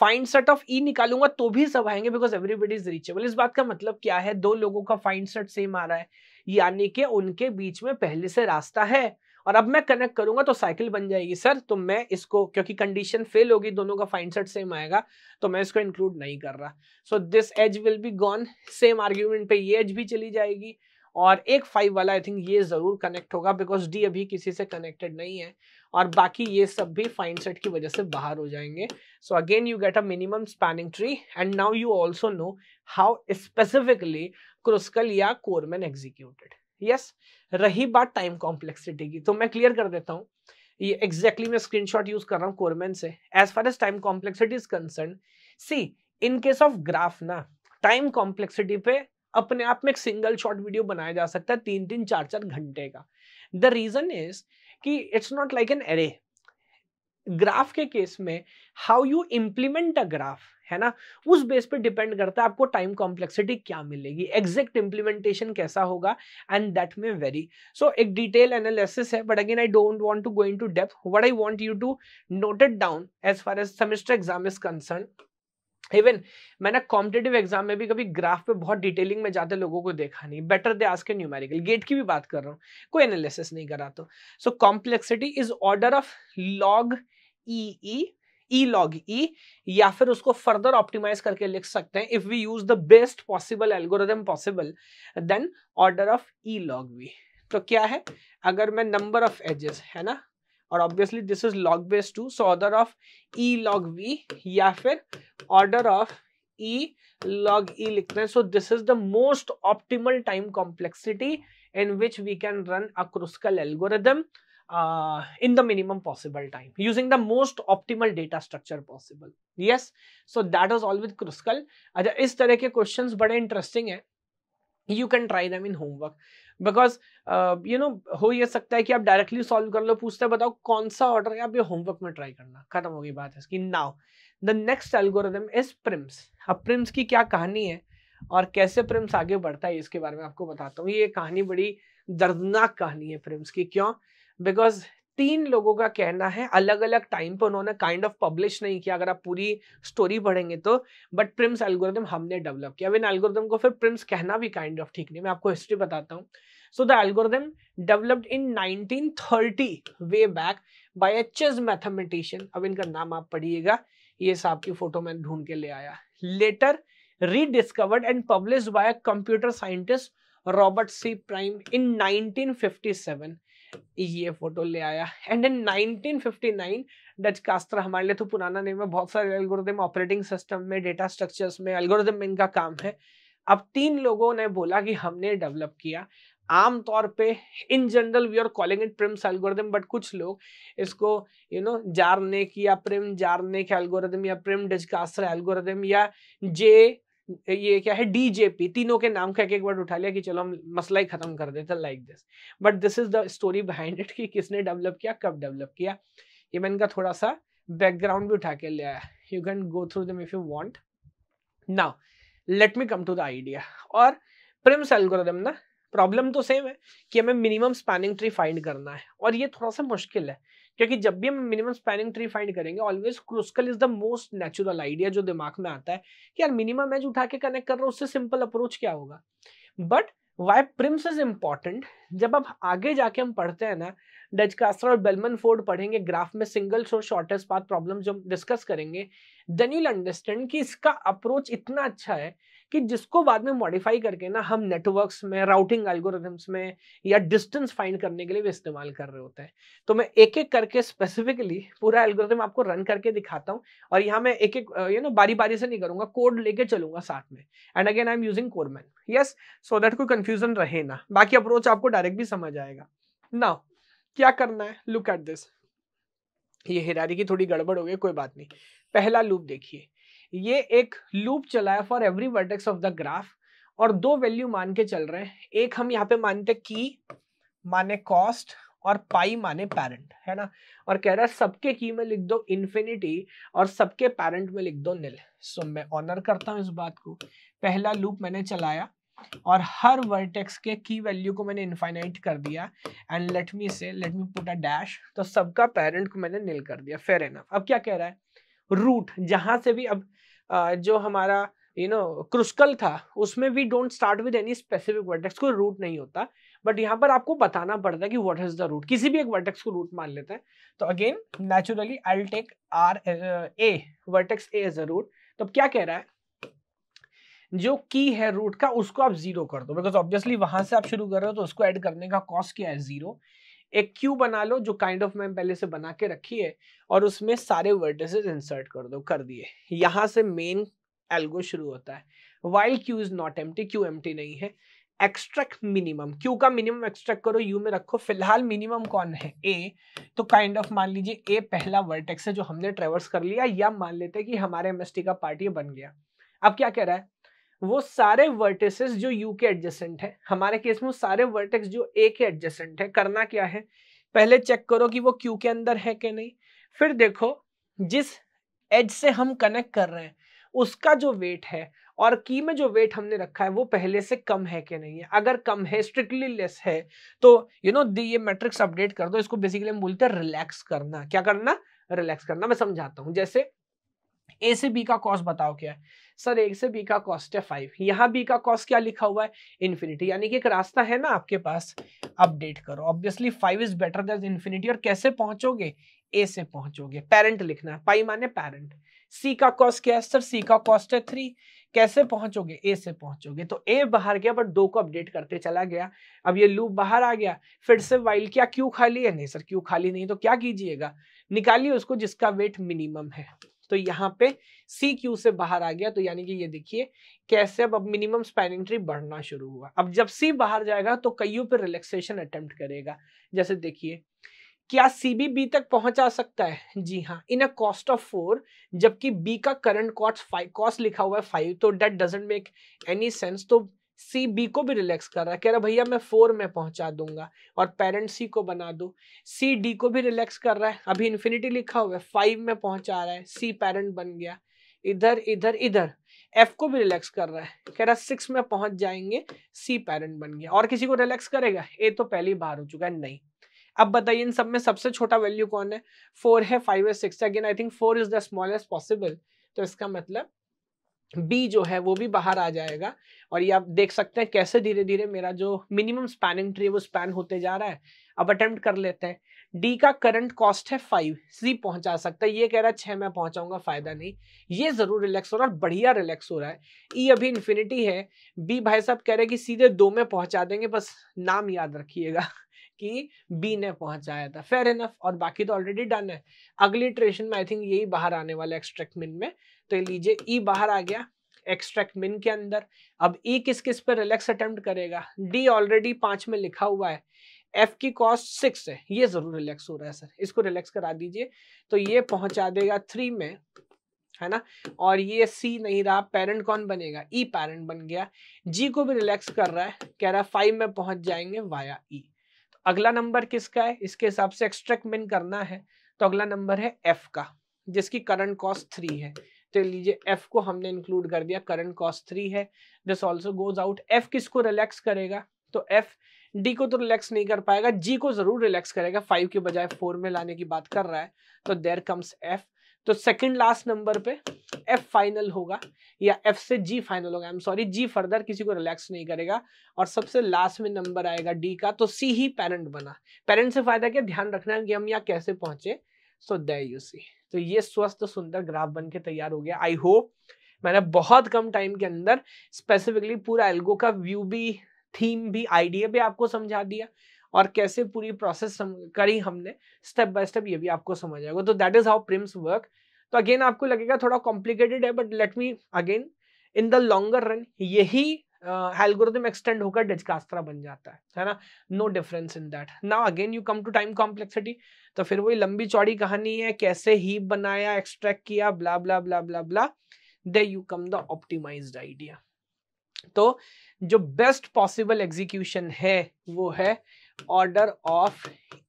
find set of E निकालूंगा तो भी सब आएंगे बिकॉज एवरीबडी इज रीचेबल इस बात का मतलब क्या है दो लोगों का फाइंड सेट सेम आ रहा है यानी कि उनके बीच में पहले से रास्ता है और अब मैं कनेक्ट करूंगा तो साइकिल बन जाएगी सर तो मैं इसको क्योंकि कंडीशन फेल होगी दोनों का फाइन सेट सेम आएगा तो मैं इसको इंक्लूड नहीं कर रहा so this edge will be gone same argument पे ये एज भी चली जाएगी और एक फाइव वाला आई थिंक ये ज़रूर कनेक्ट होगा बिकॉज डी अभी किसी से कनेक्टेड नहीं है और बाकी ये सब भी फाइन सेट की वजह से बाहर हो जाएंगे so again you get a minimum spanning tree and now you also know how specifically Kruskal या कोरमेन एग्जीक्यूटेड यस रही बात टाइम कॉम्प्लेक्सिटी की तो मैं क्लियर कर देता हूँ ये एग्जैक्टली exactly मैं स्क्रीनशॉट यूज कर रहा हूँ कोरमेन से as far as time complexity is concern see in case of graph ना टाइम कॉम्प्लेक्सिटी पे अपने आप में एक सिंगल शॉट वीडियो बनाया जा सकता है तीन तीन चार चार घंटे का द रीजन इज कि it's not like an array graph के केस में how you implement a graph है ना उस बेस पे डिपेंड करता है आपको टाइम कॉम्प्लेक्सिटी क्या मिलेगी एग्जैक्ट इम्प्लीमेंटेशन कैसा होगा and that may vary so एक डिटेल एनालिसिस है but again I don't want to go into depth what I want you to note it down as far as semester exam is concern even मैंने competitive exam में भी कभी graph पे बहुत detailing में जाते लोगों को देखा नहीं better they ask numerical GATE की भी बात कर रहा हूँ कोई एनालिसिस नहीं करा तो so complexity is order of log E E E log E या फिर उसको फर्दर ऑप्टिमाइज करके लिख सकते हैं if we use the best possible algorithm possible then order of E log V तो क्या है अगर मैं नंबर ऑफ एजेस है ना और obviously this is log base two so order of E log V या फिर order of e log e likhna So this is the most optimal time complexity in which we can run a Kruskal algorithm uh, in the minimum possible time using the most optimal data structure possible. Yes, so that is all with Kruskal. अच्छा इस तरह के questions बड़े interesting हैं. You can try them in homework. Because you know हो ये सकता है कि आप डायरेक्टली सॉल्व कर लो पूछते बताओ कौन सा ऑर्डर है आप ये होमवर्क में ट्राई करना खत्म होगी बात है इसकी now the next algorithm is Prim's अब प्रिम्स की क्या कहानी है और कैसे प्रिम्स आगे बढ़ता है इसके बारे में आपको बताता हूँ ये कहानी बड़ी दर्दनाक कहानी है प्रिम्स की क्यों बिकॉज तीन लोगों का कहना है अलग अलग टाइम पर उन्होंने काइंड ऑफ पब्लिश नहीं किया अगर आप पूरी स्टोरी पढ़ेंगे तो बट प्रिम्स एल्गोरिदम हमने डेवलप किया अब इन एल्गोरिदम को फिर प्रिम्स कहना भी काइंड ऑफ ठीक नहीं मैं आपको हिस्ट्री बताता हूँ so the algorithm developed in 1930 way back by H S mathematician अब इनका नाम आप पढ़िएगा ये साहब की फोटो मैंने ढूंढ के ले आया later rediscovered and published by a computer scientist Robert C. Prime in 1957. ये फोटो ले आया एंड देन 1959 डच कास्त्र हमारे लिए तो पुराना नेम है बहुत सारे एल्गोरिदम ऑपरेटिंग सिस्टम में डेटा स्ट्रक्चर्स में एल्गोरिदम में इनका काम है अब तीन लोगों ने बोला कि हमने डेवलप किया आम तौर पे in general we are calling it Prim's algorithm but कुछ लोग इसको यू नो जारनेक या प्रिम जारनेक एल्गोरिदम या प्रिम डिजकास्टर एल्गोरिदम या जे ये क्या है डीजेपी तीनों के नाम का एक वर्ड उठा लिया कि चलो हम मसला ही खत्म कर देते like this but this is the story behind it कि किसने डेवलप किया कब डेवलप किया ये मैं इनका थोड़ा सा बैकग्राउंड भी उठा के ले आया you can go through them if you want now let me come to the idea और प्रिम्स एल्गोरिदम ना प्रॉब्लम तो सेम है कि हमें मिनिमम स्पैनिंग ट्री फाइंड करना है और ये थोड़ा सा मुश्किल है क्योंकि जब भी हम मिनिमम स्पैनिंग ट्री फाइंड करेंगे always Kruskal is the most natural idea जो दिमाग में आता है कि यार मिनिमम एज उठा के कनेक्ट कर रहा हूँ उससे सिंपल अप्रोच क्या होगा but why Prim's is important जब आप आगे जाके हम पढ़ते हैं ना डच कास्टर और बेलमन फोर्ड पढ़ेंगे ग्राफ में single source shortest path problem जो हम डिस्कस करेंगे देन यूल अंडरस्टैंड कि इसका अप्रोच इतना अच्छा है कि जिसको बाद में मॉडिफाई करके ना हम नेटवर्क्स में राउटिंग एल्गोरिथम्स में या डिस्टेंस फाइंड करने के लिए भी इस्तेमाल कर रहे होते हैं तो मैं एक एक करके स्पेसिफिकली पूरा एल्गोरिथम आपको रन करके दिखाता हूँ और यहाँ मैं एक एक यू नो बारी बारी से नहीं करूंगा कोड लेके चलूंगा साथ में and again I am using Cormen yes so that कोई कन्फ्यूजन रहे ना बाकी अप्रोच आपको डायरेक्ट भी समझ आएगा ना क्या करना है लुक एट दिस ये हिरारी की थोड़ी गड़बड़ हो गई कोई बात नहीं पहला लूप देखिए ये एक लूप चला है for every vertex of the graph और दो वैल्यू मान के चल रहे हैं एक हम यहाँ पे मानते की माने कॉस्ट और पाई माने पेरेंट है ना और कह रहा है सबके की में लिख दो इन्फिनिटी और सबके पेरेंट में लिख दो निल सो so, मैं ऑनर करता हूँ इस बात को पहला लूप मैंने चलाया और हर वर्टेक्स के की वैल्यू को मैंने इनफाइनाइट कर दिया and let me say let me put a dash तो सबका पेरेंट को मैंने नील कर दिया है एनफ अब क्या कह रहा है रूट जहां से भी अब जो हमारा यू नो क्रुस्कल था उसमें we don't start with any specific vertex कोई रूट नहीं होता बट यहाँ पर आपको बताना पड़ता है कि व्हाट इज द रूट किसी भी एक वर्टेक्स को रूट मान लेते हैं तो again naturally I take R A vertex A as a root तो क्या कह रहा है जो की है रूट का उसको आप जीरो कर दो बिकॉज ऑब्वियसली वहां से आप शुरू कर रहे हो तो उसको ऐड करने का कॉस्ट क्या है जीरो एक क्यू बना लो जो काइंड ऑफ मैम पहले से बना के रखी है और उसमें सारे वर्ड इंसर्ट कर दो कर दिए यहाँ से मेन एल्गो शुरू होता है while Q is not empty Q empty नहीं है एक्सट्रैक्ट मिनिमम क्यू का मिनिमम एक्सट्रैक्ट करो यू में रखो फिलहाल मिनिमम कौन है ए तो काइंड ऑफ मान लीजिए ए पहला वर्टेक्स है जो हमने ट्रेवर्स कर लिया या मान लेते हैं कि हमारे एमएसटी का पार्ट ये बन गया अब क्या कह रहा है वो सारे वर्टिसेस जो यू के एडजेसेंट है हमारे केस में सारे वर्टेक्स जो ए के एडजेसेंट है करना क्या है पहले चेक करो कि वो क्यू के अंदर है कि नहीं फिर देखो जिस एज से हम कनेक्ट कर रहे हैं उसका जो वेट है और की में जो वेट हमने रखा है वो पहले से कम है कि नहीं है अगर कम है स्ट्रिक्टली लेस है तो यू नो दी ये मैट्रिक्स अपडेट कर दो इसको बेसिकली हम बोलते हैं रिलैक्स करना क्या करना रिलैक्स करना मैं समझाता हूँ जैसे ए से बी का कॉस्ट बताओ क्या है सर ए से बी का कॉस्ट है फाइव यहाँ बी का कॉस्ट क्या लिखा हुआ है इन्फिनिटी यानी कि एक रास्ता है ना आपके पास अपडेट करो obviously five is better than infinity और कैसे पहुंचोगे ए से पहुंचोगे पेरेंट लिखना है पाई माने पेरेंट सी का कॉस्ट क्या है सर सी का कॉस्ट है थ्री कैसे पहुंचोगे ए से पहुंचोगे तो ए बाहर गया बट दो को अपडेट करते चला गया अब ये लूप बाहर आ गया फिर से वाइल क्या क्यू खाली है नहीं सर क्यू खाली नहीं तो क्या कीजिएगा निकालिए उसको जिसका वेट मिनिमम है तो यहाँ पे सी क्यू से बाहर आ गया तो यानी कि ये देखिए कैसे अब अब मिनिमम स्पैनिंग ट्री बढ़ना शुरू हुआ अब जब सी बाहर जाएगा तो कईयों पे रिलैक्सेशन अटेम्प्ट करेगा जैसे देखिए क्या सी बी बी तक पहुंचा सकता है जी हाँ in a cost of four जबकि बी का करंट कॉस्ट फाइव कॉस्ट लिखा हुआ है फाइव तो that doesn't make any sense तो सी बी को भी रिलैक्स कर रहा है कह रहा भैया मैं फोर में पहुंचा दूंगा और पेरेंट सी को बना दो सी डी को भी रिलैक्स कर रहा है अभी इन्फिनिटी लिखा हुआ है फाइव में पहुंचा रहा है सी पेरेंट बन गया इधर इधर इधर एफ को भी रिलैक्स कर रहा है कह रहा सिक्स में पहुंच जाएंगे सी पेरेंट बन गया और किसी को रिलैक्स करेगा ए तो पहले ही बाहर हो चुका है नहीं अब बताइए इन सब में सबसे छोटा वैल्यू कौन है फोर है फाइव है six again I think four is the smallest possible तो इसका मतलब बी जो है वो भी बाहर आ जाएगा और ये आप देख सकते हैं कैसे धीरे धीरे मेरा जो मिनिमम स्पैनिंग ट्री वो स्पैन होते जा रहा है अब अटेम्प्ट कर लेते हैं डी का करंट कॉस्ट है फाइव सी पहुंचा सकता है ये कह रहा है छः मैं पहुंचाऊंगा फायदा नहीं ये जरूर रिलैक्स हो रहा है बढ़िया रिलैक्स हो रहा है ई e अभी इन्फिनिटी है बी भाई साहब कह रहे हैं कि सीधे दो में पहुंचा देंगे बस नाम याद रखिएगा कि बी ने पहुंचाया था फेयर इनफ और बाकी तो ऑलरेडी डन है अगली ट्रेशन में आई थिंक यही बाहर आने वाला एक्सट्रैक्ट मिन में तो लीजिए ई e बाहर आ गया एक्सट्रैक्ट मिन के अंदर अब ई e किस किस पर रिलैक्स अटेम्प्ट करेगा डी ऑलरेडी पांच में लिखा हुआ है एफ की कॉस्ट सिक्स है ये जरूर रिलैक्स हो रहा है सर इसको रिलैक्स करा दीजिए तो ये पहुंचा देगा थ्री में है ना और ये सी नहीं रहा पेरेंट कौन बनेगा ई e पेरेंट बन गया जी को भी रिलैक्स कर रहा है कह रहा है फाइव में पहुंच जाएंगे वाया ई e. अगला नंबर किसका है इसके हिसाब से एक्सट्रैक्ट मिन करना है तो अगला नंबर है एफ का जिसकी करंट कॉस्ट थ्री है तो लीजिए एफ को हमने इंक्लूड कर दिया करंट कॉस्ट थ्री है this also goes out F को रिलैक्स करेगा तो एफ डी को तो रिलैक्स नहीं कर पाएगा जी को जरूर रिलैक्स करेगा फाइव के बजाय फोर में लाने की बात कर रहा है तो देर कम्स एफ तो सेकंड लास्ट नंबर पे एफ फाइनल होगा या एफ से जी फाइनल होगा I am sorry G further किसी को रिलैक्स नहीं करेगा और सबसे लास्ट में नंबर आएगा डी का तो सी ही पेरेंट बना पेरेंट से फायदा क्या ध्यान रखना है कि हम यहाँ कैसे पहुंचे सो दे यू सी तो ये स्वस्थ सुंदर ग्राफ बन के तैयार हो गया आई होप मैंने बहुत कम टाइम के अंदर स्पेसिफिकली पूरा एल्गो का व्यू भी थीम भी आइडिया भी आपको समझा दिया और कैसे पूरी प्रोसेस करी हमने स्टेप बाय स्टेप ये भी आपको समझ आएगा तो that is how Prim's work तो अगेन आपको लगेगा थोड़ा कॉम्प्लिकेटेड है but let me again in the longer run यही एल्गोरिथम एक्सटेंड होकर डिजकास्त्रा बन जाता है है ना no difference in that now again you come to time complexity तो फिर वही लंबी चौड़ी कहानी है कैसे ही बनाया एक्सट्रैक्ट किया blah blah blah blah blah then you come the optimize idea तो जो बेस्ट पॉसिबल एग्जीक्यूशन है वो है order of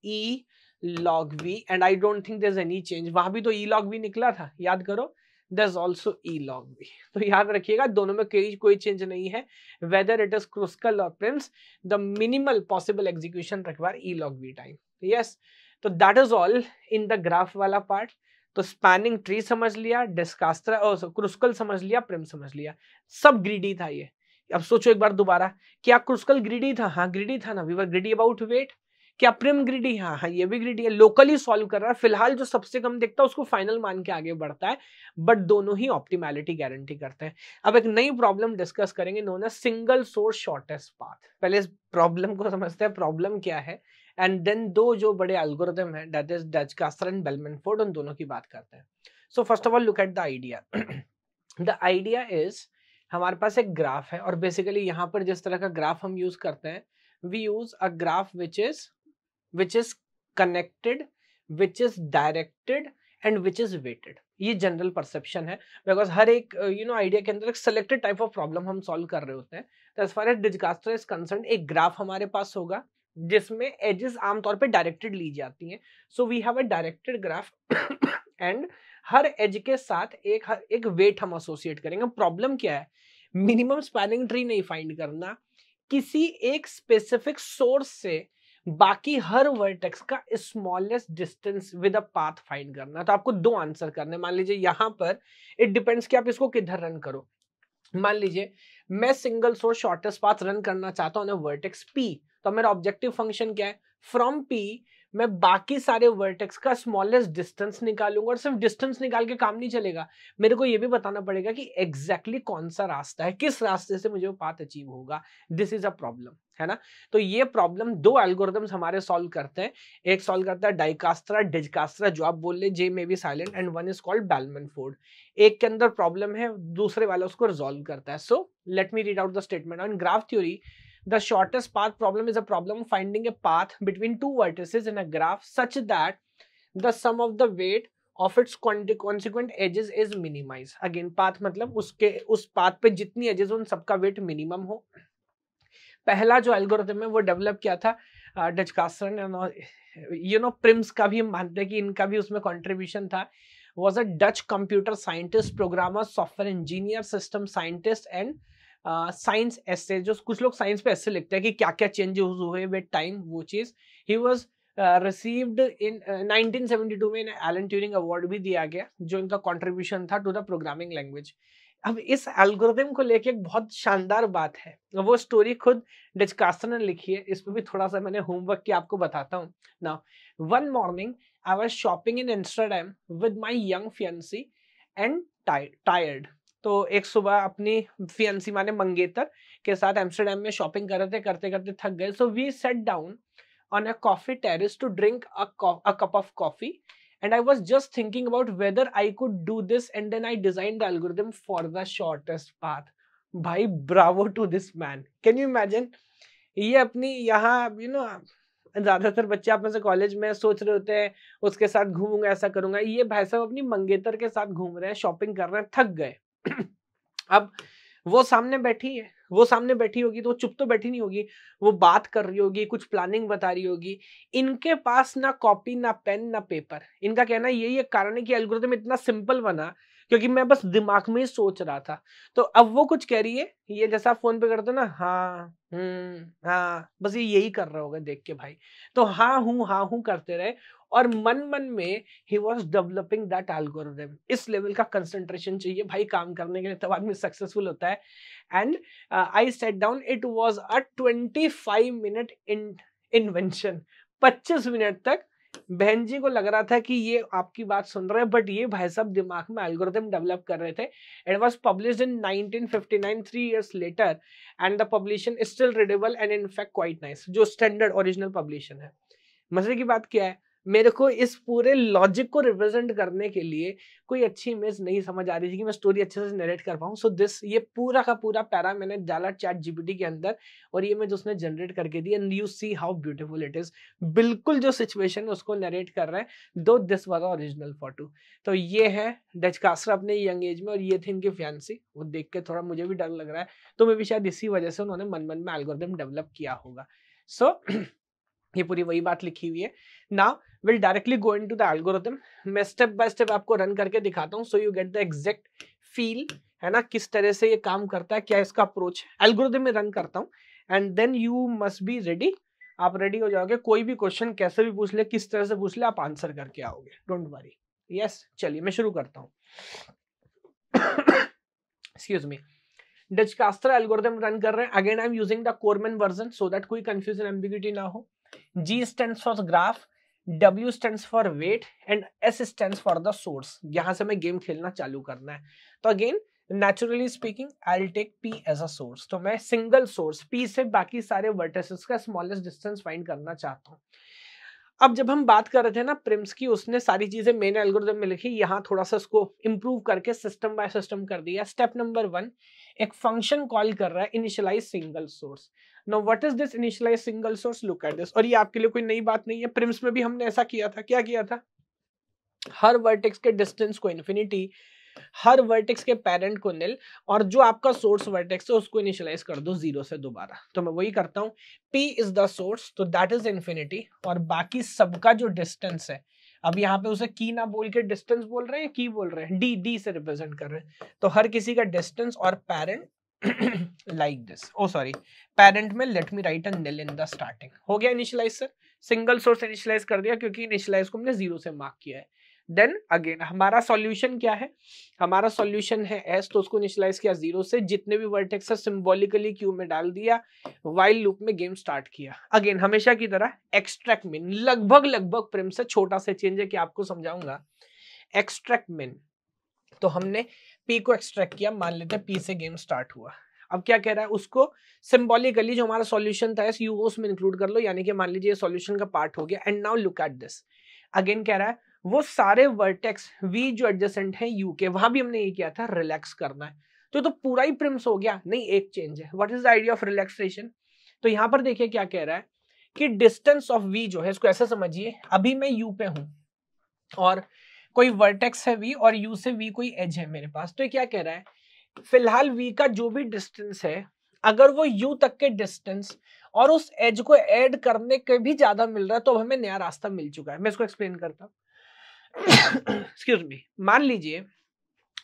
E log V and I don't think there any change वहां भी तो ई लॉग वी निकला था याद करो there is also E log V तो याद रखिएगा दोनों में कोई कोई चेंज नहीं है वेदर इट इज क्रुस्कल और Prim's the minimal possible execution require E log V time yes तो that is all in the graph वाला पार्ट तो स्पैनिंग ट्री समझ लिया डिस्कास्ट्रा क्रुस्कल समझ लिया प्रिम समझ लिया सब ग्रीडी था ये अब सोचो एक बार दोबारा क्या क्रुस्कल ग्रीडी था हाँ ग्रीडी था ना वी ग्रीडी अबाउट वेट क्या प्रेम ग्रीडी हाँ हाँ ये भी ग्रीडी है लोकली सॉल्व कर रहा है फिलहाल जो सबसे कम देखता है उसको फाइनल मान के आगे बढ़ता है बट दोनों ही ऑप्टिमैलिटी गारंटी करते हैं अब एक नई प्रॉब्लम डिस्कस करेंगे known single source shortest path पहले इस प्रॉब्लम को समझते हैं प्रॉब्लम क्या है एंड देन दो जो बड़े एल्गोरिदम है that is Dijkstra and Ford उन दोनों की बात करते हैं so first of all look at the idea the idea is हमारे पास एक ग्राफ है और बेसिकली यहाँ पर जिस तरह का ग्राफ हम यूज करते हैं we use a graph which is which is connected which is directed and which is weighted ये जनरल परसेप्शन है बिकॉज हर एक यू नो आइडिया के अंदर एक सिलेक्टेड टाइप ऑफ प्रॉब्लम हम सॉल्व कर रहे होते हैं तो as far as Dijkstra is concern एक ग्राफ हमारे पास होगा जिसमें एजेस आमतौर पे डायरेक्टेड ली जाती हैं so we have a directed graph and हर एज के साथ एक हर एक वेट हम एसोसिएट करेंगे प्रॉब्लम क्या है मिनिमम स्पैनिंग ट्री नहीं फाइंड करना किसी एक स्पेसिफिक सोर्स से बाकी हर वर्टेक्स का smallest distance with a path find करना तो आपको दो आंसर करने मान लीजिए यहां पर इट डिपेंड्स कि आप इसको किधर रन करो मान लीजिए मैं single source shortest path run करना चाहता हूं वर्टेक्स पी तो मेरा ऑब्जेक्टिव फंक्शन क्या है फ्रॉम पी मैं बाकी सारे वर्टेक्स का स्मॉलेस्ट डिस्टेंस निकालूंगा और सिर्फ डिस्टेंस निकाल के काम नहीं चलेगा मेरे को ये भी बताना पड़ेगा कि एग्जैक्टली exactly कौन सा रास्ता है किस रास्ते से मुझे वो पाथ अचीव होगा दिस इज अ प्रॉब्लम है ना तो ये प्रॉब्लम दो एल्गोरिदम्स हमारे सॉल्व करते हैं एक सॉल्व करता है डाइकास्ट्रा डिजकास्ट्रा जो आप बोल रहे J may be silent and one is called Bellman Ford एक के अंदर प्रॉब्लम है दूसरे वाला उसको रिजोल्व करता है so let me read out the statement on graph theory The shortest path problem is a problem of finding a path between two vertices in a graph such that the sum of the weight of its consequent edges is minimize again path मतलब उसके उस path पे जितनी edges उन सबका wait minimum हो पहला जो एल्गोरिथम है वो डेवलप किया था Dijkstra and you know Prim's का भी हम मानते हैं कि इनका भी उसमें कॉन्ट्रीब्यूशन था was a Dutch computer scientist programmer software engineer system scientist and science essay जो कुछ लोग साइंस पे ऐसे लिखते हैं कि क्या क्या चेंजेस हुए विद टाइम वो चीज़ ही वॉज रिसीव्ड इन 1972 में एलन ट्यूरिंग अवार्ड भी दिया गया जो इनका कंट्रीब्यूशन था टू द प्रोग्रामिंग लैंग्वेज अब इस एल्गोरिथम को लेके एक बहुत शानदार बात है वो स्टोरी खुद डिस्कास्टर ने लिखी है इस पर भी थोड़ा सा मैंने होमवर्क किया आपको बताता हूँ ना one morning I was shopping in Amsterdam with my young fiancee and tired तो एक सुबह अपनी फियंसी माने मंगेतर के साथ एम्स्टरडेम में शॉपिंग कर रहे थे करते करते थक गए so we sat down on a coffee terrace to drink a cup of coffee and I was just thinking about whether I could do this and then I design the algorithm for the shortest path भाई bravo to this man can you imagine ये अपनी यहाँ you know ज़्यादातर बच्चे आप में से college में सोच रहे होते हैं उसके साथ घूमूंगा ऐसा करूंगा ये भाई साहब अपनी मंगेतर के साथ घूम रहे हैं शॉपिंग कर रहे हैं थक गए अब वो सामने बैठी है वो सामने बैठी होगी तो चुप तो बैठी नहीं होगी वो बात कर रही होगी कुछ प्लानिंग बता रही होगी इनके पास ना कॉपी ना पेन ना पेपर इनका कहना यही एक कारण है कि एल्गोरिथम इतना सिंपल बना क्योंकि मैं बस दिमाग में ही सोच रहा था तो अब वो कुछ कह रही है ये जैसा आप फोन पे करते हो ना हाँ हम्म हाँ बस ये यही कर रहा होगा देख के भाई तो हाँ हूँ हाँ हूँ करते रहे और मन मन में ही वॉज डेवलपिंग दैट एल्गोरिदम इस लेवल का कंसंट्रेशन चाहिए भाई काम करने के लिए तब आदमी सक्सेसफुल होता है and I sat down it was a twenty five minute in invention पच्चीस मिनट तक बहन जी को लग रहा था कि ये आपकी बात सुन रहे हैं बट ये भाई साहब दिमाग में एल्गोरिथम डेवलप कर रहे थे it was publish in nine three years later and the publication is still readable and in fact quite nice जो स्टैंडर्ड ओरिजिनल पब्लिशन है मजे की बात क्या है मेरे को इस पूरे लॉजिक को रिप्रेजेंट करने के लिए कोई अच्छी इमेज नहीं समझ आ रही थी कि मैं स्टोरी अच्छे से नरेट कर पाऊँ सो दिस ये पूरा का पूरा पैरा मैंने डाला चैट जीपीटी के अंदर और ये इमेज उसने जनरेट करके दी and you see how beautiful it is बिल्कुल जो सिचुएशन है उसको नरेट कर रहे हैं दो दिस वॉज ओरिजिनल फोटो तो ये है डच कास्टर अपने यंग एज में और ये थी इनकी फैंसी वो देख के थोड़ा मुझे भी डर लग रहा है तो मे भी शायद इसी वजह से उन्होंने मन मन में एल्गोरिदम डेवलप किया होगा सो so, ये पूरी वही बात लिखी हुई है ना will directly go into the algorithm मैं स्टेप बाय स्टेप आपको रन करके दिखाता हूँ so you get the exact feel है ना किस तरह से ये काम करता है क्या इसका अप्रोच है एल्गोरिथम में रन करता हूँ and then you must be ready आप रेडी हो जाओगे कोई भी क्वेश्चन कैसे भी पूछ ले किस तरह से पूछ ले आप आंसर करके आओगे डोंट वरी यस चलिए मैं शुरू करता हूँ excuse me Dijkstra algorithm run कर रहे हैं again I am using the Cormen version so that कोई कंफ्यूजन एम्बिग्यूटी ना हो G stand for graph W stands for weight and S stands for the source. यहां से मैं game खेलना चालू करना है तो again naturally speaking I will take P as a source तो मैं सिंगल सोर्स पी से बाकी सारे वर्टेसेस का स्मॉलेस्ट डिस्टेंस फाइंड करना चाहता हूँ अब जब हम बात कर रहे थे ना प्रिम्स की उसने सारी चीजें मेन एल्गोरिथम में लिखी यहाँ थोड़ा सा उसको इम्प्रूव करके सिस्टम बाय सिस्टम कर दिया स्टेप नंबर वन एक फंक्शन कॉल कर रहा है initialize single source no what is this initialize single source look at this और ये आपके लिए कोई नई बात नहीं है प्रिम्स में भी हमने ऐसा किया था क्या किया था हर वर्टेक्स के डिस्टेंस को इन्फिनिटी हर वर्टेक्स के पेरेंट को निल और जो आपका सोर्स वर्टेक्स है उसको इनिशियलाइज कर दो जीरो से दोबारा तो मैं वही करता हूं पी इज द सोर्स तो दैट इज इन्फिनिटी और बाकी सबका जो डिस्टेंस है अब यहाँ पे उसे की ना बोल के डिस्टेंस बोल रहे हैं की बोल रहे हैं डी डी से रिप्रेजेंट कर रहे हैं तो हर किसी का डिस्टेंस और parent like this oh sorry parent में let me write a nil in the starting हो गया initialize sir single source initialize कर दिया क्योंकि इनिशियलाइज को हमने जीरो से मार्क किया है देन अगेन हमारा सॉल्यूशन क्या है हमारा सॉल्यूशन है एस तो उसको इनिशियलाइज किया जीरो से जितने भी वर्टेक्स है सिंबॉलिकली क्यू में डाल दिया वाइल लूप में गेम स्टार्ट किया अगेन हमेशा की तरह एक्सट्रैक्ट मिन लगभग लगभग प्रेम से छोटा सा चेंज है कि आपको समझाऊंगा एक्सट्रैक्ट मिन तो हमने पी को एक्सट्रैक्ट किया मान लेते हैं पी से गेम स्टार्ट हुआ अब क्या कह रहा है उसको सिंबॉलिकली जो हमारा सॉल्यूशन था इस यू उसमें इंक्लूड कर लो यानी कि मान लीजिए सॉल्यूशन का पार्ट हो गया and now look at this again कह रहा है वो सारे वर्टेक्स वी जो एडजेसेंट है यू के वहां भी हमने ये किया था रिलैक्स करना है तो तो पूरा ही प्रिम्स हो गया नहीं एक चेंज है what is the idea of relaxation तो यहाँ पर देखिए क्या कह रहा है कि डिस्टेंस ऑफ वी जो है इसको ऐसा समझिए अभी मैं यू पे हूं और कोई वर्टेक्स है वी और यू से वी कोई एज है मेरे पास तो ये क्या कह रहा है फिलहाल वी का जो भी डिस्टेंस है अगर वो यू तक के डिस्टेंस और उस एज को एड करने के भी ज्यादा मिल रहा है तो हमें नया रास्ता मिल चुका है मैं इसको एक्सप्लेन करता हूँ एक्सक्यूज मी मान लीजिए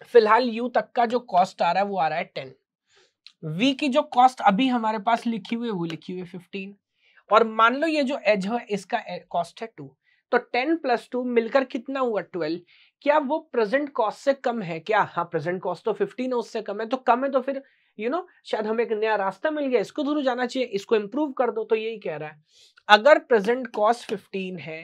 फिलहाल यू तक का जो कॉस्ट आ रहा है वो आ रहा है टेन वी की जो कॉस्ट अभी हमारे पास लिखी हुई है वो लिखी हुई है फिफ्टीन और मान लो ये जो एज है इसका कॉस्ट है टू तो टेन प्लस टू मिलकर कितना हुआ ट्वेल्व क्या वो प्रेजेंट कॉस्ट से कम है क्या हाँ प्रेजेंट कॉस्ट तो फिफ्टीन है उससे कम है तो कम है तो फिर यू you नो know, शायद हमें एक नया रास्ता मिल गया इसको थ्रू जाना चाहिए इसको इंप्रूव कर दो तो यही कह रहा है अगर प्रेजेंट कॉस्ट फिफ्टीन है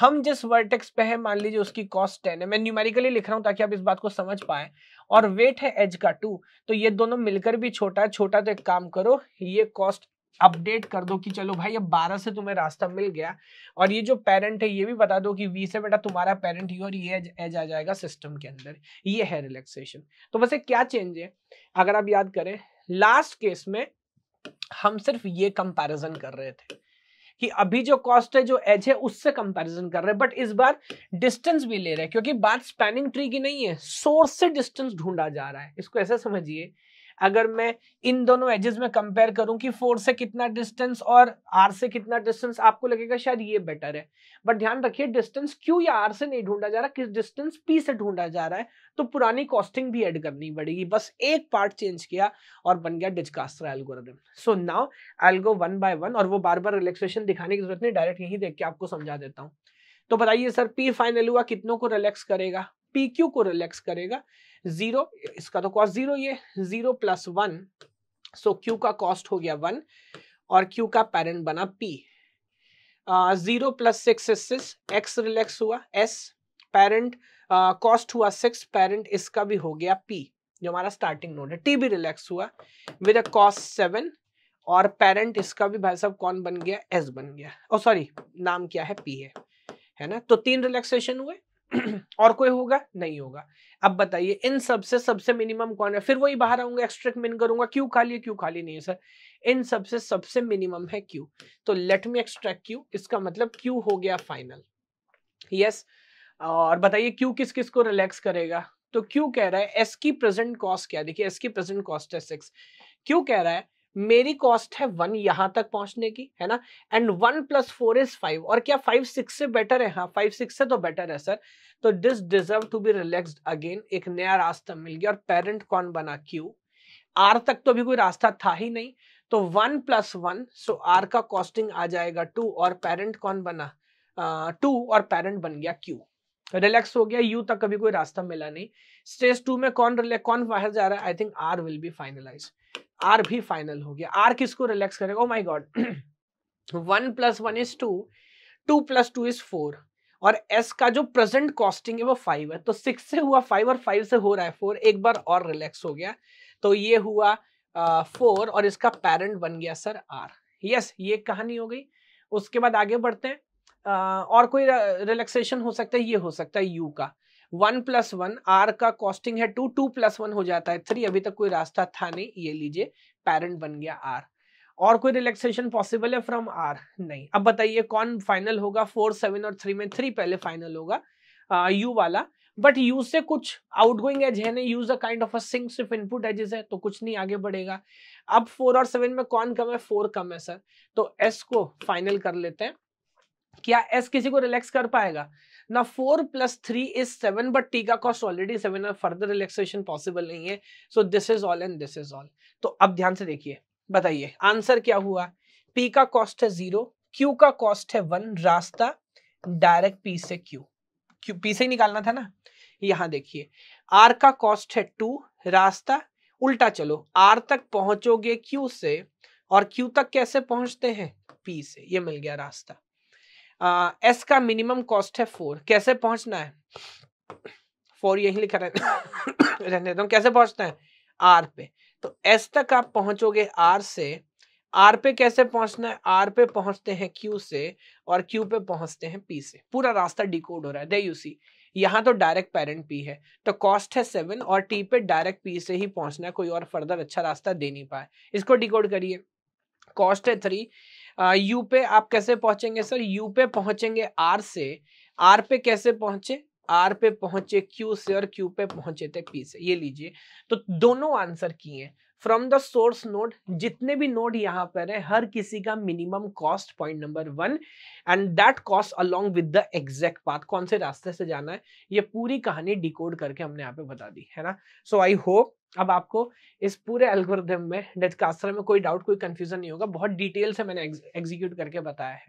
हम जिस वर्टेक्स पे है मान लीजिए उसकी कॉस्ट टेन है मैं न्यूमेरिकली लिख रहा हूं ताकि आप इस बात को समझ पाए और वेट है एज का टू तो ये दोनों मिलकर भी छोटा है छोटा तो एक काम करो ये कॉस्ट अपडेट कर दो कि चलो भाई अब 12 से तुम्हें रास्ता मिल गया और ये जो पेरेंट है ये भी बता दो कि वी से बेटा तुम्हारा पेरेंट ही और ये एज आ जाएगा सिस्टम के अंदर ये है रिलैक्सेशन तो वैसे क्या चेंज है अगर आप याद करें लास्ट केस में हम सिर्फ ये कंपैरिजन कर रहे थे कि अभी जो कॉस्ट है जो एज है उससे कंपैरिजन कर रहे हैं बट इस बार डिस्टेंस भी ले रहे हैं क्योंकि बात स्पैनिंग ट्री की नहीं है सोर्स से डिस्टेंस ढूंढा जा रहा है इसको ऐसा समझिए अगर मैं इन दोनों एजेस में कंपेयर करूं कि फोर से कितना डिस्टेंस और आर से कितना डिस्टेंस आपको लगेगा शायद ये बेटर है बट ध्यान रखिए डिस्टेंस क्यू या आर से नहीं ढूंढा जा रहा किस डिस्टेंस पी से ढूंढा जा रहा है तो पुरानी कॉस्टिंग भी एड करनी पड़ेगी बस एक पार्ट चेंज किया और बन गया Dijkstra algorithm so now I go one by one और वो बार बार रिलेक्सेशन दिखाने की जरूरत नहीं डायरेक्ट यही देख के आपको समझा देता हूँ तो बताइए सर पी फाइनल हुआ कितनों को रिलैक्स करेगा पी क्यू को रिलैक्स करेगा जीरो इसका तो कॉस्ट जीरो ये zero plus one so Q का कॉस्ट हो गया वन और क्यू का पेरेंट बना P zero plus six is six X relax हुआ एस पेरेंट कॉस्ट हुआ सिक्स पेरेंट इसका भी हो गया पी जो हमारा स्टार्टिंग नोट है टी भी रिलैक्स हुआ विद अ कॉस्ट सेवन और पेरेंट इसका भी भाई साहब कौन बन गया एस बन गया ओ oh, सॉरी नाम क्या है पी है है ना तो तीन रिलैक्सेशन हुए और कोई होगा नहीं होगा अब बताइए इन सबसे सबसे मिनिमम कौन है फिर वही बाहर आऊंगा एक्सट्रैक्ट मिन करूंगा क्यों खाली है क्यों खाली नहीं है सर इन सबसे सबसे मिनिमम है क्यू तो लेट मी एक्सट्रैक्ट क्यू इसका मतलब क्यू हो गया फाइनल यस yes. और बताइए क्यू किस किस को रिलैक्स करेगा तो क्यू कह रहा है एस की प्रेजेंट कॉस्ट क्या देखिए एस की प्रेजेंट कॉस्ट है सिक्स क्यू कह रहा है मेरी कॉस्ट है वन यहां तक पहुंचने की है ना and one plus four is five और क्या फाइव सिक्स से बेटर है हाँ फाइव सिक्स से तो बेटर है सर तो this deserve to be relax again एक नया रास्ता मिल गया और पेरेंट कौन बना क्यू आर तक तो भी कोई रास्ता था ही नहीं तो one plus one so R का कॉस्टिंग आ जाएगा टू और पेरेंट कौन बना टू uh, और पेरेंट बन गया क्यू रिलैक्स हो गया यू तक कभी कोई रास्ता मिला नहीं स्टेज टू में कौन रिलैक्स कौन बाहर जा रहा है I think R will be finalized R भी फाइनल हो गया आर किसको रिलैक्स करेगा oh my god one plus one is two two plus two is four और एस का जो प्रेजेंट कॉस्टिंग है वो फाइव है तो सिक्स से हुआ फाइव और फाइव से हो रहा है फोर एक बार और रिलैक्स हो गया तो ये हुआ फोर uh, और इसका पेरेंट बन गया सर आर यस yes, ये कहानी हो गई उसके बाद आगे बढ़ते हैं uh, और कोई रिलैक्सेशन हो सकता है ये हो सकता है यू का वन प्लस वन आर का कॉस्टिंग है टू टू प्लस वन हो जाता है थ्री अभी तक कोई रास्ता था नहीं ये लीजिए पेरेंट बन गया आर और कोई रिलैक्सेशन पॉसिबल है फ्रॉम आर नहीं अब बताइए कौन फाइनल होगा फोर सेवन और थ्री में थ्री पहले फाइनल होगा यू वाला बट यू से कुछ आउट गोइंग एज है नहीं use a kind of a sink सिर्फ इनपुट एजेस है तो कुछ नहीं आगे बढ़ेगा अब फोर और सेवन में कौन कम है फोर कम है सर तो एस को फाइनल कर लेते हैं क्या एस किसी को रिलैक्स कर पाएगा ना four plus three is seven but T का कॉस्ट ऑलरेडी सेवन है फर्दर रिलेक्सेशन पॉसिबल नहीं है so this is all and this is all तो अब ध्यान से देखिए बताइए आंसर क्या हुआ पी का कॉस्ट है जीरो क्यू का कॉस्ट है वन रास्ता डायरेक्ट पी से क्यू क्यू पी से ही निकालना था ना यहां देखिए आर का कॉस्ट है टू रास्ता उल्टा चलो आर तक पहुंचोगे क्यू से और क्यू तक कैसे पहुंचते हैं पी से ये मिल गया रास्ता एस का मिनिमम कॉस्ट है फोर कैसे पहुंचना है फोर यही लिखा रहे रहने देता हूँ कैसे पहुंचना है आर पे तो एस तक आप पहुंचोगे आर से आर पे कैसे पहुंचना है आर पे पहुंचते हैं क्यू से और क्यू पे पहुंचते हैं पी से पूरा रास्ता डिकोड हो रहा है दे यू सी यहाँ तो डायरेक्ट पेरेंट पी है तो कॉस्ट है सेवन और टी पे डायरेक्ट पी से ही पहुंचना है कोई और फर्दर अच्छा रास्ता दे नहीं पाए इसको डिकोड करिए कॉस्ट है थ्री यू पे आप कैसे पहुंचेंगे सर यू पे पहुंचेंगे आर से आर पे कैसे पहुंचे आर पे पहुंचे क्यू से और क्यू पे पहुंचे थे पी से ये लीजिए तो दोनों आंसर किए फ्रॉम द सोर्स नोड जितने भी नोड यहाँ पर है हर किसी का minimum cost point number one and that cost along with the exact path कौन से रास्ते से जाना है ये पूरी कहानी डिकोड करके हमने यहाँ पे बता दी है ना सो आई होप अब आपको इस पूरे एल्गोरिथम में डेथकास्त्र में कोई डाउट कोई कंफ्यूजन नहीं होगा बहुत डिटेल से मैंने एग्जीक्यूट करके बताया है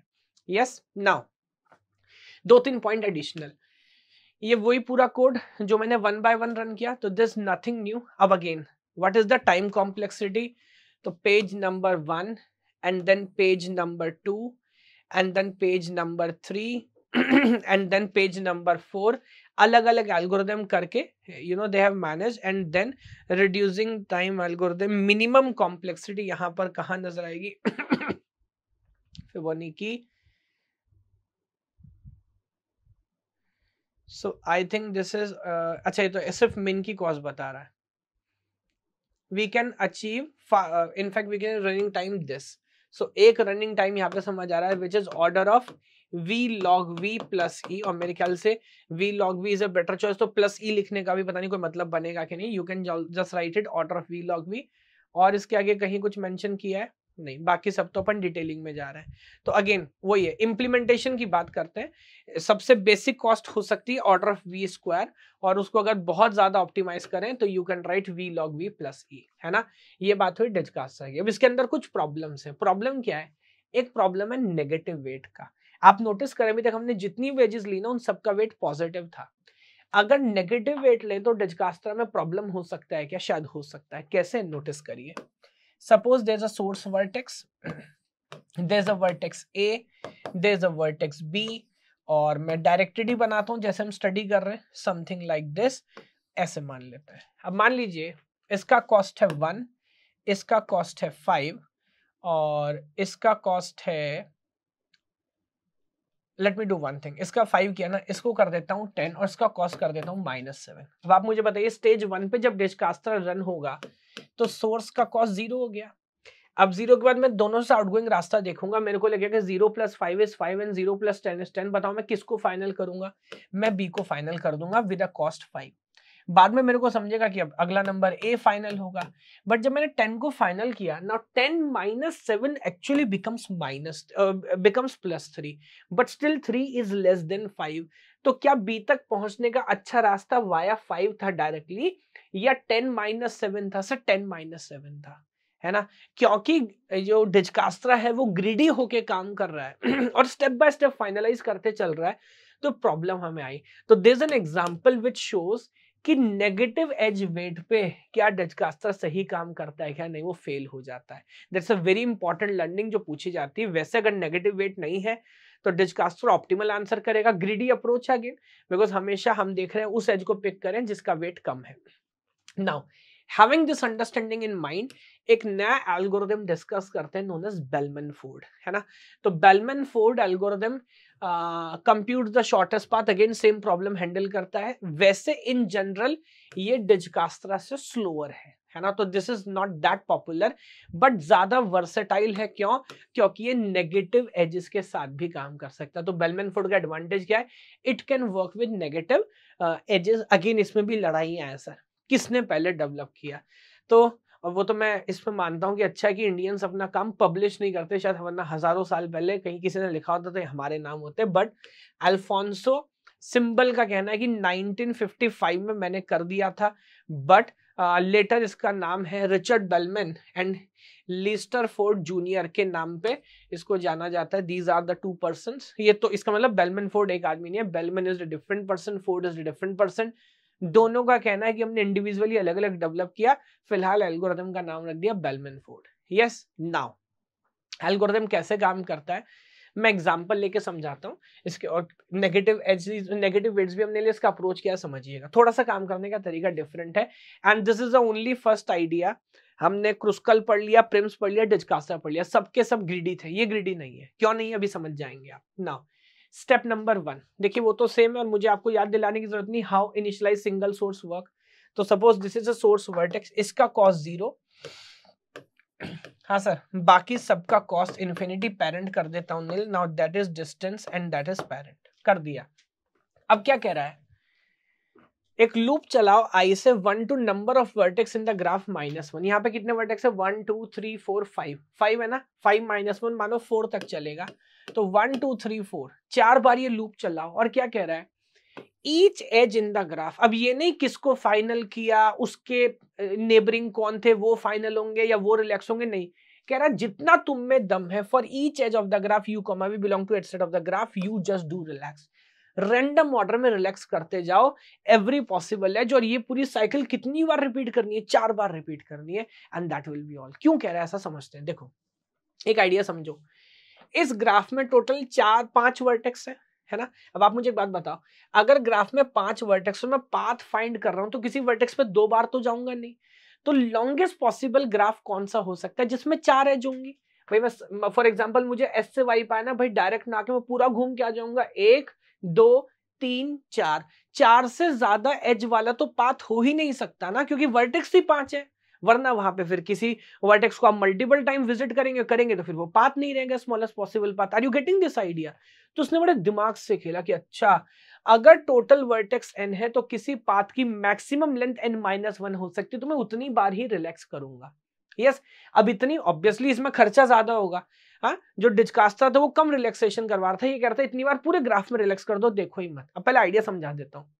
यस नाउ दो तीन पॉइंट एडिशनल ये वही पूरा कोड जो मैंने वन बाय वन रन किया तो दिस नथिंग न्यू अब again what is the time complexity तो page number one and then page number two and then page number three and then page number four अलग अलग algorithm करके you know they have manage and then reducing time algorithm minimum complexity यहाँ पर कहा नजर आएगी Fibonacci की so I think this is अच्छा ये तो सिर्फ मिन की कॉज बता रहा है we can achieve in fact we can running time this so एक रनिंग टाइम यहाँ पे समझ आ रहा है which is order of v log v plus E e और मेरे ख्याल से v log v is a better choice तो प्लस ई e लिखने का भी पता नहीं कोई मतलब बनेगा कि नहीं you can just write it order of v log v और इसके आगे कहीं कुछ मेंशन किया है नहीं बाकी सब तो अपन डिटेलिंग में जा रहे हैं तो अगेन वही है इम्प्लीमेंटेशन की बात करते हैं सबसे बेसिक कॉस्ट हो सकती है ऑर्डर ऑफ वी स्क्वायर और उसको अगर बहुत ज्यादा ऑप्टिमाइज करें तो you can write V log V plus E है ना ये बात हुई डिजकास्ट अब इसके अंदर कुछ प्रॉब्लम्स है प्रॉब्लम क्या है एक प्रॉब्लम है नेगेटिव वेट का आप नोटिस करें अभी तक हमने जितनी वेजेस ली ना उन सबका वेट पॉजिटिव था अगर नेगेटिव वेट लें तो डिजकास्त्रा में प्रॉब्लम हो सकता है क्या शायद हो सकता है कैसे नोटिस करिए suppose there is a source vertex there a vertex A there a vertex B और मैं डायरेक्टेड ही बनाता हूँ जैसे हम स्टडी कर रहे हैं समथिंग लाइक दिस ऐसे मान लेते हैं अब मान लीजिए इसका कॉस्ट है वन इसका कॉस्ट है फाइव और इसका कॉस्ट है let me do one thing इसका फाइव किया ना इसको कर देता हूँ टेन और इसका कॉस्ट कर देता हूँ माइनस सेवन अब आप मुझे बताइए स्टेज वन पे जब डिस्कास्टर रन होगा तो सोर्स का कॉस्ट जीरो हो गया अब जीरो के बाद मैं दोनों से आउटगोइंग रास्ता देखूंगा मेरे को लगेगा zero plus five is five and zero plus ten is ten बताओ मैं किसको फाइनल करूंगा मैं बी को फाइनल कर दूंगा विद अ कॉस्ट फाइव बाद में मेरे को समझेगा कि अब अगला नंबर ए फाइनल होगा बट जब मैंने टेन को फाइनल किया now ten minus seven actually becomes minus becomes plus three but still three is less than five तो क्या बी तक पहुंचने का अच्छा रास्ता वाया फाइव था डायरेक्टली या टेन माइनस सेवन था सर टेन माइनस सेवन था है ना क्योंकि जो डिजकास्त्रा है वो ग्रीडी होके काम कर रहा है और स्टेप बाय स्टेप फाइनलाइज करते चल रहा है तो प्रॉब्लम हमें आई तो this an example which shows कि नेगेटिव एज वेट पे क्या डच कास्टर सही काम करता है क्या नहीं वो फेल हो जाता है that's a very important learning जो पूछी जाती है वैसे अगर नेगेटिव वेट नहीं है तो डच कास्टर ऑप्टिमल आंसर करेगा ग्रीडी अप्रोच है अगेन बिकॉज हमेशा हम देख रहे हैं उस एज को पिक करें जिसका वेट कम है now having this understanding in mind एक नया एल्गोरिदम डिस्कस करते हैं नोन एज बेलमैन फोर्ड है ना तो Bellman Ford algorithm compute the shortest path again same problem handle करता है वैसे इन जनरल ये डिजकास्त्रा से स्लोअर है है ना तो this is not that popular but ज्यादा वर्सेटाइल है क्यों क्योंकि ये नेगेटिव एजेस के साथ भी काम कर सकता है तो बेलमैन फूड का एडवांटेज क्या है it can work with negative edges again इसमें भी लड़ाई है सर किसने पहले डेवलप किया तो और वो तो मैं इस पर मानता हूँ कि अच्छा है कि इंडियंस अपना काम पब्लिश नहीं करते शायद वरना हजारों साल पहले कहीं किसी ने लिखा होता तो हमारे नाम होते बट अल्फोंसो सिंबल का कहना है कि 1955 में मैंने कर दिया था बट लेटर uh, इसका नाम है Richard Bellman and Lester Ford junior के नाम पे इसको जाना जाता है these are the two person ये तो इसका मतलब बेलमैन फोर्ड एक आदमी नहीं है Bellman is a different person Ford is a different person दोनों का कहना है कि हमने इंडिविजुअली अलग अलग डेवलप किया फिलहाल एल्गोरिदम का नाम रख दिया Bellman Ford yes now algorithm कैसे काम करता है मैं एग्जाम्पल लेके समझाता हूँ इसके और नेगेटिव एज नेगेटिव वेट्स भी हमने लिए इसका अप्रोच किया समझिएगा थोड़ा सा काम करने का तरीका डिफरेंट है and this is the only first idea हमने क्रुस्कल पढ़ लिया प्रिम्स पढ़ लिया डिजकास्टा पढ़ लिया सबके सब ग्रीडी थे ये ग्रीडी नहीं है क्यों नहीं अभी समझ जाएंगे आप नाउ स्टेप नंबर वन देखिए वो तो सेम है और मुझे आपको याद दिलाने की जरूरत नहीं how initialize single source work तो suppose this is a source vertex इसका कॉस्ट जीरो हाँ सर बाकी सबका कॉस्ट इन्फिनिटी पेरेंट कर देता हूँ nil now that is distance and that is parent कर दिया अब क्या कह रहा है एक लूप चलाओ आई से one to number of vertex in the graph minus one यहाँ पे कितने वर्टेक्स है one two three four five five है ना फाइव माइनस वन मानो फोर तक चलेगा तो वन टू थ्री फोर चार बार ये लूप चलाओ और क्या कह रहा है each edge in the graph अब ये नहीं किसको फाइनल किया उसके नेबरिंग कौन थे वो फाइनल होंगे या वो रिलैक्स होंगे नहीं कह रहा जितना तुम में दम है for each edge of the graph U comma V belong to at of the graph you just do relax random order में रिलैक्स करते जाओ एवरी पॉसिबल एज और ये पूरी साइकिल कितनी बार रिपीट करनी है चार बार रिपीट करनी है and that will be all क्यों कह रहा है ऐसा समझते हैं देखो एक आइडिया समझो इस ग्राफ में टोटल चार पांच वर्टेक्स है है ना अब आप मुझे एक बात बताओ अगर ग्राफ में पांच वर्टेक्स में पाथ फाइंड कर रहा हूं तो किसी वर्टेक्स पे दो बार तो जाऊंगा नहीं तो लॉन्गेस्ट पॉसिबल ग्राफ कौन सा हो सकता है जिसमें चार एज होंगी भाई मैं फॉर एग्जांपल मुझे एस से वाई पाया ना भाई डायरेक्ट ना के मैं पूरा घूम के आ जाऊंगा एक दो तीन चार चार से ज्यादा एज वाला तो पाथ हो ही नहीं सकता ना क्योंकि वर्टेक्स भी पांच है वरना वहां पे फिर किसी वर्टेक्स को आप मल्टीपल टाइम विजिट करेंगे करेंगे तो फिर वो पाथ नहीं रहेगा smallest possible path are you getting this idea तो उसने बड़े दिमाग से खेला कि अच्छा अगर टोटल वर्टेक्स एन है तो किसी पाथ की maximum length N minus one हो सकती है तो मैं उतनी बार ही रिलैक्स करूंगा यस yes, अब इतनी ऑब्वियसली इसमें खर्चा ज्यादा होगा हाँ जो डिजकास्ता था वो कम रिलैक्सेशन करवा रहा था ये कह रहा था इतनी बार पूरे ग्राफ में रिलैक्स कर दो देखो ही मत अब पहले आइडिया समझा देता हूँ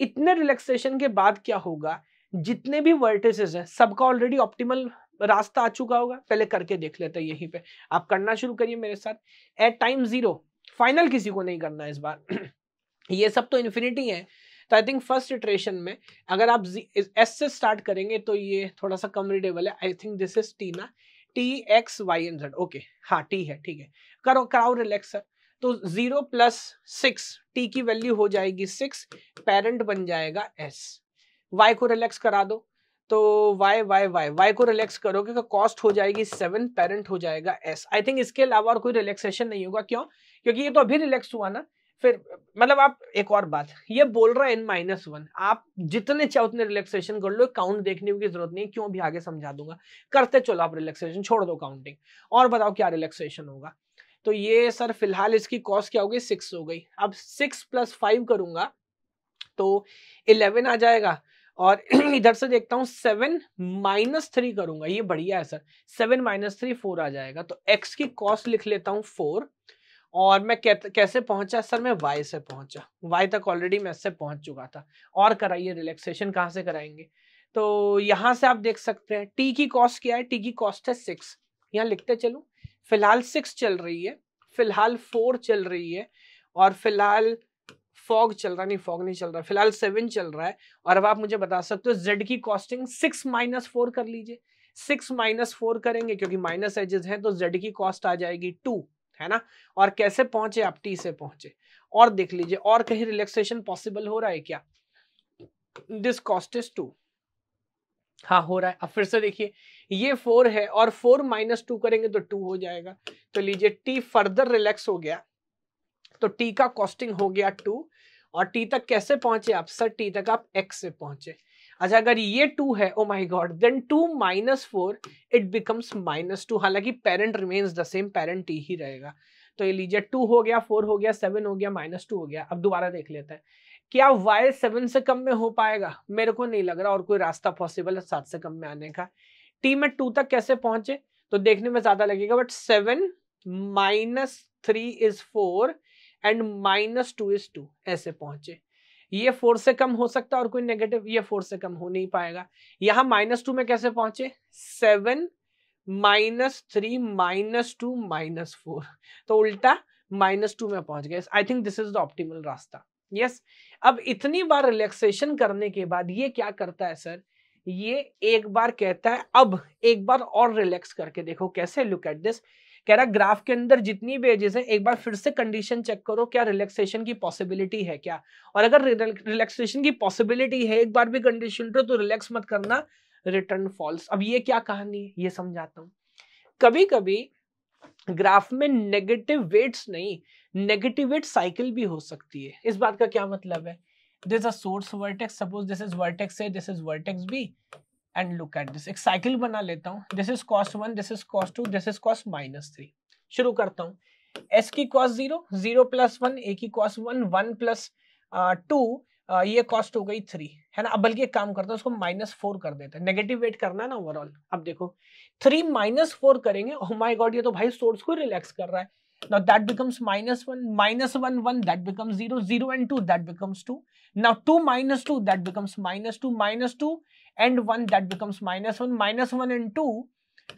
इतने रिलैक्सेशन के बाद क्या होगा जितने भी वर्टिसेस हैं सबका ऑलरेडी ऑप्टिमल रास्ता आ चुका होगा पहले करके देख लेते हैं यहीं पे आप करना शुरू करिए मेरे साथ एट टाइम जीरो फाइनल किसी को नहीं करना इस बार ये सब तो इन्फिनिटी है तो आई थिंक फर्स्ट इटरेशन में अगर आप एस से स्टार्ट करेंगे तो ये थोड़ा सा कम रीडेबल है आई थिंक दिस इज टीना T X Y N Z okay हाँ टी है ठीक है करो कराओ रिलैक्स सर तो जीरो प्लस सिक्स टी की वैल्यू हो जाएगी सिक्स पेरेंट बन जाएगा एस वाई को रिलैक्स करा दो तो वाई वाई वाई वाई को रिलैक्स करोगे तो कॉस्ट हो जाएगी सेवन पेरेंट हो जाएगा एस आई थिंक इसके अलावा और कोई रिलैक्सेशन नहीं होगा क्यों क्योंकि ये तो अभी रिलैक्स हुआ ना फिर मतलब आप एक और बात ये बोल रहा है एन माइनस वन आप जितने चाहे उतने रिलैक्सेशन कर लो काउंट देखने की जरूरत नहीं है क्यों भी आगे समझा दूंगा करते चलो आप रिलैक्सेशन छोड़ दो काउंटिंग और बताओ क्या रिलैक्सेशन होगा तो ये सर फिलहाल इसकी कॉस्ट क्या हो गई सिक्स हो गई अब सिक्स प्लस फाइव करूंगा तो इलेवन आ जाएगा और इधर से देखता हूँ सेवन माइनस थ्री करूंगा ये बढ़िया है sir seven minus three four आ जाएगा तो एक्स की कॉस्ट लिख लेता हूँ फोर और मैं कैसे पहुंचा सर मैं वाई से पहुंचा वाई तक ऑलरेडी मैं से पहुंच चुका था और कराइए रिलैक्सेशन कहाँ से कराएंगे तो यहाँ से आप देख सकते हैं टी की कॉस्ट क्या है टी की कॉस्ट है सिक्स यहाँ लिखते चलूँ फिलहाल सिक्स चल रही है फिलहाल फोर चल रही है और फिलहाल फॉग चल रहा नहीं फॉग नहीं चल रहा फिलहाल सेवन चल रहा है और अब आप मुझे बता सकते हो जेड की कॉस्टिंग सिक्स माइनस फोर कर लीजिए सिक्स माइनस फोर करेंगे क्योंकि माइनस एजेस हैं तो जेड की कॉस्ट आ जाएगी टू है ना और कैसे पहुंचे आप टी से पहुंचे और देख लीजिए और कहीं रिलैक्सेशन पॉसिबल हो रहा है क्या दिस कॉस्ट इज टू हाँ हो रहा है अब फिर से देखिए ये फोर है और फोर माइनस टू करेंगे तो टू हो जाएगा तो लीजिए टी फर्दर रिलैक्स हो गया तो टी का कॉस्टिंग हो गया टू और टी तक कैसे पहुंचे आप सर टी तक आप एक्स से पहुंचे अच्छा अगर ये टू है oh my god then two minus four it becomes minus two हालांकि parent remains the same parent ही रहेगा तो ये लीजिए टू हो गया फोर हो गया सेवन हो गया माइनस टू हो गया अब दोबारा देख लेते हैं क्या वाई सेवन से कम में हो पाएगा मेरे को नहीं लग रहा और कोई रास्ता पॉसिबल है सात से कम में आने का टी में टू तक कैसे पहुंचे तो देखने में ज्यादा लगेगा but seven minus three is four and minus two is two ऐसे पहुंचे ये e फोर से कम हो सकता है और कोई नेगेटिव ये फोर से कम हो नहीं पाएगा यहां माइनस टू में कैसे पहुंचे seven minus three minus two minus four तो उल्टा माइनस टू में पहुंच गए I think this is the optimal रास्ता यस अब इतनी बार रिलैक्सेशन करने के बाद ये क्या करता है सर ये एक बार कहता है अब एक बार और रिलैक्स करके देखो कैसे लुक एट दिस कह रहा ग्राफ के अंदर जितनी भी एजेस है एक बार फिर से कंडीशन चेक करो क्या रिलैक्सेशन की पॉसिबिलिटी है क्या और अगर रिलैक्सेशन की पॉसिबिलिटी है एक बार भी कंडीशन तो रिलैक्स मत करना रिटर्न फॉल्स अब ये क्या कहानी है ये समझाता हूँ कभी कभी ग्राफ में नेगेटिव वेट्स नहीं नेगेटिव वेट साइकिल भी हो सकती है इस बात का क्या मतलब है this a source vertex suppose this is vertex A this is vertex B and look at this एक साइकिल बना लेता हूँ this is cost one this is cost two this is cost minus three शुरू करता हूँ S की cost zero zero plus one A की cost one one plus two ये कॉस्ट हो गई थ्री है ना अब बल्कि एक काम करता हूँ उसको माइनस फोर कर देते हैं नेगेटिव वेट करना है ना ओवरऑल अब देखो थ्री माइनस फोर करेंगे ओ माय गॉड ये तो भाई सोर्स को रिलैक्स कर रहा है Now that becomes minus 1, minus 1, 1, that becomes 0, 0 and 2, that becomes 2. Now 2 minus 2, that becomes minus 2, minus 2 and 1, that becomes minus 1, minus 1 and 2,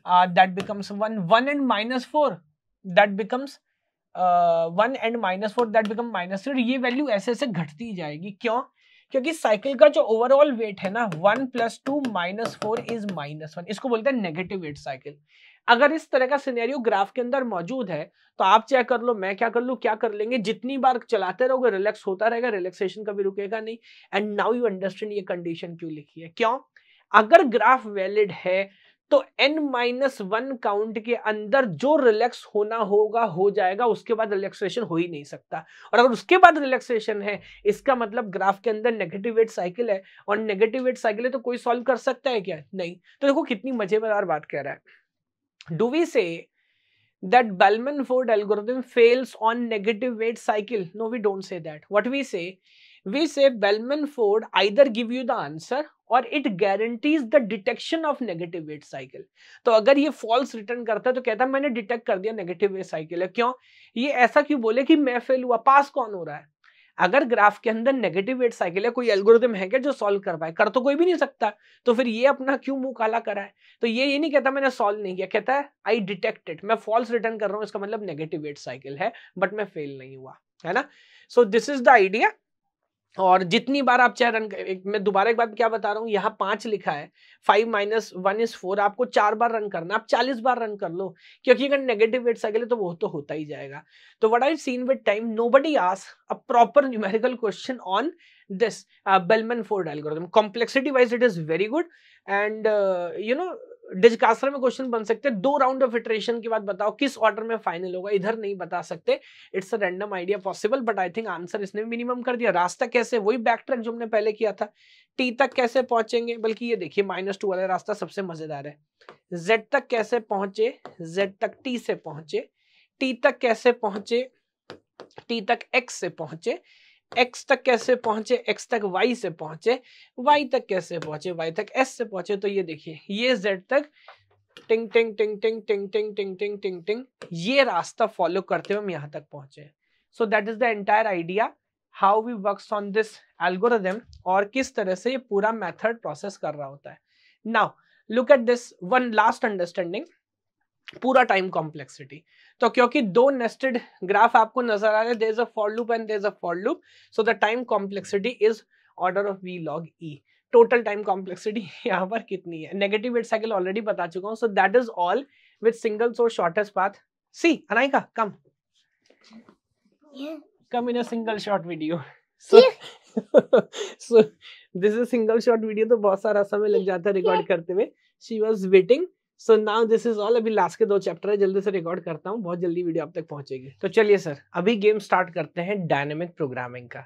uh, that becomes 1, 1 and minus 4, that becomes uh, 1 and minus 4, that becomes minus 3. ये value ऐसे ऐसे घटती जाएगी क्यों क्योंकि cycle का जो overall weight है ना one plus two minus four is minus one इसको बोलते हैं नेगेटिव वेट साइकिल अगर इस तरह का सिनेरियो ग्राफ के अंदर मौजूद है तो आप चेक कर लो मैं क्या कर लू क्या कर लेंगे जितनी बार चलाते रहोगे रिलैक्स होता रहेगा रिलैक्सेशन कभी रुकेगा नहीं एंड नाउ यू अंडरस्टैंड ये कंडीशन क्यों लिखी है क्यों अगर ग्राफ वैलिड है तो एन माइनस वन काउंट के अंदर जो रिलैक्स होना होगा हो जाएगा उसके बाद रिलैक्सेशन हो ही नहीं सकता और अगर उसके बाद रिलैक्सेशन है इसका मतलब ग्राफ के अंदर नेगेटिव वेट साइकिल है और नेगेटिव वेट साइकिल है तो कोई सॉल्व कर सकता है क्या नहीं तो देखो कितनी मजेदार बात कह रहा है do we say that Bellman Ford algorithm fails on negative weight cycle no we don't say that what we say we say Bellman Ford either give you the answer और it guarantees the detection of negative weight cycle तो अगर ये false return करता है तो कहता है मैंने डिटेक्ट कर दिया नेगेटिव वेट साइकिल है क्यों ये ऐसा क्यों बोले कि मैं फेल हुआ पास कौन हो रहा है अगर ग्राफ के अंदर नेगेटिव वेट साइकिल है कोई एल्गोरिदम है क्या जो सॉल्व कर पाए कर तो कोई भी नहीं सकता तो फिर ये अपना क्यों मुंह काला करा है तो ये ये नहीं कहता मैंने सॉल्व नहीं किया कहता है आई डिटेक्टेड मैं फॉल्स रिटर्न कर रहा हूँ इसका मतलब नेगेटिव वेट साइकिल है बट मैं फेल नहीं हुआ है ना so this is the idea और जितनी बार आप चाहे रन मैं दोबारा एक बात क्या बता रहा हूँ यहाँ पांच लिखा है five minus one is four आपको चार बार रन करना आप चालीस बार रन कर लो क्योंकि अगर नेगेटिव वेट्स आगे तो वो तो होता ही जाएगा तो what I seen with time nobody has a proper numerical question on this Bellman Ford algorithm complexity wise it is very good and you know Dijkstra में क्वेश्चन बन सकते हैं दो राउंड ऑफ इटरेशन के बाद बताओ किस order में फाइनल होगा इधर नहीं बता सकते it's a random idea possible but I think answer इसने मिनिमम कर दिया रास्ता कैसे वही बैक ट्रैक जो हमने पहले किया था टी तक कैसे पहुंचेंगे बल्कि ये देखिए माइनस टू वाला रास्ता सबसे मजेदार है जेड तक कैसे पहुंचे जेड तक टी से पहुंचे टी तक कैसे पहुंचे टी तक एक्स से पहुंचे एक्स तक कैसे पहुंचे एक्स तक वाई से पहुंचे वाई तक कैसे पहुंचे वाई तक एस से पहुंचे तो ये देखिए ये जेड तक टिंग टिंग टिंग टिंग टिंग टिंग टिंग टिंग टिंग टिंग ये रास्ता फॉलो करते हुए हम यहाँ तक पहुंचे so that is the entire idea how we work on this algorithm और किस तरह से ये पूरा मेथड प्रोसेस कर रहा होता है now look at this one last understanding पूरा टाइम कॉम्प्लेक्सिटी तो क्योंकि दो नेस्टेड ग्राफ आपको नजर आ रहे हैं a for loop and there a for loop so the time complexity is order of V log E total time complexity यहाँ पर कितनी है नेगेटिव एट साइकिल ऑलरेडी बता चुका हूँ so that is all with single source shortest path see अनाइका come come in a single short video so this is single short video तो बहुत सारा समय लग जाता है रिकॉर्ड करते हुए she was waiting so now this is all अभी लास्ट के दो चैप्टर है जल्दी से रिकॉर्ड करता हूँ बहुत जल्दी वीडियो आप तक पहुंचेगी तो चलिए सर अभी गेम स्टार्ट करते हैं डायनेमिक प्रोग्रामिंग का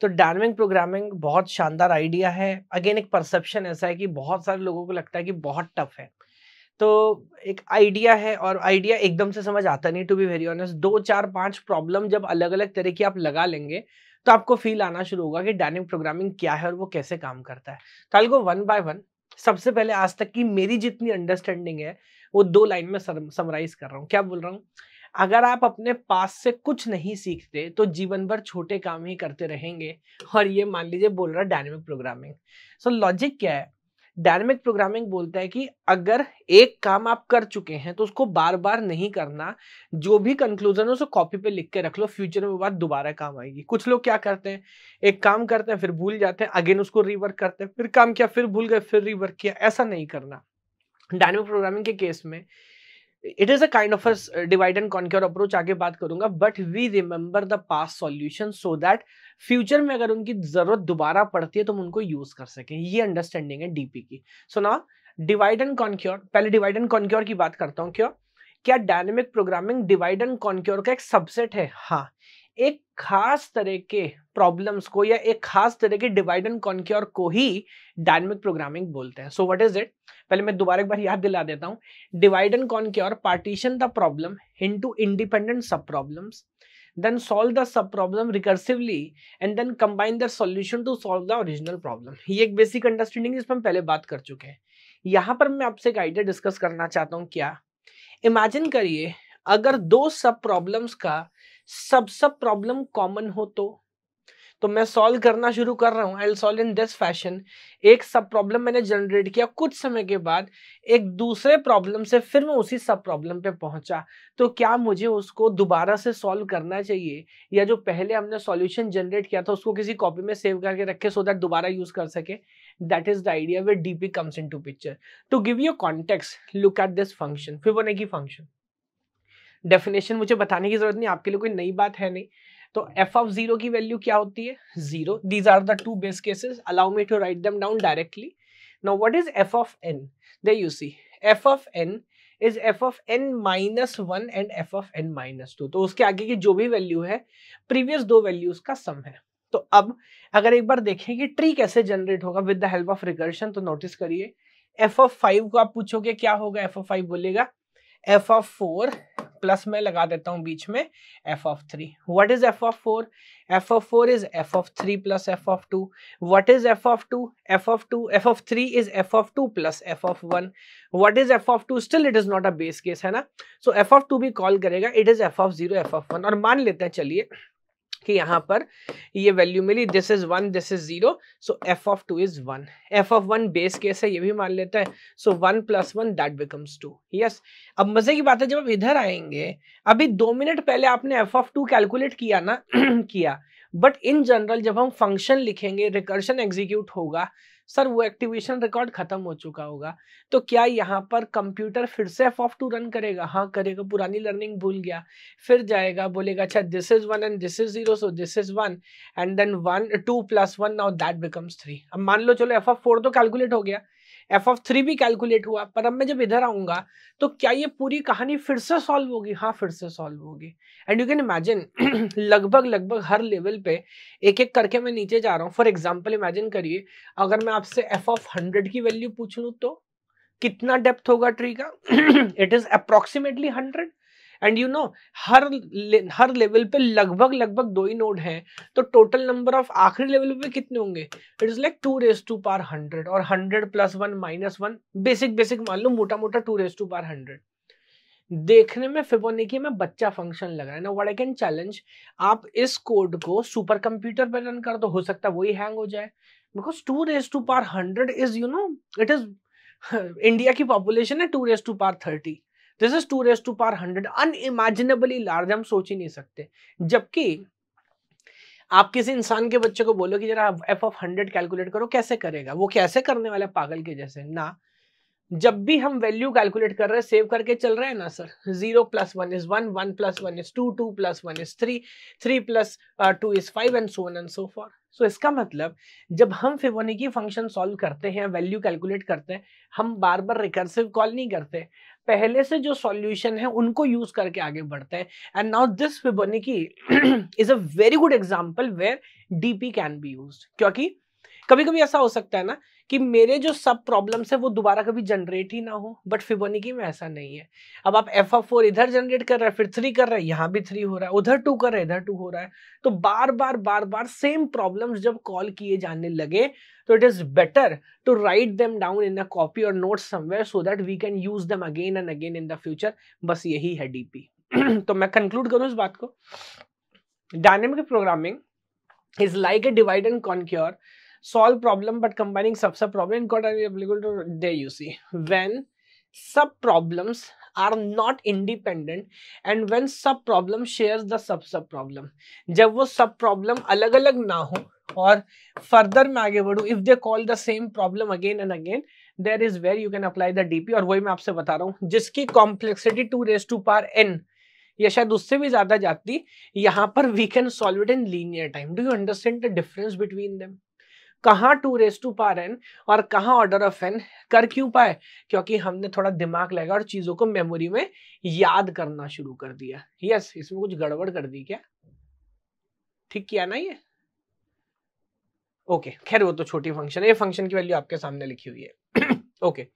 तो डायनेमिक प्रोग्रामिंग बहुत शानदार आइडिया है अगेन एक परसेप्शन ऐसा है कि बहुत सारे लोगों को लगता है कि बहुत टफ है तो एक आइडिया है और आइडिया एकदम से समझ आता नहीं टू बी वेरी ऑनेस्ट दो चार पांच प्रॉब्लम जब अलग अलग तरह की आप लगा लेंगे तो आपको फील आना शुरू होगा कि डायनेमिक प्रोग्रामिंग क्या है और वो कैसे काम करता है तो I go one by one सबसे पहले आज तक की मेरी जितनी अंडरस्टैंडिंग है वो दो लाइन में समराइज कर रहा हूँ क्या बोल रहा हूँ अगर आप अपने पास से कुछ नहीं सीखते तो जीवन भर छोटे काम ही करते रहेंगे और ये मान लीजिए बोल रहा है डायनेमिक प्रोग्रामिंग सो लॉजिक क्या है डायनेमिक प्रोग्रामिंग बोलता है कि अगर एक काम आप कर चुके हैं तो उसको बार बार नहीं करना जो भी कंक्लूजन है उसे कॉपी पे लिख के रख लो फ्यूचर में बात दोबारा काम आएगी कुछ लोग क्या करते हैं एक काम करते हैं फिर भूल जाते हैं अगेन उसको रीवर्क करते हैं फिर काम किया फिर भूल गए फिर रिवर्क किया ऐसा नहीं करना डायनेमिक प्रोग्रामिंग के केस में it is a kind of a divide and conquer approach आगे बात करूंगा but we remember the past solution so that future में अगर उनकी जरूरत दोबारा पड़ती है तो हम उनको यूज कर सकें ये अंडरस्टैंडिंग है डीपी की सो ना डिवाइड एंड कॉन्क्योर पहले डिवाइड एंड कॉन्क्योर की बात करता हूँ क्यों क्या dynamic programming divide and conquer का एक सबसेट है हाँ एक खास तरह के प्रॉब्लम्स को या एक खास तरह के डिवाइड एंड कॉन्क्योर को ही डायनेमिक प्रोग्रामिंग बोलते हैं सो व्हाट इज इट पहले मैं दोबारा एक बार याद दिला देता हूँ divide and conquer partition the problem into independent sub problems then solve the sub problem recursively and then combine the solution to solve the original problem ये एक बेसिक अंडरस्टैंडिंग जिस पर हम पहले बात कर चुके हैं यहाँ पर मैं आपसे एक आइडिया डिस्कस करना चाहता हूँ क्या इमेजिन करिए अगर दो सब प्रॉब्लम्स का सब सब प्रॉब्लम कॉमन हो तो तो मैं सॉल्व करना शुरू कर रहा हूं I solve in this fashion एक सब प्रॉब्लम मैंने जनरेट किया कुछ समय के बाद एक दूसरे प्रॉब्लम से फिर मैं उसी सब प्रॉब्लम पे पहुंचा तो क्या मुझे उसको दोबारा से सॉल्व करना चाहिए या जो पहले हमने सॉल्यूशन जनरेट किया था उसको किसी कॉपी में सेव करके रखे सो दैट दोबारा यूज कर सके that is the idea way DP comes in to picture to give you context look at this function फिर की फंक्शन डेफिनेशन मुझे बताने की जरूरत नहीं आपके लिए कोई नई बात है नहीं तो एफ ऑफ जीरो की वैल्यू क्या होती है zero these are the two base cases allow me to write them down directly now what is F of N they you see F of N is F of N minus one and F of N minus two तो उसके आगे की जो भी value है previous दो values का सम है तो अब अगर एक बार देखें कि ट्री कैसे जनरेट होगा with the help of recursion तो नोटिस करिए एफ ऑफ फाइव को आप पूछोगे क्या होगा एफ ऑफ फाइव बोलेगा एफ ऑफ फोर प्लस मैं लगा देता हूँ बीच में F of three what is F of four F of four is F of three plus F of two what is F of two F of two F of three is F of two plus F of one what is F of two still it is not a base case है ना so F of two भी call करेगा it is F of zero F of one और मान लेते हैं चलिए कि यहाँ पर ये वैल्यू मिली this is one this is zero so F of two is one F of one base case है ये भी मान लेता है so one plus one that becomes two yes अब मजे की बात है जब आप इधर आएंगे अभी दो मिनट पहले आपने एफ ऑफ टू कैलकुलेट किया ना किया बट इन जनरल जब हम फंक्शन लिखेंगे रिकर्शन एग्जीक्यूट होगा सर वो एक्टिवेशन रिकॉर्ड खत्म हो चुका होगा तो क्या यहाँ पर कंप्यूटर फिर से एफ ऑफ टू रन करेगा हाँ करेगा पुरानी लर्निंग भूल गया फिर जाएगा बोलेगा अच्छा this is one and this is zero so this is one and then one two plus one now that becomes three अब मान लो चलो एफ ऑफ फोर तो कैलकुलेट हो गया एफ ऑफ थ्री भी कैलकुलेट हुआ पर अब मैं जब इधर आऊंगा तो क्या ये पूरी कहानी फिर से सॉल्व होगी हाँ फिर से सॉल्व होगी एंड यू कैन इमेजिन लगभग लगभग हर लेवल पे एक एक करके मैं नीचे जा रहा हूँ फॉर एग्जाम्पल इमेजिन करिए अगर मैं आपसे एफ ऑफ हंड्रेड की वैल्यू पूछ लूँ तो कितना डेप्थ होगा ट्री का it is approximately hundred and you know हर हर लेवल पे लगभग लगभग दो ही नोड हैं तो टोटल नंबर ऑफ आखिरी लेवल पे कितने होंगे it is like two raise to power hundred और hundred plus one minus one basic basic मान लो मोटा मोटा two raise to power hundred देखने में फिबोनेकी में बच्चा फंक्शन लग रहा है ना व्हाट आई कैन चैलेंज आप इस कोड को सुपर कंप्यूटर पर रन कर दो हो सकता है वही हैंग हो जाए because two raise to power hundred is you know it is India की पॉपुलेशन है two raise to power thirty this is two raise to power hundred unimaginably large हम सोच ही नहीं सकते जबकि आप किसी इंसान के बच्चे को बोलो कि जरा एफ ऑफ हंड्रेड कैलकुलेट करो कैसे करेगा वो कैसे करने वाला पागल के जैसे ना जब भी हम वैल्यू कैलकुलेट कर रहे हैं सेव करके चल रहे हैं ना sir zero plus one is one one plus one is two two plus one is three three plus two is five and so on and so forth so इसका मतलब जब हम फिबोनिकी फंक्शन सॉल्व करते हैं वैल्यू कैलकुलेट करते हैं हम बार बार recursive call नहीं करते पहले से जो सॉल्यूशन है उनको यूज करके आगे बढ़ते हैं and now this Fibonacci is a very good example where DP can be use क्योंकि कभी कभी ऐसा हो सकता है ना कि मेरे जो सब प्रॉब्लम्स है वो दोबारा कभी जनरेट ही ना हो बट फिबोनिकी में ऐसा नहीं है अब आप एफ एफ फोर इधर जनरेट कर रहे हैं फिर थ्री कर रहे हैं यहाँ भी थ्री हो रहा है उधर टू कर रहे हैं इधर टू हो रहा है तो बार बार बार बार सेम प्रॉब्लम्स जब कॉल किए जाने लगे तो it is better to write them down in a copy और note somewhere so that we can use them again and again in the future बस यही है डीपी तो मैं कंक्लूड करूँ इस बात को dynamic programming is like a divide and conquer solve problem but combining sub sub problem and got applicable to there you see when sub problems are not independent and when sub problem shares the sub sub problem jab wo sub problem alag alag na ho aur further main aage badhu if they call the same problem again and again there is where you can apply the DP aur और main aap se bata raha hu jiski complexity 2 raised to power n या शायद उससे भी ज्यादा जाती यहाँ पर we can solve it in linear time do you understand the difference between them कहाँ two raise to power n और कहाँ ऑर्डर ऑफ एन कर क्यों पाए क्योंकि हमने थोड़ा दिमाग लगा और चीज़ों को मेमोरी में याद करना शुरू कर दिया यस इसमें कुछ गड़बड़ कर दी क्या ठीक किया ना ये ओके okay, खैर वो तो छोटी फंक्शन है ये फंक्शन की वैल्यू आपके सामने लिखी हुई है okay okay.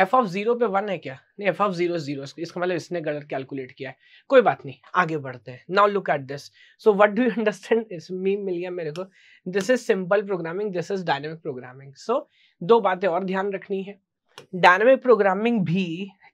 F of zero पे वन है क्या नहीं एफ ऑफ जीरो जीरो इसका मतलब इसने गलत कैलकुलेट किया है कोई बात नहीं आगे बढ़ते हैं now look at this so what do you understand इस मीम मिल गया मेरे को this is simple programming this is dynamic programming so दो बातें और ध्यान रखनी है डायनेमिक प्रोग्रामिंग भी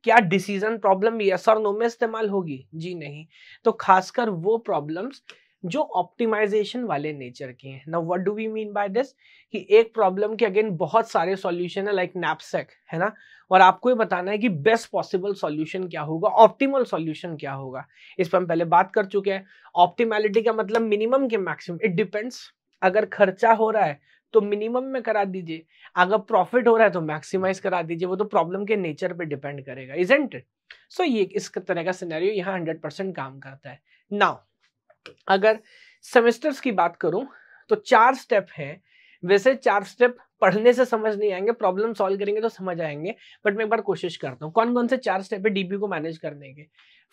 क्या डिसीजन प्रॉब्लम यस और नो में इस्तेमाल होगी जी नहीं तो खासकर वो प्रॉब्लम्स जो ऑप्टिमाइजेशन वाले नेचर के हैं ना what do we mean by this कि एक प्रॉब्लम के अगेन बहुत सारे सॉल्यूशन है लाइक नैपसेक है ना और आपको ये बताना है कि बेस्ट पॉसिबल सॉल्यूशन क्या होगा ऑप्टिमल सॉल्यूशन क्या होगा इस पर हम पहले बात कर चुके हैं ऑप्टिमैलिटी का मतलब मिनिमम के मैक्सिमम इट डिपेंड्स अगर खर्चा हो रहा है तो मिनिमम में करा दीजिए अगर प्रॉफिट हो रहा है तो मैक्सिमाइज करा दीजिए वो तो प्रॉब्लम के नेचर पर डिपेंड करेगा इजेंट सो सो ये इस तरह का सिनेरियो यहाँ हंड्रेड परसेंट काम करता है नाउ अगर सेमेस्टर्स की बात करूं तो चार स्टेप है वैसे चार स्टेप पढ़ने से समझ नहीं आएंगे प्रॉब्लम सॉल्व करेंगे तो समझ आएंगे बट मैं एक बार कोशिश करता हूँ कौन कौन से चार स्टेप है डीपी को मैनेज करने के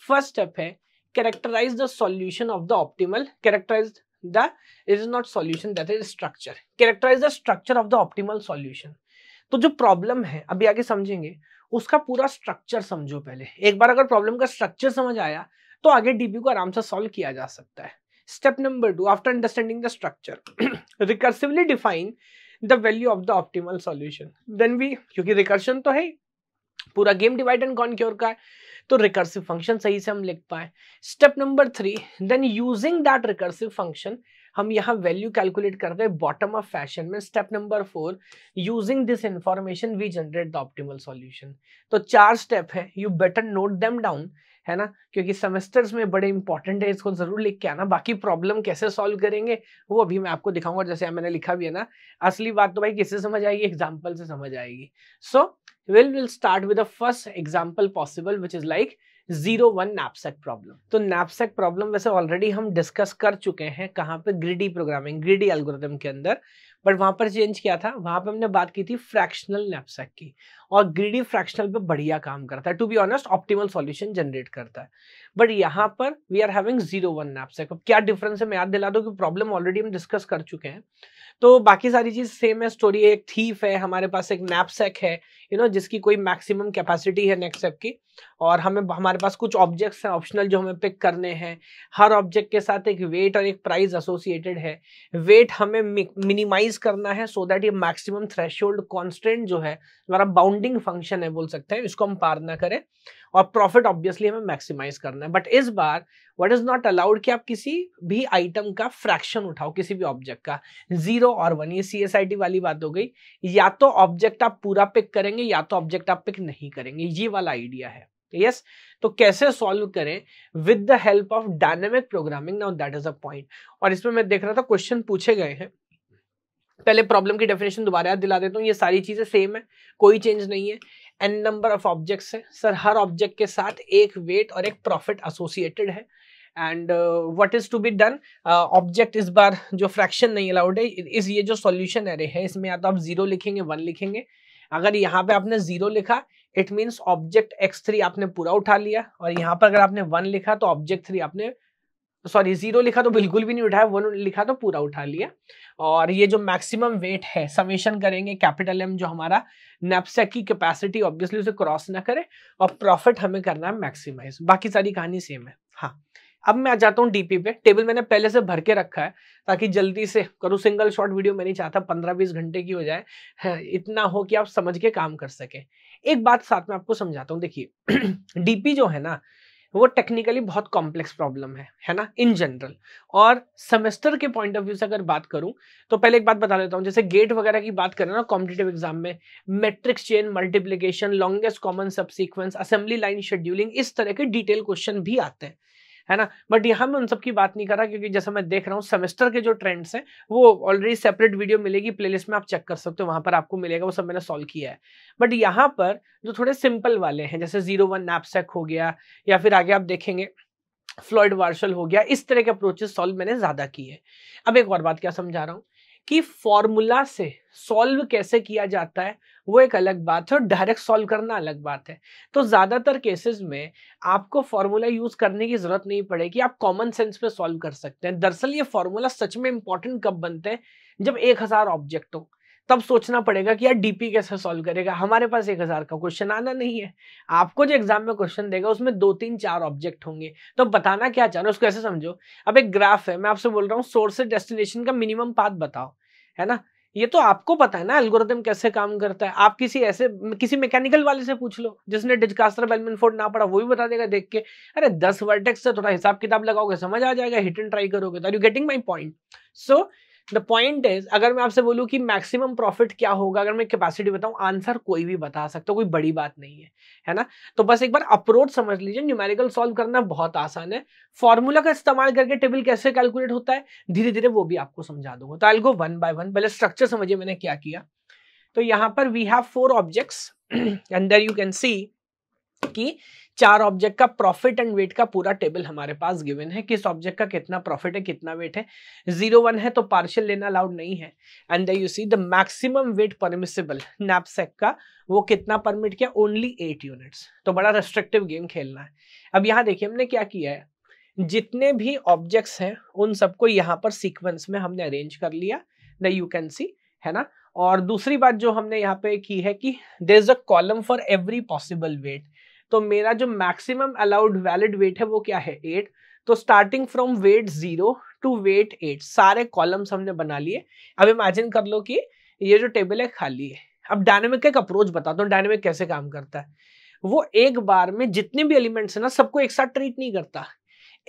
फर्स्ट स्टेप है characterize the solution of the optimal characterize the is not solution that is structure characterize the structure of the optimal solution तो जो प्रॉब्लम है अभी आगे समझेंगे उसका पूरा स्ट्रक्चर समझो पहले एक बार अगर प्रॉब्लम का स्ट्रक्चर समझ आया तो आगे डीबी को आराम से सॉल्व किया जा सकता है step number two after understanding the structure recursively define the value of the optimal solution then भी क्योंकि रिकर्शन तो है पूरा गेम डिवाइड एंड क्योर का है तो रिकर्सिव फंक्शन सही से हम लिख पाए step number three then using that recursive function हम यहाँ वैल्यू कैलकुलेट कर रहे बॉटम ऑफ फैशन में step number four using this information we generate the optimal solution तो चार स्टेप है you better note them down है ना क्योंकि सेमेस्टर्स में बड़े इंपॉर्टेंट है इसको जरूर लिख के आना बाकी प्रॉब्लम कैसे सॉल्व करेंगे वो अभी मैं आपको दिखाऊंगा जैसे मैंने लिखा भी है ना असली बात तो भाई किससे समझ आएगी एग्जाम्पल से समझ आएगी so will will start with first example possible which is like zero one knapsack problem तो नैपसेक प्रॉब्लम वैसे ऑलरेडी हम डिस्कस कर चुके हैं कहाँ पे ग्रिडी प्रोग्रामिंग ग्रिडी एल्गोरिथम के अंदर बट वहां पर चेंज किया था वहां पर हमने बात की थी फ्रैक्शनल नेपसेक की और ग्रीडी फ्रैक्शनल पे बढ़िया काम करता है to be honest optimal solution generate करता है बट यहाँ पर we are having zero one knapsack अब क्या डिफरेंस है मैं याद दिला दो कि प्रॉब्लम ऑलरेडी हम डिस्कस कर चुके हैं तो बाकी सारी चीज़ सेम है स्टोरी एक थीफ है हमारे पास एक नैपसैक है यू you नो know, जिसकी कोई मैक्सिमम कैपेसिटी है नेक्सेप की और हमें हमारे पास कुछ ऑब्जेक्ट्स हैं ऑप्शनल जो हमें पिक करने हैं हर ऑब्जेक्ट के साथ एक वेट और एक प्राइस एसोसिएटेड है वेट हमें मिनिमाइज इंक्रीज करना है सो so दैट ये मैक्सिमम थ्रेश होल्ड जो है हमारा बाउंडिंग फंक्शन है बोल सकते हैं इसको हम पार ना करें और प्रॉफिट ऑब्वियसली हमें मैक्सिमाइज करना है बट इस बार व्हाट इज नॉट अलाउड कि आप किसी भी आइटम का फ्रैक्शन उठाओ किसी भी ऑब्जेक्ट का जीरो और वन ये सी वाली बात हो गई या तो ऑब्जेक्ट आप पूरा पिक करेंगे या तो ऑब्जेक्ट आप पिक नहीं करेंगे ये वाला आइडिया है यस yes? तो कैसे सॉल्व करें with the help of dynamic programming now that is a point और इसमें मैं देख रहा था क्वेश्चन पूछे गए हैं पहले प्रॉब्लम की डेफिनेशन दोबारा याद दिला देता हूँ ये सारी चीज़ें सेम है कोई चेंज नहीं है एन नंबर ऑफ ऑब्जेक्ट्स हैं सर हर ऑब्जेक्ट के साथ एक वेट और एक प्रॉफिट एसोसिएटेड है and what is to be done object इस बार जो फ्रैक्शन नहीं अलाउड है इस ये जो सोल्यूशन एरे है इसमें या तो आप जीरो लिखेंगे वन लिखेंगे अगर यहाँ पे आपने जीरो लिखा it means object X three आपने पूरा उठा लिया और यहाँ पर अगर आपने वन लिखा तो ऑब्जेक्ट थ्री आपने तो सॉरी जीरो लिखा तो बिल्कुल भी नहीं उठाया वन लिखा तो पूरा उठा लिया और ये जो मैक्सिमम वेट है समेशन करेंगे कैपिटल एम जो हमारा नेपसेक की कैपेसिटी ऑब्वियसली उसे क्रॉस ना करे और प्रॉफिट हमें करना है मैक्सिमाइज बाकी सारी कहानी सेम है हाँ अब मैं आ जाता हूँ डीपी पे टेबल मैंने पहले से भर के रखा है ताकि जल्दी से करूँ सिंगल शॉट वीडियो मैं नहीं चाहता पंद्रह बीस घंटे की हो जाए हाँ, इतना हो कि आप समझ के काम कर सके एक बात साथ में आपको समझाता हूँ देखिए डीपी जो है ना वो टेक्निकली बहुत कॉम्प्लेक्स प्रॉब्लम है है ना इन जनरल और सेमेस्टर के पॉइंट ऑफ व्यू से अगर बात करूं तो पहले एक बात बता देता हूं जैसे गेट वगैरह की बात करें ना कॉम्पिटेटिव एग्जाम में matrix chain multiplication longest common subsequence assembly line scheduling इस तरह के डिटेल क्वेश्चन भी आते हैं है ना बट यहाँ मैं उन सब की बात नहीं कर रहा क्योंकि जैसा मैं देख रहा हूँ सेमेस्टर के जो ट्रेंड्स हैं वो ऑलरेडी सेपरेट वीडियो मिलेगी प्लेलिस्ट में आप चेक कर सकते हो वहाँ पर आपको मिलेगा वो सब मैंने सॉल्व किया है बट यहाँ पर जो थोड़े सिंपल वाले हैं जैसे जीरो वन नैपसेक हो गया या फिर आगे आप देखेंगे फ्लॉइड वार्शल हो गया इस तरह के अप्रोचेस सॉल्व मैंने ज़्यादा किए अब एक और बात क्या समझा रहा हूँ कि फॉर्मूला से सॉल्व कैसे किया जाता है वो एक अलग बात है और डायरेक्ट सॉल्व करना अलग बात है तो ज़्यादातर केसेस में आपको फॉर्मूला यूज़ करने की ज़रूरत नहीं पड़ेगी आप कॉमन सेंस में सॉल्व कर सकते हैं दरअसल ये फॉर्मूला सच में इंपॉर्टेंट कब बनते हैं जब एक हज़ार ऑब्जेक्ट हो तब सोचना पड़ेगा कि यार डीपी कैसे सॉल्व करेगा हमारे पास एक हजार का क्वेश्चन आना नहीं है आपको जो एग्जाम में क्वेश्चन देगा उसमें दो तीन चार ऑब्जेक्ट होंगे तो बताना क्या चाह रहे हो उसको ऐसे समझो अब एक ग्राफ है मैं आपसे बोल रहा हूँ सोर्स से डेस्टिनेशन का मिनिमम पाथ बताओ है ना ये तो आपको पता है ना एल्गोरिदम कैसे काम करता है आप किसी ऐसे किसी मैकेनिकल वाले से पूछ लो जिसने डिजकास्टर बेलमिन फोर्ड ना पड़ा वो भी बता देगा देख के अरे दस वर्टेक्स से थोड़ा हिसाब किताब लगाओगे समझ आ जाएगा हिट एंड ट्राई करोगे तो are you getting my point so the point is अगर मैं आपसे बोलूँ कि मैक्सिमम प्रॉफिट क्या होगा अगर मैं कैपेसिटी बताऊँ आंसर कोई भी बता सकता कोई बड़ी बात नहीं है है ना तो बस एक बार अप्रोच समझ लीजिए न्यूमेरिकल सॉल्व करना बहुत आसान है फॉर्मूला का इस्तेमाल करके टेबल कैसे कैलकुलेट होता है धीरे धीरे वो भी आपको समझा दूंगा तो I go one by one पहले स्ट्रक्चर समझिए मैंने क्या किया तो यहाँ पर we have four objects and there you can see कि चार ऑब्जेक्ट का प्रॉफिट एंड वेट का पूरा टेबल हमारे पास गिवन है किस ऑब्जेक्ट का कितना प्रॉफिट है कितना वेट है जीरो वन है तो पार्शियल लेना अलाउड नहीं है and you see the maximum weight permissible knapsack का वो कितना परमिट किया ओनली एट यूनिट्स तो बड़ा रेस्ट्रिक्टिव गेम खेलना है अब यहाँ देखिए हमने क्या किया है जितने भी ऑब्जेक्ट्स हैं उन सबको यहाँ पर सीक्वेंस में हमने अरेंज कर लिया द यू कैन सी है ना और दूसरी बात जो हमने यहाँ पे की है कि there is a column for every possible weight तो मेरा जो मैक्सिमम अलाउड वैलिड वेट है वो क्या है एट तो starting from weight zero to weight eight सारे कॉलम्स हमने बना लिए अब इमेजिन कर लो कि ये जो टेबल है खाली है अब डायनेमिक का एक अप्रोच बताता हूँ डायनेमिक कैसे काम करता है वो एक बार में जितने भी एलिमेंट्स है ना सबको एक साथ ट्रीट नहीं करता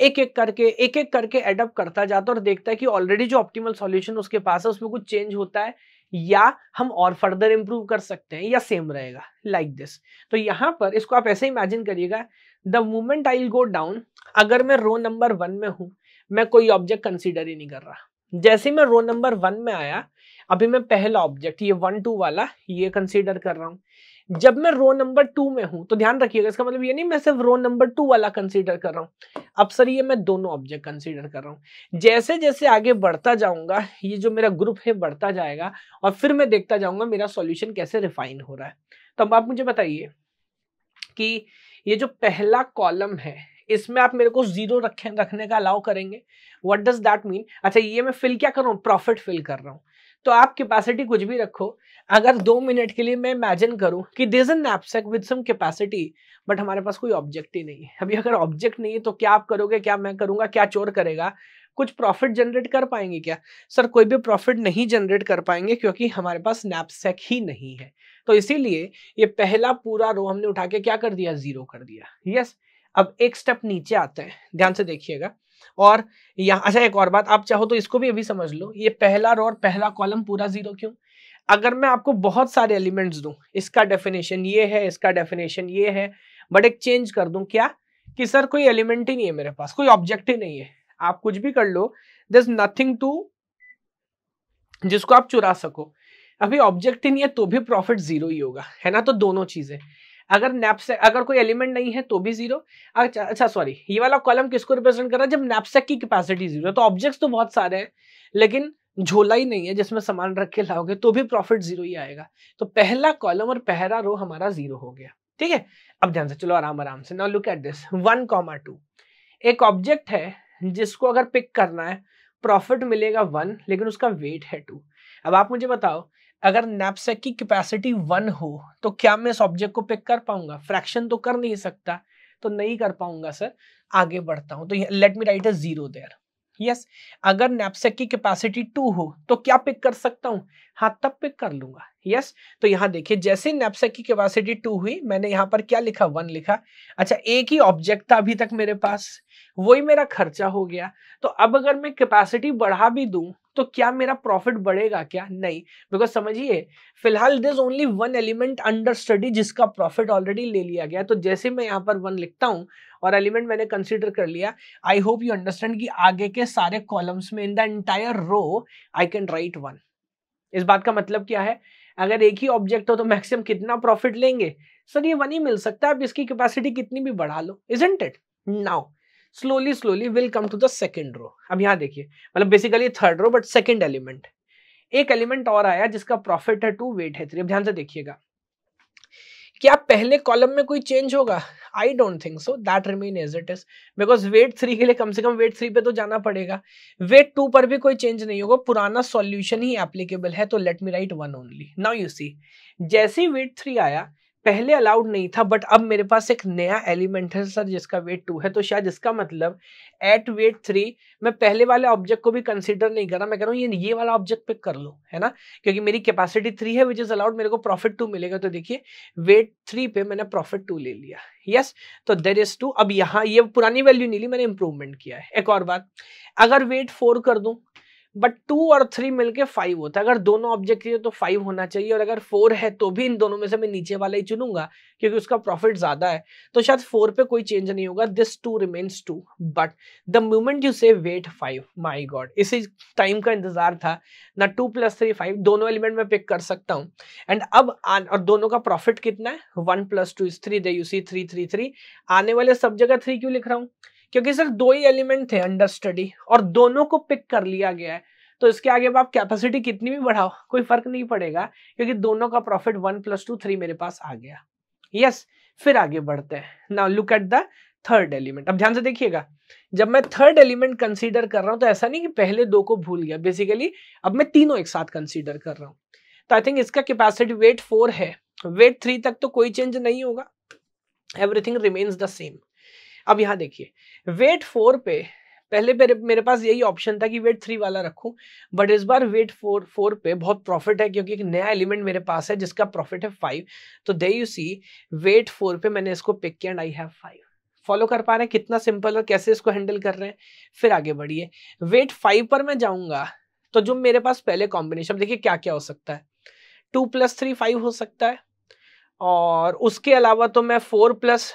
एक एक करके एक एक करके एडअप करता जाता और देखता है कि ऑलरेडी जो ऑप्टिमल सॉल्यूशन उसके पास है उसमें कुछ चेंज होता है या हम और फर्दर इम्प्रूव कर सकते हैं या सेम रहेगा लाइक like दिस तो यहाँ पर इसको आप ऐसे इमेजिन करिएगा the moment I go down अगर मैं रो नंबर वन में हूँ मैं कोई ऑब्जेक्ट कंसिडर ही नहीं कर रहा जैसे मैं रो नंबर वन में आया अभी मैं पहला ऑब्जेक्ट ये वन टू वाला ये कंसिडर कर रहा हूँ जब मैं रो नंबर टू में हूं तो ध्यान रखिएगा इसका मतलब ये नहीं मैं सिर्फ रो नंबर टू वाला कंसीडर कर रहा हूं अब सर ये मैं दोनों ऑब्जेक्ट कंसीडर कर रहा हूं जैसे जैसे आगे बढ़ता जाऊंगा ये जो मेरा ग्रुप है बढ़ता जाएगा और फिर मैं देखता जाऊंगा मेरा सोल्यूशन कैसे रिफाइन हो रहा है तो अब आप मुझे बताइए कि ये जो पहला कॉलम है इसमें आप मेरे को जीरो रखने का अलाउ करेंगे वट डज दैट मीन अच्छा ये मैं फिल क्या कर रहा हूँ प्रॉफिट फिल कर रहा हूँ तो आप कैपेसिटी कुछ भी रखो अगर दो मिनट के लिए मैं इमेजिन करूं कि this N knapsack with some capacity but हमारे पास कोई ऑब्जेक्ट ही नहीं है अभी अगर ऑब्जेक्ट नहीं है तो क्या आप करोगे क्या मैं करूंगा क्या चोर करेगा कुछ प्रॉफिट जनरेट कर पाएंगे क्या सर कोई भी प्रॉफिट नहीं जनरेट कर पाएंगे क्योंकि हमारे पास नैपसेक ही नहीं है तो इसीलिए ये पहला पूरा रो हमने उठा के क्या कर दिया जीरो कर दिया यस अब एक स्टेप नीचे आते हैं ध्यान से देखिएगा और यहाँ अच्छा एक और बात आप चाहो तो इसको भी अभी समझ लो ये पहला रो और पहला कॉलम पूरा जीरो क्यों अगर मैं आपको बहुत सारे एलिमेंट्स दूं इसका डेफिनेशन ये है इसका डेफिनेशन ये है बट एक चेंज कर दूं क्या कि सर कोई एलिमेंट ही नहीं है मेरे पास कोई ऑब्जेक्ट ही नहीं है आप कुछ भी कर लो दर नथिंग टू जिसको आप चुरा सको अभी ऑब्जेक्ट ही नहीं है तो भी प्रॉफिट जीरो ही होगा है ना तो दोनों चीजें अगर नैपसेक अगर कोई एलिमेंट नहीं है तो भी जीरो अच्छा अच्छा सॉरी ये वाला कॉलम किसको रिप्रेजेंट कर रहा है जब नैपसेक की कैपेसिटी जीरो तो ऑब्जेक्ट्स तो बहुत सारे हैं लेकिन झोला ही नहीं है जिसमें सामान रख के लाओगे तो भी प्रॉफिट जीरो ही आएगा तो पहला कॉलम और पहला रो हमारा जीरो हो गया ठीक है अब ध्यान से चलो आराम आराम से now look at this one comma two एक ऑब्जेक्ट है जिसको अगर पिक करना है प्रॉफिट मिलेगा वन लेकिन उसका वेट है टू अब आप मुझे बताओ अगर नैपसेक की कैपेसिटी वन हो तो क्या मैं इस ऑब्जेक्ट को पिक कर पाऊंगा फ्रैक्शन तो कर नहीं सकता तो नहीं कर पाऊंगा सर आगे बढ़ता हूं तो let me write zero there yes अगर नैपसेक की कैपेसिटी टू हो तो क्या पिक कर सकता हूँ हाँ तब पिक कर लूंगा यस तो यहाँ देखिए जैसे नैपसेक की कैपेसिटी टू हुई मैंने यहाँ पर क्या लिखा वन लिखा अच्छा एक ही ऑब्जेक्ट था अभी तक मेरे पास वही मेरा खर्चा हो गया तो अब अगर मैं कैपेसिटी बढ़ा भी दूं तो क्या मेरा प्रॉफिट बढ़ेगा क्या नहीं बिकॉज समझिए फिलहाल this only one element under study जिसका प्रॉफिट ऑलरेडी ले लिया गया तो जैसे मैं यहाँ पर वन लिखता हूँ और एलिमेंट मैंने कंसिडर कर लिया आई होप यू अंडरस्टैंड कि आगे के सारे कॉलम्स में in the entire row I can write one इस बात का मतलब क्या है अगर एक ही ऑब्जेक्ट हो तो मैक्सिमम कितना प्रॉफिट लेंगे सर ये वन ही मिल सकता है आप इसकी कैपेसिटी कितनी भी बढ़ा लो is it now slowly slowly will come to the second row अब यहाँ देखिए मतलब basically third row but second element एक एलिमेंट और आया जिसका प्रॉफिट है टू वेट है थ्री अब ध्यान से देखिएगा क्या पहले कॉलम में कोई चेंज होगा I don't think so that remain as it is because weight three के लिए कम से कम वेट थ्री पे तो जाना पड़ेगा वेट टू पर भी कोई चेंज नहीं होगा पुराना सॉल्यूशन ही एप्लीकेबल है तो let me write one only now you see जैसे ही वेट थ्री आया पहले अलाउड नहीं था बट अब मेरे पास एक नया एलिमेंट है सर जिसका वेट टू है तो शायद इसका मतलब एट वेट थ्री मैं पहले वाले ऑब्जेक्ट को भी कंसिडर नहीं कर रहा मैं कह रहा हूँ ये ये वाला ऑब्जेक्ट पिक कर लो है ना क्योंकि मेरी कैपेसिटी थ्री है विच इज अलाउड मेरे को प्रॉफिट टू मिलेगा तो देखिए वेट थ्री पे मैंने प्रॉफिट टू ले लिया यस yes, तो देर इज टू अब यहाँ ये पुरानी वैल्यू नहीं ली मैंने इंप्रूवमेंट किया है एक और बात अगर वेट फोर कर दूँ बट टू और थ्री मिलके फाइव होता है अगर दोनों ऑब्जेक्ट चाहिए तो फाइव होना चाहिए और अगर फोर है तो भी इन दोनों में से मैं नीचे वाला ही चुनूंगा क्योंकि उसका प्रॉफिट ज्यादा है तो शायद फोर पे कोई चेंज नहीं होगा this two remains two but the moment you say weight five my god इसी टाइम का इंतजार था ना टू प्लस थ्री फाइव दोनों एलिमेंट में पिक कर सकता हूँ एंड अब आन, और दोनों का प्रॉफिट कितना है one plus two is three they you see three three three आने वाले सब जगह थ्री क्यों लिख रहा हूँ क्योंकि सिर्फ दो ही एलिमेंट थे अंडर स्टडी और दोनों को पिक कर लिया गया है तो इसके आगे आप कैपेसिटी कितनी भी बढ़ाओ कोई फर्क नहीं पड़ेगा क्योंकि दोनों का profit one plus two three मेरे पास आ गया यस yes, फिर आगे बढ़ते हैं now look at the third element अब ध्यान से देखिएगा जब मैं थर्ड एलिमेंट कंसीडर कर रहा हूं तो ऐसा नहीं कि पहले दो को भूल गया बेसिकली अब मैं तीनों एक साथ कंसीडर कर रहा हूं तो आई थिंक इसका कैपेसिटी वेट फोर है वेट थ्री तक तो कोई चेंज नहीं होगा एवरीथिंग रिमेन्स द सेम अब यहां देखिए वेट फोर पे पहले मेरे मेरे पास यही ऑप्शन था कि वेट थ्री वाला रखूं बट इस बार वेट फोर फोर पे बहुत प्रॉफिट है क्योंकि एक नया एलिमेंट मेरे पास है जिसका प्रॉफिट है फाइव तो दे यू सी वेट फोर पे मैंने इसको पिक किया and I have five follow कर पा रहे हैं कितना सिंपल और कैसे इसको हैंडल कर रहे हैं फिर आगे बढ़िए वेट फाइव पर मैं जाऊंगा तो जो मेरे पास पहले कॉम्बिनेशन देखिए क्या क्या हो सकता है टू प्लस थ्री फाइव हो सकता है और उसके अलावा तो मैं four plus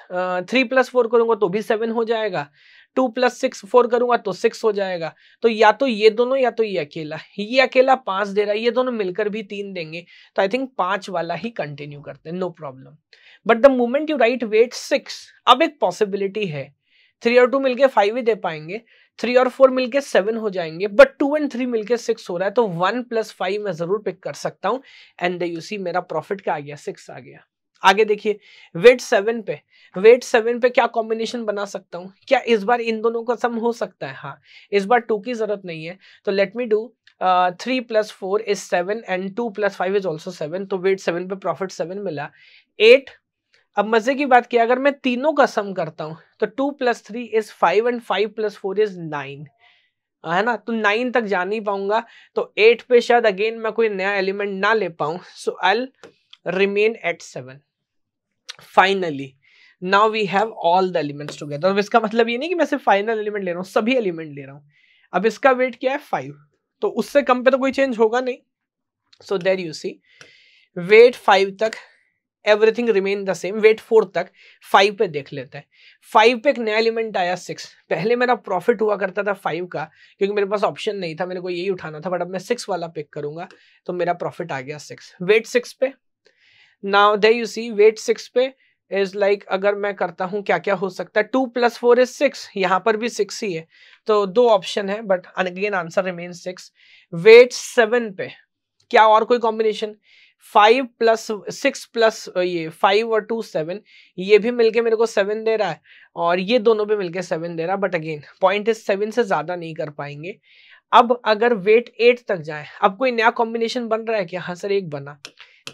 three plus four करूँगा तो भी सेवन हो जाएगा टू प्लस सिक्स फोर करूंगा तो सिक्स हो जाएगा तो या तो ये दोनों या तो ये अकेला ये अकेला पांच दे रहा है ये दोनों मिलकर भी तीन देंगे तो आई थिंक पांच वाला ही कंटिन्यू करते हैं no problem but the moment you write weight six अब एक पॉसिबिलिटी है थ्री और टू मिलके फाइव ही दे पाएंगे थ्री और फोर मिलके सेवन हो जाएंगे बट टू एंड थ्री मिलके सिक्स हो रहा है तो वन प्लस फाइव मैं जरूर पिक कर सकता हूँ एंड यू सी मेरा प्रॉफिट क्या आ गया सिक्स आ गया आगे देखिए वेट सेवन पे वेट सेवन पे क्या कॉम्बिनेशन बना सकता हूँ क्या इस बार इन दोनों का सम हो सकता है हाँ इस बार टू की जरूरत नहीं है तो let me do three plus four is seven and two plus five is also seven तो वेट सेवन पे प्रॉफिट सेवन मिला एट अब मजे की बात किया अगर मैं तीनों का सम करता हूँ तो two plus three is five and five plus four is nine है ना तो नाइन तक जा नहीं पाऊंगा तो एट पे शायद अगेन मैं कोई नया एलिमेंट ना ले पाऊं so I remain at seven finally now we have all the elements together अब इसका मतलब ये नहीं कि मैं सिर्फ फाइनल एलिमेंट ले रहा हूँ सभी एलिमेंट ले रहा हूँ अब इसका वेट क्या है फाइव तो उससे कम पे तो कोई चेंज होगा नहीं so there you see weight five तक everything remain the same weight four तक फाइव पे देख लेते हैं फाइव पे एक नया एलिमेंट आया सिक्स पहले मेरा प्रॉफिट हुआ करता था फाइव का क्योंकि मेरे पास ऑप्शन नहीं था मेरे को यही उठाना था बट अब मैं सिक्स वाला पिक करूंगा तो मेरा प्रॉफिट आ गया सिक्स वेट सिक्स पे now they you see weight six पे इज लाइक like, अगर मैं करता हूँ क्या क्या हो सकता है two plus four is six यहाँ पर भी सिक्स ही है तो दो ऑप्शन है but again answer remain six weight seven पे क्या और कोई combination five plus six plus ये फाइव और टू सेवन ये भी मिलके मेरे को सेवन दे रहा है और ये दोनों भी मिलके सेवन दे रहा है but again point is seven से ज़्यादा नहीं कर पाएंगे अब अगर वेट एट तक जाए अब कोई नया कॉम्बिनेशन बन रहा है क्या हाँ सर एक बना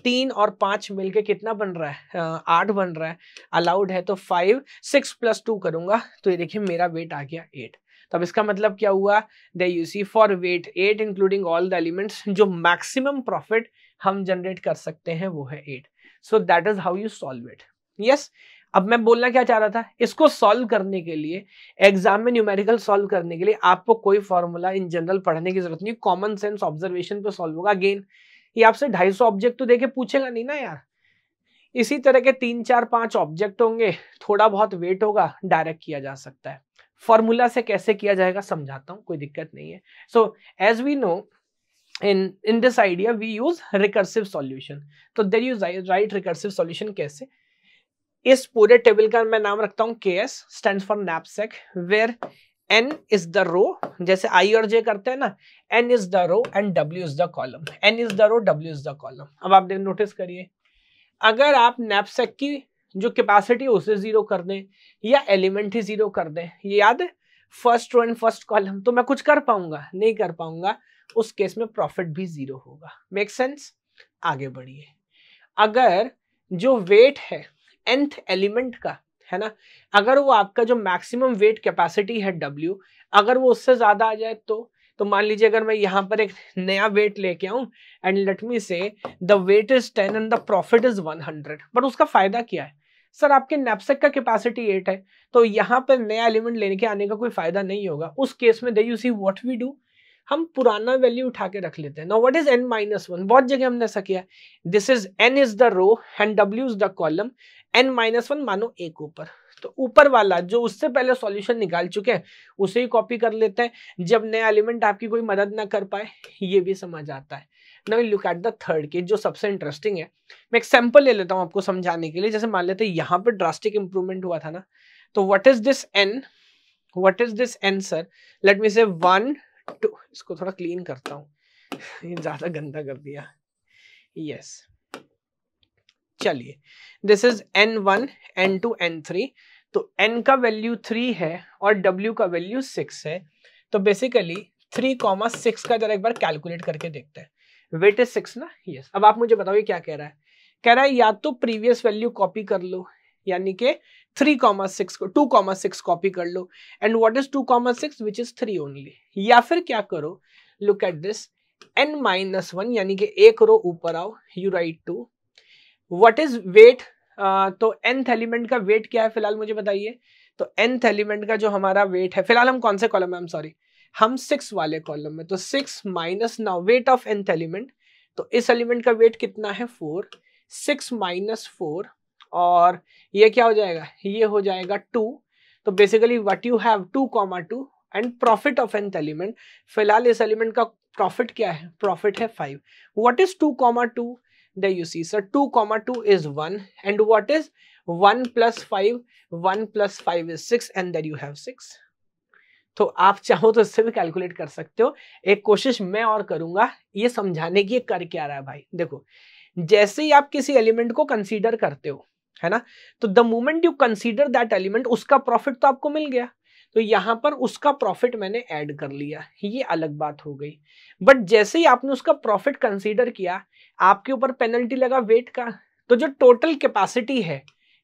तीन और पांच मिलके कितना बन रहा है हाँ, आठ बन रहा है अलाउड है तो फाइव सिक्स प्लस टू करूंगा तो ये देखिए मेरा वेट आ गया एट तो अब इसका मतलब क्या हुआ there you see four weight eight including all the elements जो मैक्सिमम प्रॉफिट हम जनरेट कर सकते हैं वो है eight so that is how you solve it yes अब मैं बोलना क्या चाह रहा था इसको सॉल्व करने के लिए एग्जाम में न्यूमेरिकल सॉल्व करने के लिए आपको कोई फॉर्मूला इन जनरल पढ़ने की जरूरत नहीं कॉमन सेंस ऑब्जर्वेशन पे सॉल्व होगा अगेन ये आपसे 250 ऑब्जेक्ट तो देखे पूछेगा नहीं ना यार इसी तरह के तीन चार पांच ऑब्जेक्ट होंगे थोड़ा बहुत वेट होगा डायरेक्ट किया जा सकता है फॉर्मूला से कैसे किया जाएगा समझाता हूँ कोई दिक्कत नहीं है so as we know in in this idea we use recursive solution तो there use right recursive solution कैसे इस पूरे टेबल का मैं नाम रखता हूँ K S stand for knapsack where N is the row जैसे आई और जे करते हैं ना N is the row and W is the column N is the row W is the column अब आप नोटिस करिए अगर आप नैपसेक की जो कैपेसिटी उसे जीरो कर दें या एलिमेंट ही जीरो कर दें ये याद है first row and first column तो मैं कुछ कर पाऊंगा नहीं कर पाऊंगा उस केस में प्रॉफिट भी जीरो होगा मेक सेंस आगे बढ़िए अगर जो वेट है एंथ एलिमेंट का है ना अगर वो आपका जो मैक्सिमम वेट कैपेसिटी है डब्ल्यू अगर वो उससे ज़्यादा आ जाए तो तो मान लीजिए अगर मैं यहाँ पर एक नया वेट लेके आऊँ and let me say the weight is ten and the profit is one hundred but उसका फायदा क्या है सर आपके नेपसेक का कैपेसिटी एट है तो यहाँ पर नया एलिमेंट लेने के आने का कोई फायदा नहीं होगा उस केस में there you see what we do हम पुराना वैल्यू उठा के रख लेते हैं no what is N minus one बहुत जगह हमने ऐसा किया this is N is the row and W is the column N minus one मानो एक ऊपर तो ऊपर वाला जो उससे पहले सॉल्यूशन निकाल चुके हैं उसे ही कॉपी कर लेते हैं जब नया एलिमेंट आपकी कोई मदद ना कर पाए ये भी समझ आता है now look at the third case जो सबसे इंटरेस्टिंग है मैं एक सैंपल ले लेता हूँ आपको समझाने के लिए जैसे मान लेते हैं यहाँ पर ड्रास्टिक इंप्रूवमेंट हुआ था ना तो what is this N what is this N sir let me say one to इसको थोड़ा क्लीन करता हूँ ज्यादा गंदा कर दिया यस yes. चलिए this is N one N two N three तो एन का वैल्यू थ्री है और डब्ल्यू का वैल्यू सिक्स है तो बेसिकली थ्री कॉमा सिक्स का जरा एक बार कैलकुलेट करके देखते हैं वेट इज सिक्स ना यस yes. अब आप मुझे बताओ ये क्या कह रहा है कह रहा है या तो प्रीवियस वैल्यू कॉपी कर लो यानी कि थ्री कॉमा सिक्स को टू कॉमा सिक्स कॉपी कर लो and what is two comma six which is three only या फिर क्या करो look at this N minus one यानी कि एक रो ऊपर आओ you right to what is weight तो एंथ एलिमेंट का वेट क्या है फिलहाल मुझे बताइए तो एंथ एलिमेंट का जो हमारा वेट है फिलहाल हम कौन से कॉलम है सॉरी हम सिक्स वाले कॉलम में तो six minus now weight of nth element तो इस एलिमेंट का वेट कितना है फोर सिक्स माइनस फोर और ये क्या हो जाएगा ये हो जाएगा टू तो basically what you have two comma two and profit of nth element फिलहाल इस एलिमेंट का प्रॉफिट क्या है प्रॉफिट है five what is two comma two there you see so 2 comma 2 is 1 and what is 1 plus 5 1 plus 5 is 6 and there you have 6 तो आप चाहो तो इससे भी कैलकुलेट कर सकते हो एक कोशिश मैं और करूंगा ये समझाने की कर क्या रहा है भाई देखो जैसे ही आप किसी एलिमेंट को कंसीडर करते हो है ना तो the moment you consider that element उसका प्रॉफिट तो आपको मिल गया तो यहाँ पर उसका प्रॉफिट मैंने ऐड कर लिया ये अलग बात हो गई बट जैसे ही आपने उसका प्रॉफिट कंसीडर किया आपके ऊपर पेनल्टी लगा वेट का तो जो टोटल कैपेसिटी है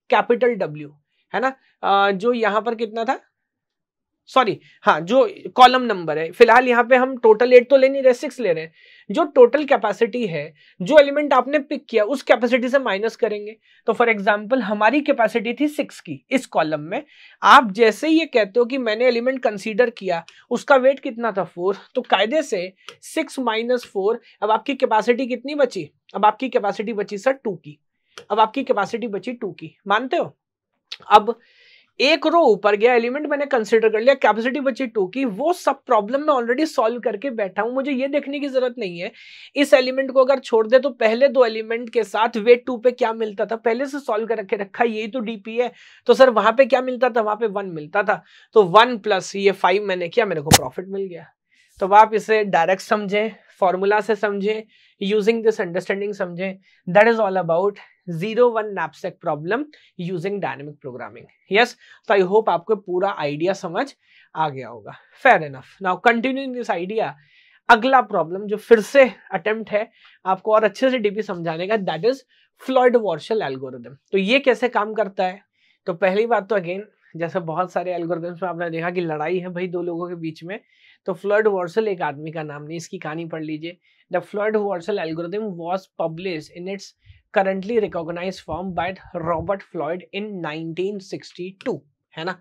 कैपिटल डब्ल्यू है ना जो यहाँ पर कितना था सॉरी हाँ जो कॉलम नंबर है फिलहाल यहाँ पे हम टोटल एट तो ले नहीं रहे सिक्स ले रहे हैं जो टोटल कैपेसिटी है जो एलिमेंट आपने पिक किया उस कैपेसिटी से माइनस करेंगे तो फॉर एग्जांपल हमारी कैपेसिटी थी सिक्स की इस कॉलम में आप जैसे ही ये कहते हो कि मैंने एलिमेंट कंसीडर किया उसका वेट कितना था फोर तो कायदे से सिक्स माइनस अब आपकी कैपेसिटी कितनी बची अब आपकी कैपेसिटी बची सर टू की अब आपकी कैपेसिटी बची टू की मानते हो अब एक रो ऊपर गया एलिमेंट मैंने कंसिडर कर लिया कैपेसिटी बची टू की वो सब प्रॉब्लम मैं ऑलरेडी सॉल्व करके बैठा हूं मुझे ये देखने की जरूरत नहीं है इस एलिमेंट को अगर छोड़ दे तो पहले दो एलिमेंट के साथ वेट टू पे क्या मिलता था पहले से सॉल्व कर रखे रखा यही तो डीपी है तो सर वहां पे क्या मिलता था वहां पे वन मिलता था तो वन प्लस ये फाइव मैंने किया मेरे को प्रॉफिट मिल गया तो आप इसे डायरेक्ट समझें फॉर्मूला से समझें यूजिंग दिस अंडरस्टैंडिंग समझें that is all about zero one knapsack problem using dynamic programming yes तो आई होप आपको पूरा आइडिया समझ आ गया होगा fair enough now continuing this idea अगला प्रॉब्लम जो फिर से अटेम्प्ट है आपको और अच्छे से डीपी समझाने का that is Floyd Warshall algorithm तो ये कैसे काम करता है तो पहली बात तो अगेन जैसे बहुत सारे एल्गोरिदम्स में आपने देखा कि लड़ाई है भाई दो लोगों के बीच में तो फ्लॉइड वॉर्सल एक आदमी का नाम नहीं इसकी कहानी पढ़ लीजिए the Floyd Warshall algorithm was publish in it's currently recognized firm by Robert Floyd in 1962 है ना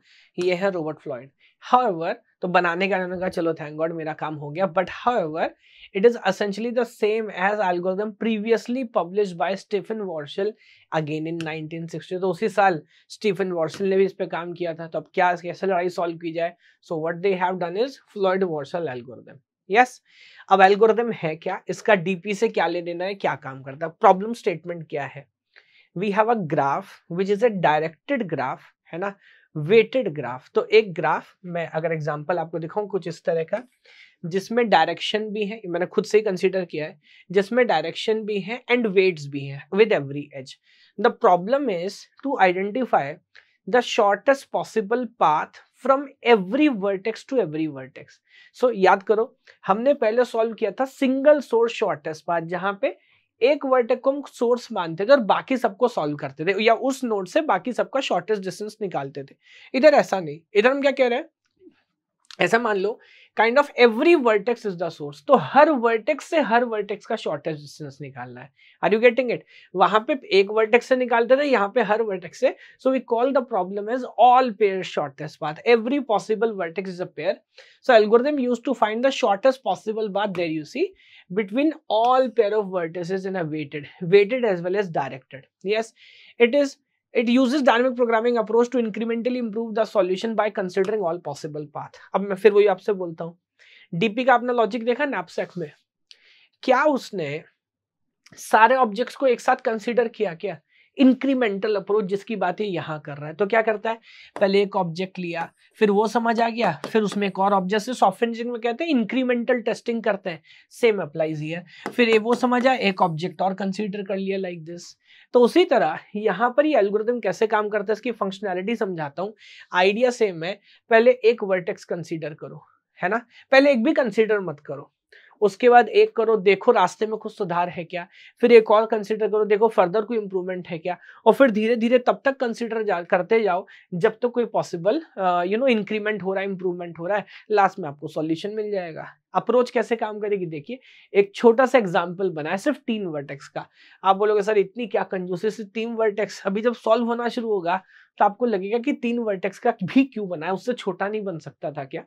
ये है रॉबर्ट फ्लॉयड हाउएवर तो बनाने का उन्होंने कहा चलो थैंक गॉड मेरा काम हो गया but however it is essentially the same as algorithm previously published by Stephen Warshall again in 1960 तो उसी साल स्टीफन वॉर्शल ने भी इस पे काम किया था तो अब क्या कैसे लड़ाई सॉल्व की जाए so what they have done is Floyd Warshall algorithm yes अब एल्गोरिदम है क्या इसका डीपी से क्या ले लेना है क्या काम करता है प्रॉब्लम स्टेटमेंट क्या है we have a graph which is a directed graph है ना वेटेड ग्राफ तो एक ग्राफ मैं अगर एग्जाम्पल आपको दिखाऊं कुछ इस तरह का जिसमें डायरेक्शन भी है मैंने खुद से ही कंसिडर किया है जिसमें डायरेक्शन भी है एंड वेट्स भी है with every edge the problem is to identify the shortest possible path from every vertex to every vertex so याद करो हमने पहले सॉल्व किया था सिंगल सोर्स शॉर्टेस्ट पाथ जहां पे एक वर्टेक को हम सोर्स मानते थे और बाकी सबको सॉल्व करते थे या उस नोड से बाकी सबका शॉर्टेस्ट डिस्टेंस निकालते थे इधर ऐसा नहीं इधर हम क्या कह रहे हैं ऐसा मान लो kind of every vertex is the source तो हर वर्टेक्स से हर वर्टेक्स का शॉर्टेस्ट डिस्टेंस निकालना है आर यू गेटिंग इट वहां पे एक वर्टेक्स से निकालते थे यहाँ पे हर वर्टेक्स से so we call the problem is all pair shortest path every possible vertex is a pair so algorithm use to find the shortest possible path there you see between all pair of vertices in a weighted weighted edge well edge directed yes it is it uses dynamic programming approach to incrementally improve the solution by considering all possible path अब मैं फिर वही आपसे बोलता हूँ DP का आपने logic देखा ना आपसे में क्या उसने सारे ऑब्जेक्ट्स को एक साथ कंसिडर किया क्या इंक्रीमेंटल अप्रोच जिसकी बात है यहाँ कर रहा है तो क्या करता है पहले एक ऑब्जेक्ट लिया फिर वो समझ आ गया फिर उसमें एक और ऑब्जेक्ट से सॉफ्ट में कहते हैं इंक्रीमेंटल टेस्टिंग करते हैं सेम अप्लाइज हियर फिर ये वो समझ आया एक ऑब्जेक्ट और कंसिडर कर लिया लाइक दिस तो उसी तरह यहाँ पर ये एल्गोरिदम कैसे काम करता है इसकी फंक्शनैलिटी समझाता हूँ आइडिया सेम है पहले एक वर्टेक्स कंसिडर करो है ना पहले एक भी कंसिडर मत करो उसके बाद एक करो देखो रास्ते में कुछ सुधार है क्या फिर एक और कंसिडर करो देखो फर्दर कोई इंप्रूवमेंट है क्या और फिर धीरे धीरे तब तक कंसिडर जा, करते जाओ जब तक तो कोई पॉसिबल यू नो इंक्रीमेंट हो रहा है इंप्रूवमेंट हो रहा है लास्ट में आपको सॉल्यूशन मिल जाएगा अप्रोच कैसे काम करेगी देखिए एक छोटा सा एग्जाम्पल बनाए सिर्फ टीम वर्टेक्स का आप बोलोगे सर इतनी क्या कंजूसी टीम वर्टेक्स अभी जब सॉल्व होना शुरू होगा तो आपको लगेगा कि तीन वर्टेक्स का भी क्यूब बना है उससे छोटा नहीं बन सकता था क्या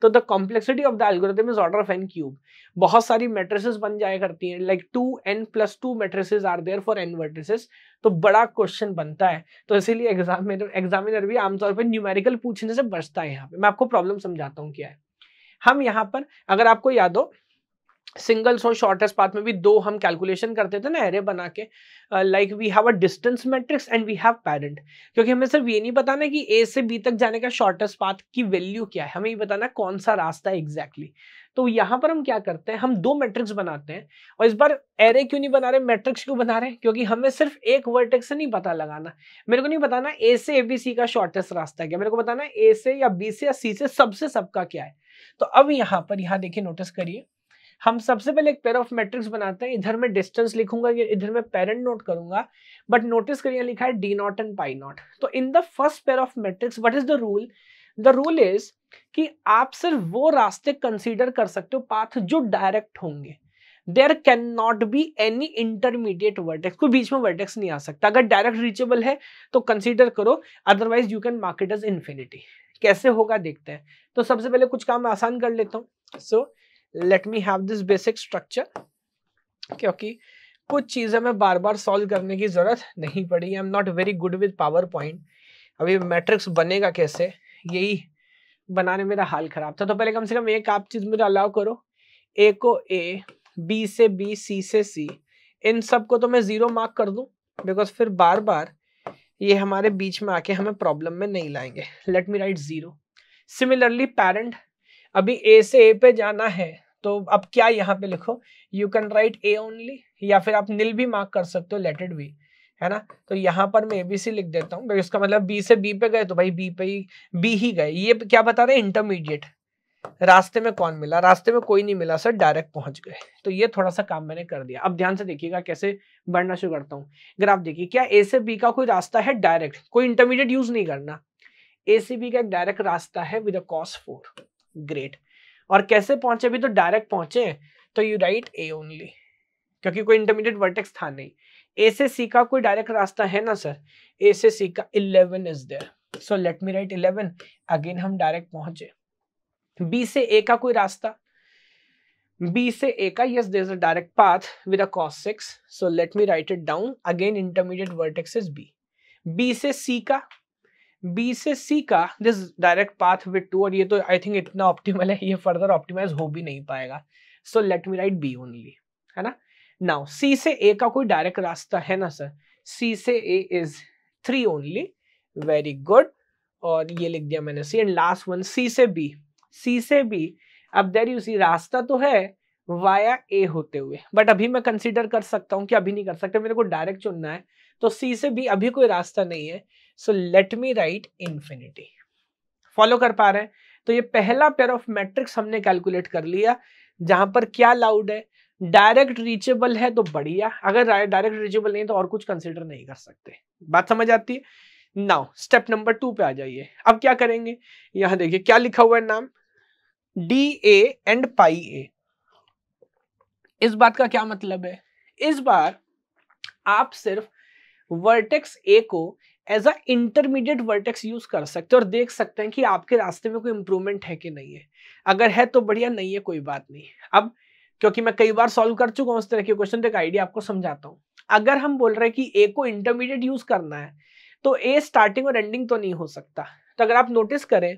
तो the complexity of the algorithm is order of N cube बहुत सारी मेट्रेसेस बन जाया करती हैं like two N plus two matrices are there for N vertices तो बड़ा क्वेश्चन बनता है तो इसीलिए एग्जामिनर एग्जामिनर भी आमतौर पर न्यूमेरिकल पूछने से बचता है यहाँ पे मैं आपको प्रॉब्लम समझाता हूँ क्या है हम यहाँ पर अगर आपको याद हो सिंगल्स और शॉर्टेस्ट पाथ में भी दो हम कैलकुलेशन करते थे ना एरे बना के like we have a distance matrix and we have parent क्योंकि हमें सिर्फ ये नहीं बताना कि ए से बी तक जाने का शॉर्टेस्ट पाथ की वैल्यू क्या है हमें ये बताना कौन सा रास्ता है एग्जैक्टली exactly. तो यहाँ पर हम क्या करते हैं हम दो मैट्रिक्स बनाते हैं और इस बार एरे क्यों नहीं बना रहे मैट्रिक्स क्यों बना रहे हैं क्योंकि हमें सिर्फ एक वर्टेक्स से नहीं पता लगाना मेरे को नहीं बताना ए से ए बी सी का शॉर्टेस्ट रास्ता क्या मेरे को बताना ए से या बी से या सी से सबसे सबका क्या है तो अब यहाँ पर यहाँ देखिए नोटिस करिए हम सबसे पहले एक पेयर ऑफ मैट्रिक्स बनाते हैं इधर मैं डिस्टेंस लिखूंगा इधर मैं पेरेंट नोट करूंगा बट नोटिस करिए लिखा है D naught and pi naught तो in the first pair of matrix what is the rule the rule is कि आप सिर्फ वो रास्ते कंसीडर कर सकते हो पाथ जो डायरेक्ट होंगे there can not be any intermediate vertex कोई बीच में वर्टेक्स नहीं आ सकता अगर डायरेक्ट रीचेबल है तो कंसिडर करो otherwise you can mark it as infinity कैसे होगा देखते हैं तो सबसे पहले कुछ काम आसान कर लेता हूँ so so, let me have this basic structure क्योंकि कुछ चीज़ें मैं बार बार सॉल्व करने की ज़रूरत नहीं पड़ी I am not very good with PowerPoint अभी मैट्रिक्स बनेगा कैसे यही बनाने मेरा हाल ख़राब था तो पहले कम से कम एक आप चीज़ मुझे अलाउ करो ए को ए बी से बी सी से सी इन सब को तो मैं ज़ीरो मार्क कर दूं बिकॉज फिर बार बार ये हमारे बीच में आके हमें प्रॉब्लम में नहीं लाएंगे let me write zero similarly parent अभी ए से ए पे जाना है तो अब क्या यहाँ पे लिखो you can write A only या फिर आप नील भी मार्क कर सकते हो लेटेड भी है ना तो यहाँ पर मैं ए बी सी लिख देता हूँ भाई उसका मतलब बी से बी पे गए तो भाई बी पे ही बी ही गए ये क्या बता रहे इंटरमीडिएट रास्ते में कौन मिला रास्ते में कोई नहीं मिला सर डायरेक्ट पहुंच गए तो ये थोड़ा सा काम मैंने कर दिया अब ध्यान से देखिएगा कैसे बढ़ना शुरू करता हूँ ग्राफ देखिए क्या ए से बी का कोई रास्ता है डायरेक्ट कोई इंटरमीडिएट यूज नहीं करना ए से बी का एक डायरेक्ट रास्ता है with a cost four great और कैसे पहुंचे अभी तो डायरेक्ट पहुंचे तो यू राइट ए ओनली क्योंकि कोई इंटरमीडिएट वर्टेक्स था नहीं ए से सी का कोई डायरेक्ट रास्ता है ना सर ए से सी का eleven is there so let me write eleven again हम डायरेक्ट पहुंचे बी से ए का कोई रास्ता बी से ए का yes there is a direct path with a cost six so let me write it down again intermediate vertex is B B से C का बी से सी का this direct path with two और ये तो I think इतना optimal है ये फर्दर ऑप्टिमाइज हो भी नहीं पाएगा so let me write B only है ना नाउ सी से ए का कोई डायरेक्ट रास्ता है ना सर सी से A is three only very good और ये लिख दिया मैंने C and last one C से बी सी से बी अब देर यू सी रास्ता तो है वाया ए होते हुए बट अभी मैं कंसिडर कर सकता हूँ कि अभी नहीं कर सकते मेरे को डायरेक्ट चुनना है तो सी से बी अभी कोई रास्ता नहीं है so let me write infinity follow कर पा रहे हैं तो ये पहला पेयर ऑफ मैट्रिक्स हमने कैलकुलेट कर लिया जहां पर क्या लाउड है डायरेक्ट रीचेबल है तो बढ़िया अगर डायरेक्ट रीचेबल नहीं तो और कुछ कंसिडर नहीं कर सकते बात समझ आती है नाउ स्टेप नंबर टू पे आ जाइए अब क्या करेंगे यहां देखिए क्या लिखा हुआ है नाम डी ए एंड पाई ए इस बात का क्या मतलब है इस बार आप सिर्फ वर्टेक्स ए को as a intermediate vertex use कर सकते हैं और देख सकते हैं कि आपके रास्ते में कोई इंप्रूवमेंट है कि नहीं है अगर है तो बढ़िया नहीं है कोई बात नहीं अब क्योंकि मैं कई बार सॉल्व कर चुका हूँ उस तरह के क्वेश्चन तो एक आइडिया आपको समझाता हूँ अगर हम बोल रहे हैं कि ए को इंटरमीडिएट यूज करना है तो ए स्टार्टिंग और एंडिंग तो नहीं हो सकता तो अगर आप नोटिस करें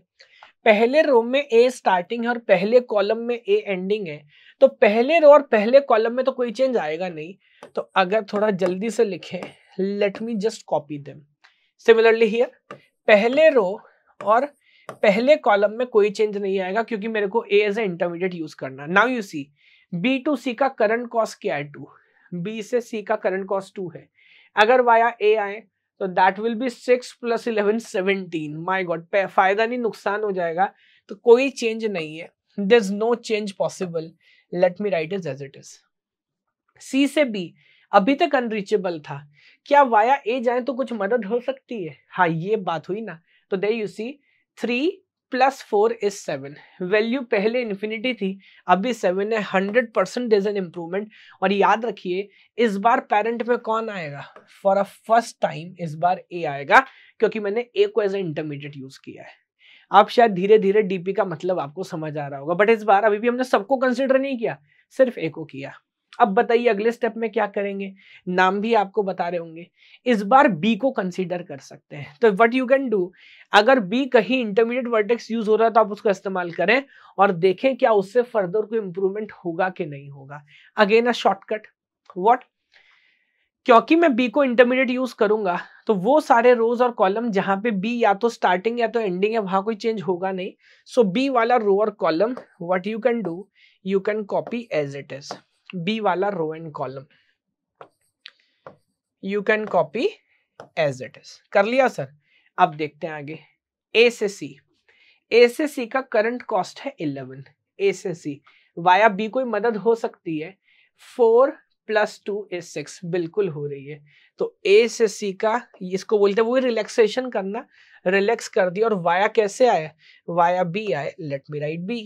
पहले रो में ए स्टार्टिंग है और पहले कॉलम में ए एंडिंग है तो पहले रो और पहले कॉलम में तो कोई चेंज आएगा नहीं तो अगर थोड़ा जल्दी से लिखें let me just copy them similarly here पहले रो और पहले कॉलम में कोई चेंज नहीं आएगा क्योंकि मेरे को A as A intermediate use करना now you see B to C का करंट कॉस्ट क्या है टू बी से सी का करंट कॉस्ट टू है अगर वाया ए आए तो that will be six plus eleven seventeen my god फायदा नहीं नुकसान हो जाएगा तो कोई चेंज नहीं है there is no change possible let me write is as it is C से बी अभी तक अनरीचेबल था क्या वाया ए जाए तो कुछ मदद हो सकती है हाँ ये बात हुई ना तो दे you see three plus four is seven value पहले इन्फिनिटी थी अभी सेवन है hundred percent is an improvement और याद रखिए इस बार पेरेंट में कौन आएगा फॉर अ फर्स्ट टाइम इस बार ए आएगा क्योंकि मैंने ए को एज ए इंटरमीडिएट यूज किया है आप शायद धीरे धीरे डीपी का मतलब आपको समझ आ रहा होगा बट इस बार अभी भी हमने सबको कंसिडर नहीं किया सिर्फ ए को किया अब बताइए अगले स्टेप में क्या करेंगे नाम भी आपको बता रहे होंगे इस बार बी को कंसीडर कर सकते हैं तो वट यू कैन डू अगर बी कहीं इंटरमीडिएट वर्टेक्स यूज हो रहा है तो आप उसका इस्तेमाल करें और देखें क्या उससे फर्दर कोई इंप्रूवमेंट होगा कि नहीं होगा अगेन अ शॉर्टकट वॉट क्योंकि मैं बी को इंटरमीडिएट यूज करूंगा तो वो सारे रोज और कॉलम जहां पे बी या तो स्टार्टिंग या तो एंडिंग है वहां कोई चेंज होगा नहीं सो so, बी वाला रो और column what you can do you can copy as it is B वाला row and column you can copy as it is कर लिया सर अब देखते हैं आगे ए से सी ए से सी का करंट कॉस्ट है इलेवन ए से सी वाया बी कोई मदद हो सकती है four plus two is six बिल्कुल हो रही है तो ए से सी का इसको बोलते हैं वो रिलैक्सेशन करना रिलैक्स कर दिया और वाया कैसे आया वाया बी आए let me write B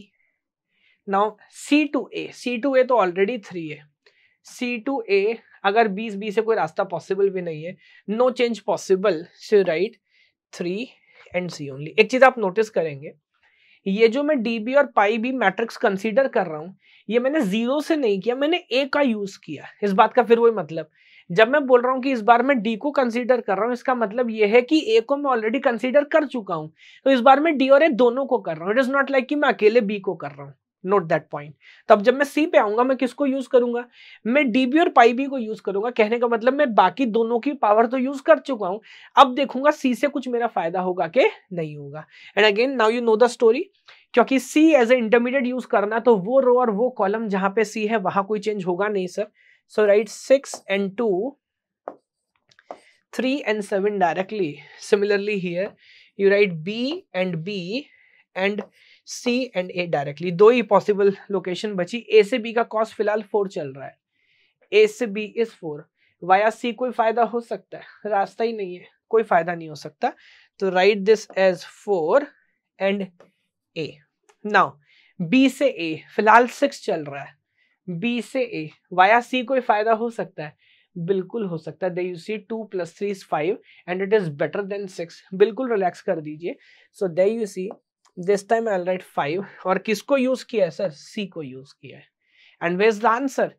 now C to A C to A तो ऑलरेडी थ्री है सी टू ए अगर बीस बी से कोई रास्ता पॉसिबल भी नहीं है no change possible C write three and C only एक चीज आप नोटिस करेंगे ये जो मैं डी बी और पाई बी मैट्रिक्स कंसीडर कर रहा हूँ ये मैंने जीरो से नहीं किया मैंने ए का यूज किया इस बात का फिर वही मतलब जब मैं बोल रहा हूँ कि इस बार मैं डी को कंसीडर कर रहा हूँ इसका मतलब ये है कि ए को मैं ऑलरेडी कंसीडर कर चुका हूँ तो इस बार मैं डी और ए दोनों को कर रहा हूँ इट इज नॉट लाइक कि मैं अकेले बी को कर रहा हूँ नोट दैट पॉइंट तब जब मैं सी पे आऊंगा मैं किसको यूज करूंगा मैं डीबी और पाई बी को यूज करूंगा कहने का मतलब मैं बाकी दोनों की पावर तो यूज कर चुका हूं अब देखूंगा सी से कुछ मेरा फायदा होगा कि नहीं होगा and again now you know the story क्योंकि C as A intermediate use करना तो वो रो और वो कॉलम जहां पे सी है वहां कोई चेंज होगा नहीं sir so write six and two three and seven directly similarly here you write B and B and C and A directly दो ही पॉसिबल लोकेशन बची ए से बी का कॉस्ट फिलहाल फोर चल रहा है ए से B is four via C कोई फायदा हो सकता है रास्ता ही नहीं है कोई फायदा नहीं हो सकता तो write this as four and A now B से ए फिलहाल सिक्स चल रहा है बी से ए वाया सी कोई फायदा हो सकता है बिल्कुल हो सकता है they you see two plus three is five and it is better than six बिल्कुल रिलैक्स कर दीजिए so they you see this time I write five और किसको यूज किया है सर सी को यूज किया है and ways the answer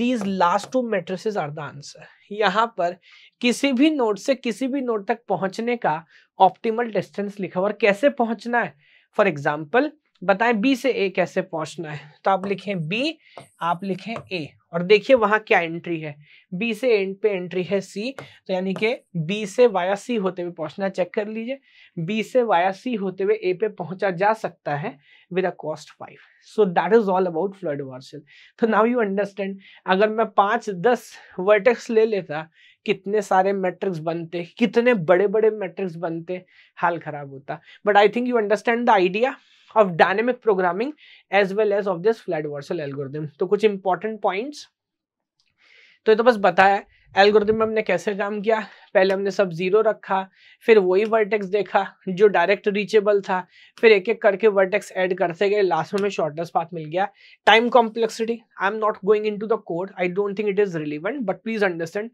these last two matrices are the answer यहाँ पर किसी भी नोट से किसी भी नोट तक पहुंचने का ऑप्टिमल डिस्टेंस लिखा हुआ और कैसे पहुंचना है फॉर एग्जाम्पल बताएं बी से ए कैसे पहुंचना है तो आप लिखें बी आप लिखें ए और देखिए वहां क्या एंट्री है बी से एंड पे एंट्री है सी तो यानी कि बी से वाया सी होते हुए पहुंचना चेक कर लीजिए बी से वाया सी होते हुए ए पे पहुंचा जा सकता है with a cost five so that is all about Floyd Warshall तो नाउ यू अंडरस्टैंड अगर मैं पांच दस वर्टेक्स ले लेता कितने सारे मैट्रिक्स बनते कितने बड़े बड़े मैट्रिक्स बनते हाल खराब होता but I think you understand the idea of dynamic programming as well as of this Floyd Warshall algorithm तो कुछ इंपॉर्टेंट points तो ये तो बस बताया एल्गोरिदम में हमने कैसे काम किया पहले हमने सब जीरो रखा फिर वही वर्टेक्स देखा जो डायरेक्ट रीचेबल था फिर एक एक करके वर्टेक्स ऐड करते गए लास्ट में शॉर्टेस्ट पाथ मिल गया time complexity I am not going into the code I don't think it is relevant but please understand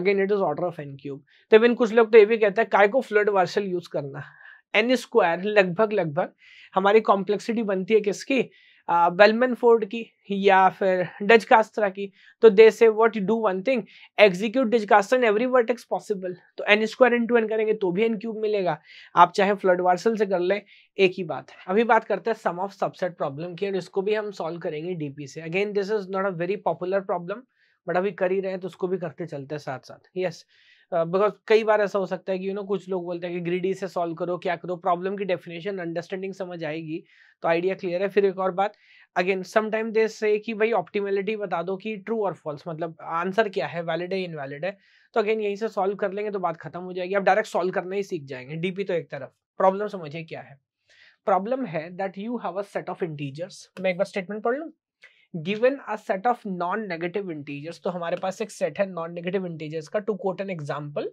again it is order of N cube तो इवन कुछ लोग तो ये भी कहते हैं काय को फ्लड वर्सल यूज करना एन स्क्वायर लगभग लगभग हमारी कॉम्प्लेक्सिटी बनती है किसकी बेलमेन फोर्ड की या फिर डज कास्त्रा की तो they say what do one thing execute Dijkstra in every vert vertex possible तो n square into n करेंगे तो भी एन क्यूब मिलेगा आप चाहे फ्लड वार्सल से कर लें एक ही बात है अभी बात करते हैं सम ऑफ सबसेट प्रॉब्लम की और इसको भी हम सॉल्व करेंगे डीपी से again this is not a very popular problem but अभी कर ही रहे हैं तो उसको भी करते चलते हैं साथ साथ यस yes. बिकॉज कई बार ऐसा हो सकता है कि यू नो कुछ लोग बोलते हैं कि ग्रीडी से सॉल्व करो क्या करो प्रॉब्लम की डेफिनेशन अंडरस्टैंडिंग समझ आएगी तो आइडिया क्लियर है फिर एक और बात अगेन समटाइम दे से कि भाई ऑप्टिमेलिटी बता दो कि ट्रू और फॉल्स मतलब आंसर क्या है वैलिड है इनवैलिड है तो अगेन यहीं से सॉल्व कर लेंगे तो बात खत्म हो जाएगी आप डायरेक्ट सॉल्व करना ही सीख जाएंगे डीपी तो एक तरफ प्रॉब्लम समझिए क्या है प्रॉब्लम है that you have a set of integers मैं एक बार स्टेटमेंट पढ़ लूँ given a set of non negative integers तो हमारे पास एक सेट है नॉन नेगेटिव इंटीजर्स का to quote an example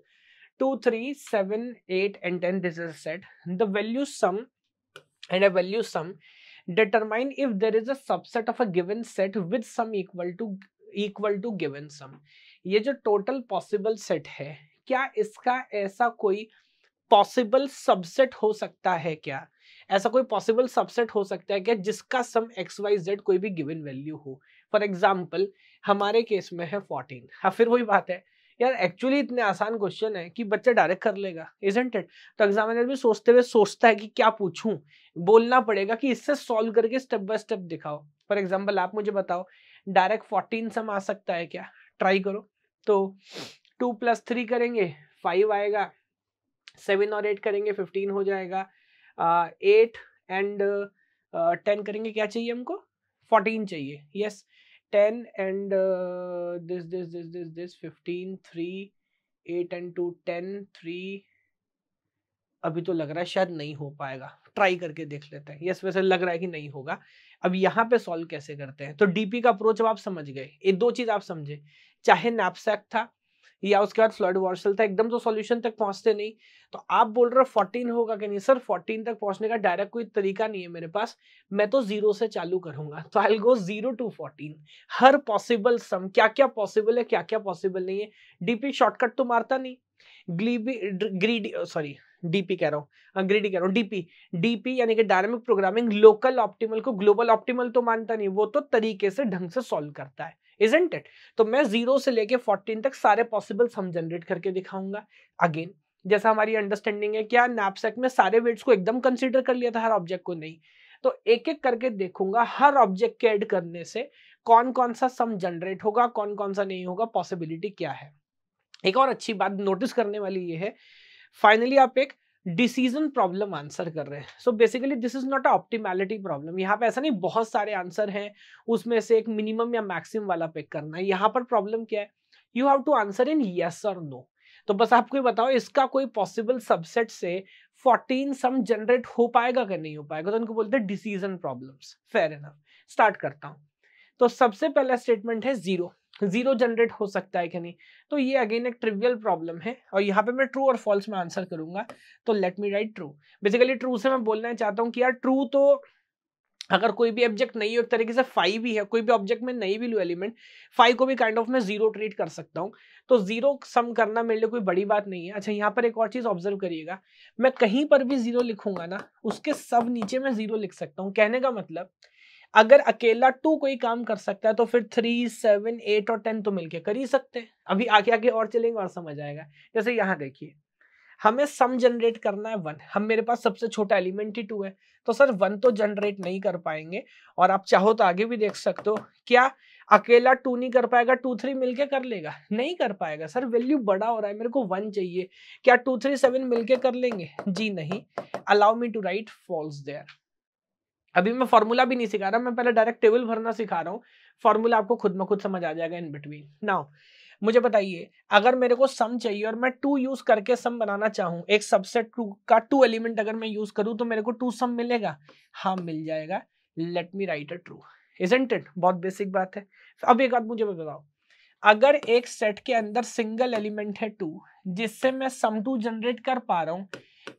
two three seven eight and ten this is set the value sum and a value sum determine if there is a subset of a given set with sum equal to equal to given sum ये जो total possible set है क्या इसका ऐसा कोई possible subset हो सकता है क्या ऐसा कोई पॉसिबल सबसेट हो सकता है क्या जिसका सम एक्स वाई जेड कोई भी गिवन वैल्यू हो फॉर एग्जाम्पल हमारे केस में है फोर्टीन हाँ फिर वही बात है यार एक्चुअली इतने आसान क्वेश्चन है कि बच्चा डायरेक्ट कर लेगा इजेंट इट तो एग्जामिनर भी सोचते हुए सोचता है कि क्या पूछूं बोलना पड़ेगा कि इससे सॉल्व करके स्टेप बाय स्टेप दिखाओ फॉर एग्जाम्पल आप मुझे बताओ डायरेक्ट फोर्टीन सम आ सकता है क्या ट्राई करो तो टू प्लस थ्री करेंगे फाइव आएगा सेवन और एट करेंगे फिफ्टीन हो जाएगा एट एंड टेन करेंगे क्या चाहिए हमको फोर्टीन चाहिए yes ten and this this this this this fifteen three eight and two ten three अभी तो लग रहा है शायद नहीं हो पाएगा ट्राई करके देख लेते हैं यस वैसे लग रहा है कि नहीं होगा अब यहाँ पे सॉल्व कैसे करते हैं तो डीपी का अप्रोच अब आप समझ गए ये दो चीज़ आप समझे चाहे नैपसैक था या उसके बाद फ्लड वार्सल था एकदम तो सॉल्यूशन तक पहुंचते नहीं तो आप बोल रहे हो फोर्टीन होगा कि नहीं सर फोर्टीन तक पहुंचने का डायरेक्ट कोई तरीका नहीं है मेरे पास मैं तो जीरो से चालू करूंगा तो I go zero to fourteen हर पॉसिबल सम क्या क्या पॉसिबल है क्या क्या पॉसिबल नहीं है डीपी शॉर्टकट तो मारता नहीं ग्लीबी ग्रीडी सॉरी डीपी कह रहा हूँ ग्रीडी हाँ, कह रहा हूँ डीपी डीपी यानी कि डायनेमिक प्रोग्रामिंग लोकल ऑप्टिमल को ग्लोबल ऑप्टिमल तो मानता नहीं वो तो तरीके से ढंग से सॉल्व करता है इजेंट इट तो मैं जीरो से लेके फोर्टीन तक सारे पॉसिबल सम जनरेट करके दिखाऊंगा अगेन जैसा हमारी अंडरस्टैंडिंग है क्या नैपसेक में सारे वेट्स को एकदम कंसिडर कर लिया था हर ऑब्जेक्ट को नहीं तो एक एक करके देखूंगा हर ऑब्जेक्ट के एड करने से कौन कौन सा सम जनरेट होगा कौन कौन सा नहीं होगा पॉसिबिलिटी क्या है एक और अच्छी बात नोटिस करने वाली ये है फाइनली आप एक डिसीजन प्रॉब्लम आंसर कर रहे हैं so basically this is not a optimality problem यहाँ पे ऐसा नहीं बहुत सारे आंसर हैं उसमें से एक मिनिमम या मैक्सिमम वाला पिक करना है यहाँ पर प्रॉब्लम क्या है you have to answer in yes और नो तो बस आपको ये बताओ इसका कोई पॉसिबल सबसेट से 14 सम जनरेट हो पाएगा कि नहीं हो पाएगा तो उनको बोलते हैं decision problems fair enough start करता हूँ तो सबसे पहला स्टेटमेंट है जीरो जीरो जनरेट हो सकता है कि नहीं तो ये अगेन एक ट्रिवियल प्रॉब्लम है और यहाँ पे मैं ट्रू और फॉल्स में आंसर करूंगा तो let me write true basically true से मैं बोलना चाहता हूँ कि यार ट्रू तो अगर कोई भी ऑब्जेक्ट नहीं हो एक तरीके से फाइव ही है कोई भी ऑब्जेक्ट में नहीं भी लू एलिमेंट फाइव को भी काइंड kind ऑफ of मैं जीरो ट्रीट कर सकता हूँ तो जीरो सम करना मेरे लिए कोई बड़ी बात नहीं है अच्छा यहाँ पर एक और चीज़ ऑब्जर्व करिएगा मैं कहीं पर भी जीरो लिखूंगा ना उसके सब नीचे मैं जीरो लिख सकता हूँ कहने का मतलब अगर अकेला टू कोई काम कर सकता है तो फिर थ्री सेवन एट और टेन तो मिलके कर ही सकते हैं अभी आगे आगे और चलेंगे और समझ आएगा जैसे यहाँ देखिए हमें सम जनरेट करना है वन हम मेरे पास सबसे छोटा एलिमेंट ही टू है तो सर वन तो जनरेट नहीं कर पाएंगे और आप चाहो तो आगे भी देख सकते हो क्या अकेला टू नहीं कर पाएगा टू थ्री मिलके कर लेगा नहीं कर पाएगा सर वैल्यू बड़ा हो रहा है मेरे को वन चाहिए क्या टू थ्री सेवन मिलके कर लेंगे जी नहीं allow me to write false there अभी मैं फॉर्मूला भी नहीं सिखा रहा मैं पहले डायरेक्ट टेबल भरना सिखा रहा हूँ फॉर्मूला आपको खुद में खुद समझ आ जाएगा इन बिटवीन नाउ मुझे बताइए अगर मेरे को सम चाहिए और मैं टू यूज करके सम बनाना चाहूँ एक सबसेट टू का टू एलिमेंट अगर मैं यूज करूँ तो मेरे को टू सम मिलेगा हाँ मिल जाएगा let me write a true isn't it बहुत बेसिक बात है अब एक बात मुझे बताओ अगर एक सेट के अंदर सिंगल एलिमेंट है टू जिससे मैं सम टू जनरेट कर पा रहा हूँ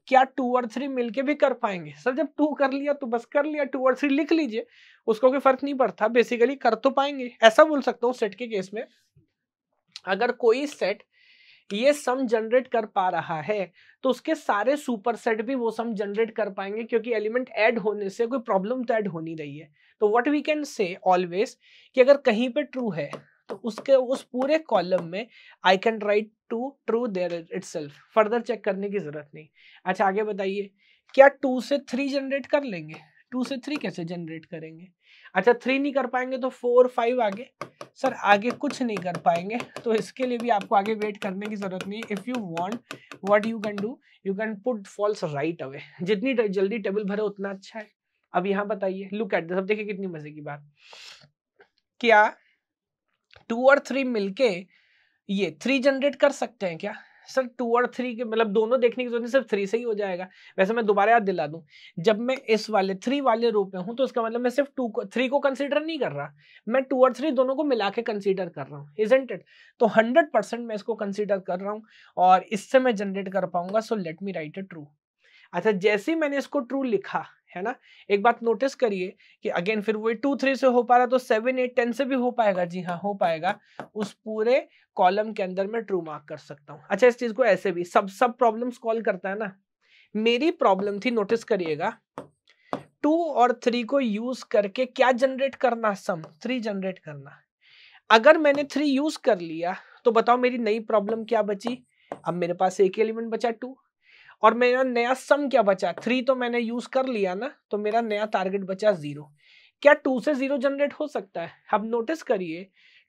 क्या टू और थ्री मिलके भी कर पाएंगे सर जब टू कर लिया तो बस कर लिया टू और थ्री लिख लीजिए उसको कोई फर्क नहीं पड़ता बेसिकली कर तो पाएंगे ऐसा बोल सकता हूँ सेट के केस में अगर कोई सेट ये सम जनरेट कर पा रहा है तो उसके सारे सुपर सेट भी वो सम जनरेट कर पाएंगे क्योंकि एलिमेंट ऐड होने से कोई प्रॉब्लम तो ऐड होनी रही है तो what we can say always कि अगर कहीं पे ट्रू है तो उसके उस पूरे कॉलम में I can write to true there it further check करने की जरूरत नहीं अच्छा आगे बताइए क्या टू से थ्री जनरेट कर लेंगे टू से थ्री कैसे जनरेट करेंगे अच्छा थ्री नहीं कर पाएंगे तो फोर फाइव आगे सर आगे कुछ नहीं कर पाएंगे तो इसके लिए भी आपको आगे वेट करने की जरूरत नहीं if you want what you can do you can put false right away जितनी जल्दी टेबल भरे उतना अच्छा है अब यहाँ बताइए लुक एट सब देखिए कितनी मजे की बात क्या टू और थ्री मिलके ये थ्री जनरेट कर सकते हैं क्या सर टू और थ्री के मतलब दोनों देखने की जरूरत नहीं सिर्फ थ्री से ही हो जाएगा वैसे मैं दोबारा याद दिला दूं जब मैं इस वाले थ्री वाले रूप में हूं तो इसका मतलब मैं सिर्फ टू को थ्री को कंसीडर नहीं कर रहा मैं टू और थ्री दोनों को मिला के कंसिडर कर रहा हूँ इजेंट इट तो हंड्रेड परसेंट मैं इसको कंसिडर कर रहा हूँ और इससे मैं जनरेट कर पाऊंगा so let me write a true अच्छा जैसे ही मैंने इसको ट्रू लिखा है ना एक बात नोटिस करिए कि अगेन फिर वही टू थ्री से हो पा रहा तो सेवन एट टेन से भी हो पाएगा जी हाँ हो पाएगा उस पूरे कॉलम के अंदर मैं ट्रू मार्क कर सकता हूँ अच्छा इस चीज को ऐसे भी सब सब प्रॉब्लम कॉल करता है ना मेरी प्रॉब्लम थी नोटिस करिएगा टू और थ्री को यूज करके क्या जनरेट करना सम थ्री जनरेट करना अगर मैंने थ्री यूज कर लिया तो बताओ मेरी नई प्रॉब्लम क्या बची अब मेरे पास एक एलिमेंट बचा टू और मेरा नया सम क्या बचा थ्री तो मैंने यूज कर लिया ना तो मेरा नया टारगेट बचा जीरो क्या टू से जीरो जनरेट हो सकता है अब नोटिस करिए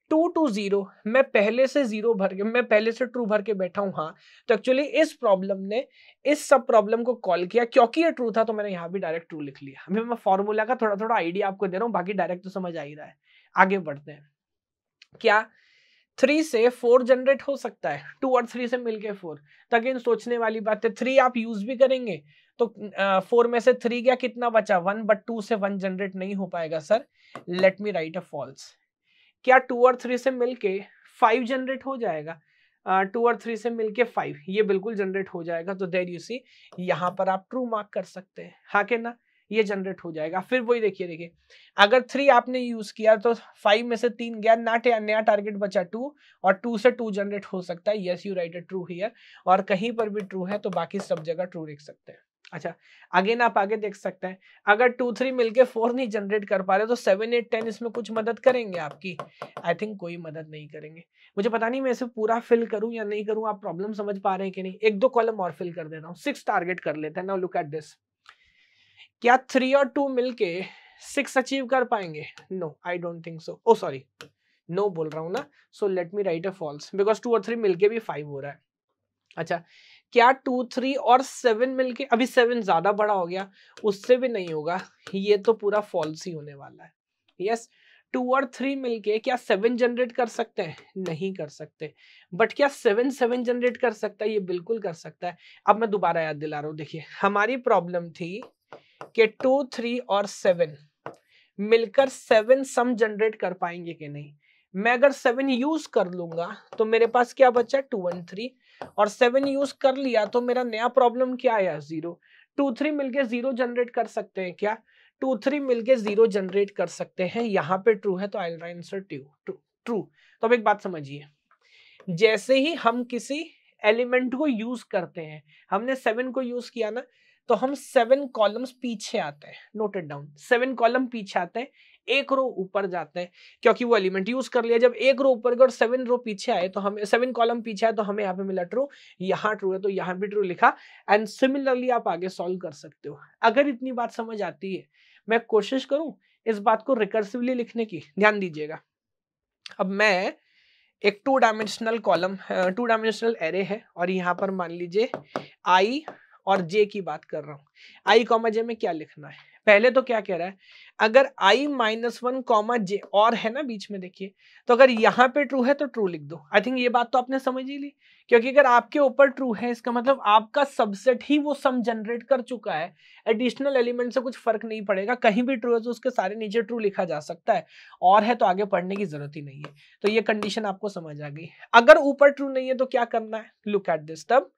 टू टू जीरो मैं पहले से जीरो भर के मैं पहले से ट्रू भर के बैठा हूँ हाँ तो एक्चुअली इस प्रॉब्लम ने इस सब प्रॉब्लम को कॉल किया क्योंकि ये ट्रू था तो मैंने यहाँ भी डायरेक्ट ट्रू लिख लिया अभी मैं फॉर्मूला का थोड़ा थोड़ा आइडिया आपको दे रहा हूँ बाकी डायरेक्ट तो समझ आ ही रहा है आगे बढ़ते हैं क्या थ्री से फोर जनरेट हो सकता है टू और थ्री से मिलके फोर तक तो सोचने वाली बात है थ्री आप यूज भी करेंगे तो फोर में से थ्री क्या कितना बचा वन बट टू से वन जनरेट नहीं हो पाएगा sir let me write a false क्या टू और थ्री से मिलके फाइव जनरेट हो जाएगा टू और थ्री से मिलके फाइव ये बिल्कुल जनरेट हो जाएगा तो देर यू सी यहाँ पर आप ट्रू मार्क कर सकते हैं हाँ के ना ये जनरेट हो जाएगा फिर वही देखिए देखिए अगर थ्री आपने यूज किया तो फाइव में से तीन गया नाट या नया टारगेट बचा टू और टू से टू जनरेट हो सकता है yes you write it true here और कहीं पर भी ट्रू है तो बाकी सब जगह ट्रू लिख सकते हैं अच्छा अगेन आप आगे देख सकते हैं अगर टू थ्री मिलके फोर नहीं जनरेट कर पा रहे तो सेवन एट टेन इसमें कुछ मदद करेंगे आपकी आई थिंक कोई मदद नहीं करेंगे मुझे पता नहीं मैं इसे पूरा फिल करूं या नहीं करूं आप प्रॉब्लम समझ पा रहे हैं कि नहीं एक दो कॉलम और फिल कर देता हूँ सिक्स टारगेट कर लेते हैं नाउ लुक एट दिस क्या थ्री और टू मिलके सिक्स अचीव कर पाएंगे no I don't think so oh sorry no बोल रहा हूँ ना so let me write a false because two और थ्री मिलके भी फाइव हो रहा है अच्छा क्या टू थ्री और सेवन मिलके अभी सेवन ज्यादा बड़ा हो गया उससे भी नहीं होगा ये तो पूरा फॉल्स ही होने वाला है यस टू और थ्री मिलके क्या सेवन जनरेट कर सकते हैं नहीं कर सकते बट क्या सेवन सेवन जनरेट कर सकता है ये बिल्कुल कर सकता है अब मैं दोबारा याद दिला रहा हूँ देखिए हमारी प्रॉब्लम थी कि टू थ्री और सेवन मिलकर सेवन सम जनरेट कर पाएंगे कि नहीं मैं अगर सेवन यूज कर लूंगा तो मेरे पास क्या बचा टू वन थ्री और सेवन यूज कर लिया तो मेरा नया प्रॉब्लम क्या आया जीरो टू थ्री मिलके जीरो जनरेट कर सकते हैं क्या टू थ्री मिलके जीरो जनरेट कर सकते हैं यहाँ पे ट्रू है तो आई आंसर ट्रू ट्रू तो अब एक बात समझिए जैसे ही हम किसी एलिमेंट को यूज करते हैं हमने सेवन को यूज किया ना तो हम सेवन कॉलम्स पीछे आते हैं नोटेड डाउन सेवन कॉलम पीछे आते हैं एक रो ऊपर जाते हैं क्योंकि वो एलिमेंट यूज कर लिया जब एक रो ऊपर गए और सेवन रो पीछे आए तो हमें सेवन कॉलम पीछे आए तो हमें यहाँ पे मिला ट्रू यहाँ ट्रू है तो यहाँ भी ट्रू लिखा एंड सिमिलरली आप आगे सॉल्व कर सकते हो अगर इतनी बात समझ आती है मैं कोशिश करूं इस बात को रिकर्सिवली लिखने की ध्यान दीजिएगा अब मैं एक two dimensional column two dimensional array है और यहाँ पर मान लीजिए आई और जे की बात कर रहा हूँ आई कॉमा जे में क्या लिखना है पहले तो क्या कह रहा है अगर i minus one comma j और है ना बीच में देखिए तो अगर यहाँ पे ट्रू है तो ट्रू लिख दो आई थिंक ये बात तो आपने समझ ही ली क्योंकि अगर आपके ऊपर ट्रू है इसका मतलब आपका सबसेट ही वो सम जनरेट कर चुका है एडिशनल एलिमेंट से कुछ फर्क नहीं पड़ेगा कहीं भी ट्रू है तो उसके सारे नीचे ट्रू लिखा जा सकता है और है तो आगे पढ़ने की जरूरत ही नहीं है तो ये कंडीशन आपको समझ आ गई अगर ऊपर ट्रू नहीं है तो क्या करना है लुक एट दिस तब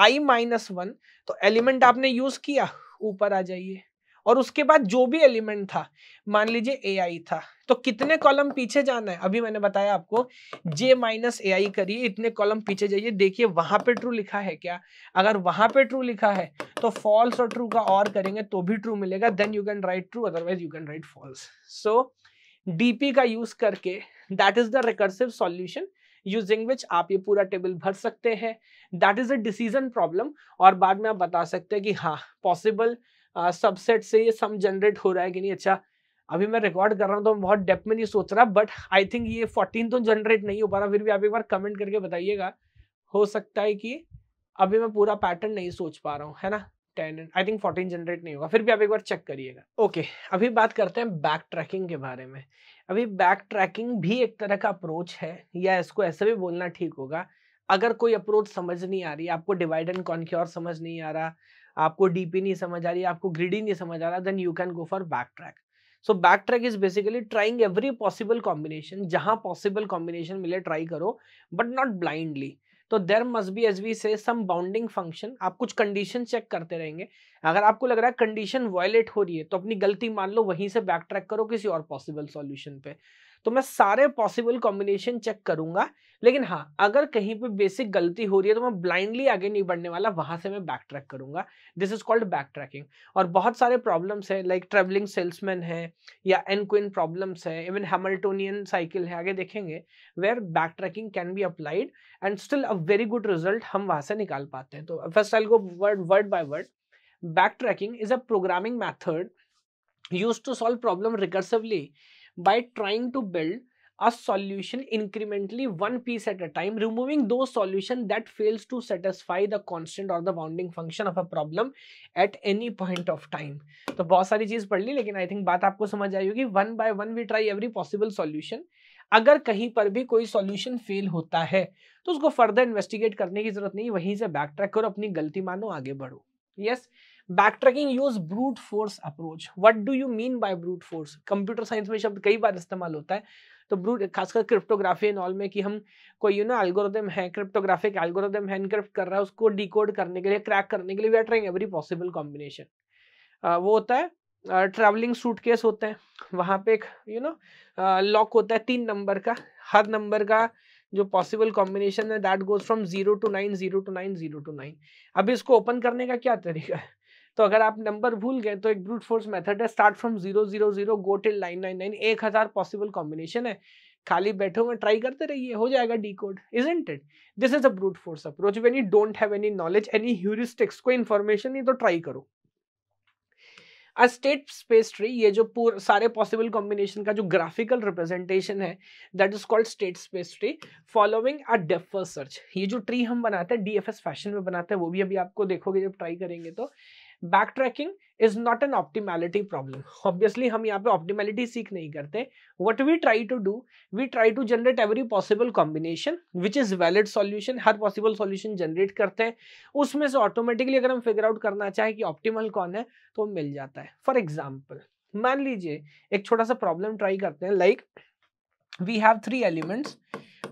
आई माइनस वन तो एलिमेंट आपने यूज किया ऊपर आ जाइए और उसके बाद जो भी एलिमेंट था मान लीजिए ए आई था तो कितने कॉलम पीछे जाना है अभी मैंने बताया आपको जे माइनस ए आई करिए इतने कॉलम पीछे जाइए देखिए वहां पे ट्रू लिखा है क्या अगर वहां पे ट्रू लिखा है तो फॉल्स और ट्रू का और करेंगे तो भी ट्रू मिलेगा then you can write true otherwise you can write false so DP का यूज करके that is the recursive solution using which आप ये पूरा टेबल भर सकते हैं that is a decision problem और बाद में आप बता सकते हैं कि हाँ पॉसिबल सबसेट से ये सम जनरेट हो रहा है कि नहीं अच्छा अभी मैं रिकॉर्ड कर रहा हूँ तो मैं बहुत डेप्थ में नहीं सोच रहा बट आई थिंक ये फोर्टीन तो जनरेट नहीं हो पा रहा फिर भी आप एक बार कमेंट करके बताइएगा हो सकता है कि अभी मैं पूरा पैटर्न नहीं सोच पा रहा हूँ है ना ten I think fourteen generate नहीं होगा फिर भी आप एक बार चेक करिएगा ओके okay, अभी बात करते हैं बैक ट्रैकिंग के बारे में अभी बैक ट्रैकिंग भी एक तरह का अप्रोच है या इसको ऐसे भी बोलना ठीक होगा अगर कोई अप्रोच समझ नहीं आ रही आपको डिवाइड एंड कॉन्क्योर समझ नहीं आ रहा आपको डीपी नहीं समझ आ रही आपको ग्रीडी नहीं समझ आ रहा then you can go for backtrack so backtrack is basically trying every possible combination जहां पॉसिबल कॉम्बिनेशन मिले ट्राई करो बट नॉट ब्लाइंडली तो there must be as we say some bounding function आप कुछ condition check करते रहेंगे अगर आपको लग रहा है कंडीशन वॉयलेट हो रही है तो अपनी गलती मान लो वहीं से बैक ट्रैक करो किसी और पॉसिबल सॉल्यूशन पे तो मैं सारे पॉसिबल कॉम्बिनेशन चेक करूंगा लेकिन हाँ अगर कहीं पे बेसिक गलती हो रही है तो मैं ब्लाइंडली आगे नहीं बढ़ने वाला वहां से मैं बैक ट्रैक करूंगा this is called backtracking और बहुत सारे प्रॉब्लम्स हैं लाइक ट्रेवलिंग सेल्समैन है या एनक्विन प्रॉब्लम्स है इवन हेमल्टोनियन साइकिल है आगे देखेंगे where backtracking can be applied and still a very good result हम वहां से निकाल पाते हैं तो first I go word word by word backtracking is a programming method use to solve problem recursively by trying to build a solution incrementally one piece at a time, removing those solution that fails to satisfy the constant or the bounding function of a problem at any point of time. to bahut sari cheez पढ़ li lekin i think baat aapko samajh aayi hogi one by one we try every possible solution अगर कहीं पर भी कोई solution fail होता है तो उसको फर्दर इन्वेस्टिगेट करने की जरूरत नहीं वहीं से बैक ट्रैक करो अपनी गलती मानो आगे बढ़ो yes yes? Backtracking use brute force approach what do you mean by brute force computer science में शब्द कई बार इस्तेमाल होता है तो ब्रूट खासकर क्रिप्टोग्राफी एंड ऑल में कि हम कोई यू ना एल्गोरिदम है क्रिप्टोग्राफिक एल्गोरिदम है इनक्रिप्ट कर रहा है उसको डिकोड करने के लिए क्रैक करने के लिए we are trying every possible combination वो होता है ट्रैवलिंग सूट केस होते हैं वहाँ पे एक यू नो लॉक होता है तीन नंबर का हर नंबर का जो पॉसिबल कॉम्बिनेशन है that goes from zero to nine zero to nine zero to nine अब इसको ओपन करने का क्या तरीका है तो अगर आप नंबर भूल गए तो एक ब्रूट फोर्स मेथड है start from zero zero zero go till nine nine nine एक हज़ार पॉसिबल कॉम्बिनेशन है खाली बैठो में ट्राई करते रहिए हो जाएगा decode is int it this is a brute force approach when you don't have any knowledge any heuristics कोई इन्फॉर्मेशन नहीं तो ट्राई करो अ स्टेट स्पेस ट्री ये जो पूरे सारे पॉसिबल कॉम्बिनेशन का जो ग्राफिकल रिप्रेजेंटेशन है that is called state space tree following a डेफर सर्च ये जो ट्री हम बनाते हैं डी एफ एस फैशन में बनाते हैं वो भी अभी आपको देखोगे जब ट्राई करेंगे तो backtracking is not an optimality problem obviously हम यहाँ पे ऑप्टिमैलिटी सीख नहीं करते what we try to do we try to generate every possible combination which is valid solution हर पॉसिबल सॉल्यूशन जनरेट करते हैं उसमें से ऑटोमेटिकली अगर हम फिगर आउट करना चाहें कि ऑप्टिमल कौन है तो मिल जाता है फॉर एग्जाम्पल मान लीजिए एक छोटा सा प्रॉब्लम ट्राई करते हैं like we have three elements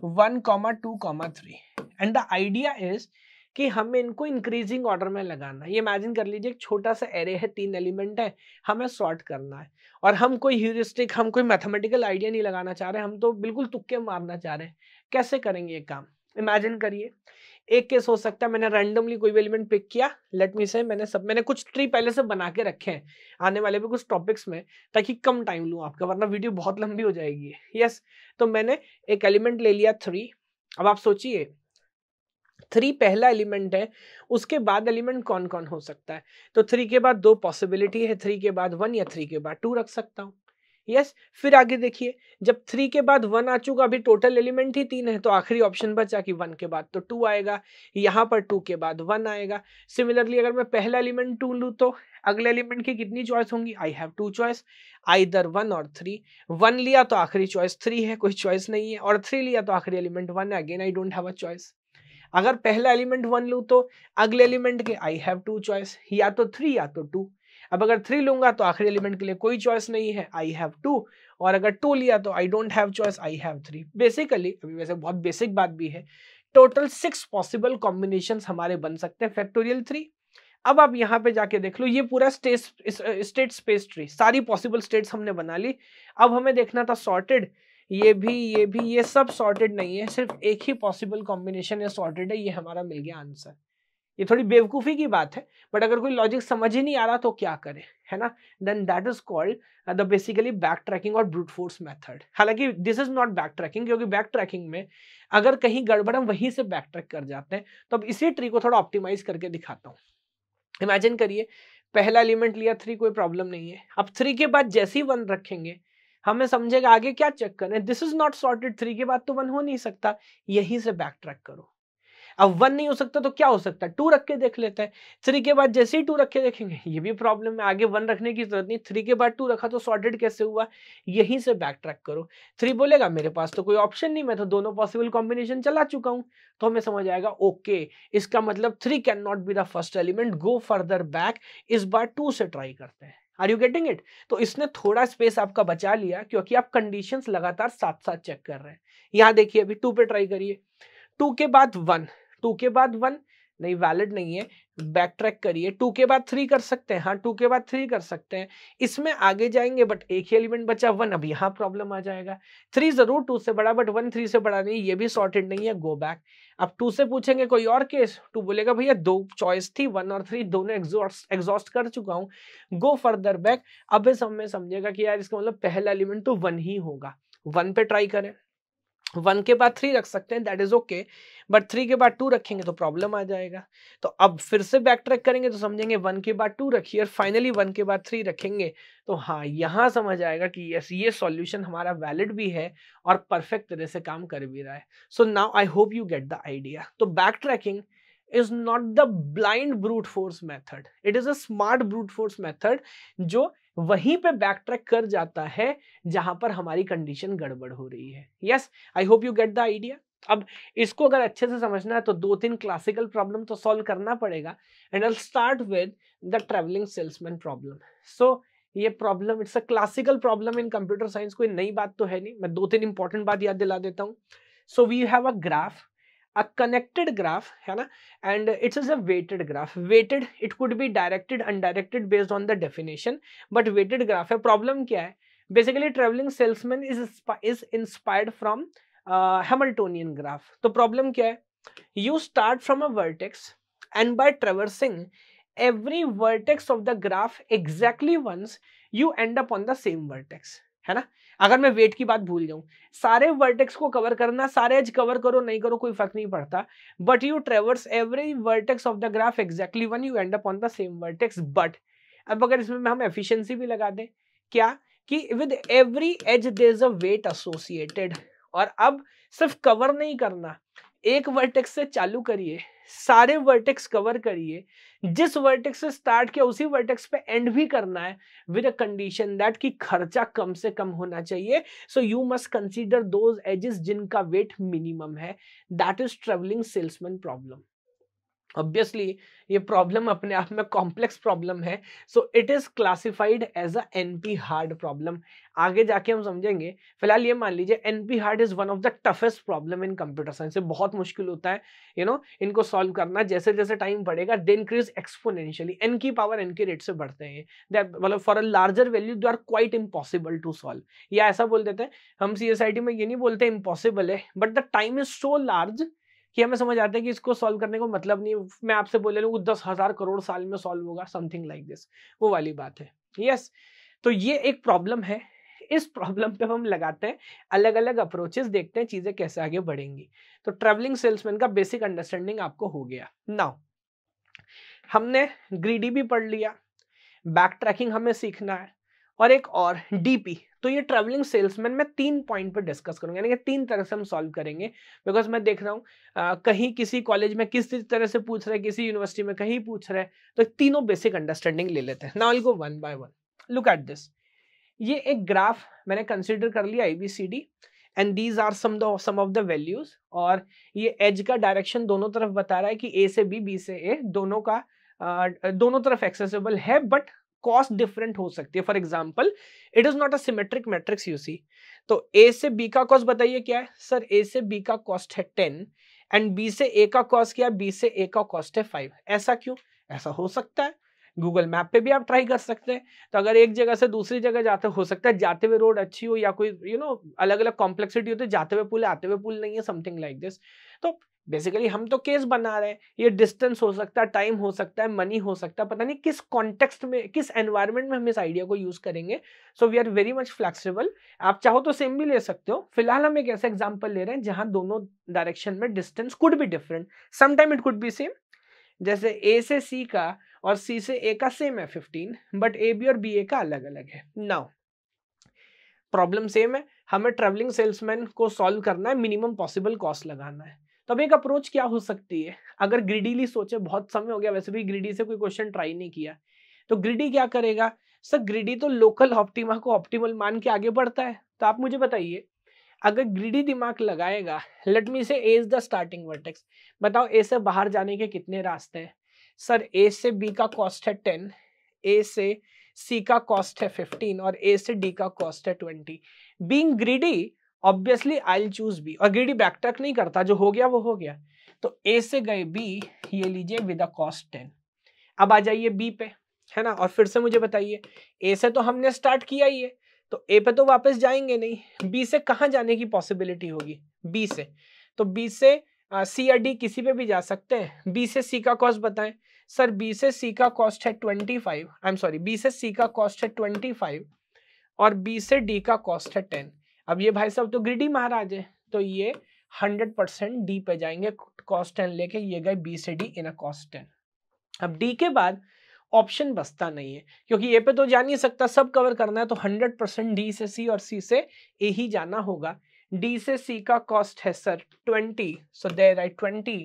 one comma two comma three and the idea is कि हमें इनको इंक्रीजिंग ऑर्डर में लगाना है ये इमेजिन कर लीजिए एक छोटा सा एरे है तीन एलिमेंट है हमें सॉर्ट करना है और हम कोई ह्यूरिस्टिक हम कोई मैथमेटिकल आइडिया नहीं लगाना चाह रहे हम तो बिल्कुल तुक्के मारना चाह रहे हैं कैसे करेंगे ये काम इमेजिन करिए एक केस हो सकता है मैंने रैंडमली कोई भी एलिमेंट पिक किया लेट मी से मैंने सब मैंने कुछ ट्री पहले से बना के रखे हैं आने वाले भी कुछ टॉपिक्स में ताकि कम टाइम लूँ आपका वरना वीडियो बहुत लंबी हो जाएगी यस तो मैंने एक एलिमेंट ले लिया थ्री अब आप सोचिए थ्री पहला एलिमेंट है उसके बाद एलिमेंट कौन कौन हो सकता है तो थ्री के बाद दो पॉसिबिलिटी है थ्री के बाद वन या थ्री के बाद टू रख सकता हूँ यस yes, फिर आगे देखिए जब थ्री के बाद वन आ चुका अभी टोटल एलिमेंट ही तीन है तो आखिरी ऑप्शन बचा कि वन के बाद तो टू आएगा यहाँ पर टू के बाद वन आएगा सिमिलरली अगर मैं पहला एलिमेंट टू लूँ तो अगले एलिमेंट की कितनी चॉइस होंगी I have two choice either one और थ्री वन लिया तो आखिरी चॉइस थ्री है कोई चॉइस नहीं है और थ्री लिया तो आखिरी एलिमेंट वन है again I don't have a choice अगर पहला एलिमेंट वन लू तो अगले एलिमेंट के आई हैव टू चॉइस या तो थ्री या तो टू अब अगर थ्री लूंगा तो आखिरी एलिमेंट के लिए कोई चॉइस नहीं है आई हैव टू और अगर टू लिया तो I don't have choice I have three basically अभी वैसे बहुत बेसिक बात भी है टोटल सिक्स पॉसिबल कॉम्बिनेशन हमारे बन सकते हैं फैक्टोरियल थ्री अब आप यहाँ पे जाके देख लो ये पूरा स्टेट स्टेट स्पेस ट्री सारी पॉसिबल स्टेट्स हमने बना ली अब हमें देखना था सॉर्टेड ये भी ये भी ये सब सॉर्टेड नहीं है सिर्फ एक ही पॉसिबल कॉम्बिनेशन है सॉर्टेड है ये हमारा मिल गया आंसर ये थोड़ी बेवकूफ़ी की बात है बट अगर कोई लॉजिक समझ ही नहीं आ रहा तो क्या करें है ना then that is called the basically backtracking और ब्रूट फोर्स मेथड हालांकि this is not backtracking क्योंकि बैक ट्रैकिंग में अगर कहीं गड़बड़ हम वहीं से बैक ट्रैक कर जाते हैं तो अब इसी ट्री को थोड़ा ऑप्टिमाइज करके दिखाता हूँ इमेजिन करिए पहला एलिमेंट लिया थ्री कोई प्रॉब्लम नहीं है अब थ्री के बाद जैसे ही वन रखेंगे हमें समझेगा आगे क्या चेक करना है this is not sorted three के बाद तो वन हो नहीं सकता यहीं से बैक ट्रैक करो अब वन नहीं हो सकता तो क्या हो सकता है टू रख के देख लेते हैं थ्री के बाद जैसे ही टू रख के देखेंगे ये भी प्रॉब्लम है आगे वन रखने की जरूरत नहीं थ्री के बाद टू रखा तो सॉर्टेड कैसे हुआ यहीं से बैक ट्रैक करो थ्री बोलेगा मेरे पास तो कोई ऑप्शन नहीं मैं तो दोनों पॉसिबल कॉम्बिनेशन चला चुका हूँ तो हमें समझ आएगा ओके इसका मतलब three can not be the first element go further back इस बार टू से ट्राई करते हैं आर यू गेटिंग इट तो इसने थोड़ा स्पेस आपका बचा लिया क्योंकि आप कंडीशंस लगातार साथ साथ चेक कर रहे हैं यहां देखिए अभी टू पे ट्राई करिए टू के बाद वन टू के बाद वन नहीं वैलिड नहीं है बैक ट्रैक करिए टू के बाद थ्री कर सकते हैं हाँ टू के बाद थ्री कर सकते हैं इसमें आगे जाएंगे बट एक ही एलिमेंट बचा वन अब यहाँ प्रॉब्लम आ जाएगा थ्री जरूर टू से बड़ा बट वन थ्री से बड़ा नहीं ये भी सॉर्टेड नहीं है गो बैक अब टू से पूछेंगे कोई और केस टू बोलेगा भैया दो चॉइस थी वन और थ्री दोनों एग्जॉस्ट कर चुका हूँ गो फर्दर बैक अब इस हमें समझेगा कि यार इसका मतलब पहला एलिमेंट तो वन ही होगा वन पे ट्राई करें वन के बाद थ्री रख सकते हैं that is okay but three के बाद टू रखेंगे तो प्रॉब्लम आ जाएगा तो अब फिर से बैक ट्रैक करेंगे तो समझेंगे वन के बाद टू रखिए और फाइनली वन के बाद थ्री रखेंगे तो हाँ यहाँ समझ आएगा कि यस ये सॉल्यूशन हमारा वैलिड भी है और परफेक्ट तरह से काम कर भी रहा है so now I hope you get the idea तो backtracking is not the blind brute force method it is a smart brute force method जो वहीं पे बैक ट्रैक कर जाता है जहां पर हमारी कंडीशन गड़बड़ हो रही है yes I hope you get the idea अब इसको अगर अच्छे से समझना है तो दो तीन क्लासिकल प्रॉब्लम तो सॉल्व करना पड़ेगा and I start with the travelling salesman problem so ये problem it's a classical problem in computer science कोई नई बात तो है नहीं मैं दो तीन इंपॉर्टेंट बात याद दिला देता हूँ so we have a graph a connected graph hai na, and it is a weighted graph weighted it could be directed undirected based on the definition but weighted graph a problem kya hai basically traveling salesman is is inspired from uh, hamiltonian graph the problem kya hai you start from a vertex and by traversing every vertex of the graph exactly once you end up on the same vertex अगर मैं wait की बात भूल जाऊँ सारे vertex को cover करना सारे एज कवर करो नहीं करो कोई फर्क नहीं पड़ता but you traverse every vertex of the graph exactly one you end up on the same vertex but अब अगर इसमें हम एफिशिएंसी भी लगा दें क्या कि with every edge there is a weight associated और अब सिर्फ कवर नहीं करना एक वर्टेक्स से चालू करिए सारे वर्टेक्स कवर करिए जिस वर्टेक्स से स्टार्ट किया उसी वर्टेक्स पे एंड भी करना है विद अ कंडीशन दैट कि खर्चा कम से कम होना चाहिए so you must consider those edges जिनका वेट मिनिमम है that is travelling salesman problem obviously ये प्रॉब्लम अपने आप में कॉम्प्लेक्स प्रॉब्लम है so it is classified as a N P hard problem आगे जाके हम समझेंगे फिलहाल ये मान लीजिए NP hard is one of the toughest problem in computer science से बहुत मुश्किल होता है यू you नो know, इनको सॉल्व करना जैसे जैसे टाइम बढ़ेगा दे इंक्रीज एक्सपोनेंशियली एन की पावर एन के रेट से बढ़ते हैं दैट मतलब for a larger value they are quite impossible to solve या ऐसा बोल देते हैं हम सी एस आई टी में ये नहीं बोलते इम्पॉसिबल है but the time is so large कि हमें समझ आता है कि इसको सॉल्व करने को मतलब नहीं मैं आपसे बोले लूँ दस हजार करोड़ साल में सॉल्व होगा समथिंग लाइक दिस वो वाली बात है यस yes, तो ये एक प्रॉब्लम है इस प्रॉब्लम पे हम लगाते हैं अलग अलग अप्रोचेस देखते हैं चीज़ें कैसे आगे बढ़ेंगी तो ट्रेवलिंग सेल्समैन का बेसिक अंडरस्टैंडिंग आपको हो गया नाउ हमने ग्रीडी भी पढ़ लिया बैक ट्रैकिंग हमें सीखना है और एक और डीपी तो ये ट्रेवलिंग सेल्समैन मैं तीन पॉइंट पर डिस्कस करूंगा यानी कि तीन तरह से हम सॉल्व करेंगे बिकॉज मैं देख रहा हूँ कहीं किसी कॉलेज में किस तरह से पूछ रहे किसी यूनिवर्सिटी में कहीं पूछ रहे तो तीनों बेसिक अंडरस्टैंडिंग ले लेते हैं now will go one by one look at this ये एक ग्राफ मैंने कंसिडर कर लिया I and these are some of the values और ये एज का डायरेक्शन दोनों तरफ बता रहा है कि ए से बी बी से ए दोनों का दोनों तरफ एक्सेसिबल है बट कॉस्ट डिफरेंट हो सकती है for example it is not a symmetric matrix you see तो ए से बी का कॉस्ट बताइए क्या है सर ए से बी का कॉस्ट है टेन एंड बी से ए का कॉस्ट क्या है बी से ए का कॉस्ट है फाइव ऐसा क्यों ऐसा हो सकता है गूगल मैप पे भी आप ट्राई कर सकते हैं तो अगर एक जगह से दूसरी जगह जाते हो सकता है जाते हुए रोड अच्छी हो या कोई यू you नो know, अलग अलग कॉम्प्लेक्सिटी हो तो जाते हुए पुल आते हुए पुल नहीं है समथिंग लाइक दिस तो बेसिकली हम तो केस बना रहे हैं ये डिस्टेंस हो सकता है टाइम हो सकता है मनी हो सकता है पता नहीं किस कॉन्टेक्स्ट में किस एनवायरनमेंट में हम इस आइडिया को यूज़ करेंगे so we are very much flexible आप चाहो तो सेम भी ले सकते हो फिलहाल हम एक ऐसा एग्जाम्पल ले रहे हैं जहाँ दोनों डायरेक्शन में डिस्टेंस कुड भी डिफरेंट समटाइम इट कुड भी सेम जैसे ए से सी का और सी से ए का सेम है फिफ्टीन बट ए बी और बी ए का अलग अलग है नाउ प्रॉब्लम सेम है हमें ट्रेवलिंग सेल्समैन को सॉल्व करना है मिनिमम पॉसिबल कॉस्ट लगाना है तब एक अप्रोच क्या हो सकती है अगर ग्रीडीली सोचे बहुत समय हो गया वैसे भी ग्रीडी से कोई क्वेश्चन ट्राई नहीं किया तो ग्रीडी क्या करेगा सर ग्रीडी तो लोकल ऑप्टिमा को ऑप्टिमल मान के आगे बढ़ता है तो आप मुझे बताइए अगर ग्रीडी दिमाग लगाएगा let me say A is the starting vertex बताओ ए से बाहर जाने के कितने रास्ते हैं सर ए से बी का कॉस्ट है टेन ए से सी का कॉस्ट है फिफ्टीन और ए से डी का कॉस्ट है twenty being greedy obviously I choose B और ग्रीडी बैकटक नहीं करता जो हो गया वो हो गया तो ए से गए बी ये लीजिए विद अ कॉस्ट टेन अब आ जाइए बी पे है ना और फिर से मुझे बताइए ए से तो हमने स्टार्ट किया ही है तो ए पे तो वापस जाएंगे नहीं बी से कहाँ जाने की पॉसिबिलिटी होगी बी से तो बी से सी या डी किसी पे भी जा सकते हैं बी से सी का कॉस्ट बताएं सर बी से सी का कॉस्ट है twenty five I am sorry B से सी का कॉस्ट है ट्वेंटी फाइव और बी से डी का कॉस्ट है टेन अब ये भाई साहब तो ग्रीडी महाराज है तो ये हंड्रेड परसेंट डी पे जाएंगे कॉस्ट टेन लेके ये गए बी से D in a cost ten अब डी के बाद ऑप्शन बसता नहीं है क्योंकि ये पे तो जा नहीं सकता सब कवर करना है तो हंड्रेड परसेंट डी से सी और सी से ए ही जाना होगा डी से सी का कॉस्ट है sir twenty so there I twenty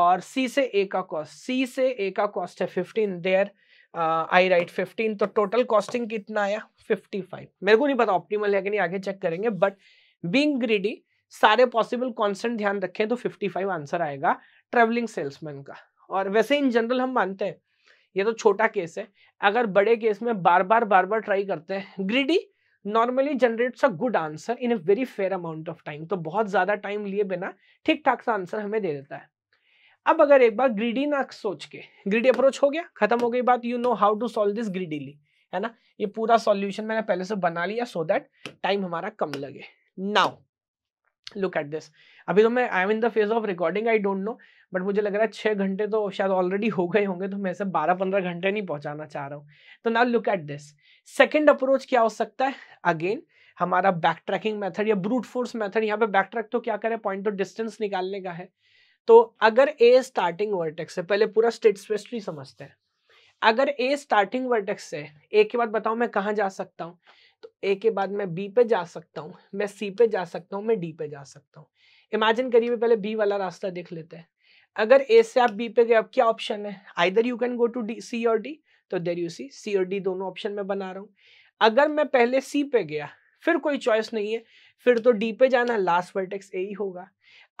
और सी से ए का कॉस्ट सी से ए का कॉस्ट है fifteen there I right fifteen तो टोटल कॉस्टिंग कितना आया 55 मेरे को नहीं पता ऑप्टिमल है कि नहीं आगे चेक करेंगे बट बींग ग्रीडी सारे पॉसिबल कॉन्सेंट ध्यान रखें तो 55 आंसर आएगा ट्रेवलिंग सेल्समैन का और वैसे इन जनरल हम मानते हैं ये तो छोटा केस है अगर बड़े केस में बार बार बार बार ट्राई करते हैं greedy normally generates a good answer in a very fair amount of time तो बहुत ज़्यादा टाइम लिए बिना ठीक ठाक सा आंसर हमें दे देता है अब अगर एक बार ग्रीडी ना सोच के ग्रीडी अप्रोच हो गया खत्म हो गई बात you know how to solve this greedily है ना ये पूरा सॉल्यूशन मैंने पहले से बना लिया सो दैट टाइम हमारा कम लगे नाउ लुक एट दिस अभी तो मैं I am in the phase of recording I don't know but मुझे लग रहा है छः घंटे तो शायद ऑलरेडी हो गए होंगे तो मैं ऐसे बारह पंद्रह घंटे नहीं पहुंचाना चाह रहा हूँ तो now look at this second approach क्या हो सकता है अगेन हमारा बैक ट्रैकिंग मैथड या ब्रूट फोर्स मैथड यहाँ पे बैक ट्रैक तो क्या करे पॉइंट ऑफ डिस्टेंस निकालने का है तो अगर ए स्टार्टिंग वर्टेक्स है पहले पूरा स्टेट स्पेस्ट्री समझते हैं अगर ए स्टार्टिंग वर्टेक्स है ए के बाद बताओ मैं कहाँ जा सकता हूँ तो ए के बाद मैं बी पे जा सकता हूँ मैं सी पे जा सकता हूँ मैं डी पे जा सकता हूँ इमेजिन करिए पहले बी वाला रास्ता देख लेते हैं अगर ए से आप बी पे गए अब क्या ऑप्शन है either you can go to D C और डी तो देर यू सी सी और डी दोनों ऑप्शन में बना रहा हूँ अगर मैं पहले सी पे गया फिर कोई चॉइस नहीं है फिर तो डी पे जाना लास्ट वर्टेक्स ए ही होगा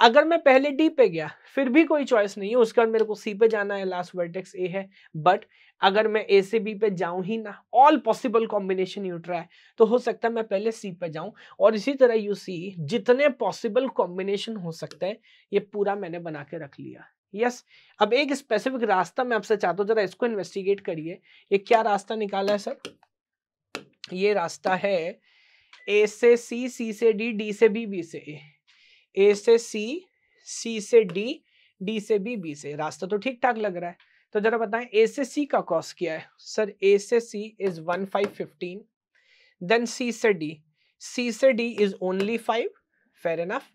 अगर मैं पहले डी पे गया फिर भी कोई चॉइस नहीं है उसके बाद मेरे को सी पे जाना है लास्ट वर्टेक्स ए है बट अगर मैं ए से बी पे जाऊं ही ना all possible combination you try तो हो सकता है मैं पहले सी पे जाऊं और इसी तरह यू सी जितने पॉसिबल कॉम्बिनेशन हो सकते हैं ये पूरा मैंने बना के रख लिया यस yes, अब एक स्पेसिफिक रास्ता मैं आपसे चाहता हूँ जरा इसको इन्वेस्टिगेट करिए ये क्या रास्ता निकाला है सर ये रास्ता है ए से सी सी से डी डी से बी बी से ए ए से सी सी से डी डी से बी बी से रास्ता तो ठीक ठाक लग रहा है तो जरा बताएं ए से सी का कॉस क्या है सर ए से C is one five fifteen then C से डी सी से D is only five fair enough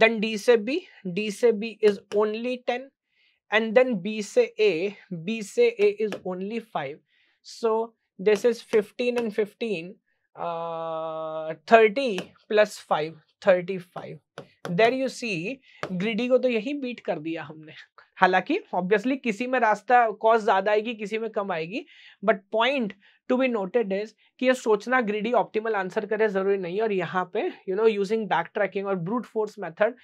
then D से बी डी से B is only ten and then B से ए बी से A is only five so this is fifteen and fifteen thirty plus five thirty five there you see greedy को तो यही beat कर दिया हमने हालांकि ऑब्वियसली किसी में रास्ता कॉस्ट ज्यादा आएगी किसी में कम आएगी but point to be noted is कि ये सोचना ग्रीडी ऑप्टिमल आंसर करे जरूरी नहीं और यहाँ पे you know using backtracking और brute force method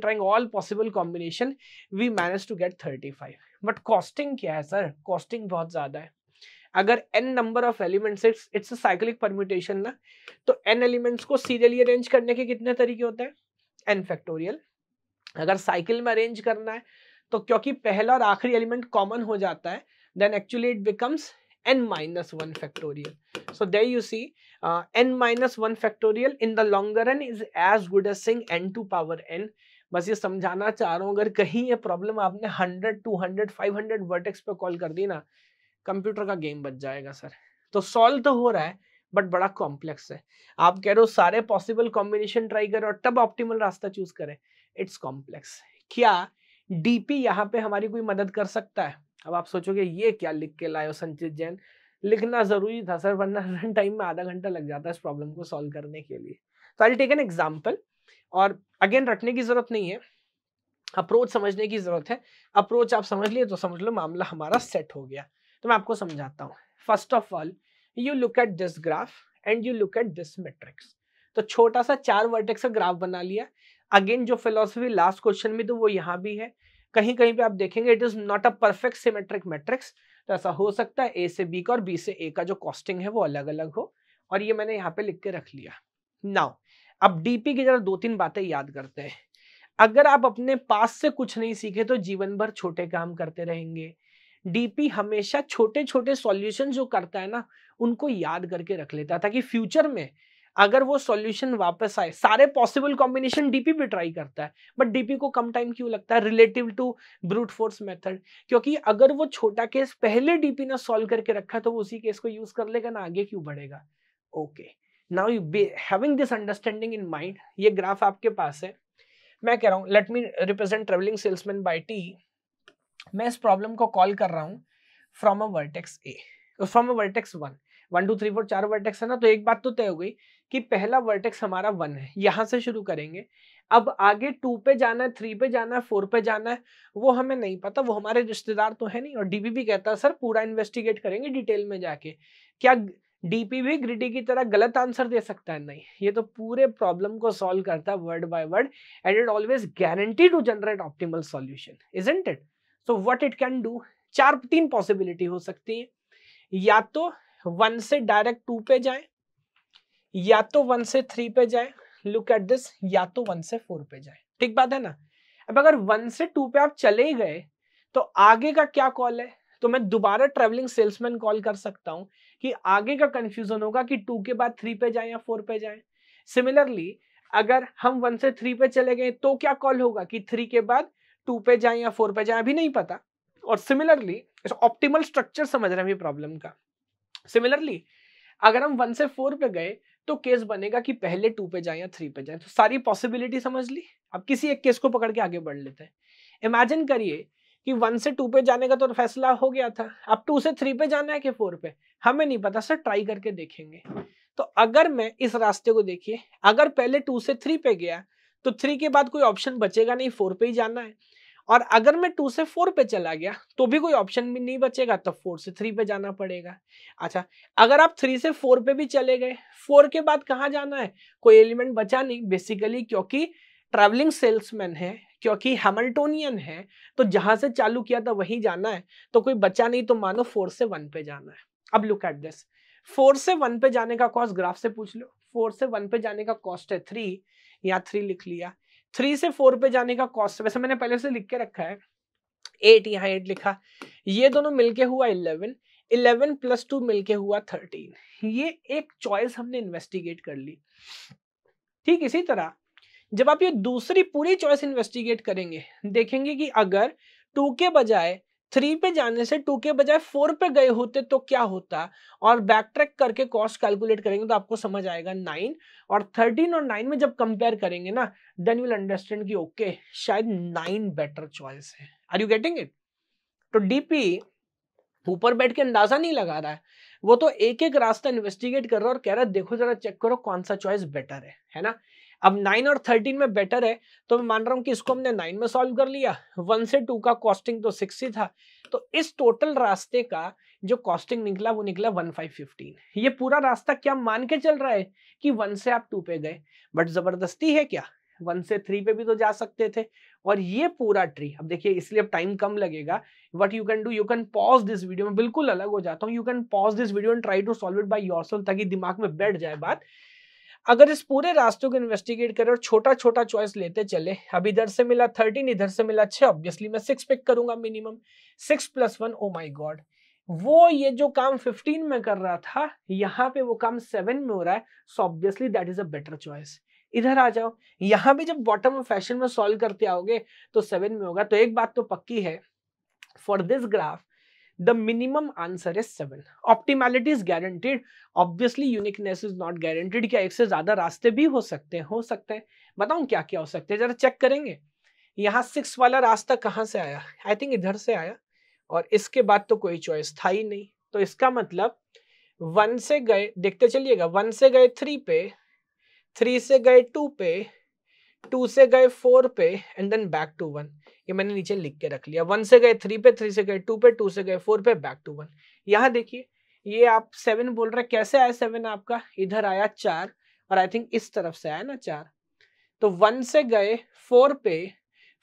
trying all possible combination we manage to get thirty five but costing क्या है सर कॉस्टिंग बहुत ज़्यादा है अगर n number of elements it's it's cyclic permutation ना तो n एलिमेंट्स को सीरियली अरेंज करने के कितने तरीके होते हैं n फैक्टोरियल अगर साइकिल में अरेंज करना है तो क्योंकि पहला और आखिरी एलिमेंट कॉमन हो जाता है then actually it becomes N minus one factorial so they you see N minus one factorial in the longer longer is as good as sing N to power N बस ये समझाना चाह रहा हूँ अगर कहीं ये प्रॉब्लम आपने 100, 200, 500 वर्टेक्स पे कॉल कर दी ना कंप्यूटर का गेम बच जाएगा सर तो सॉल्व तो हो रहा है बट बड़ा कॉम्प्लेक्स है आप कह रहे हो सारे पॉसिबल कॉम्बिनेशन ट्राई करें और तब ऑप्टिमल रास्ता चूज करें इट्स कॉम्प्लेक्स क्या डीपी यहाँ पे हमारी कोई मदद कर सकता है अब आप सोचोगे ये क्या लिख के लाए संचित जैन लिखना जरूरी था सर वरना रन टाइम में आधा घंटा लग जाता है इस प्रॉब्लम को सॉल्व करने के लिए तो आई टेक एन एग्जाम्पल और अगेन रटने की जरूरत नहीं है अप्रोच समझने की जरूरत है अप्रोच आप समझ लिए तो समझ लो मामला हमारा सेट हो गया तो मैं आपको समझाता हूँ first of all you look at this graph and you look at this matrix तो छोटा सा चार वर्टेक्स का ग्राफ बना लिया अगेन जो फिलोसफी लास्ट क्वेश्चन में तो वो यहाँ भी है कहीं कहीं पे आप देखेंगे it is not a perfect symmetric matrix तो ऐसा हो सकता है ए से बी का और बी से ए का जो कॉस्टिंग है वो अलग अलग हो और ये मैंने यहाँ पे लिख के रख लिया नाउ अब डीपी की जरा दो तीन बातें याद करते हैं अगर आप अपने पास से कुछ नहीं सीखे तो जीवन भर छोटे काम करते रहेंगे डीपी हमेशा छोटे छोटे सॉल्यूशन जो करता है ना उनको याद करके रख लेता है ताकि फ्यूचर में अगर वो सॉल्यूशन वापस आए सारे पॉसिबल कॉम्बिनेशन डीपी भी ट्राई करता है बट डीपी को कम टाइम क्यों लगता है relative to brute force method क्योंकि अगर वो छोटा केस पहले डीपी ने सॉल्व करके रखा तो वो उसी केस को यूज कर लेगा ना आगे क्यों बढ़ेगा okay now you having this understanding in mind ये ग्राफ आपके पास है मैं कह रहा हूँ let me represent travelling salesman by T मैं इस प्रॉब्लम को कॉल कर रहा हूँ from a vertex A from a vertex one one two three four चार वर्टेक्स है ना तो एक बात तो तय हो गई कि पहला वर्टेक्स हमारा वन है यहां से शुरू करेंगे अब आगे टू पे जाना है थ्री पे जाना है फोर पे जाना है वो हमें नहीं पता वो हमारे रिश्तेदार तो है नहीं और डीपी भी कहता है सर पूरा इन्वेस्टिगेट करेंगे डिटेल में जाके क्या डीपी भी ग्रिडी की तरह गलत आंसर दे सकता है नहीं ये तो पूरे प्रॉब्लम को सॉल्व करता है word by word and it always guarantee to generate optimal solution in it so what it can do चार तीन पॉसिबिलिटी हो सकती है या तो वन से डायरेक्ट टू पे जाए या तो वन से थ्री पे जाए लुक एट दिस या तो वन से फोर पे जाए ठीक बात है ना अब अगर वन से टू पे आप चले गए तो आगे का क्या कॉल है तो मैं दोबारा ट्रेवलिंग सेल्समैन कॉल कर सकता हूँ कि आगे का कंफ्यूजन होगा कि टू के बाद थ्री पे जाए या फोर पे जाए सिमिलरली अगर हम वन से थ्री पे चले गए तो क्या कॉल होगा कि थ्री के बाद टू पे जाए या फोर पे जाए अभी नहीं पता और सिमिलरली ऑप्टिमल स्ट्रक्चर समझ रहे हैं प्रॉब्लम का सिमिलरली अगर हम वन से फोर पे गए तो केस बनेगा कि पहले टू पे जाए या थ्री पे जाए तो सारी पॉसिबिलिटी समझ ली अब किसी एक केस को पकड़ के आगे बढ़ लेते हैं इमेजिन करिए कि वन से टू पे जाने का तो फैसला हो गया था अब टू से थ्री पे जाना है कि फोर पे हमें नहीं पता सर ट्राई करके देखेंगे तो अगर मैं इस रास्ते को देखिए अगर पहले टू से थ्री पे गया तो थ्री के बाद कोई ऑप्शन बचेगा नहीं फोर पे ही जाना है और अगर मैं टू से फोर पे चला गया तो भी कोई ऑप्शन भी नहीं बचेगा तो फोर से थ्री पे जाना पड़ेगा अच्छा अगर आप थ्री से फोर पे भी चले गए फोर के बाद कहाँ जाना है कोई एलिमेंट बचा नहीं बेसिकली क्योंकि ट्रैवलिंग सेल्समैन है क्योंकि हेमल्टोनियन है तो जहां से चालू किया था वहीं जाना है तो कोई बचा नहीं तो मानो फोर से वन पे जाना है अब लुक एट दिस फोर से वन पे जाने का कॉस्ट ग्राफ से पूछ लो फोर से वन पे जाने का कॉस्ट है थ्री या थ्री लिख लिया थ्री से फोर पे जाने का कॉस्ट वैसे मैंने पहले से लिख के रखा है एट यहाँ एट लिखा ये दोनों मिलके हुआ इलेवन इलेवन प्लस टू मिलके हुआ थर्टीन ये एक चॉइस हमने इन्वेस्टिगेट कर ली ठीक इसी तरह जब आप ये दूसरी पूरी चॉइस इन्वेस्टिगेट करेंगे देखेंगे कि अगर टू के बजाय थ्री पे जाने से टू के बजाय फोर पे गए होते तो क्या होता और बैक ट्रैक करके कॉस्ट कैलकुलेट करेंगे तो आपको समझ आएगा नाइन और थर्टीन और नाइन में जब कंपेयर करेंगे ना देन यूल अंडरस्टैंड कि ओके शायद नाइन बेटर चॉइस है आर यू गेटिंग इट तो डीपी ऊपर बैठ के अंदाजा नहीं लगा रहा है वो तो एक एक रास्ता इन्वेस्टिगेट कर रहा है और कह रहा है देखो जरा चेक करो कौन सा चॉइस बेटर है है ना अब नाइन और थर्टीन में बेटर है तो मैं मान रहा हूँ कि इसको हमने नाइन में सॉल्व कर लिया वन से टू का कॉस्टिंग तो सिक्स ही था तो इस टोटल रास्ते का जो कॉस्टिंग निकला वो निकला वन फाइव फिफ्टीन ये पूरा रास्ता क्या मान के चल रहा है कि वन से आप टू पे गए बट जबरदस्ती है क्या वन से थ्री पे भी तो जा सकते थे और ये पूरा ट्री अब देखिए इसलिए अब टाइम कम लगेगा what you can do you can pause this video में बिल्कुल अलग हो जाता हूँ you can pause this video and try to solve it by your ताकि दिमाग में बैठ जाए बात अगर इस पूरे रास्ते को इन्वेस्टिगेट करें और छोटा छोटा चॉइस लेते चले अब इधर से मिला थर्टीन इधर से मिला छह ऑब्वियसली मैं सिक्स पिक करूंगा minimum six plus one oh my God वो ये जो काम फिफ्टीन में कर रहा था यहाँ पे वो काम सेवन में हो रहा है so obviously that is a better choice इधर आ जाओ यहाँ भी जब बॉटम ऑफ फैशन में सॉल्व करते आओगे तो सेवन में होगा तो एक बात तो पक्की है for this graph the minimum answer is seven optimality is guaranteed obviously uniqueness is not guaranteed क्या एक से ज्यादा रास्ते भी हो सकते हैं हो सकते हैं बताऊं क्या क्या हो सकते हैं जरा चेक करेंगे यहाँ सिक्स वाला रास्ता कहाँ से आया आई थिंक इधर से आया और इसके बाद तो कोई चॉइस था ही नहीं तो इसका मतलब वन से गए देखते चलिएगा वन से गए थ्री पे थ्री से गए टू पे टू से गए फोर पे and then back to one ये मैंने नीचे लिख के रख लिया वन से गए थ्री पे थ्री से गए टू पे टू से गए फोर पे बैक टू वन यहाँ देखिए ये आप सेवन बोल रहे कैसे आया सेवन आपका इधर आया चार और आई थिंक इस तरफ से आया ना चार तो वन से गए फोर पे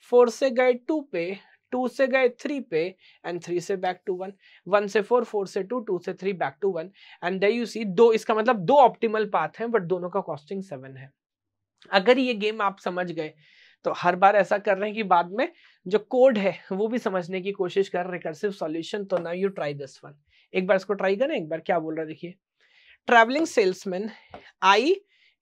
फोर से गए टू पे टू से गए थ्री पे एंड थ्री से बैक टू वन वन से फोर फोर से टू टू से three back to one and they you see दो इसका मतलब दो ऑप्टिमल पाथ है बट दोनों का कॉस्टिंग सेवन है अगर ये गेम आप समझ गए तो हर बार ऐसा कर रहे हैं कि बाद में जो कोड है वो भी समझने की कोशिश कर रिकर्सिव सॉल्यूशन तो ना यू ट्राई दिस वन एक बार इसको ट्राई करें एक बार क्या बोल रहा है देखिए travelling salesman I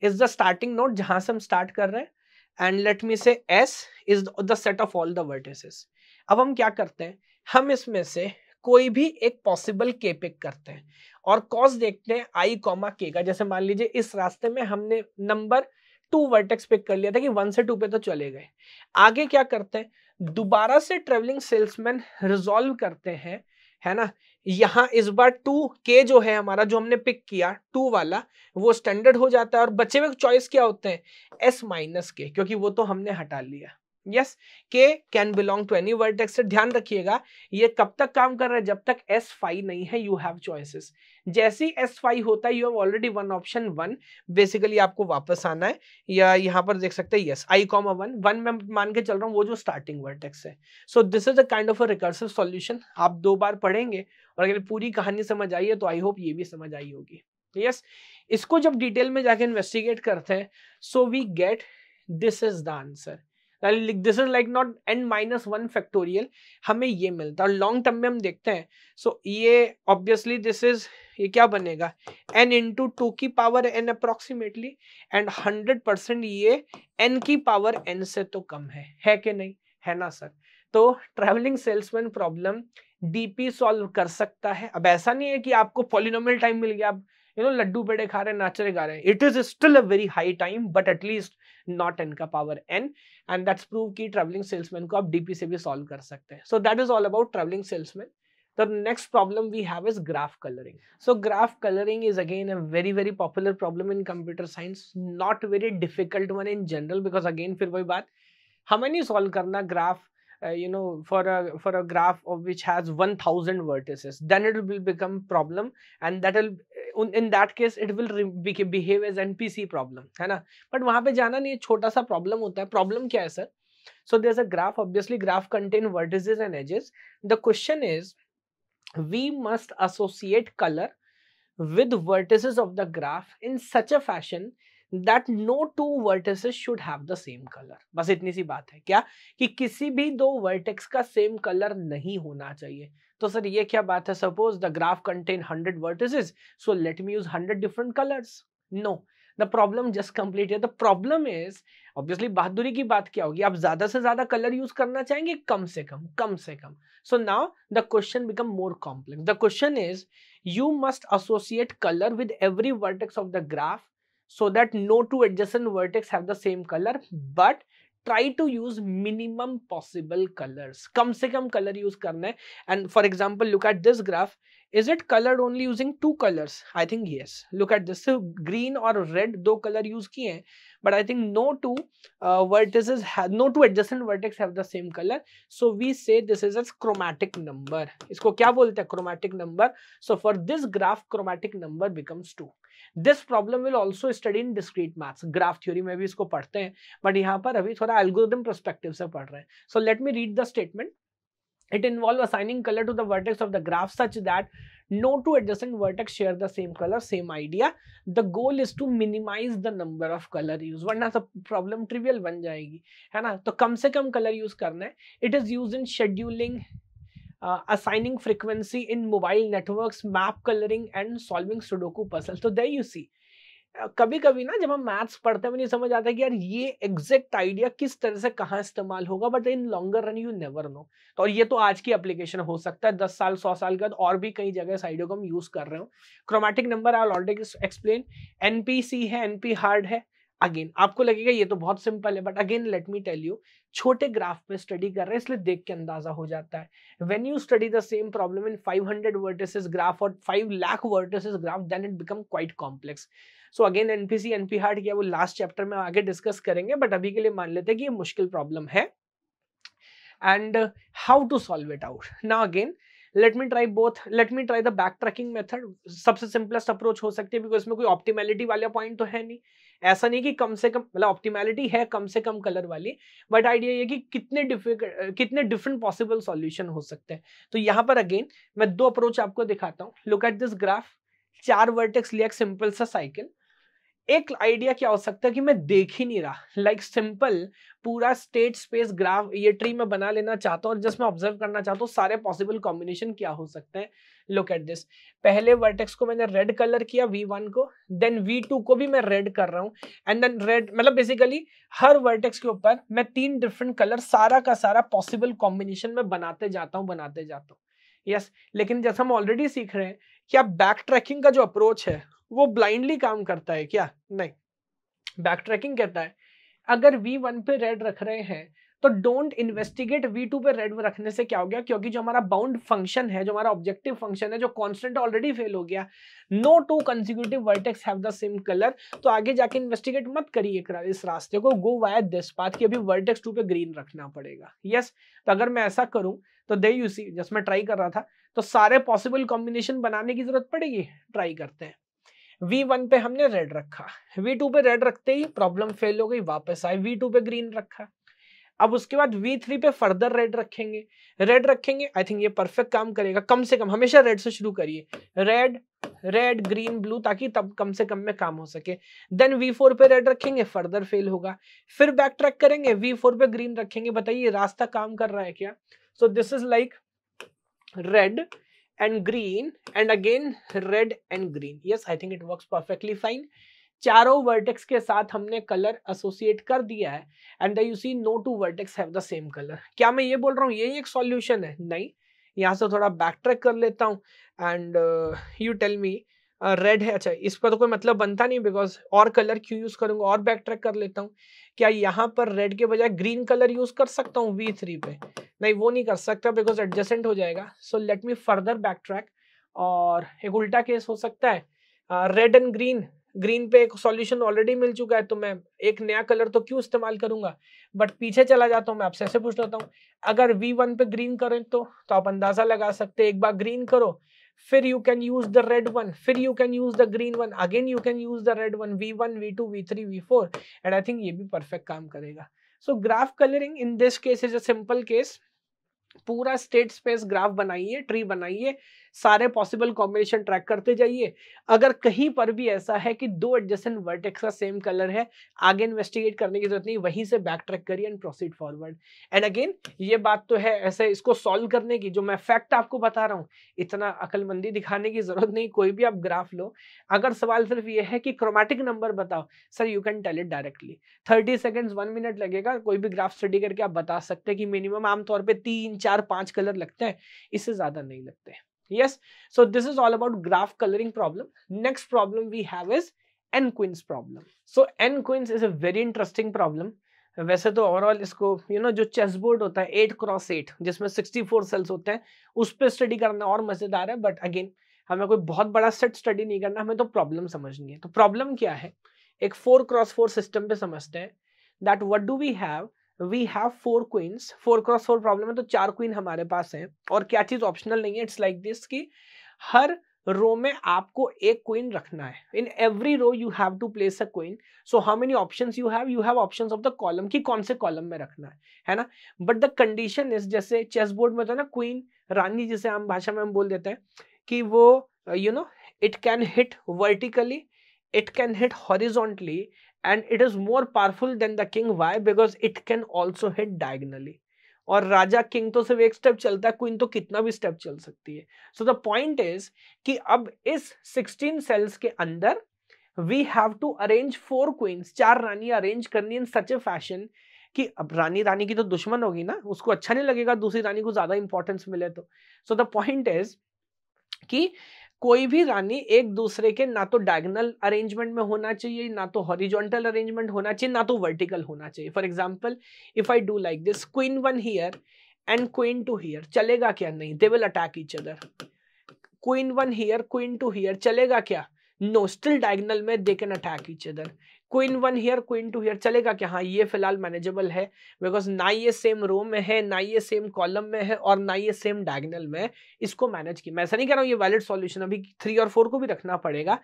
is the starting note जहां से हम स्टार्ट कर रहे हैं and let me say S is the set of all the vertices अब हम क्या करते हैं हम इसमें से कोई भी एक पॉसिबल के पिक करते हैं और कॉस देखते हैं आई कॉमा के का जैसे मान लीजिए इस रास्ते में हमने नंबर टू वर्टेक्स पिक कर लिया था कि वन से टू पे तो चले गए आगे क्या करते हैं दोबारा से ट्रेवलिंग सेल्समैन रिजोल्व करते हैं है ना यहाँ इस बार टू के जो है हमारा जो हमने पिक किया टू वाला वो स्टैंडर्ड हो जाता है और बचे हुए चॉइस क्या होते हैं एस माइनस के क्योंकि वो तो हमने हटा लिया S K can belong to any vertex ध्यान रखिएगा ये कब तक काम कर रहा है जब तक एस फाइव नहीं है यू हैव चॉइसेस जैसे ही एस फाइव होता है you have already one option one basically आपको वापस आना है या यहाँ पर देख सकते हैं S I comma one one में मान के चल रहा हूँ वो जो स्टार्टिंग वर्टेक्स है so this is a kind of a recursive solution आप दो बार पढ़ेंगे और अगर पूरी कहानी समझ आई है तो आई होप ये भी समझ आई होगी यस yes, इसको जब डिटेल में जाके इन्वेस्टिगेट करते हैं so we get this is the answer this is like not N minus one factorial हमें ये मिलता है और लॉन्ग टर्म में हम देखते हैं सो so, ये ऑब्वियसली दिस इज ये क्या बनेगा एन इंटू टू की power N approximately and hundred percent ये एन की पावर एन से तो कम है है कि नहीं है ना सर तो travelling salesman problem DP solve कर सकता है अब ऐसा नहीं है कि आपको पॉलिनोमियल टाइम मिल गया आप यू नो लड्डू पेड़े खा रहे हैं नाच रहे गा रहे it is still a very high time but at least not N का power N and that's prove कि ट्रेवलिंग सेल्समैन को आप डीपी से भी सॉल्व कर सकते हैं so that is all about travelling salesman the next problem we have is graph coloring so graph coloring is again a very very popular problem in computer science not very difficult one in general because again fir wahi baat hame nahi solve karna graph uh, you know for a for a graph of which has 1000 vertices then it will become problem and that will in that case it will behave as NPC problem है ना but वहां पे जाना नहीं छोटा सा problem होता है प्रॉब्लम क्या है sir so there's a graph obviously graph contain vertices and edges the question is we must associate color with vertices of the graph in such a fashion that no two vertices should have the same color बस इतनी सी बात है क्या कि किसी भी दो vertex का same color नहीं होना चाहिए तो सर ये क्या बात है suppose the graph contain hundred vertices so let me use hundred different colours no the problem just complete है द प्रॉब्लम इज ऑब्वियसली बहादुरी की बात क्या होगी आप ज्यादा से ज्यादा कलर यूज करना चाहेंगे कम से कम कम से कम so now the question become more complex the question is you must associate colour with every vertex of the graph so that no two adjacent vertex है same colour but try to use minimum possible colours कम से कम colour use करना है and for example look at this graph is it colour only using two colours I think ये look at this green और red दो colour use किए हैं but I think no two vertices no two adjacent vertex have the same colour so we say this is as chromatic number इसको क्या बोलते हैं chromatic number so for this graph chromatic number becomes two this problem will also study in discrete maths graph theory में भी इसको पढ़ते हैं but यहाँ पर अभी थोड़ा एल्गोरिदम परस्पेक्टिव से पढ़ रहे हैं so let me read the statement it involve assigning color to the vertex of the graph such that no two adjacent vertex share the same color same idea the goal is to minimize the number of color used वरना सब problem trivial बन जाएगी है ना तो कम से कम color use करना है it is used in scheduling assigning frequency in mobile networks, map colouring and solving Sudoku puzzle तो there यू सी कभी कभी ना जब हम मैथ्स पढ़ते हुए नहीं समझ आता कि यार ये एग्जैक्ट आइडिया किस तरह से कहाँ इस्तेमाल होगा but in longer run you never know तो और ये तो आज की एप्लीकेशन हो सकता है दस साल सौ साल के बाद और भी कई जगह इस को हम यूज कर रहे हो chromatic number I already explain NPC है एनपी हार्ड है अगेन आपको लगेगा ये तो बहुत सिंपल है but again let me tell you छोटे ग्राफ में स्टडी कर रहे हैं इसलिए देख के अंदाजा हो जाता है when you study the same problem in 500 hundred vertices graph और 5 lakh vertices graph then it become quite complex so again NPC NP hard किया वो लास्ट चैप्टर में आगे डिस्कस करेंगे बट अभी के लिए मान लेते हैं कि ये मुश्किल प्रॉब्लम है and how to solve it out ना again let me try both let me try the backtracking method सबसे सिंपलेस्ट अप्रोच हो सकती है बिकॉज इसमें कोई ऑप्टिमेलिटी वाला पॉइंट तो है नहीं ऐसा नहीं कि कम से कम मतलब ऑप्टिमैलिटी है कम से कम कलर वाली बट आइडिया ये कि कितने डिफिक कितने डिफरेंट पॉसिबल सॉल्यूशन हो सकते हैं तो यहाँ पर अगेन मैं दो अप्रोच आपको दिखाता हूँ लुक एट दिस ग्राफ चार वर्टेक्स लिया सिंपल सा साइकिल एक आइडिया क्या हो सकता है कि मैं देख ही नहीं रहा लाइक like सिंपल पूरा स्टेट स्पेस ग्राफ ये ट्री मैं बना लेना चाहता हूँ और जस्ट मैं ऑब्जर्व करना चाहता हूँ सारे पॉसिबल कॉम्बिनेशन क्या हो सकते हैं लुक एट दिस पहले वर्टेक्स को मैंने रेड कलर किया वी वन को देन वी टू को भी मैं रेड कर रहा हूँ एंड देन रेड मतलब बेसिकली हर वर्टेक्स के ऊपर मैं तीन डिफरेंट कलर सारा का सारा पॉसिबल कॉम्बिनेशन में बनाते जाता हूँ बनाते जाता हूँ यस yes, लेकिन जैसा हम ऑलरेडी सीख रहे हैं कि आप बैक ट्रैकिंग का जो अप्रोच है वो ब्लाइंडली काम करता है क्या नहीं बैक ट्रैकिंग कहता है अगर वी वन पे रेड रख रहे हैं तो डोंट इन्वेस्टिगेट वी टू पे रेड रखने से क्या हो गया क्योंकि जो हमारा बाउंड फंक्शन है जो हमारा ऑब्जेक्टिव फंक्शन है जो कांस्टेंट ऑलरेडी फेल हो गया no two consecutive vertex have the same colour तो आगे जाके इन्वेस्टिगेट मत करिए इस रास्ते को गो वाय दिस पाथ कि अभी वर्टेक्स टू पे ग्रीन रखना पड़ेगा यस yes, तो अगर मैं ऐसा करूं तो दे यू सी जस्ट मैं ट्राई कर रहा था तो सारे पॉसिबल कॉम्बिनेशन बनाने की जरूरत पड़ेगी ट्राई करते हैं V1 पे हमने रेड रखा V2 पे रेड रखते ही प्रॉब्लम फेल हो गई वापस आए V2 पे ग्रीन रखा अब उसके बाद V3 पे फर्दर रेड रखेंगे रेड रखेंगे आई थिंक ये परफेक्ट काम करेगा कम से कम हमेशा रेड से शुरू करिए रेड रेड ग्रीन ब्लू ताकि तब कम से कम में काम हो सके देन V4 पे रेड रखेंगे फर्दर फेल होगा फिर बैक ट्रैक करेंगे V4 पे ग्रीन रखेंगे बताइए रास्ता काम कर रहा है क्या so this is like red and green and again red and green yes I think it work perfectly fine चारों वर्टेक्स के साथ हमने कलर एसोसिएट कर दिया है and you see no two vertex have the same colour क्या मैं ये बोल रहा हूँ यही एक सॉल्यूशन है नहीं यहाँ से थोड़ा बैक ट्रैक कर लेता हूँ and you tell me red है अच्छा इसका तो कोई मतलब बनता नहीं बिकॉज और कलर क्यों यूज़ करूंगा और बैक ट्रैक कर लेता हूँ क्या यहाँ पर रेड के बजाय ग्रीन कलर यूज कर सकता हूँ वी थ्री पे नहीं वो नहीं कर सकता बिकॉज एडजस्टेंट हो जाएगा so let me further backtrack और एक उल्टा केस हो सकता है रेड एंड ग्रीन ग्रीन पे एक सॉल्यूशन ऑलरेडी मिल चुका है तो मैं एक नया कलर तो क्यों इस्तेमाल करूंगा बट पीछे चला जाता हूँ मैं आपसे ऐसे पूछ लेता हूँ अगर वी वन पे ग्रीन करें तो, तो आप अंदाज़ा लगा सकते एक बार ग्रीन करो फिर you can use the red one फिर you can use the green one again you can use the red one V one V two V three V four and I think ये भी perfect काम करेगा so graph colouring in this case is a simple case पूरा state space graph बनाइए tree बनाइए सारे possible combination track करते जाइए अगर कहीं पर भी ऐसा है कि दो एडजस्टेंट वर्टेक्स का सेम कलर है आगे इन्वेस्टिगेट करने की जरूरत नहीं वहीं से बैक ट्रैक करिए and proceed forward and again ये बात तो है ऐसे इसको सॉल्व करने की जो मैं फैक्ट आपको बता रहा हूँ इतना अकलमंदी दिखाने की जरूरत नहीं कोई भी आप ग्राफ लो अगर सवाल सिर्फ ये है कि क्रोमेटिक नंबर बताओ sir you can tell it directly thirty seconds one minute लगेगा कोई भी ग्राफ स्टडी करके आप बता सकते हैं कि मिनिमम आमतौर पर तीन चार पाँच कलर लगते हैं इससे ज़्यादा नहीं लगते हैं yes so this is all about graph coloring problem next problem we have is n queens problem so n queens is a very interesting problem वैसे तो ओवरऑल इसको यू you नो know, जो चेस बोर्ड होता है eight cross eight जिसमें sixty four cells होते हैं उस पर स्टडी करना और मजेदार है बट अगेन हमें कोई बहुत बड़ा सेट स्टडी नहीं करना हमें तो प्रॉब्लम समझनी है तो प्रॉब्लम क्या है एक फोर क्रॉस फोर सिस्टम पे समझते हैं that what do we have we have four queens four cross four problem है तो चार क्वीन हमारे पास है और क्या चीज ऑप्शनल नहीं है इट्स लाइक दिस कि हर रो में आपको एक क्वीन रखना है in every row you have to place a queen so how many option you have you have option of the column की कौन से कॉलम में रखना है है ना बट द कंडीशन इज जैसे चेस बोर्ड में होता है ना क्वीन रानी जिसे हम भाषा में हम बोल देते हैं कि वो you know it can hit vertically it can hit horizontally and it is more powerful than the king why because it can also hit diagonally और राजा किंग तो सिर्फ एक स्टेप चलता है क्वीन तो कितना भी स्टेप चल सकती है सो द पॉइंट इज कि अब इस 16 सेल्स के अंदर we have to arrange four queens चार रानी अरेंज करनी इन सच ए फैशन कि अब रानी रानी की तो दुश्मन होगी ना उसको अच्छा नहीं लगेगा दूसरी रानी को ज्यादा इंपॉर्टेंस मिले तो सो द पॉइंट इज कि कोई भी रानी एक दूसरे के ना तो डायगनल अरेंजमेंट में होना चाहिए ना तो हॉरिजॉन्टल अरेंजमेंट होना चाहिए ना तो वर्टिकल होना चाहिए for example if I do like this queen one here and queen two here चलेगा क्या नहीं they will attack each other queen one here queen two here चलेगा क्या नो स्टिल डायगनल में they can attack each other queen one here queen two here चलेगा क्या हाँ ये फिलहाल मैनेजेबल है बिकॉज ना ये सेम रो में है ना ये सेम कॉलम में है और ना ये सेम डायगनल में इसको मैनेज किया मैं ऐसा नहीं कह रहा हूँ ये वैलिड सॉल्यूशन अभी थ्री और फोर को भी रखना पड़ेगा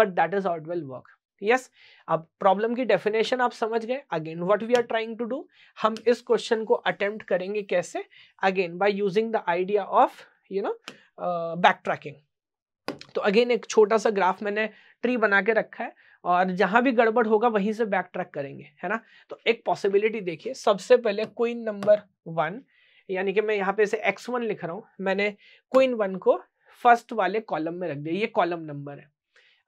but that is out will work yes अब प्रॉब्लम की डेफिनेशन आप समझ गए again what we are trying to do हम इस क्वेश्चन को अटेम्प्ट करेंगे कैसे again by using the idea of you know backtracking तो अगेन एक छोटा सा ग्राफ मैंने ट्री बना के रखा है और जहां भी गड़बड़ होगा वहीं से बैक ट्रैक करेंगे है ना तो एक पॉसिबिलिटी देखिए सबसे पहले क्वीन नंबर वन यानी कि मैं यहाँ पे इसे एक्स वन लिख रहा हूँ मैंने क्वीन वन को फर्स्ट वाले कॉलम में रख दिया ये कॉलम नंबर है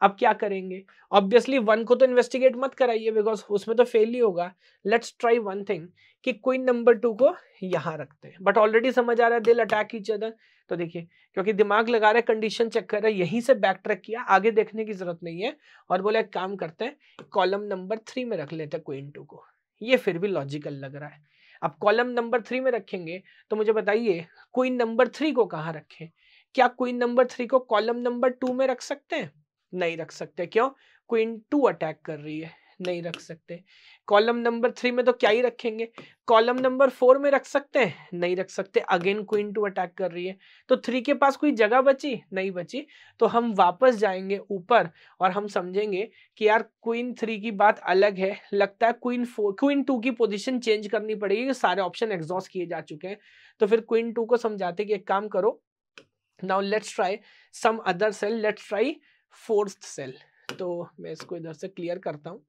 अब क्या करेंगे ऑब्वियसली वन को तो इन्वेस्टिगेट मत कराइए बिकॉज उसमें तो फेल ही होगा लेट्स ट्राई वन थिंग कि क्वीन नंबर टू को यहाँ रखते हैं बट ऑलरेडी समझ आ रहा है दिल अटैक ईच अदर तो देखिए क्योंकि दिमाग लगा रहे कंडीशन चेक कर रहे यहीं से बैक ट्रैक किया आगे देखने की जरूरत नहीं है और बोला एक काम करते हैं कॉलम नंबर थ्री में रख लेते हैं क्वीन टू को ये फिर भी लॉजिकल लग रहा है अब कॉलम नंबर थ्री में रखेंगे तो मुझे बताइए क्वीन नंबर थ्री को कहाँ रखें क्या क्वीन नंबर थ्री को कॉलम नंबर टू में रख सकते हैं नहीं रख सकते क्यों क्वीन टू अटैक कर रही है नहीं रख सकते कॉलम नंबर थ्री में तो क्या ही रखेंगे कॉलम नंबर फोर में रख सकते हैं नहीं रख सकते अगेन क्वीन टू अटैक कर रही है तो थ्री के पास कोई जगह बची नहीं बची तो हम वापस जाएंगे ऊपर और हम समझेंगे कि यार क्वीन थ्री की बात अलग है लगता है क्वीन फोर क्वीन टू की पोजिशन चेंज करनी पड़ेगी सारे ऑप्शन एग्जॉस्ट किए जा चुके हैं तो फिर क्वीन टू को समझाते कि एक काम करो now let's try some other cell let's try fourth cell तो मैं इसको इधर से क्लियर करता हूँ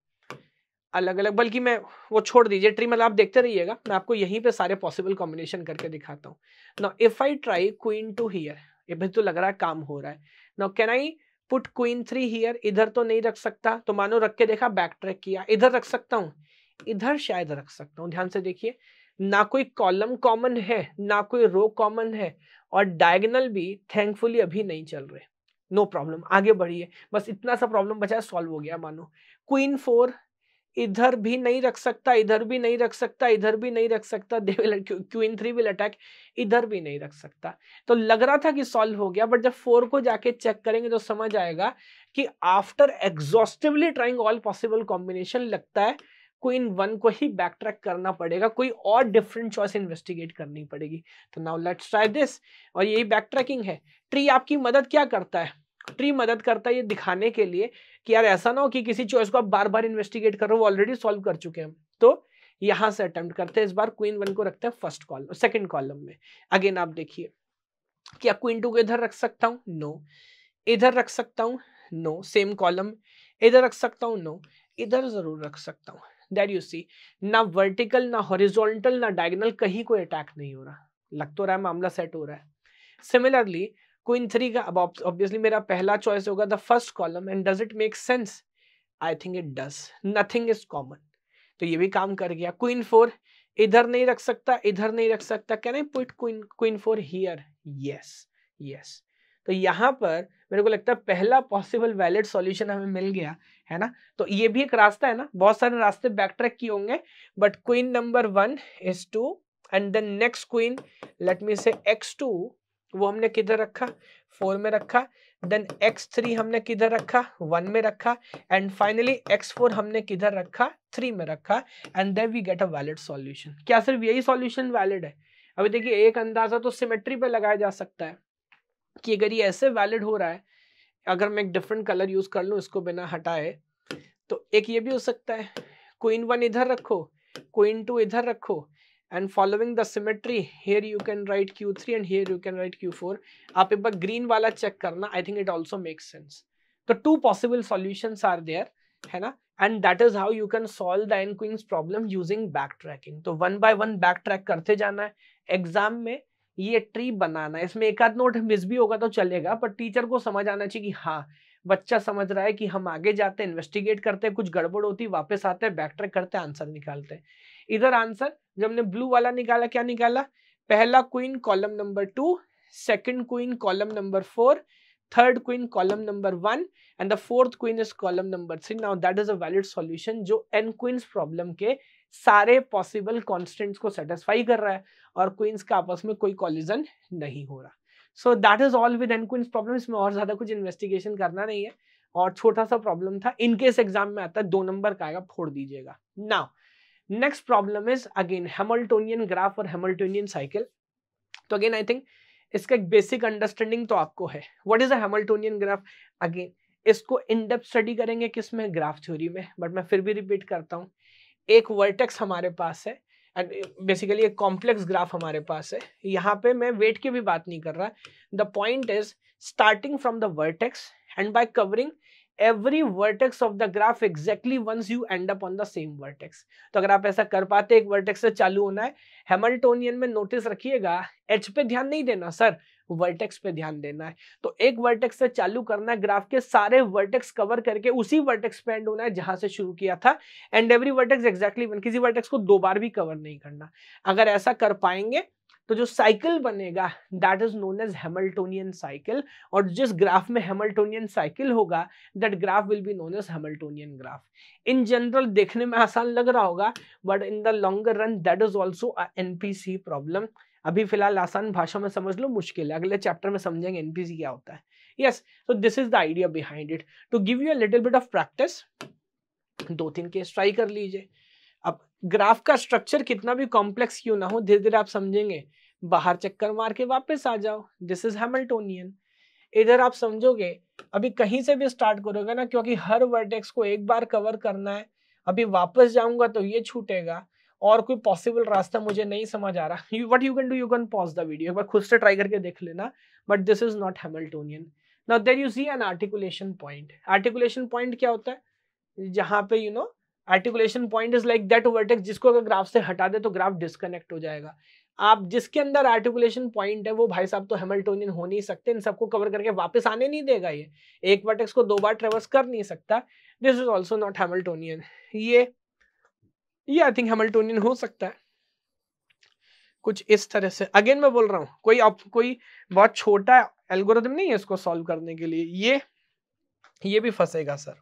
अलग अलग बल्कि मैं वो छोड़ दीजिए ट्री मतलब आप देखते रहिएगा मैं आपको यहीं पे सारे पॉसिबल कॉम्बिनेशन करके दिखाता हूँ ना if I try queen two here ये भी तो लग रहा है काम हो रहा है ना can I put queen three here इधर तो नहीं रख सकता तो मानो रख के देखा बैक ट्रैक किया इधर रख सकता हूँ इधर शायद रख सकता हूँ ध्यान से देखिए ना कोई कॉलम कॉमन है ना कोई रो कॉमन है और डायगनल भी थैंकफुली अभी नहीं चल रहे नो no प्रॉब्लम आगे बढ़िए बस इतना सा प्रॉब्लम बचा है सॉल्व हो गया मानो क्वीन फोर इधर भी नहीं रख सकता इधर भी नहीं रख सकता इधर भी नहीं रख सकता क्वीन थ्री विल अटैक इधर भी नहीं रख सकता तो लग रहा था कि सॉल्व हो गया बट जब फोर को जाके चेक करेंगे तो समझ आएगा कि after exhaustively trying all possible combination लगता है क्वीन वन को ही बैक ट्रैक करना पड़ेगा कोई और डिफरेंट चॉइस इन्वेस्टिगेट करनी पड़ेगी तो नाउ लेट्स ट्राई दिस और यही बैक ट्रैकिंग है ट्री आपकी मदद क्या करता है ट्री मदद करता है ये दिखाने के लिए कि यार ऐसा ना हो कि किसी चॉइस को आप बार बार इन्वेस्टिगेट करो वो ऑलरेडी सॉल्व कर चुके हैं तो यहां से अटेम्प्ट करते हैं इस बार क्वीन वन को रखते हैं फर्स्ट कॉलम सेकंड कॉलम में अगेन आप देखिए क्या क्वीन टू को इधर रख सकता हूं नो इधर रख सकता हूं नो सेम कॉलम इधर रख सकता हूं नो इधर जरूर रख सकता हूं दैट यू सी ना वर्टिकल ना हॉरिजॉन्टल ना डायगनल कहीं कोई अटैक नहीं हो रहा लग तो रहा है मामला सेट हो रहा है सिमिलरली क्वीन थ्री का अब ऑब्वियसली मेरा पहला चॉइस होगा the first column and does it make sense I think it does nothing is common तो ये भी काम कर गया क्वीन फोर इधर नहीं रख सकता इधर नहीं रख सकता can I put queen queen four here yes yes तो यहाँ पर मेरे को लगता है पहला पॉसिबल वैलिड सॉल्यूशन हमें मिल गया है ना तो ये भी एक रास्ता है ना बहुत सारे रास्ते बैक ट्रैक किए होंगे but queen number one is two and then next queen let me say X to वो हमने किधर रखा फोर में रखा देन एक्स थ्री हमने किधर रखा वन में रखा एंड फाइनली एक्स फोर हमने किधर रखा थ्री में रखा and then we get a valid solution क्या सिर्फ यही सॉल्यूशन वैलिड है अभी देखिए एक अंदाजा तो सिमेट्री पे लगाया जा सकता है कि अगर ये ऐसे वैलिड हो रहा है अगर मैं एक डिफरेंट कलर यूज कर लूँ इसको बिना हटाए तो एक ये भी हो सकता है क्वीन वन इधर रखो क्वीन टू इधर रखो and following the symmetry here you can write q3 and here you can write q4 आप एक बार green वाला check करना I think it also makes sense तो two possible solutions are there है ना and that is how you can solve the n queens problem using backtracking तो one by one backtrack करते जाना है exam में ये ट्री बनाना है इसमें एक आध नोट मिस भी होगा तो चलेगा पर टीचर को समझ आना चाहिए कि हाँ बच्चा समझ रहा है कि हम आगे जाते हैं इन्वेस्टिगेट करते हैं कुछ गड़बड़ होती है वापस आते हैं बैकट्रैक करते हैं आंसर निकालते हैं इधर आंसर जब हमने ब्लू वाला निकाला क्या निकाला पहला queen column number two second queen column number four third queen column number one and the fourth queen is column number three now that is a valid solution जो एन क्वींस प्रॉब्लम के सारे possible constants को satisfy कर रहा है और queen's का आपस में कोई कॉलिजन नहीं हो रहा so that is all with N queens problem इसमें और ज्यादा कुछ इन्वेस्टिगेशन करना नहीं है और छोटा सा प्रॉब्लम था इनकेस एग्जाम में आता है दो नंबर का आएगा फोड़ दीजिएगा now next problem is again Hamiltonian graph और हेमल्टोनियन साइकिल तो अगेन आई थिंक इसका एक बेसिक अंडरस्टैंडिंग तो आपको है what is Hamiltonian graph again इसको इनडेप स्टडी करेंगे किस में ग्राफ थ्योरी में बट मैं फिर भी रिपीट करता हूँ एक वर्टेक्स हमारे पास है एंड बेसिकली एक कॉम्प्लेक्स ग्राफ हमारे पास है यहाँ पे मैं वेट की भी बात नहीं कर रहा the point is starting from the vertex and by covering every vertex of the graph exactly once you end up on the same vertex तो अगर आप ऐसा कर पाते एक वर्टेक्स से चालू होना है हेमल्टोनियन में नोटिस रखिएगा एच पे ध्यान नहीं देना सर वर्टेक्स पे ध्यान देना है तो एक वर्टेक्स से चालू करना है ग्राफ के सारे वर्टेक्स कवर करके उसी वर्टेक्स पे एंड होना है जहां से शुरू किया था and every vertex exactly one किसी वर्टेक्स को दो बार भी कवर नहीं करना अगर ऐसा कर पाएंगे तो जो साइकिल बनेगा that is known as Hamiltonian cycle और जिस ग्राफ में हेमल्टोनियन साइकिल होगा that graph will be known as Hamiltonian graph in general देखने में आसान लग रहा होगा but in the longer run that is also NPC problem अभी फिलहाल आसान भाषा में समझ लो मुश्किल है अगले चैप्टर में समझेंगे एनपीसी क्या होता है yes so this is the idea behind it to give you a little bit of practice दो तीन केस ट्राई कर लीजिए ग्राफ का स्ट्रक्चर कितना भी कॉम्प्लेक्स क्यों ना हो धीरे धीरे आप समझेंगे बाहर चक्कर मार के वापस आ जाओ दिस इज हेमल्टोनियन इधर आप समझोगे अभी कहीं से भी स्टार्ट करोगे ना क्योंकि हर वर्टेक्स को एक बार कवर करना है अभी वापस जाऊंगा तो ये छूटेगा और कोई पॉसिबल रास्ता मुझे नहीं समझ आ रहा you what you can do you can pause the video एक बार खुद से ट्राई करके देख लेना but this is not Hamiltonian now there you see an articulation point articulation point क्या होता है जहाँ पे you you know know, articulation point is like that vertex जिसको अगर ग्राफ से हटा दे तो ग्राफ डिस्कनेक्ट हो जाएगा आप जिसके अंदर आर्टिकुलेशन पॉइंट है वो भाई साहब तो हेमल्टोनियन हो नहीं सकते इन सबको कवर करके वापस आने नहीं देगा ये एक वर्टेक्स को दो बार ट्रेवर्स कर नहीं सकता this is also not Hamiltonian ये ये आई थिंक हेमल्टोनियन हो सकता है कुछ इस तरह से अगेन मैं बोल रहा हूँ कोई आप कोई बहुत छोटा एल्गोरिथम नहीं है इसको सॉल्व करने के लिए ये ये भी फंसेगा सर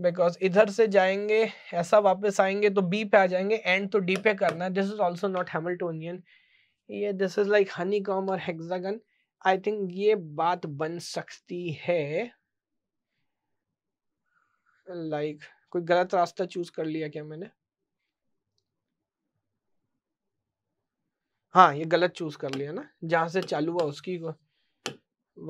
बिकॉज इधर से जाएंगे ऐसा वापस आएंगे तो बी पे आ जाएंगे एंड तो डी पे करना है this is also not Hamiltonian ये this is like honeycomb और हेक्सागन आई थिंक ये बात बन सकती है लाइक like, कोई गलत रास्ता चूज कर लिया क्या मैंने हाँ ये गलत चूज कर लिया ना जहां से चालू हुआ उसकी को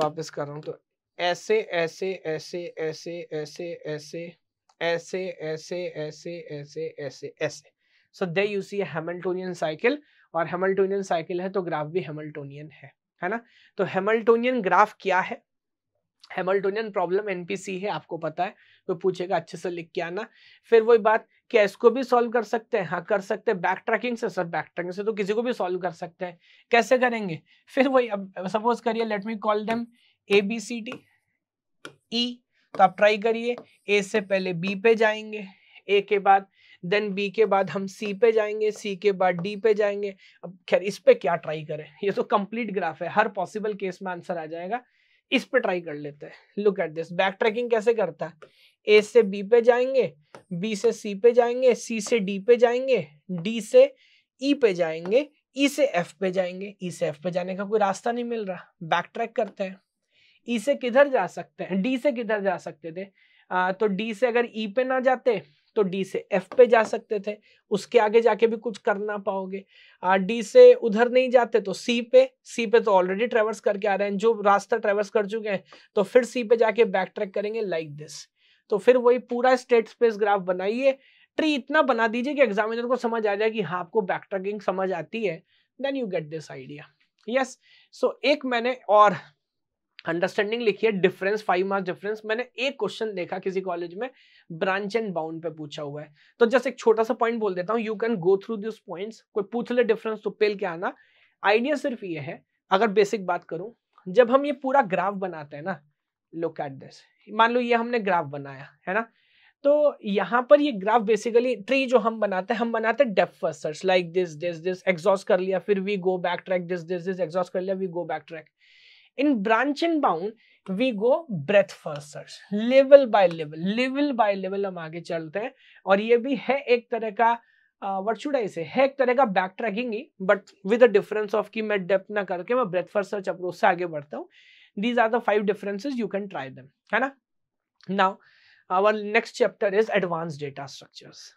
वापस कर रहा हूँ तो ऐसे ऐसे ऐसे ऐसे ऐसे ऐसे ऐसे ऐसे ऐसे ऐसे ऐसे ऐसे so they you see Hamiltonian cycle और हेमल्टोनियन साइकिल है तो ग्राफ भी हेमल्टोनियन है है ना तो हेमल्टोनियन ग्राफ क्या है हेमल्टोनियन प्रॉब्लम एनपीसी है आपको पता है वो पूछेगा अच्छे से लिख के आना फिर वही बात क्या इसको भी सॉल्व कर सकते हैं हाँ कर सकते हैं बैक ट्रैकिंग से सर बैक ट्रैकिंग से तो किसी को भी सॉल्व कर सकते हैं कैसे करेंगे फिर वही अब सपोज करिए let me call them A B C D E तो आप ट्राई करिए ए से पहले बी पे जाएंगे ए के बाद देन बी के बाद हम सी पे जाएंगे सी के बाद डी पे जाएंगे अब खैर इस पे क्या ट्राई करें ये तो कंप्लीट ग्राफ है हर पॉसिबल केस में आंसर आ जाएगा इस पे ट्राई कर लेते हैं look at this backtracking कैसे करता है ए से बी पे जाएंगे बी से सी पे जाएंगे सी से डी पे जाएंगे डी से ई e पे जाएंगे ई e से एफ पे जाएंगे ई e से एफ पे जाने का कोई रास्ता नहीं मिल रहा बैक ट्रैक करते हैं ई e से किधर जा सकते हैं डी से किधर जा सकते थे आ, तो डी से अगर ई e पे ना जाते तो डी से एफ पे जा सकते थे उसके आगे जाके भी कुछ कर ना पाओगे डी से उधर नहीं जाते तो सी पे सी पे तो ऑलरेडी ट्रेवर्स करके आ रहे हैं जो रास्ता ट्रेवर्स कर चुके हैं तो फिर सी पे जाके बैक ट्रैक करेंगे लाइक दिस तो फिर वही पूरा स्टेट स्पेस ग्राफ बनाइए ट्री इतना बना दीजिए कि एग्जामिनर को समझ आ जाए कि हाँ आपको बैक ट्रैकिंग समझ आती है then you get this idea yes so एक मैंने और अंडरस्टैंडिंग लिखी है डिफरेंस फाइव मार्क्स डिफरेंस मैंने एक क्वेश्चन देखा किसी कॉलेज में ब्रांच एंड बाउंड पे पूछा हुआ है तो जस्ट एक छोटा सा पॉइंट बोल देता हूँ you can go through this points कोई पूछ ले डिफरेंस तो पेल के आना आइडिया सिर्फ ये है अगर बेसिक बात करूँ जब हम ये पूरा ग्राफ बनाते हैं ना लुक एट दिस मान लो ये हमने ग्राफ बनाया है ना तो यहाँ पर ये ग्राफ बेसिकली ट्री जो हम बनाते हैं हम बनाते हैं depth first like this this this exhaust कर लिया फिर we go backtrack this this this exhaust कर लिया we go backtrack in branch and bound we go breadth first search level by level level by level हम आगे चलते हैं और ये भी है एक तरह का वट शुड आई से है एक तरह का बैक ट्रैकिंग ही बट विद डिफरेंस ऑफ कि मैं डेप्थ ना करके मैं ब्रेथ फर्स्ट सर्च अप्रोच से आगे बढ़ता हूँ these are the five differences you can try them है ना now our next chapter is advance data structures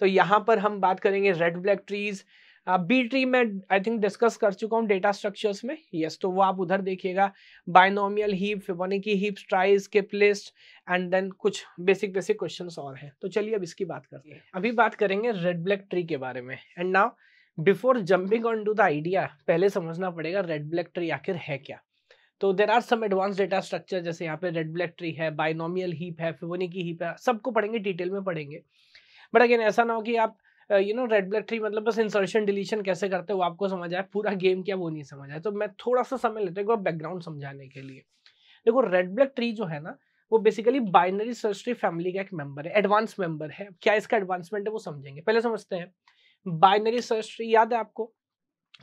तो यहां पर हम बात करेंगे red black trees B tree में आई थिंक डिस्कस कर चुका हूँ डेटा स्ट्रक्चर्स में यस yes, तो वो आप उधर देखिएगा binomial heap Fibonacci heap tries skip list and then कुछ बेसिक बेसिक क्वेश्चन और हैं तो चलिए अब इसकी बात करते हैं अभी बात करेंगे रेड ब्लैक ट्री के बारे में and now before jumping on to the idea पहले समझना पड़ेगा रेड ब्लैक ट्री आखिर है क्या तो there are some advance data structure जैसे यहाँ पे रेड ब्लैक ट्री है बायनोमियल हीप है फिबोनिकी हीप है सबको पढ़ेंगे डिटेल में पढ़ेंगे बट अगेन ऐसा ना हो कि आप you know red black tree मतलब बस इंसर्शन डिलीशन कैसे करते हो आपको समझ आया पूरा गेम क्या वो नहीं समझ आया तो मैं थोड़ा सा समय लेता हूँ बैकग्राउंड समझाने के लिए देखो रेड ब्लड ट्री जो है ना वो basically binary search tree family का एक मेंबर है एडवांस मेंबर है क्या इसका एडवांसमेंट है वो समझेंगे पहले समझते हैं बाइनरी सर्च ट्री याद है आपको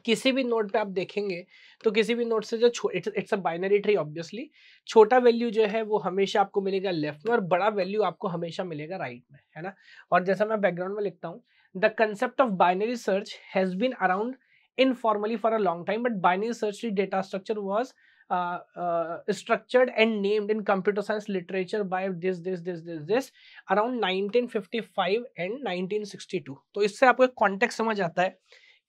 किसी भी नोट पे आप देखेंगे तो किसी भी नोट से जो it's a binary tree obviously छोटा वैल्यू जो है वो हमेशा आपको मिलेगा लेफ्ट में और बड़ा वैल्यू आपको हमेशा मिलेगा राइट में है ना और जैसा मैं बैकग्राउंड में लिखता हूँ the concept of binary search has been around informally for a long time but binary search data structure was structured and named in computer science literature by this this this this this around 1955 and 1962 तो इससे आपको एक contact समझ आता है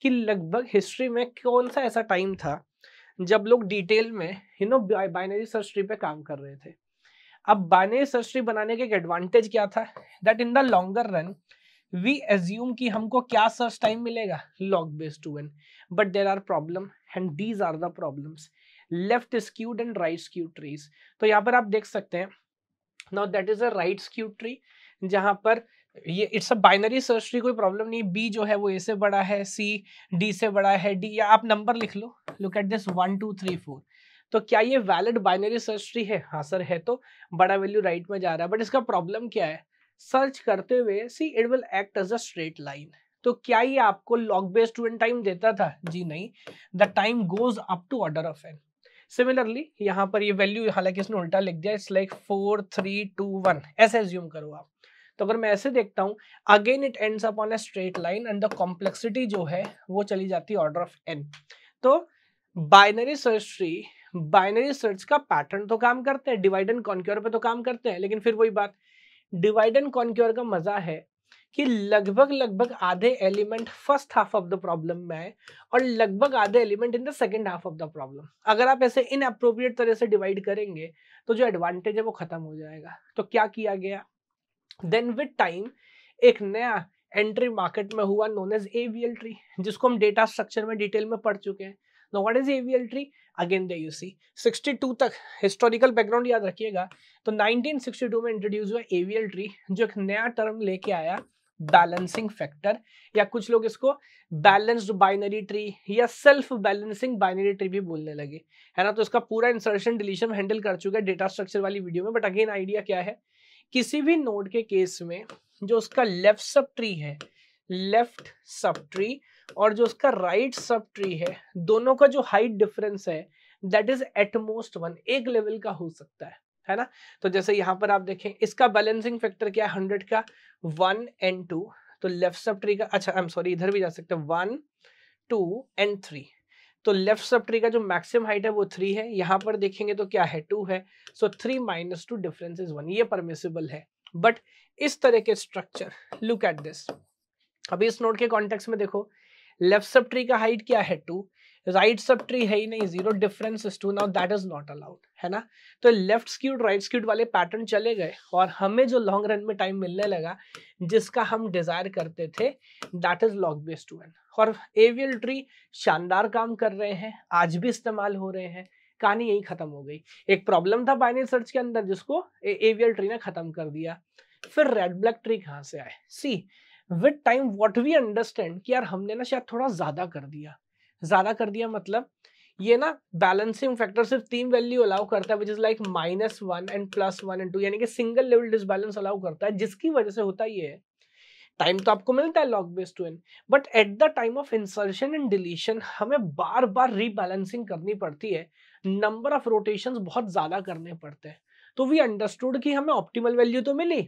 कि लगभग history में कौन सा ऐसा टाइम था जब लोग डिटेल में you know binary search tree पे काम कर रहे थे अब बाइनरी सर्च ट्री बनाने के एक एडवांटेज क्या था that in the longer run we assume कि हमको क्या सर्च टाइम मिलेगा log base two N but there are problem and these are the problems left skewed and right skew trees तो यहाँ पर आप देख सकते हैं now that is a right skewed tree जहाँ पर ये it's a binary search tree कोई प्रॉब्लम नहीं बी जो है वो ए से बड़ा है सी डी से बड़ा है डी या आप नंबर लिख लो look at this one two three four तो क्या ये वैलिड बाइनरी सर्च ट्री है हाँ सर है तो बड़ा वैल्यू राइट में जा रहा है बट इसका प्रॉब्लम क्या है सर्च करते हुए see it will act as a straight line तो क्या ये आपको log based two N time देता था जी नहीं the time goes up to order of N similarly यहाँ पर ये वैल्यू हालांकि इसने उल्टा लिख दिया it's like four three two one ऐसे एज्यूम करो आप तो अगर मैं ऐसे देखता हूँ again it end up on a straight line and the complexity जो है वो चली जाती है ऑर्डर ऑफ एन तो binary search tree binary search का पैटर्न तो काम करते हैं डिवाइड एंड कॉन्क्योर पे तो काम करते हैं लेकिन फिर वही बात डिवाइड एंड कॉन्क्योर का मजा है कि लगभग लगभग आधे element first half of the problem में आए और लगभग आधे element in the second half of the problem अगर आप ऐसे इन अप्रोप्रिएट तरह से डिवाइड करेंगे तो जो एडवांटेज है वो खत्म हो जाएगा तो क्या किया गया देन विद टाइम एक नया एंट्री मार्केट में हुआ नोन एज ए ट्री जिसको हम डेटा स्ट्रक्चर में डिटेल में पढ़ चुके हैं Now what is the AVL tree? Again there you see 62 तक historical background याद रखिएगा तो 1962 में introduce हुआ AVL tree जो एक नया term लेके आया balancing factor या कुछ लोग इसको balanced binary tree या self balancing binary tree भी बोलने लगे है ना तो इसका पूरा insertion deletion handle कर चुका है data structure वाली video में but again idea क्या है किसी भी node के case में जो उसका left sub tree है left sub tree और जो उसका राइट सब ट्री है दोनों का जो हाइट डिफरेंस है दैट इज एटमोस्ट वन एक लेवल का हो सकता है है ना तो जैसे यहाँ पर आप देखें इसका बैलेंसिंग फैक्टर क्या है हंड्रेड का वन एंड टू तो लेफ्ट सब ट्री का अच्छा आई एम सॉरी इधर भी जा सकते हैं वन टू एंड थ्री तो लेफ्ट सब ट्री का जो मैक्सिमम हाइट है वो थ्री है यहाँ पर देखेंगे तो क्या है टू है so three minus two difference is one ये परमिसेबल है बट इस तरह के स्ट्रक्चर लुक एट दिस अभी इस नोट के कॉन्टेक्स्ट में देखो लेफ्ट सब ट्री का हाइट क्या है टू राइट सब ट्री है ही नहीं zero difference is two now that is not allowed है ना तो लेफ्ट स्क्यूड राइट स्क्यूड वाले पैटर्न चले गए और हमें जो लॉन्ग रन में टाइम मिलने लगा जिसका हम डिजायर करते थे that is log base two N और एवियल ट्री शानदार काम कर रहे हैं आज भी इस्तेमाल हो रहे हैं कहानी यही खत्म हो गई एक प्रॉब्लम था बाइनरी सर्च के अंदर जिसको एवियल ट्री ने खत्म कर दिया फिर रेड ब्लैक ट्री कहाँ से आए see with time what we understand कि यार हमने ना शायद थोड़ा ज्यादा कर दिया ज्यादा कर दिया मतलब ये ना बैलेंसिंग फैक्टर सिर्फ तीन वैल्यू अलाउ करता है which is like minus one and plus one and two यानी कि सिंगल लेवल डिसबैलेंस अलाउ करता है जिसकी वजह से होता ये है टाइम तो आपको मिलता है log base two N but at the time of insertion and deletion हमें बार बार रीबैलेंसिंग करनी पड़ती है नंबर ऑफ रोटेशन बहुत ज़्यादा करने पड़ते हैं तो वी अंडरस्टूड कि हमें ऑप्टिमल वैल्यू तो मिली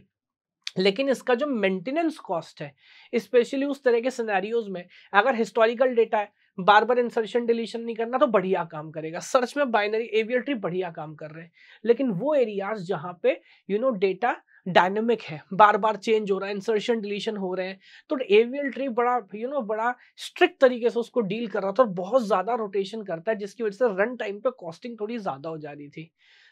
लेकिन इसका जो मेंटेनेंस कॉस्ट है स्पेशली उस तरह के सिनेरियोज में अगर हिस्टोरिकल डेटा है बार बार इंसर्शन डिलीशन नहीं करना तो बढ़िया काम करेगा सर्च में बाइनरी एवियर ट्री बढ़िया काम कर रहे हैं लेकिन वो एरियाज जहाँ पे यू नो डेटा डायनेमिक है बार बार चेंज हो रहा है इंसर्शन डिलीशन हो रहे हैं तो एवियल ट्री बड़ा यू you नो know, बड़ा स्ट्रिक्ट तरीके से उसको डील कर रहा था और बहुत ज़्यादा रोटेशन करता है जिसकी वजह से रन टाइम पे कॉस्टिंग थोड़ी ज़्यादा हो जा रही थी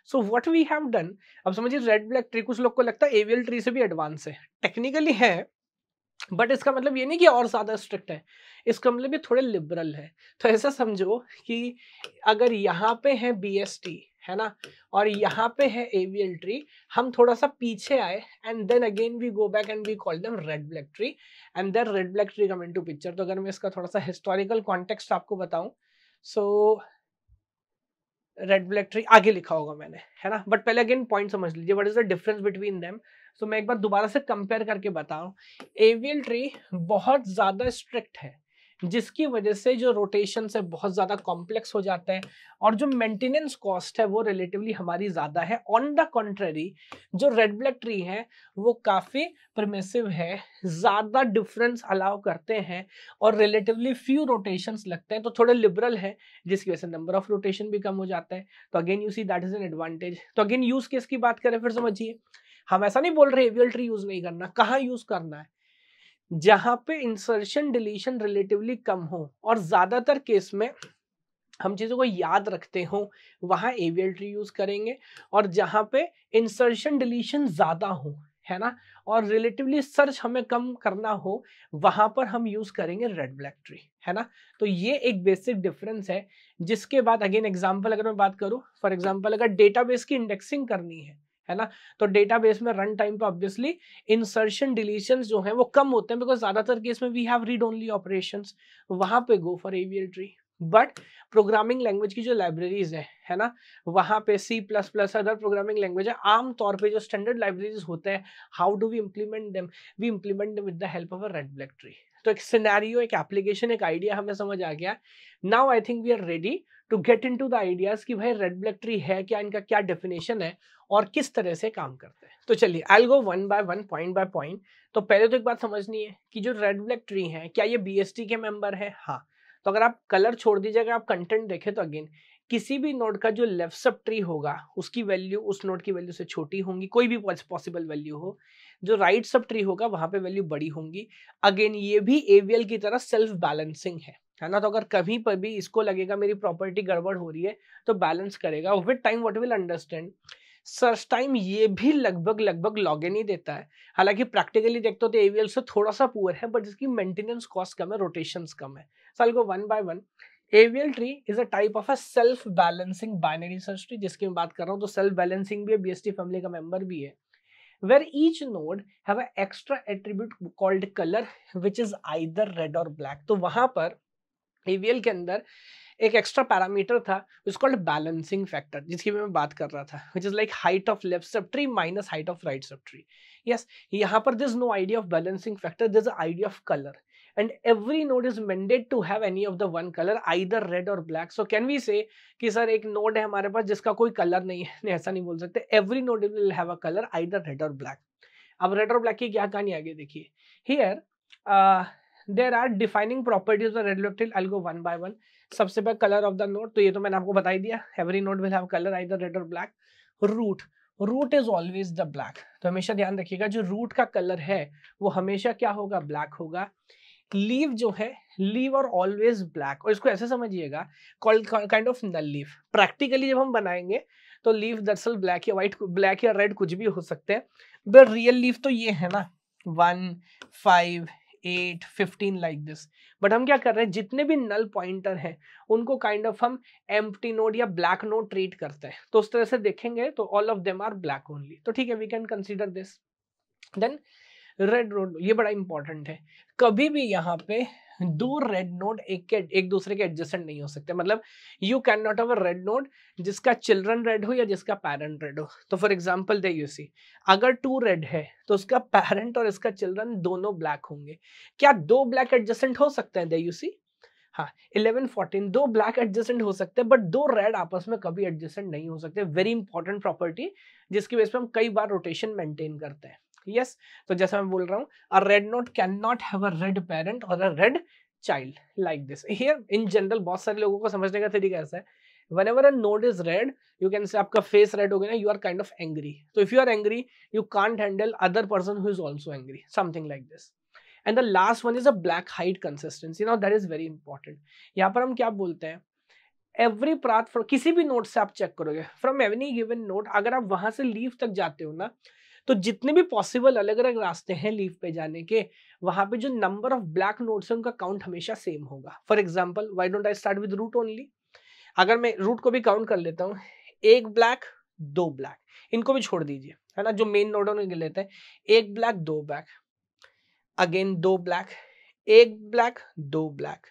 so what we have done अब समझिए रेड ब्लैक ट्री कुछ लोग को लगता है एवियल ट्री से भी एडवांस है टेक्निकली है बट इसका मतलब ये नहीं कि और ज़्यादा स्ट्रिक्ट है इसका मतलब ये थोड़े लिबरल है तो ऐसा समझो कि अगर यहाँ पे है बीएसटी है ना और यहाँ पे है एवियल ट्री हम थोड़ा सा पीछे आए and then again we go back and we call them red black tree and then red black tree come in to picture तो अगर मैं इसका थोड़ा सा हिस्टोरिकल कॉन्टेक्स्ट आपको बताऊँ so so, red black tree आगे लिखा होगा मैंने है ना बट पहले अगेन पॉइंट समझ लीजिए what is the difference between them so मैं एक बार दोबारा से कंपेयर करके बताऊँ एवियल ट्री बहुत ज़्यादा स्ट्रिक्ट है जिसकी वजह से जो रोटेशन है बहुत ज़्यादा कॉम्प्लेक्स हो जाता है और जो मेंटेनेंस कॉस्ट है वो रिलेटिवली हमारी ज़्यादा है ऑन द कॉन्ट्रेरी जो रेड ब्लड ट्री है वो काफ़ी परमिसिव है ज़्यादा डिफरेंस अलाउ करते हैं और रिलेटिवली फ्यू रोटेशन लगते हैं तो थोड़े लिबरल है जिसकी वजह से नंबर ऑफ रोटेशन भी कम हो जाता है तो again you see that is an advantage तो अगेन यूज़ केस की बात करें फिर समझिए हम ऐसा नहीं बोल रहे एवियल ट्री यूज़ नहीं करना कहाँ यूज़ करना है जहां पे इंसर्शन डिलीशन रिलेटिवली कम हो और ज़्यादातर केस में हम चीज़ों को याद रखते हो वहाँ एवियल ट्री यूज़ करेंगे और जहां पे इंसर्शन डिलीशन ज़्यादा हो है ना और रिलेटिवली सर्च हमें कम करना हो वहां पर हम यूज़ करेंगे रेड ब्लैक ट्री है ना तो ये एक बेसिक डिफरेंस है जिसके बाद अगेन एग्जाम्पल अगर मैं बात करूँ फॉर एग्जाम्पल अगर डेटाबेस की इंडेक्सिंग करनी है है ना तो डेटाबेस में रन टाइम पे ऑब्वियसली इंसर्शन डिलीशन जो है वो कम होते हैं बिकॉज ज्यादातर केस में we have read only operation वहां पे go for AVL tree but programming language की जो लाइब्रेरीज है है ना वहां पे C plus plus other programming language है आमतौर पे जो स्टैंडर्ड लाइब्रेरीज होते हैं how do we implement them we implement them with the help of a red black tree तो एक सिनेरियो एक एप्लीकेशन एक आइडिया हमें समझ आ गया now I think we are ready to get into the ideas कि भाई रेड ब्लड ट्री है क्या इनका क्या डेफिनेशन है और किस तरह से काम करते हैं तो चलिए I go one by one point by point तो पहले तो एक बात समझनी है कि जो रेड ब्लैक ट्री है क्या ये बी के मेंबर है हाँ तो अगर आप कलर छोड़ दीजिएगा आप कंटेंट देखें तो अगेन किसी भी नोड का जो लेफ्ट सब ट्री होगा उसकी वैल्यू उस नोड की वैल्यू से छोटी होंगी कोई भी पॉसिबल वैल्यू हो जो राइट सब ट्री होगा वहां पे वैल्यू बड़ी होंगी अगेन ये भी एवीएल की तरह सेल्फ बैलेंसिंग है है ना तो अगर कभी पर भी इसको लगेगा मेरी प्रॉपर्टी गड़बड़ हो रही है तो बैलेंस करेगा with time what will understand search time ये भी लगभग लगभग लॉग इन ही देता है हालांकि प्रैक्टिकली देखते हो तो एवीएल से थोड़ा सा पुअर है बट इसकी मेंटेनेंस कॉस्ट कम है रोटेशन कम है साल को one by one AVL tree is a type of a self balancing binary search tree जिसकी मैं बात कर रहा हूँ तो सेल्फ बैलेंसिंग भी है बीएसटी फैमिली का मेंबर भी है where each node have an extra attribute called color which is either red or black तो वहां पर एवीएल के अंदर एक एक्स्ट्रा पैरामीटर था इज कॉल्ड बैलेंसिंग फैक्टर जिसकी मैं बात कर रहा था which is like height of left सब tree minus height of right sub tree yes यहाँ पर this no idea of balancing factor this idea of colour and every node is mended to have any of the one colour either red और black so can we say कि sir एक node है हमारे पास जिसका कोई colour नहीं है नहीं ऐसा नहीं बोल सकते every node will have a colour either red और ब्लैक अब रेड और ब्लैक की क्या कहानी आगे देखिए here there are defining properties of red black tree I go one by one सबसे पहले कलर ऑफ द नोट तो ये तो मैंने आपको बता ही दिया every node will have colour I red और black root root is always the black तो हमेशा ध्यान रखिएगा जो रूट का कलर है वो हमेशा क्या होगा ब्लैक होगा लीव जो है लीव और ऑलवेज ब्लैक और इसको ऐसे समझिएगा kind of null leaf practically जब हम बनाएंगे तो लीव दरअसल ब्लैक या व्हाइट ब्लैक या रेड कुछ भी हो सकते हैं द रियल लीव तो ये है ना one five eight fifteen like this but हम क्या कर रहे हैं जितने भी नल पॉइंटर हैं उनको काइंड kind ऑफ of हम एम्प्टी नोड या ब्लैक नोड ट्रीट करते हैं तो उस तरह से देखेंगे तो all of them are black only तो ठीक है we can consider this then red road ये बड़ा इंपॉर्टेंट है कभी भी यहाँ पे दो रेड नोड एक के एक दूसरे के एडजस्टेंट नहीं हो सकते मतलब you can not have a red node जिसका चिल्ड्रन रेड हो या जिसका पेरेंट रेड हो तो for example they you see अगर टू रेड है तो उसका पेरेंट और इसका चिल्ड्रन दोनों ब्लैक होंगे क्या दो ब्लैक एडजस्टेंट हो सकते हैं दे यू सी हाँ इलेवन फोर्टीन दो ब्लैक एडजस्टेंट हो सकते हैं बट दो रेड आपस में कभी एडजस्टेंट नहीं हो सकते वेरी इंपॉर्टेंट प्रॉपर्टी जिसकी वजह से हम कई बार रोटेशन मेंटेन करते हैं यस तो जैसा मैं बोल रहा हूँ a red node can not have a red parent और a red child like this here in general बहुत सारे लोगों को समझने का तरीका ऐसा है whenever a node is red you can say आपका फेस रेड हो गया ना you are kind of angry तो if you are angry you can't handle other person who is also angry something like this and the last one is a black height consistency now that is very important यहाँ पर हम क्या बोलते हैं every प्रात किसी भी note से आप चेक करोगे फ्रॉम एवनी गिवन नोट अगर आप वहां से लीव तक जाते हो ना तो जितने भी पॉसिबल अलग अलग रास्ते हैं लीव पे जाने के वहां पे जो नंबर ऑफ ब्लैक नोट्स है उनका काउंट हमेशा सेम होगा for example why don't I start with root only अगर मैं रूट को भी काउंट कर लेता हूँ एक ब्लैक दो ब्लैक इनको भी छोड़ दीजिए है ना जो मेन नोट है उनके लेते हैं एक ब्लैक दो ब्लैक अगेन दो ब्लैक एक ब्लैक दो ब्लैक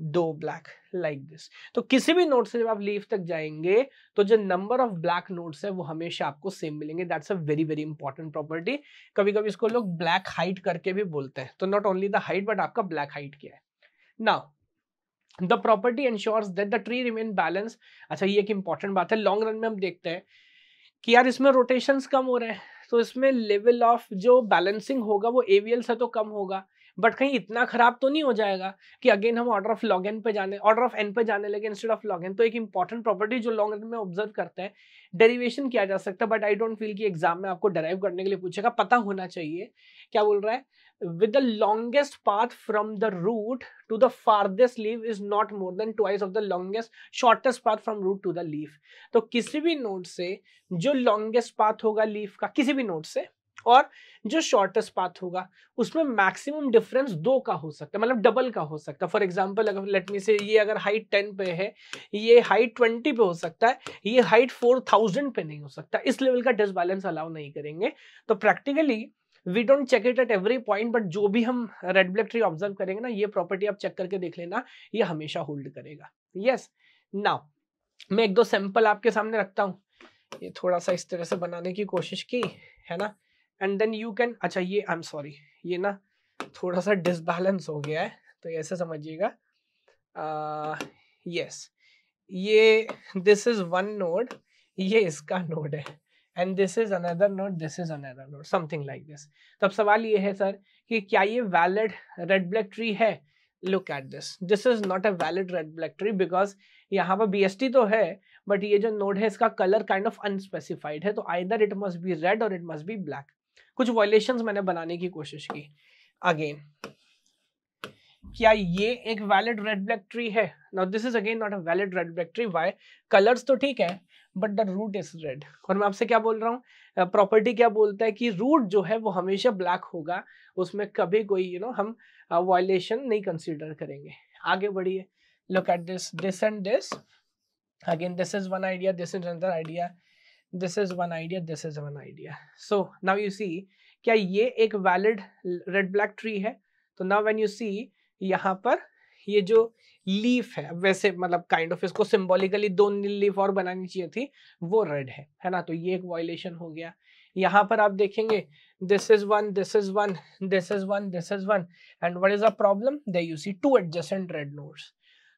दो ब्लैक लाइक दिस तो किसी भी नोट से जब आप लीफ तक जाएंगे तो जो नंबर ऑफ ब्लैक नोट्स है वो हमेशा आपको सेम मिलेंगे that's a very very important property कभी कभी इसको लोग ब्लैक हाइट करके भी बोलते हैं तो not only the height but आपका ब्लैक हाइट क्या है now the property ensures that the tree remain balance अच्छा ये एक इंपॉर्टेंट बात है लॉन्ग रन में हम देखते हैं कि यार इसमें रोटेशंस कम हो रहे हैं तो इसमें लेवल ऑफ जो बैलेंसिंग होगा वो एवियल से तो कम होगा बट कहीं इतना खराब तो नहीं हो जाएगा कि अगेन हम ऑर्डर ऑफ लॉग एन पे जाने ऑर्डर ऑफ एन पे जाने लगे इंस्टेड ऑफ लॉग एन तो एक इंपॉर्टेंट प्रॉपर्टी जो लॉन्ग रन में ऑब्जर्व करते हैं डेरिवेशन किया जा सकता है बट आई डोंट फील कि एग्जाम में आपको डराइव करने के लिए पूछेगा पता होना चाहिए क्या बोल रहा है with the longest path from the root to the farthest leaf is not more than twice of the longest shortest path from root to the leaf तो किसी भी नोट से जो लॉन्गेस्ट पाथ होगा लीफ का किसी भी नोट से और जो शॉर्टेस्ट पाथ होगा उसमें मैक्सिमम डिफरेंस दो का हो सकता है मतलब डबल का हो सकता है फॉर एग्जाम्पल अगर लेट मी से ये अगर हाइट टेन पे है ये हाइट ट्वेंटी पे हो सकता है ये हाइट फोर थाउजेंड पे नहीं हो सकता इस लेवल का डिसबैलेंस अलाउ नहीं करेंगे तो practically we don't check it at every point but जो भी हम रेड ब्लैक ट्री ऑब्जर्व करेंगे ना ये प्रॉपर्टी आप चेक करके देख लेना ये हमेशा होल्ड करेगा यस yes. नाउ मैं एक दो सैंपल आपके सामने रखता हूँ ये थोड़ा सा इस तरह से बनाने की कोशिश की है ना एंड देन यू कैन अच्छा ये आई एम सॉरी ये ना थोड़ा सा डिसबैलेंस हो गया है तो ऐसे समझिएगा यस uh, ये दिस इज वन नोड ये इसका नोड है and this is another node this is another node something like this तो अब सवाल ये है सर कि क्या ये वैलिड रेड ब्लैक ट्री है look at this this is not a valid red black tree because यहाँ पर बी तो है बट ये जो नोड है इसका कलर काइंड ऑफ अनस्पेसिफाइड है तो either it must be red और इट मस्ट बी ब्लैक कुछ वॉयलेशन मैंने बनाने की कोशिश की अगेन क्या ये एक वैलिड रेड ब्लैक ट्री है not this is again not a valid red black tree why colours तो ठीक है but the root is red और मैं आपसे क्या बोल रहा हूँ प्रॉपर्टी uh, क्या बोलता है कि रूट जो है वो हमेशा ब्लैक होगा उसमें कभी कोई यू you नो know, हम वॉयलेशन uh, नहीं कंसिडर करेंगे आगे बढ़िए look at this this and this again this is one idea this is another idea this is one idea this is one idea so now you see क्या ये एक valid red black tree है तो now when you see यहाँ पर ये जो leaf है वैसे मतलब काइंड kind ऑफ of, इसको सिम्बोलिकली दो नील लीफ और बनानी चाहिए थी वो रेड है है ना तो ये एक वॉयलेशन हो गया यहाँ पर आप देखेंगे this is one this is one this is one this is one and what is a problem they you see two adjacent red nodes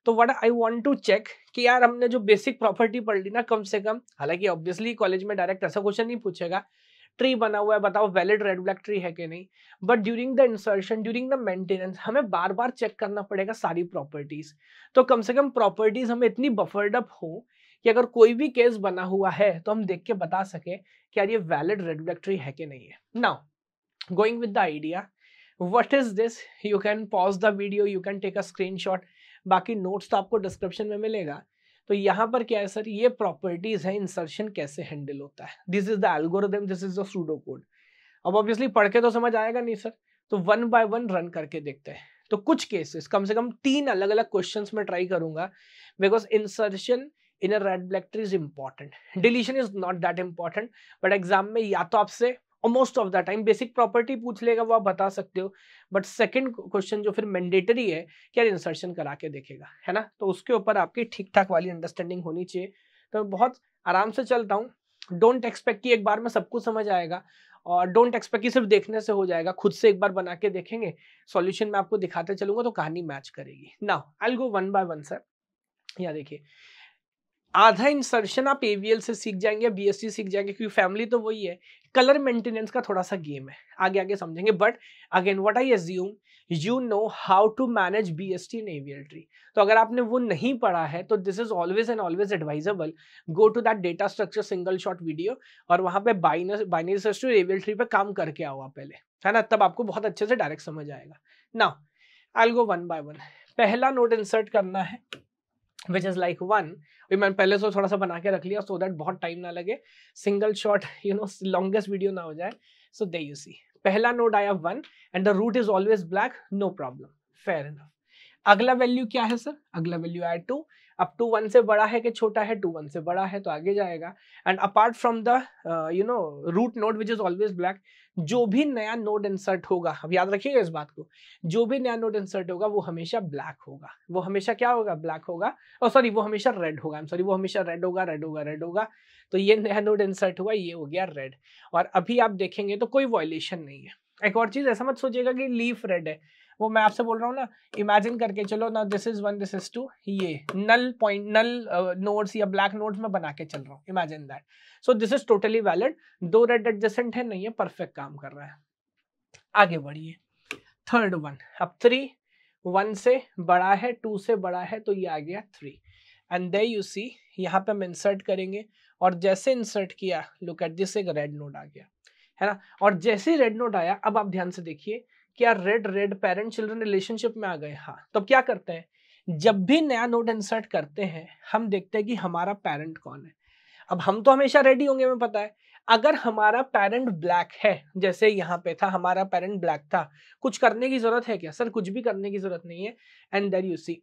तो what I want to check कि यार हमने जो बेसिक प्रॉपर्टी पढ़ ली ना कम से कम हालांकि ऑब्वियसली कॉलेज में डायरेक्ट ऐसा क्वेश्चन नहीं पूछेगा ट्री बना हुआ है बताओ वैलिड रेड ब्लैक ट्री है कि नहीं but during the insertion during the maintenance हमें बार बार चेक करना पड़ेगा सारी प्रॉपर्टीज तो कम से कम प्रॉपर्टीज हमें इतनी बफर्ड अप हो कि अगर कोई भी केस बना हुआ है तो हम देख के बता सके कि यार ये वैलिड रेड ब्लैक ट्री है कि नहीं है now going with the idea is this you can pause the video you can take a screen shot बाकी नोट्स तो आपको डिस्क्रिप्शन में मिलेगा तो यहाँ पर क्या है सर ये प्रॉपर्टीज है इंसर्शन कैसे हैंडल होता है this is the algorithm this is the pseudo code अब ऑब्वियसली पढ़ के तो समझ आएगा नहीं सर तो वन बाय वन रन करके देखते हैं तो कुछ केसेस कम से कम तीन अलग अलग क्वेश्चन में ट्राई करूंगा because insertion in a red black tree is important deletion is not that important but exam में या तो आपसे और most of the time basic property पूछ लेगा वो आप बता सकते हो बट सेकंड क्वेश्चन जो फिर मैंडेटरी है क्या इंसर्शन करा के देखेगा है ना तो उसके ऊपर आपकी ठीक ठाक वाली अंडरस्टैंडिंग होनी चाहिए तो मैं बहुत आराम से चलता हूँ डोंट एक्सपेक्ट कि एक बार में सब कुछ समझ आएगा और डोंट एक्सपेक्ट कि सिर्फ देखने से हो जाएगा खुद से एक बार बना के देखेंगे सॉल्यूशन मैं आपको दिखाते चलूंगा तो कहानी मैच करेगी ना I go one by one sir या देखिए आधा इंसर्शन आप एवीएल से सीख जाएंगे या बीएससी सीख जाएंगे क्योंकि फैमिली तो वही है कलर मेंटेनेंस का थोड़ा सा गेम है आगे आगे समझेंगे but again what I assume you know how to manage B S T in AVL tree तो अगर आपने वो नहीं पढ़ा है तो this is always and always advisable go to that data structure single shot video और वहाँ पे binary search to AVL tree पे काम करके आओ आप पहले है ना तब आपको बहुत अच्छे से डायरेक्ट समझ आएगा ना I go one by one पहला नोट इंसर्ट करना है विच इज़ लाइक वन मैंने पहले से थोड़ा सा बना के रख लिया सो so दैट बहुत टाइम ना लगे single short you know longest video ना हो जाए सो दे यू सी पहला नोड आया one and the root is always black no problem fair enough अगला वैल्यू क्या है सर अगला वैल्यू आया टू अब टू वन से बड़ा है कि छोटा है टू वन से बड़ा है तो आगे जाएगा and apart from the you know root node which is always black जो भी नया नोड इंसर्ट होगा अब याद रखिएगा इस बात को जो भी नया नोड इंसर्ट होगा वो हमेशा ब्लैक होगा वो हमेशा क्या होगा ब्लैक होगा और oh, सॉरी वो हमेशा रेड होगा सॉरी वो हमेशा रेड होगा रेड होगा रेड होगा तो ये नया नोड इंसर्ट हुआ ये हो गया रेड और अभी आप देखेंगे तो कोई वॉयलेशन नहीं है एक और चीज़ ऐसा मत सोचिएगा कि लीफ रेड है वो मैं आपसे बोल रहा हूँ ना इमेजिन करके चलो ना this is one this is two ये नल पॉइंट नल नोट्स या ब्लैक नोट्स में बना के चल रहा हूँ imagine that so this is totally valid दो रेड एडजेसेंट है नहीं है परफेक्ट काम कर रहा है आगे बढ़िए थर्ड वन अब थ्री वन से बड़ा है टू से बड़ा है तो ये आ गया three and they you see यहाँ पे हम इंसर्ट करेंगे और जैसे इंसर्ट किया लुक एट दिस एक रेड नोट आ गया है ना और जैसे रेड नोट आया अब आप ध्यान से देखिए क्या red red parent children relationship में आ गए हाँ तो क्या करते हैं जब भी नया नोट इंसर्ट करते हैं हम देखते हैं कि हमारा पेरेंट कौन है अब हम तो हमेशा रेडी होंगे हमें पता है अगर हमारा पेरेंट ब्लैक है जैसे यहाँ पे था हमारा पेरेंट ब्लैक था कुछ करने की जरूरत है क्या सर कुछ भी करने की जरूरत नहीं है and there you see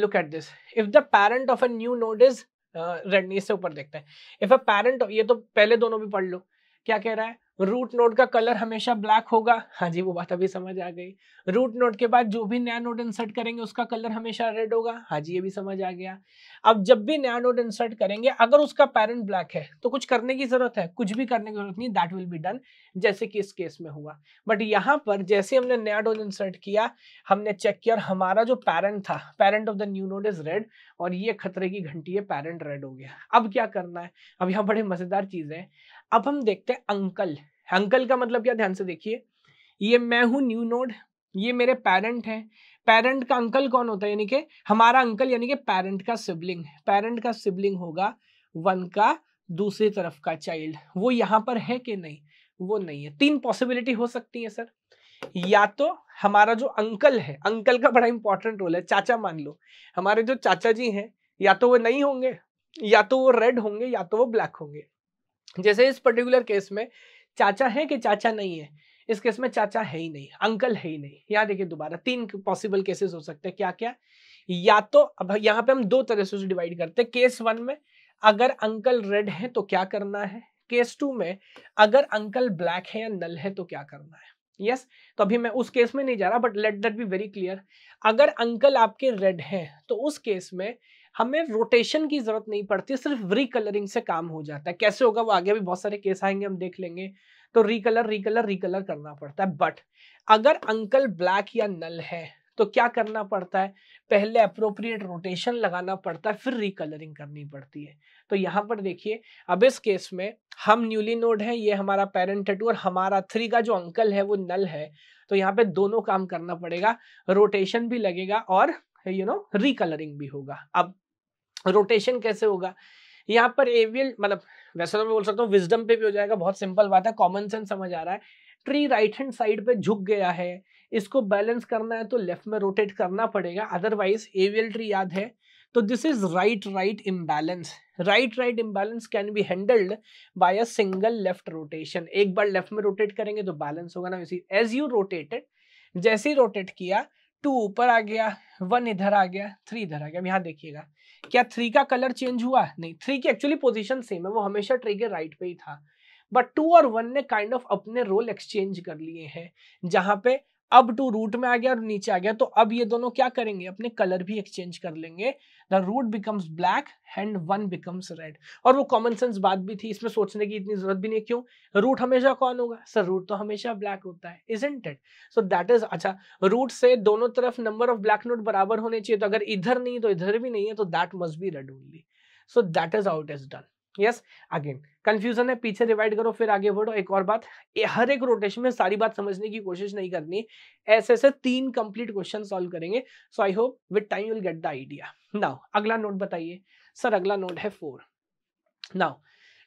look at this if the parent of a new node is रेडनी से ऊपर देखते हैं इफ अ पेरेंट ये तो पहले दोनों भी पढ़ लो क्या कह रहा है रूट नोट का कलर हमेशा ब्लैक होगा हाँ जी वो बात अभी समझ आ गई रूट नोट के बाद जो भी नया नोट इंसर्ट करेंगे उसका कलर हमेशा रेड होगा हाँ जी ये भी समझ आ गया अब जब भी नया नोट इंसर्ट करेंगे अगर उसका पैरेंट ब्लैक है तो कुछ करने की जरूरत है कुछ भी करने की जरूरत नहीं दैट विल बी डन जैसे कि इस केस में हुआ बट यहाँ पर जैसे हमने नया नोट इंसर्ट किया हमने चेक किया और हमारा जो पेरेंट था parent of the new node is red और ये खतरे की घंटी है पेरेंट रेड हो गया अब क्या करना है अब यहाँ बड़े मजेदार चीज है अब हम देखते हैं अंकल अंकल का मतलब क्या ध्यान से देखिए ये मैं हूं न्यू नोड ये मेरे पेरेंट हैं पेरेंट का अंकल कौन होता है यानी कि हमारा अंकल यानी कि पेरेंट का सिबलिंग पेरेंट का सिबलिंग होगा वन का दूसरी तरफ का चाइल्ड वो यहां पर है कि नहीं वो नहीं है तीन पॉसिबिलिटी हो सकती है सर या तो हमारा जो अंकल है अंकल का बड़ा इंपॉर्टेंट रोल है चाचा मान लो हमारे जो चाचा जी हैं या तो वो नहीं होंगे या तो वो रेड होंगे या तो वो ब्लैक होंगे जैसे इस पर्टिकुलर केस में चाचा है कि चाचा नहीं है इस केस में चाचा है ही नहीं अंकल है ही नहीं यहाँ देखिए दोबारा तीन पॉसिबल केसेस हो सकते हैं क्या क्या या तो अब यहाँ पे हम दो तरह से उसे डिवाइड करते हैं केस वन में अगर अंकल रेड है तो क्या करना है केस टू में अगर अंकल ब्लैक है या नल है तो क्या करना है यस yes? तो अभी मैं उस केस में नहीं जा रहा but let that be very clear अगर अंकल आपके रेड है तो उस केस में हमें रोटेशन की जरूरत नहीं पड़ती सिर्फ रिकलरिंग से काम हो जाता है कैसे होगा वो आगे भी बहुत सारे केस आएंगे हम देख लेंगे तो रिकलर रिकलर रिकलर करना पड़ता है बट अगर अंकल ब्लैक या नल है तो क्या करना पड़ता है पहले अप्रोप्रिएट रोटेशन लगाना पड़ता है फिर रिकलरिंग करनी पड़ती है तो यहाँ पर देखिए अब इस केस में हम न्यूली नोड है ये हमारा पेरेंट टू और हमारा थ्री का जो अंकल है वो नल है तो यहाँ पे दोनों काम करना पड़ेगा रोटेशन भी लगेगा और यू नो रिकलरिंग भी होगा अब रोटेशन कैसे होगा यहाँ पर एवियल मतलब वैसे तो मैं बोल सकता हूँ विजडम पे भी हो जाएगा बहुत सिंपल बात है कॉमन सेंस समझ आ रहा है ट्री राइट हैंड साइड पे झुक गया है इसको बैलेंस करना है तो लेफ्ट में रोटेट करना पड़ेगा अदरवाइज एवियल ट्री याद है तो this is right right imbalance right right imbalance can be handled by a single left rotation एक बार लेफ्ट में रोटेट करेंगे तो बैलेंस होगा ना इसी एज यू रोटेटेड जैसे ही रोटेट किया टू ऊपर आ गया वन इधर आ गया थ्री इधर आ गया अब यहाँ देखिएगा क्या थ्री का कलर चेंज हुआ नहीं थ्री की एक्चुअली पोजिशन सेम है वो हमेशा ट्रे के राइट पे ही था बट टू और वन ने काइंड kind ऑफ of अपने रोल एक्सचेंज कर लिए हैं जहां पे अब टू रूट में आ गया और नीचे आ गया तो अब ये दोनों क्या करेंगे अपने कलर भी एक्सचेंज कर लेंगे the root becomes black and one becomes red और वो कॉमन सेंस बात भी थी इसमें सोचने की इतनी जरूरत भी नहीं क्यों रूट हमेशा कौन होगा सर रूट तो हमेशा ब्लैक होता है is int it so that is अच्छा रूट से दोनों तरफ नंबर ऑफ ब्लैक नोट बराबर होने चाहिए तो अगर इधर नहीं तो इधर भी नहीं है तो that must be red only so that is out is done yes again confusion है पीछे रिवाइड करो फिर आगे बढ़ो एक और बात हर एक रोटेशन में सारी बात समझने की कोशिश नहीं करनी ऐसे ऐसे तीन कंप्लीट क्वेश्चन सॉल्व करेंगे so I hope with time you'll get the idea now अगला नोट बताइए सर अगला नोट है फोर नाउ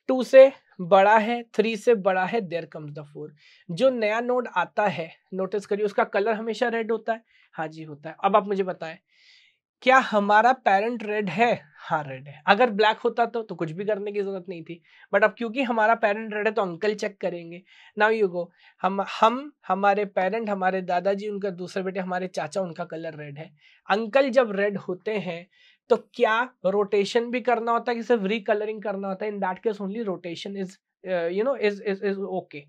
टू से बड़ा है थ्री से बड़ा है देर कम्स द फोर जो नया नोट आता है नोटिस करिए उसका कलर हमेशा रेड होता है हाँ जी होता है अब आप मुझे बताएं क्या हमारा पेरेंट रेड है हाँ रेड है अगर ब्लैक होता तो तो कुछ भी करने की जरूरत नहीं थी बट अब क्योंकि हमारा पेरेंट रेड है तो अंकल चेक करेंगे नाउ यू गो हम हम हमारे पेरेंट हमारे दादाजी उनका दूसरे बेटे हमारे चाचा उनका कलर रेड है अंकल जब रेड होते हैं तो क्या रोटेशन भी करना होता है कि सिर्फ रिकलरिंग करना होता है in that case only rotation is you know is is is okay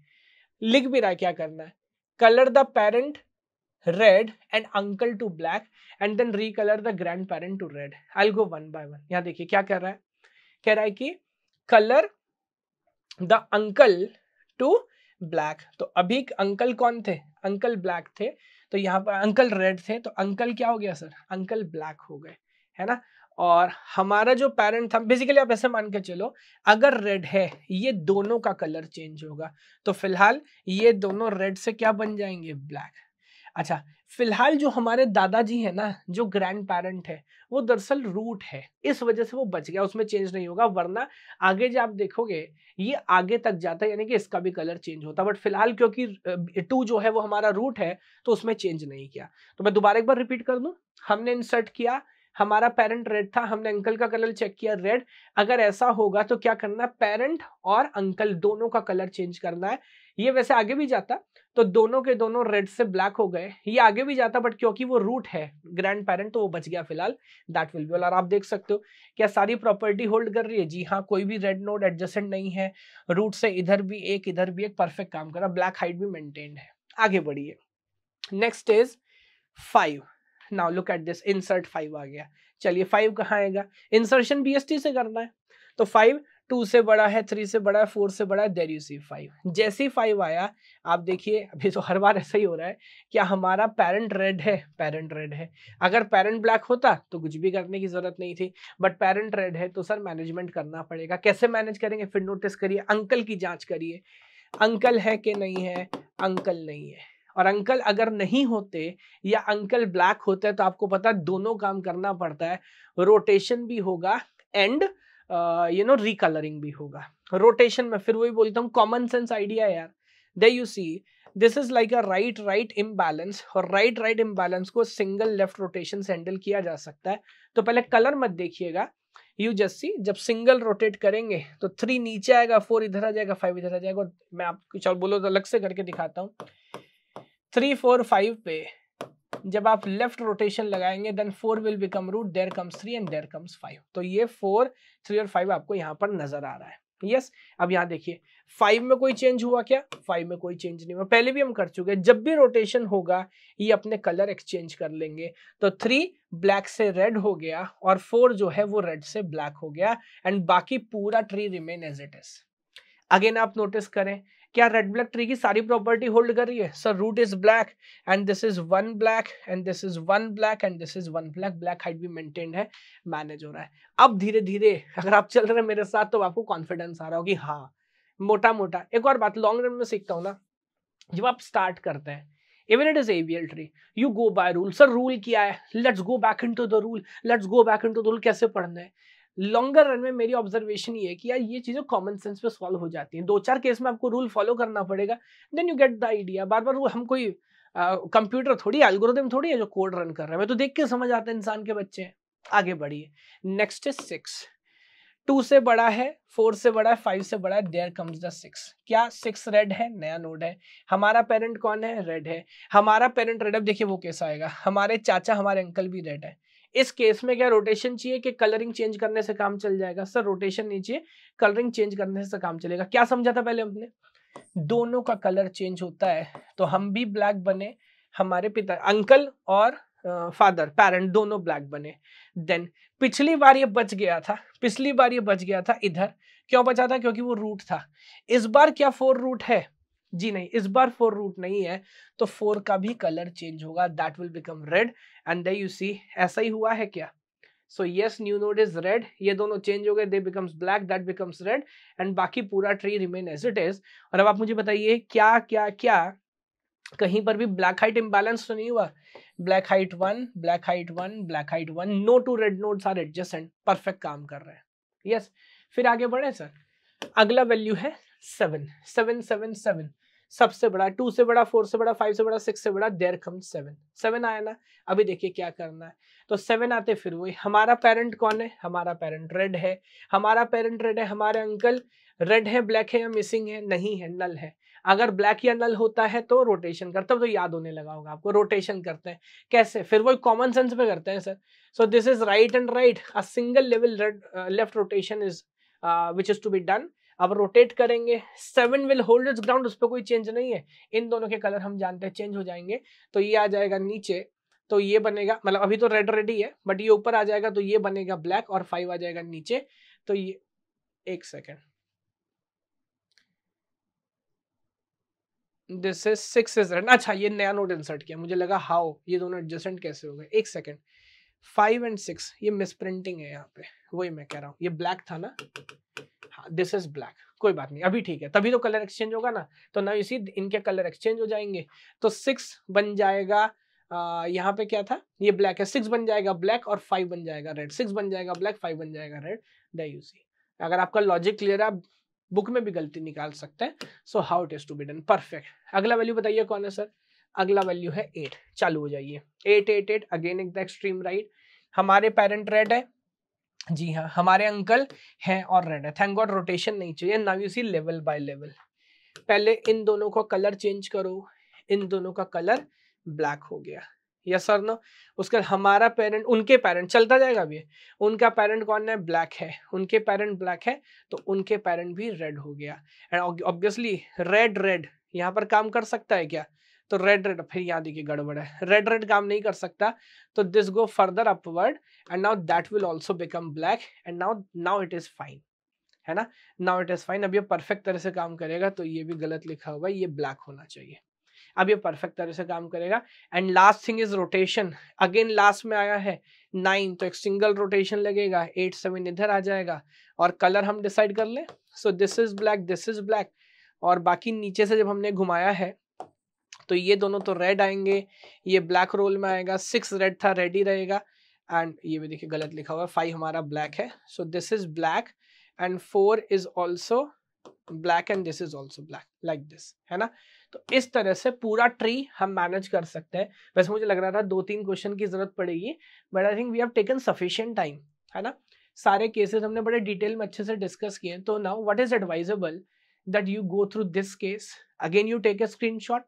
लिख भी रहा है क्या करना है colour the parent and uncle to black and then recolour the grandparent to red I go one by one यहाँ देखिए क्या कह रहा है कह रहा है कि colour the uncle to black तो अभी अंकल कौन थे अंकल ब्लैक थे तो यहाँ पर अंकल रेड थे तो अंकल क्या हो गया सर अंकल ब्लैक हो गए है ना और हमारा जो पेरेंट था बेसिकली आप ऐसे मान के चलो अगर रेड है ये दोनों का कलर चेंज होगा तो फिलहाल ये दोनों रेड से क्या बन जाएंगे ब्लैक अच्छा फिलहाल जो हमारे दादाजी है ना जो ग्रैंड पेरेंट है वो दरअसल रूट है इस वजह से वो बच गया उसमें चेंज नहीं होगा वरना आगे जब आप देखोगे ये आगे तक जाता है यानी कि इसका भी कलर चेंज होता बट फिलहाल क्योंकि टू जो है वो हमारा रूट है तो उसमें चेंज नहीं किया तो मैं दोबारा एक बार रिपीट कर दू हमने इंसर्ट किया हमारा पेरेंट रेड था हमने अंकल का कलर चेक किया रेड अगर ऐसा होगा तो क्या करना है पेरेंट और अंकल दोनों का कलर चेंज करना है ये वैसे आगे भी जाता तो दोनों के दोनों रेड से ब्लैक हो गए ये आगे भी जाता बट क्योंकि वो रूट है ग्रैंड पेरेंट तो वो बच गया फिलहाल दैट विल बी और आप देख सकते हो क्या सारी प्रॉपर्टी होल्ड कर रही है जी हाँ कोई भी रेड नोड एडजस्टेंट नहीं है रूट से इधर भी एक इधर भी एक परफेक्ट काम करा ब्लैक हाइट भी मेनटेन है आगे बढ़िए next is five now look at this insert five आ गया चलिए फाइव कहाँ आएगा इंसर्शन बी से करना है तो फाइव टू से बड़ा है थ्री से बड़ा है फोर से बड़ा है देर यू सी फाइव जैसे ही फाइव आया आप देखिए अभी तो हर बार ऐसा ही हो रहा है क्या हमारा पेरेंट रेड है पेरेंट रेड है अगर पेरेंट ब्लैक होता तो कुछ भी करने की ज़रूरत नहीं थी बट पेरेंट रेड है तो सर मैनेजमेंट करना पड़ेगा कैसे मैनेज करेंगे फिर नोटिस करिए अंकल की जाँच करिए अंकल है कि नहीं है अंकल नहीं है और अंकल अगर नहीं होते या अंकल ब्लैक होते तो आपको पता दोनों काम करना पड़ता है रोटेशन भी होगा एंड यू नो रिकलरिंग भी होगा रोटेशन में फिर वही बोलता हूँ कॉमन सेंस आइडिया यार there you see this is like a right right imbalance और राइट राइट इम्बैलेंस को सिंगल लेफ्ट रोटेशन से हैंडल किया जा सकता है तो पहले कलर मत देखिएगा यू जस्ट सी जब सिंगल रोटेट करेंगे तो थ्री नीचे आएगा फोर इधर आ जाएगा फाइव इधर आ जाएगा और मैं आप कुछ और बोलो तो अलग से करके दिखाता हूँ थ्री फोर फाइव पे जब आप लेफ्ट रोटेशन लगाएंगे then four will become root there comes three and there comes five तो ये फोर थ्री और फाइव आपको यहाँ पर नजर आ रहा है यस yes, अब यहाँ देखिए फाइव में कोई चेंज हुआ क्या फाइव में कोई चेंज नहीं हुआ पहले भी हम कर चुके जब भी रोटेशन होगा ये अपने कलर एक्सचेंज कर लेंगे तो थ्री ब्लैक से रेड हो गया और फोर जो है वो रेड से ब्लैक हो गया एंड बाकी पूरा tree remain as it is again आप नोटिस करें क्या रेड ब्लैक ट्री की सारी प्रॉपर्टी होल्ड कर रही है sir root is black and this is one black and this is one black and this is one black black height भी maintain है मैनेज हो रहा है अब धीरे धीरे अगर आप चल रहे हैं मेरे साथ तो आपको कॉन्फिडेंस आ रहा होगी हाँ मोटा मोटा एक और बात लॉन्ग रन में सीखता हूँ ना जब आप स्टार्ट करते हैं even it is AVL tree. You go by rule. Sir, rule क्या है? Let's go back into the rule. Let's go back into the rule. कैसे पढ़ना है? लॉन्गर रन में मेरी ऑब्जर्वेशन ये है कि यार ये चीज़ें कॉमन सेंस पे सॉल्व हो जाती हैं दो चार केस में आपको रूल फॉलो करना पड़ेगा then you get the idea बार बार वो हम कोई कंप्यूटर थोड़ी एल्गोरिदम थोड़ी है जो कोड रन कर रहा है मैं तो देख के समझ आता है इंसान के बच्चे हैं आगे बढ़िए नेक्स्ट इज सिक्स टू से बड़ा है फोर से बड़ा है फाइव से बड़ा है देयर कम्स द सिक्स क्या सिक्स रेड है नया नोड है हमारा पेरेंट कौन है रेड है हमारा पेरेंट रेड अब देखिए वो कैसा आएगा हमारे चाचा हमारे अंकल भी रेड है इस केस में क्या रोटेशन चाहिए कि कलरिंग चेंज करने से काम चल जाएगा सर रोटेशन नहीं चाहिए कलरिंग चेंज करने से काम चलेगा क्या समझा था पहले हमने दोनों का कलर चेंज होता है तो हम भी ब्लैक बने हमारे पिता अंकल और फादर पेरेंट दोनों ब्लैक बने देन पिछली बार ये बच गया था पिछली बार ये बच गया था इधर क्यों बचा था क्योंकि वो रूट था इस बार क्या फोर रूट है जी नहीं इस बार फोर रूट नहीं है तो फोर का भी कलर चेंज होगा that will become red and they you see ऐसा ही हुआ है क्या so yes new node is red ये दोनों चेंज हो गए they becomes black that becomes red and बाकी पूरा tree remain as it is और अब आप मुझे बताइए क्या क्या क्या कहीं पर भी ब्लैक हाइट इम्बैलेंस तो नहीं हुआ black height one black height one black height one no two red nodes are adjacent perfect काम कर रहे हैं यस yes. फिर आगे बढ़े सर अगला वैल्यू है सेवन सेवन सेवन सेवन सबसे बड़ा टू से बड़ा फोर से बड़ा फाइव से बड़ा सिक्स से बड़ा देर कम सेवन सेवन आया ना अभी देखिए क्या करना है तो सेवन आते फिर वही हमारा पेरेंट कौन है हमारा पेरेंट रेड है हमारा पेरेंट रेड है हमारे अंकल रेड है ब्लैक है या मिसिंग है नहीं है नल है अगर ब्लैक या नल होता है तो रोटेशन करते तो याद होने लगा होगा आपको रोटेशन करते हैं कैसे फिर वो कॉमन सेंस पे करते हैं sir so this is right and right a single level red left rotation is which is to be done अब रोटेट करेंगे seven will hold its ground उस पर कोई चेंज नहीं है इन दोनों के कलर हम जानते हैं चेंज हो जाएंगे तो ये आ जाएगा नीचे तो ये बनेगा मतलब अभी तो रेड रेडी है बट ये ऊपर आ जाएगा तो ये बनेगा ब्लैक और फाइव आ जाएगा नीचे तो ये एक second this is six is red अच्छा ये नया नोट इंसर्ट किया मुझे लगा हाउ ये दोनों एडजस्टेंट कैसे हो गए एक सेकेंड फाइव एंड सिक्स ये मिसप्रिंटिंग है यहाँ पे वही मैं कह रहा हूँ ये ब्लैक था ना दिस इज ब्लैक कोई बात नहीं अभी ठीक है तभी तो कलर एक्सचेंज होगा ना तो ना इसी इनके कलर एक्सचेंज हो जाएंगे तो सिक्स बन जाएगा यहाँ पे क्या था ये ब्लैक है सिक्स बन जाएगा ब्लैक और फाइव बन जाएगा रेड सिक्स बन जाएगा ब्लैक फाइव बन जाएगा रेड द यू सी अगर आपका लॉजिक क्लियर है आप बुक में भी गलती निकाल सकते हैं so how it is to be done perfect अगला वैल्यू बताइए कौन है सर अगला वैल्यू है एट चालू हो जाइए एट एट एट अगेन एक द एक्सट्रीम राइट हमारे पेरेंट रेड है जी हाँ हमारे अंकल हैं और रेड है थैंक गॉड रोटेशन नहीं चाहिए now you see level by level पहले इन दोनों का कलर चेंज करो इन दोनों का कलर ब्लैक हो गया यस सर नो उसके हमारा पेरेंट उनके पेरेंट चलता जाएगा अभी उनका पेरेंट कौन है ब्लैक है उनके पेरेंट ब्लैक है तो उनके पेरेंट भी रेड हो गया एंड ऑब्वियसली रेड रेड यहाँ पर काम कर सकता है क्या तो रेड रेड फिर यहाँ देखिए गड़बड़ है रेड रेड काम नहीं कर सकता तो this go further upward and now that will also become black and now now it is fine है ना नाउ इट इज फाइन अब ये परफेक्ट तरह से काम करेगा तो ये भी गलत लिखा हुआ है ये ब्लैक होना चाहिए अब ये परफेक्ट तरह से काम करेगा and last thing is rotation again last में आया है नाइन तो एक सिंगल रोटेशन लगेगा एट सेवन इधर आ जाएगा और कलर हम डिसाइड कर लें so this is black this is black और बाकी नीचे से जब हमने घुमाया है तो ये दोनों तो रेड आएंगे ये ब्लैक रोल में आएगा सिक्स रेड था रेड ही रहेगा एंड ये भी देखिए गलत लिखा हुआ है फाइव हमारा ब्लैक है so this is black and four is also black and this is also black like this है ना तो इस तरह से पूरा ट्री हम मैनेज कर सकते हैं वैसे मुझे लग रहा था दो तीन क्वेश्चन की जरूरत पड़ेगी but I think we have taken sufficient time है ना सारे केसेस हमने बड़े डिटेल में अच्छे से डिस्कस किए तो now what is advisable that you go through this case again you take a screenshot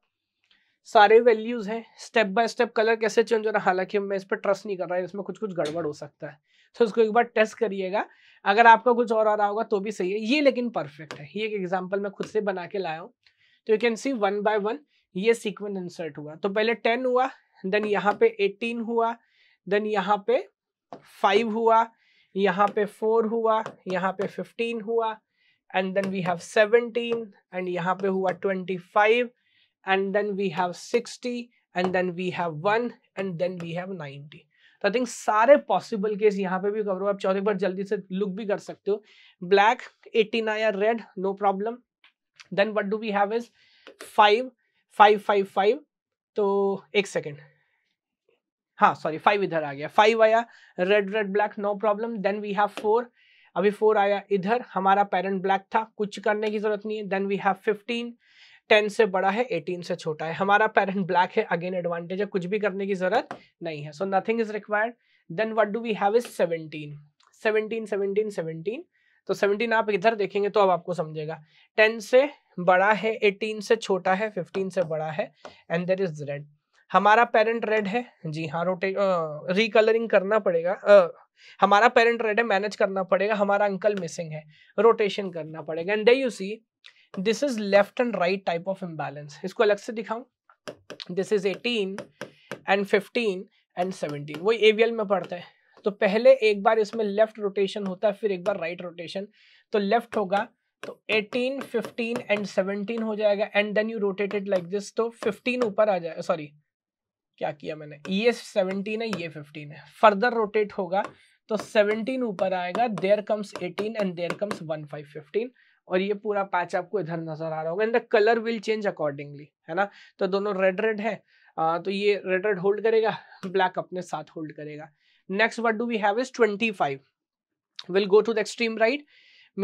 सारे वैल्यूज़ हैं स्टेप बाय स्टेप कलर कैसे चेंज हो रहा है हालांकि मैं इस पर ट्रस्ट नहीं कर रहा इसमें कुछ कुछ गड़बड़ हो सकता है तो इसको एक बार टेस्ट करिएगा अगर आपका कुछ और आ रहा होगा तो भी सही है ये लेकिन परफेक्ट है ये एक एग्जाम्पल मैं खुद से बना के लाया हूँ तो you can see one by one ये सीक्वेंस इंसर्ट हुआ तो पहले टेन हुआ देन यहाँ पे एटीन हुआ देन यहाँ पे फाइव हुआ यहाँ पे फोर हुआ यहाँ पे फिफ्टीन हुआ and then we have seventeen and यहाँ पे हुआ twenty five and then we have 60 and then we have 1 and then we have 90 तो आई थिंक सारे पॉसिबल केस यहाँ पे भी कवर हो आप चौथे पर तो जल्दी से लुक भी कर सकते हो ब्लैक 18 आया red no problem then what do we have is five five five five तो एक सेकेंड हाँ सॉरी फाइव इधर आ गया फाइव आया red red black no problem then we have four अभी फोर आया इधर हमारा पेरेंट ब्लैक था कुछ करने की जरूरत नहीं है then we have fifteen ten से बड़ा है एटीन से छोटा है हमारा पेरेंट ब्लैक है अगेन एडवांटेज है कुछ भी करने की जरूरत नहीं है so nothing is required then what do we have is seventeen seventeen seventeen seventeen तो सेवनटीन आप इधर देखेंगे तो अब आपको समझेगा टेन से बड़ा है एटीन से छोटा है फिफ्टीन से बड़ा है एंड देर इज रेड हमारा पेरेंट रेड है जी हाँ रोटे रिकलरिंग करना पड़ेगा आ, हमारा पेरेंट रेड है मैनेज करना पड़ेगा हमारा अंकल मिसिंग है रोटेशन करना पड़ेगा and they you see this is left and right type of imbalance इसको अलग से दिखाऊं दिस इज 18 एंड 15 एंड 17 वही एवीएल में पढ़ते हैं तो पहले एक बार इसमें लेफ्ट रोटेशन होता है फिर एक बार राइट रोटेशन तो लेफ्ट होगा तो 18, 15 एंड 17 हो जाएगा and then you rotated like this तो 15 ऊपर आ जाएगा सॉरी क्या किया मैंने ये 17 है ये 15 है फर्दर रोटेट होगा तो 17 ऊपर आएगा there comes 18 and there comes 1515 और ये पूरा पैच आपको इधर नजर आ रहा होगा and the colour will change accordingly है ना तो दोनों रेड रेड है आ, तो ये रेड रेड होल्ड करेगा ब्लैक अपने साथ होल्ड करेगा next what do we have is twenty five will go to the extreme right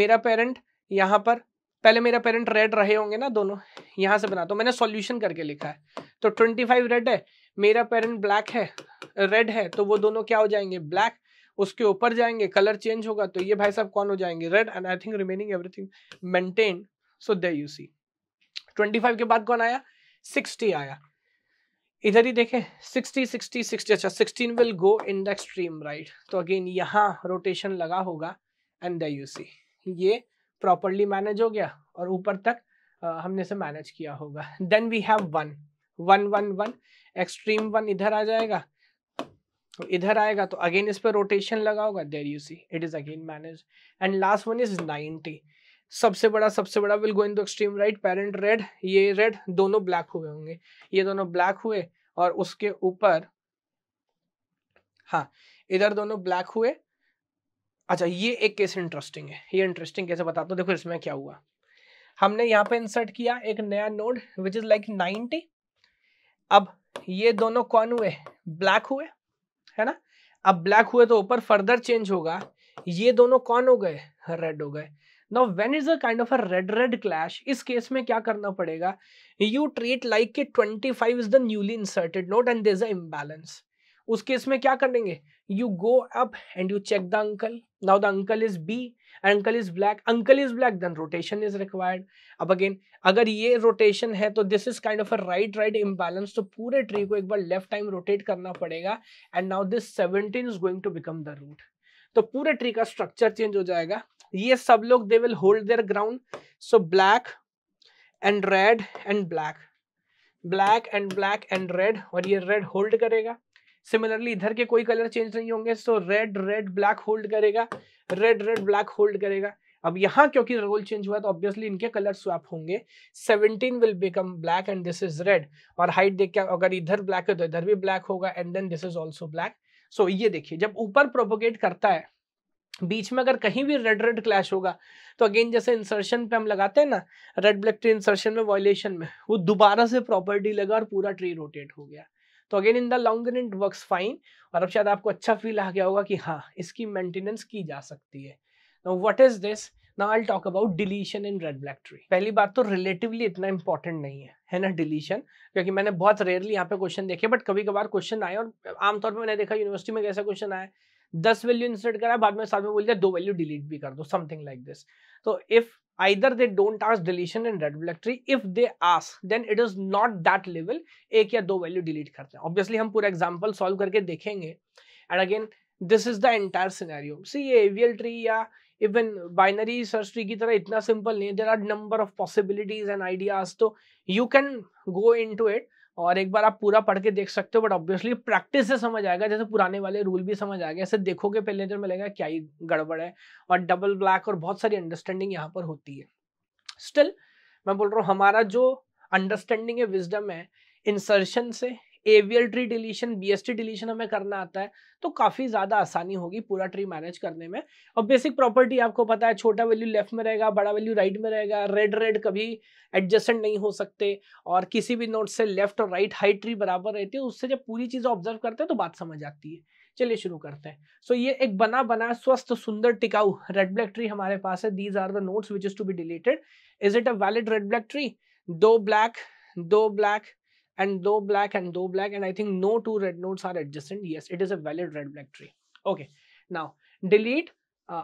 मेरा पेरेंट यहाँ पर पहले मेरा पेरेंट रेड रहे होंगे ना दोनों यहाँ से बना तो मैंने सॉल्यूशन करके लिखा है तो ट्वेंटी फाइव रेड है मेरा पेरेंट ब्लैक है रेड है तो वो दोनों क्या हो जाएंगे ब्लैक उसके ऊपर जाएंगे कलर चेंज होगा तो ये भाई साहब कौन हो जाएंगे red and I think remaining everything maintain so they you see 25 के बाद कौन आया 60 आया इधर ही देखें 60 60 60 अच्छा 16 will go in the extreme right तो अगेन यहां रोटेशन लगा होगा एंड दे यू सी ये प्रॉपरली मैनेज हो गया और ऊपर तक आ, हमने से मैनेज किया होगा देन वी हैव 1 1 1 1 एक्सट्रीम 1 इधर आ जाएगा तो इधर आएगा तो अगेन इस पर रोटेशन लगा होगा there you see it is again manage and last one is ninety सबसे बड़ा सबसे बड़ा will go in the extreme right parent red ये रेड दोनों ब्लैक हुए होंगे ये दोनों ब्लैक हुए और उसके ऊपर हाँ इधर दोनों ब्लैक हुए अच्छा ये एक केस इंटरेस्टिंग है ये इंटरेस्टिंग कैसे बताता हूँ देखो इसमें क्या हुआ हमने यहाँ पे इंसर्ट किया एक नया node which is like ninety अब ये दोनों कौन हुए ब्लैक हुए है ना अब ब्लैक हुए तो ऊपर फर्दर चेंज होगा ये दोनों कौन हो गए रेड हो गए now when is a kind of a red red clash इस केस में क्या करना पड़ेगा यू ट्रीट लाइक के 25 is the newly inserted node and there is imbalance उस केस में क्या करेंगे you go up and you check the uncle now the uncle is be uncle is black uncle is black then rotation is required अब again अगर ये rotation है तो this is kind of a right right imbalance तो पूरे tree को एक बार लेफ्ट टाइम रोटेट करना पड़ेगा and now this seventeen is going to become the root तो पूरे ट्री का स्ट्रक्चर चेंज हो जाएगा ये सब लोग they will hold their ground so black and red and black black and black and red और ये रेड होल्ड करेगा सिमिलरली इधर के कोई कलर चेंज नहीं होंगे so red red black hold करेगा रेड रेड ब्लैक होल्ड करेगा अब यहाँ क्योंकि रोल चेंज हुआ तो ऑब्वियसली इनके कलर स्वैप होंगे 17 will become black and this is red और हाइट देख के अगर इधर ब्लैक है तो इधर भी ब्लैक होगा and then this is also black so ये देखिए जब ऊपर प्रोपोगेट करता है बीच में अगर कहीं भी रेड रेड क्लैश होगा तो अगेन जैसे इंसर्शन पे हम लगाते हैं ना रेड ब्लैक ट्री इंसर्शन में वॉयलेशन में वो दोबारा से प्रॉपर्टी लगा और पूरा ट्री रोटेट हो गया तो again in the long run it work fine और अब शायद आपको अच्छा फील आ गया होगा कि हाँ इसकी मेंटेनेंस की जा सकती है now what is this now I talk about deletion in red black tree पहली बात तो रिलेटिवली इतना इंपॉर्टेंट नहीं है है ना डिलीशन क्योंकि मैंने बहुत रेयरली यहाँ पे क्वेश्चन देखे बट कभी कभार क्वेश्चन आए और आमतौर पर मैंने देखा यूनिवर्सिटी में कैसा क्वेश्चन आया दस वैल्यू इंसर्ट करा बाद में साथ में बोल दिया दो वैल्यू डिलीट भी कर दो समथिंग लाइक दिस तो if either they don't ask deletion in repository if they ask then it is not that level एक या दो वैल्यू डिलीट करते हैं ऑब्वियसली हम पूरा एग्जाम्पल सॉल्व करके देखेंगे and again this is the entire scenario see ये एवीएल ट्री या इवन बाइनरी सर्च ट्री की तरह इतना सिंपल नहीं है there are number of possibilities and ideas तो you can go into it और एक बार आप पूरा पढ़ के देख सकते हो बट ऑब्वियसली प्रैक्टिस से समझ आएगा जैसे पुराने वाले रूल भी समझ आएगा ऐसे देखोगे पहले नजर तो में लगेगा क्या ही गड़बड़ है और डबल ब्लैक और बहुत सारी अंडरस्टैंडिंग यहाँ पर होती है स्टिल मैं बोल रहा हूँ हमारा जो अंडरस्टैंडिंग है विजडम है इंसर्शन से AVL tree deletion BST deletion हमें करना आता है तो काफ़ी ज़्यादा आसानी होगी पूरा ट्री मैनेज करने में और बेसिक प्रॉपर्टी आपको पता है छोटा वैल्यू लेफ्ट में रहेगा बड़ा वैल्यू राइट में रहेगा रेड रेड कभी एडजस्टेंट नहीं हो सकते और किसी भी नोट से लेफ्ट और राइट हाई ट्री बराबर रहती है उससे जब पूरी चीज़ ऑब्जर्व करते हैं तो बात समझ आती है चलिए शुरू करते हैं सो so, ये एक बना बना स्वस्थ सुंदर टिकाऊ रेड ब्लैक ट्री हमारे पास है these are the nodes which is to be deleted is it a valid red black tree दो ब्लैक दो black and though black and though black and I think no two red nodes are adjacent. Yes, it is a valid red black tree. Okay, now delete.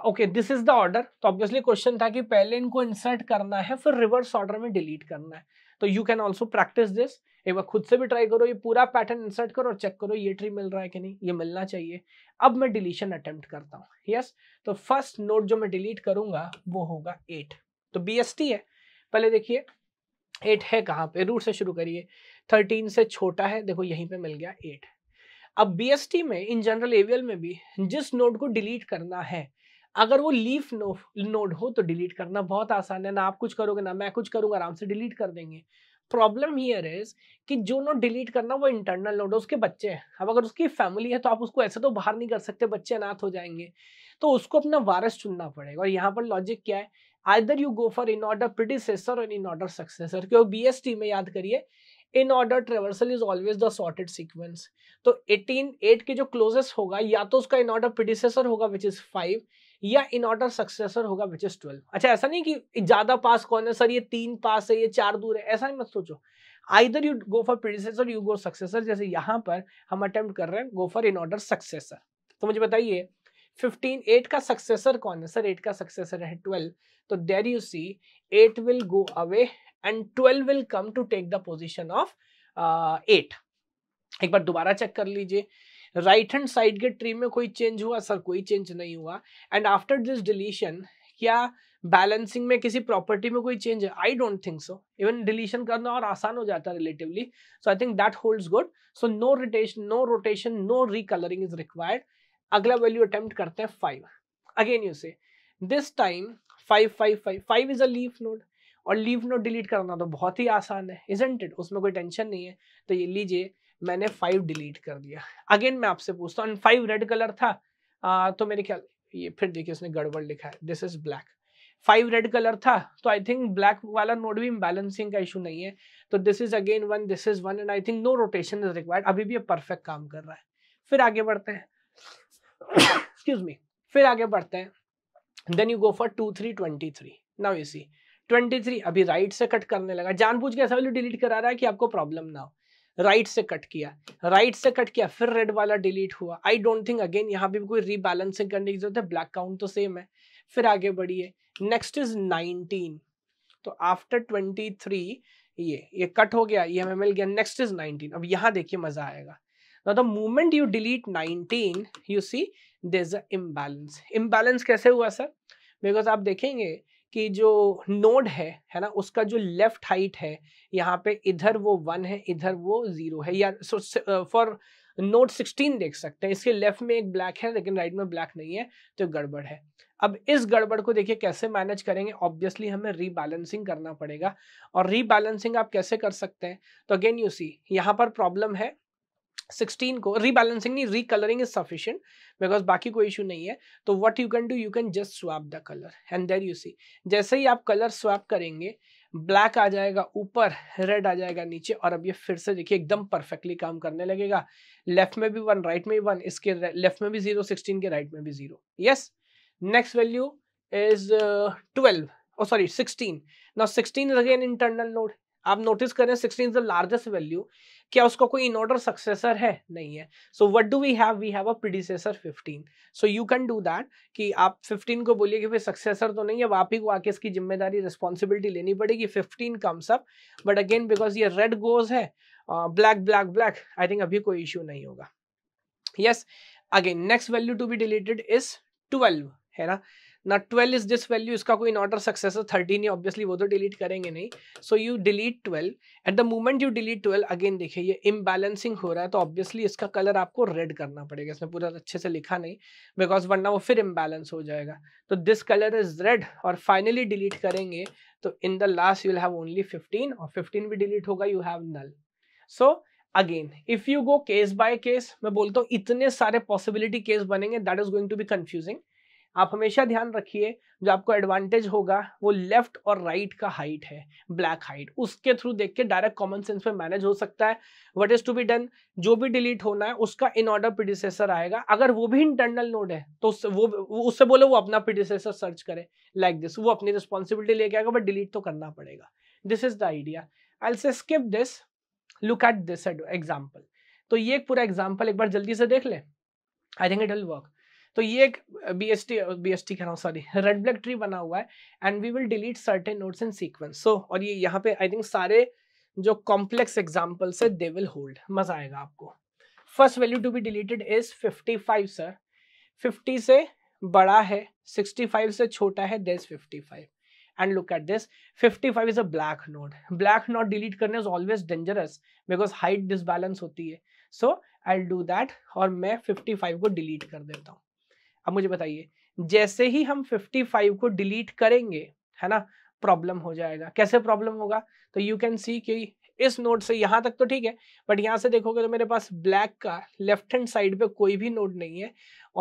Okay this is the order तो obviously question था कि पहले इनको insert करना है फिर reverse order में delete करना है तो you can also practise this एक बार खुद से भी ट्राई करो ये पूरा पैटर्न इंसर्ट करो और चेक करो ये ट्री मिल रहा है कि नहीं ये मिलना चाहिए अब मैं डिलीशन अटेम्प्ट करता हूँ यस तो फर्स्ट नोट जो मैं डिलीट करूंगा वो होगा एट तो बी है पहले देखिए एट है कहाँ पे रूट से शुरू करिए थर्टीन से छोटा है देखो यहीं पे मिल गया एट अब बी में इन जनरल एवियल में भी जिस नोड को डिलीट करना है अगर वो लीफ नो, नोड हो तो डिलीट करना बहुत आसान है ना आप कुछ करोगे ना मैं कुछ करूंगा आराम से डिलीट कर देंगे प्रॉब्लम हियर इज कि जो नोट डिलीट करना वो इंटरनल नोट है उसके बच्चे हैं अब अगर उसकी फैमिली है तो आप उसको ऐसे तो बाहर नहीं कर सकते बच्चे अनाथ हो जाएंगे तो उसको अपना वारस चुनना पड़ेगा और यहाँ पर लॉजिक क्या है either you go for in order predecessor और इन ऑर्डर सक्सेसर क्योंकि बी एस टी में याद करिए in order traversal is always the sorted sequence तो एटीन एट के जो क्लोजेस्ट होगा या तो उसका इन ऑर्डर प्रिडिसेसर होगा विच इज फाइव या इन ऑर्डर सक्सेसर होगा विच इज ट्वेल्व अच्छा ऐसा नहीं कि ज्यादा पास कौन है सर ये तीन पास है ये चार दूर है ऐसा नहीं मत सोचो either you go for predecessor you go successor जैसे यहाँ पर हम अटेम्प्ट कर रहे हैं go for in order successor तो मुझे बताइए फिफ्टीन एट का सक्सेसर कौन है सर एट का सक्सेसर है ट्वेल्व तो there you see eight will go away and 12 will come to take the position of eight एक बार दोबारा चेक कर लीजिए राइट हैंड साइड के ट्री में कोई चेंज हुआ सर कोई चेंज नहीं हुआ एंड आफ्टर दिस डिलीशन क्या बैलेंसिंग में किसी प्रॉपर्टी में कोई चेंज है I don't think so even deletion करना और आसान हो जाता है relatively so I think that holds good so no rotation no rotation no recolouring is required अगला वैल्यू अटेम्प्ट करते हैं five again you say this time five five five five is a leaf node और leave note delete करना तो बहुत ही आसान है isn't it उसमें कोई टेंशन नहीं है तो ये लीजिए मैंने फाइव डिलीट कर दिया अगेन मैं आपसे पूछता हूँ फाइव रेड कलर था आ, तो मेरे ख्याल ये फिर देखिए उसने गड़बड़ लिखा है this is black five red colour था तो आई थिंक ब्लैक वाला नोट भी बैलेंसिंग का इशू नहीं है तो this is again one this is one and I think no rotation is required अभी भी परफेक्ट काम कर रहा है फिर आगे बढ़ते हैं एक्सक्यूज मी फिर आगे बढ़ते हैं then you go for two three twenty three now you see 23 अभी राइट से कट करने लगा जानबूझ के ऐसा वैल्यू डिलीट करा रहा है कि आपको प्रॉब्लम ना हो राइट से कट किया राइट से कट किया फिर रेड वाला डिलीट हुआ आई डोंट थिंक अगेन यहाँ भी कोई रीबैलेंसिंग करने की जरूरत है ब्लैक काउंट तो सेम है फिर आगे बढ़िए नेक्स्ट इज 19 तो आफ्टर 23 ये ये कट हो गया ये हमें मिल गया नेक्स्ट इज 19 अब यहाँ देखिए मजा आएगा ना the moment you delete 19 you see there is a imbalance imbalance कैसे हुआ सर बिकॉज आप देखेंगे कि जो नोड है है ना उसका जो लेफ्ट हाइट है यहाँ पे इधर वो वन है इधर वो जीरो है या फॉर नोड सिक्सटीन देख सकते हैं इसके लेफ्ट में एक ब्लैक है लेकिन राइट में ब्लैक नहीं है तो गड़बड़ है अब इस गड़बड़ को देखिए कैसे मैनेज करेंगे ऑब्वियसली हमें रीबैलेंसिंग करना पड़ेगा और रीबैलेंसिंग आप कैसे कर सकते हैं तो अगेन यू सी यहाँ पर प्रॉब्लम है सिक्सटीन को रीबैलेंसिंग नहीं रीकलरिंग इज सफिशियंट बिकॉज बाकी कोई इशू नहीं है तो what you can do you can just swap the colour and there you see जैसे ही आप कलर स्वैप करेंगे ब्लैक आ जाएगा ऊपर रेड आ जाएगा नीचे और अब ये फिर से देखिए एकदम परफेक्टली काम करने लगेगा लेफ्ट में भी वन राइट में भी वन इसके लेफ्ट में भी जीरो सिक्सटीन के राइट में भी zero yes next value is twelve sorry sixteen now sixteen is again internal node आप नोटिस करें sixteen is the largest value क्या उसका कोई इन ऑर्डर सक्सेसर है नहीं है so what do we have we have a predecessor 15 so you can do that कि आप 15 को बोलिए कि भाई सक्सेसर तो नहीं है आप ही को आके इसकी जिम्मेदारी रिस्पॉन्सिबिलिटी लेनी पड़ेगी 15 comes up but again because ये रेड गोज है black black black I think अभी कोई इश्यू नहीं होगा yes again next value to be deleted is twelve है ना ना ट्वेल्व इज दिस वैल्यू इसका कोई नॉट ऑर्डर सक्सेस थर्टीन ही ऑब्वियसली वो तो डिलीट करेंगे नहीं so you delete twelve at the moment you delete twelve again देखिए ये इम्बैलेंसिंग हो रहा है तो ऑब्वियसली इसका कलर आपको रेड करना पड़ेगा इसमें पूरा अच्छे से लिखा नहीं बिकॉज वरना वो फिर इम्बैलेंस हो जाएगा तो दिस कलर इज रेड और फाइनली डिलीट करेंगे तो in the last you'll have only fifteen और फिफ्टीन भी डिलीट होगा you have null so again if you go case by case मैं बोलता हूँ इतने सारे पॉसिबिलिटी केस बनेंगे that is going to be confusing आप हमेशा ध्यान रखिए जो आपको एडवांटेज होगा वो लेफ्ट और राइट का हाइट है ब्लैक हाइट उसके थ्रू देख के डायरेक्ट कॉमन सेंस में मैनेज हो सकता है what is to be done जो भी डिलीट होना है उसका इन ऑर्डर प्रिडिसेसर आएगा अगर वो भी इंटरनल नोड है तो उससे वो उससे बोलो वो अपना प्रिडिसेसर सर्च करे लाइक like दिस वो अपनी रिस्पॉन्सिबिलिटी लेके आएगा बट डिलीट तो करना पड़ेगा this is the idea I say skip this look at this example तो ये एक पूरा एग्जाम्पल एक बार जल्दी से देख ले I think it will work तो ये एक B S T B S T कह रहा हूँ सॉरी रेड ब्लैक ट्री बना हुआ है and we will delete certain nodes in sequence so और ये यहाँ पे आई थिंक सारे जो कॉम्प्लेक्स एग्जाम्पल्स है दे विल होल्ड मजा आएगा आपको first value to be deleted is fifty five sir fifty से बड़ा है सिक्सटी फाइव से छोटा है this fifty five and look at this fifty five is a black node black node delete करने is always dangerous because height disbalance होती है so I do that और मैं फिफ्टी फाइव को डिलीट कर देता हूँ अब मुझे बताइए जैसे ही हम 55 को डिलीट करेंगे है ना प्रॉब्लम हो जाएगा कैसे प्रॉब्लम होगा तो यू कैन सी कि इस नोट से यहाँ तक तो ठीक है बट यहाँ से देखोगे तो मेरे पास ब्लैक का लेफ्ट हैंड साइड पे कोई भी नोट नहीं है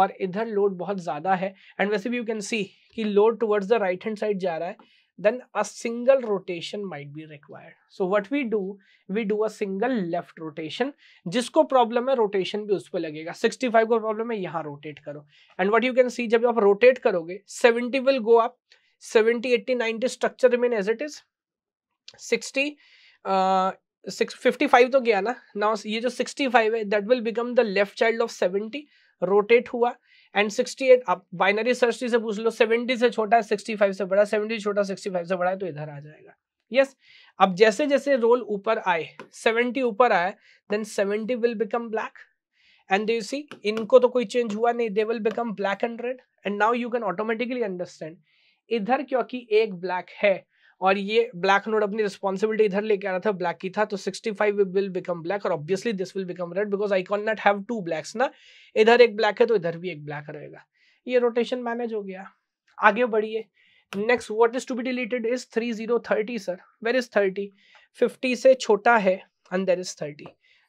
और इधर लोड बहुत ज़्यादा है एंड वैसे भी यू कैन सी कि load towards the right hand side जा रहा है then a single rotation might be required. So what we do, we do a single left rotation. जिसको problem है rotation भी उस पर लगेगा 65 को problem है यहाँ rotate करो and what you can see जब आप rotate करोगे 70 will go up 70 80 90 structure remain as it is 60 uh, 55 तो गया ना नाउ ये जो 65 है that will become the left child of 70 rotate हुआ एंड 68 आप बाइनरी सर्च से पूछ लो 70 से छोटा है 65 से बड़ा 70 छोटा 65 से बड़ा है तो इधर आ जाएगा यस yes, अब जैसे जैसे रोल ऊपर आए 70 ऊपर आए then 70 will become black and you see इनको तो कोई चेंज हुआ नहीं they will become black and red and now you can automatically understand इधर क्योंकि एक ब्लैक है और ये ब्लैक नोड अपनी रिस्पॉन्सिबिलिटी इधर लेके आ रहा था ब्लैक की था तो 65 विल बिकम ब्लैक और obviously this will become red because I cannot have two blacks ना इधर एक ब्लैक है तो इधर भी एक ब्लैक रहेगा ये रोटेशन मैनेज हो गया आगे बढ़िए next what is to be deleted is three zero thirty sir where is thirty फिफ्टी से छोटा है एंड देर इज थर्टी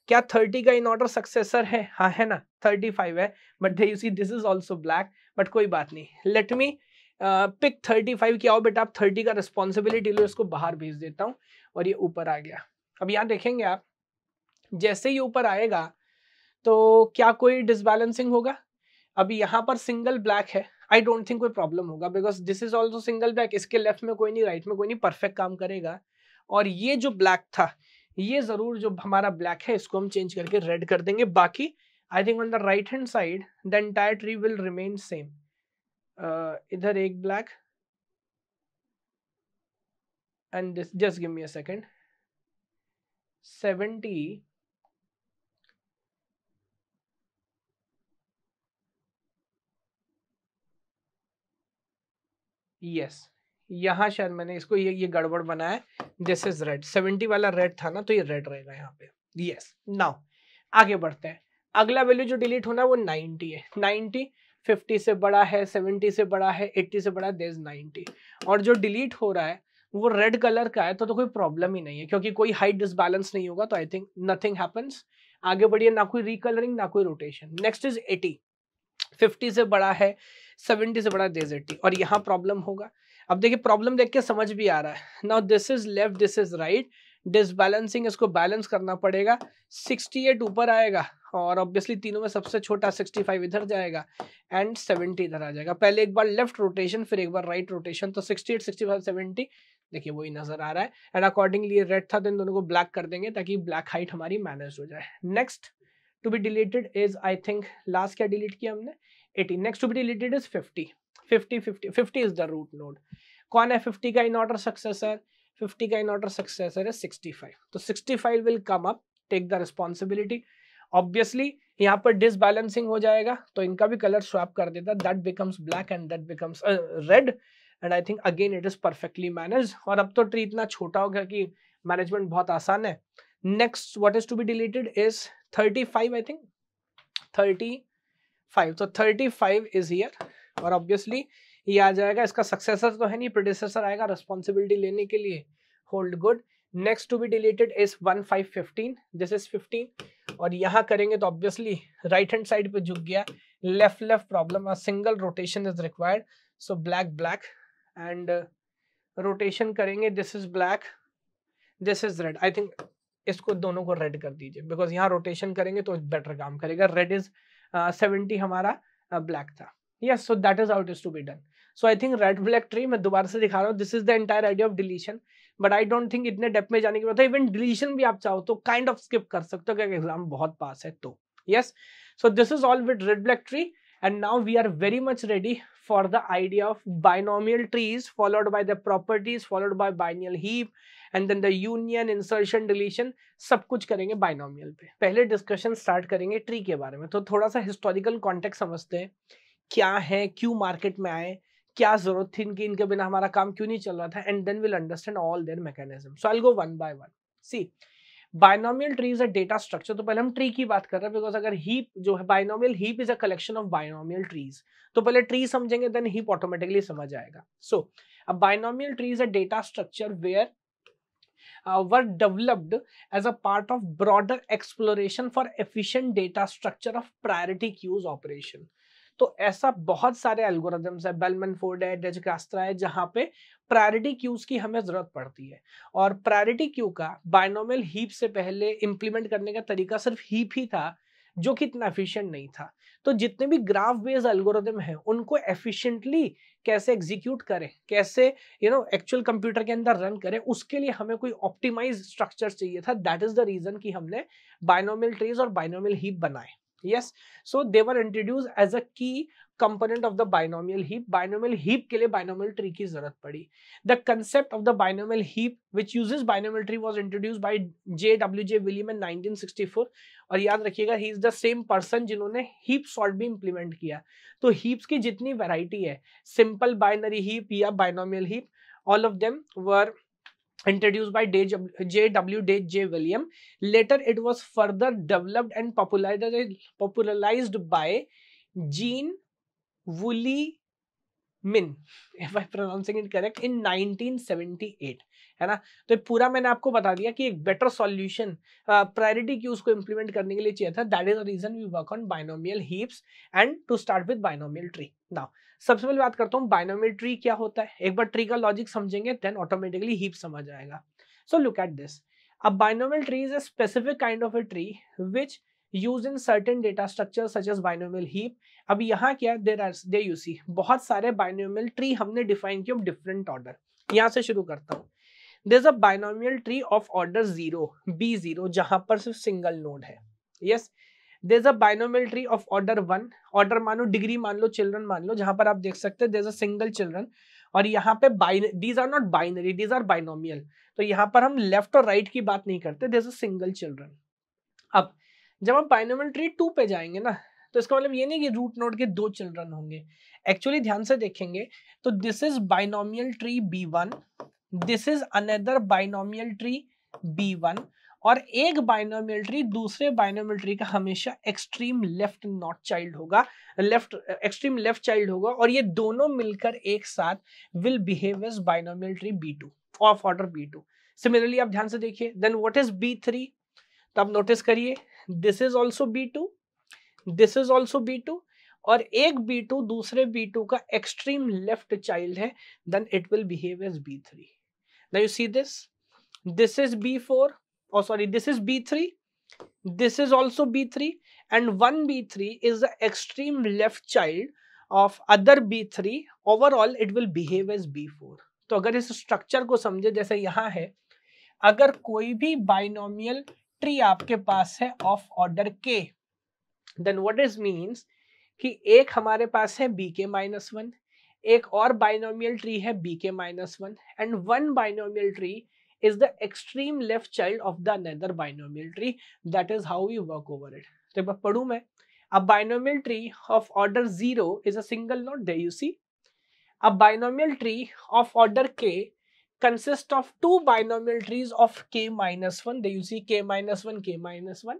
क्या थर्टी का इन ऑर्डर सक्सेसर है हाँ है ना थर्टी फाइव है but you see this is also black but कोई बात नहीं let me pick thirty five किया आओ बेटा आप थर्टी का रिस्पॉन्सिबिलिटी लो इसको बाहर भेज देता हूँ और ये ऊपर आ गया अब यहाँ देखेंगे आप जैसे ही ऊपर आएगा तो क्या कोई डिसबैलेंसिंग होगा अभी यहाँ पर सिंगल ब्लैक है आई डोंट थिंक कोई प्रॉब्लम होगा because this is also single black इसके लेफ्ट में कोई नहीं राइट right में कोई नहीं परफेक्ट काम करेगा और ये जो ब्लैक था ये ज़रूर जो हमारा ब्लैक है इसको हम चेंज करके रेड कर देंगे बाकी I think on the right hand side the entire tree will remain same इधर एक black and this just give me a second seventy yes यहां शायद मैंने इसको ये ये गड़बड़ बनाया दिस इज रेड सेवेंटी वाला रेड था ना तो ये रेड रहेगा यहाँ पे यस yes. नाउ आगे बढ़ते हैं अगला वैल्यू जो डिलीट होना है वो नाइनटी है नाइनटी 50 से बड़ा है 70 से बड़ा है 80 से बड़ा है देर इज और जो डिलीट हो रहा है वो रेड कलर का है तो तो कोई प्रॉब्लम ही नहीं है क्योंकि कोई हाइट डिसबैलेंस नहीं होगा तो आई थिंक नथिंग हैपन्स आगे बढ़िए ना कोई रिकलरिंग ना कोई rotation next is eighty fifty से बड़ा है सेवेंटी से बड़ा देज एटी तो तो तो और यहाँ प्रॉब्लम होगा अब देखिए प्रॉब्लम देख के समझ भी आ रहा है now this is left this is right disbalancing इसको बैलेंस करना पड़ेगा 68 ऊपर आएगा और ऑब्वियसली तीनों में सबसे छोटा 65 इधर जाएगा एंड 70 इधर आ जाएगा पहले एक बार लेफ्ट रोटेशन फिर एक बार राइट रोटेशन तो 68, 65, 70 देखिए वही नजर आ रहा है एंड अकॉर्डिंगली रेड था तो इन दोनों को ब्लैक कर देंगे ताकि ब्लैक हाइट हमारी मैनेज हो जाए next to be deleted is I think last क्या डिलीट किया हमने 80 next to be deleted is fifty fifty fifty fifty is the root node कौन है फिफ्टी का इन ऑर्डर सक्सेसर 50 का इन ऑर्डर सक्सेसर है 65 तो 65 will come up take the responsibility obviously यहाँ पर डिसबैलेंसिंग हो जाएगा तो इनका भी कलर स्वैप कर देता that becomes black and that becomes red and I think again it is perfectly manage और अब तो ट्री इतना छोटा हो गया कि मैनेजमेंट बहुत आसान है next what is to be deleted is thirty five I think thirty five तो थर्टी फाइव इज हियर और ऑब्वियसली ये आ जाएगा इसका सक्सेसर तो है नहीं प्रोड्यूसर आएगा रिस्पॉन्सिबिलिटी लेने के लिए hold good next to be deleted is one five fifteen this is fifteen और यहाँ करेंगे तो ऑब्वियसली राइट हैंड साइड पे झुक गया left left problem single rotation is required so black black and rotation करेंगे this is black this is red I think इसको दोनों को रेड कर दीजिए बिकॉज यहाँ रोटेशन करेंगे तो बेटर काम करेगा रेड इज सेवेंटी हमारा ब्लैक uh, था yes so that is out is to be done so I think red black tree मैं दोबारा से दिखा रहा हूँ this is the entire idea of deletion but I don't think इतने depth में जाने की बात इवन डिलीशन भी आप चाहो तो काइंड ऑफ स्किप कर सकते हो क्या एग्जाम बहुत पास है तो yes so this is all with red black tree and now we are very much ready for the idea of binomial trees followed by the properties followed by binomial heap and then the union insertion deletion सब कुछ करेंगे binomial पे पहले discussion start करेंगे tree के बारे में तो थोड़ा सा हिस्टोरिकल कॉन्टेक्ट समझते हैं क्या है क्यों मार्केट में आए क्या जरूरत थी इनकी इनके बिना हमारा काम क्यों नहीं चल रहा था and then will understand all their mechanism so I go one by one see binomial tree is a data structure तो पहले हम ट्री की बात कर रहे हैं बिकॉज अगर हीप जो है binomial heap is a collection of binomial trees तो पहले ट्री समझेंगे देन हीप ऑटोमेटिकली समझ आएगा so a binomial tree is a data structure where were developed as a part of broader exploration for for data structure of priority queues operation तो ऐसा बहुत सारे algorithms है बेलमन फोर्ड है Dijkstra है जहां पे प्रायोरिटी क्यूज की हमें ज़रूरत पड़ती है और प्रायोरिटी क्यू का बायनोमियल हीप से पहले इंप्लीमेंट करने का तरीका सिर्फ हीप ही था जो कि इतना एफिशिएंट नहीं था तो जितने भी ग्राफ बेस्ड एल्गोरिदम है उनको एफिशिएंटली कैसे एग्जीक्यूट करें कैसे यू नो एक्चुअल कंप्यूटर के अंदर रन करें उसके लिए हमें कोई ऑप्टिमाइज स्ट्रक्चर चाहिए था दैट इज द रीजन कि हमने बायनोमल ट्रीज और बायनोमल हीप बनाए yes so they were introduced as a key component of the binomial heap binomial heap ke liye binomial tree ki zarurat padi the concept of the binomial heap which uses binomial tree was introduced by J W J William in 1964 aur yaad rakhiyega he is the same person jinhone heap sort bhi implement kiya to heaps ki jitni variety hai simple binary heap ya binomial heap all of them were introduced by J.W. J. William. Later, it was further developed and popularized by Jean Woolley मिन if I pronouncing it correct in 1978 है ना तो पूरा मैंने आपको बता दिया कि एक बेटर सॉल्यूशन प्रायोरिटी क्यूज को इंप्लीमेंट करने के लिए चाहिए था that is the reason we work on binomial heaps and to start with binomial tree now सबसे पहले बात करता हूँ बाइनोमियल ट्री क्या होता है एक बार ट्री का लॉजिक समझेंगे देन ऑटोमेटिकली हीप समझ आएगा so look at this a binomial tree is a specific kind of a tree which use in certain data structure such as binomial heap अब यहाँ क्या है there are they you see बहुत सारे binomial tree हमने define किए different order यहाँ से शुरू करता हूँ there a binomial tree of order zero B zero जहाँ पर सिर्फ सिंगल नोड है yes there a binomial tree of order one order मान लो डिग्री मान लो चिल्ड्रन मान लो जहां पर आप देख सकते हैं देर अ सिंगल चिल्ड्रन और यहाँ पे these are not binary these are binomial तो यहाँ पर हम लेफ्ट और राइट right की बात नहीं करते देर अ सिंगल चिल्ड्रन अब जब हम पाइनोमल ट्री टू पे जाएंगे ना तो इसका मतलब ये नहीं कि रूट नोड के दो चिल्ड्रन होंगे एक्चुअली ध्यान से देखेंगे तो this is binomial tree B one this is another binomial tree B one और एक बाइनोमियल ट्री दूसरे बाइनोमियल ट्री का हमेशा एक्सट्रीम लेफ्ट नॉट चाइल्ड होगा लेफ्ट एक्सट्रीम लेफ्ट चाइल्ड होगा और ये दोनों मिलकर एक साथ will behave as binomial tree B two of order B two similarly आप ध्यान से देखिए then what is B three तो आप नोटिस करिए this is also B two this is also B two और एक बी टू दूसरे बी टू का एक्सट्रीम लेफ्ट चाइल्ड है then it will behave as B three ना you see this this is B four और sorry this is B three this is also B three and one B three is the extreme left child of other B three overall it will behave as B four तो अगर इस structure को समझे जैसे यहां है अगर कोई भी बाइनोमियल ट्री आपके पास है of order K then what is means कि एक हमारे पास है बी के माइनस वन एक और बाइनोमियल ट्री है B K minus one and one binomial tree is the extreme left child of the nether binomial tree that is how you work over it तो एक पढ़ू मैं अब binomial tree of order zero is a single node there you see अब binomial tree of order K consist of two binomial trees of k minus 1 there you see k minus 1 k minus 1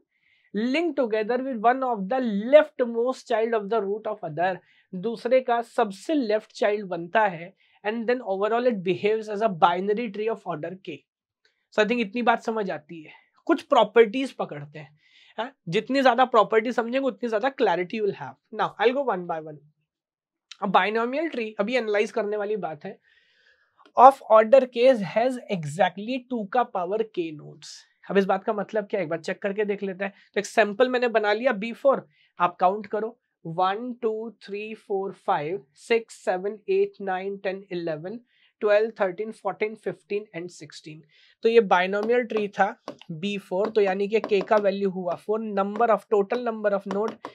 linked together with one of the leftmost child of the root of other दूसरे का सबसे left child बनता है and then overall it behaves as a binary tree of order K so I think इतनी बात समझ आती है कुछ प्रॉपर्टीज पकड़ते हैं है? हाँ, जितनी ज्यादा प्रॉपर्टी समझेंगे उतनी ज्यादा clarity will have now I go one by one binomial tree अभी एनालाइज करने वाली बात है of order case has exactly two का पावर के नोट्स अब इस बात का मतलब क्या है एक बार चेक करके देख लेते हैं तो एक सैंपल मैंने बना लिया बी फोर आप काउंट करो one two three four five six seven eight nine ten eleven twelve thirteen fourteen fifteen and sixteen तो ये बाइनोमियल ट्री था बी फोर तो यानी कि के का वैल्यू हुआ four number of total number of node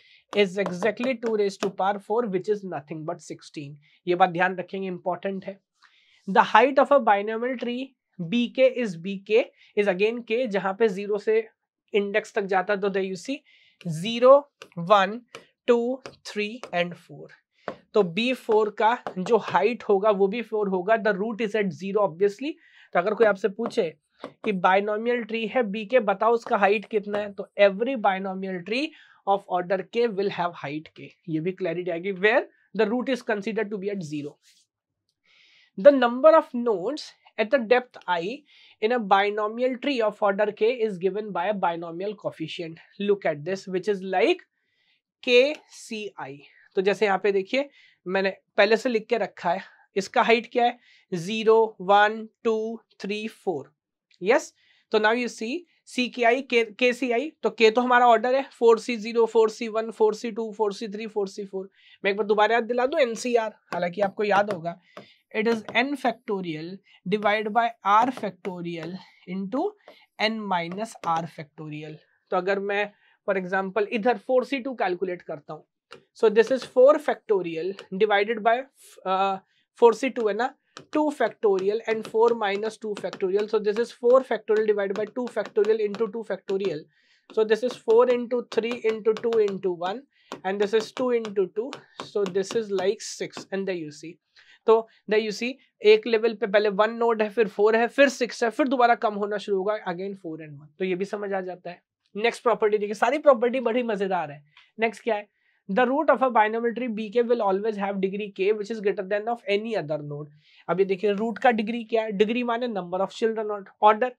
is exactly two raise to power four which is nothing but sixteen ये बात ध्यान रखेंगे इंपॉर्टेंट है the height of a binomial tree B K is B K is again K जहां पे zero से index तक जाता तो दे you see zero one two three and four तो बी फोर का जो हाइट होगा वो भी फोर होगा the root is at zero obviously तो अगर कोई आपसे पूछे कि बाइनोमियल ट्री है बी के बताओ उसका हाइट कितना है तो every binomial tree of order K will have height K ये भी क्लैरिटी आएगी where the root is consider to be at zero The number of nodes at the depth i in a binomial tree of order k is given by a binomial coefficient. Look at this which is like k C I तो जैसे यहाँ पे देखिए मैंने पहले से लिख के रखा है इसका हाइट क्या है zero one two three four yes तो now you see C K I के सी आई तो के तो हमारा ऑर्डर है four C zero four C one four C two four C three four C four मैं एक बार दोबारा याद दिला दू एनसीआर हालांकि आपको याद होगा it is n factorial divided by r factorial into n minus r factorial. So, agar main, for example, either 4c2 calculate karta So, this is 4 factorial divided by 4c2 uh, and 2 factorial and 4 minus 2 factorial. So, this is 4 factorial divided by 2 factorial into 2 factorial. So, this is 4 into 3 into 2 into 1 and this is 2 into 2. So, this is like 6 and there you see. तो the you see एक level पे पहले one node है फिर four है फिर six है फिर दोबारा कम होना शुरू होगा अगेन फोर एंड वन तो ये भी समझ आ जाता है नेक्स्ट प्रॉपर्टी देखिए सारी प्रॉपर्टी बड़ी मजेदार है नेक्स्ट क्या है the root of a binomial tree B K will always have degree K which is greater than of any other node अब ये देखिए रूट का डिग्री क्या है डिग्री माने number of children order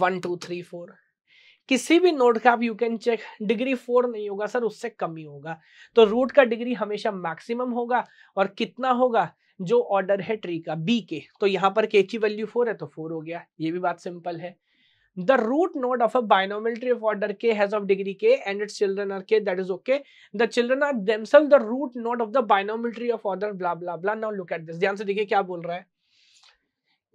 one two three four किसी भी node का आप you can check degree four नहीं होगा सर उससे कम ही होगा तो रूट का डिग्री हमेशा मैक्सिमम होगा और कितना होगा जो ऑर्डर है ट्री का बी के तो यहाँ पर के की वैल्यू फोर है तो फोर हो गया ये भी बात सिंपल है the root node of a binomial tree of order K has of degree K and its children are K that is okay the children are themselves the root node of the binomial tree of order blah blah now look at this ध्यान से देखिए क्या बोल रहा है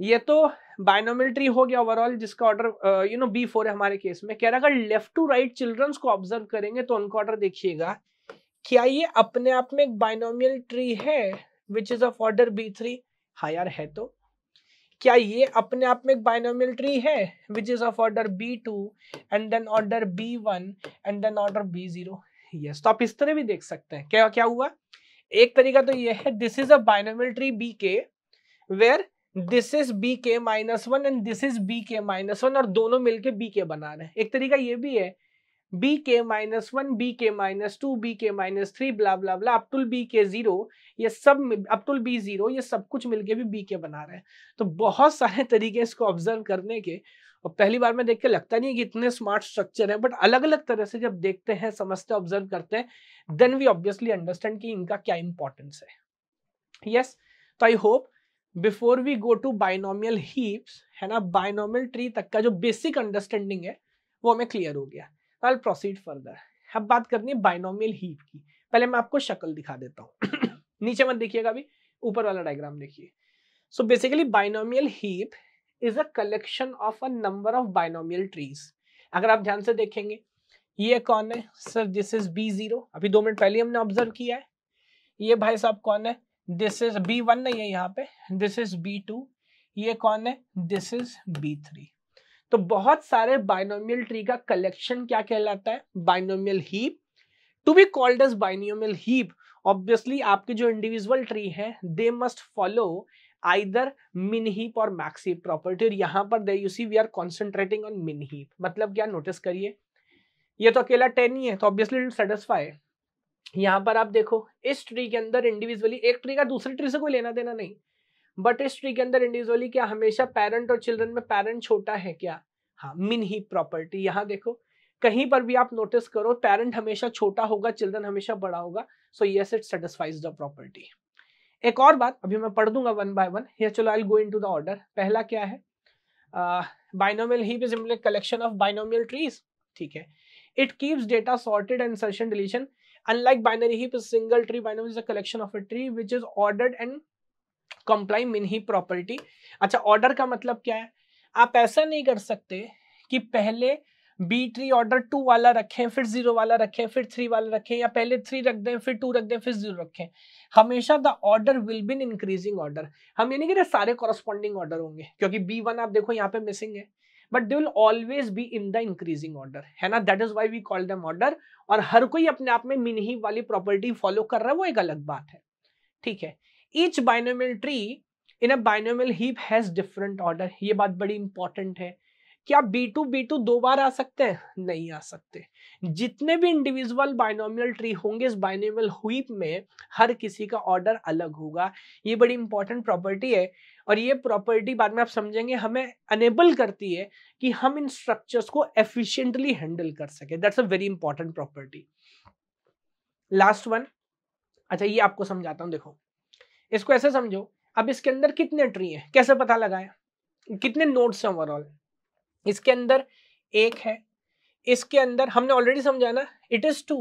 ये तो बायनोमिलिट्री हो गया ओवरऑल जिसका order you know B four है हमारे केस में कह रहा अगर लेफ्ट टू राइट चिल्ड्रंस को ऑब्जर्व करेंगे तो उनका ऑर्डर देखिएगा क्या ये अपने आप में एक बायनोमियल ट्री है which is of order B three हाँ यार है तो क्या ये अपने आप में एक बायनोमियल ट्री है which is of order B two and then order B one and then order B zero yes तो आप इस तरह भी देख सकते हैं क्या क्या हुआ एक तरीका तो ये है this is a binomial tree B K where this is B K minus one and this is B K minus one और दोनों मिलके बी के बना रहे हैं एक तरीका ये भी है B K minus one B K minus two B K minus three blah blah blah up till B K zero ये सब अपटुल बी जीरो ये सब कुछ मिलके भी बी के बना रहे हैं तो बहुत सारे तरीके इसको ऑब्जर्व करने के और पहली बार में देख के लगता नहीं है कि इतने स्मार्ट स्ट्रक्चर है बट अलग अलग तरह से जब देखते हैं समझते ऑब्जर्व करते हैं देन वी ऑब्वियसली अंडरस्टैंड कि इनका क्या इंपॉर्टेंस है यस तो I hope before we go to binomial heaps है ना बाइनोमियल ट्री तक का जो बेसिक अंडरस्टैंडिंग है वो हमें क्लियर हो गया आई प्रोसीड फर्दर अब बात करनी है बाइनोमियल हीप की पहले मैं आपको शक्ल दिखा देता हूँ नीचे मत देखिएगा अभी ऊपर वाला डायग्राम देखिए so basically binomial heap is a collection of a number of binomial trees अगर आप ध्यान से देखेंगे ये कौन है sir this is B zero अभी दो मिनट पहले हमने ऑब्जर्व किया है ये भाई साहब कौन है दिस इज बी वन नहीं है यहाँ पे दिस इज बी टू ये कौन है दिस इज बी थ्री तो बहुत सारे बाइनोमियल ट्री का कलेक्शन क्या कहलाता है binomial heap to be called as binomial heap obviously आपके जो इंडिविजुअल ट्री है they must follow either min heap और मैक्स हीप प्रॉपर्टी और यहाँ पर they you see we are concentrating on min heap मतलब क्या नोटिस करिए ये तो अकेला टेन ही है तो ऑब्वियसली सेटिस्फाई यहाँ पर आप देखो इस ट्री के अंदर इंडिविजुअली एक ट्री का दूसरे ट्री से कोई लेना देना नहीं बट इस ट्री के अंदर इंडिविजुअली क्या हमेशा पेरेंट और चिल्ड्रन में पेरेंट छोटा है क्या हाँ मिन ही प्रॉपर्टी यहाँ देखो कहीं पर भी आप नोटिस करो पेरेंट हमेशा छोटा होगा चिल्ड्रन हमेशा बड़ा होगा so yes it satisfies the property एक और बात अभी मैं पढ़ दूंगा वन बाय वन या चलो I go into the order पहला क्या है बाइनोमियल ही कलेक्शन ऑफ बाइनोमियल ट्रीज ठीक है it keeps data sorted and insertion deletion unlike binary heap a single tree binary is a collection of a tree which is ordered and comply min heap property अच्छा order का मतलब क्या है आप ऐसा नहीं कर सकते कि पहले बी ट्री ऑर्डर टू वाला रखें फिर जीरो वाला रखें फिर थ्री वाला रखें या पहले थ्री रख दें फिर टू रख दें फिर जीरो रखें हमेशा the order will be in increasing order हम ये नहीं कह रहे सारे कॉरस्पॉन्डिंग ऑर्डर होंगे क्योंकि बी वन आप देखो यहाँ पे मिसिंग है but they will always be in the increasing order है ना that is why we call them order और हर कोई अपने आप में मिनही वाली प्रॉपर्टी फॉलो कर रहा है वो एक अलग बात है ठीक है each binomial tree in a binomial heap has different order ये बात बड़ी इंपॉर्टेंट है क्या बी टू बी टू दो बार आ सकते हैं नहीं आ सकते जितने भी इंडिविजुअल बाइनोमियल ट्री होंगे इस बाइनोमियल हुईप में हर किसी का ऑर्डर अलग होगा ये बड़ी इंपॉर्टेंट प्रॉपर्टी है और ये प्रॉपर्टी बाद में आप समझेंगे हमें अनेबल करती है कि हम इन स्ट्रक्चर्स को एफिशिएंटली हैंडल कर सके that's a very important property last one अच्छा ये आपको समझाता हूँ देखो इसको ऐसे समझो अब इसके अंदर कितने ट्री हैं कैसे पता लगाए कितने नोट्स हैं ओवरऑल इसके अंदर एक है इसके अंदर हमने ऑलरेडी समझा ना it is two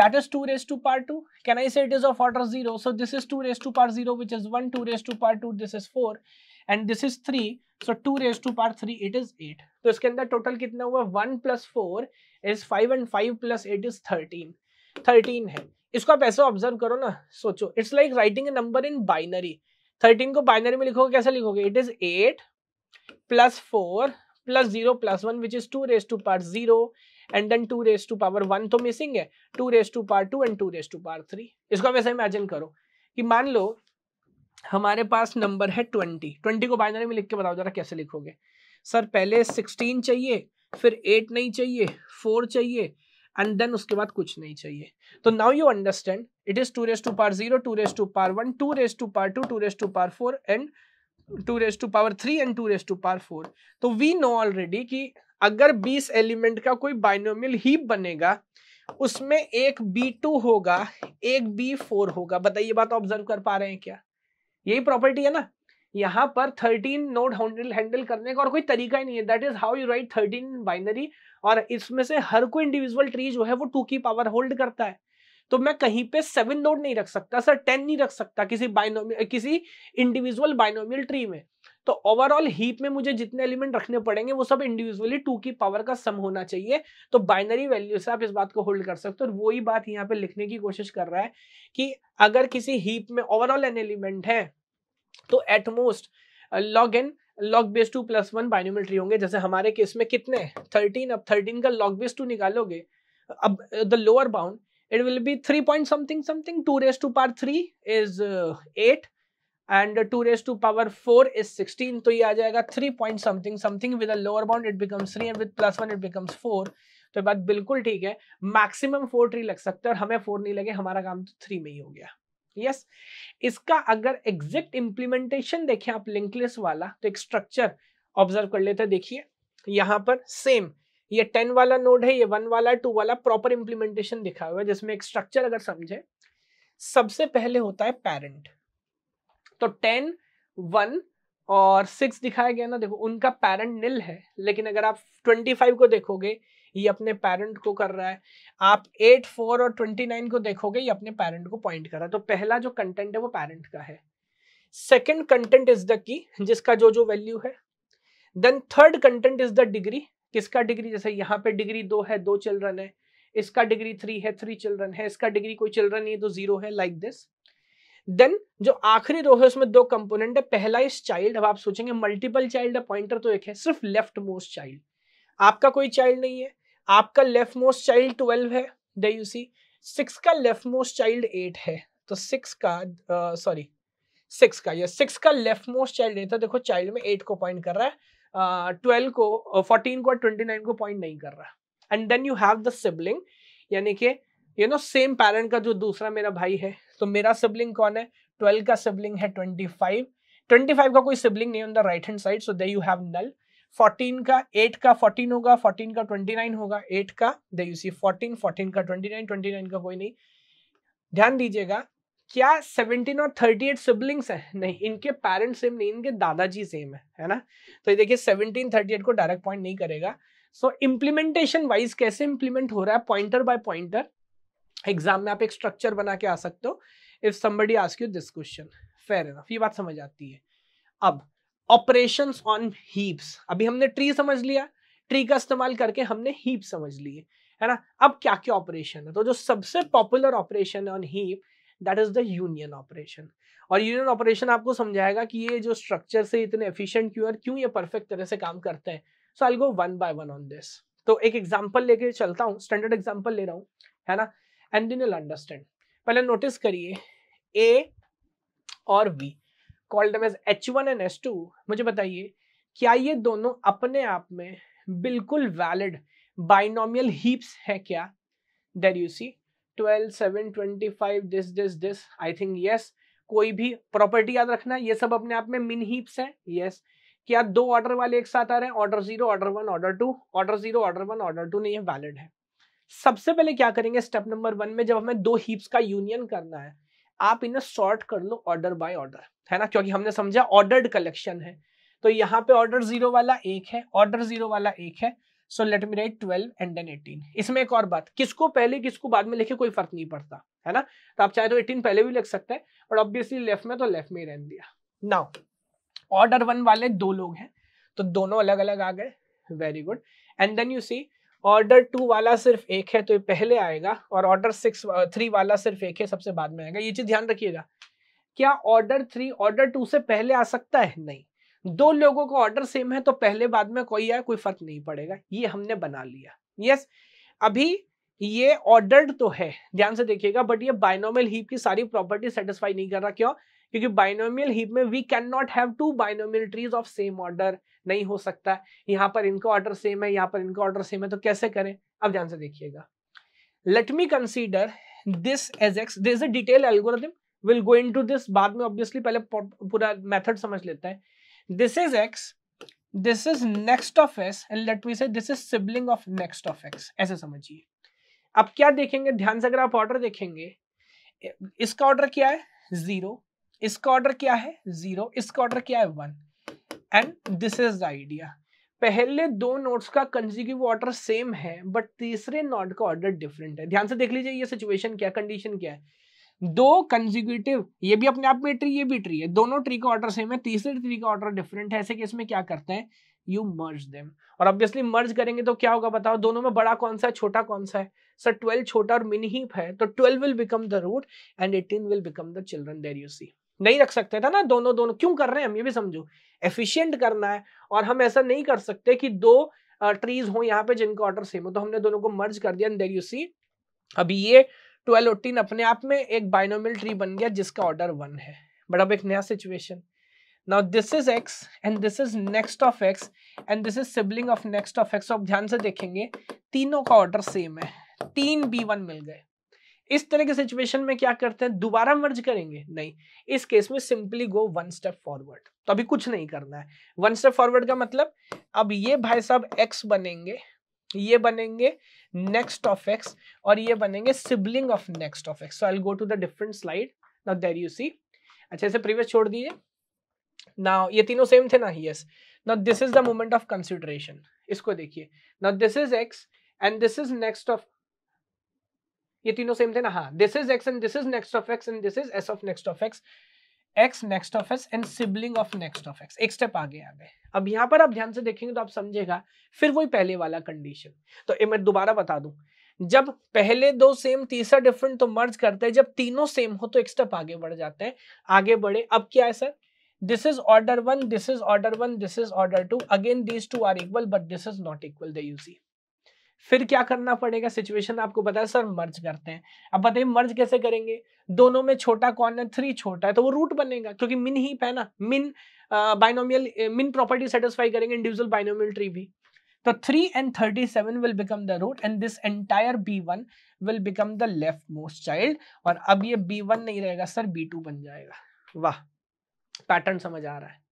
that is two raise to power two can I say it is of order zero so this is two raise to power zero which is one two raise to power two this is four and this is three so two raise to power three it is eight तो इसके अंदर total कितना हुआ one plus four is five and five plus eight is thirteen thirteen है इसको आप ऐसे observe करो ना सोचो it's like writing a number in binary thirteen को बाइनरी में लिखोगे कैसे लिखोगे it is eight plus four plus zero plus one which is two raise to power zero and then two raise to power one तो missing है two raise to power two and two raise to power three इसको आप ऐसा imagine करो कि मान लो हमारे पास नंबर है ट्वेंटी ट्वेंटी को बाइनरी में लिख के बताओ जरा कैसे लिखोगे सर पहले सिक्सटीन चाहिए फिर एट नहीं चाहिए फोर चाहिए एंड देन उसके बाद कुछ नहीं चाहिए तो now you understand it is two raise to power zero two raise to power one two raise to power two two raise to power four and two raise to power three and two raise to power four तो we know already कि अगर बीस element का कोई binomial ही बनेगा उसमें एक to होगा एक फोर होगा बताइए बात ऑब्जर्व कर पा रहे हैं क्या यही प्रॉपर्टी है ना यहाँ पर थर्टीन नोड हैंडल हैंडल करने का और कोई तरीका ही नहीं है that is how you write thirteen binary और इसमें से हर कोई इंडिविजुअल ट्री जो है वो टू की पावर होल्ड करता है तो मैं कहीं पे सेवन नोड नहीं रख सकता सर टेन नहीं रख सकता किसी बाइनोमियल किसी इंडिविजुअल बाइनोमियल ट्री में तो ओवरऑल हीप में मुझे जितने एलिमेंट रखने पड़ेंगे वो सब इंडिविजुअली टू की पावर का सम होना चाहिए तो बाइनरी वैल्यू से आप इस बात को होल्ड कर सकते हो और वही बात यहाँ पे लिखने की कोशिश कर रहा है कि अगर किसी हीप में ओवरऑल एन एलिमेंट है तो at most log N log base two plus one binomial tree होंगे जैसे हमारे केस में कितने थर्टीन अब थर्टीन का लॉग बेस टू निकालोगे अब the lower bound it will be 3 point something something 2 raised to power 3 is uh, 8 and two raise to power four is sixteen तो ये आ जाएगा three point something something with a lower bound it becomes three and with plus one it becomes four तो ये बात बिल्कुल ठीक है मैक्सिमम फोर ट्री लग सकता है और हमें फोर नहीं लगे हमारा काम तो थ्री में ही हो गया यस yes. इसका अगर एग्जैक्ट इम्प्लीमेंटेशन देखें आप लिंकलिस्ट वाला तो एक स्ट्रक्चर ऑब्जर्व कर लेते हैं देखिए यहां पर सेम ये टेन वाला नोड है ये वन वाला टू वाला प्रॉपर इंप्लीमेंटेशन दिखा हुआ है जिसमें एक स्ट्रक्चर अगर समझे सबसे पहले होता है पेरेंट तो टेन वन और सिक्स दिखाया गया ना देखो उनका पेरेंट निल है लेकिन अगर आप ट्वेंटी फाइव को देखोगे ये अपने पेरेंट को कर रहा है आप एट फोर और ट्वेंटी नाइन को देखोगे ये अपने पेरेंट को पॉइंट कर रहा है तो पहला जो कंटेंट है वो पेरेंट का है second content is the key जिसका जो जो वैल्यू है then third content is the degree किसका डिग्री जैसे यहाँ पे डिग्री दो है दो चिल्ड्रन है इसका डिग्री थ्री है थ्री चिल्ड्रन है इसका डिग्री कोई चिल्ड्रन नहीं है तो जीरो है लाइक दिस देन जो आखिरी रो है उसमें दो कंपोनेंट है पहला इस चाइल्ड अब आप सोचेंगे मल्टीपल चाइल्ड है पॉइंटर तो एक है सिर्फ लेफ्ट मोस्ट चाइल्ड आपका कोई चाइल्ड नहीं है आपका लेफ्ट मोस्ट चाइल्ड ट्वेल्व है दे यू सी सिक्स का लेफ्ट मोस्ट चाइल्ड एट है तो सिक्स का सॉरी uh, सिक्स का या सिक्स का लेफ्ट मोस्ट चाइल्ड नहीं था देखो चाइल्ड में एट को पॉइंट कर रहा है ट्वेल्व को फोर्टीन को ट्वेंटी नाइन को पॉइंट नहीं कर रहा and then you have the sibling यानी कि यू नो सेम पेरेंट का जो दूसरा मेरा भाई है तो मेरा सिबलिंग कौन है ट्वेल्व का सिबलिंग है ट्वेंटी फाइव ट्वेंटी फाइव का कोई सिबलिंग नहीं on the right hand side so they you have null fourteen का एट का फोर्टीन होगा फोर्टीन का ट्वेंटी नाइन होगा एट का they you see fourteen fourteen का ट्वेंटी नाइन ट्वेंटी नाइन का कोई नहीं ध्यान दीजिएगा क्या सेवनटीन और थर्टी एट सिबलिंग्स है नहीं इनके पेरेंट्स सेम नहीं इनके दादाजी सेम है है ना तो ये देखिए सेवनटीन थर्टी एट को डायरेक्ट पॉइंट नहीं करेगा सो इम्प्लीमेंटेशन वाइज कैसे इम्प्लीमेंट हो रहा है पॉइंटर बाय पॉइंटर एग्जाम में आप एक स्ट्रक्चर बना के आ सकते हो if somebody ask you this question fair enough ये बात समझ आती है अब ऑपरेशन ऑन हीप्स अभी हमने ट्री समझ लिया ट्री का इस्तेमाल करके हमने हीप समझ लिए है ना अब क्या क्या ऑपरेशन है तो जो सबसे पॉपुलर ऑपरेशन है on heap that is the union operation और यूनियन ऑपरेशन आपको समझाएगा कि ये जो स्ट्रक्चर से इतने एफिशिएंट क्यों है क्यों ये परफेक्ट तरह से काम करते हैं so I go one by one on this तो एक एग्जाम्पल लेके चलता हूँ स्टैंडर्ड एग्जाम्पल ले रहा हूँ है ना एंड इन अंडरस्टैंड पहले नोटिस करिए ए और B called as H one and H two मुझे बताइए क्या ये दोनों अपने आप में बिल्कुल वैलिड बाइनोमियल हीप्स है क्या there you see twelve seven twenty five this this this I think yes कोई भी प्रॉपर्टी याद रखना ये सब अपने आप में मिन हीप्स है यस yes. क्या दो ऑर्डर वाले एक साथ आ रहे हैं order zero order one order two order zero order one order two नहीं है वैलिड है सबसे पहले क्या करेंगे स्टेप नंबर वन में जब हमें दो हीप्स का यूनियन करना है आप इन्हें सॉर्ट कर लो ऑर्डर बाय ऑर्डर है ना क्योंकि हमने समझा ऑर्डर्ड कलेक्शन है तो यहाँ पे ऑर्डर जीरो वाला एक है ऑर्डर जीरो वाला एक है so let me write twelve and then eighteen इसमें एक और बात किसको पहले किसको बाद में लिखे कोई फर्क नहीं पड़ता है ना तो आप चाहे तो एटीन पहले भी लिख सकते हैं बट ऑब्वियसली लेफ्ट में तो लेफ्ट में ही रहने दिया नाउ ऑर्डर वन वाले दो लोग हैं तो दोनों अलग अलग आ गए very good and then you see order two वाला सिर्फ एक है तो ये पहले आएगा और ऑर्डर सिक्स थ्री वाला सिर्फ एक है सबसे बाद में आएगा ये चीज ध्यान रखिएगा क्या ऑर्डर थ्री ऑर्डर टू से पहले आ सकता है नहीं दो लोगों का ऑर्डर सेम है तो पहले बाद में कोई आए कोई फर्क नहीं पड़ेगा ये हमने बना लिया यस अभी ये ऑर्डर्ड तो है ध्यान से देखिएगा बट ये बाइनोमियल हीप की सारी प्रॉपर्टी सेटिस्फाई नहीं कर रहा क्यों क्योंकि बाइनोमियल हीप में we can not have two binomial trees of same order नहीं हो सकता यहाँ पर इनका ऑर्डर सेम है यहाँ पर इनका ऑर्डर सेम है तो कैसे करें अब ध्यान से देखिएगा let me consider this as X this is a detail algorithm will go into this बाद में ऑब्वियसली पहले पूरा मेथड समझ लेते हैं this is x this is next of s and let me say this is sibling of next of x ऐसे समझिए अब क्या देखेंगे ध्यान से अगर आप ऑर्डर देखेंगे इसका ऑर्डर क्या है जीरो इसका ऑर्डर क्या है जीरो इसका ऑर्डर क्या है one and this is the idea पहले दो नोट्स का कंजीक्यूटिव ऑर्डर सेम है बट तीसरे नोट का ऑर्डर डिफरेंट है ध्यान से देख लीजिए ये सिचुएशन क्या कंडीशन क्या है दो कंजिक्यूटिव ये भी अपने आप में ट्री ये भी ट्री है दोनों ट्री का ऑर्डर सेम है तीसरे ट्री का ऑर्डर डिफरेंट है ऐसे केस में क्या करते हैं यू मर्ज देम और ऑब्वियसली मर्ज करेंगे तो क्या होगा बताओ दोनों में बड़ा कौन सा है छोटा कौन सा है सर ट्वेल्व छोटा और मिनी हीप है तो twelve will become the root and eighteen will become the children there you see नहीं रख सकते था ना दोनों दोनों क्यों कर रहे हैं हम ये भी समझो एफिशियंट करना है और हम ऐसा नहीं कर सकते कि दो ट्रीज हो यहाँ पे जिनका ऑर्डर सेम हो तो हमने दोनों को मर्ज कर दिया देर यू सी अभी ये ट्वेल्वोटीन अपने आप में एक बाइनोमियल ट्री बन गया जिसका ऑर्डर वन है बट अब एक नया situation now this is x and this is next of X and this is sibling of next of X आप ध्यान से देखेंगे तीनों का ऑर्डर सेम है तीन बी वन मिल गए इस तरह के सिचुएशन में क्या करते हैं दोबारा मर्ज करेंगे नहीं इस केस में simply go one step forward तो अभी कुछ नहीं करना है वन स्टेप फॉरवर्ड का मतलब अब ये भाई साहब एक्स बनेंगे ये बनेंगे नेक्स्ट ऑफ एक्स और ये बनेंगे sibling of next of X so I go to the different slide now there you see अच्छे से प्रीवियस छोड़ दीजिए नाउ ये तीनों सेम थे ना yes now this is the moment of consideration इसको देखिए now this is x and this is next of ये तीनों सेम थे ना हाँ this is x and this is next of X and this is S of next of X x next of x and sibling of next of x एक step आगे आ गए अब यहाँ पर आप ध्यान से देखेंगे तो आप समझेगा फिर वही पहले वाला condition तो मैं दोबारा बता दूं जब पहले दो सेम तीसरा डिफरेंट तो मर्ज करते हैं जब तीनों सेम हो तो एक स्टेप आगे बढ़ जाते हैं आगे बढ़े अब क्या है sir this is order one this is order one this is order two again this two are equal but this is not equal they you see फिर क्या करना पड़ेगा सिचुएशन आपको पता है सर मर्ज करते हैं अब बताइए मर्ज कैसे करेंगे दोनों में छोटा कौन है थ्री छोटा है तो वो रूट बनेगा क्योंकि मिन ही है ना min binomial min property satisfy करेंगे इंडिविजुअल बाइनोमियल ट्री भी तो seven will become the root and this entire B one will become the left most child और अब ये बी वन नहीं रहेगा सर बी टू बन जाएगा वाह पैटर्न समझ आ रहा है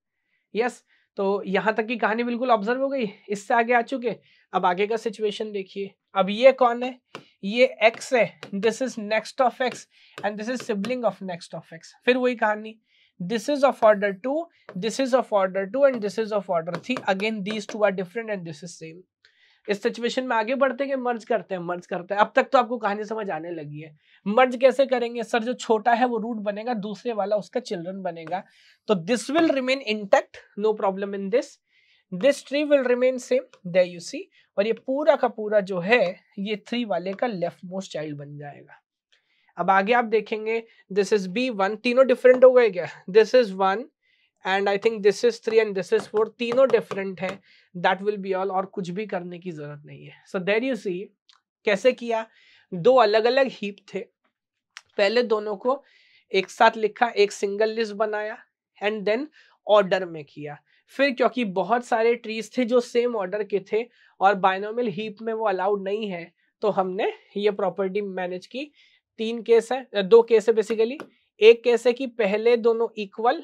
यस yes, तो यहाँ तक की कहानी बिल्कुल ऑब्जर्व हो गई इससे आगे आ चुके अब आगे का सिचुएशन देखिए अब ये कौन है ये x है this is next of x and this is sibling of next of x फिर वही कहानी this is of order two this is of order two and this is of order three again these two are different and this is same इस situation में आगे बढ़ते हैं मर्ज करते हैं मर्ज करते हैं अब तक तो आपको कहानी समझ आने लगी है मर्ज कैसे करेंगे सर जो छोटा है वो रूट बनेगा दूसरे वाला उसका चिल्ड्रन बनेगा तो this will remain intact no problem in this this tree will remain same they you see और ये पूरा का पूरा जो है ये थ्री वाले का लेफ्ट मोस्ट चाइल्ड बन जाएगा अब आगे आप देखेंगे दिस इज बी वन तीनों डिफरेंट हो गए क्या this is one and I think this is three and this is four तीनों डिफरेंट है दैट विल बी ऑल और कुछ भी करने की जरूरत नहीं है सो देर यू सी कैसे किया दो अलग अलग हीप थे पहले दोनों को एक साथ लिखा एक सिंगल लिस्ट बनाया एंड देन ऑर्डर में किया फिर क्योंकि बहुत सारे ट्रीज थे जो सेम ऑर्डर के थे और बायनोमियल हीप में वो अलाउड नहीं है तो हमने ये प्रॉपर्टी मैनेज की तीन केस है दो केस है बेसिकली एक केस है कि पहले दोनों इक्वल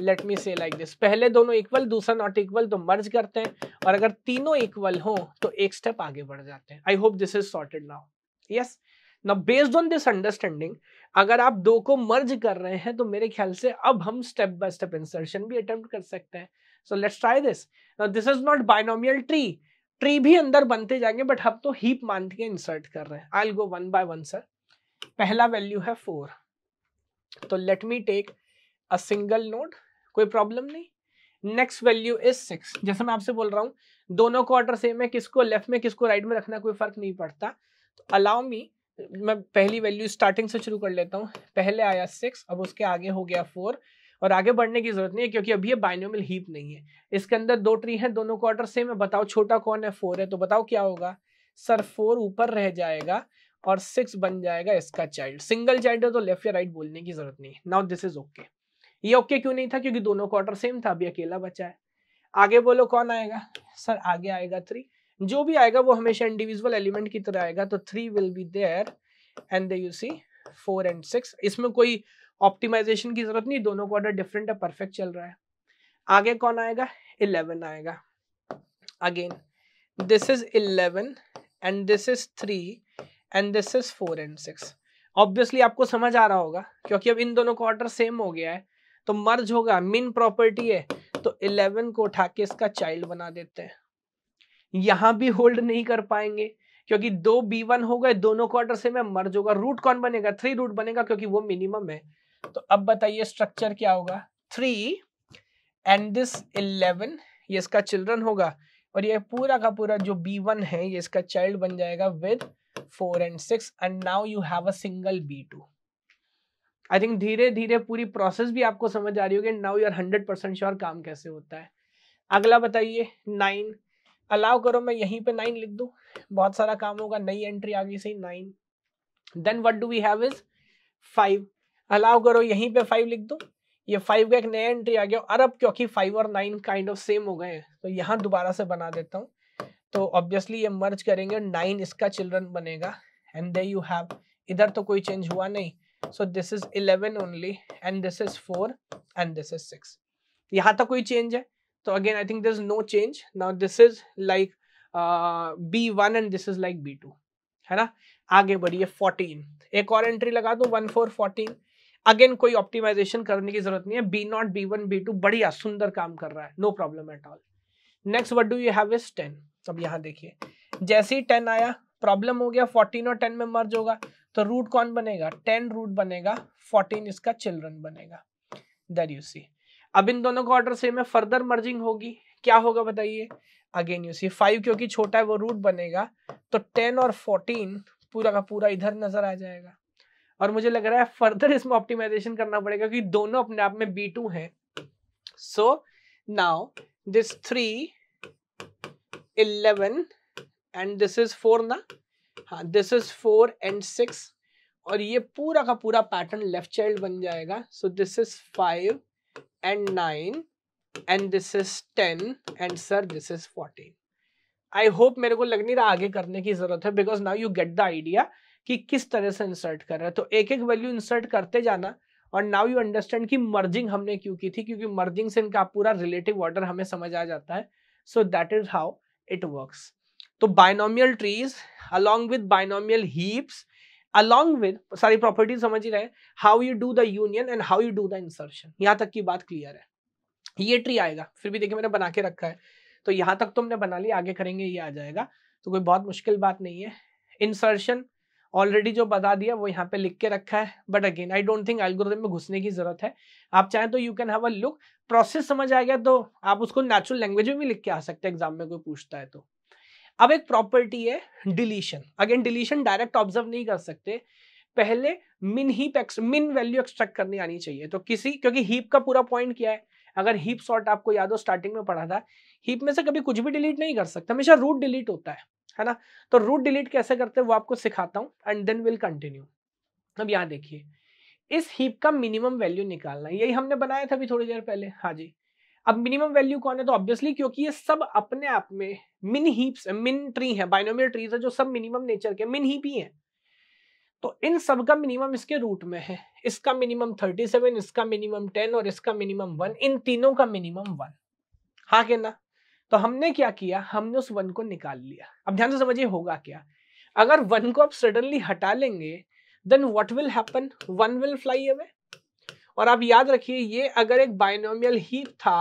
लेट मी से लाइक दिस पहले दोनों इक्वल दूसरा नॉट इक्वल तो मर्ज करते हैं और अगर तीनों इक्वल हो तो एक स्टेप आगे बढ़ जाते हैं I hope this is sorted now yes now based on this understanding अगर आप दो को मर्ज कर रहे हैं तो मेरे ख्याल से अब हम स्टेप बाय स्टेप इंसर्शन भी अटेम्प्ट कर सकते हैं so let's try this this is not binomial tree tree भी अंदर बनते जाएंगे बट हम तो हीप मान के इंसर्ट कर रहे हैं I go one by one sir पहला वैल्यू है फोर तो let me take a single node कोई प्रॉब्लम नहीं नेक्स्ट वैल्यू इज सिक्स जैसे मैं आपसे बोल रहा हूँ दोनों क्वार्टर सेम है किसको लेफ्ट में किसको राइट right में रखना कोई फर्क नहीं पड़ता तो अलाउ मी मैं पहली वैल्यू स्टार्टिंग से शुरू कर लेता हूँ पहले आया सिक्स अब उसके आगे हो गया फोर और आगे बढ़ने की जरूरत नहीं है क्योंकि अभी ये बाइनोमियल हीप नहीं है इसके अंदर दो ट्री हैं दोनों क्वार्टर सेम है बताओ छोटा कौन है फोर है तो बताओ क्या होगा सर फोर ऊपर रह जाएगा और सिक्स बन जाएगा इसका चाइल्ड सिंगल चाइल्ड है तो लेफ्ट या राइट बोलने की जरूरत नहीं नाउ दिस इज ओके ये ओके क्यों नहीं था क्योंकि दोनों क्वार्टर सेम था अभी अकेला बचा है आगे बोलो कौन आएगा सर आगे आएगा थ्री जो भी आएगा वो हमेशा इंडिविजुअल एलिमेंट की तरह आएगा तो three will be there and they you see four and six इसमें कोई ऑप्टिमाइजेशन की जरूरत नहीं दोनों का ऑर्डर डिफरेंट है परफेक्ट चल रहा है आगे कौन आएगा इलेवन आएगा again this is eleven and this is three and this is four and six obviously आपको समझ आ रहा होगा क्योंकि अब इन दोनों का ऑर्डर सेम हो गया है तो मर्ज होगा मिन प्रॉपर्टी है तो इलेवन को उठा के इसका चाइल्ड बना देते हैं यहां भी होल्ड नहीं कर पाएंगे क्योंकि दो बी वन हो गए दोनों क्वार्टर से मैं मर्ज होगा रूट कौन बनेगा थ्री रूट बनेगा क्योंकि वो मिनिमम है तो अब बताइए स्ट्रक्चर क्या होगा थ्री एंड दिस इलेवन ये इसका चिल्ड्रन होगा और ये पूरा का पूरा जो बी वन है ये इसका चाइल्ड बन जाएगा with four and six and now you have a single B two I think धीरे धीरे पूरी प्रोसेस भी आपको समझ आ रही होगी now you are hundred percent sure काम कैसे होता है अगला बताइए नाइन अलाउ करो मैं यहीं पे नाइन लिख दू बहुत सारा काम होगा नई एंट्री आ गई सही nine then what do we have is five allow करो यहीं पे फाइव लिख दो ये फाइव का एक नया एंट्री आ गया और अब क्योंकि फाइव और नाइन काइंड ऑफ सेम हो गए हैं तो यहाँ दोबारा से बना देता हूँ तो ऑब्वियसली ये मर्ज करेंगे नाइन इसका चिल्ड्रन बनेगा एंड दे यू हैव इधर तो कोई चेंज हुआ नहीं so this is eleven only and this is four and this is six यहाँ तक कोई चेंज है So again, I think there's no change. Now this is like uh, B1 and this is like B2. है ना आगे बढ़िए 14 एक और एंट्री लगा do 1414 अगेन कोई ऑप्टिमाइजेशन करने की जरूरत नहीं है B not B one B two बढ़िया सुंदर काम कर रहा है no problem at all next what do you have is ten अब यहाँ जैसे ही टेन आया प्रॉब्लम हो गया फोर्टीन और टेन में मर्ज होगा तो रूट कौन बनेगा टेन रूट बनेगा फोर्टीन इसका चिल्ड्रन बनेगा देर यू सी अब इन दोनों का ऑर्डर सेम है फर्दर मर्जिंग होगी क्या होगा बताइए अगेन यू सी फाइव क्योंकि छोटा है वो रूट बनेगा तो टेन और फोर्टीन पूरा का पूरा इधर नजर आ जाएगा और मुझे लग रहा है फर्दर इसमें ऑप्टिमाइजेशन करना पड़ेगा क्योंकि दोनों अपने आप में बी टू है so now this three eleven and this is four ना हाँ this is four and six और ये पूरा का पूरा पैटर्न लेफ्ट चाइल्ड बन जाएगा so this is five and 9 and this is 10 and sir this is 14 I hope मेरे को लग नहीं रहा आगे करने की जरूरत है because now you get the idea कि किस तरह से इंसर्ट कर रहा है तो एक एक वैल्यू इंसर्ट करते जाना और नाउ यू अंडरस्टैंड कि मर्जिंग हमने क्यों की थी क्योंकि मर्जिंग से इनका पूरा रिलेटिव ऑर्डर हमें समझ आ जाता है so that is how it works तो binomial trees along with binomial heaps along with सारी प्रॉपर्टी समझ ही रहे how you do the union and how you do the insertion यहां तक की बात क्लियर है ये ट्री आएगा फिर भी देखिए मैंने बना के रखा है तो यहां तक तुमने तो बना लिया आगे करेंगे ये आ जाएगा तो कोई बहुत मुश्किल बात नहीं है इंसर्शन ऑलरेडी जो बता दिया वो यहाँ पे लिख के रखा है but again I don't think algorithm में घुसने की जरूरत है आप चाहें तो you can have a look process समझ आएगा तो आप उसको नेचुरल लैंग्वेज में भी लिख के आ सकते हैं एग्जाम में कोई पूछता है तो अब एक प्रॉपर्टी है deletion again deletion direct observe नहीं कर सकते पहले मिन हीप मिन वैल्यू एक्सट्रैक्ट करनी आनी चाहिए तो किसी क्योंकि हीप का पूरा पॉइंट क्या है अगर हीप सॉर्ट आपको याद हो स्टार्टिंग में पढ़ा था हीप में से कभी कुछ भी डिलीट नहीं कर सकते हमेशा रूट डिलीट होता है है ना तो रूट डिलीट कैसे करते हैं वो आपको सिखाता हूँ एंड देन विल कंटिन्यू अब यहाँ देखिए इस हीप का मिनिमम वैल्यू निकालना यही हमने बनाया था अभी थोड़ी देर पहले हाँ जी अब मिनिमम वैल्यू कौन है तो ऑब्वियसली क्योंकि ये सब अपने आप में मिन हीप्स मिन ट्री है बाइनोमियल ट्रीज है जो सब मिनिमम नेचर के मिन हीप ही है तो इन सब का मिनिमम इसके रूट में है इसका मिनिमम 37 इसका मिनिमम 10 और इसका मिनिमम 1 इन तीनों का मिनिमम 1 हाँ के ना तो हमने क्या किया हमने उस वन को निकाल लिया अब ध्यान से समझिए होगा क्या अगर वन को आप सडनली हटा लेंगे then what will happen one will fly away और आप याद रखिए ये अगर एक बाइनोमियल हीप था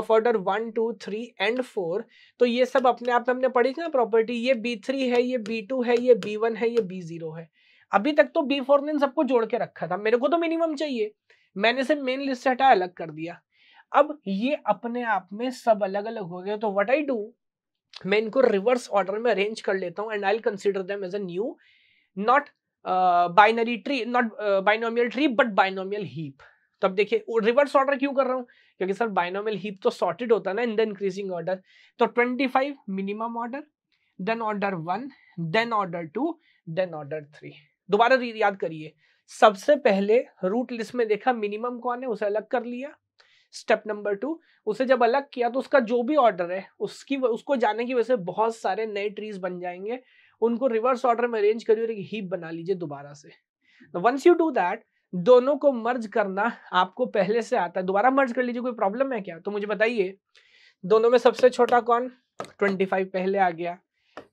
of order one two three and four तो ये सब अपने आप में हमने पढ़ी थी ना प्रॉपर्टी ये बी थ्री है ये बी टू है ये बी वन है ये बी जीरो है अभी तक तो बी फोर ने सबको जोड़ के रखा था मेरे को तो मिनिमम चाहिए मैंने इसे मेन लिस्ट से हटा अलग कर दिया अब ये अपने आप में सब अलग अलग हो गए तो वट आई डू मैं इनको रिवर्स ऑर्डर में अरेंज कर लेता हूँ and I consider them as a new not binary tree not binomial tree but binomial heap तो अब देखिए रिवर्स ऑर्डर क्यों कर रहा हूँ क्योंकि सर बाइनोमियल हीप तो सॉर्टेड होता है ना इन द इंक्रीजिंग ऑर्डर तो twenty five minimum order then order one then order two then order three दोबारा याद करिए सबसे पहले रूट लिस्ट में देखा मिनिमम कौन है उसे अलग कर लिया स्टेप नंबर टू उसे जब अलग किया तो उसका जो भी ऑर्डर है उसकी उसको जाने की वजह से बहुत सारे नए ट्रीज बन जाएंगे उनको रिवर्स ऑर्डर में अरेंज करिए और एक हीप बना लीजिए दोबारा से वंस यू डू दैट दोनों को मर्ज करना आपको पहले से आता है दोबारा मर्ज कर लीजिए कोई प्रॉब्लम है क्या तो मुझे बताइए दोनों में सबसे छोटा कौन 25 पहले आ गया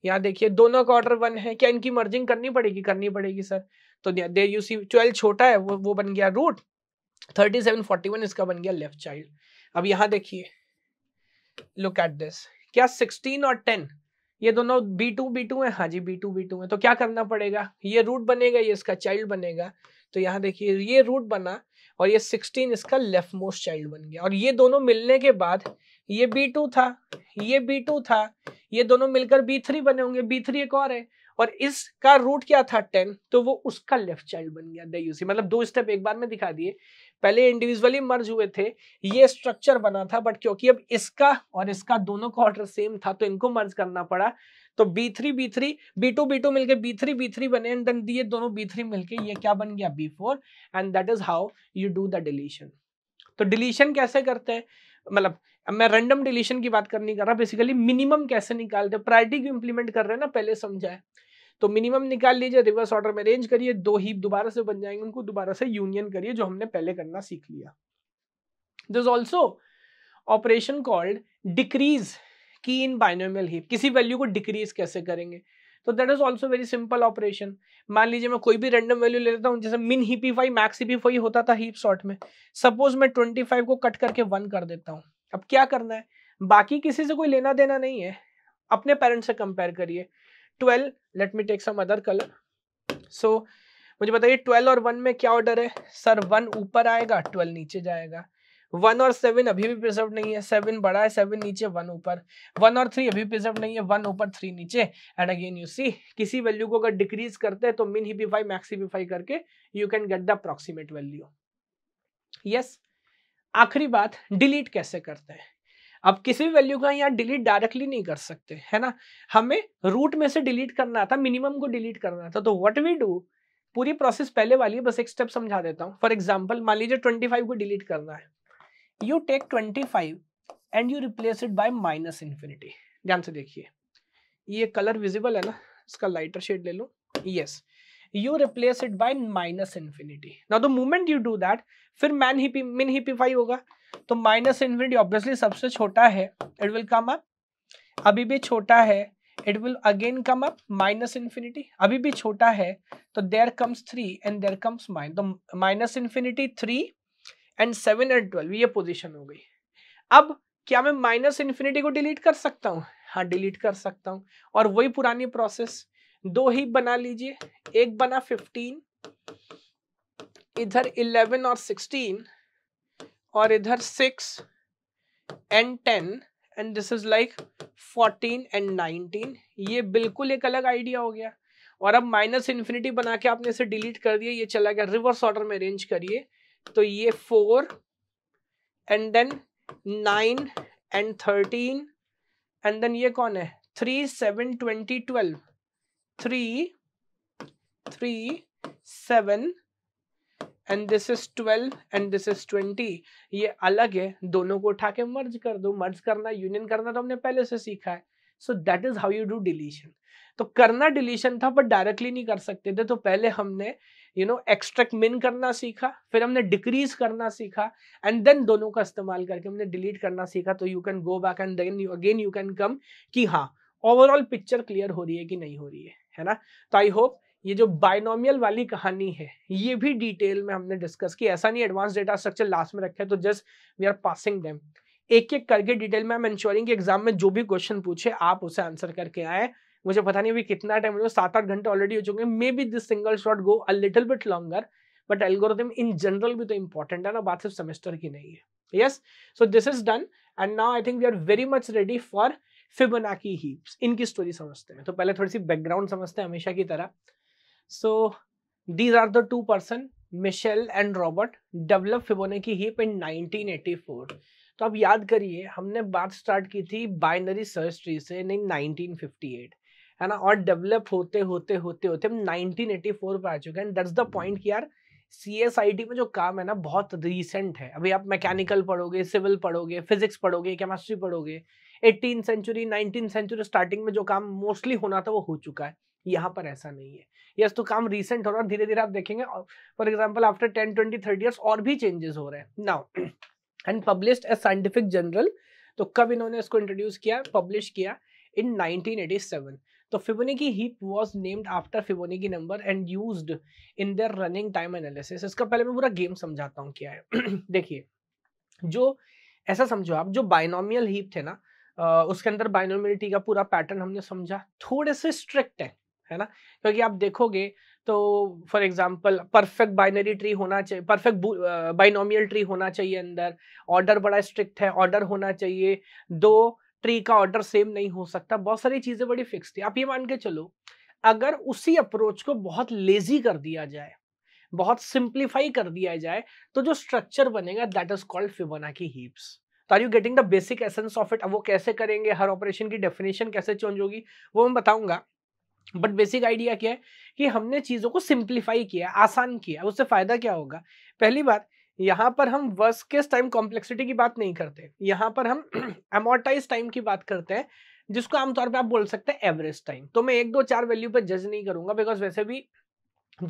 यहाँ देखिए दोनों का ऑर्डर वन है क्या इनकी मर्जिंग करनी पड़ेगी करनी पड़ेगी सर तो दे यू सी ट्वेल्व छोटा है वो वो बन गया root thirty seven forty one इसका बन गया लेफ्ट चाइल्ड अब यहाँ देखिए लुक एट दिस क्या सिक्सटीन और टेन ये दोनों बी टू बी टू है हाँ जी बी टू बी टू है तो क्या करना पड़ेगा ये रूट बनेगा ये इसका चाइल्ड बनेगा तो यहाँ देखिए ये रूट बना और ये सिक्सटीन इसका लेफ्ट मोस्ट चाइल्ड बन गया और ये दोनों मिलने के बाद ये बी टू था ये बी टू था ये दोनों मिलकर बी थ्री बने होंगे बी थ्री एक और है और इसका रूट क्या था टेन तो वो उसका लेफ्ट चाइल्ड बन गया दूसरी मतलब दो स्टेप एक बार में दिखा दिए पहले इंडिविजुअली मर्ज हुए थे ये स्ट्रक्चर बना था बट क्योंकि अब इसका और इसका दोनों का ऑर्डर सेम था तो इनको मर्ज करना पड़ा तो B three B three B two B two मिलकर बी थ्री थ्री बने एंड देन ये दोनों बी थ्री मिलकर ये क्या बन गया B4 and that is how you do the deletion तो डिलीशन कैसे करते हैं मतलब मैं रैंडम डिलीशन की बात करनी कर रहा बेसिकली मिनिमम कैसे निकालते हैं प्रायोरिटी क्यों इंप्लीमेंट कर रहे हैं ना पहले समझाए तो मिनिमम निकाल लीजिए रिवर्स ऑर्डर में अरेंज करिए दो हीप दोबारा से बन जाएंगे उनको दोबारा से यूनियन करिए जो हमने पहले करना सीख लिया this also operation called decrease कि इन बाइनोमियल हीप किसी वैल्यू को डिक्रीज कैसे करेंगे तो that is also very simple operation मान लीजिए मैं कोई भी रैंडम वैल्यू ले लेता हूँ जैसे min heapify max heapify होता था हीप शॉर्ट में सपोज मैं ट्वेंटी फाइव को कट करके वन कर देता हूँ अब क्या करना है बाकी किसी से कोई लेना देना नहीं है अपने पेरेंट्स से कंपेयर करिए twelve let me take some other colour so मुझे बताइए ट्वेल्व और वन में क्या ऑर्डर है सर वन ऊपर आएगा ट्वेल्व नीचे जाएगा वन और सेवन अभी भी प्रिजर्व नहीं है सेवन बड़ा है सेवन नीचे वन ऊपर वन और थ्री अभी प्रिजर्व नहीं है वन ऊपर थ्री नीचे एंड अगेन यू सी किसी वैल्यू को अगर डिक्रीज करते हैं तो मिन हिपीफाई मैक्स करके you can get the approximate value yes आखिरी बात डिलीट कैसे करते हैं अब किसी भी वैल्यू का यहाँ डिलीट डायरेक्टली नहीं कर सकते है ना हमें रूट में से डिलीट करना था मिनिमम को डिलीट करना था तो व्हाट वी डू पूरी प्रोसेस पहले वाली है बस एक स्टेप समझा देता हूँ फॉर एग्जाम्पल मान लीजिए ट्वेंटी फाइव को डिलीट करना है you take twenty five and you replace it by minus infinity ध्यान से देखिए ये कलर विजिबल है ना इसका लाइटर शेड ले लो yes you replace it by minus infinity ना the moment you do that फिर मैन ही मिन हिपीफाई होगा तो माइनस इन्फिनिटी ऑब्वियसली सबसे छोटा है इट विल कम अप अभी भी छोटा है it will again come up minus infinity अभी भी छोटा है तो there comes three and there comes mine तो minus infinity three and seven and twelve ये पोजिशन हो गई अब क्या मैं माइनस इन्फिनिटी को डिलीट कर सकता हूँ हाँ डिलीट कर सकता हूँ और वही पुरानी प्रोसेस दो ही बना लीजिए एक बना फिफ्टीन इधर इलेवन और सिक्सटीन और इधर six and ten and this is like fourteen and nineteen ये बिल्कुल एक अलग आइडिया हो गया और अब माइनस इन्फिनिटी बना के आपने इसे डिलीट कर दिया ये चला गया रिवर्स ऑर्डर में अरेंज करिए तो ये four and then nine and thirteen and then ये कौन है three seven twenty twelve three three seven and this is twelve and this is twenty ये अलग है दोनों को उठा के मर्ज कर दो मर्ज करना यूनियन करना तो हमने पहले से सीखा है so that is how you do deletion तो करना डिलीशन था पर डायरेक्टली नहीं कर सकते थे तो पहले हमने यू नो एक्सट्रैक्ट मिन करना सीखा फिर हमने डिक्रीज करना सीखा एंड देन दोनों का इस्तेमाल करके हमने डिलीट करना सीखा तो you can go back and then again you can come कि हाँ ओवरऑल पिक्चर क्लियर हो रही है कि नहीं हो रही है है ना तो आई होप ये जो बाइनोमियल वाली कहानी है ये भी डिटेल में हमने डिस्कस की ऐसा नहीं एडवांस डेटा स्ट्रक्चर लास्ट में रखे तो just we are passing them एक एक करके डिटेल में हम इंश्योरिंग एग्जाम में जो भी क्वेश्चन पूछे आप उसे आंसर करके आए मुझे पता नहीं अभी कितना टाइम हो सात आठ घंटे ऑलरेडी हो चुके हैं maybe this single shot go a little bit longer but algorithm in general भी तो इंपॉर्टेंट है ना बात सिर्फ सेमेस्टर की नहीं है yes so this is done and now I think we are very much ready for Fibonacci heaps इनकी स्टोरी समझते हैं तो पहले थोड़ी सी बैकग्राउंड समझते हैं हमेशा की तरह so these are the two person Michelle and Robert develop Fibonacci heap in 1984 तो आप याद करिए हमने बात स्टार्ट की थी बाइनरी सर्च ट्री से नहीं 1958 है ना और डेवलप होते होते होते होते हम 1984 पे आ चुके हैं दैट्स द पॉइंट कि यार सी एस आई टी में जो काम है ना बहुत रिसेंट है अभी आप मैकेनिकल पढ़ोगे सिविल पढ़ोगे फिजिक्स पढ़ोगे केमिस्ट्री पढ़ोगे eighteen century nineteen century starting में जो काम मोस्टली होना था वो हो चुका है यहाँ पर ऐसा नहीं है यस तो काम रिसेंट हो रहा है धीरे धीरे आप देखेंगे for example after ten twenty thirty years और भी चेंजेस हो रहे हैं now and publish a scientific journal तो कब इन्होंने इसको इंट्रोड्यूस किया पब्लिश किया इन नाइनटीन एटी सेवन तो Fibonacci heap was named after Fibonacci number and use in their running time analysis इसका पहले मैं पूरा गेम समझाता हूँ क्या है देखिए जो ऐसा समझो आप जो बाइनोमियल हीप थे ना उसके अंदर बाइनोमिलिटी का पूरा पैटर्न हमने समझा थोड़े से स्ट्रिक्ट है है ना क्योंकि आप देखोगे तो for example perfect binary tree होना चाहिए परफेक्ट बाइनोमियल ट्री होना चाहिए अंदर ऑर्डर बड़ा स्ट्रिक्ट है ऑर्डर होना चाहिए दो ट्री का ऑर्डर सेम नहीं हो सकता बहुत सारी चीज़ें बड़ी फिक्स थी आप ये मान के चलो अगर उसी अप्रोच को बहुत लेजी कर दिया जाए बहुत सिंप्लीफाई कर दिया जाए तो जो स्ट्रक्चर बनेगा that is called Fibonacci heaps तो are you getting the basic essence of it अब वो कैसे करेंगे हर ऑपरेशन की डेफिनेशन कैसे चेंज होगी वो मैं बताऊंगा बट बेसिक आइडिया क्या है कि हमने चीज़ों को सिंप्लीफाई किया आसान किया उससे फ़ायदा क्या होगा पहली बात यहाँ पर हम वर्स केस टाइम कॉम्प्लेक्सिटी की बात नहीं करते यहाँ पर हम एमोटाइज टाइम की बात करते हैं जिसको आमतौर पे आप बोल सकते हैं एवरेज टाइम तो मैं एक दो चार वैल्यू पर जज नहीं करूंगा बिकॉज वैसे भी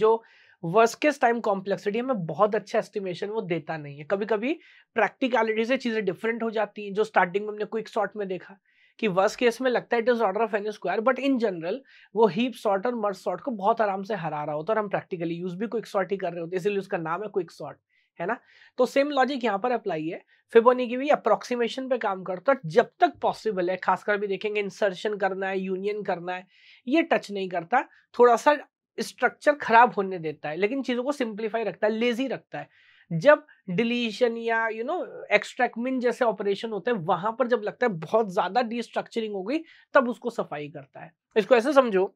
जो वर्स केस टाइम कॉम्प्लेक्सिटी हमें बहुत अच्छा एस्टिमेशन वो देता नहीं है कभी कभी प्रैक्टिकलिटी से चीज़ें डिफरेंट हो जाती हैं जो स्टार्टिंग में हमने क्विक शॉर्ट में देखा कि वर्स केस में लगता है it is order of N square but in general वो हीप शॉर्ट और मर्स शॉर्ट को बहुत आराम से हरा रहा होता है और हम प्रैक्टिकली यूज भी क्विक शॉर्ट ही कर रहे होते हैं इसलिए उसका नाम है क्विक शॉर्ट है ना तो सेम लॉजिक यहाँ पर अप्लाई है फिबोनी की भी अप्रोक्सीमेशन पे काम करता है जब तक पॉसिबल है खासकर भी देखेंगे इंसर्शन करना है यूनियन करना है ये टच नहीं करता थोड़ा सा स्ट्रक्चर खराब होने देता है लेकिन चीज़ों को सिंप्लीफाई रखता है लेजी रखता है जब डिलीशन या यू नो एक्सट्रैक्टमिन जैसे ऑपरेशन होते हैं वहां पर जब लगता है बहुत ज़्यादा डिस्ट्रक्चरिंग हो गई तब उसको सफाई करता है इसको ऐसे समझो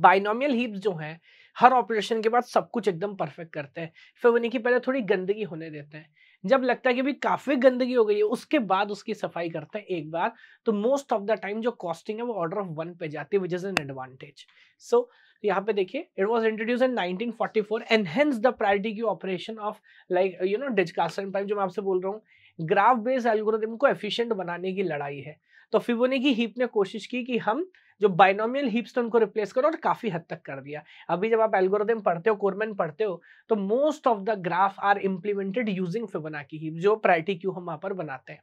बाइनोमियल हीप्स जो हैं हर ऑपरेशन के बाद सब कुछ एकदम परफेक्ट करते हैं फिर उन्हीं की पहले थोड़ी गंदगी होने देते हैं जब लगता है कि भी काफ़ी गंदगी हो गई है उसके बाद उसकी सफाई करते हैं एक बार तो मोस्ट ऑफ द टाइम जो कॉस्टिंग है वो ऑर्डर ऑफ वन पे जाती है which is an advantage so यहाँ पे देखिए it was introduce in nineteen forty 1944 enhance the priority की operation of like you know Dijkstra pipe जो मैं आपसे बोल रहा हूँ ग्राफ बेस्ड एल्गोरिथम को एफिशिएंट बनाने की लड़ाई है तो फिबोनेगी हीप ने कोशिश की कि हम जो बाइनोमियल हीप्स थे उनको रिप्लेस करो और काफ़ी हद तक कर दिया अभी जब आप एल्गोरिदम पढ़ते हो कोरमेन पढ़ते हो तो most of the graph are implemented using Fibonacci heap जो प्रायरिटी क्यू हम वहां पर बनाते हैं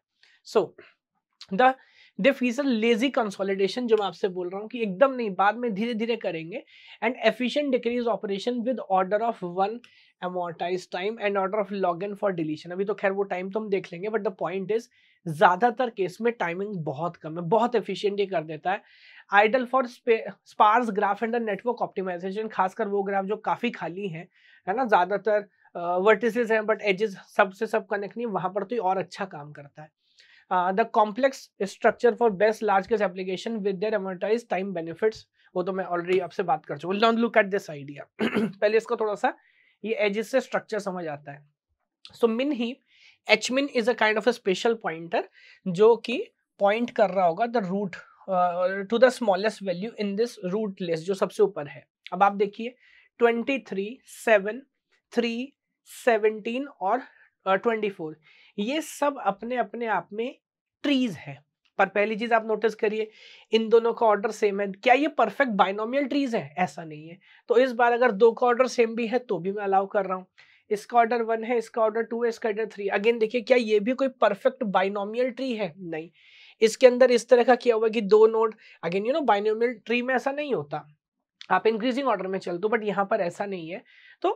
so the they feature lazy consolidation जो मैं आपसे बोल रहा हूँ कि एकदम नहीं बाद में धीरे धीरे करेंगे and efficient decrease operation with order of one amortize time and order of log n for deletion अभी तो खैर वो टाइम तो हम देख लेंगे बट द पॉइंट इज ज़्यादातर केस में टाइमिंग बहुत कम है बहुत एफिशिएंटली कर देता है ideal for sparse graph and network optimization खासकर वो ग्राफ जो काफ़ी खाली है है ना ज़्यादातर वर्टिसेस हैं बट एजेस सबसे सब कनेक्ट नहीं वहां पर तो और अच्छा काम करता है the complex structure for best large case application with their amortize time benefits वो तो मैं ऑलरेडी आपसे बात कर चुका हूँ लुक एट दिस आइडिया पहले इसको थोड़ा सा ये एजेस से स्ट्रक्चर समझ आता है so min heap h min is a kind of a special pointer जो कि पॉइंट कर रहा होगा the root to the smallest value in this root list जो सबसे ऊपर है अब आप देखिए twenty three seven three seventeen और ट्वेंटी uh, फोर ये सब अपने अपने आप में ट्रीज है पर पहली चीज आप नोटिस करिए इन दोनों का ऑर्डर सेम है क्या ये परफेक्ट बाइनोमियल ट्रीज है ऐसा नहीं है तो इस बार अगर दो का ऑर्डर सेम भी है तो भी मैं अलाउ कर रहा हूँ इसका ऑर्डर वन है इसका ऑर्डर टू है इसका ऑर्डर थ्री अगेन देखिए क्या ये भी कोई परफेक्ट बाइनोमियल ट्री है नहीं इसके अंदर इस तरह का किया हुआ कि दो node again you know binomial tree में ऐसा नहीं होता आप इंक्रीजिंग ऑर्डर में चलते हो बट यहाँ पर ऐसा नहीं है तो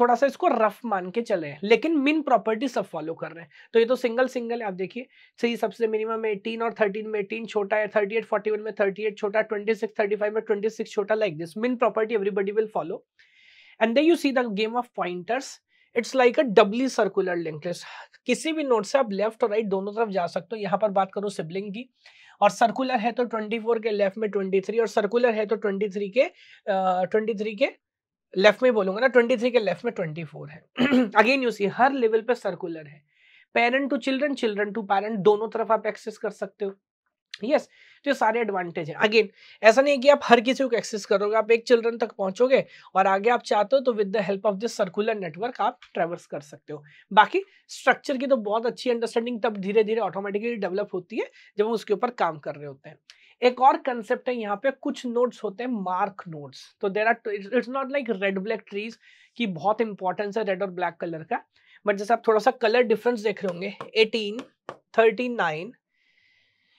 थोड़ा सा इसको रफ मान के चले हैं लेकिन मिन प्रॉपर्टी सब फॉलो कर रहे हैं तो ये तो सिंगल सिंगल है आप देखिए सही सबसे मिनिमम एटीन और थर्टीन में एटीन छोटा है थर्टी एट फोर्टी वन में थर्टी एट छोटा ट्वेंटी सिक्स थर्टी फाइव में ट्वेंटी सिक्स छोटा like this min property everybody will follow and they you see the game of pointers it's like a doubly circular link list किसी भी note से आप left और right दोनों तरफ जा सकते हो यहाँ पर बात करो सिबलिंग की और सर्कुलर है तो 24 के लेफ्ट में 23 और सर्कुलर है तो 23 के ट्वेंटी uh, 23 के लेफ्ट में बोलूंगा ना 23 के लेफ्ट में 24 है अगेन यू सी हर लेवल पे सर्कुलर है parent to children children to parent दोनों तरफ आप एक्सेस कर सकते हो यस तो ये सारे एडवांटेज हैं अगेन ऐसा नहीं है कि आप हर किसी को एक्सेस करोगे आप एक चिल्ड्रन तक पहुंचोगे और आगे आप चाहते हो तो with the help of this circular network आप ट्रेवर्स कर सकते हो बाकी स्ट्रक्चर की तो बहुत अच्छी अंडरस्टैंडिंग तब धीरे धीरे ऑटोमेटिकली डेवलप होती है जब हम उसके ऊपर काम कर रहे होते हैं एक और कंसेप्ट है यहाँ पे कुछ नोट्स होते हैं मार्क नोट्स तो there are it's not like red black trees की बहुत इंपॉर्टेंस है रेड और ब्लैक कलर का बट जैसे आप थोड़ा सा कलर डिफरेंस देख रहे होंगे eighteen thirty nine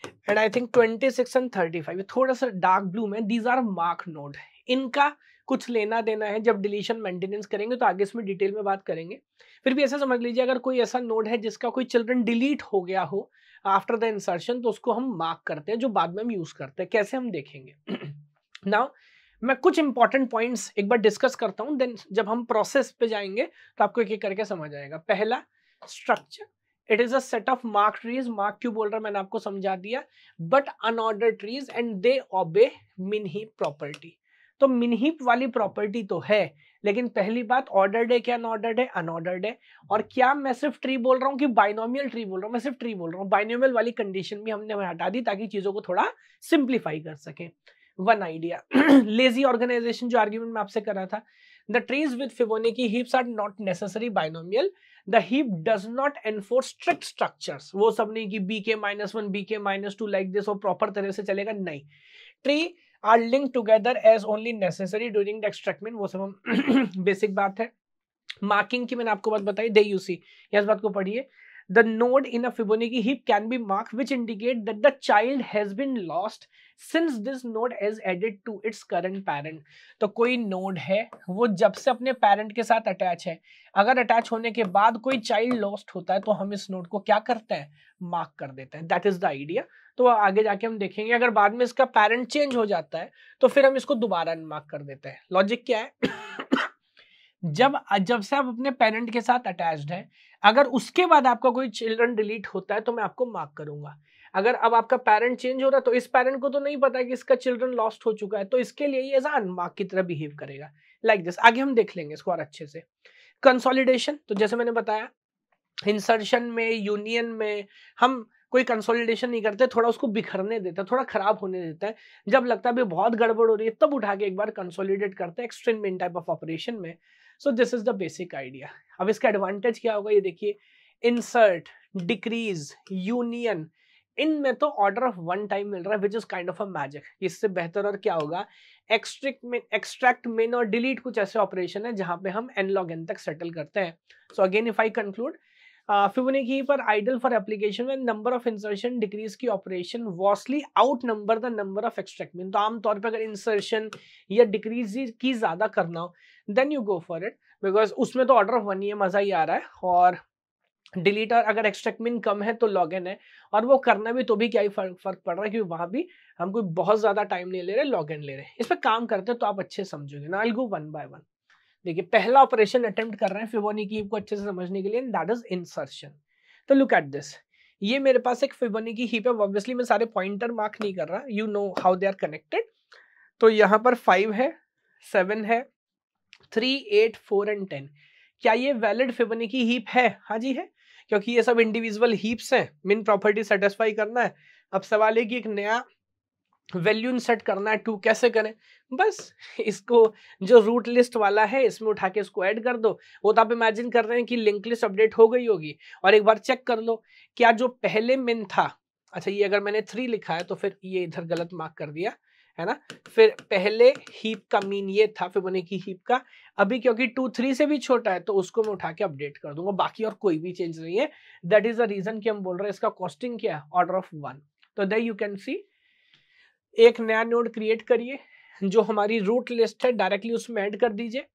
and I think twenty six and thirty five थोड़ा सा डार्क ब्लू में दीज आर मार्क नोड इनका कुछ लेना देना है जब डिलीशन मेंटेनेंस करेंगे तो आगे इसमें डिटेल में बात करेंगे फिर भी ऐसा समझ लीजिए अगर कोई ऐसा नोड है जिसका कोई चिल्ड्रन डिलीट हो गया हो आफ्टर द इंसर्शन तो उसको हम मार्क करते हैं जो बाद में हम यूज़ करते हैं कैसे हम देखेंगे नाउ मैं कुछ इंपॉर्टेंट पॉइंट्स एक बार डिस्कस करता हूँ देन जब हम प्रोसेस पे जाएंगे तो आपको एक एक करके समझ आएगा पहला structure it is at of mark trees mark क्यों बोल रहा है मैंने आपको समझा दिया but unorder trees and they obey min heap property तो मिनहिप वाली प्रॉपर्टी तो है लेकिन पहली बात ऑर्डर्ड है क्या अनऑर्डर्ड है अनऑर्डर्ड है और क्या मैं सिर्फ ट्री बोल रहा हूँ कि बाइनोमियल ट्री बोल रहा हूँ मैं सिर्फ ट्री बोल रहा हूँ बाइनोमियल वाली कंडीशन भी हमने हटा दी ताकि चीज़ों को थोड़ा सिंप्लीफाई कर सके वन आइडिया लेजी ऑर्गेनाइजेशन जो आर्ग्यूमेंट में आपसे करा था the trees with Fibonacci heaps are not necessary binomial. The heap does not enforce strict structures. वो सब नहीं कि B K minus one B K minus two like this और प्रॉपर तरह से चलेगा नहीं tree are link together as only necessary during the extract min वो सब हम बेसिक बात है मार्किंग की मैंने आपको बात बताई दे यू सी इस बात को पढ़िए the node in a Fibonacci heap can be marked which indicate that the child has been lost since this node is added to its current parent तो कोई नोड है वो जब से अपने पेरेंट के साथ अटैच है अगर अटैच होने के बाद कोई चाइल्ड लॉस्ट होता है तो हम इस नोड को क्या करते हैं मार्क कर देते हैं दैट इज द आइडिया तो आगे जाके हम देखेंगे अगर बाद में इसका पेरेंट चेंज हो जाता है तो फिर हम इसको दोबारा अनमार्क कर देते हैं लॉजिक क्या है जब जब से आप अपने पेरेंट के साथ अटैच्ड हैं अगर उसके बाद आपका कोई चिल्ड्रन डिलीट होता है तो मैं आपको मार्क करूंगा अगर अब आपका पेरेंट चेंज हो रहा है तो इस पेरेंट को तो नहीं पता कि इसका चिल्ड्रन लॉस्ट हो चुका है तो इसके लिए ये अनमार्क की तरह बिहेव करेगा लाइक like दिस आगे हम देख लेंगे इसको और अच्छे से कंसोलिडेशन तो जैसे मैंने बताया इंसर्शन में यूनियन में हम कोई कंसोलिडेशन नहीं करते थोड़ा उसको बिखरने देता है थोड़ा खराब होने देता है जब लगता है बहुत गड़बड़ हो रही है तब उठा के एक बार कंसोलिडेट करते हैं एक्सट्रीम टाइप ऑफ ऑपरेशन में so this is the basic idea अब इसका एडवांटेज क्या होगा ये देखिए इंसर्ट डिक्रीज यूनियन इनमें तो ऑर्डर ऑफ वन टाइम मिल रहा है which is kind of a magic इससे बेहतर और क्या होगा एक्सट्रिक्ट मिन एक्सट्रैक्ट मेन और डिलीट कुछ ऐसे ऑपरेशन है जहां पे हम एन लॉग एन तक सेटल करते हैं so again if I conclude fibonacci पर आइडल फॉर एप्लीकेशन में number of insertion decrease key operation vastly outnumber the number of extract min तो आमतौर पर अगर इंसर्शन या डिक्रीज की ज़्यादा करना हो then you go for it because उसमें तो ऑर्डर ऑफ वन ही मज़ा ही आ रहा है और डिलीट और अगर एक्सट्रैक्ट मिन कम है तो लॉग इन है और वो करना भी तो भी क्या ही फर्क फर्क पड़ रहा है क्योंकि वहाँ भी हम कोई बहुत ज़्यादा टाइम नहीं ले रहे लॉग इन ले रहे हैं इस पर काम करते हैं तो आप अच्छे समझोगे ना I go one by one देखिए पहला ऑपरेशन अटेम्प्ट कर रहे हैं फिवोनी की को अच्छे से समझने के लिए दैट इज इंसर्शन तो लुक एट दिस ये मेरे पास एक फिवोनी की हीप है ऑब्वियसली मैं सारे पॉइंटर मार्क नहीं कर रहा you know how they are connected तो यहाँ पर फाइव है सेवन है three eight four and ten क्या ये वैलिड फिबोनी की हीप है हाँ जी है क्योंकि ये सब इंडिविजुअल हीप्स हैं मिन प्रॉपर्टी सेटिस्फाई करना है अब सवाल है कि एक नया वैल्यू इंसर्ट करना है टू कैसे करें बस इसको जो रूट लिस्ट वाला है इसमें उठा के इसको ऐड कर दो वो तो आप इमेजिन कर रहे हैं कि लिंक लिस्ट अपडेट हो गई होगी और एक बार चेक कर लो क्या जो पहले मिन था अच्छा ये अगर मैंने थ्री लिखा है तो फिर ये इधर गलत मार्क कर दिया है ना फिर पहले हीप का मीन ये था फिर बने की हीप का अभी क्योंकि टू थ्री से भी छोटा है तो उसको मैं उठा के अपडेट कर दूंगा बाकी और कोई भी चेंज नहीं है दैट इज द रीजन कि हम बोल रहे हैं इसका कॉस्टिंग क्या है ऑर्डर ऑफ वन तो दे यू कैन सी एक नया नोड क्रिएट करिए जो हमारी रूट लिस्ट है डायरेक्टली उसमें ऐड कर दीजिए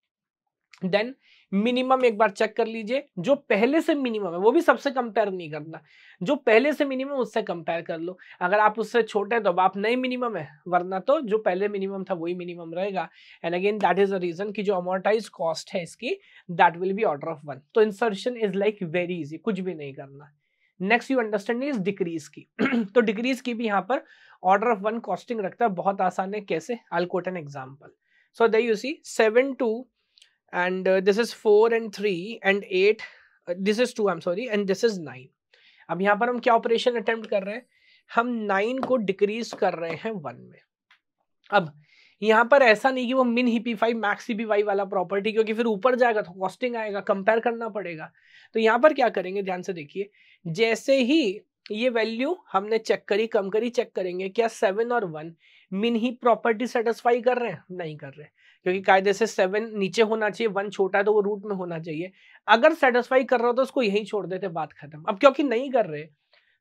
देन मिनिमम एक बार चेक कर लीजिए जो पहले से मिनिमम है वो भी सबसे कंपेयर नहीं करना जो पहले से मिनिमम उससे कंपेयर कर लो अगर आप उससे छोटे तो आप नए मिनिमम है वरना तो जो पहले मिनिमम था वही मिनिमम रहेगा and again that is a reason कि जो अमोर्टाइज कॉस्ट है इसकी that will be order of one तो insertion is like very easy कुछ भी नहीं करना next you understanding is decrease key तो डिक्रीज की भी यहाँ पर ऑर्डर ऑफ वन कॉस्टिंग रखता है बहुत आसान है कैसे an example so they you see seven two and uh, this is four and three and eight this is two I am sorry and this is nine अब यहां पर हम क्या ऑपरेशन अटेम्प्ट कर रहे हैं हम नाइन को डिक्रीज कर रहे हैं वन में अब यहाँ पर ऐसा नहीं कि वो min heap five max heap five वाला प्रॉपर्टी क्योंकि फिर ऊपर जाएगा तो कॉस्टिंग आएगा कंपेयर करना पड़ेगा तो यहाँ पर क्या करेंगे ध्यान से देखिए जैसे ही ये वैल्यू हमने चेक करी कम करी चेक करेंगे क्या सेवन और वन मिन ही प्रॉपर्टी सेटिस्फाई कर रहे हैं नहीं कर रहे हैं क्योंकि कायदे से सेवन नीचे होना चाहिए वन छोटा है तो वो रूट में होना चाहिए अगर सेटिस्फाई कर रहा हो तो उसको यही छोड़ देते बात खत्म अब क्योंकि नहीं कर रहे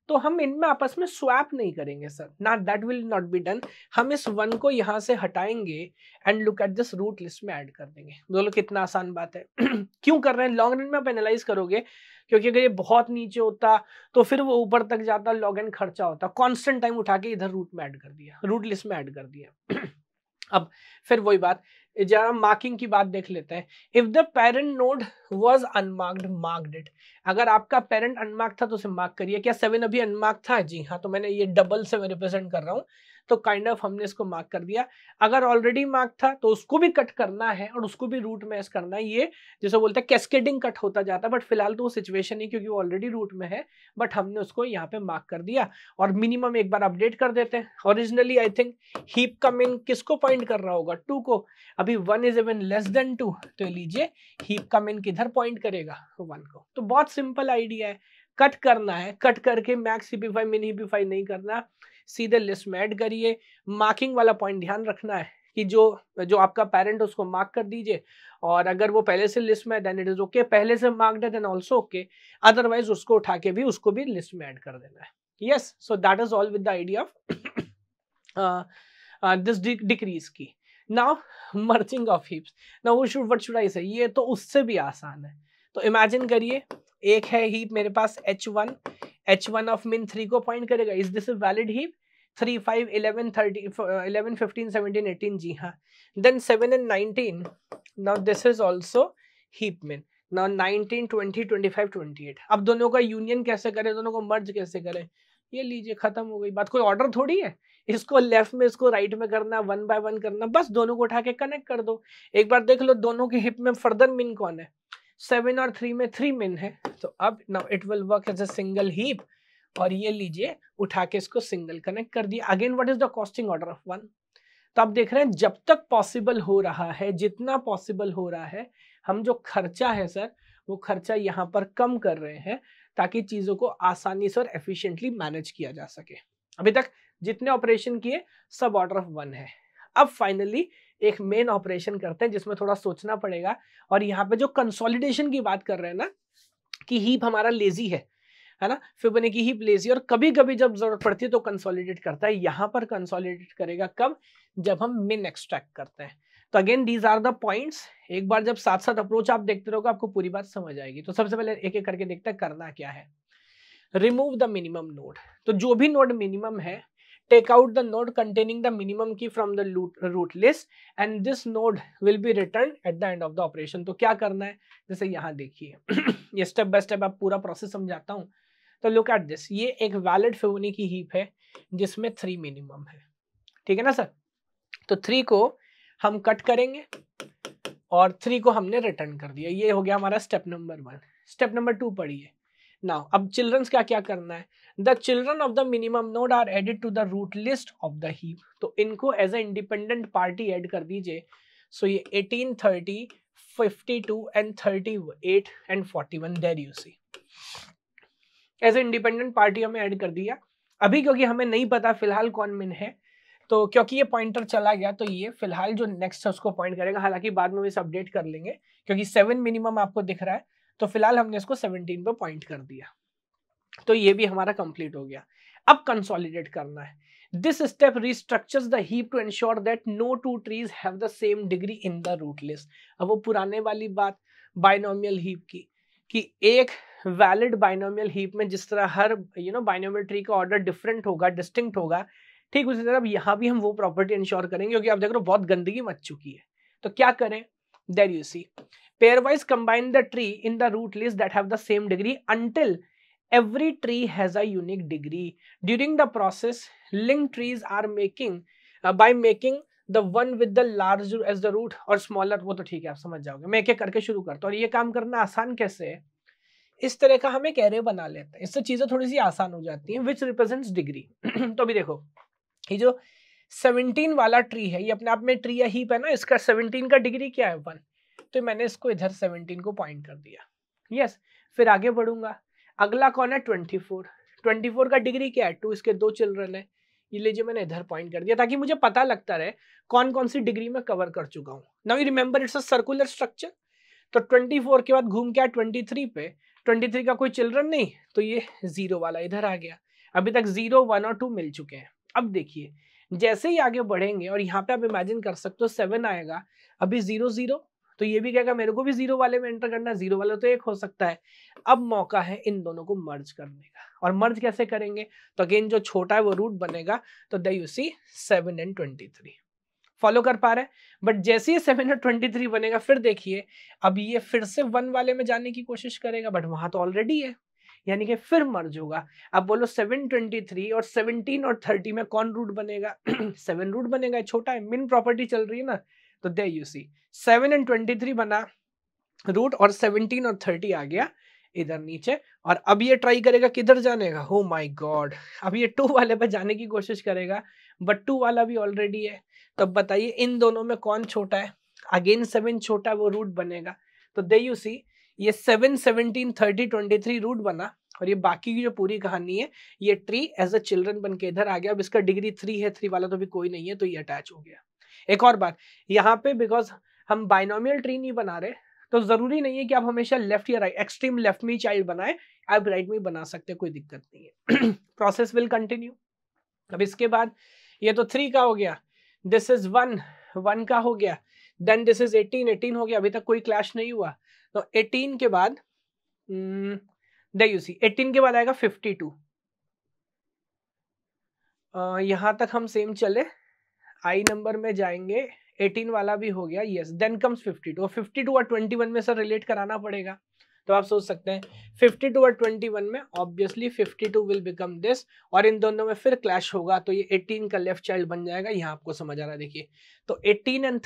तो हम इनमें आपस में स्वैप नहीं करेंगे सर ना that will not be done हम इस वन को यहाँ से हटाएंगे and look at this root list में ऐड कर देंगे बोलो कितना आसान बात है क्यों कर रहे हैं लॉन्ग रन में आप एनालाइज करोगे क्योंकि अगर ये बहुत नीचे होता तो फिर वो ऊपर तक जाता लॉग एन खर्चा होता कॉन्स्टेंट टाइम उठा के इधर रूट में एड कर दिया रूट लिस्ट में एड कर दिया अब फिर वही बात जरा मार्किंग की बात देख लेते हैं if the parent node was unmarked marked it अगर आपका पेरेंट अनमार्क था तो उसे मार्क करिए क्या सेवन अभी अनमार्क था जी हाँ तो मैंने ये डबल सेवन रिप्रेजेंट कर रहा हूँ तो काइंड kind ऑफ of हमने इसको मार्क कर दिया अगर ऑलरेडी मार्क था तो उसको भी कट करना है और उसको भी रूट में करना है ये जैसे बोलते हैं कैस्केडिंग कट होता जाता है बट फिलहाल तो वो सिचुएशन है क्योंकि वो ऑलरेडी रूट में है बट हमने उसको यहाँ पे मार्क कर दिया और मिनिमम एक बार अपडेट कर देते हैं ओरिजिनली आई थिंक हीप का मिन किसको पॉइंट कर रहा होगा टू को अभी one is even less than two तो लीजिए हीप का मिन किधर पॉइंट करेगा वन को तो बहुत सिंपल आइडिया है कट करना है कट करके मैक्स हिपीफाई मिन हिपीफाई नहीं करना सीधे लिस्ट में ऐड करिए मार्किंग वाला पॉइंट ध्यान रखना है कि जो जो आपका पेरेंट उसको मार्क कर दीजिए और अगर वो पहले से लिस्ट में देन इट इज ओके पहले से मार्क्ड है देन आल्सो ओके अदरवाइज उसको उठा के भी उसको भी लिस्ट में ऐड कर देना है yes so that is all with the idea of this decrease key now merging of heaps now should what should I say ये तो उससे भी आसान है तो इमेजिन करिए एक है हीप मेरे पास H one H one of min three को पॉइंट करेगा is this valid heap three five eleven thirty eleven fifteen seventeen eighteen जी हाँ then seven and nineteen now this is also heap min now nineteen twenty twenty five twenty eight अब दोनों का union कैसे करें दोनों को मर्ज कैसे करें ये लीजिए खत्म हो गई बात कोई ऑर्डर थोड़ी है इसको लेफ्ट में इसको राइट में करना वन बाय वन करना बस दोनों को उठा के कनेक्ट कर दो एक बार देख लो दोनों के हिप में फर्दर मिन कौन है सेवन और थ्री में थ्री मिन है तो अब now it will work as a single heap और ये लीजिए उठा के इसको सिंगल कनेक्ट कर दिया again what is the costing order of one तो आप देख रहे हैं जब तक पॉसिबल हो रहा है जितना पॉसिबल हो रहा है हम जो खर्चा है सर वो खर्चा यहाँ पर कम कर रहे हैं ताकि चीज़ों को आसानी से और एफिशिएंटली मैनेज किया जा सके अभी तक जितने ऑपरेशन किए सब ऑर्डर ऑफ वन है अब फाइनली एक मेन ऑपरेशन करते हैं जिसमें थोड़ा सोचना पड़ेगा और यहाँ पे जो कंसोलिडेशन की बात कर रहे हैं ना कि हीप हमारा लेजी है है ना फिबोने की हीप लेजी और कभी कभी जब जरूरत पड़ती है तो कंसोलिडेट करता है यहाँ पर कंसोलिडेट करेगा कब जब हम मिन एक्सट्रैक्ट करते हैं तो again these are the points एक बार जब साथ साथ अप्रोच आप देखते रहोगे आपको पूरी बात समझ आएगी तो सबसे पहले एक एक करके देखते हैं करना क्या है रिमूव द मिनिमम नोड तो जो भी नोड मिनिमम है take out the node containing the minimum key from the root list and this node will be returned at the end of the operation तो क्या करना है जैसे यहाँ देखिए ये स्टेप बाय स्टेप आप पूरा प्रोसेस समझाता हूँ तो लुक एट दिस ये एक वैलिड फिबोनी की हीप है जिसमें थ्री मिनिमम है ठीक है ना सर तो थ्री को हम कट करेंगे और थ्री को हमने रिटर्न कर दिया ये हो गया हमारा step number one step number two पढ़िए नाउ अब चिल्ड्रंस का क्या करना है the children of the minimum node are added to the root list of the heap तो इनको as a independent party add कर दीजिए सो so ये eighteen thirty fifty two and thirty eight and forty one there you see as a independent party हमें add कर दिया अभी क्योंकि हमें नहीं पता फिलहाल कौन मिन है तो क्योंकि ये पॉइंटर चला गया तो ये फिलहाल जो नेक्स्ट है उसको पॉइंट करेगा हालांकि बाद में इसे अपडेट कर लेंगे क्योंकि सेवन मिनिमम आपको दिख रहा है तो फिलहाल हमने इसको 17 पे पॉइंट कर दिया तो ये भी हमारा कंप्लीट हो गया अब कंसोलिडेट करना है this step restructure deep to ensure that no two trees trees have the same degree in the root अब वो पुराने वाली बात binomial हीप की कि एक वैलिड बाइनोमियल हीप में जिस तरह हर यू नो बाइनोमियल ट्री का ऑर्डर डिफरेंट होगा डिस्टिंक्ट होगा ठीक उसी तरह अब यहाँ भी हम वो प्रॉपर्टी इंश्योर करेंगे क्योंकि आप देख रहे हो बहुत गंदगी मच चुकी है तो क्या करें there you see pairwise combine the tree in the root list that have the same degree until every tree has a unique degree during the process linked trees are making uh, by making the one with the large as the root और smaller वो तो ठीक है आप समझ जाओगे मैं एक एक करके शुरू करता हूँ और ये काम करना आसान कैसे है इस तरह का हम एक एरे बना लेते हैं इससे चीज़ें थोड़ी सी आसान हो जाती हैं विच रिप्रेजेंट्स डिग्री तो भी देखो ये जो सेवनटीन वाला ट्री है ये अपने आप में ट्री या हीप है ना इसका सेवनटीन का डिग्री क्या है वन तो मैंने इसको इधर सेवनटीन को पॉइंट कर दिया यस yes, फिर आगे बढ़ूंगा अगला कौन है ट्वेंटी फोर ट्वेंटी फोर का डिग्री क्या है टू इसके दो चिल्ड्रन है ये लीजिए मैंने इधर पॉइंट कर दिया ताकि मुझे पता लगता रहे कौन कौन सी डिग्री में कवर कर चुका हूँ now you remember it's a circular structure तो ट्वेंटी फोर के बाद घूम के आया ट्वेंटी थ्री पे ट्वेंटी थ्री का कोई चिल्ड्रन नहीं तो ये जीरो वाला इधर आ गया अभी तक जीरो वन और टू मिल चुके हैं अब देखिए जैसे ही आगे बढ़ेंगे और यहाँ पे आप इमेजिन कर सकते हो सेवन आएगा अभी जीरो जीरो तो ये भी कहेगा मेरे को भी जीरो वाले में एंटर करना जीरो वाला तो एक हो सकता है अब मौका है इन दोनों को मर्ज करने का और मर्ज कैसे करेंगे तो अगेन जो छोटा है वो रूट बनेगा तो the you see seven and twenty three follow कर पा रहे हैं बट जैसे ही सेवन एंड ट्वेंटी थ्री बनेगा फिर देखिए अब ये फिर से वन वाले में जाने की कोशिश करेगा बट वहां तो ऑलरेडी है यानी कि फिर मर्ज होगा अब बोलो 723 और 17 और 30 में कौन रूट बनेगा सेवन रूट बनेगा छोटा है मिन प्रॉपर्टी चल रही है ना तो दे you see seven and twenty three बना रूट और सेवनटीन और थर्टी आ गया इधर नीचे और अब ये ट्राई करेगा किधर जाने का हो माई गॉड अब ये टू वाले पर जाने की कोशिश करेगा बट टू वाला भी ऑलरेडी है तो बताइए इन दोनों में कौन छोटा है अगेन सेवन छोटा वो रूट बनेगा तो दे यू सी ये seven seventeen thirty twenty three root बना और ये बाकी की जो पूरी कहानी है ये ट्री एज अ चिल्ड्रन बन के इधर आ गया अब इसका डिग्री थ्री है थ्री वाला तो भी कोई नहीं है तो ये अटैच हो गया एक और बात यहाँ पे बिकॉज हम बाइनोमियल ट्री नहीं बना रहे तो जरूरी नहीं है कि आप हमेशा लेफ्ट या राइट एक्सट्रीम लेफ्ट में चाइल्ड बनाए आप राइट में बना सकते हैं कोई दिक्कत नहीं है प्रोसेस विल कंटिन्यू अब इसके बाद ये तो थ्री का हो गया दिस इज वन वन का हो गया then this is eighteen eighteen हो गया अभी तक कोई क्लैश नहीं हुआ तो 18 के बाद दे यू सी 18 के बाद आएगा 52 टू यहां तक हम सेम चले आई नंबर में जाएंगे 18 वाला भी हो गया यस देन कम्स 52 और 52 और 21 में सर रिलेट कराना पड़ेगा तो आप सोच सकते हैं 52 और 21 में ऑब्वियसली 52 विल बिकम दिस और इन दोनों में फिर क्लैश होगा तो ये 18 का लेफ्ट चाइल्ड बन जाएगा यहाँ आपको समझ आ रहा देखिए तो 18 एंड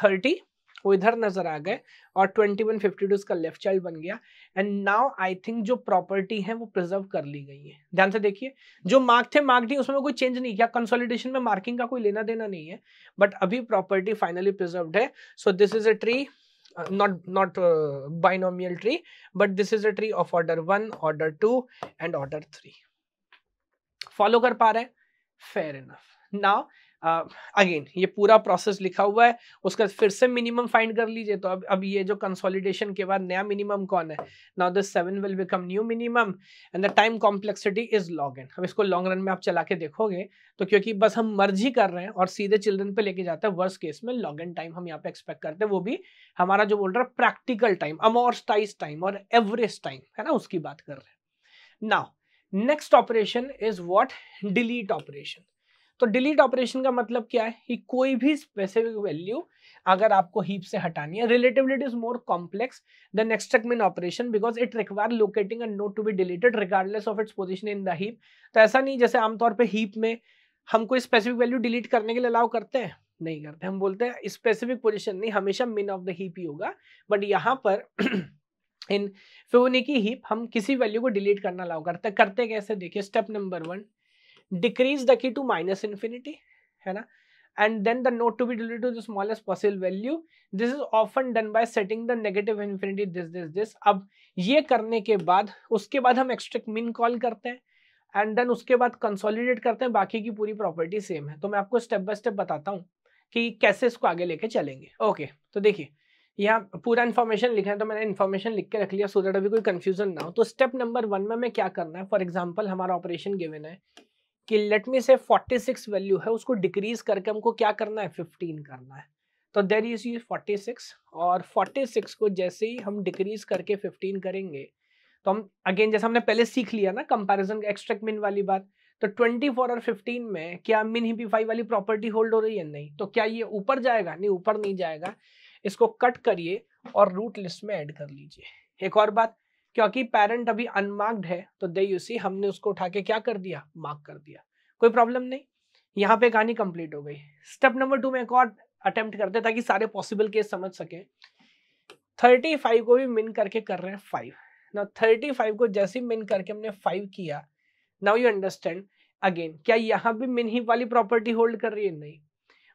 वो इधर नजर आ गए और ट्वेंटी वन फिफ्टी टू इसका लेफ्ट चाइल्ड बन गया एंड नाउ आई थिंक जो प्रॉपर्टी है वो प्रिजर्व कर ली गई है ध्यान से देखिए जो मार्क थे मार्क डी उसमें कोई चेंज नहीं किया कंसोलिडेशन में मार्किंग का कोई लेना देना नहीं है बट अभी प्रॉपर्टी फाइनली प्रिजर्व है so this is a tree not not binomial tree but this is is tree of order one order two and order three follow कर पा रहे हैं फेयर इनफ नाउ अगेन ये पूरा process लिखा हुआ है उसका फिर से मिनिमम फाइंड कर लीजिए तो अब अब ये जो कंसोलिडेशन के बाद नया मिनिमम कौन है now this seven will become new minimum and the time complexity is log n अब इसको लॉन्ग रन में आप चला के देखोगे तो क्योंकि बस हम मर्ज ही कर रहे हैं और सीधे चिल्ड्रन पे लेके जाते हैं वर्स केस में लॉग इन टाइम हम यहाँ पे एक्सपेक्ट करते हैं वो भी हमारा जो बोल रहा है प्रैक्टिकल टाइम अमोरस्टाइज टाइम और एवरेज टाइम है ना उसकी बात कर रहे हैं now next operation is what delete operation तो डिलीट ऑपरेशन का मतलब क्या है कि कोई भी स्पेसिफिक वैल्यू अगर आपको हीप से हटानी है relatively is more complex than extract min operation because it require locating a node to be deleted regardless of its position in the heap तो ऐसा नहीं जैसे आमतौर पर हीप में हम कोई स्पेसिफिक वैल्यू डिलीट करने के लिए अलाउ करते हैं नहीं करते हम बोलते हैं स्पेसिफिक पोजिशन नहीं हमेशा मिन ऑफ द हीप ही होगा बट यहाँ पर इन फिवनिकी हीप हम किसी वैल्यू को डिलीट करना अलाउ करते करते कैसे देखिए step number one decrease the key to minus infinity है ना and then the node to be deleted to the smallest possible value this is often done by setting the negative infinity this this this अब ये करने के बाद उसके बाद हम एक्सट्रैक्ट मिन कॉल करते हैं एंड देन उसके बाद कंसोलिडेट करते हैं बाकी की पूरी प्रॉपर्टी सेम है तो मैं आपको स्टेप बाय स्टेप बताता हूँ कि कैसे इसको आगे लेके चलेंगे ओके okay, तो देखिए यहाँ पूरा इन्फॉर्मेशन लिखा है तो मैंने इन्फॉर्मेशन लिख के रख लिया सो दैट अभी कोई कन्फ्यूजन ना हो तो स्टेप नंबर वन में मैं क्या करना है फॉर एग्जाम्पल हमारा ऑपरेशन गिवन है कि लेट मी से 46 वैल्यू है उसको डिक्रीज करके हमको क्या करना है 15 करना है तो देर इज यू 46 और 46 को जैसे ही हम डिक्रीज करके 15 करेंगे तो हम अगेन जैसे हमने पहले सीख लिया ना कंपैरिजन एक्सट्रैक्ट मिन वाली बात तो 24 और 15 में क्या मिन हिपीफाई वाली प्रॉपर्टी होल्ड हो रही है नहीं तो क्या ये ऊपर जाएगा नहीं ऊपर नहीं जाएगा इसको कट करिए और रूट लिस्ट में एड कर लीजिए एक और बात क्योंकि पेरेंट अभी अनमार्क्ड है तो दे यू सी हमने उसको उठा के क्या कर दिया मार्क कर दिया कोई प्रॉब्लम नहीं यहाँ पे कहानी कंप्लीट हो गई स्टेप नंबर टू में एक और अटेम्प्ट करते ताकि सारे पॉसिबल केस समझ सके थर्टी फाइव को भी मिन करके कर रहे हैं फाइव ना थर्टी फाइव को जैसे ही मिन करके हमने फाइव किया नाउ यू अंडरस्टैंड अगेन क्या यहाँ भी मिन ही वाली प्रॉपर्टी होल्ड कर रही है नहीं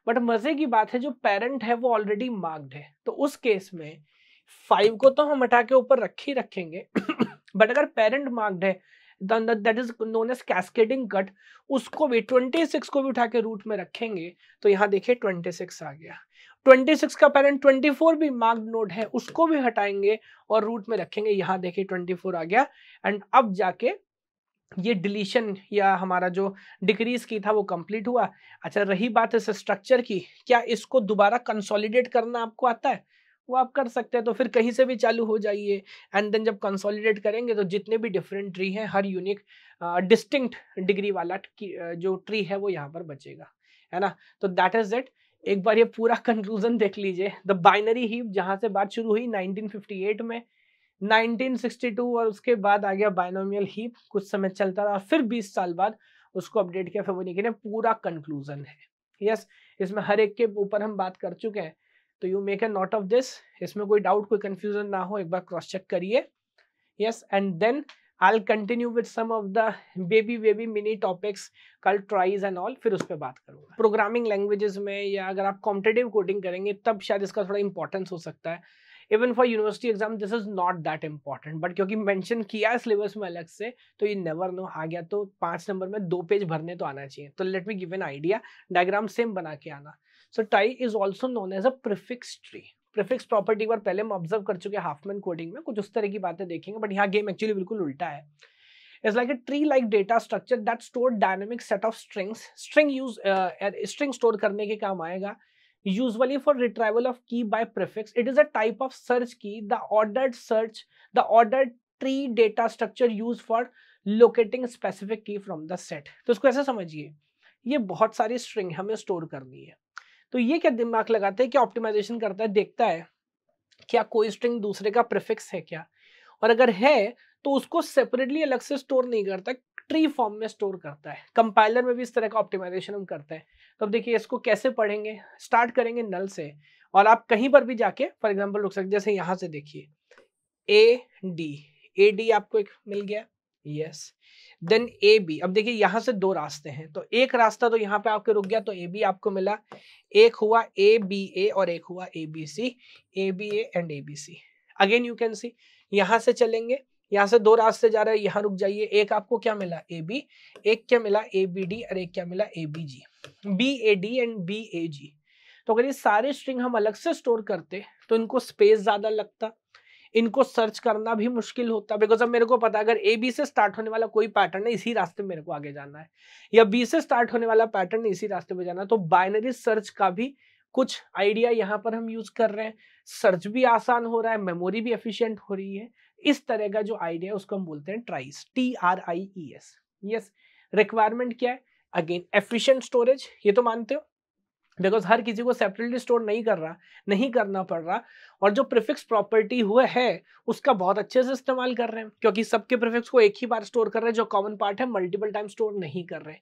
बट मजे की बात है जो पेरेंट है वो ऑलरेडी मार्क्ड है तो उस केस में फाइव को तो हम हटा के ऊपर रख ही रखेंगे बट अगर पेरेंट मार्क्ड है that is known as cascading cut उसको भी ट्वेंटी सिक्स को भी उठा के रूट में रखेंगे तो यहाँ देखिए ट्वेंटी सिक्स आ गया ट्वेंटी सिक्स का पेरेंट ट्वेंटी फोर भी मार्क्ड नोड है उसको भी हटाएंगे और रूट में रखेंगे यहाँ देखिए ट्वेंटी फोर आ गया एंड अब जाके ये डिलीशन या हमारा जो डिक्रीज की था वो कंप्लीट हुआ अच्छा रही बात इस स्ट्रक्चर की क्या इसको दोबारा कंसोलिडेट करना आपको आता है वो आप कर सकते हैं तो फिर कहीं से भी चालू हो जाइए एंड देन जब कंसोलिडेट करेंगे तो जितने भी डिफरेंट ट्री हैं हर यूनिक डिस्टिंक्ट डिग्री वाला जो ट्री है वो यहाँ पर बचेगा है ना तो दैट इज डेट एक बार ये पूरा कंक्लूजन देख लीजिए द बाइनरी हीप जहाँ से बात शुरू हुई 1958 में 1962 और उसके बाद आ गया बाइनोमियल हीप कुछ समय चलता रहा फिर 20 साल बाद उसको अपडेट किया फिर वो निकले पूरा कंक्लूजन है यस yes, इसमें हर एक के ऊपर हम बात कर चुके हैं तो you make a note of this इसमें कोई डाउट कोई कंफ्यूजन ना हो एक बार क्रॉस चेक करिए yes and then I continue with some of the baby baby mini topics called tries and all फिर उस पर बात करूँगा प्रोग्रामिंग लैंग्वेजेस में या अगर आप कॉम्पिटेटिव कोडिंग करेंगे तब शायद इसका थोड़ा इंपॉर्टेंस हो सकता है even for university exam this is not that important but क्योंकि मैंशन किया है सिलेबस में अलग से तो ये नेवर नो आ गया तो पाँच नंबर में दो पेज भरने तो आना चाहिए तो let me give an idea diagram same बना के आना so trie is also known as a prefix tree prefix property पर पहले हम ऑब्जर्व कर चुके हैं हाफमैन कोडिंग में कुछ उस तरह की बातें देखेंगे बट यहाँ गेम एक्चुअली बिल्कुल उल्टा है is like a tree like data structure that store dynamic set of strings string use string store करने के काम आएगा usually for retrieval of key by prefix it is a type of search key the order search the order tree data structure use for locating specific key from the set तो उसको ऐसे समझिए ये बहुत सारी स्ट्रिंग हमें store करनी है तो ये क्या दिमाग लगाते हैं क्या ऑप्टिमाइजेशन करता है देखता है क्या कोई स्ट्रिंग दूसरे का प्रिफिक्स है क्या और अगर है तो उसको सेपरेटली अलग से स्टोर नहीं करता ट्री फॉर्म में स्टोर करता है कंपाइलर में भी इस तरह का ऑप्टिमाइजेशन हम करते हैं तो अब देखिए इसको कैसे पढ़ेंगे स्टार्ट करेंगे नल से और आप कहीं पर भी जाके फॉर एग्जाम्पल रुक सकते जैसे यहाँ से देखिए ए डी ए डी आपको एक मिल गया यस देन ए बी अब देखिए यहाँ से दो रास्ते हैं तो एक रास्ता तो यहाँ पे आपके रुक गया तो ए बी आपको मिला एक हुआ ए बी ए और एक हुआ A B C A B A and A B C again you can see यहाँ से चलेंगे यहाँ से दो रास्ते जा रहा है यहाँ रुक जाइए एक आपको क्या मिला ए बी एक क्या मिला ए बी डी और एक क्या मिला A B G B A D and B A G तो अगर ये सारे स्ट्रिंग हम अलग से स्टोर करते तो इनको स्पेस ज़्यादा लगता इनको सर्च करना भी मुश्किल होता है बिकॉज अब मेरे को पता अगर ए बी से स्टार्ट होने वाला कोई पैटर्न है इसी रास्ते में मेरे को आगे जाना है या बी से स्टार्ट होने वाला पैटर्न इसी रास्ते में जाना है तो बाइनरी सर्च का भी कुछ आइडिया यहाँ पर हम यूज कर रहे हैं सर्च भी आसान हो रहा है मेमोरी भी एफिशियंट हो रही है इस तरह का जो आइडिया है उसको हम बोलते हैं tries T R I E S yes requirement क्या है अगेन एफिशियंट स्टोरेज ये तो मानते हो बिकॉज हर किसी को सेपरेटली स्टोर नहीं कर रहा नहीं करना पड़ रहा और जो प्रिफिक्स प्रॉपर्टी हुआ है उसका बहुत अच्छे से इस्तेमाल कर रहे हैं क्योंकि सबके प्रिफिक्स को एक ही बार स्टोर कर रहे हैं जो कॉमन पार्ट है मल्टीपल टाइम स्टोर नहीं कर रहे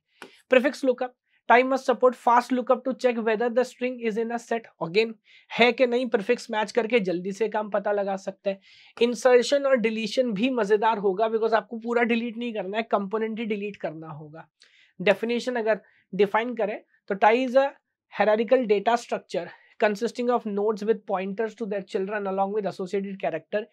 prefix lookup time must support fast lookup to check whether the string is in a set again है कि नहीं प्रिफिक्स मैच करके जल्दी से काम पता लगा सकते हैं इंसर्शन और डिलीशन भी मजेदार होगा बिकॉज आपको पूरा डिलीट नहीं करना है कंपोनेंट ही डिलीट करना होगा डेफिनेशन अगर डिफाइन करें तो trie is a hierarchical data structure consisting of node with pointers to that children along with associated character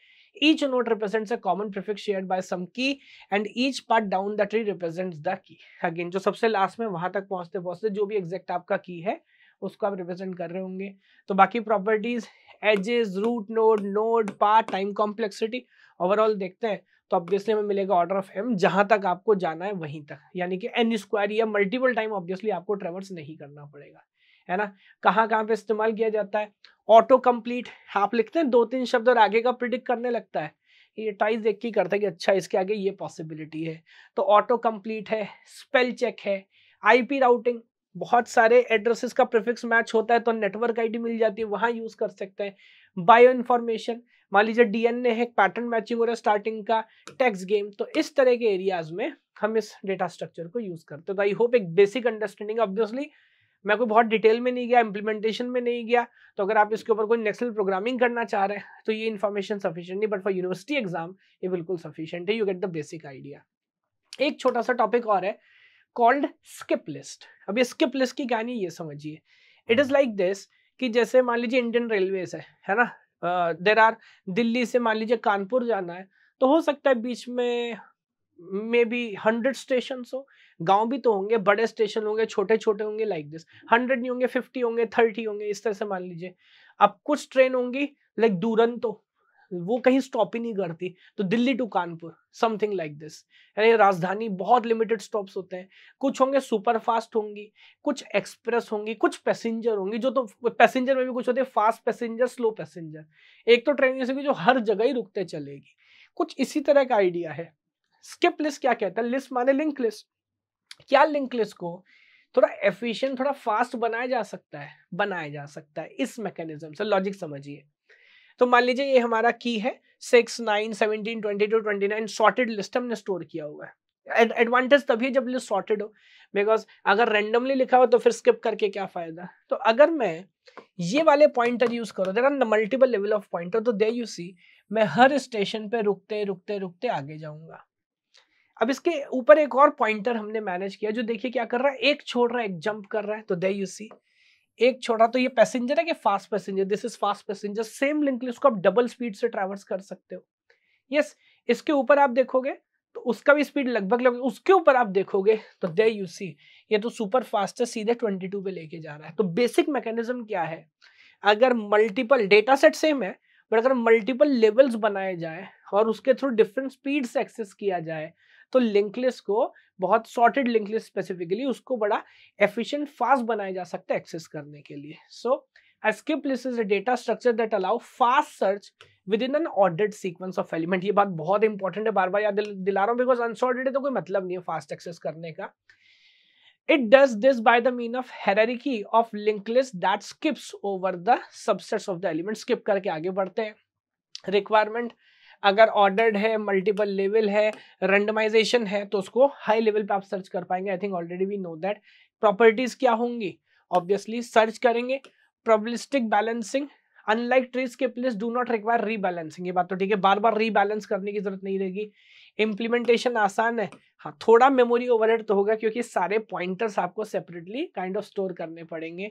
each node represent a common prefix shared by some key and each part down the tree represents the key again जो सबसे last में वहां तक पहुंचते पहुंचते जो भी exact आपका की है उसको आप रिप्रेजेंट कर रहे होंगे तो बाकी properties edges root node node part time complexity overall देखते हैं तो ऑब्वियसली हमें मिलेगा ऑर्डर ऑफ एम जहां तक आपको जाना है वहीं तक यानी कि एन स्क्वायर या मल्टीपल टाइम ऑब्वियसली आपको ट्रेवल्स नहीं करना पड़ेगा है ना कहाँ कहाँ पे इस्तेमाल किया जाता है ऑटो कंप्लीट आप लिखते हैं दो तीन शब्द और आगे का प्रिडिक्ट करने लगता है ये टाइज देख के करता है कि अच्छा इसके आगे ये पॉसिबिलिटी है तो ऑटो कंप्लीट है स्पेल चेक है आईपी राउटिंग बहुत सारे एड्रेसेस का प्रिफिक्स मैच होता है तो नेटवर्क आईडी मिल जाती है वहाँ यूज़ कर सकते हैं बायो इन्फॉर्मेशन मान लीजिए डीएनए है पैटर्न मैचिंग हो रहा है स्टार्टिंग का टेक्स गेम तो इस तरह के एरियाज में हम इस डेटा स्ट्रक्चर को यूज़ करते हैं तो आई होप एक बेसिक अंडरस्टैंडिंग ऑब्वियसली मैं कोई बहुत डिटेल में नहीं गया इम्प्लीमेंटेशन में नहीं गया तो अगर आप इसके ऊपर कोई नेक्सल प्रोग्रामिंग करना चाह रहे हैं तो ये इन्फॉर्मेशन सफिशियंट नहीं बट फॉर यूनिवर्सिटी एग्जाम ये बिल्कुल सफिशियंट है you get the basic idea एक छोटा सा टॉपिक और है कॉल्ड स्किप लिस्ट अब ये स्किप लिस्ट की कहानी ये समझिए इट इज़ लाइक दिस कि जैसे मान लीजिए इंडियन रेलवेज है है ना देर आर दिल्ली से मान लीजिए कानपुर जाना है तो हो सकता है बीच में मे बी हंड्रेड स्टेशन हो गांव भी तो होंगे बड़े स्टेशन होंगे छोटे छोटे होंगे लाइक दिस हंड्रेड नहीं होंगे फिफ्टी होंगे थर्टी होंगे इस तरह से मान लीजिए अब कुछ ट्रेन होंगी लाइक तो वो कहीं स्टॉप ही नहीं करती तो Delhi to Kanpur something like this यानी राजधानी बहुत लिमिटेड स्टॉप्स होते हैं कुछ होंगे सुपर फास्ट होंगी कुछ एक्सप्रेस होंगी कुछ पैसेंजर होंगी जो तो पैसेंजर में भी कुछ होते हैं फास्ट पैसेंजर स्लो पैसेंजर एक तो ट्रेन जैसे जो हर जगह ही रुकते चलेगी कुछ इसी तरह का आइडिया है स्किप लिस्ट क्या कहता है लिस्ट माने लिंक लिस्ट क्या लिंक लिस्ट को थोड़ा एफिशिएंट थोड़ा फास्ट बनाया जा सकता है बनाया जा सकता है इस मैकेनिज्म से लॉजिक समझिए तो मान लीजिए ये हमारा की है six nine seventeen twenty two twenty nine sorted list हमने स्टोर किया हुआ है एडवांटेज तभी है जब लिस्ट सॉर्टेड हो बिकॉज अगर रेंडमली लिखा हो तो फिर स्किप करके क्या फायदा तो अगर मैं ये वाले पॉइंटर यूज करो there are multiple level of pointer तो दे यू सी मैं हर स्टेशन पे रुकते रुकते रुकते आगे जाऊंगा अब इसके ऊपर एक और पॉइंटर हमने मैनेज किया जो देखिए क्या कर रहा है एक छोड़ रहा है एक जंप कर रहा है तो दे यू सी एक छोड़ा तो ये पैसेंजर है कि fast passenger this is fast passenger same link उसको आप डबल स्पीड से ट्रेवल्स कर सकते हो यस yes, इसके ऊपर आप देखोगे तो उसका भी स्पीड लगभग लगभग उसके ऊपर आप देखोगे तो दे यू सी ये तो सुपर फास्ट है सीधे टू पे लेके जा रहा है तो बेसिक मैकेनिज्म क्या है अगर मल्टीपल डेटा सेट सेम है बट अगर मल्टीपल लेवल्स बनाए जाए और उसके थ्रू डिफरेंट स्पीड एक्सेस किया जाए तो लिंकलिस्ट को बहुत सॉर्टेड लिंकलिस्ट स्पेसिफिकली उसको बड़ा एफिशिएंट फास्ट बनाया जा सकता है एक्सेस करने के लिए so skip list is a data structure that allow fast search within an ordered sequence of element ये बात बहुत इंपॉर्टेंट है बार बार याद दिला रहा हूँ बिकॉज अनसॉर्टेड है तो कोई मतलब नहीं है फास्ट एक्सेस करने का it does this by the mean of hierarchy of link list that skips over the subsets of the element skip करके आगे बढ़ते हैं रिक्वायरमेंट अगर ऑर्डर्ड है मल्टीपल लेवल है रेंडमाइजेशन है तो उसको हाई लेवल पे आप सर्च कर पाएंगे I think already we know that properties क्या होंगी ऑब्वियसली सर्च करेंगे प्रोबलिस्टिक बैलेंसिंग अनलाइक ट्रीज के place do not require rebalancing ये बात तो ठीक है बार बार रीबैलेंस करने की जरूरत नहीं रहेगी इम्प्लीमेंटेशन आसान है हाँ थोड़ा मेमोरी ओवरहेड तो होगा क्योंकि सारे पॉइंटर्स आपको सेपरेटली काइंड ऑफ स्टोर करने पड़ेंगे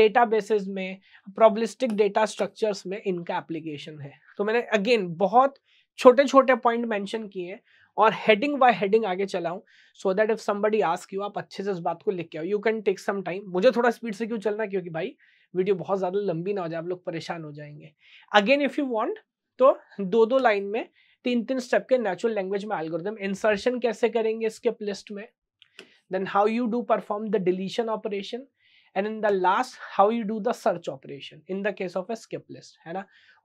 डेटाबेसेस में प्रॉब्लिस्टिक डेटा स्ट्रक्चर्स में इनका एप्लीकेशन है तो मैंने अगेन बहुत छोटे छोटे पॉइंट मैंशन किए और हेडिंग बाय हेडिंग आगे चलाऊं so that if somebody ask you आप अच्छे से इस बात को लिख के आओ you can take some time मुझे थोड़ा स्पीड से क्यों चलना क्योंकि भाई वीडियो बहुत ज़्यादा लंबी ना हो जाए आप लोग परेशान हो जाएंगे अगेन इफ़ यू वांट तो दो दो लाइन में तीन तीन स्टेप के नेचुरल लैंग्वेज में एल्गोरिदम इंसर्शन कैसे करेंगे स्किप लिस्ट में then how you do perform the deletion operation and in the last how you do the search operation in the case of a skip list है ना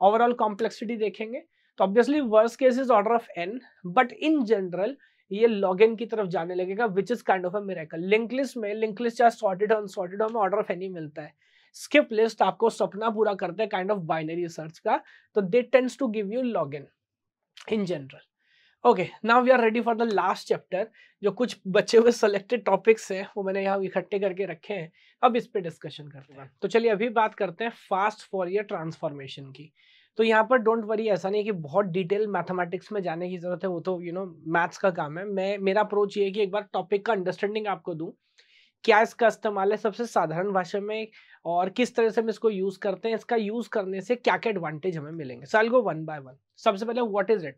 overall complexity देखेंगे तो obviously worst case is order of N but in general ये log N की तरफ जाने लगेगा which is kind of अरेकल लिंक लिस्ट में लिंक लिस्ट चाहे सॉर्टेड हो अनसॉर्टेड हमें ऑर्डर ऑफ एनी मिलता है स्किप लिस्ट आपको सपना पूरा करते हैं काइंड ऑफ बाइनरी सर्च का तो they tends to give you log N in general okay now we are ready for the last chapter जो कुछ बचे हुए सेलेक्टेड टॉपिक्स हैं वो मैंने यहाँ इकट्ठे करके रखे हैं अब इस पर डिस्कशन करते हैं तो चलिए अभी बात करते हैं फास्ट फॉर ईयर ट्रांसफॉर्मेशन की तो यहाँ पर डोंट वरी ऐसा नहीं है कि बहुत डिटेल मैथमेटिक्स में जाने की ज़रूरत है वो तो यू नो मैथ्स का काम है मैं मेरा अप्रोच ये है कि एक बार टॉपिक का अंडरस्टैंडिंग आपको दूँ क्या इसका इस्तेमाल है सबसे साधारण भाषा में और किस तरह से हम इसको यूज करते हैं इसका यूज करने से क्या क्या एडवांटेज हमें मिलेंगे so I go one by one सबसे पहले what is it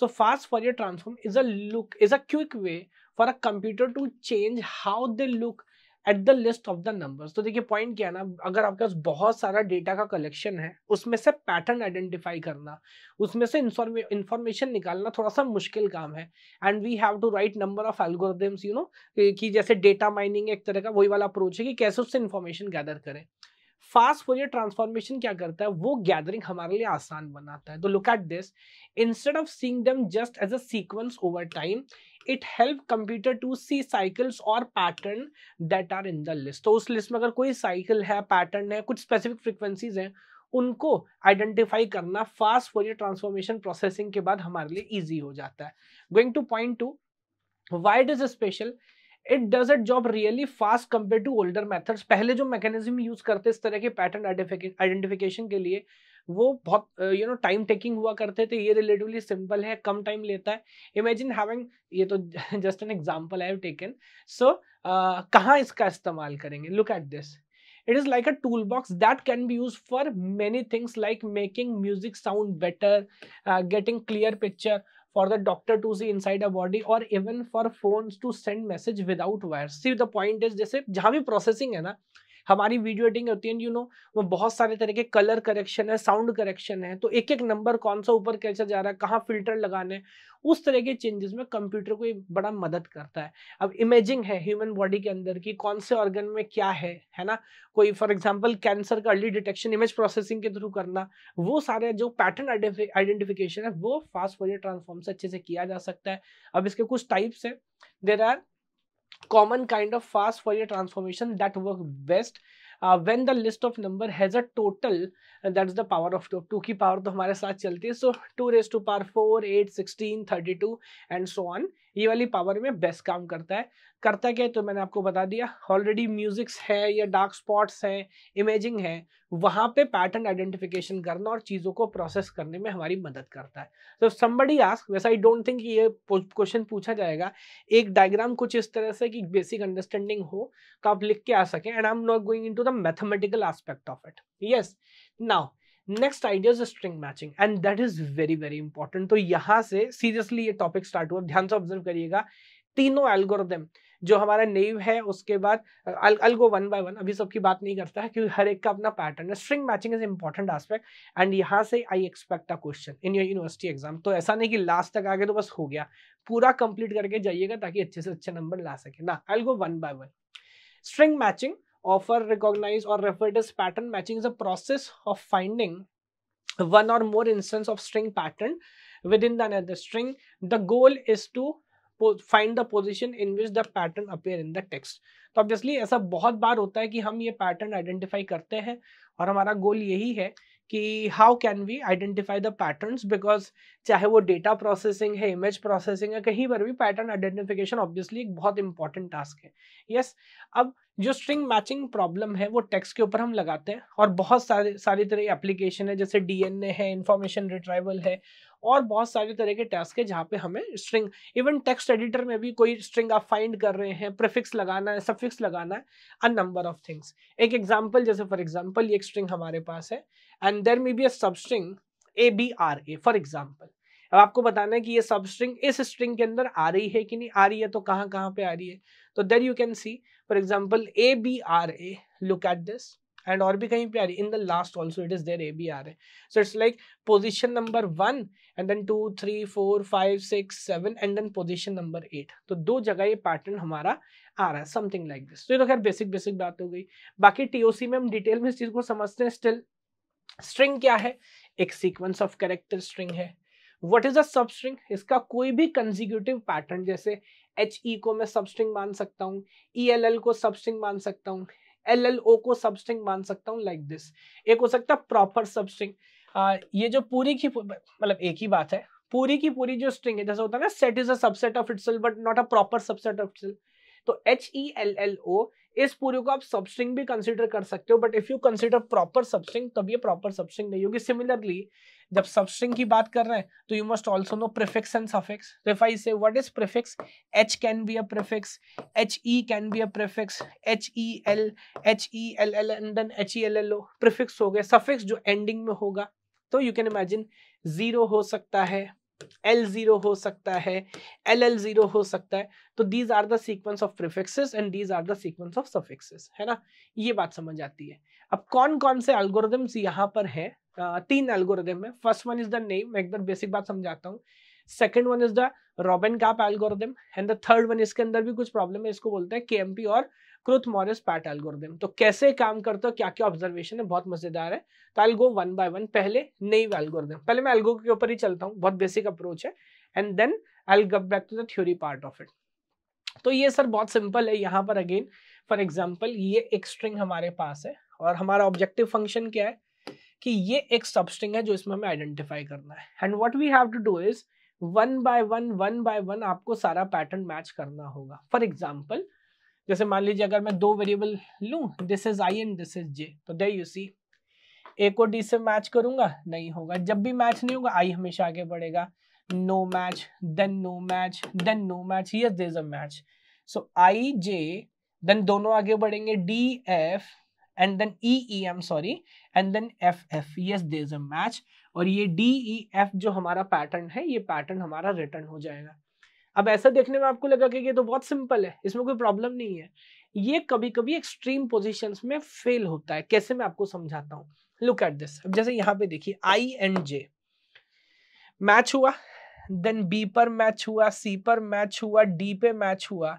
so fast Fourier transform is a look is a quick way for a computer to change how they look at the list of the numbers तो देखिए point क्या है ना अगर आपके पास बहुत सारा डेटा का कलेक्शन है उसमें से पैटर्न आइडेंटिफाई करना उसमें से इंफॉर्मेशन निकालना थोड़ा सा मुश्किल काम है and we have to write number of algorithms you know कि जैसे डेटा माइनिंग एक तरह का वही वाला अप्रोच है कि कैसे उससे इन्फॉर्मेशन गैदर करें फास्ट फोरियर ट्रांसफॉर्मेशन क्या करता है वो गैदरिंग हमारे लिए आसान बनाता है तो look at this instead of seeing them just as a sequence over time it help computer to see cycles और pattern that are in the list तो उस लिस्ट में अगर कोई साइकिल है पैटर्न है कुछ स्पेसिफिक फ्रिक्वेंसीज हैं उनको आइडेंटिफाई करना फास्ट फॉर ट्रांसफॉर्मेशन प्रोसेसिंग के बाद हमारे लिए ईजी हो जाता है going to point to why it is special it does it job really fast compare to older methods पहले जो मैकेनिज्म यूज करते इस तरह के पैटर्न आइडेंटिफिकेशन के लिए वो बहुत यू नो टाइम टेकिंग हुआ करते थे ये रिलेटिवली सिंपल है कम टाइम लेता है इमेजिन हैविंग ये तो just an example I have taken so कहाँ इसका इस्तेमाल करेंगे look at this it is like a tool box that can be use for many things like making music sound better getting clear picture for the doctor to see inside a body और even for phone to send message without wire see the point is जैसे जहाँ भी processing है ना हमारी video editing होती है you no वो बहुत सारे तरह के कलर करेक्शन है साउंड करेक्शन है तो एक एक नंबर कौन सा ऊपर कैसे जा रहा है कहाँ फिल्टर लगाने उस तरह के चेंजेस में कंप्यूटर को बड़ा मदद करता है अब इमेजिंग है ह्यूमन बॉडी के अंदर कि कौन से ऑर्गन में क्या है है ना कोई फॉर एग्जाम्पल कैंसर का अर्ली डिटेक्शन इमेज प्रोसेसिंग के थ्रू करना वो सारे जो पैटर्न आइडेंटिफिकेशन है वो फास्ट फोरियर ट्रांसफॉर्म से अच्छे से किया जा सकता है अब इसके कुछ टाइप्स हैं there are common kind of fast Fourier transformation that work best uh, when the list of number has a total and that's the power of 2 2 ki power तो हमारे साथ chalti so 2 raised to power 4 8 16 32 and so on ये वाली power में best काम करता है करता क्या है तो मैंने आपको बता दिया ऑलरेडी म्यूजिक्स है या डार्क स्पॉट्स हैं इमेजिंग है वहाँ पे पैटर्न आइडेंटिफिकेशन करना और चीज़ों को प्रोसेस करने में हमारी मदद करता है तो समबडी आस्क वैसे आई डोंट थिंक ये क्वेश्चन पूछा जाएगा एक डायग्राम कुछ इस तरह से कि बेसिक अंडरस्टैंडिंग हो तो आप लिख के आ सकें and I am not going in the mathematical aspect of it yes now next idea is string matching and that is very very important तो यहाँ से सीरियसली ये टॉपिक स्टार्ट हुआ ध्यान से ऑब्जर्व करिएगा तीनों एल्गोरिदम जो हमारा नेव है उसके बाद अल वन बाय वन अभी सबकी बात नहीं करता है क्योंकि हर एक का अपना पैटर्न है string matching is important aspect and यहाँ से I expect a question in your university exam तो ऐसा नहीं कि लास्ट तक आगे तो बस हो गया पूरा कंप्लीट करके जाइएगा ताकि अच्छे से अच्छे नंबर ला सके ना algo one by one string matching offer recognize or referred as pattern matching is a process of finding one or more instance of string pattern within another string the goal is to find the position in which the pattern appear in the text तो obviously ऐसा बहुत बार होता है कि हम ये pattern identify करते हैं और हमारा गोल यही है कि how can we identify the patterns because चाहे वो डेटा प्रोसेसिंग है इमेज प्रोसेसिंग है कहीं पर भी पैटर्न आइडेंटिफिकेशन ऑब्वियसली एक बहुत इंपॉर्टेंट टास्क है यस yes, अब जो स्ट्रिंग मैचिंग प्रॉब्लम है वो टेक्स्ट के ऊपर हम लगाते हैं और बहुत सारे सारी तरह की एप्लीकेशन है जैसे डीएनए है इंफॉर्मेशन रिट्राइवल है और बहुत सारे तरह के टास्क है जहाँ पे हमें स्ट्रिंग इवन टेक्स्ट एडिटर में भी कोई स्ट्रिंग आप फाइंड कर रहे हैं प्रिफिक्स लगाना है सफिक्स लगाना है अ नंबर ऑफ थिंग्स एक एग्जाम्पल जैसे फॉर एग्जाम्पल ये एक स्ट्रिंग हमारे पास है and there may be a substring A B R A for example अब आपको बताना है कि ये सब स्ट्रिंग इस स्ट्रिंग के अंदर आ रही है कि नहीं आ रही है तो कहाँ कहाँ पे आ रही है तो there you can see for example A B R A look at this and और भी कहीं पे आ रही in the last also it is there A B R A so it's like position number one and then two three four five six seven and then position number eight तो दो जगह ये पैटर्न हमारा आ रहा है something like this तो ये तो खैर बेसिक बेसिक बात हो गई बाकी सी में हम डिटेल में इस चीज़ को समझते हैं स्टिल स्ट्रिंग क्या है एक सीक्वेंस ऑफ कैरेक्टर स्ट्रिंग है वट इज अ इसका कोई भी कंजिक्यूटिव पैटर्न जैसे एच ई e को मैं सबस्ट्रिंग मान सकता हूँ ई एल एल को सबस्ट्रिंग मान सकता हूँ एल एल ओ को सबस्ट्रिंग मान सकता हूँ लाइक दिस एक हो सकता है प्रॉपर सबस्ट्रिंग ये जो पूरी की मतलब एक ही बात है पूरी की पूरी जो स्ट्रिंग है जैसे होता है ना set is a subset of itself but not a proper subset of itself तो H E L L O इस पूरे को आप सबस्ट्रिंग भी कंसिडर कर सकते हो but if you consider proper substring तब ये प्रॉपर सबस्ट्रिंग नहीं होगी सिमिलरली जब सबस्ट्रिंग की बात कर रहे हैं तो you must also know prefix and suffix रिफाई से what is prefix H can be a prefix H E can be a prefix H E L H E L L and then H E L L O prefix हो गए suffix जो ending में होगा तो you can imagine zero हो सकता है L zero हो सकता है एल एल जीरो हो सकता है तो these are the sequence of prefixes and these are the sequence of suffixes है ना ये बात समझ आती है अब कौन कौन से एल्गोरिदम्स यहाँ पर है तीन एल्गोरिदम है first one is the name मैं एकदम बेसिक बात समझाता हूँ second one is the Rabin Karp algorithm and the third one इसके अंदर भी कुछ प्रॉब्लम है इसको बोलते हैं के और क्रुथ मॉरिस पैट एल्गोरिदम तो कैसे काम करते हो क्या क्या ऑब्जर्वेशन है बहुत मजेदार है तो एल्गो वन बाय वन पहले नई एल्गोरिदम पहले मैं एल्गो के ऊपर ही चलता हूँ बहुत बेसिक अप्रोच है and then I gave back to the theory part of it तो ये सर बहुत सिंपल है यहाँ पर अगेन फॉर एग्जाम्पल ये एक स्ट्रिंग हमारे पास है और हमारा ऑब्जेक्टिव फंक्शन क्या है कि ये एक सबस्ट्रिंग है जो इसमें हमें आइडेंटिफाई करना है and what we have to do is one by one one by one आपको सारा पैटर्न मैच करना होगा फॉर एग्जाम्पल जैसे मान लीजिए अगर मैं दो वेरिएबल लू this is I and this is J तो दे यू सी ए को डी से मैच करूंगा नहीं होगा जब भी मैच नहीं होगा आई हमेशा आगे बढ़ेगा no match then no match then no match yes there is a match so I J then दोनों आगे बढ़ेंगे D F and then E E M sorry and then F F yes there is a match और ये D E F जो हमारा pattern है ये pattern हमारा रिटर्न हो जाएगा अब ऐसा देखने में आपको लगा कि ये तो बहुत सिंपल है इसमें कोई प्रॉब्लम नहीं है ये कभी कभी एक्सट्रीम पोजिशन में फेल होता है कैसे मैं आपको समझाता हूँ लुक एट दिस अब जैसे यहाँ पे देखिए आई एंड जे मैच हुआ देन बी पर मैच हुआ सी पर मैच हुआ डी पे मैच हुआ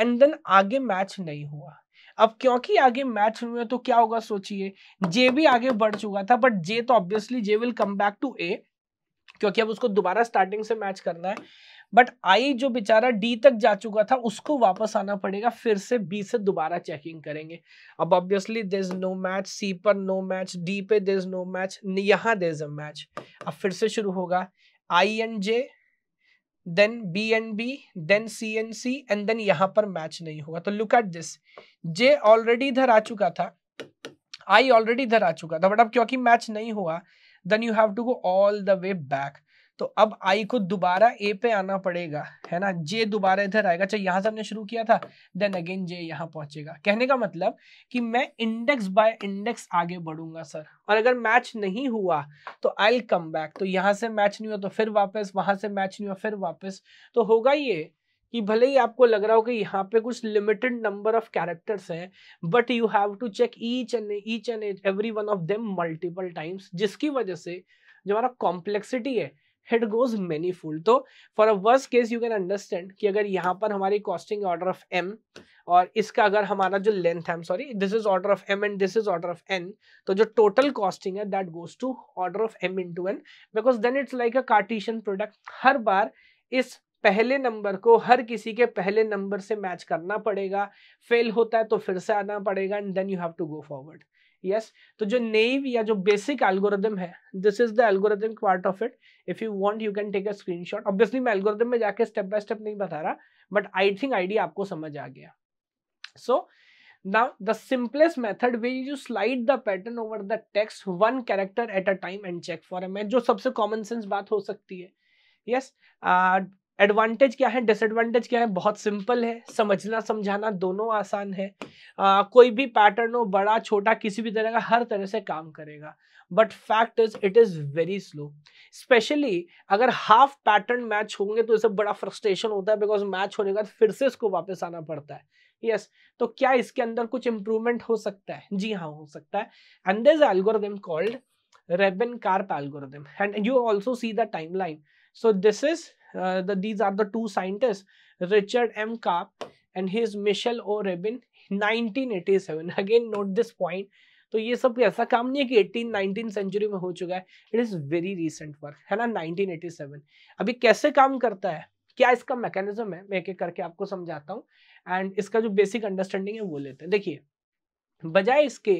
एंड देन आगे मैच नहीं हुआ अब क्योंकि आगे मैच हुए तो क्या होगा सोचिए जे भी आगे बढ़ चुका था बट जे तो obviously J will come back to A क्योंकि अब उसको दोबारा स्टार्टिंग से मैच करना है बट आई जो बेचारा डी तक जा चुका था उसको वापस आना पड़ेगा फिर से बी से दोबारा चेकिंग करेंगे अब obviously there is no match C पर नो मैच डी पे देर इज नो मैच यहाँ देर इज अ मैच अब फिर से शुरू होगा I and J then B and B then C and C and then यहाँ पर मैच नहीं होगा तो look at this J already इधर आ चुका था आई ऑलरेडी इधर आ चुका था बट अब क्योंकि मैच नहीं हुआ then you have to go all the way back तो अब आई को दोबारा ए पे आना पड़ेगा है ना जे दोबारा इधर आएगा चाहे अच्छा, यहां से हमने शुरू किया था देन अगेन जे यहाँ पहुंचेगा कहने का मतलब कि मैं इंडेक्स बाय इंडेक्स आगे बढ़ूंगा सर और अगर मैच नहीं हुआ तो आई कम बैक तो यहाँ से मैच नहीं हुआ तो फिर वापस वहां से मैच नहीं हुआ फिर वापस तो होगा ये कि भले ही आपको लग रहा हो कि यहाँ पे कुछ लिमिटेड नंबर ऑफ कैरेक्टर्स हैं but you have to check each and each and every one of them multiple times जिसकी वजह से जो हमारा कॉम्प्लेक्सिटी है इट गोज मेनी फुल तो for a worst case you can understand कि अगर यहाँ पर हमारी कॉस्टिंग ऑर्डर ऑफ एम और इसका अगर हमारा जो लेंथ है sorry this is order of M and this is order of N तो जो टोटल कॉस्टिंग है that goes to order of M into N because then it's like a cartesian product हर बार इस पहले number को हर किसी के पहले नंबर से मैच करना पड़ेगा फेल होता है तो फिर से आना पड़ेगा and then you have to go forward yes तो जो नेव या जो बेसिक एल्गोरिदम है this is the algorithm part of it if you want you can take a screenshot obviously मैं एल्गोरिदम में जाके स्टेप बाय स्टेप नहीं बता रहा बट आई थिंक आईडिया आपको समझ आ गया so now the simplest method where you slide the pattern over the text one character at a time and check for a match जो सबसे कॉमन सेंस बात हो सकती है यस yes uh, एडवांटेज क्या है डिसएडवांटेज क्या है बहुत सिंपल है समझना समझाना दोनों आसान है आ, कोई भी पैटर्न हो बड़ा छोटा किसी भी तरह का हर तरह से काम करेगा but fact is it is very slow specially अगर हाफ पैटर्न मैच होंगे तो इसे बड़ा फ्रस्ट्रेशन होता है बिकॉज मैच होने के बाद फिर से इसको वापस आना पड़ता है यस yes, तो क्या इसके अंदर कुछ इंप्रूवमेंट हो सकता है जी हाँ हो सकता है and this algorithm called Rabin Karp algorithm and you also see the time line so this is uh, the, these are the two scientists, Richard M. kapp and his Michelle rebin 1987. Again, note this point. तो ये सब ऐसा काम नहीं है कि eighteen nineteen century में हो चुका है it is very recent work है ना 1987 अभी कैसे काम करता है क्या इसका मैकेनिज्म है मैं एक एक करके आपको समझाता हूँ एंड इसका जो बेसिक अंडरस्टैंडिंग है वो लेते हैं देखिए बजाय इसके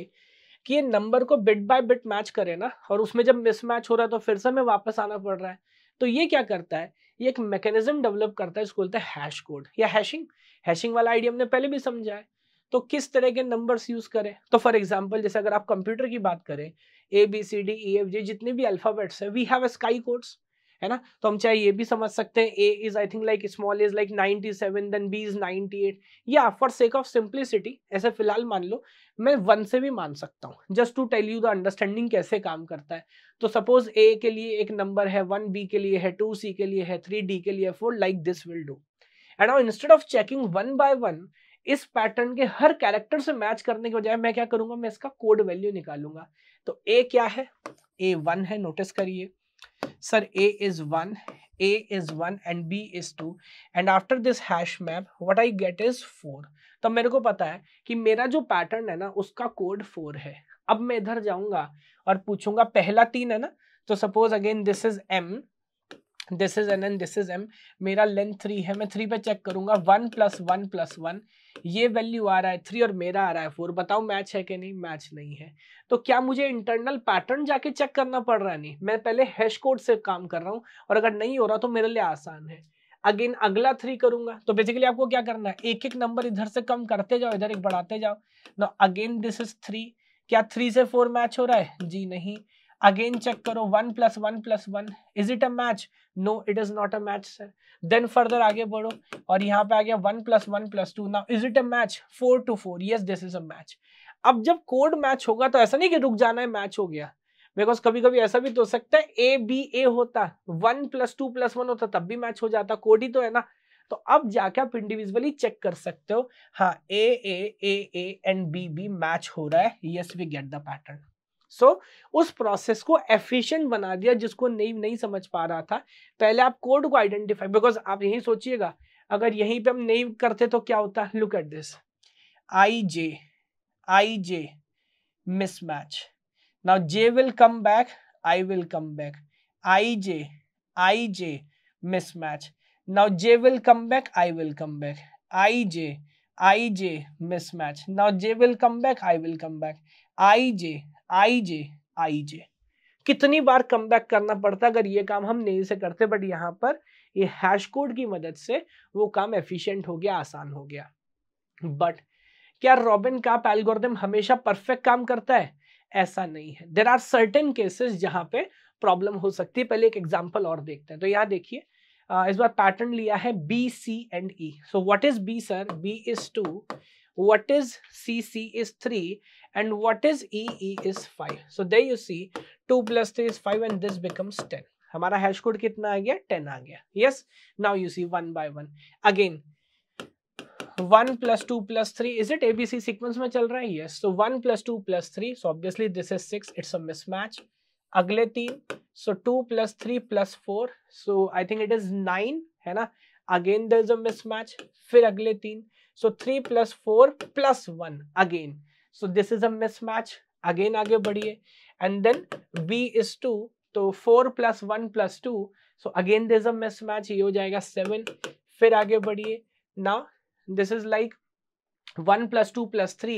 कि ये नंबर को बिट बाय बिट मैच करे ना और उसमें जब मिसमैच हो रहा है तो फिर से हमें वापस आना पड़ रहा है तो ये क्या करता है ये एक मैकेनिज्म डेवलप करता है इसको बोलते हैं हैश कोड या हैशिंग हैशिंग वाला आइडिया हमने पहले भी समझा है तो किस तरह के नंबर्स यूज करें तो फॉर एग्जाम्पल जैसे अगर आप कंप्यूटर की बात करें A B C D E F J जितने भी अल्फाबेट्स है वी हैव स्काई कोड्स है ना तो हम चाहे ये भी समझ सकते हैं A is I think like small is like seven then B is eight या फॉर सेक ऑफ सिंप्लिसिटी ऐसे फिलहाल मान लो मैं वन से भी मान सकता हूँ just to tell you the understanding कैसे काम करता है तो सपोज ए के लिए एक नंबर है वन बी के लिए है टू सी के लिए है थ्री डी के लिए है four like this will do and now instead of checking one by one इस पैटर्न के हर कैरेक्टर से मैच करने के बजाय मैं क्या करूंगा मैं इसका कोड वैल्यू निकालूंगा तो ए क्या है ए वन है नोटिस करिए sir a is 1 a is 1 and b is 2 and after this hash map what i get is 4 तब तो मेरे को पता है कि मेरा जो पैटर्न है ना उसका कोड फोर है अब मैं इधर जाऊंगा और पूछूंगा पहला तीन है ना तो suppose again this is M this is N and this is M मेरा लेंथ थ्री है मैं थ्री पे चेक करूंगा one plus one plus one ये वैल्यू आ रहा है थ्री और मेरा आ रहा है फोर बताओ मैच है कि नहीं मैच नहीं है तो क्या मुझे इंटरनल पैटर्न जाके चेक करना पड़ रहा है नहीं मैं पहले हैश कोड से काम कर रहा हूँ और अगर नहीं हो रहा तो मेरे लिए आसान है अगेन अगला थ्री करूंगा तो बेसिकली आपको क्या करना है एक एक नंबर इधर से कम करते जाओ इधर एक बढ़ाते जाओ ना अगेन दिस इज थ्री क्या थ्री से फोर मैच हो रहा है जी नहीं अगेन चेक करो one plus one plus one is it a match no it is not a match sir then further आगे बढ़ो और यहाँ पे आ गया one plus one plus two now is it a match four to four yes this is a match अब जब code match होगा तो ऐसा नहीं कि रुक जाना है मैच हो गया बिकॉज कभी कभी ऐसा भी तो हो सकता है ए बी ए होता one plus two plus one होता तब भी मैच हो जाता कोड ही तो है ना तो अब जाके आप इंडिविजुअली चेक कर सकते हो हाँ A A A A and B B match हो रहा है yes we get the pattern so so, उस प्रोसेस को एफिशिएंट बना दिया जिसको नहीं नहीं समझ पा रहा था पहले आप कोड को आइडेंटिफाई बिकॉज आप यही सोचिएगा अगर यहीं पे हम नहीं करते तो क्या होता look at this I J I J mismatch now J will come back I will come back I J I J mismatch now J will come back I will come back I J I J mismatch now J will come back I will come back I J I J I J कितनी बार कम करना पड़ता अगर ये काम हम नहीं से करते बट यहाँ पर ये हैश कोड की मदद से वो काम एफिशिएंट हो गया आसान हो गया बट क्या रॉबिन का एल्गोरिदम हमेशा परफेक्ट काम करता है ऐसा नहीं है देर आर सर्टेन केसेस जहाँ पे प्रॉब्लम हो सकती है पहले एक एग्जाम्पल और देखते हैं तो यहाँ देखिए इस बार पैटर्न लिया है B C and E so what is B sir B is two what is CC is 3 and what is EE e is 5. So there you see 2 plus 3 is 5 and this becomes 10. हमारा hash code कितना आ गया 10 आ गया yes now you see one by one again one plus two plus three is it ABC sequence में चल रहा है yes so one plus two plus three so obviously this is six it's a mismatch अगले तीन so two plus three plus four so I think it is nine है ना again there is a mismatch फिर अगले तीन so three plus four plus one again so this is a mismatch again आगे बढ़िए and then B is two तो four plus one plus two so again this a mismatch ये हो जाएगा seven फिर आगे बढ़िए ना this is like one plus two plus three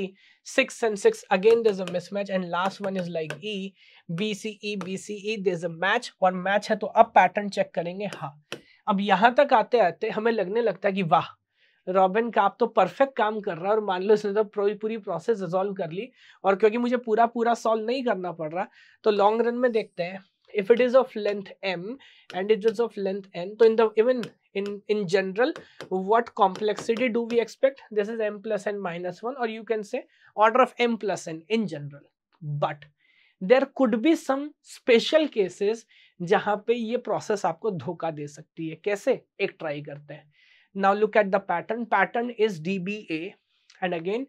six and six again this a mismatch and last one is like E B C E B C E this a match और match है तो अब pattern check करेंगे हाँ अब यहां तक आते आते हमें लगने लगता है कि वाह रॉबिन का आप तो परफेक्ट काम कर रहा है और मान लो इसने तो पूरी पूरी प्रोसेस रिजोल्व कर ली और क्योंकि मुझे पूरा पूरा सॉल्व नहीं करना पड़ रहा तो लॉन्ग रन में देखते हैं if it is of length M and it is of length N तो in the even in in general what complexity do we expect this is M plus N minus one और you can say order of M plus N in general but there could be some special cases जहां पे ये process आपको धोखा दे सकती है कैसे एक ट्राई करते हैं Now look at the pattern. Pattern is DBA and again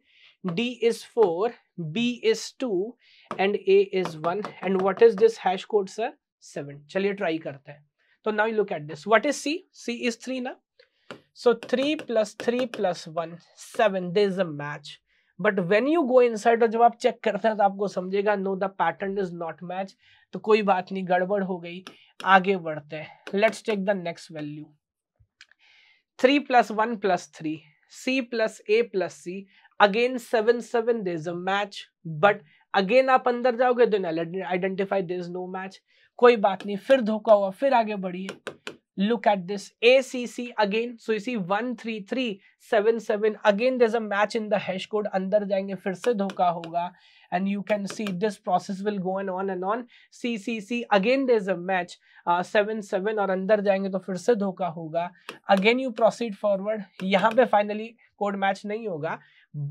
D is 4, B is 2 and A is 1 and what is this hash code sir? 7. चलिए try करते हैं. So now you look at this. What is C? C is 3 na So 3 plus 3 plus 1, 7. There is a match. But when you go inside और जब आप check करते हैं तो आपको समझेगा no the pattern is not match तो कोई बात नहीं गड़बड़ हो गई आगे बढ़ते हैं let's take the next value three plus one plus three C plus A plus C again seven seven there is a match but again आप अंदर जाओगे तो identify there is no match कोई बात नहीं फिर धोखा हुआ फिर आगे बढ़िए look at look at this ACC again. Three you seven 13377 again there's a match in the hash code अंदर जाएंगे फिर से धोखा होगा and you can see this process will go and on and on c c c again there's a match seven uh, seven और अंदर जाएंगे तो फिर से धोखा होगा अगेन यू प्रोसीड फॉरवर्ड यहाँ पे फाइनली कोड मैच नहीं होगा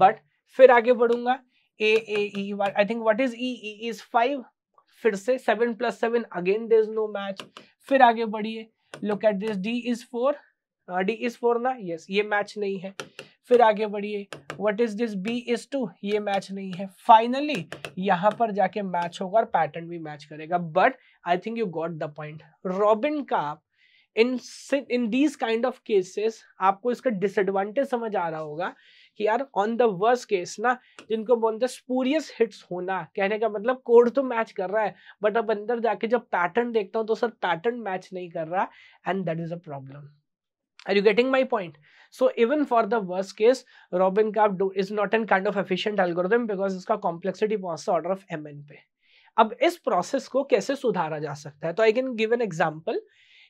बट फिर आगे बढ़ूंगा A A I think what is E is five फिर से seven plus seven again there is no match फिर आगे बढ़िए look at this D is four D is four ना यस yes, ये मैच नहीं है फिर आगे बढ़िए what is this B is two ये मैच नहीं है फाइनली यहाँ पर जाके मैच होगा और पैटर्न भी मैच करेगा but I think you got the point Rabin का in in these kind of cases आपको इसका डिसएडवांटेज समझ आ रहा होगा कि यार ऑन द वर्स केस ना जिनको बोलते हैं स्पूरियस हिट्स होना कहने का मतलब कोड तो मैच कर रहा है बट अब अंदर जाके जब पैटर्न देखता हूँ तो सर पैटर्न मैच नहीं कर रहा and that is a problem Are you getting my point? So even for the worst case, Robin Karp is not an kind of efficient algorithm because इसका complexity पहुंचता order of mn पे अब इस process को कैसे सुधारा जा सकता है तो I can give an example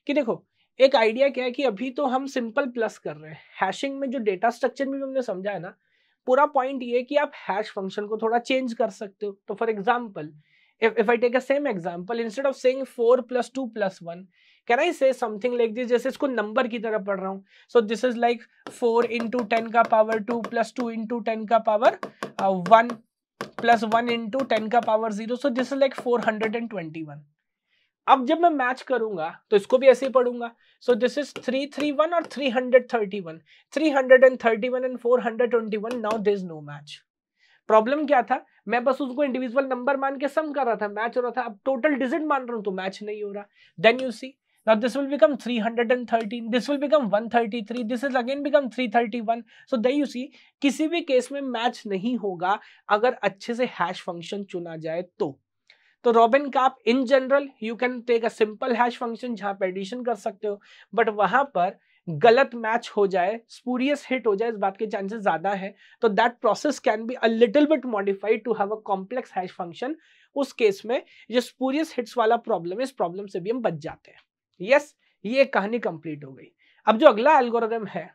कि देखो एक आइडिया क्या है कि अभी तो हम सिंपल प्लस कर रहे हैं हैशिंग में जो डेटा स्ट्रक्चर भी हमने समझा है ना पूरा पॉइंट ये कि आप हैश फंक्शन को थोड़ा चेंज कर सकते हो तो for example if, if I take a same example, instead of saying 4 plus 2 plus 1, can I say something like this जैसे इसको नंबर की तरह पढ़ रहा हूँ so this is like four into ten का power two plus two into ten का power one plus one into ten का power zero so this is like four hundred and twenty one अब जब मैं मैच करूंगा तो इसको भी ऐसे ही पढ़ूंगा so this is three three one और three hundred thirty one three hundred and thirty one and four hundred twenty one now this no match problem क्या था मैं बस उसको इंडिविजुअल नंबर मान के सम कर रहा था मैच हो रहा था अब टोटल डिजिट मान रहा हूं तो मैच नहीं हो रहा then you see Now this will become 313, this will become 133, this is again become 331. So there you see, किसी भी केस में मैच नहीं होगा अगर अच्छे से हैश फंक्शन चुना जाए तो तो रॉबिन का आप in general you can take a simple hash function जहां पे एडिशन कर सकते हो बट वहां पर गलत मैच हो जाए स्पूरियस हिट हो जाए इस बात के चांसेस ज्यादा है तो that process can be a little bit modified to have a complex hash function उस केस में जो स्पूरियस हिट्स वाला प्रॉब्लम है इस प्रॉब्लम से भी हम बच जाते हैं यस ये कहानी कंप्लीट हो गई अब जो अगला एल्गोरिदम है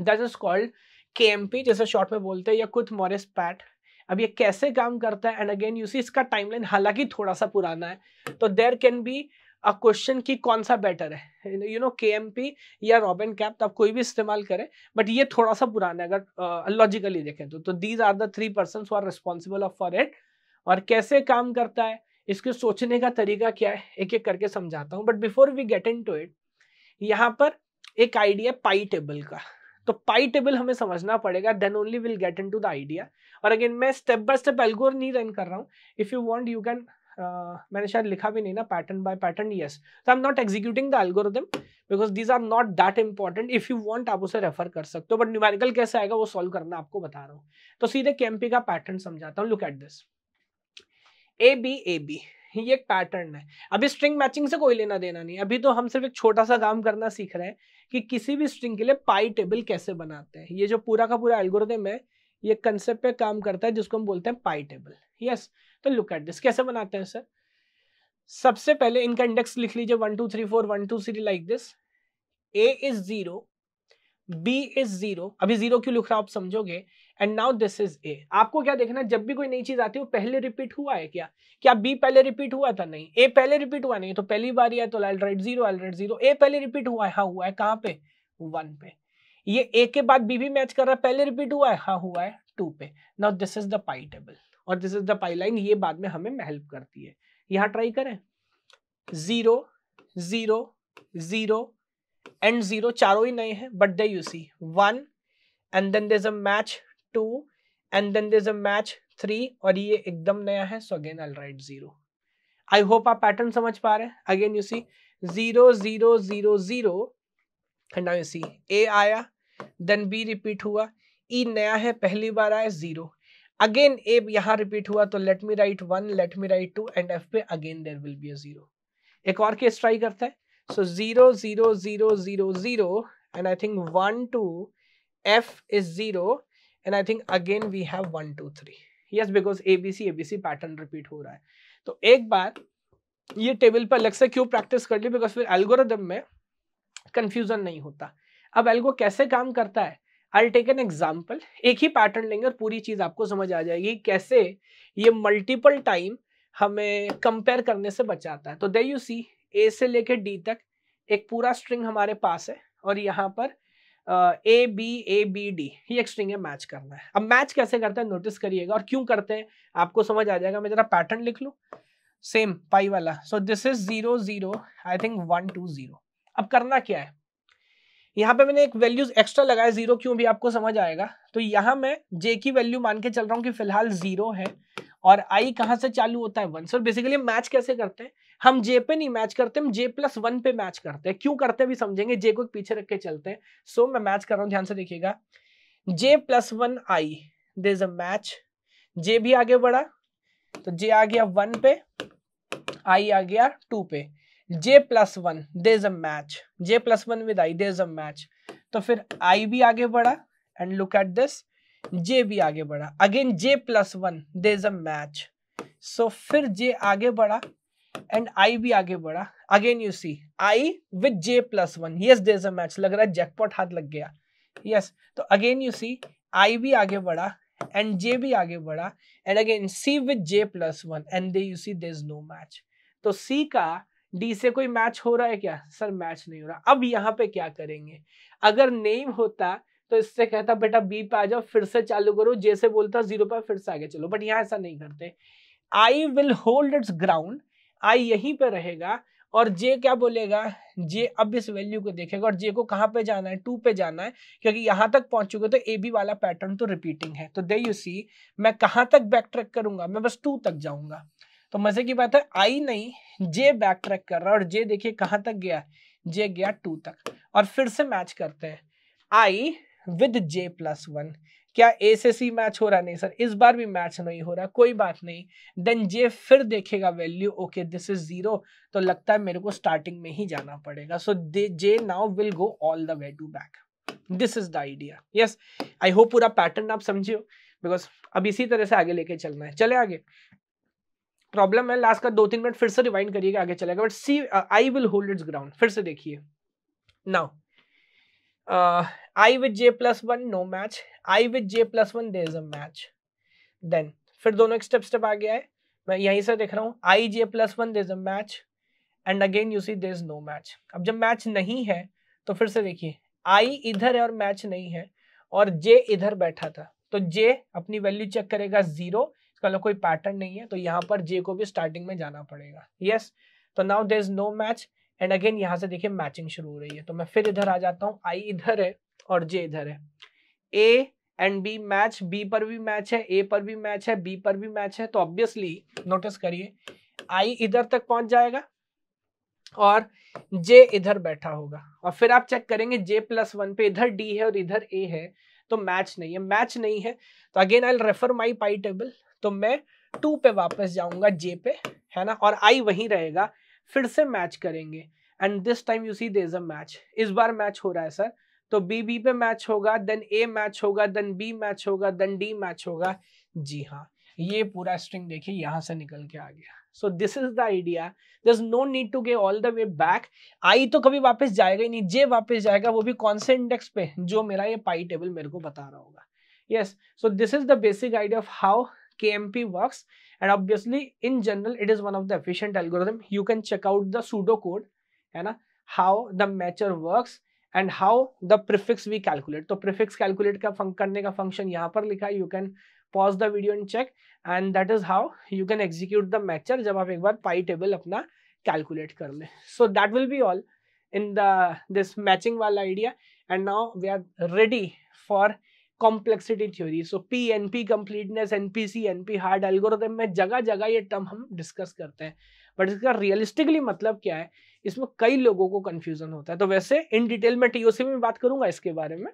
that is called K M P जैसे शॉर्ट में बोलते हैं या कुछ मॉरिस पैट अब ये कैसे काम करता है एंड अगेन यू सी इसका टाइमलाइन हालांकि थोड़ा सा पुराना है तो there can be a question की कौन सा बेटर है you know K M P या रॉबिन कैप तो आप कोई भी इस्तेमाल करें बट ये थोड़ा सा पुराना है अगर लॉजिकली uh, देखें तो these are the three person are responsible for it और कैसे काम करता है इसके सोचने का तरीका क्या है एक एक करके समझाता हूँ but before we get into it यहाँ पर एक आइडिया पाई टेबल का तो पाई टेबल हमें समझना पड़ेगा then only will get into the idea और अगेन मैं स्टेप बाय स्टेप एल्गोर नहीं रन कर रहा हूँ if you want you can मैंने शायद लिखा भी नहीं ना पैटर्न बाय पैटर्न यस तो I am not executing the algorithm because these are not that important if you want आप उसे रेफर कर सकते हो बट न्यूमेरिकल कैसे आएगा वो सॉल्व करना आपको बता रहा हूँ तो सीधे केम्पी का पैटर्न समझाता हूँ look at this A B A B ये एक पैटर्न है अभी स्ट्रिंग मैचिंग से कोई लेना देना नहीं अभी तो हम सिर्फ एक छोटा सा काम करना सीख रहे हैं कि किसी भी स्ट्रिंग के लिए पाई टेबल कैसे बनाते हैं ये जो पूरा का पूरा एल्गोरिदम है ये कंसेप्ट पे काम करता है जिसको हम बोलते हैं पाई टेबल यस तो लुक एट दिस कैसे बनाते हैं सर सबसे पहले इनका इंडेक्स लिख लीजिए one two three four one two three like this A is zero B is zero अभी जीरो क्यों लिख रहा आप समझोगे and now this is A आपको क्या देखना है जब भी कोई नई चीज आती है वो पहले रिपीट हुआ है क्या क्या बी पहले रिपीट हुआ था नहीं ए पहले रिपीट हुआ नहीं तो पहली बार है तो L right zero L right zero A पहले रिपीट हुआ है हाँ हुआ है कहाँ पे वन पे ये ए के बाद बी भी मैच कर रहा है पहले रिपीट हुआ है हाँ हुआ है टू पे now this is the pi table और this is the pi line ये बाद में हमें हेल्प करती है यहाँ ट्राई करें zero zero zero and zero चारों ही नए हैं but they you see one and then there is a match two and then there is a match three और ये एकदम नया है so again I write zero I hope आप पैटर्न समझ पा रहे हैं again you see zero zero zero zero and now see A आया देन बी रिपीट हुआ ई e नया है पहली बार आया जीरो अगेन ए यहाँ रिपीट हुआ तो let me write one let me write two and F पे again there will be arrow एक और केस ट्राई करता है so zero zero zero zero zero and I think one two F is zero and I think again we have one two three yes because A A B C B C pattern repeat हो रहा है तो एक बार ये table पर अलग से क्यों प्रैक्टिस कर ली बिकॉज फिर एल्गोरिदम में कंफ्यूजन नहीं होता अब एल्गो कैसे काम करता है आई टेक एन एग्जाम्पल एक ही पैटर्न लेंगे और पूरी चीज़ आपको समझ आ जाएगी कैसे ये मल्टीपल टाइम हमें कंपेयर करने से बचाता है तो दे यू सी ए से लेके डी तक एक पूरा स्ट्रिंग हमारे पास है और यहाँ पर A B A B D ये स्ट्रिंग है मैच करना है अब मैच कैसे करते हैं नोटिस करिएगा और क्यों करते हैं आपको समझ आ जाएगा मैं जरा पैटर्न लिख लू सेम पाई वाला so this is zero zero I think one two zero अब करना क्या है यहाँ पे मैंने एक वैल्यूज एक्स्ट्रा लगाया जीरो क्यों भी आपको समझ आएगा तो यहाँ मैं जे की वैल्यू मान के चल रहा हूँ कि फिलहाल जीरो है और आई कहाँ से चालू होता है वन सो बेसिकली मैच कैसे करते हैं हम जे पे नहीं मैच करते हम जे प्लस वन पे मैच करते हैं क्यों करते हैं भी समझेंगे जे को पीछे रख के चलते हैं सो so, मैं मैच कर रहा हूँ ध्यान से देखिएगा J plus one I they is a match J भी आगे बढ़ा तो जे आ गया वन पे आई आ गया टू पे J plus one they is a match J plus one with I they is a match तो फिर आई भी आगे बढ़ा and look at this J भी आगे बढ़ा again J plus one they is a match so फिर J आगे बढ़ा एंड आई भी आगे बढ़ा again you see I with J plus one yes there a match लग रहा है जैकपॉट हाथ लग गया यस yes. तो अगेन यू सी आई भी आगे बढ़ा एंड जे भी आगे बढ़ा and again see with J plus one and they you see there is no match तो सी का डी से कोई मैच हो रहा है क्या सर मैच नहीं हो रहा अब यहाँ पे क्या करेंगे अगर नेम होता तो इससे कहता बेटा बी पे आ जाओ फिर से चालू करो जे से बोलता जीरो पे फिर से आगे चलो बट यहाँ ऐसा नहीं करते I will hold its ground I यहीं पे रहेगा और जे क्या बोलेगा जे अब इस वैल्यू को देखेगा और जे को कहाँ पे जाना है टू पे जाना है क्योंकि यहाँ तक पहुंच चुके तो ए बी वाला पैटर्न तो रिपीटिंग है तो दे यू सी मैं कहाँ तक बैक ट्रैक करूंगा मैं बस टू तक जाऊंगा तो मजे की बात है आई नहीं जे बैक ट्रैक कर रहा और जे देखिए कहाँ तक गया जे गया टू तक और फिर से मैच करते हैं I with J plus one क्या ए से सी मैच हो रहा नहीं सर इस बार भी मैच नहीं हो रहा कोई बात नहीं देन जे फिर देखेगा value okay this is zero तो लगता है मेरे को स्टार्टिंग में ही जाना पड़ेगा so they J now will go all the way to back this is the idea yes I hope पूरा पैटर्न आप समझे हो बिकॉज अब इसी तरह से आगे लेके चलना है चले आगे प्रॉब्लम है लास्ट का दो तीन मिनट फिर से रिवाइंड करिएगा आगे चलेगा but see I will hold its ground फिर से देखिए now I with J plus one no match I with J plus one there is a match then फिर दोनों एक स्टेप स्टेप आ गया है मैं यहीं से देख रहा हूँ I J plus one there is a match and again you see there is no match अब जब मैच नहीं है तो फिर से देखिए आई इधर है और मैच नहीं है और जे इधर बैठा था तो जे अपनी वैल्यू चेक करेगा जीरो इसका मतलब कोई पैटर्न नहीं है तो यहाँ पर जे को भी स्टार्टिंग में जाना पड़ेगा यस yes, तो now there is no match and again यहाँ से देखिए मैचिंग शुरू हो रही है तो मैं फिर इधर आ जाता हूँ आई इधर है और जे इधर है A and B match B पर भी मैच है ए पर भी मैच है बी पर भी मैच है तो ऑब्वियसली नोटिस करिए आई इधर तक पहुंच जाएगा और जे इधर बैठा होगा और फिर आप चेक करेंगे जे प्लस वन पे इधर डी है और इधर ए है तो मैच नहीं है मैच नहीं है तो again I refer my pi table तो मैं टू पे वापस जाऊंगा जे पे है ना और आई वहीं रहेगा फिर से मैच करेंगे and this time you see they a match इस बार मैच हो रहा है सर तो बी बी पे मैच होगा देन ए मैच होगा देन बी मैच होगा देन डी मैच होगा जी हाँ ये पूरा स्ट्रिंग देखिए यहाँ से निकल के आ गया so this is the idea there no need to go all the way back I तो कभी वापस जाएगा ही नहीं जे वापस जाएगा वो भी कौन से इंडेक्स पे जो मेरा ये पाई टेबल मेरे को बता रहा होगा yes so this is the basic idea of how K M P works and obviously in general it is one of the efficient algorithm you can check out the pseudo code है ना how the matcher works and how the prefix we calculate तो prefix calculate का करने का function यहाँ पर लिखा है you can pause the video and check and that is how you can execute the matcher जब आप एक बार पाई टेबल अपना कैलकुलेट कर ले so that will be all in the this matching वाला idea and now we are ready for complexity theory so P N P completeness N P C N P hard algorithm में जगह जगह ये term हम discuss करते हैं but इसका realistically मतलब क्या है इसमें कई लोगों को कंफ्यूजन होता है तो वैसे इन डिटेल में टीओसी में बात करूंगा इसके बारे में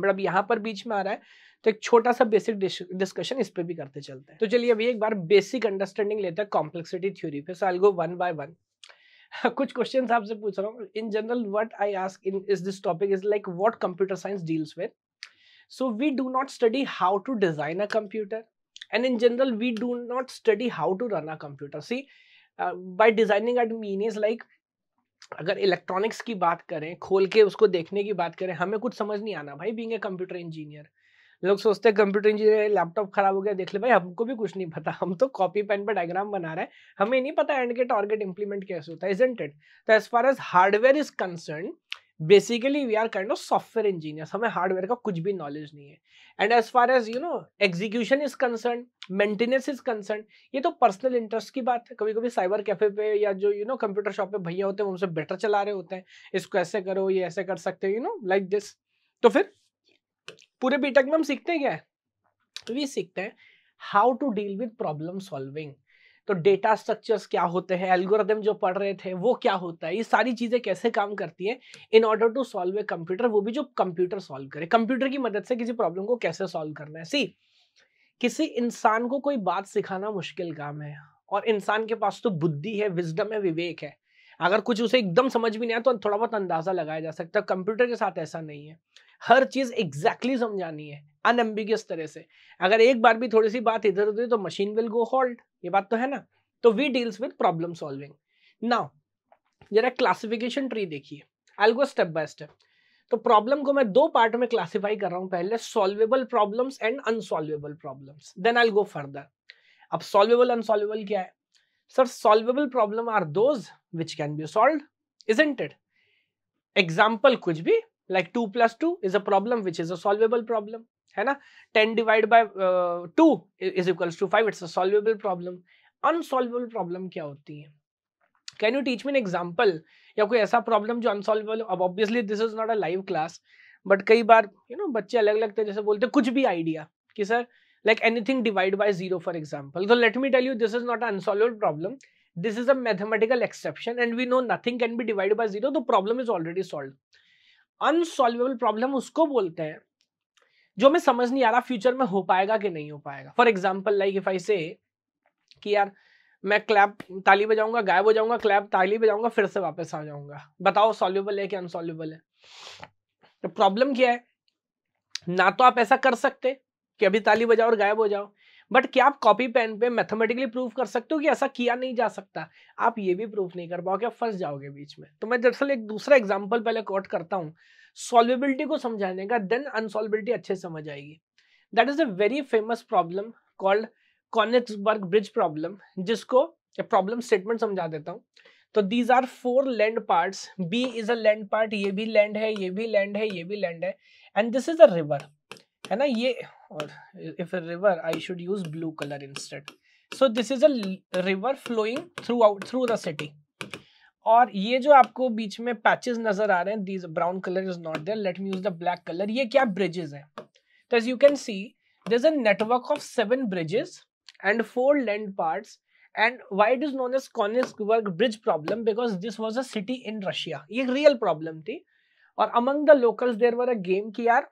बट अब यहाँ पर बीच में आ रहा है तो एक छोटा सा बेसिक डिस्कशन इस पर भी करते चलते हैं तो चलिए अभी एक बार बेसिक अंडरस्टैंडिंग लेते हैं कॉम्प्लेक्सिटी थ्योरी पे so algo one by one कुछ क्वेश्चन आपसे पूछ रहा हूँ in general what I ask in is this topic is like what computer science deals with So we do not study how to design a computer. And in general, we do not study how to run a computer. See, uh, by designing, I mean is like अगर electronics की बात करें खोल के उसको देखने की बात करें हमें कुछ समझ नहीं आना भाई बींग ए कंप्यूटर इंजीनियर लोग सोचते हैं कंप्यूटर इंजीनियर लैपटॉप खराब हो गया देख ले भाई हमको भी कुछ नहीं पता हम तो कॉपी पेन पर डायग्राम बना रहे हैं हमें नहीं पता एंड के टारगेट इंप्लीमेंट कैसे होता है इज इट तो as far as hardware is concern basically we are kind of software engineer हमें हार्डवेयर का कुछ भी नॉलेज नहीं है and as far as you know execution is concern maintenance is concern ये तो पर्सनल इंटरेस्ट की बात है कभी कभी साइबर कैफे पे या जो यू नो कंप्यूटर शॉप पे भैया होते हैं उनसे बेटर चला रहे होते हैं इसको ऐसे करो ये ऐसे कर सकते हो यू नो लाइक दिस तो फिर पूरे बीटेक में हम सीखते हैं क्या है वी सीखते हैं how to deal with problem solving तो डेटा स्ट्रक्चर्स क्या होते हैं एल्गोरिदम जो पढ़ रहे थे वो क्या होता है ये सारी चीज़ें कैसे काम करती है in order to solve a computer वो भी जो कंप्यूटर सॉल्व करे कंप्यूटर की मदद से किसी प्रॉब्लम को कैसे सॉल्व करना है सी किसी इंसान को कोई बात सिखाना मुश्किल काम है और इंसान के पास तो बुद्धि है विजडम है विवेक है अगर कुछ उसे एकदम समझ भी नहीं आया तो थोड़ा बहुत अंदाज़ा लगाया जा सकता है कंप्यूटर के साथ ऐसा नहीं है हर चीज़ एग्जैक्टली exactly समझानी है अनएम्बिगियस तरह से अगर एक बार भी थोड़ी सी बात इधर उधर तो मशीन विल गो हॉल्ट ये बात तो है ना तो we deals with problem solving now जरा क्लासिफिकेशन ट्री देखिए I go step by step तो प्रॉब्लम को मैं दो पार्ट में क्लासिफाई कर रहा हूं पहले solvable problems and unsolvable problems then I go further अब सॉल्वेबल अनसॉल्वेबल क्या है sir solvable problem are those which can be solve is int it example कुछ भी like two plus two is a problem which is a solvable problem है ना ten divide by two is equal to five it's a solvable problem unsolvable problem क्या होती है can you teach me an example या कोई ऐसा problem जो unsolvable अब obviously this is not a live class but कई बार यू you नो know, बच्चे अलग अलग जैसे बोलते कुछ भी आइडिया कि sir like anything divide by zero for example तो let me tell you this is not unsolvable problem this is a mathematical exception and we know nothing can be divide by zero तो problem is already solve unsolvable problem उसको बोलते हैं जो मैं समझ नहीं आ रहा फ्यूचर में हो पाएगा कि नहीं हो पाएगा for example like if I say कि यार मैं क्लैप ताली बजाऊंगा गायब हो जाऊंगा क्लैप ताली बजाऊंगा फिर से वापस आ जाऊंगा बताओ सॉल्यूबल है कि अनसॉल्यूबल है तो प्रॉब्लम क्या है ना तो आप ऐसा कर सकते कि अभी ताली बजाओ और गायब हो जाओ बट क्या आप कॉपी पेन पे मैथमेटिकली प्रूव कर सकते हो कि ऐसा किया नहीं जा सकता आप ये भी प्रूफ नहीं कर पाओगे आप फंस जाओगे बीच में तो मैं दरअसल एक दूसरा एग्जाम्पल पहले कोट करता हूँ सॉल्वेबिलिटी को समझाने का देन अनसॉल्वेबिलिटी अच्छे समझ आएगी that is a very famous problem called Konigsberg bridge problem जिसको प्रॉब्लम स्टेटमेंट समझा देता हूँ तो these are four land parts B is a land part ये भी लैंड है ये भी लैंड है ये भी लैंड है and this is a river है ना ये और if a river I should use blue colour instead this is a river flowing throughout through the city और ये जो आपको बीच में पैचेस नजर आ रहे हैं these brown colour is not there let me use the black colour ये क्या ब्रिजेस हैं तो as you can see there is a network of seven bridges and four land parts and why it is known as Konigsberg bridge problem because this was a city in Russia ये real problem थी और among the locals there were a game की यार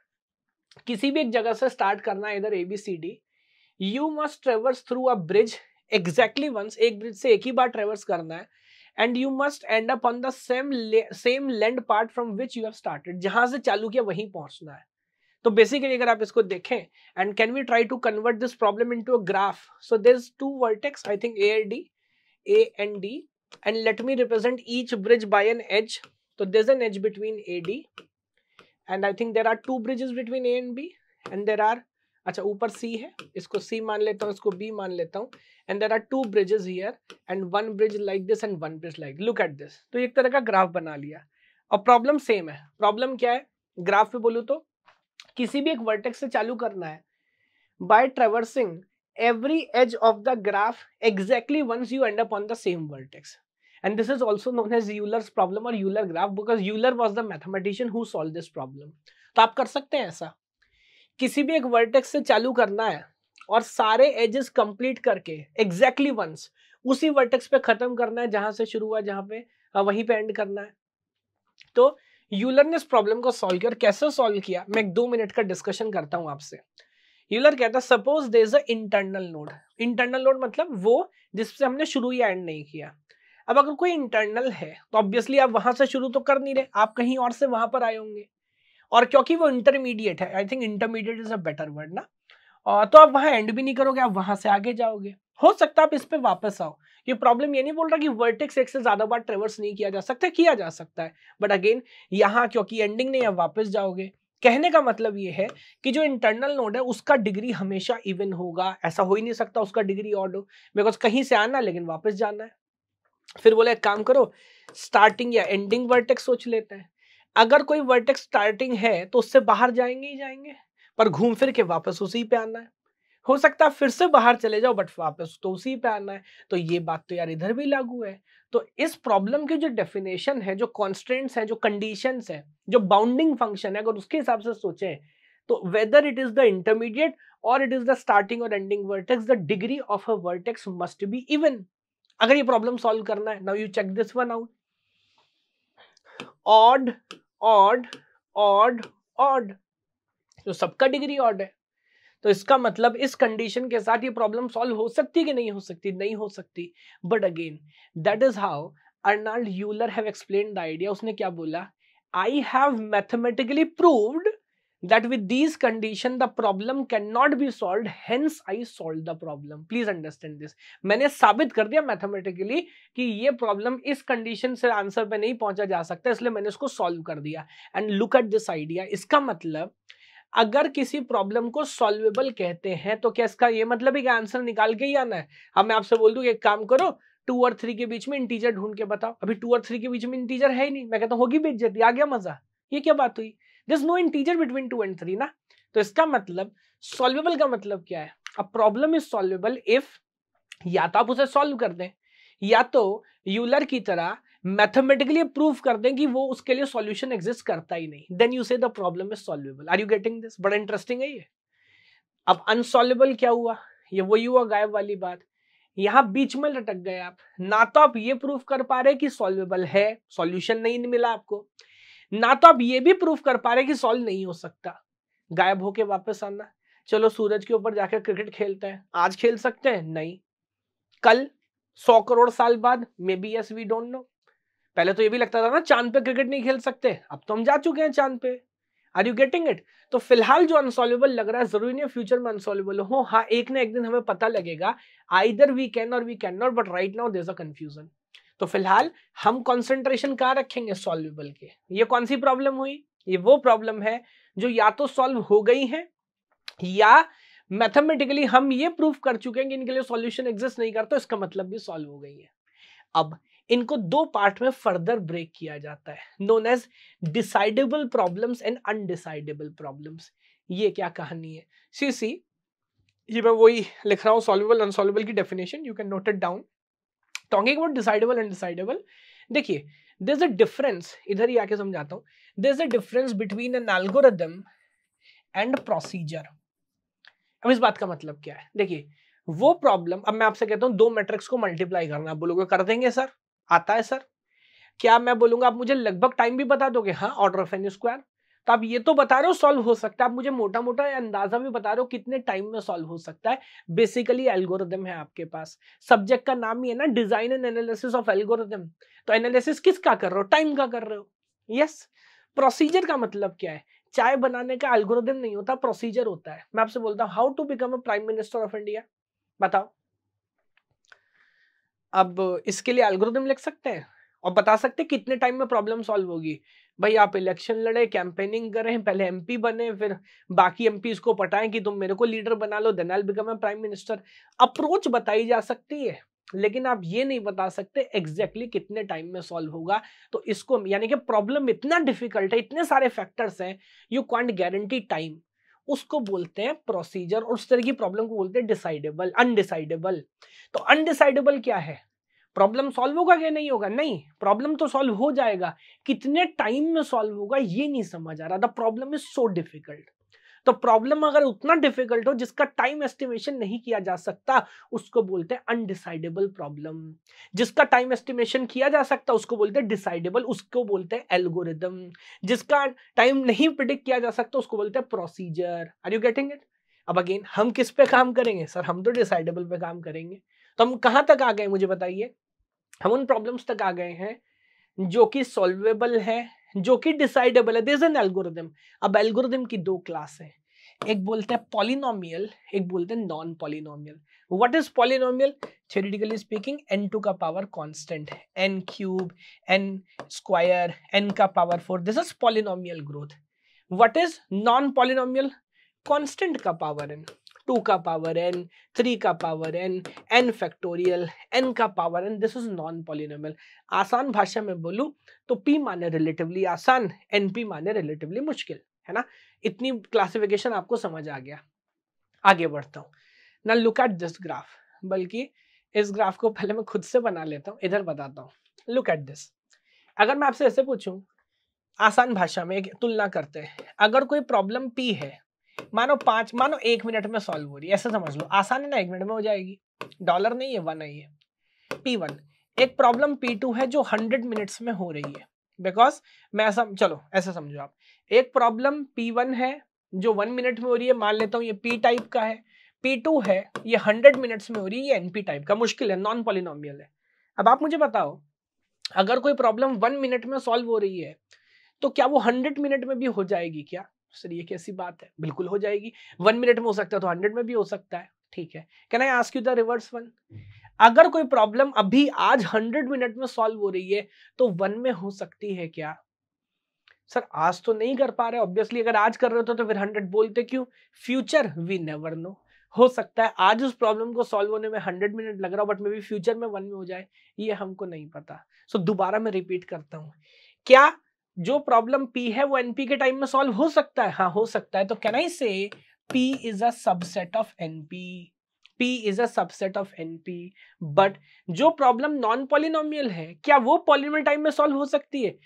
किसी भी एक जगह से स्टार्ट करना है इधर A B C D you must traverse through a bridge exactly once एक ब्रिज से एक ही बार ट्रेवर्स करना है and you must end up on the same same land part from which you have started जहां से चालू किया वहीं पहुंचना है तो बेसिकली अगर आप इसको देखें and can we try to convert this problem into a graph so there is two vertex I think A L D A and D and let me represent each bridge by an edge तो there is an edge between A D and i think there are two bridges between a and b and there are अच्छा ऊपर सी है इसको सी मान लेता हूँ इसको B मान लेता हूँ and there are two bridges here and one bridge like this and one bridge like look at this तो एक तरह का ग्राफ बना लिया और प्रॉब्लम सेम है प्रॉब्लम क्या है ग्राफ पे बोलूँ तो किसी भी एक वर्टेक्स से चालू करना है by traversing every edge of the graph exactly once you end up on the same vertex and this is also known as Euler problem और Euler graph because Euler was the mathematician who solve this problem तो आप कर सकते हैं ऐसा किसी भी एक वर्टेक्स से चालू करना है और सारे एजेस कंप्लीट करके एग्जैक्टली exactly वंस उसी वर्टेक्स पे खत्म करना है जहां से शुरू हुआ जहां पे हाँ, वहीं पे एंड करना है तो यूलर ने इस प्रॉब्लम को सॉल्व किया और कैसे सॉल्व किया मैं एक दो मिनट का डिस्कशन करता हूं आपसे यूलर कहता है suppose they is a internal node internal node मतलब वो जिससे हमने शुरू या एंड नहीं किया अब अगर कोई इंटरनल है तो ऑब्वियसली आप वहां से शुरू तो कर नहीं रहे आप कहीं और से वहां पर आए होंगे और क्योंकि वो इंटरमीडिएट है I think intermediate is a better word ना और तो आप वहां एंड भी नहीं करोगे आप वहां से आगे जाओगे हो सकता है आप इस पर वापस आओ ये प्रॉब्लम ये नहीं बोल रहा कि वर्टेक्स एक से ज़्यादा बार ट्रेवर्स नहीं किया जा सकता किया जा सकता है बट अगेन यहाँ क्योंकि एंडिंग नहीं आप वापस जाओगे कहने का मतलब ये है कि जो इंटरनल नोड है उसका डिग्री हमेशा इवन होगा ऐसा हो ही नहीं सकता उसका डिग्री ऑड हो बिकॉज कहीं से आना लेकिन वापस जाना है फिर बोला एक काम करो स्टार्टिंग या एंडिंग वर्टेक्स सोच लेते हैं अगर कोई वर्टेक्स स्टार्टिंग है तो उससे बाहर जाएंगे ही जाएंगे पर घूम फिर के वापस उसी पे आना है हो सकता है फिर से बाहर चले जाओ बट वापस तो उसी पे आना है तो ये बात तो यार इधर भी लागू है तो इस प्रॉब्लम की जो डेफिनेशन है जो कॉन्स्टेंट्स है जो कंडीशन है जो बाउंडिंग फंक्शन है अगर उसके हिसाब से सोचें तो whether it is the intermediate और इट इज द स्टार्टिंग और ending vertex the degree of a vertex must be even अगर ये प्रॉब्लम सॉल्व करना है now you check this one out odd odd odd odd तो सबका degree odd है तो इसका मतलब इस कंडीशन के साथ ये प्रॉब्लम सॉल्व हो सकती कि नहीं हो सकती नहीं हो सकती but again that is how Arnold Euler have explain the idea उसने क्या बोला I have mathematically proved that with these condition the problem cannot be solved hence I solved the problem please understand this मैंने साबित कर दिया mathematically कि ye problem इस condition से आंसर pe नहीं पहुंचा जा सकता इसलिए मैंने इसको सॉल्व कर दिया and look at this idea इसका मतलब अगर किसी प्रॉब्लम को सॉल्वेबल कहते हैं तो क्या इसका ये मतलब है कि आंसर निकाल के ही आना है अब मैं आपसे बोल दूँ एक काम करो टू और थ्री के बीच में इंटीजर ढूंढ के बताओ अभी टू और थ्री के बीच में इंटीजर है ही नहीं मैं कहता हूँ होगी बेच जाती आ गया मजा ये क्या बात हुई this no integer between two and three ना तो इसका मतलब सॉल्वेबल का मतलब क्या है a problem is solvable if या तो आप उसे सॉल्व कर दें या तो यूलर की तरह मैथमेटिकली प्रूव कर दें कि वो उसके लिए सॉल्यूशन एग्जिस्ट करता ही नहीं then you say the problem is solvable are you getting this बड़ा इंटरेस्टिंग है ये अब अनसॉल्वेबल क्या हुआ ये वही हुआ गायब वाली बात यहाँ बीच में लटक गए आप ना तो आप ये प्रूफ कर पा रहे कि सॉल्वेबल है सॉल्यूशन नहीं मिला आपको ना तो आप ये भी प्रूफ कर पा रहे कि सॉल्व नहीं हो सकता गायब होके वापस आना चलो सूरज के ऊपर जाकर क्रिकेट खेलते हैं आज खेल सकते हैं नहीं कल सौ करोड़ साल बाद maybe yes we don't know पहले तो ये भी लगता था ना चांद पे क्रिकेट नहीं खेल सकते अब तो हम जा चुके हैं चांद पे आर यू गेटिंग इट तो फिलहाल जो अनसॉल्वेबल लग रहा है जरूरी नहीं फ्यूचर में अनसॉल्वेबल हो हाँ एक ना एक दिन हमें पता लगेगा आइदर वी कैन और we can not but right now there a confusion तो फिलहाल हम कॉन्सेंट्रेशन कहाँ रखेंगे सॉल्वेबल के ये कौन सी प्रॉब्लम हुई ये वो प्रॉब्लम है जो या तो सॉल्व हो गई है या मैथमेटिकली हम ये प्रूफ कर चुके हैं कि इनके लिए सॉल्यूशन एग्जिस्ट नहीं करता इसका मतलब भी सॉल्व हो गई है अब इनको दो पार्ट में फर्दर ब्रेक किया जाता है known as decidable problems and undecidable problems ये क्या कहानी है सी सी ये मैं वही लिख रहा हूँ सॉल्वेबल अनसॉल्वेबल की definition you can note it down talking about decidable and decidable देखिए देर इज अ डिफरेंस इधर ही आके समझाता हूँ there is a difference between an algorithm and procedure अब इस बात का मतलब क्या है देखिए वो प्रॉब्लम अब मैं आपसे कहता हूँ दो मैट्रिक्स को मल्टीप्लाई करना आप बोलोगे कर देंगे सर आता है सर क्या मैं बोलूंगा आप मुझे लगभग टाइम भी बता दोगे हाँ ऑर्डर ऑफ एन स्क्वायर तो आप ये तो बता रहे हो सॉल्व हो सकता है आप मुझे मोटा मोटा अंदाजा भी बता रहे हो कितने टाइम में सॉल्व हो सकता है बेसिकली एल्गोरिदम है आपके पास सब्जेक्ट का नाम ही है ना design and analysis of algorithm तो एनालिसिस किसका कर रहे हो टाइम का कर रहे हो यस प्रोसीजर का मतलब क्या है चाय बनाने का एल्गोरिदम नहीं होता प्रोसीजर होता है मैं आपसे बोलता हूँ how to become a prime minister of India बताओ अब इसके लिए एल्गोरिदम लिख सकते हैं और बता सकते कितने टाइम में प्रॉब्लम सॉल्व होगी भाई आप इलेक्शन लड़े कैंपेनिंग करें पहले एमपी बने फिर बाकी एम को पटाएं कि तुम मेरे को लीडर बना लो then I become a prime minister approach बताई जा सकती है लेकिन आप ये नहीं बता सकते एग्जैक्टली exactly कितने टाइम में सॉल्व होगा तो इसको यानी कि प्रॉब्लम इतना डिफिकल्ट है इतने सारे फैक्टर्स हैं यू क्वांट गारंटी टाइम उसको बोलते हैं प्रोसीजर और उस तरह की प्रॉब्लम को बोलते हैं डिसाइडेबल अनडिसाइडेबल तो अनडिसाइडेबल क्या है प्रॉब्लम सॉल्व होगा या नहीं होगा नहीं प्रॉब्लम तो सॉल्व हो जाएगा कितने टाइम में सॉल्व होगा ये नहीं समझ आ रहा the problem is so difficult तो प्रॉब्लम अगर उतना डिफिकल्ट हो जिसका टाइम एस्टिमेशन नहीं किया जा सकता उसको बोलते हैं अनडिसाइडेबल प्रॉब्लम जिसका टाइम एस्टिमेशन किया जा सकता उसको बोलते हैं डिसाइडेबल उसको बोलते हैं एल्गोरिदम जिसका टाइम नहीं प्रिडिक्ट किया जा सकता उसको बोलते हैं procedure are you getting it अब अगेन हम किस पे काम करेंगे सर हम तो डिसाइडेबल पे काम करेंगे तो हम कहां तक आ गए मुझे बताइए हम उन प्रॉब्लम्स तक आ गए हैं जो कि सॉल्वेबल है जो कि डिसाइडेबल है दिस एन एल्गोरिदम अब एल्गोरिदम की दो क्लास है एक बोलते हैं पॉलिनोमियल एक बोलते हैं non polynomial what is polynomial theoretically speaking n to का power constant n cube n square n का power four this is polynomial growth what is non polynomial constant का पावर एन टू का power n three का power n n factorial n का power n this is non polynomial आसान भाषा में बोलूँ तो पी माने रिलेटिवली आसान एन पी माने रिलेटिवली मुश्किल है ना इतनी क्लासिफिकेशन आपको समझ आ गया आगे बढ़ता हूँ ना लुक एट दिस ग्राफ बल्कि इस ग्राफ को पहले मैं खुद से बना लेता हूँ इधर बताता हूँ लुक एट दिस अगर मैं आपसे ऐसे पूछूं आसान भाषा में एक तुलना करते हैं अगर कोई प्रॉब्लम पी है मानो पांच मानो एक मिनट में सॉल्व हो रही है ऐसा समझ लो आसान है ना एक मिनट में हो जाएगी डॉलर नहीं है वन आई है पी वन एक प्रॉब्लम पी टू है जो हंड्रेड मिनट्स में हो रही है बिकॉज मैं ऐसा चलो ऐसा समझो आप एक प्रॉब्लम पी वन है जो वन मिनट में हो रही है मान लेता हूँ ये पी टाइप का है पी टू है ये हंड्रेड मिनट्स में हो रही है ये एनपी टाइप का मुश्किल है नॉन पॉलिनोमियल है अब आप मुझे बताओ अगर कोई प्रॉब्लम वन मिनट में सॉल्व हो रही है तो क्या वो हंड्रेड मिनट में भी हो जाएगी क्या सर ये कैसी बात है बिल्कुल हो जाएगी वन मिनट में हो सकता है तो हंड्रेड में भी हो सकता है ठीक है can I ask you the reverse one अगर कोई प्रॉब्लम अभी आज हंड्रेड मिनट में सॉल्व हो रही है तो वन में हो सकती है क्या सर आज तो नहीं कर पा रहे ऑब्वियसली अगर आज कर रहे हो तो फिर हंड्रेड बोलते क्यों फ्यूचर वी नेवर नो हो सकता है आज उस प्रॉब्लम को सॉल्व होने में हंड्रेड मिनट लग रहा हो बट मे बी फ्यूचर में वन में हो जाए ये हमको नहीं पता सो so, दोबारा मैं रिपीट करता हूँ क्या जो प्रॉब्लम पी है वो एनपी के टाइम में सॉल्व हो सकता है हाँ हो सकता है तो can I say P is a subset of NP P is a subset of NP but जो प्रॉब्लम नॉन पॉलिनोमियल है क्या वो पॉलिनोमियल टाइम में सॉल्व हो सकती है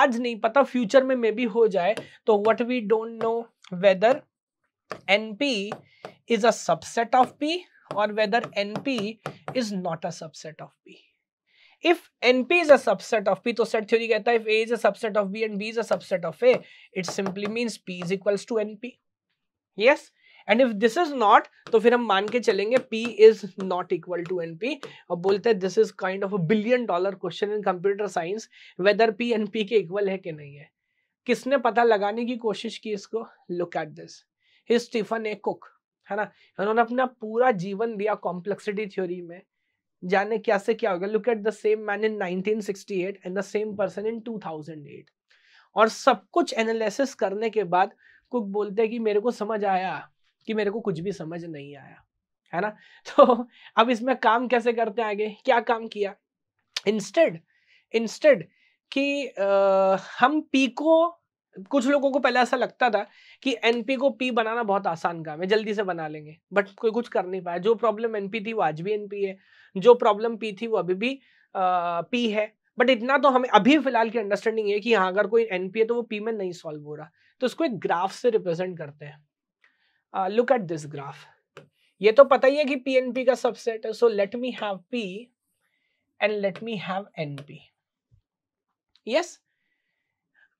आज नहीं पता फ्यूचर में मे बी हो जाए तो what we don't know whether NP is a subset of P और whether NP is not a subset of P if N P is a subset of P तो सेट थ्योरी कहता है if A is a subset of B and B is a subset of A it simply it P is P to N P yes and if this is not तो फिर हम मान के चलेंगे P is not equal to N P और बोलते हैं this is kind of a billion dollar question in computer science whether P N P के इक्वल है कि नहीं है किसने पता लगाने की कोशिश की इसको look at this Stephen A Cook है ना उन्होंने अपना पूरा जीवन दिया कॉम्प्लेक्सिटी थ्योरी में जाने क्या से क्या हो गया look at the same man in 1968 and the same person in 2008 और सब कुछ एनालिसिस करने के बाद कुक बोलते हैं कि मेरे को समझ आया कि मेरे को कुछ भी समझ नहीं आया है ना तो अब इसमें काम कैसे करते हैं आगे क्या काम किया इंस्टेड इंस्टेड कि आ, हम पी को कुछ लोगों को पहले ऐसा लगता था कि एनपी को पी बनाना बहुत आसान काम है जल्दी से बना लेंगे बट कोई कुछ कर नहीं पाया जो प्रॉब्लम एनपी थी वो आज भी एनपी है जो प्रॉब्लम पी थी वो अभी भी आ, पी है बट इतना तो हमें अभी फिलहाल की अंडरस्टैंडिंग है कि हाँ अगर कोई एन है तो वो पी में नहीं सॉल्व हो रहा तो उसको एक ग्राफ से रिप्रेजेंट करते हैं लुक एट दिस ग्राफ ये तो पता ही है कि पी का सबसेट है so let me have P and let me have N yes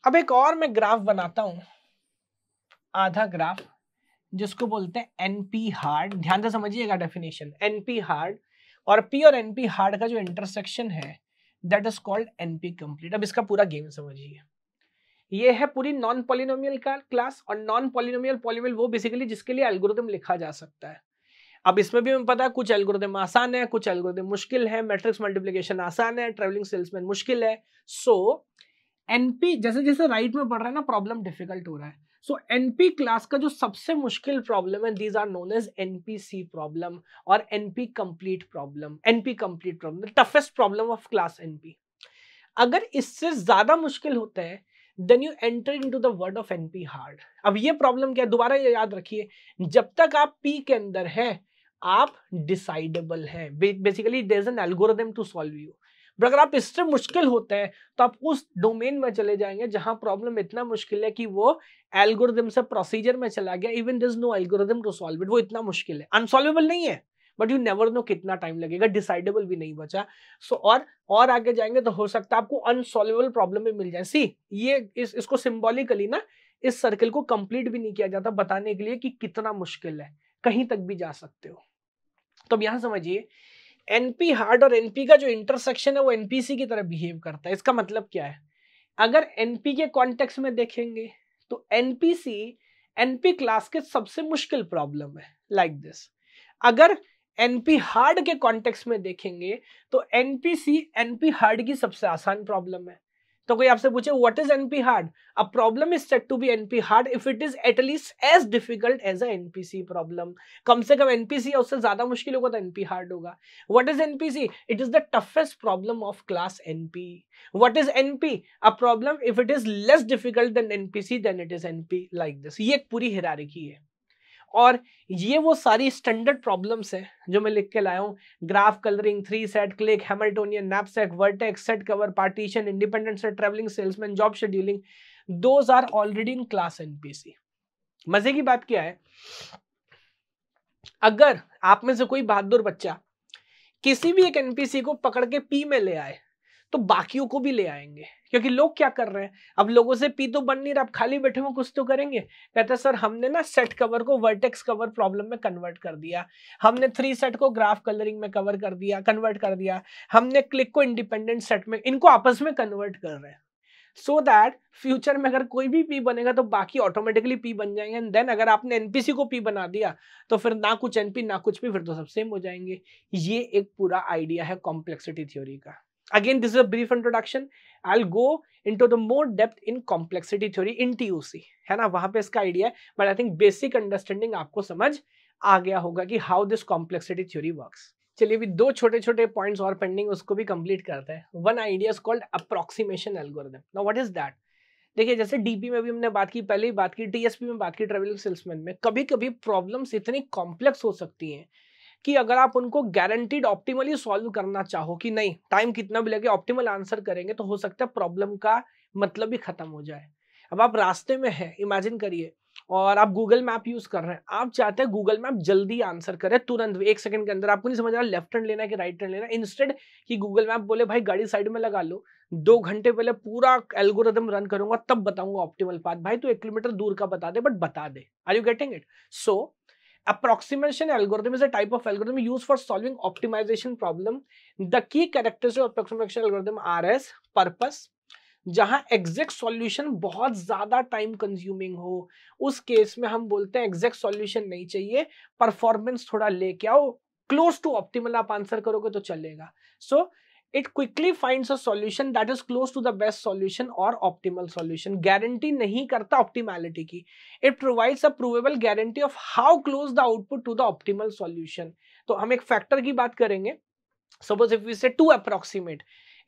अब एक और मैं ग्राफ बनाता हूं आधा ग्राफ जिसको बोलते हैं एनपी हार्ड ध्यान से समझिएगा डेफिनेशन एनपी हार्ड और पी और एनपी हार्ड का जो इंटरसेक्शन है that is called NP complete अब इसका पूरा गेम समझिए ये है पूरी नॉन पॉलिनोमियल का क्लास और नॉन पॉलिनोमियल पॉलिमियल वो बेसिकली जिसके लिए एल्गोरिदम लिखा जा सकता है अब इसमें भी हमें पता है कुछ एल्गोरिदम आसान है कुछ एल्गोरिदम मुश्किल है मैट्रिक्स मल्टीप्लिकेशन आसान है ट्रेवलिंग सेल्समैन मुश्किल है सो so, एनपी जैसे जैसे राइट में बढ़ रहा है ना प्रॉब्लम डिफिकल्ट हो रहा है सो एनपी क्लास का जो सबसे मुश्किल प्रॉब्लम है these are known as NPC problem और NP complete problem NP complete problem toughest problem of class NP अगर इससे ज्यादा मुश्किल होता है then you enter into the world of NP hard अब ये प्रॉब्लम क्या है दोबारा ये याद रखिए जब तक आप पी के अंदर है आप डिसाइडेबल हैं basically there is an algorithm to solve you अगर आप इससे मुश्किल होते हैं तो आप उस डोमेन में चले जाएंगे जहां प्रॉब्लम इतना मुश्किल है कि वो एल्गोरिदम से प्रोसीजर में चला गया even this no algorithm to solve it वो इतना मुश्किल है अनसॉल्वेबल नहीं है बट यू नेवर नो कितना टाइम लगेगा डिसाइडेबल भी नहीं बचा सो so, और और आगे जाएंगे तो हो सकता है आपको अनसॉल्वेबल प्रॉब्लम भी मिल जाए सी ये इस इसको सिम्बॉलिकली ना इस सर्कल को कंप्लीट भी नहीं किया जाता बताने के लिए कि कितना मुश्किल है कहीं तक भी जा सकते हो तो अब यहां समझिए एनपी हार्ड और एनपी का जो इंटरसेक्शन है वो एनपीसी की तरह बिहेव करता है इसका मतलब क्या है अगर एनपी के कॉन्टेक्स्ट में देखेंगे तो एनपीसी एनपी क्लास के सबसे मुश्किल प्रॉब्लम है लाइक दिस अगर एनपी हार्ड के कॉन्टेक्स्ट में देखेंगे तो एनपीसी एनपी हार्ड की सबसे आसान प्रॉब्लम है तो कोई आपसे पूछे what is NP hard a problem is said to be NP hard if it is at least as difficult as a NPC problem कम से कम एनपीसी है उससे ज्यादा मुश्किल होगा तो एनपी हार्ड होगा what is NPC it is the toughest problem of class NP what is NP a problem if it is less difficult than NPC then it is NP like this ये एक पूरी हिरारिकी है और ये वो सारी standard problems हैं जो मैं लिख के लाया हूँ graph colouring three SAT clique Hamiltonian knapsack vertex set cover partition independent set travelling salesman job scheduling those are already in class NPC मजे की बात क्या है अगर आप में से कोई बहादुर बच्चा किसी भी एक एनपीसी को पकड़ के पी में ले आए तो बाकियों को भी ले आएंगे क्योंकि लोग क्या कर रहे हैं अब लोगों से पी तो बन नहीं रहा खाली बैठे हुए कुछ तो करेंगे कहते हैं सर हमने ना सेट कवर को वर्टेक्स कवर प्रॉब्लम में कन्वर्ट कर दिया हमने थ्री सेट को ग्राफ कलरिंग में कवर कर दिया कन्वर्ट कर दिया हमने क्लिक को इंडिपेंडेंट सेट में इनको आपस में कन्वर्ट कर रहे हैं सो दैट फ्यूचर में अगर कोई भी पी बनेगा तो बाकी ऑटोमेटिकली पी बन जाएंगे एंड देन अगर आपने एनपीसी को पी बना दिया तो फिर ना कुछ एनपी ना कुछ भी फिर तो सब सेम हो जाएंगे ये एक पूरा आइडिया है कॉम्प्लेक्सिटी थ्योरी का Again, this is a brief introduction. I'll go into the more depth in complexity theory in TUC. है ना वहां पर इसका आइडिया है but I think basic understanding आपको समझ आ गया होगा कि how this complexity theory work चलिए अभी दो छोटे छोटे पॉइंट्स और पेंडिंग उसको भी कंप्लीट करते हैं one idea is called approximation algorithm now what is that देखिए जैसे डीपी में भी हमने बात की पहले ही बात की टीएसपी में बात की ट्रेवलिंग सेल्समैन में कभी कभी प्रॉब्लम्स इतनी कॉम्प्लेक्स हो सकती हैं कि अगर आप उनको गारंटीड ऑप्टिमली सॉल्व करना चाहो कि नहीं टाइम कितना भी लगे ऑप्टिमल आंसर करेंगे तो हो सकता है प्रॉब्लम का मतलब ही खत्म हो जाए अब आप रास्ते में है इमेजिन करिए और आप गूगल मैप यूज कर रहे हैं आप चाहते हैं गूगल मैप जल्दी आंसर करे तुरंत एक सेकंड के अंदर आपको नहीं समझ रहा लेफ्ट हैंड लेना है कि राइट हैंड लेना इंस्टेड कि गूगल मैप बोले भाई गाड़ी साइड में लगा लो दो घंटे पहले पूरा एल्गोरिदम रन करूंगा तब बताऊंगा ऑप्टिमल पाथ भाई तो एक किलोमीटर दूर का बता दे बट बता दे are you getting it so approximation algorithm is a type of algorithm used for solving optimization problem the key characteristics of approximation algorithm are as purpose जहां एग्जैक्ट सॉल्यूशन बहुत ज्यादा टाइम कंज्यूमिंग हो उस case में हम बोलते हैं exact solution नहीं चाहिए परफॉर्मेंस थोड़ा लेके आओ क्लोज टू ऑप्टिमल आप आंसर करोगे तो चलेगा so so, it quickly finds a solution that is close to the best solution और ऑप्टिमल सॉल्यूशन गारंटी नहीं करता ऑप्टिमैलिटी की it provides a provable guarantee of how close the output to the optimal solution तो हम एक factor की बात करेंगे suppose if we say two approximate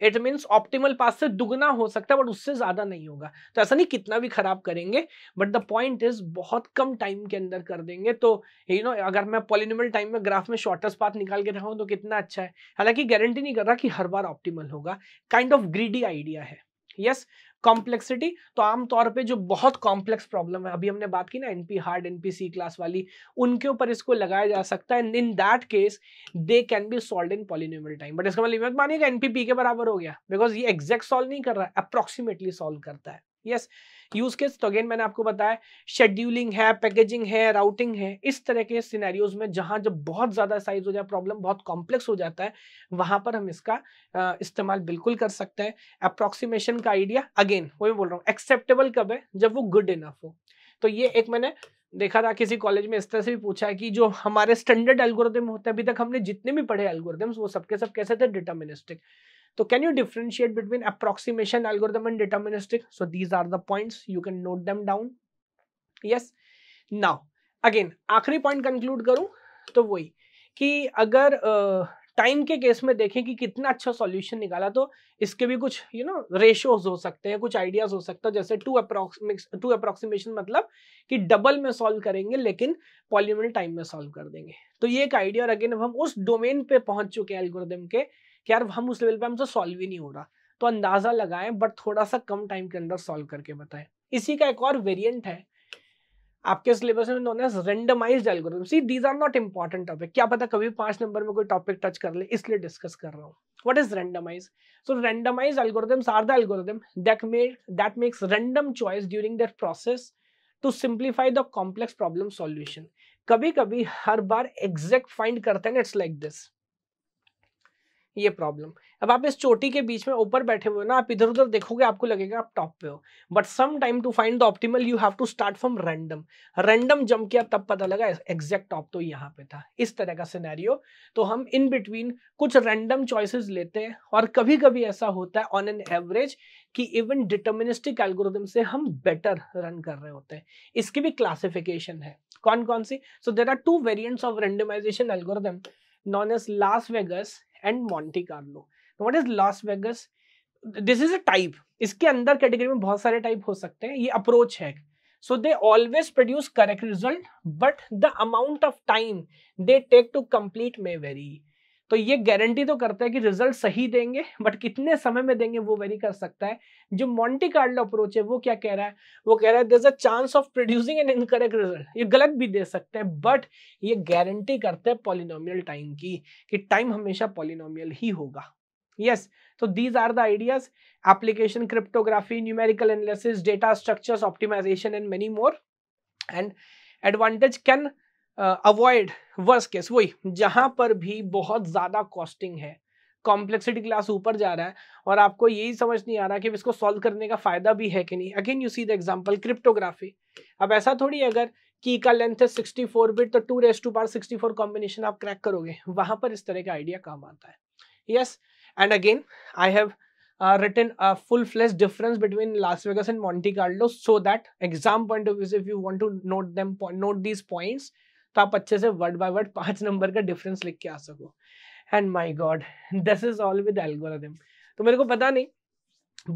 it means optimal पास से दुगना हो सकता है बट उससे ज़्यादा नहीं होगा तो ऐसा नहीं कितना भी ख़राब करेंगे बट द पॉइंट इज बहुत कम टाइम के अंदर कर देंगे तो यू you नो know, अगर मैं पॉलिनिमल टाइम में ग्राफ में शॉर्टेस्ट पाथ निकाल के रखा तो कितना अच्छा है हालांकि गारंटी नहीं कर रहा कि हर बार ऑप्टिमल होगा काइंड ऑफ ग्रीडी आइडिया है यस yes, कॉम्प्लेक्सिटी तो आमतौर पे जो बहुत कॉम्प्लेक्स प्रॉब्लम है अभी हमने बात की ना NP hard NP C class वाली उनके ऊपर इसको लगाया जा सकता है and in that case they can be solve in polynomial time but इसका मतलब मानिएगा एनपी पी के बराबर हो गया बिकॉज ये एग्जैक्ट सॉल्व नहीं कर रहा है अप्रोक्सीमेटली सॉल्व करता है यस यूज केस तो अगेन मैंने आपको बताया शेड्यूलिंग है पैकेजिंग है राउटिंग है इस तरह के सिनेरियोज में जहां जब बहुत ज्यादा साइज हो जाए प्रॉब्लम बहुत कॉम्प्लेक्स हो जाता है वहां पर हम इसका इस्तेमाल बिल्कुल कर सकते हैं अप्रोक्सीमेशन का आइडिया अगेन वही बोल रहा हूँ एक्सेप्टेबल कब है जब वो गुड इनफ हो तो ये एक मैंने देखा था किसी कॉलेज में इस तरह से भी पूछा है कि जो हमारे स्टैंडर्ड एल्गोरिदम होते हैं अभी तक हमने जितने भी पढ़े एल्गोरिदम्स वो सबके सब कैसे थे डिटर्मिनिस्टिक So तो can you differentiate between approximation algorithm and deterministic? So these are the points. You can note them down. Yes. Now again आखिरी पॉइंट कंक्लूड करूं तो वही कि अगर टाइम के केस में देखें कि कितना अच्छा सॉल्यूशन निकाला तो इसके भी कुछ यू नो रेशोज हो सकते हैं कुछ आइडियाज हो सकता है जैसे टू अप्रोक्स टू अप्रोक्सीमेशन मतलब कि डबल में सॉल्व करेंगे लेकिन पॉलीमोनल टाइम में सॉल्व कर देंगे तो ये एक आइडिया और अगेन अब हम उस डोमेन पे पहुंच चुके हैं एल्गोरिदम के कि यार हम उस लेवल पे हमसे सॉल्व ही नहीं हो रहा तो अंदाज़ा लगाएं बट थोड़ा सा कम टाइम के अंदर सॉल्व करके बताएं इसी का एक और वेरिएंट है आपके सिलेबस में known as randomize algorithm see these are not important topic क्या पता कभी पांच नंबर में कोई टॉपिक टच कर ले इसलिए डिस्कस कर रहा हूँ what is randomize so randomize algorithms are the algorithm that made that makes random choice during that process to simplify the complex problem solution कभी कभी हर बार एग्जैक्ट फाइंड करते हैं इट्स लाइक दिस ये प्रॉब्लम अब आप इस चोटी के बीच में ऊपर बैठे हुए ना आप इधर उधर देखोगे आपको लगेगा आप टॉप पे हो but some time to find the optimal you have to start from random random jump किया तब पता लगा एग्जैक्ट टॉप तो यहाँ पे था इस तरह का सिनेरियो तो हम इन बिटवीन कुछ रैंडम चॉइसेस लेते हैं और कभी कभी ऐसा होता है ऑन एन एवरेज कि इवन डिटर्मिनिस्टिक एल्गोरिदम से हम बेटर रन कर रहे होते हैं इसकी भी क्लासिफिकेशन है कौन कौन सी so there are two variants of randomization algorithm known as Las Vegas and Monte Carlo what is Las Vegas this is a type इसके अंदर कैटेगरी में बहुत सारे टाइप हो सकते हैं ये अप्रोच है so they always produce correct result but the amount of time they take to complete may vary तो ये गारंटी तो करता है कि रिजल्ट सही देंगे बट कितने समय में देंगे वो वेरी कर सकता है जो मॉन्टी कार्लो अप्रोच है वो क्या कह रहा है वो कह रहा है there a chance of producing an incorrect result ये गलत भी दे सकते हैं बट ये गारंटी करते हैं पॉलिनोमियल टाइम की कि टाइम हमेशा पॉलिनोमियल ही होगा यस तो these are the ideas application cryptography numerical analysis data structures optimization and many more and advantage can avoid worst case वही जहां पर भी बहुत ज़्यादा कॉस्टिंग है कॉम्प्लेक्सिटी क्लास ऊपर जा रहा है और आपको यही समझ नहीं आ रहा कि इसको सॉल्व करने का फ़ायदा भी है कि नहीं again you see the example cryptography अब ऐसा थोड़ी अगर की का लेंथ है 64 बिट तो two raise to power 64 combination आप क्रैक करोगे वहां पर इस तरह का आइडिया काम आता है yes and again I have written full fledged difference between between Vegas and Monte monte so that exam point of view if you want to note them note these points तो आप अच्छे से word by word पांच number का difference लिख के आ सको and my God this is all with algorithm तो मेरे को पता नहीं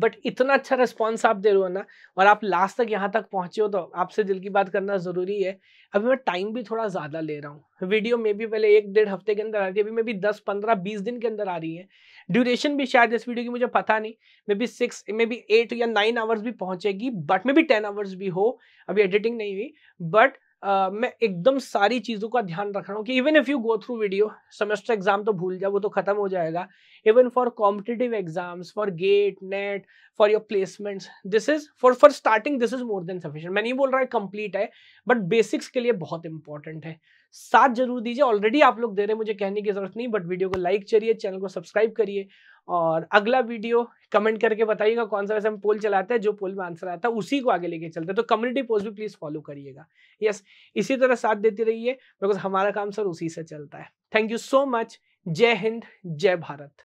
बट इतना अच्छा रिस्पॉन्स आप दे रहे हो ना और आप लास्ट तक यहाँ तक पहुँचे हो तो आपसे दिल की बात करना ज़रूरी है अभी मैं टाइम भी थोड़ा ज़्यादा ले रहा हूँ वीडियो में भी पहले एक डेढ़ हफ्ते के अंदर आ रही थी अभी मे भी दस पंद्रह बीस दिन के अंदर आ रही है ड्यूरेशन भी शायद इस वीडियो की मुझे पता नहीं maybe six maybe eight या नाइन आवर्स भी पहुँचेगी but maybe ten hours भी हो अभी एडिटिंग नहीं हुई बट मैं एकदम सारी चीज़ों का ध्यान रख रहा हूँ कि even if you go through video semester exam तो भूल जाओ वो तो खत्म हो जाएगा even for competitive exams for GATE NET for your placements this is for for starting this is more than sufficient मैं नहीं बोल रहा है कंप्लीट है बट बेसिक्स के लिए बहुत इंपॉर्टेंट है साथ जरूर दीजिए ऑलरेडी आप लोग दे रहे मुझे कहने की जरूरत नहीं बट वीडियो को लाइक करिए चैनल को सब्सक्राइब करिए और अगला वीडियो कमेंट करके बताइएगा कौन सा वैसे हम पोल चलाते हैं जो पोल में आंसर आता है उसी को आगे लेके चलते हैं तो कम्युनिटी पोस्ट भी प्लीज़ फॉलो करिएगा यस इसी तरह साथ देती रहिए बिकॉज हमारा काम सर उसी से चलता है थैंक यू सो मच जय हिंद जय भारत